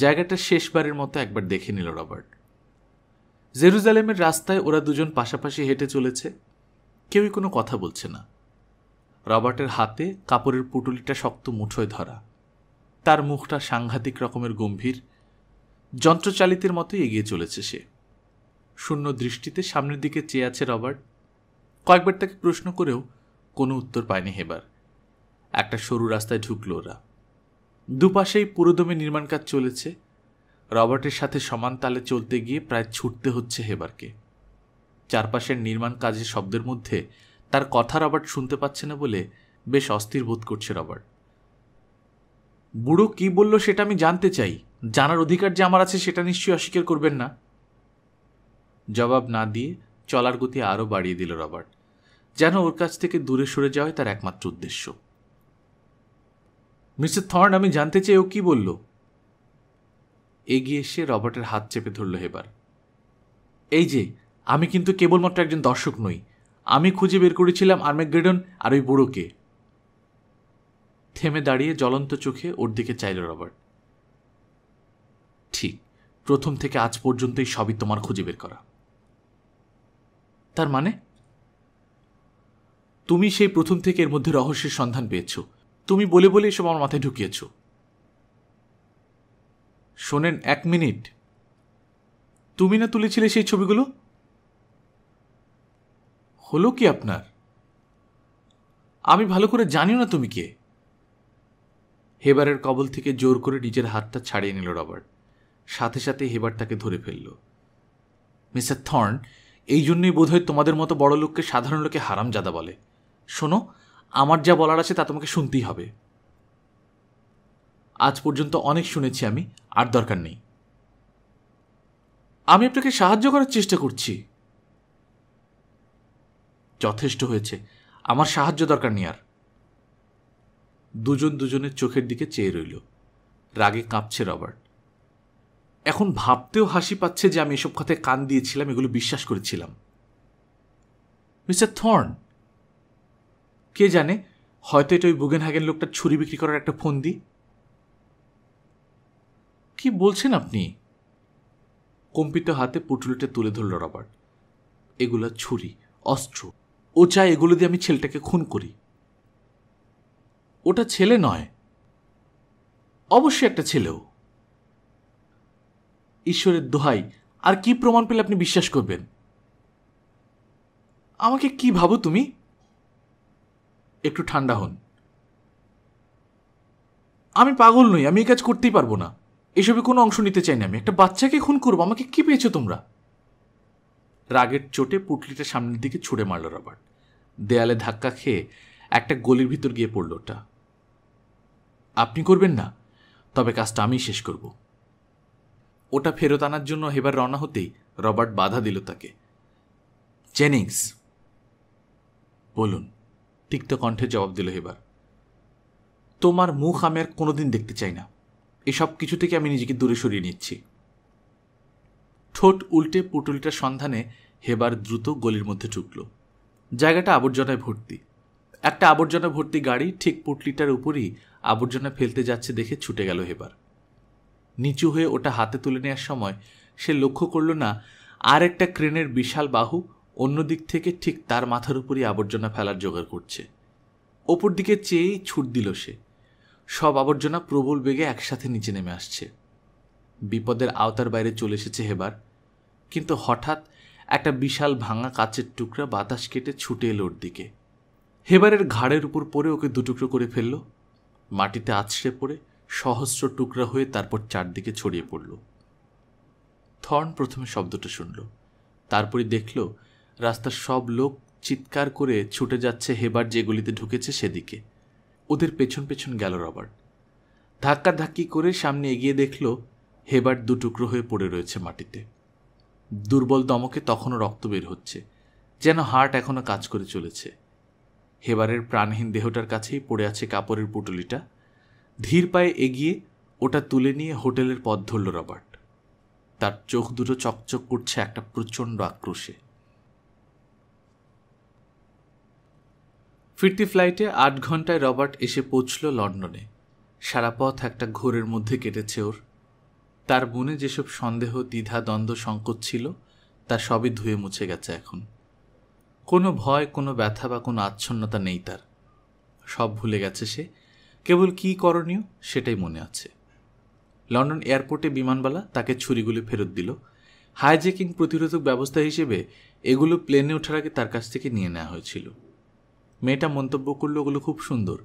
জায়গাটা শেষবারের মতো একবার দেখে নিল রবার্ট জেরুজালেমের রাস্তায় ওরা দুজন পাশাপাশি হেঁটে চলেছে কেউই কোনো কথা বলছে না রবার্টের হাতে কাপড়ের পুটুলিটা শক্ত মুঠোয় ধরা তার মুখটা সাংঘাতিক রকমের গম্ভীর যন্ত্রচালিতের মতোই এগিয়ে চলেছে সে শূন্য দৃষ্টিতে সামনের দিকে চেয়ে আছে রবার্ট কয়েকবার তাকে প্রশ্ন করেও কোনো উত্তর পায়নি হেবার একটা সরু রাস্তায় ঢুকল ওরা দুপাশেই পুরোদমে নির্মাণ কাজ চলেছে রবার্টের সাথে সমান তালে চলতে গিয়ে প্রায় ছুটতে হচ্ছে হেবারকে চারপাশের নির্মাণ কাজের শব্দের মধ্যে তার কথা রবার্ট শুনতে পাচ্ছে না বলে বেশ অস্থির বোধ করছে রবার্ট বুড়ো কি বলল সেটা আমি জানতে চাই জানার অধিকার যে আমার আছে সেটা নিশ্চয়ই অস্বীকার করবেন না জবাব না দিয়ে চলার গতি আরও বাড়িয়ে দিল রবার্ট যেন ওর কাছ থেকে দূরে সরে যাওয়াই তার একমাত্র উদ্দেশ্য মিস্টার থর্ন আমি জানতে চাই ও কি বলল এগিয়ে এসে রবার্টের হাত চেপে ধরল এবার এই যে আমি কিন্তু কেবলমাত্র একজন দর্শক নই আমি খুঁজে বের করেছিলাম আর্মেগ্রেডন আর ওই বুড়োকে থেমে দাঁড়িয়ে জ্বলন্ত চোখে ওর দিকে চাইল রবার্ট ঠিক প্রথম থেকে আজ পর্যন্তই সবই তোমার খুঁজে বের করা তার মানে তুমি সেই প্রথম থেকে এর মধ্যে রহস্যের সন্ধান পেয়েছো তুমি বলে বলে এসব আমার মাথায় ঢুকিয়েছ শোনেন এক মিনিট তুমি না তুলেছিলে সেই ছবিগুলো হলো কি আপনার আমি ভালো করে জানিও না তুমি কে হেবারের কবল থেকে জোর করে নিজের হাতটা ছাড়িয়ে নিল রবার্ট সাথে সাথে হেবার তাকে ধরে ফেলল মিস্টার থর্ন এই জন্যই বোধহয় তোমাদের মতো বড় লোককে সাধারণ লোকে হারামজাদা বলে শোনো আমার যা বলার আছে তা তোমাকে শুনতেই হবে আজ পর্যন্ত অনেক শুনেছি আমি আর দরকার নেই আমি আপনাকে সাহায্য করার চেষ্টা করছি যথেষ্ট হয়েছে আমার সাহায্য দরকার নেই আর দুজন দুজনের চোখের দিকে চেয়ে রইল রাগে কাঁপছে রবার্ট এখন ভাবতেও হাসি পাচ্ছে যে আমি এসব কথায় কান দিয়েছিলাম এগুলো বিশ্বাস করেছিলাম মিস্টার থর্ন কে জানে হয়তো এটা ওই বুগেনহাগেন লোকটা ছুরি বিক্রি করার একটা ফোন দি কি বলছেন আপনি কম্পিত হাতে পুটুলিটা তুলে ধরল রবার্ট এগুলো ছুরি অস্ত্র ও চায় এগুলো দিয়ে আমি ছেলেটাকে খুন করি ওটা ছেলে নয় অবশ্যই একটা ছেলেও ঈশ্বরের দোহাই আর কি প্রমাণ পেলে আপনি বিশ্বাস করবেন আমাকে কি ভাবো তুমি একটু ঠান্ডা হন আমি পাগল নই আমি এই কাজ করতেই পারবো না এসবে কোনো অংশ নিতে চাই না আমি একটা বাচ্চাকে খুন করবো আমাকে কি পেয়েছো তোমরা রাগের চোটে পুটলিটা সামনের দিকে ছুড়ে মারল রবার্ট দেয়ালে ধাক্কা খেয়ে একটা গলির ভিতর গিয়ে পড়ল ওটা আপনি করবেন না তবে কাজটা আমি শেষ করব ওটা ফেরত আনার জন্য হেবার রওনা হতেই রবার্ট বাধা দিল তাকে চেনিংস বলুন তিক্ত কণ্ঠে জবাব দিল এবার তোমার মুখ আমি আর কোনোদিন দেখতে চাই না এসব কিছু থেকে আমি নিজেকে দূরে সরিয়ে নিচ্ছি ঠোঁট উল্টে পুটুলিটার সন্ধানে হেবার দ্রুত গলির মধ্যে ঢুকল জায়গাটা আবর্জনায় ভর্তি একটা আবর্জনা ভর্তি গাড়ি ঠিক পুটলিটার উপরই আবর্জনা ফেলতে যাচ্ছে দেখে ছুটে গেল হেবার নিচু হয়ে ওটা হাতে তুলে নেওয়ার সময় সে লক্ষ্য করল না আর একটা ক্রেনের বিশাল বাহু অন্য দিক থেকে ঠিক তার মাথার উপরই আবর্জনা ফেলার জোগাড় করছে ওপর দিকে চেয়েই ছুট দিল সে সব আবর্জনা প্রবল বেগে একসাথে নিচে নেমে আসছে বিপদের আওতার বাইরে চলে এসেছে হেবার কিন্তু হঠাৎ একটা বিশাল ভাঙা কাচের টুকরা বাতাস কেটে ছুটে এলো ওর দিকে হেবারের ঘাড়ের উপর পরে ওকে দুটুকরো করে ফেলল মাটিতে আছড়ে পড়ে সহস্র টুকরা হয়ে তারপর চারদিকে ছড়িয়ে পড়ল থর্ন প্রথমে শব্দটা শুনল তারপরে দেখল রাস্তার সব লোক চিৎকার করে ছুটে যাচ্ছে হেবার যে গলিতে ঢুকেছে সেদিকে ওদের পেছন পেছন গেল রবার্ট ধাক্কা ধাক্কি করে সামনে এগিয়ে দেখল হেবার দুটুকরো হয়ে পড়ে রয়েছে মাটিতে দুর্বল দমকে তখনও রক্ত বের হচ্ছে যেন হার্ট এখনও কাজ করে চলেছে হেবারের প্রাণহীন দেহটার কাছেই পড়ে আছে কাপড়ের পুটুলিটা ধীর পায়ে এগিয়ে ওটা তুলে নিয়ে হোটেলের পথ ধরল রবার্ট তার চোখ দুটো চকচক করছে একটা প্রচণ্ড আক্রোশে ফিরতি ফ্লাইটে আট ঘন্টায় রবার্ট এসে পৌঁছল লন্ডনে সারা পথ একটা ঘোরের মধ্যে কেটেছে ওর তার মনে যেসব সন্দেহ দ্বিধা দ্বন্দ্ব সংকোচ ছিল তা সবই ধুয়ে মুছে গেছে এখন কোনো ভয় কোনো ব্যথা বা কোনো আচ্ছন্নতা নেই তার সব ভুলে গেছে সে কেবল কি করণীয় সেটাই মনে আছে লন্ডন এয়ারপোর্টে বিমানবালা তাকে ছুরিগুলি ফেরত দিল হাইজেকিং প্রতিরোধক ব্যবস্থা হিসেবে এগুলো প্লেনে ওঠার আগে তার কাছ থেকে নিয়ে নেওয়া হয়েছিল মেয়েটা মন্তব্য করলো ওগুলো খুব সুন্দর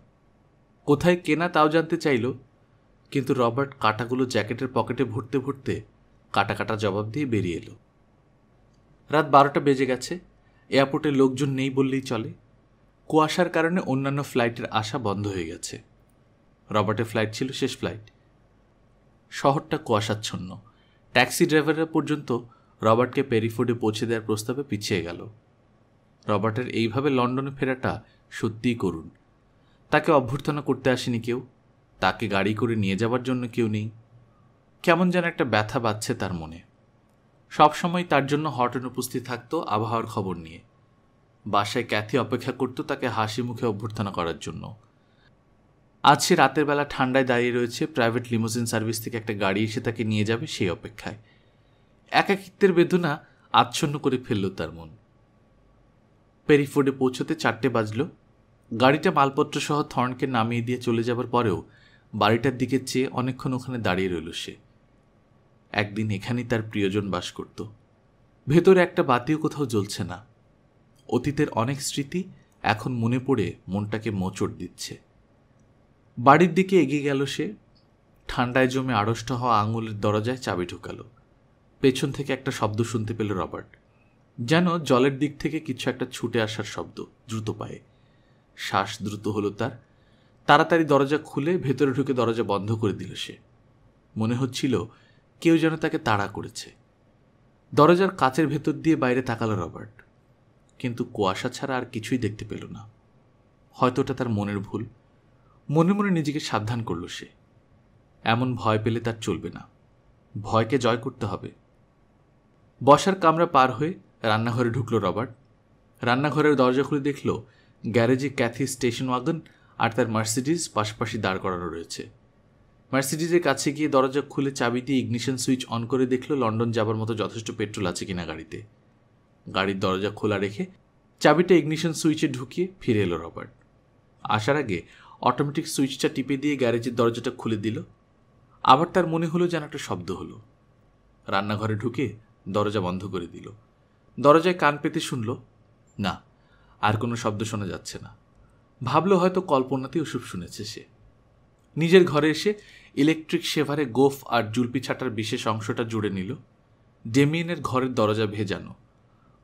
কোথায় কেনা তাও জানতে চাইল কিন্তু রবার্ট কাটাগুলো জ্যাকেটের পকেটে ভরতে ভরতে কাটা কাটা জবাব দিয়ে বেরিয়ে এলো রাত বারোটা বেজে গেছে এয়ারপোর্টে লোকজন নেই বললেই চলে কুয়াশার কারণে অন্যান্য ফ্লাইটের আসা বন্ধ হয়ে গেছে রবার্টের ফ্লাইট ছিল শেষ ফ্লাইট শহরটা কুয়াশাচ্ছন্ন ট্যাক্সি ড্রাইভাররা পর্যন্ত রবার্টকে পেরিফোর্ডে পৌঁছে দেওয়ার প্রস্তাবে পিছিয়ে গেল রবার্টের এইভাবে লন্ডনে ফেরাটা সত্যিই করুন তাকে অভ্যর্থনা করতে আসেনি কেউ তাকে গাড়ি করে নিয়ে যাবার জন্য কেউ নেই কেমন যেন একটা ব্যথা বাঁচছে তার মনে সবসময় তার জন্য হটন উপস্থিত থাকতো আবহাওয়ার খবর নিয়ে বাসায় ক্যাথি অপেক্ষা করতো তাকে হাসি মুখে অভ্যর্থনা করার জন্য আজ সে রাতের বেলা ঠান্ডায় দাঁড়িয়ে রয়েছে প্রাইভেট লিমোজিন সার্ভিস থেকে একটা গাড়ি এসে তাকে নিয়ে যাবে সেই অপেক্ষায় একাকিত্বের বেদনা আচ্ছন্ন করে ফেলল তার মন পেরিফোর্ডে পৌঁছতে চারটে বাজল গাড়িটা মালপত্র সহ থর্নকে নামিয়ে দিয়ে চলে যাবার পরেও বাড়িটার দিকে চেয়ে অনেকক্ষণ ওখানে দাঁড়িয়ে রইল সে একদিন এখানেই তার প্রিয়জন বাস করত ভেতরে একটা বাতিও কোথাও জ্বলছে না অতীতের অনেক স্মৃতি এখন মনে পড়ে মনটাকে মোচড় দিচ্ছে বাড়ির দিকে এগিয়ে গেল সে ঠান্ডায় জমে আড়ষ্ট হওয়া আঙুলের দরজায় চাবি ঢোকালো পেছন থেকে একটা শব্দ শুনতে পেল রবার্ট যেন জলের দিক থেকে কিছু একটা ছুটে আসার শব্দ দ্রুত পায়ে শ্বাস দ্রুত হলো তার তাড়াতাড়ি দরজা খুলে ভেতরে ঢুকে দরজা বন্ধ করে দিল সে মনে হচ্ছিল কেউ যেন তাকে তাড়া করেছে দরজার কাচের ভেতর দিয়ে বাইরে তাকালো রবার্ট কিন্তু কুয়াশা ছাড়া আর কিছুই দেখতে পেল না হয়তো ওটা তার মনের ভুল মনে মনে নিজেকে সাবধান করল সে এমন ভয় পেলে তার চলবে না ভয়কে জয় করতে হবে বসার কামরা পার হয়ে রান্নাঘরে ঢুকলো রবার্ট রান্নাঘরের দরজা খুলে দেখল গ্যারেজে ক্যাথি স্টেশন ওয়াগন আর তার মার্সিডিজ পাশাপাশি দাঁড় করানো রয়েছে মার্সিডিজের কাছে গিয়ে দরজা খুলে চাবি দিয়ে ইগনিশন সুইচ অন করে দেখল লন্ডন যাবার মতো যথেষ্ট পেট্রোল আছে কিনা গাড়িতে গাড়ির দরজা খোলা রেখে চাবিটা ইগনিশন সুইচে ঢুকিয়ে ফিরে এলো রবার্ট আসার আগে অটোমেটিক সুইচটা টিপে দিয়ে গ্যারেজের দরজাটা খুলে দিল আবার তার মনে হলো যেন একটা শব্দ হলো রান্নাঘরে ঢুকে দরজা বন্ধ করে দিল দরজায় কান পেতে শুনল না আর কোনো শব্দ শোনা যাচ্ছে না ভাবলো হয়তো কল্পনাতেই ওসব শুনেছে সে নিজের ঘরে এসে ইলেকট্রিক শেভারে গোফ আর জুলপি ছাটার বিশেষ অংশটা জুড়ে নিল ডেমিয়েনের ঘরের দরজা ভেজানো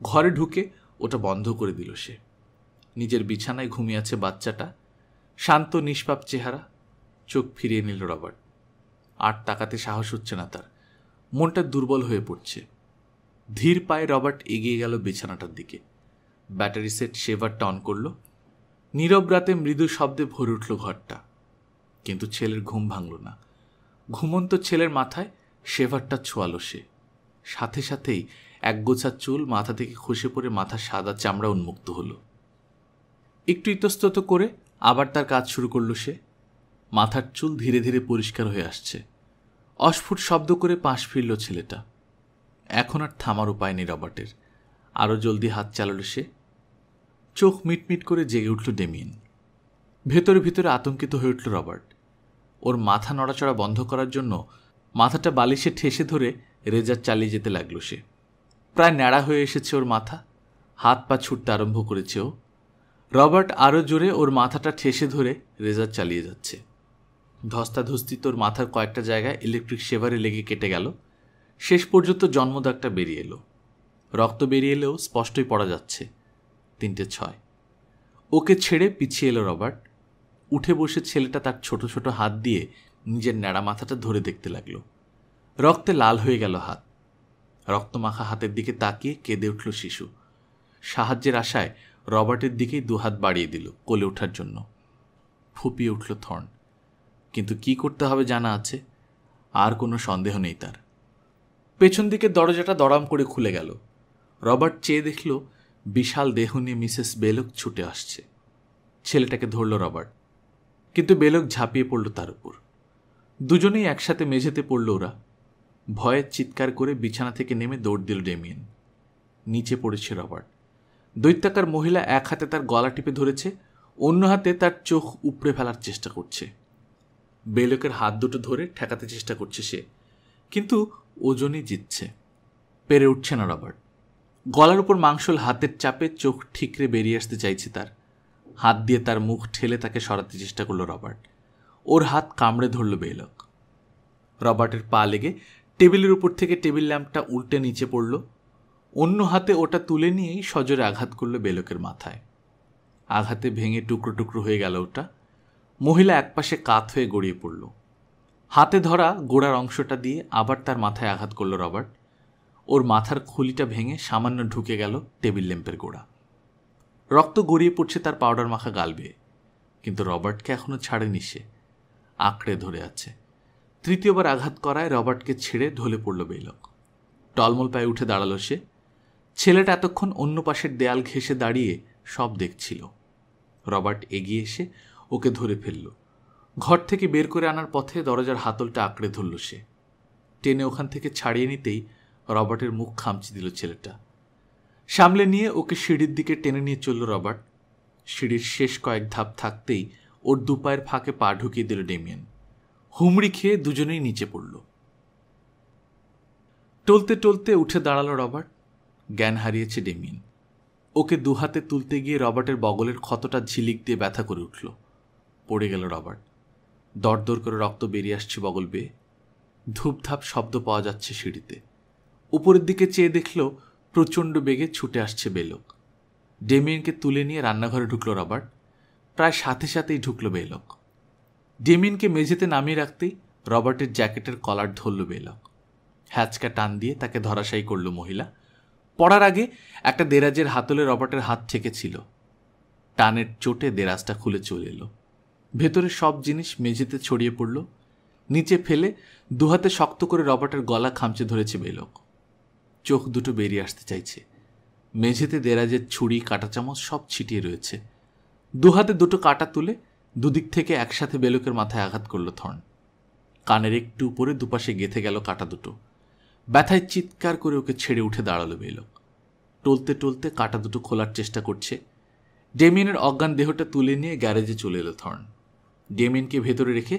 ঘরে ঢুকে ওটা বন্ধ করে দিল সে নিজের বিছানায় ঘুমিয়ে আছে বাচ্চাটা শান্ত নিষ্পাপ চেহারা চোখ ফিরিয়ে নিল রবার্ট আর তাকাতে সাহস হচ্ছে না তার মনটা দুর্বল হয়ে পড়ছে ধীর পায়ে রবার্ট এগিয়ে গেল বিছানাটার দিকে ব্যাটারি সেট সেবার অন করল নীরব রাতে মৃদু শব্দে ভরে উঠল ঘরটা কিন্তু ছেলের ঘুম ভাঙল না ঘুমন্ত ছেলের মাথায় সেভারটা ছোয়ালো সে সাথে সাথেই গোছা চুল মাথা থেকে খসে পড়ে মাথার সাদা চামড়া উন্মুক্ত হলো একটু ইতস্তত করে আবার তার কাজ শুরু করল সে মাথার চুল ধীরে ধীরে পরিষ্কার হয়ে আসছে অস্ফুট শব্দ করে পাশ ফিরল ছেলেটা এখন আর থামার উপায় নেই রবার্টের আরও জলদি হাত চালাল সে চোখ মিটমিট করে জেগে উঠল ডেমিয়েন ভেতরে ভেতরে আতঙ্কিত হয়ে উঠল রবার্ট ওর মাথা নড়াচড়া বন্ধ করার জন্য মাথাটা বালিশে ঠেসে ধরে রেজার চালিয়ে যেতে লাগলো সে প্রায় ন্যাড়া হয়ে এসেছে ওর মাথা হাত পা ছুটতে আরম্ভ করেছে ও রবার্ট আরও জোরে ওর মাথাটা ঠেসে ধরে রেজার চালিয়ে যাচ্ছে ধস্তাধস্তি তোর মাথার কয়েকটা জায়গায় ইলেকট্রিক সেভারে লেগে কেটে গেল শেষ পর্যন্ত জন্মদাগটা বেরিয়ে এলো রক্ত বেরিয়ে এলেও স্পষ্টই পড়া যাচ্ছে তিনটে ছয় ওকে ছেড়ে পিছিয়ে এলো রবার্ট উঠে বসে ছেলেটা তার ছোট ছোট হাত দিয়ে নিজের ন্যাড়া মাথাটা ধরে দেখতে লাগলো রক্তে লাল হয়ে গেল হাত রক্ত মাখা হাতের দিকে তাকিয়ে কেঁদে উঠল শিশু সাহায্যের আশায় রবার্টের দিকেই দুহাত বাড়িয়ে দিল কোলে ওঠার জন্য ফুপিয়ে উঠল থর্ন কিন্তু কি করতে হবে জানা আছে আর কোনো সন্দেহ নেই তার পেছন দিকের দরজাটা দড়াম করে খুলে গেল রবার্ট চেয়ে দেখল বিশাল দেহ নিয়ে মিসেস বেলক ছুটে আসছে ছেলেটাকে ধরল রবার্ট কিন্তু বেলক ঝাঁপিয়ে পড়ল তার উপর দুজনেই একসাথে মেঝেতে পড়ল ওরা ভয়ে চিৎকার করে বিছানা থেকে নেমে দৌড় দিল ডেমিয়েন নিচে পড়েছে রবার্ট দৈত্যাকার মহিলা এক হাতে তার গলা টিপে ধরেছে অন্য হাতে তার চোখ উপড়ে ফেলার চেষ্টা করছে বেলকের হাত দুটো ধরে ঠেকাতে চেষ্টা করছে সে কিন্তু ওজনই জিতছে পেরে উঠছে না রবার্ট গলার উপর মাংসল হাতের চাপে চোখ ঠিকরে বেরিয়ে আসতে চাইছে তার হাত দিয়ে তার মুখ ঠেলে তাকে সরাতে চেষ্টা করলো রবার্ট ওর হাত কামড়ে ধরল বেলক রবার্টের পা লেগে টেবিলের উপর থেকে টেবিল ল্যাম্পটা উল্টে নিচে পড়ল অন্য হাতে ওটা তুলে নিয়েই সজরে আঘাত করলো বেলকের মাথায় আঘাতে ভেঙে টুকরো টুকরো হয়ে গেল ওটা মহিলা একপাশে কাত হয়ে গড়িয়ে পড়ল হাতে ধরা গোড়ার অংশটা দিয়ে আবার তার মাথায় আঘাত করল রবার্ট ওর মাথার খুলিটা ভেঙে সামান্য ঢুকে গেল টেবিল ল্যাম্পের গোড়া রক্ত গড়িয়ে পড়ছে তার পাউডার মাখা গাল বেয়ে কিন্তু রবার্টকে এখনও ছাড়েনি সে আঁকড়ে ধরে আছে তৃতীয়বার আঘাত করায় রবার্টকে ছেড়ে ঢলে পড়ল বেইলক টলমল পায়ে উঠে দাঁড়ালো সে ছেলেটা এতক্ষণ অন্য পাশের দেয়াল ঘেঁষে দাঁড়িয়ে সব দেখছিল রবার্ট এগিয়ে এসে ওকে ধরে ফেলল ঘর থেকে বের করে আনার পথে দরজার হাতলটা আঁকড়ে ধরল সে টেনে ওখান থেকে ছাড়িয়ে নিতেই রবার্টের মুখ খামচি দিল ছেলেটা সামলে নিয়ে ওকে সিঁড়ির দিকে টেনে নিয়ে চলল রবার্ট সিঁড়ির শেষ কয়েক ধাপ থাকতেই ওর দুপায়ের ফাঁকে পা ঢুকিয়ে দিল ডেমিয়ান হুমড়ি খেয়ে দুজনেই নিচে পড়ল টলতে টলতে উঠে দাঁড়ালো রবার্ট জ্ঞান হারিয়েছে ডেমিয়ান ওকে দুহাতে তুলতে গিয়ে রবার্টের বগলের ক্ষতটা ঝিলিক দিয়ে ব্যথা করে উঠল পড়ে গেল রবার্ট দরদর করে রক্ত বেরিয়ে আসছে বগল বেয়ে ধূপধাপ শব্দ পাওয়া যাচ্ছে সিঁড়িতে উপরের দিকে চেয়ে দেখল প্রচণ্ড বেগে ছুটে আসছে বেলক ডেমিয়েনকে তুলে নিয়ে রান্নাঘরে ঢুকলো রবার্ট প্রায় সাথে সাথেই ঢুকল বেলক ডেমিয়েনকে মেঝেতে নামিয়ে রাখতেই রবার্টের জ্যাকেটের কলার ধরল বেলক হ্যাচকা টান দিয়ে তাকে ধরাশায়ী করল মহিলা পড়ার আগে একটা দেরাজের হাতলে রবার্টের হাত ঠেকেছিল টানের চোটে দেরাজটা খুলে চলে এলো ভেতরে সব জিনিস মেঝেতে ছড়িয়ে পড়ল নিচে ফেলে দুহাতে শক্ত করে রবার্টের গলা খামচে ধরেছে বেলক চোখ দুটো বেরিয়ে আসতে চাইছে মেঝেতে দেরাজের ছুরি কাটা চামচ সব ছিটিয়ে রয়েছে দুহাতে দুটো কাটা তুলে দুদিক থেকে একসাথে বেলকের মাথায় আঘাত করল থর্ন কানের একটু উপরে দুপাশে গেঁথে গেল কাটা দুটো ব্যথায় চিৎকার করে ওকে ছেড়ে উঠে দাঁড়ালো বেলক টলতে টলতে কাটা দুটো খোলার চেষ্টা করছে ডেমিনের অজ্ঞান দেহটা তুলে নিয়ে গ্যারেজে চলে এলো থর্ন ডেমিনকে ভেতরে রেখে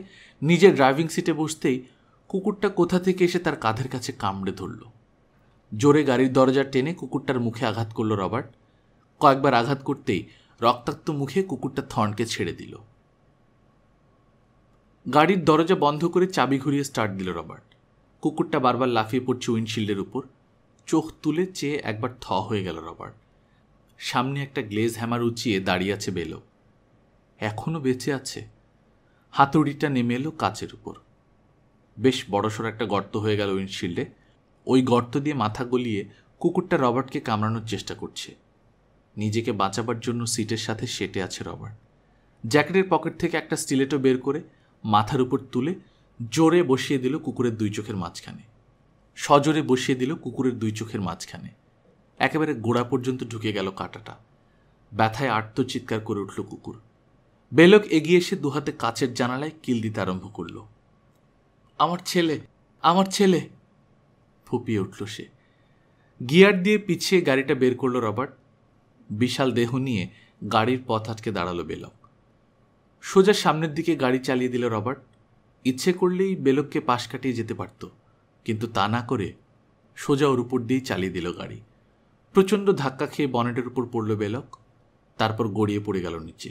নিজের ড্রাইভিং সিটে বসতেই কুকুরটা কোথা থেকে এসে তার কাঁধের কাছে কামড়ে ধরল জোরে গাড়ির দরজা টেনে কুকুরটার মুখে আঘাত করল রবার্ট কয়েকবার আঘাত করতেই রক্তাক্ত মুখে কুকুরটা থনকে ছেড়ে দিল গাড়ির দরজা বন্ধ করে চাবি ঘুরিয়ে স্টার্ট দিল রবার্ট কুকুরটা বারবার লাফিয়ে পড়ছে উইন্ডশিল্ডের উপর চোখ তুলে চেয়ে একবার থ হয়ে গেল রবার্ট সামনে একটা গ্লেজ হ্যামার উঁচিয়ে দাঁড়িয়ে আছে বেলো এখনও বেঁচে আছে হাতুড়িটা নেমে এলো কাচের উপর বেশ বড়সড় একটা গর্ত হয়ে গেল উইন্ডশিল্ডে ওই গর্ত দিয়ে মাথা গলিয়ে কুকুরটা রবার্টকে কামড়ানোর চেষ্টা করছে নিজেকে বাঁচাবার জন্য সিটের সাথে সেটে আছে রবার্ট জ্যাকেটের পকেট থেকে একটা স্টিলেটো বের করে মাথার উপর তুলে জোরে বসিয়ে দিল কুকুরের দুই চোখের মাঝখানে সজোরে বসিয়ে দিল কুকুরের দুই চোখের মাঝখানে একেবারে গোড়া পর্যন্ত ঢুকে গেল কাটাটা ব্যথায় আর্ত চিৎকার করে উঠল কুকুর বেলক এগিয়ে এসে দুহাতে কাচের জানালায় কিল দিতে আরম্ভ করল আমার ছেলে আমার ছেলে ফুপিয়ে উঠল সে গিয়ার দিয়ে পিছিয়ে গাড়িটা বের করলো রবার্ট বিশাল দেহ নিয়ে গাড়ির পথ আটকে দাঁড়ালো বেলক সোজা সামনের দিকে গাড়ি চালিয়ে দিল রবার্ট ইচ্ছে করলেই বেলককে পাশ কাটিয়ে যেতে পারত কিন্তু তা না করে সোজা ওর উপর দিয়েই চালিয়ে দিল গাড়ি প্রচণ্ড ধাক্কা খেয়ে বনেটের উপর পড়ল বেলক তারপর গড়িয়ে পড়ে গেল নিচে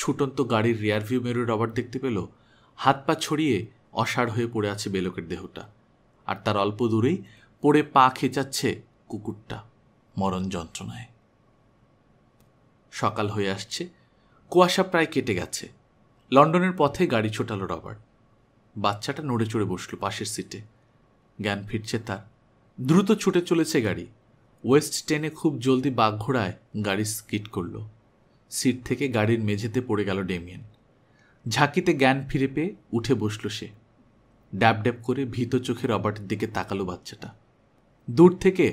ছুটন্ত গাড়ির রিয়ারভিউ মেরু রবার্ট দেখতে পেল হাত পা ছড়িয়ে অসাড় হয়ে পড়ে আছে বেলকের দেহটা আর তার অল্প দূরেই পড়ে পা খেচাচ্ছে কুকুরটা মরণ যন্ত্রণায় সকাল হয়ে আসছে কুয়াশা প্রায় কেটে গেছে লন্ডনের পথে গাড়ি ছোটালো রবার্ট বাচ্চাটা নড়ে চড়ে বসল পাশের সিটে জ্ঞান ফিরছে তার দ্রুত ছুটে চলেছে গাড়ি ওয়েস্ট টেনে খুব জলদি বাঘ ঘোড়ায় গাড়ি স্কিট করলো সিট থেকে গাড়ির মেঝেতে পড়ে গেল ডেমিয়েন ঝাঁকিতে জ্ঞান ফিরে পেয়ে উঠে বসল সে ড্যাব ড্যাব করে ভীত চোখে রবার্টের দিকে তাকালো বাচ্চাটা দূর থেকে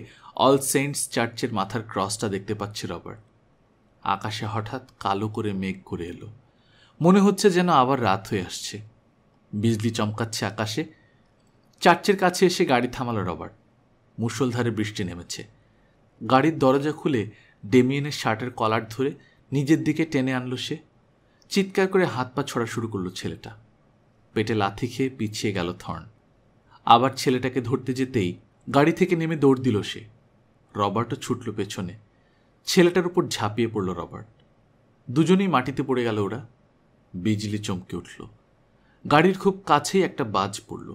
অল সেন্টস চার্চের মাথার ক্রসটা দেখতে পাচ্ছে রবার্ট আকাশে হঠাৎ কালো করে মেঘ করে এলো মনে হচ্ছে যেন আবার রাত হয়ে আসছে বিজলি চমকাচ্ছে আকাশে চার্চের কাছে এসে গাড়ি থামালো রবার্ট মুষলধারে বৃষ্টি নেমেছে গাড়ির দরজা খুলে ডেমিয়েনের শার্টের কলার ধরে নিজের দিকে টেনে আনলো সে চিৎকার করে হাত পা ছড়া শুরু করলো ছেলেটা পেটে লাথি খেয়ে পিছিয়ে গেল থর্ন আবার ছেলেটাকে ধরতে যেতেই গাড়ি থেকে নেমে দৌড় দিল সে রবার্টও ছুটল পেছনে ছেলেটার উপর ঝাঁপিয়ে পড়ল রবার্ট দুজনেই মাটিতে পড়ে গেল ওরা বিজলি চমকে উঠল গাড়ির খুব কাছেই একটা বাজ পড়ল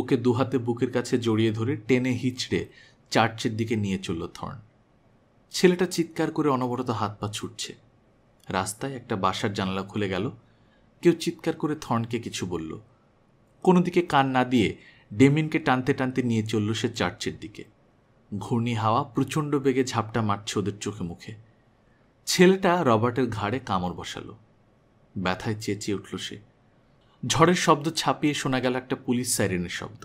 ওকে দুহাতে বুকের কাছে জড়িয়ে ধরে টেনে হিচড়ে চার্চের দিকে নিয়ে চলল থর্ন ছেলেটা চিৎকার করে অনবরত হাত পা ছুটছে রাস্তায় একটা বাসার জানলা খুলে গেল কেউ চিৎকার করে থনকে কিছু বলল কোনো দিকে কান না দিয়ে ডেমিনকে টানতে টানতে নিয়ে চলল সে চার্চের দিকে ঘূর্ণি হাওয়া প্রচণ্ড বেগে ঝাপটা মারছে ওদের চোখে মুখে ছেলেটা রবার্টের ঘাড়ে কামড় বসালো ব্যথায় চেঁচিয়ে উঠল সে ঝড়ের শব্দ ছাপিয়ে শোনা গেল একটা পুলিশ সাইরেনের শব্দ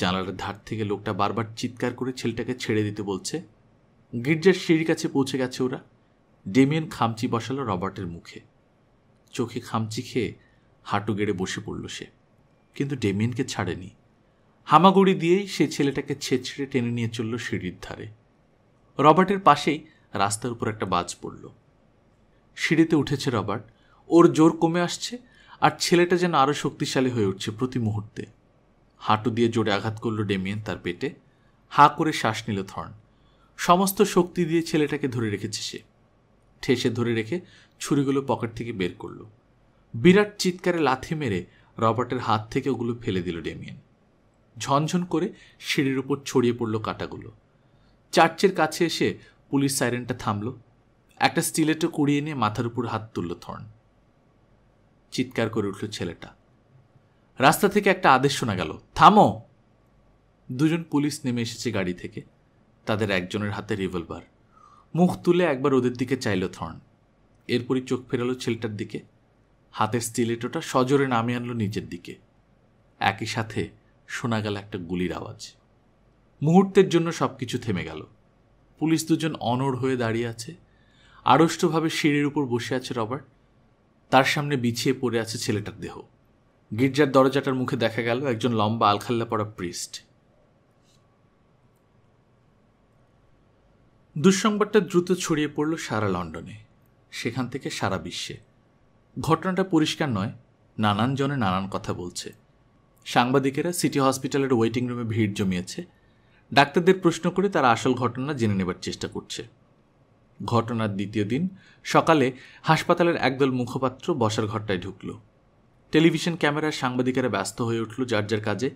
জানালার ধার থেকে লোকটা বারবার চিৎকার করে ছেলেটাকে ছেড়ে দিতে বলছে গির্জার সিঁড়ির কাছে পৌঁছে গেছে ওরা ডেমিয়ান খামচি বসালো রবার্টের মুখে চোখে খামচি খেয়ে হাঁটু গেড়ে বসে পড়ল সে কিন্তু ডেমিয়ানকে ছাড়েনি হামাগুড়ি দিয়েই সে ছেলেটাকে ছেঁচড়ে টেনে নিয়ে চলল সিঁড়ির ধারে রবার্টের পাশেই রাস্তার উপর একটা বাজ পড়ল সিঁড়িতে উঠেছে রবার্ট ওর জোর কমে আসছে আর ছেলেটা যেন আরও শক্তিশালী হয়ে উঠছে প্রতি মুহূর্তে হাঁটু দিয়ে জোরে আঘাত করল ডেমিয়েন তার পেটে হাঁ করে শ্বাস নিল থর্ন সমস্ত শক্তি দিয়ে ছেলেটাকে ধরে রেখেছে সে ঠেসে ধরে রেখে ছুরিগুলো পকেট থেকে বের করল বিরাট চিৎকারে লাথি মেরে রবার্টের হাত থেকে ওগুলো ফেলে দিল ডেমিয়েন ঝনঝন করে সিঁড়ির উপর ছড়িয়ে পড়ল কাটাগুলো চার্চের কাছে এসে পুলিশ সাইরেনটা থামল একটা স্টিলেটো কুড়িয়ে নিয়ে মাথার উপর হাত তুলল থর্ন চিৎকার করে উঠল ছেলেটা রাস্তা থেকে একটা আদেশ শোনা গেল থামো দুজন পুলিশ নেমে এসেছে গাড়ি থেকে তাদের একজনের হাতে রিভলভার মুখ তুলে একবার ওদের দিকে চাইল থর্ন এরপরই চোখ ফেরালো ছেলেটার দিকে হাতের স্টিলেটোটা সজোরে নামিয়ে আনলো নিজের দিকে একই সাথে শোনা গেল একটা গুলির আওয়াজ মুহূর্তের জন্য সব কিছু থেমে গেল পুলিশ দুজন অনড় হয়ে দাঁড়িয়ে আছে আড়ষ্টভাবে সিঁড়ির উপর বসে আছে রবার্ট তার সামনে বিছিয়ে পড়ে আছে ছেলেটার দেহ গির্জার দরজাটার মুখে দেখা গেল একজন লম্বা আলখাল্লা পড়া প্রিস্ট দুঃসংবাদটা দ্রুত ছড়িয়ে পড়ল সারা লন্ডনে সেখান থেকে সারা বিশ্বে ঘটনাটা পরিষ্কার নয় নানান জনে নানান কথা বলছে সাংবাদিকেরা সিটি হসপিটালের ওয়েটিং রুমে ভিড় জমিয়েছে ডাক্তারদের প্রশ্ন করে তারা আসল ঘটনা জেনে নেবার চেষ্টা করছে ঘটনার দ্বিতীয় দিন সকালে হাসপাতালের একদল মুখপাত্র বসার ঘরটায় ঢুকল টেলিভিশন ক্যামেরায় সাংবাদিকেরা ব্যস্ত হয়ে উঠল যার যার কাজে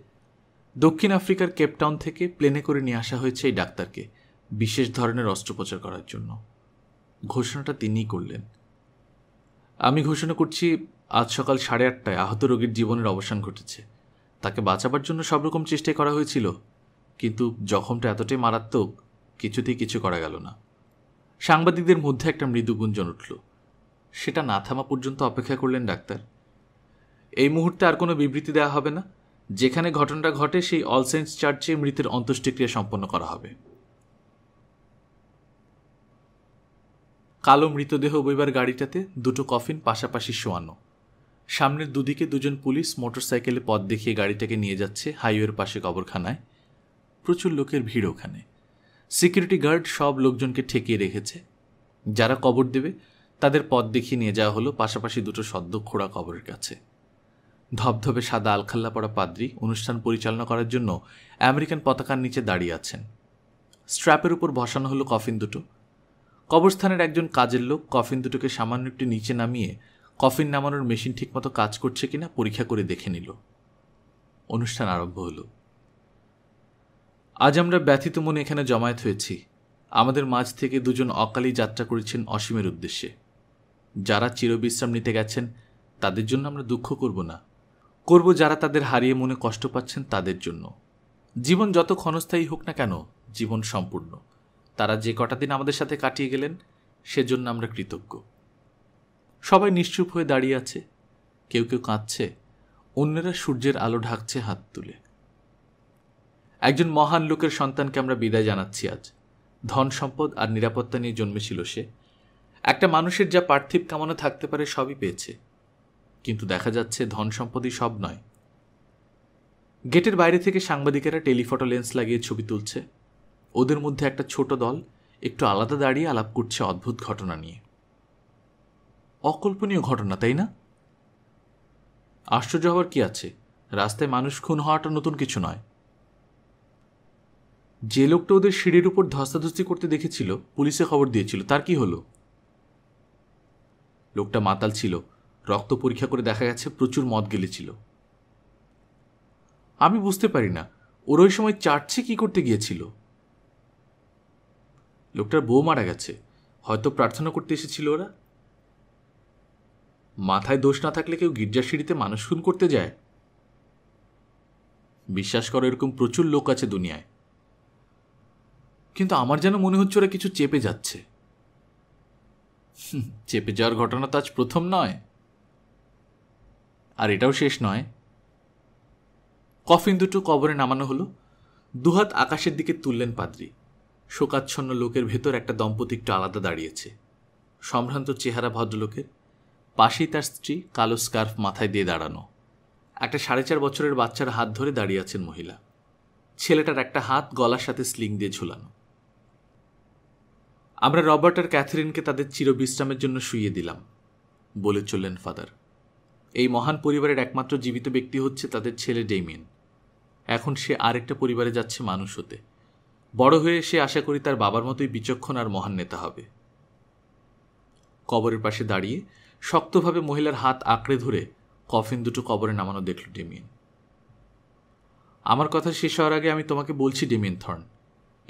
দক্ষিণ আফ্রিকার কেপটাউন থেকে প্লেনে করে নিয়ে আসা হয়েছে এই ডাক্তারকে বিশেষ ধরনের অস্ত্রোপচার করার জন্য ঘোষণাটা তিনিই করলেন আমি ঘোষণা করছি আজ সকাল সাড়ে আটটায় আহত রোগীর জীবনের অবসান ঘটেছে তাকে বাঁচাবার জন্য সব রকম চেষ্টাই করা হয়েছিল কিন্তু জখমটা এতটাই মারাত্মক কিছুতেই কিছু করা গেল না সাংবাদিকদের মধ্যে একটা মৃদু গুঞ্জন উঠল সেটা না থামা পর্যন্ত অপেক্ষা করলেন ডাক্তার এই মুহূর্তে আর কোনো বিবৃতি দেওয়া হবে না যেখানে ঘটনাটা ঘটে সেই অলসেন্স চার্চে মৃতের অন্ত্যেষ্টিক্রিয়া সম্পন্ন করা হবে কালো মৃতদেহ বইবার গাড়িটাতে দুটো কফিন পাশাপাশি শোয়ানো সামনের দুদিকে দুজন পুলিশ মোটরসাইকেলে পথ দেখিয়ে গাড়িটাকে নিয়ে যাচ্ছে হাইওয়ের পাশে কবরখানায় প্রচুর লোকের ভিড় ওখানে সিকিউরিটি গার্ড সব লোকজনকে ঠেকিয়ে রেখেছে যারা কবর দেবে তাদের পথ দেখিয়ে নিয়ে যাওয়া হলো পাশাপাশি দুটো সদ্য খোড়া কবরের কাছে ধবধবে সাদা আলখাল্লা পড়া পাদ্রি অনুষ্ঠান পরিচালনা করার জন্য আমেরিকান পতাকার নিচে দাঁড়িয়ে আছেন স্ট্র্যাপের উপর বসানো হলো কফিন দুটো কবরস্থানের একজন কাজের লোক কফিন দুটোকে সামান্য একটু নিচে নামিয়ে কফিন নামানোর মেশিন ঠিকমতো কাজ করছে কিনা পরীক্ষা করে দেখে নিল অনুষ্ঠান আরম্ভ হলো আজ আমরা ব্যথিত মনে এখানে জমায়েত হয়েছি আমাদের মাঝ থেকে দুজন অকালেই যাত্রা করেছেন অসীমের উদ্দেশ্যে যারা চিরবিশ্রাম নিতে গেছেন তাদের জন্য আমরা দুঃখ করব না করব যারা তাদের হারিয়ে মনে কষ্ট পাচ্ছেন তাদের জন্য জীবন যত ক্ষণস্থায়ী হোক না কেন জীবন সম্পূর্ণ তারা যে কটা দিন আমাদের সাথে কাটিয়ে গেলেন সেজন্য আমরা কৃতজ্ঞ সবাই নিশ্চুপ হয়ে দাঁড়িয়ে আছে কেউ কেউ কাঁদছে অন্যরা সূর্যের আলো ঢাকছে হাত তুলে একজন মহান লোকের সন্তানকে আমরা বিদায় জানাচ্ছি আজ ধন সম্পদ আর নিরাপত্তা নিয়ে জন্মেছিল সে একটা মানুষের যা পার্থিব কামনা থাকতে পারে সবই পেয়েছে কিন্তু দেখা যাচ্ছে ধন সম্পদই সব নয় গেটের বাইরে থেকে সাংবাদিকেরা টেলিফটো লেন্স লাগিয়ে ছবি তুলছে ওদের মধ্যে একটা ছোট দল একটু আলাদা দাঁড়িয়ে আলাপ করছে অদ্ভুত ঘটনা নিয়ে অকল্পনীয় ঘটনা তাই না আশ্চর্য হওয়ার কি আছে রাস্তায় মানুষ খুন হওয়াটা নতুন কিছু নয় যে লোকটা ওদের সিঁড়ির উপর ধস্তাধস্তি করতে দেখেছিল পুলিশে খবর দিয়েছিল তার কি হলো লোকটা মাতাল ছিল রক্ত পরীক্ষা করে দেখা গেছে প্রচুর মদ গেলেছিল আমি বুঝতে পারি না ওর ওই সময় চার্চে কি করতে গিয়েছিল লোকটার বউ মারা গেছে হয়তো প্রার্থনা করতে এসেছিল ওরা মাথায় দোষ না থাকলে কেউ গির্জার সিঁড়িতে মানুষ খুন করতে যায় বিশ্বাস করো এরকম প্রচুর লোক আছে দুনিয়ায় কিন্তু আমার যেন মনে হচ্ছে ওরা কিছু চেপে যাচ্ছে চেপে যাওয়ার ঘটনা তো আজ প্রথম নয় আর এটাও শেষ নয় কফিন দুটো কবরে নামানো হলো দুহাত আকাশের দিকে তুললেন পাদ্রী শোকাচ্ছন্ন লোকের ভেতর একটা দম্পতি একটু আলাদা দাঁড়িয়েছে সম্ভ্রান্ত চেহারা ভদ্রলোকের পাশেই তার স্ত্রী কালো স্কার্ফ মাথায় দিয়ে দাঁড়ানো একটা সাড়ে চার বছরের বাচ্চার হাত ধরে দাঁড়িয়ে আছেন মহিলা ছেলেটার একটা হাত গলার সাথে স্লিং দিয়ে ঝুলানো আমরা রবার্ট আর ক্যাথরিনকে তাদের চিরবিশ্রামের জন্য শুইয়ে দিলাম বলে চললেন ফাদার এই মহান পরিবারের একমাত্র জীবিত ব্যক্তি হচ্ছে তাদের ছেলে ডেমিন এখন সে আরেকটা পরিবারে যাচ্ছে মানুষ হতে বড় হয়ে সে আশা করি তার বাবার মতোই বিচক্ষণ আর মহান নেতা হবে কবরের পাশে দাঁড়িয়ে শক্তভাবে মহিলার হাত আঁকড়ে ধরে কফিন দুটো কবরে নামানো দেখল ডেমিয়েন আমার কথা শেষ হওয়ার আগে আমি তোমাকে বলছি ডেমিয়েন থর্ন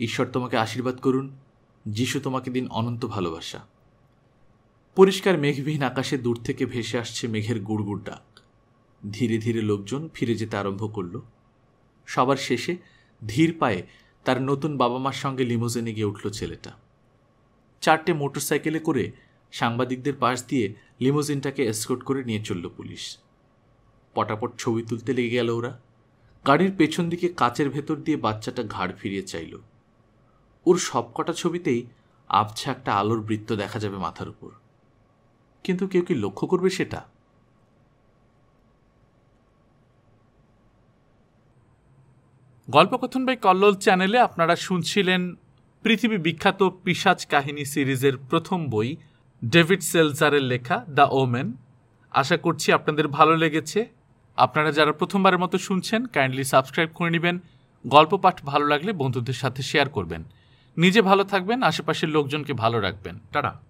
ঈশ্বর তোমাকে আশীর্বাদ করুন যিশু তোমাকে দিন অনন্ত ভালোবাসা পরিষ্কার মেঘবিহীন আকাশে দূর থেকে ভেসে আসছে মেঘের গুড়গুড় ডাক ধীরে ধীরে লোকজন ফিরে যেতে আরম্ভ করল সবার শেষে ধীর পায়ে তার নতুন বাবা মার সঙ্গে লিমোজেনে গিয়ে উঠল ছেলেটা চারটে মোটরসাইকেলে করে সাংবাদিকদের পাশ দিয়ে লিমোজিনটাকে এসকোট করে নিয়ে চলল পুলিশ পটাপট ছবি তুলতে লেগে গেল ওরা গাড়ির পেছন দিকে কাচের ভেতর দিয়ে বাচ্চাটা ঘাড় ফিরিয়ে চাইল ওর সবকটা ছবিতেই আবছা একটা আলোর বৃত্ত দেখা যাবে মাথার উপর কিন্তু কেউ কি লক্ষ্য করবে সেটা গল্পকথন বাই কল্লোল চ্যানেলে আপনারা শুনছিলেন পৃথিবী বিখ্যাত পিসাজ কাহিনী সিরিজের প্রথম বই ডেভিড সেলজারের লেখা দ্য ওমেন আশা করছি আপনাদের ভালো লেগেছে আপনারা যারা প্রথমবারের মতো শুনছেন কাইন্ডলি সাবস্ক্রাইব করে নেবেন গল্প পাঠ ভালো লাগলে বন্ধুদের সাথে শেয়ার করবেন নিজে ভালো থাকবেন আশেপাশের লোকজনকে ভালো রাখবেন টাটা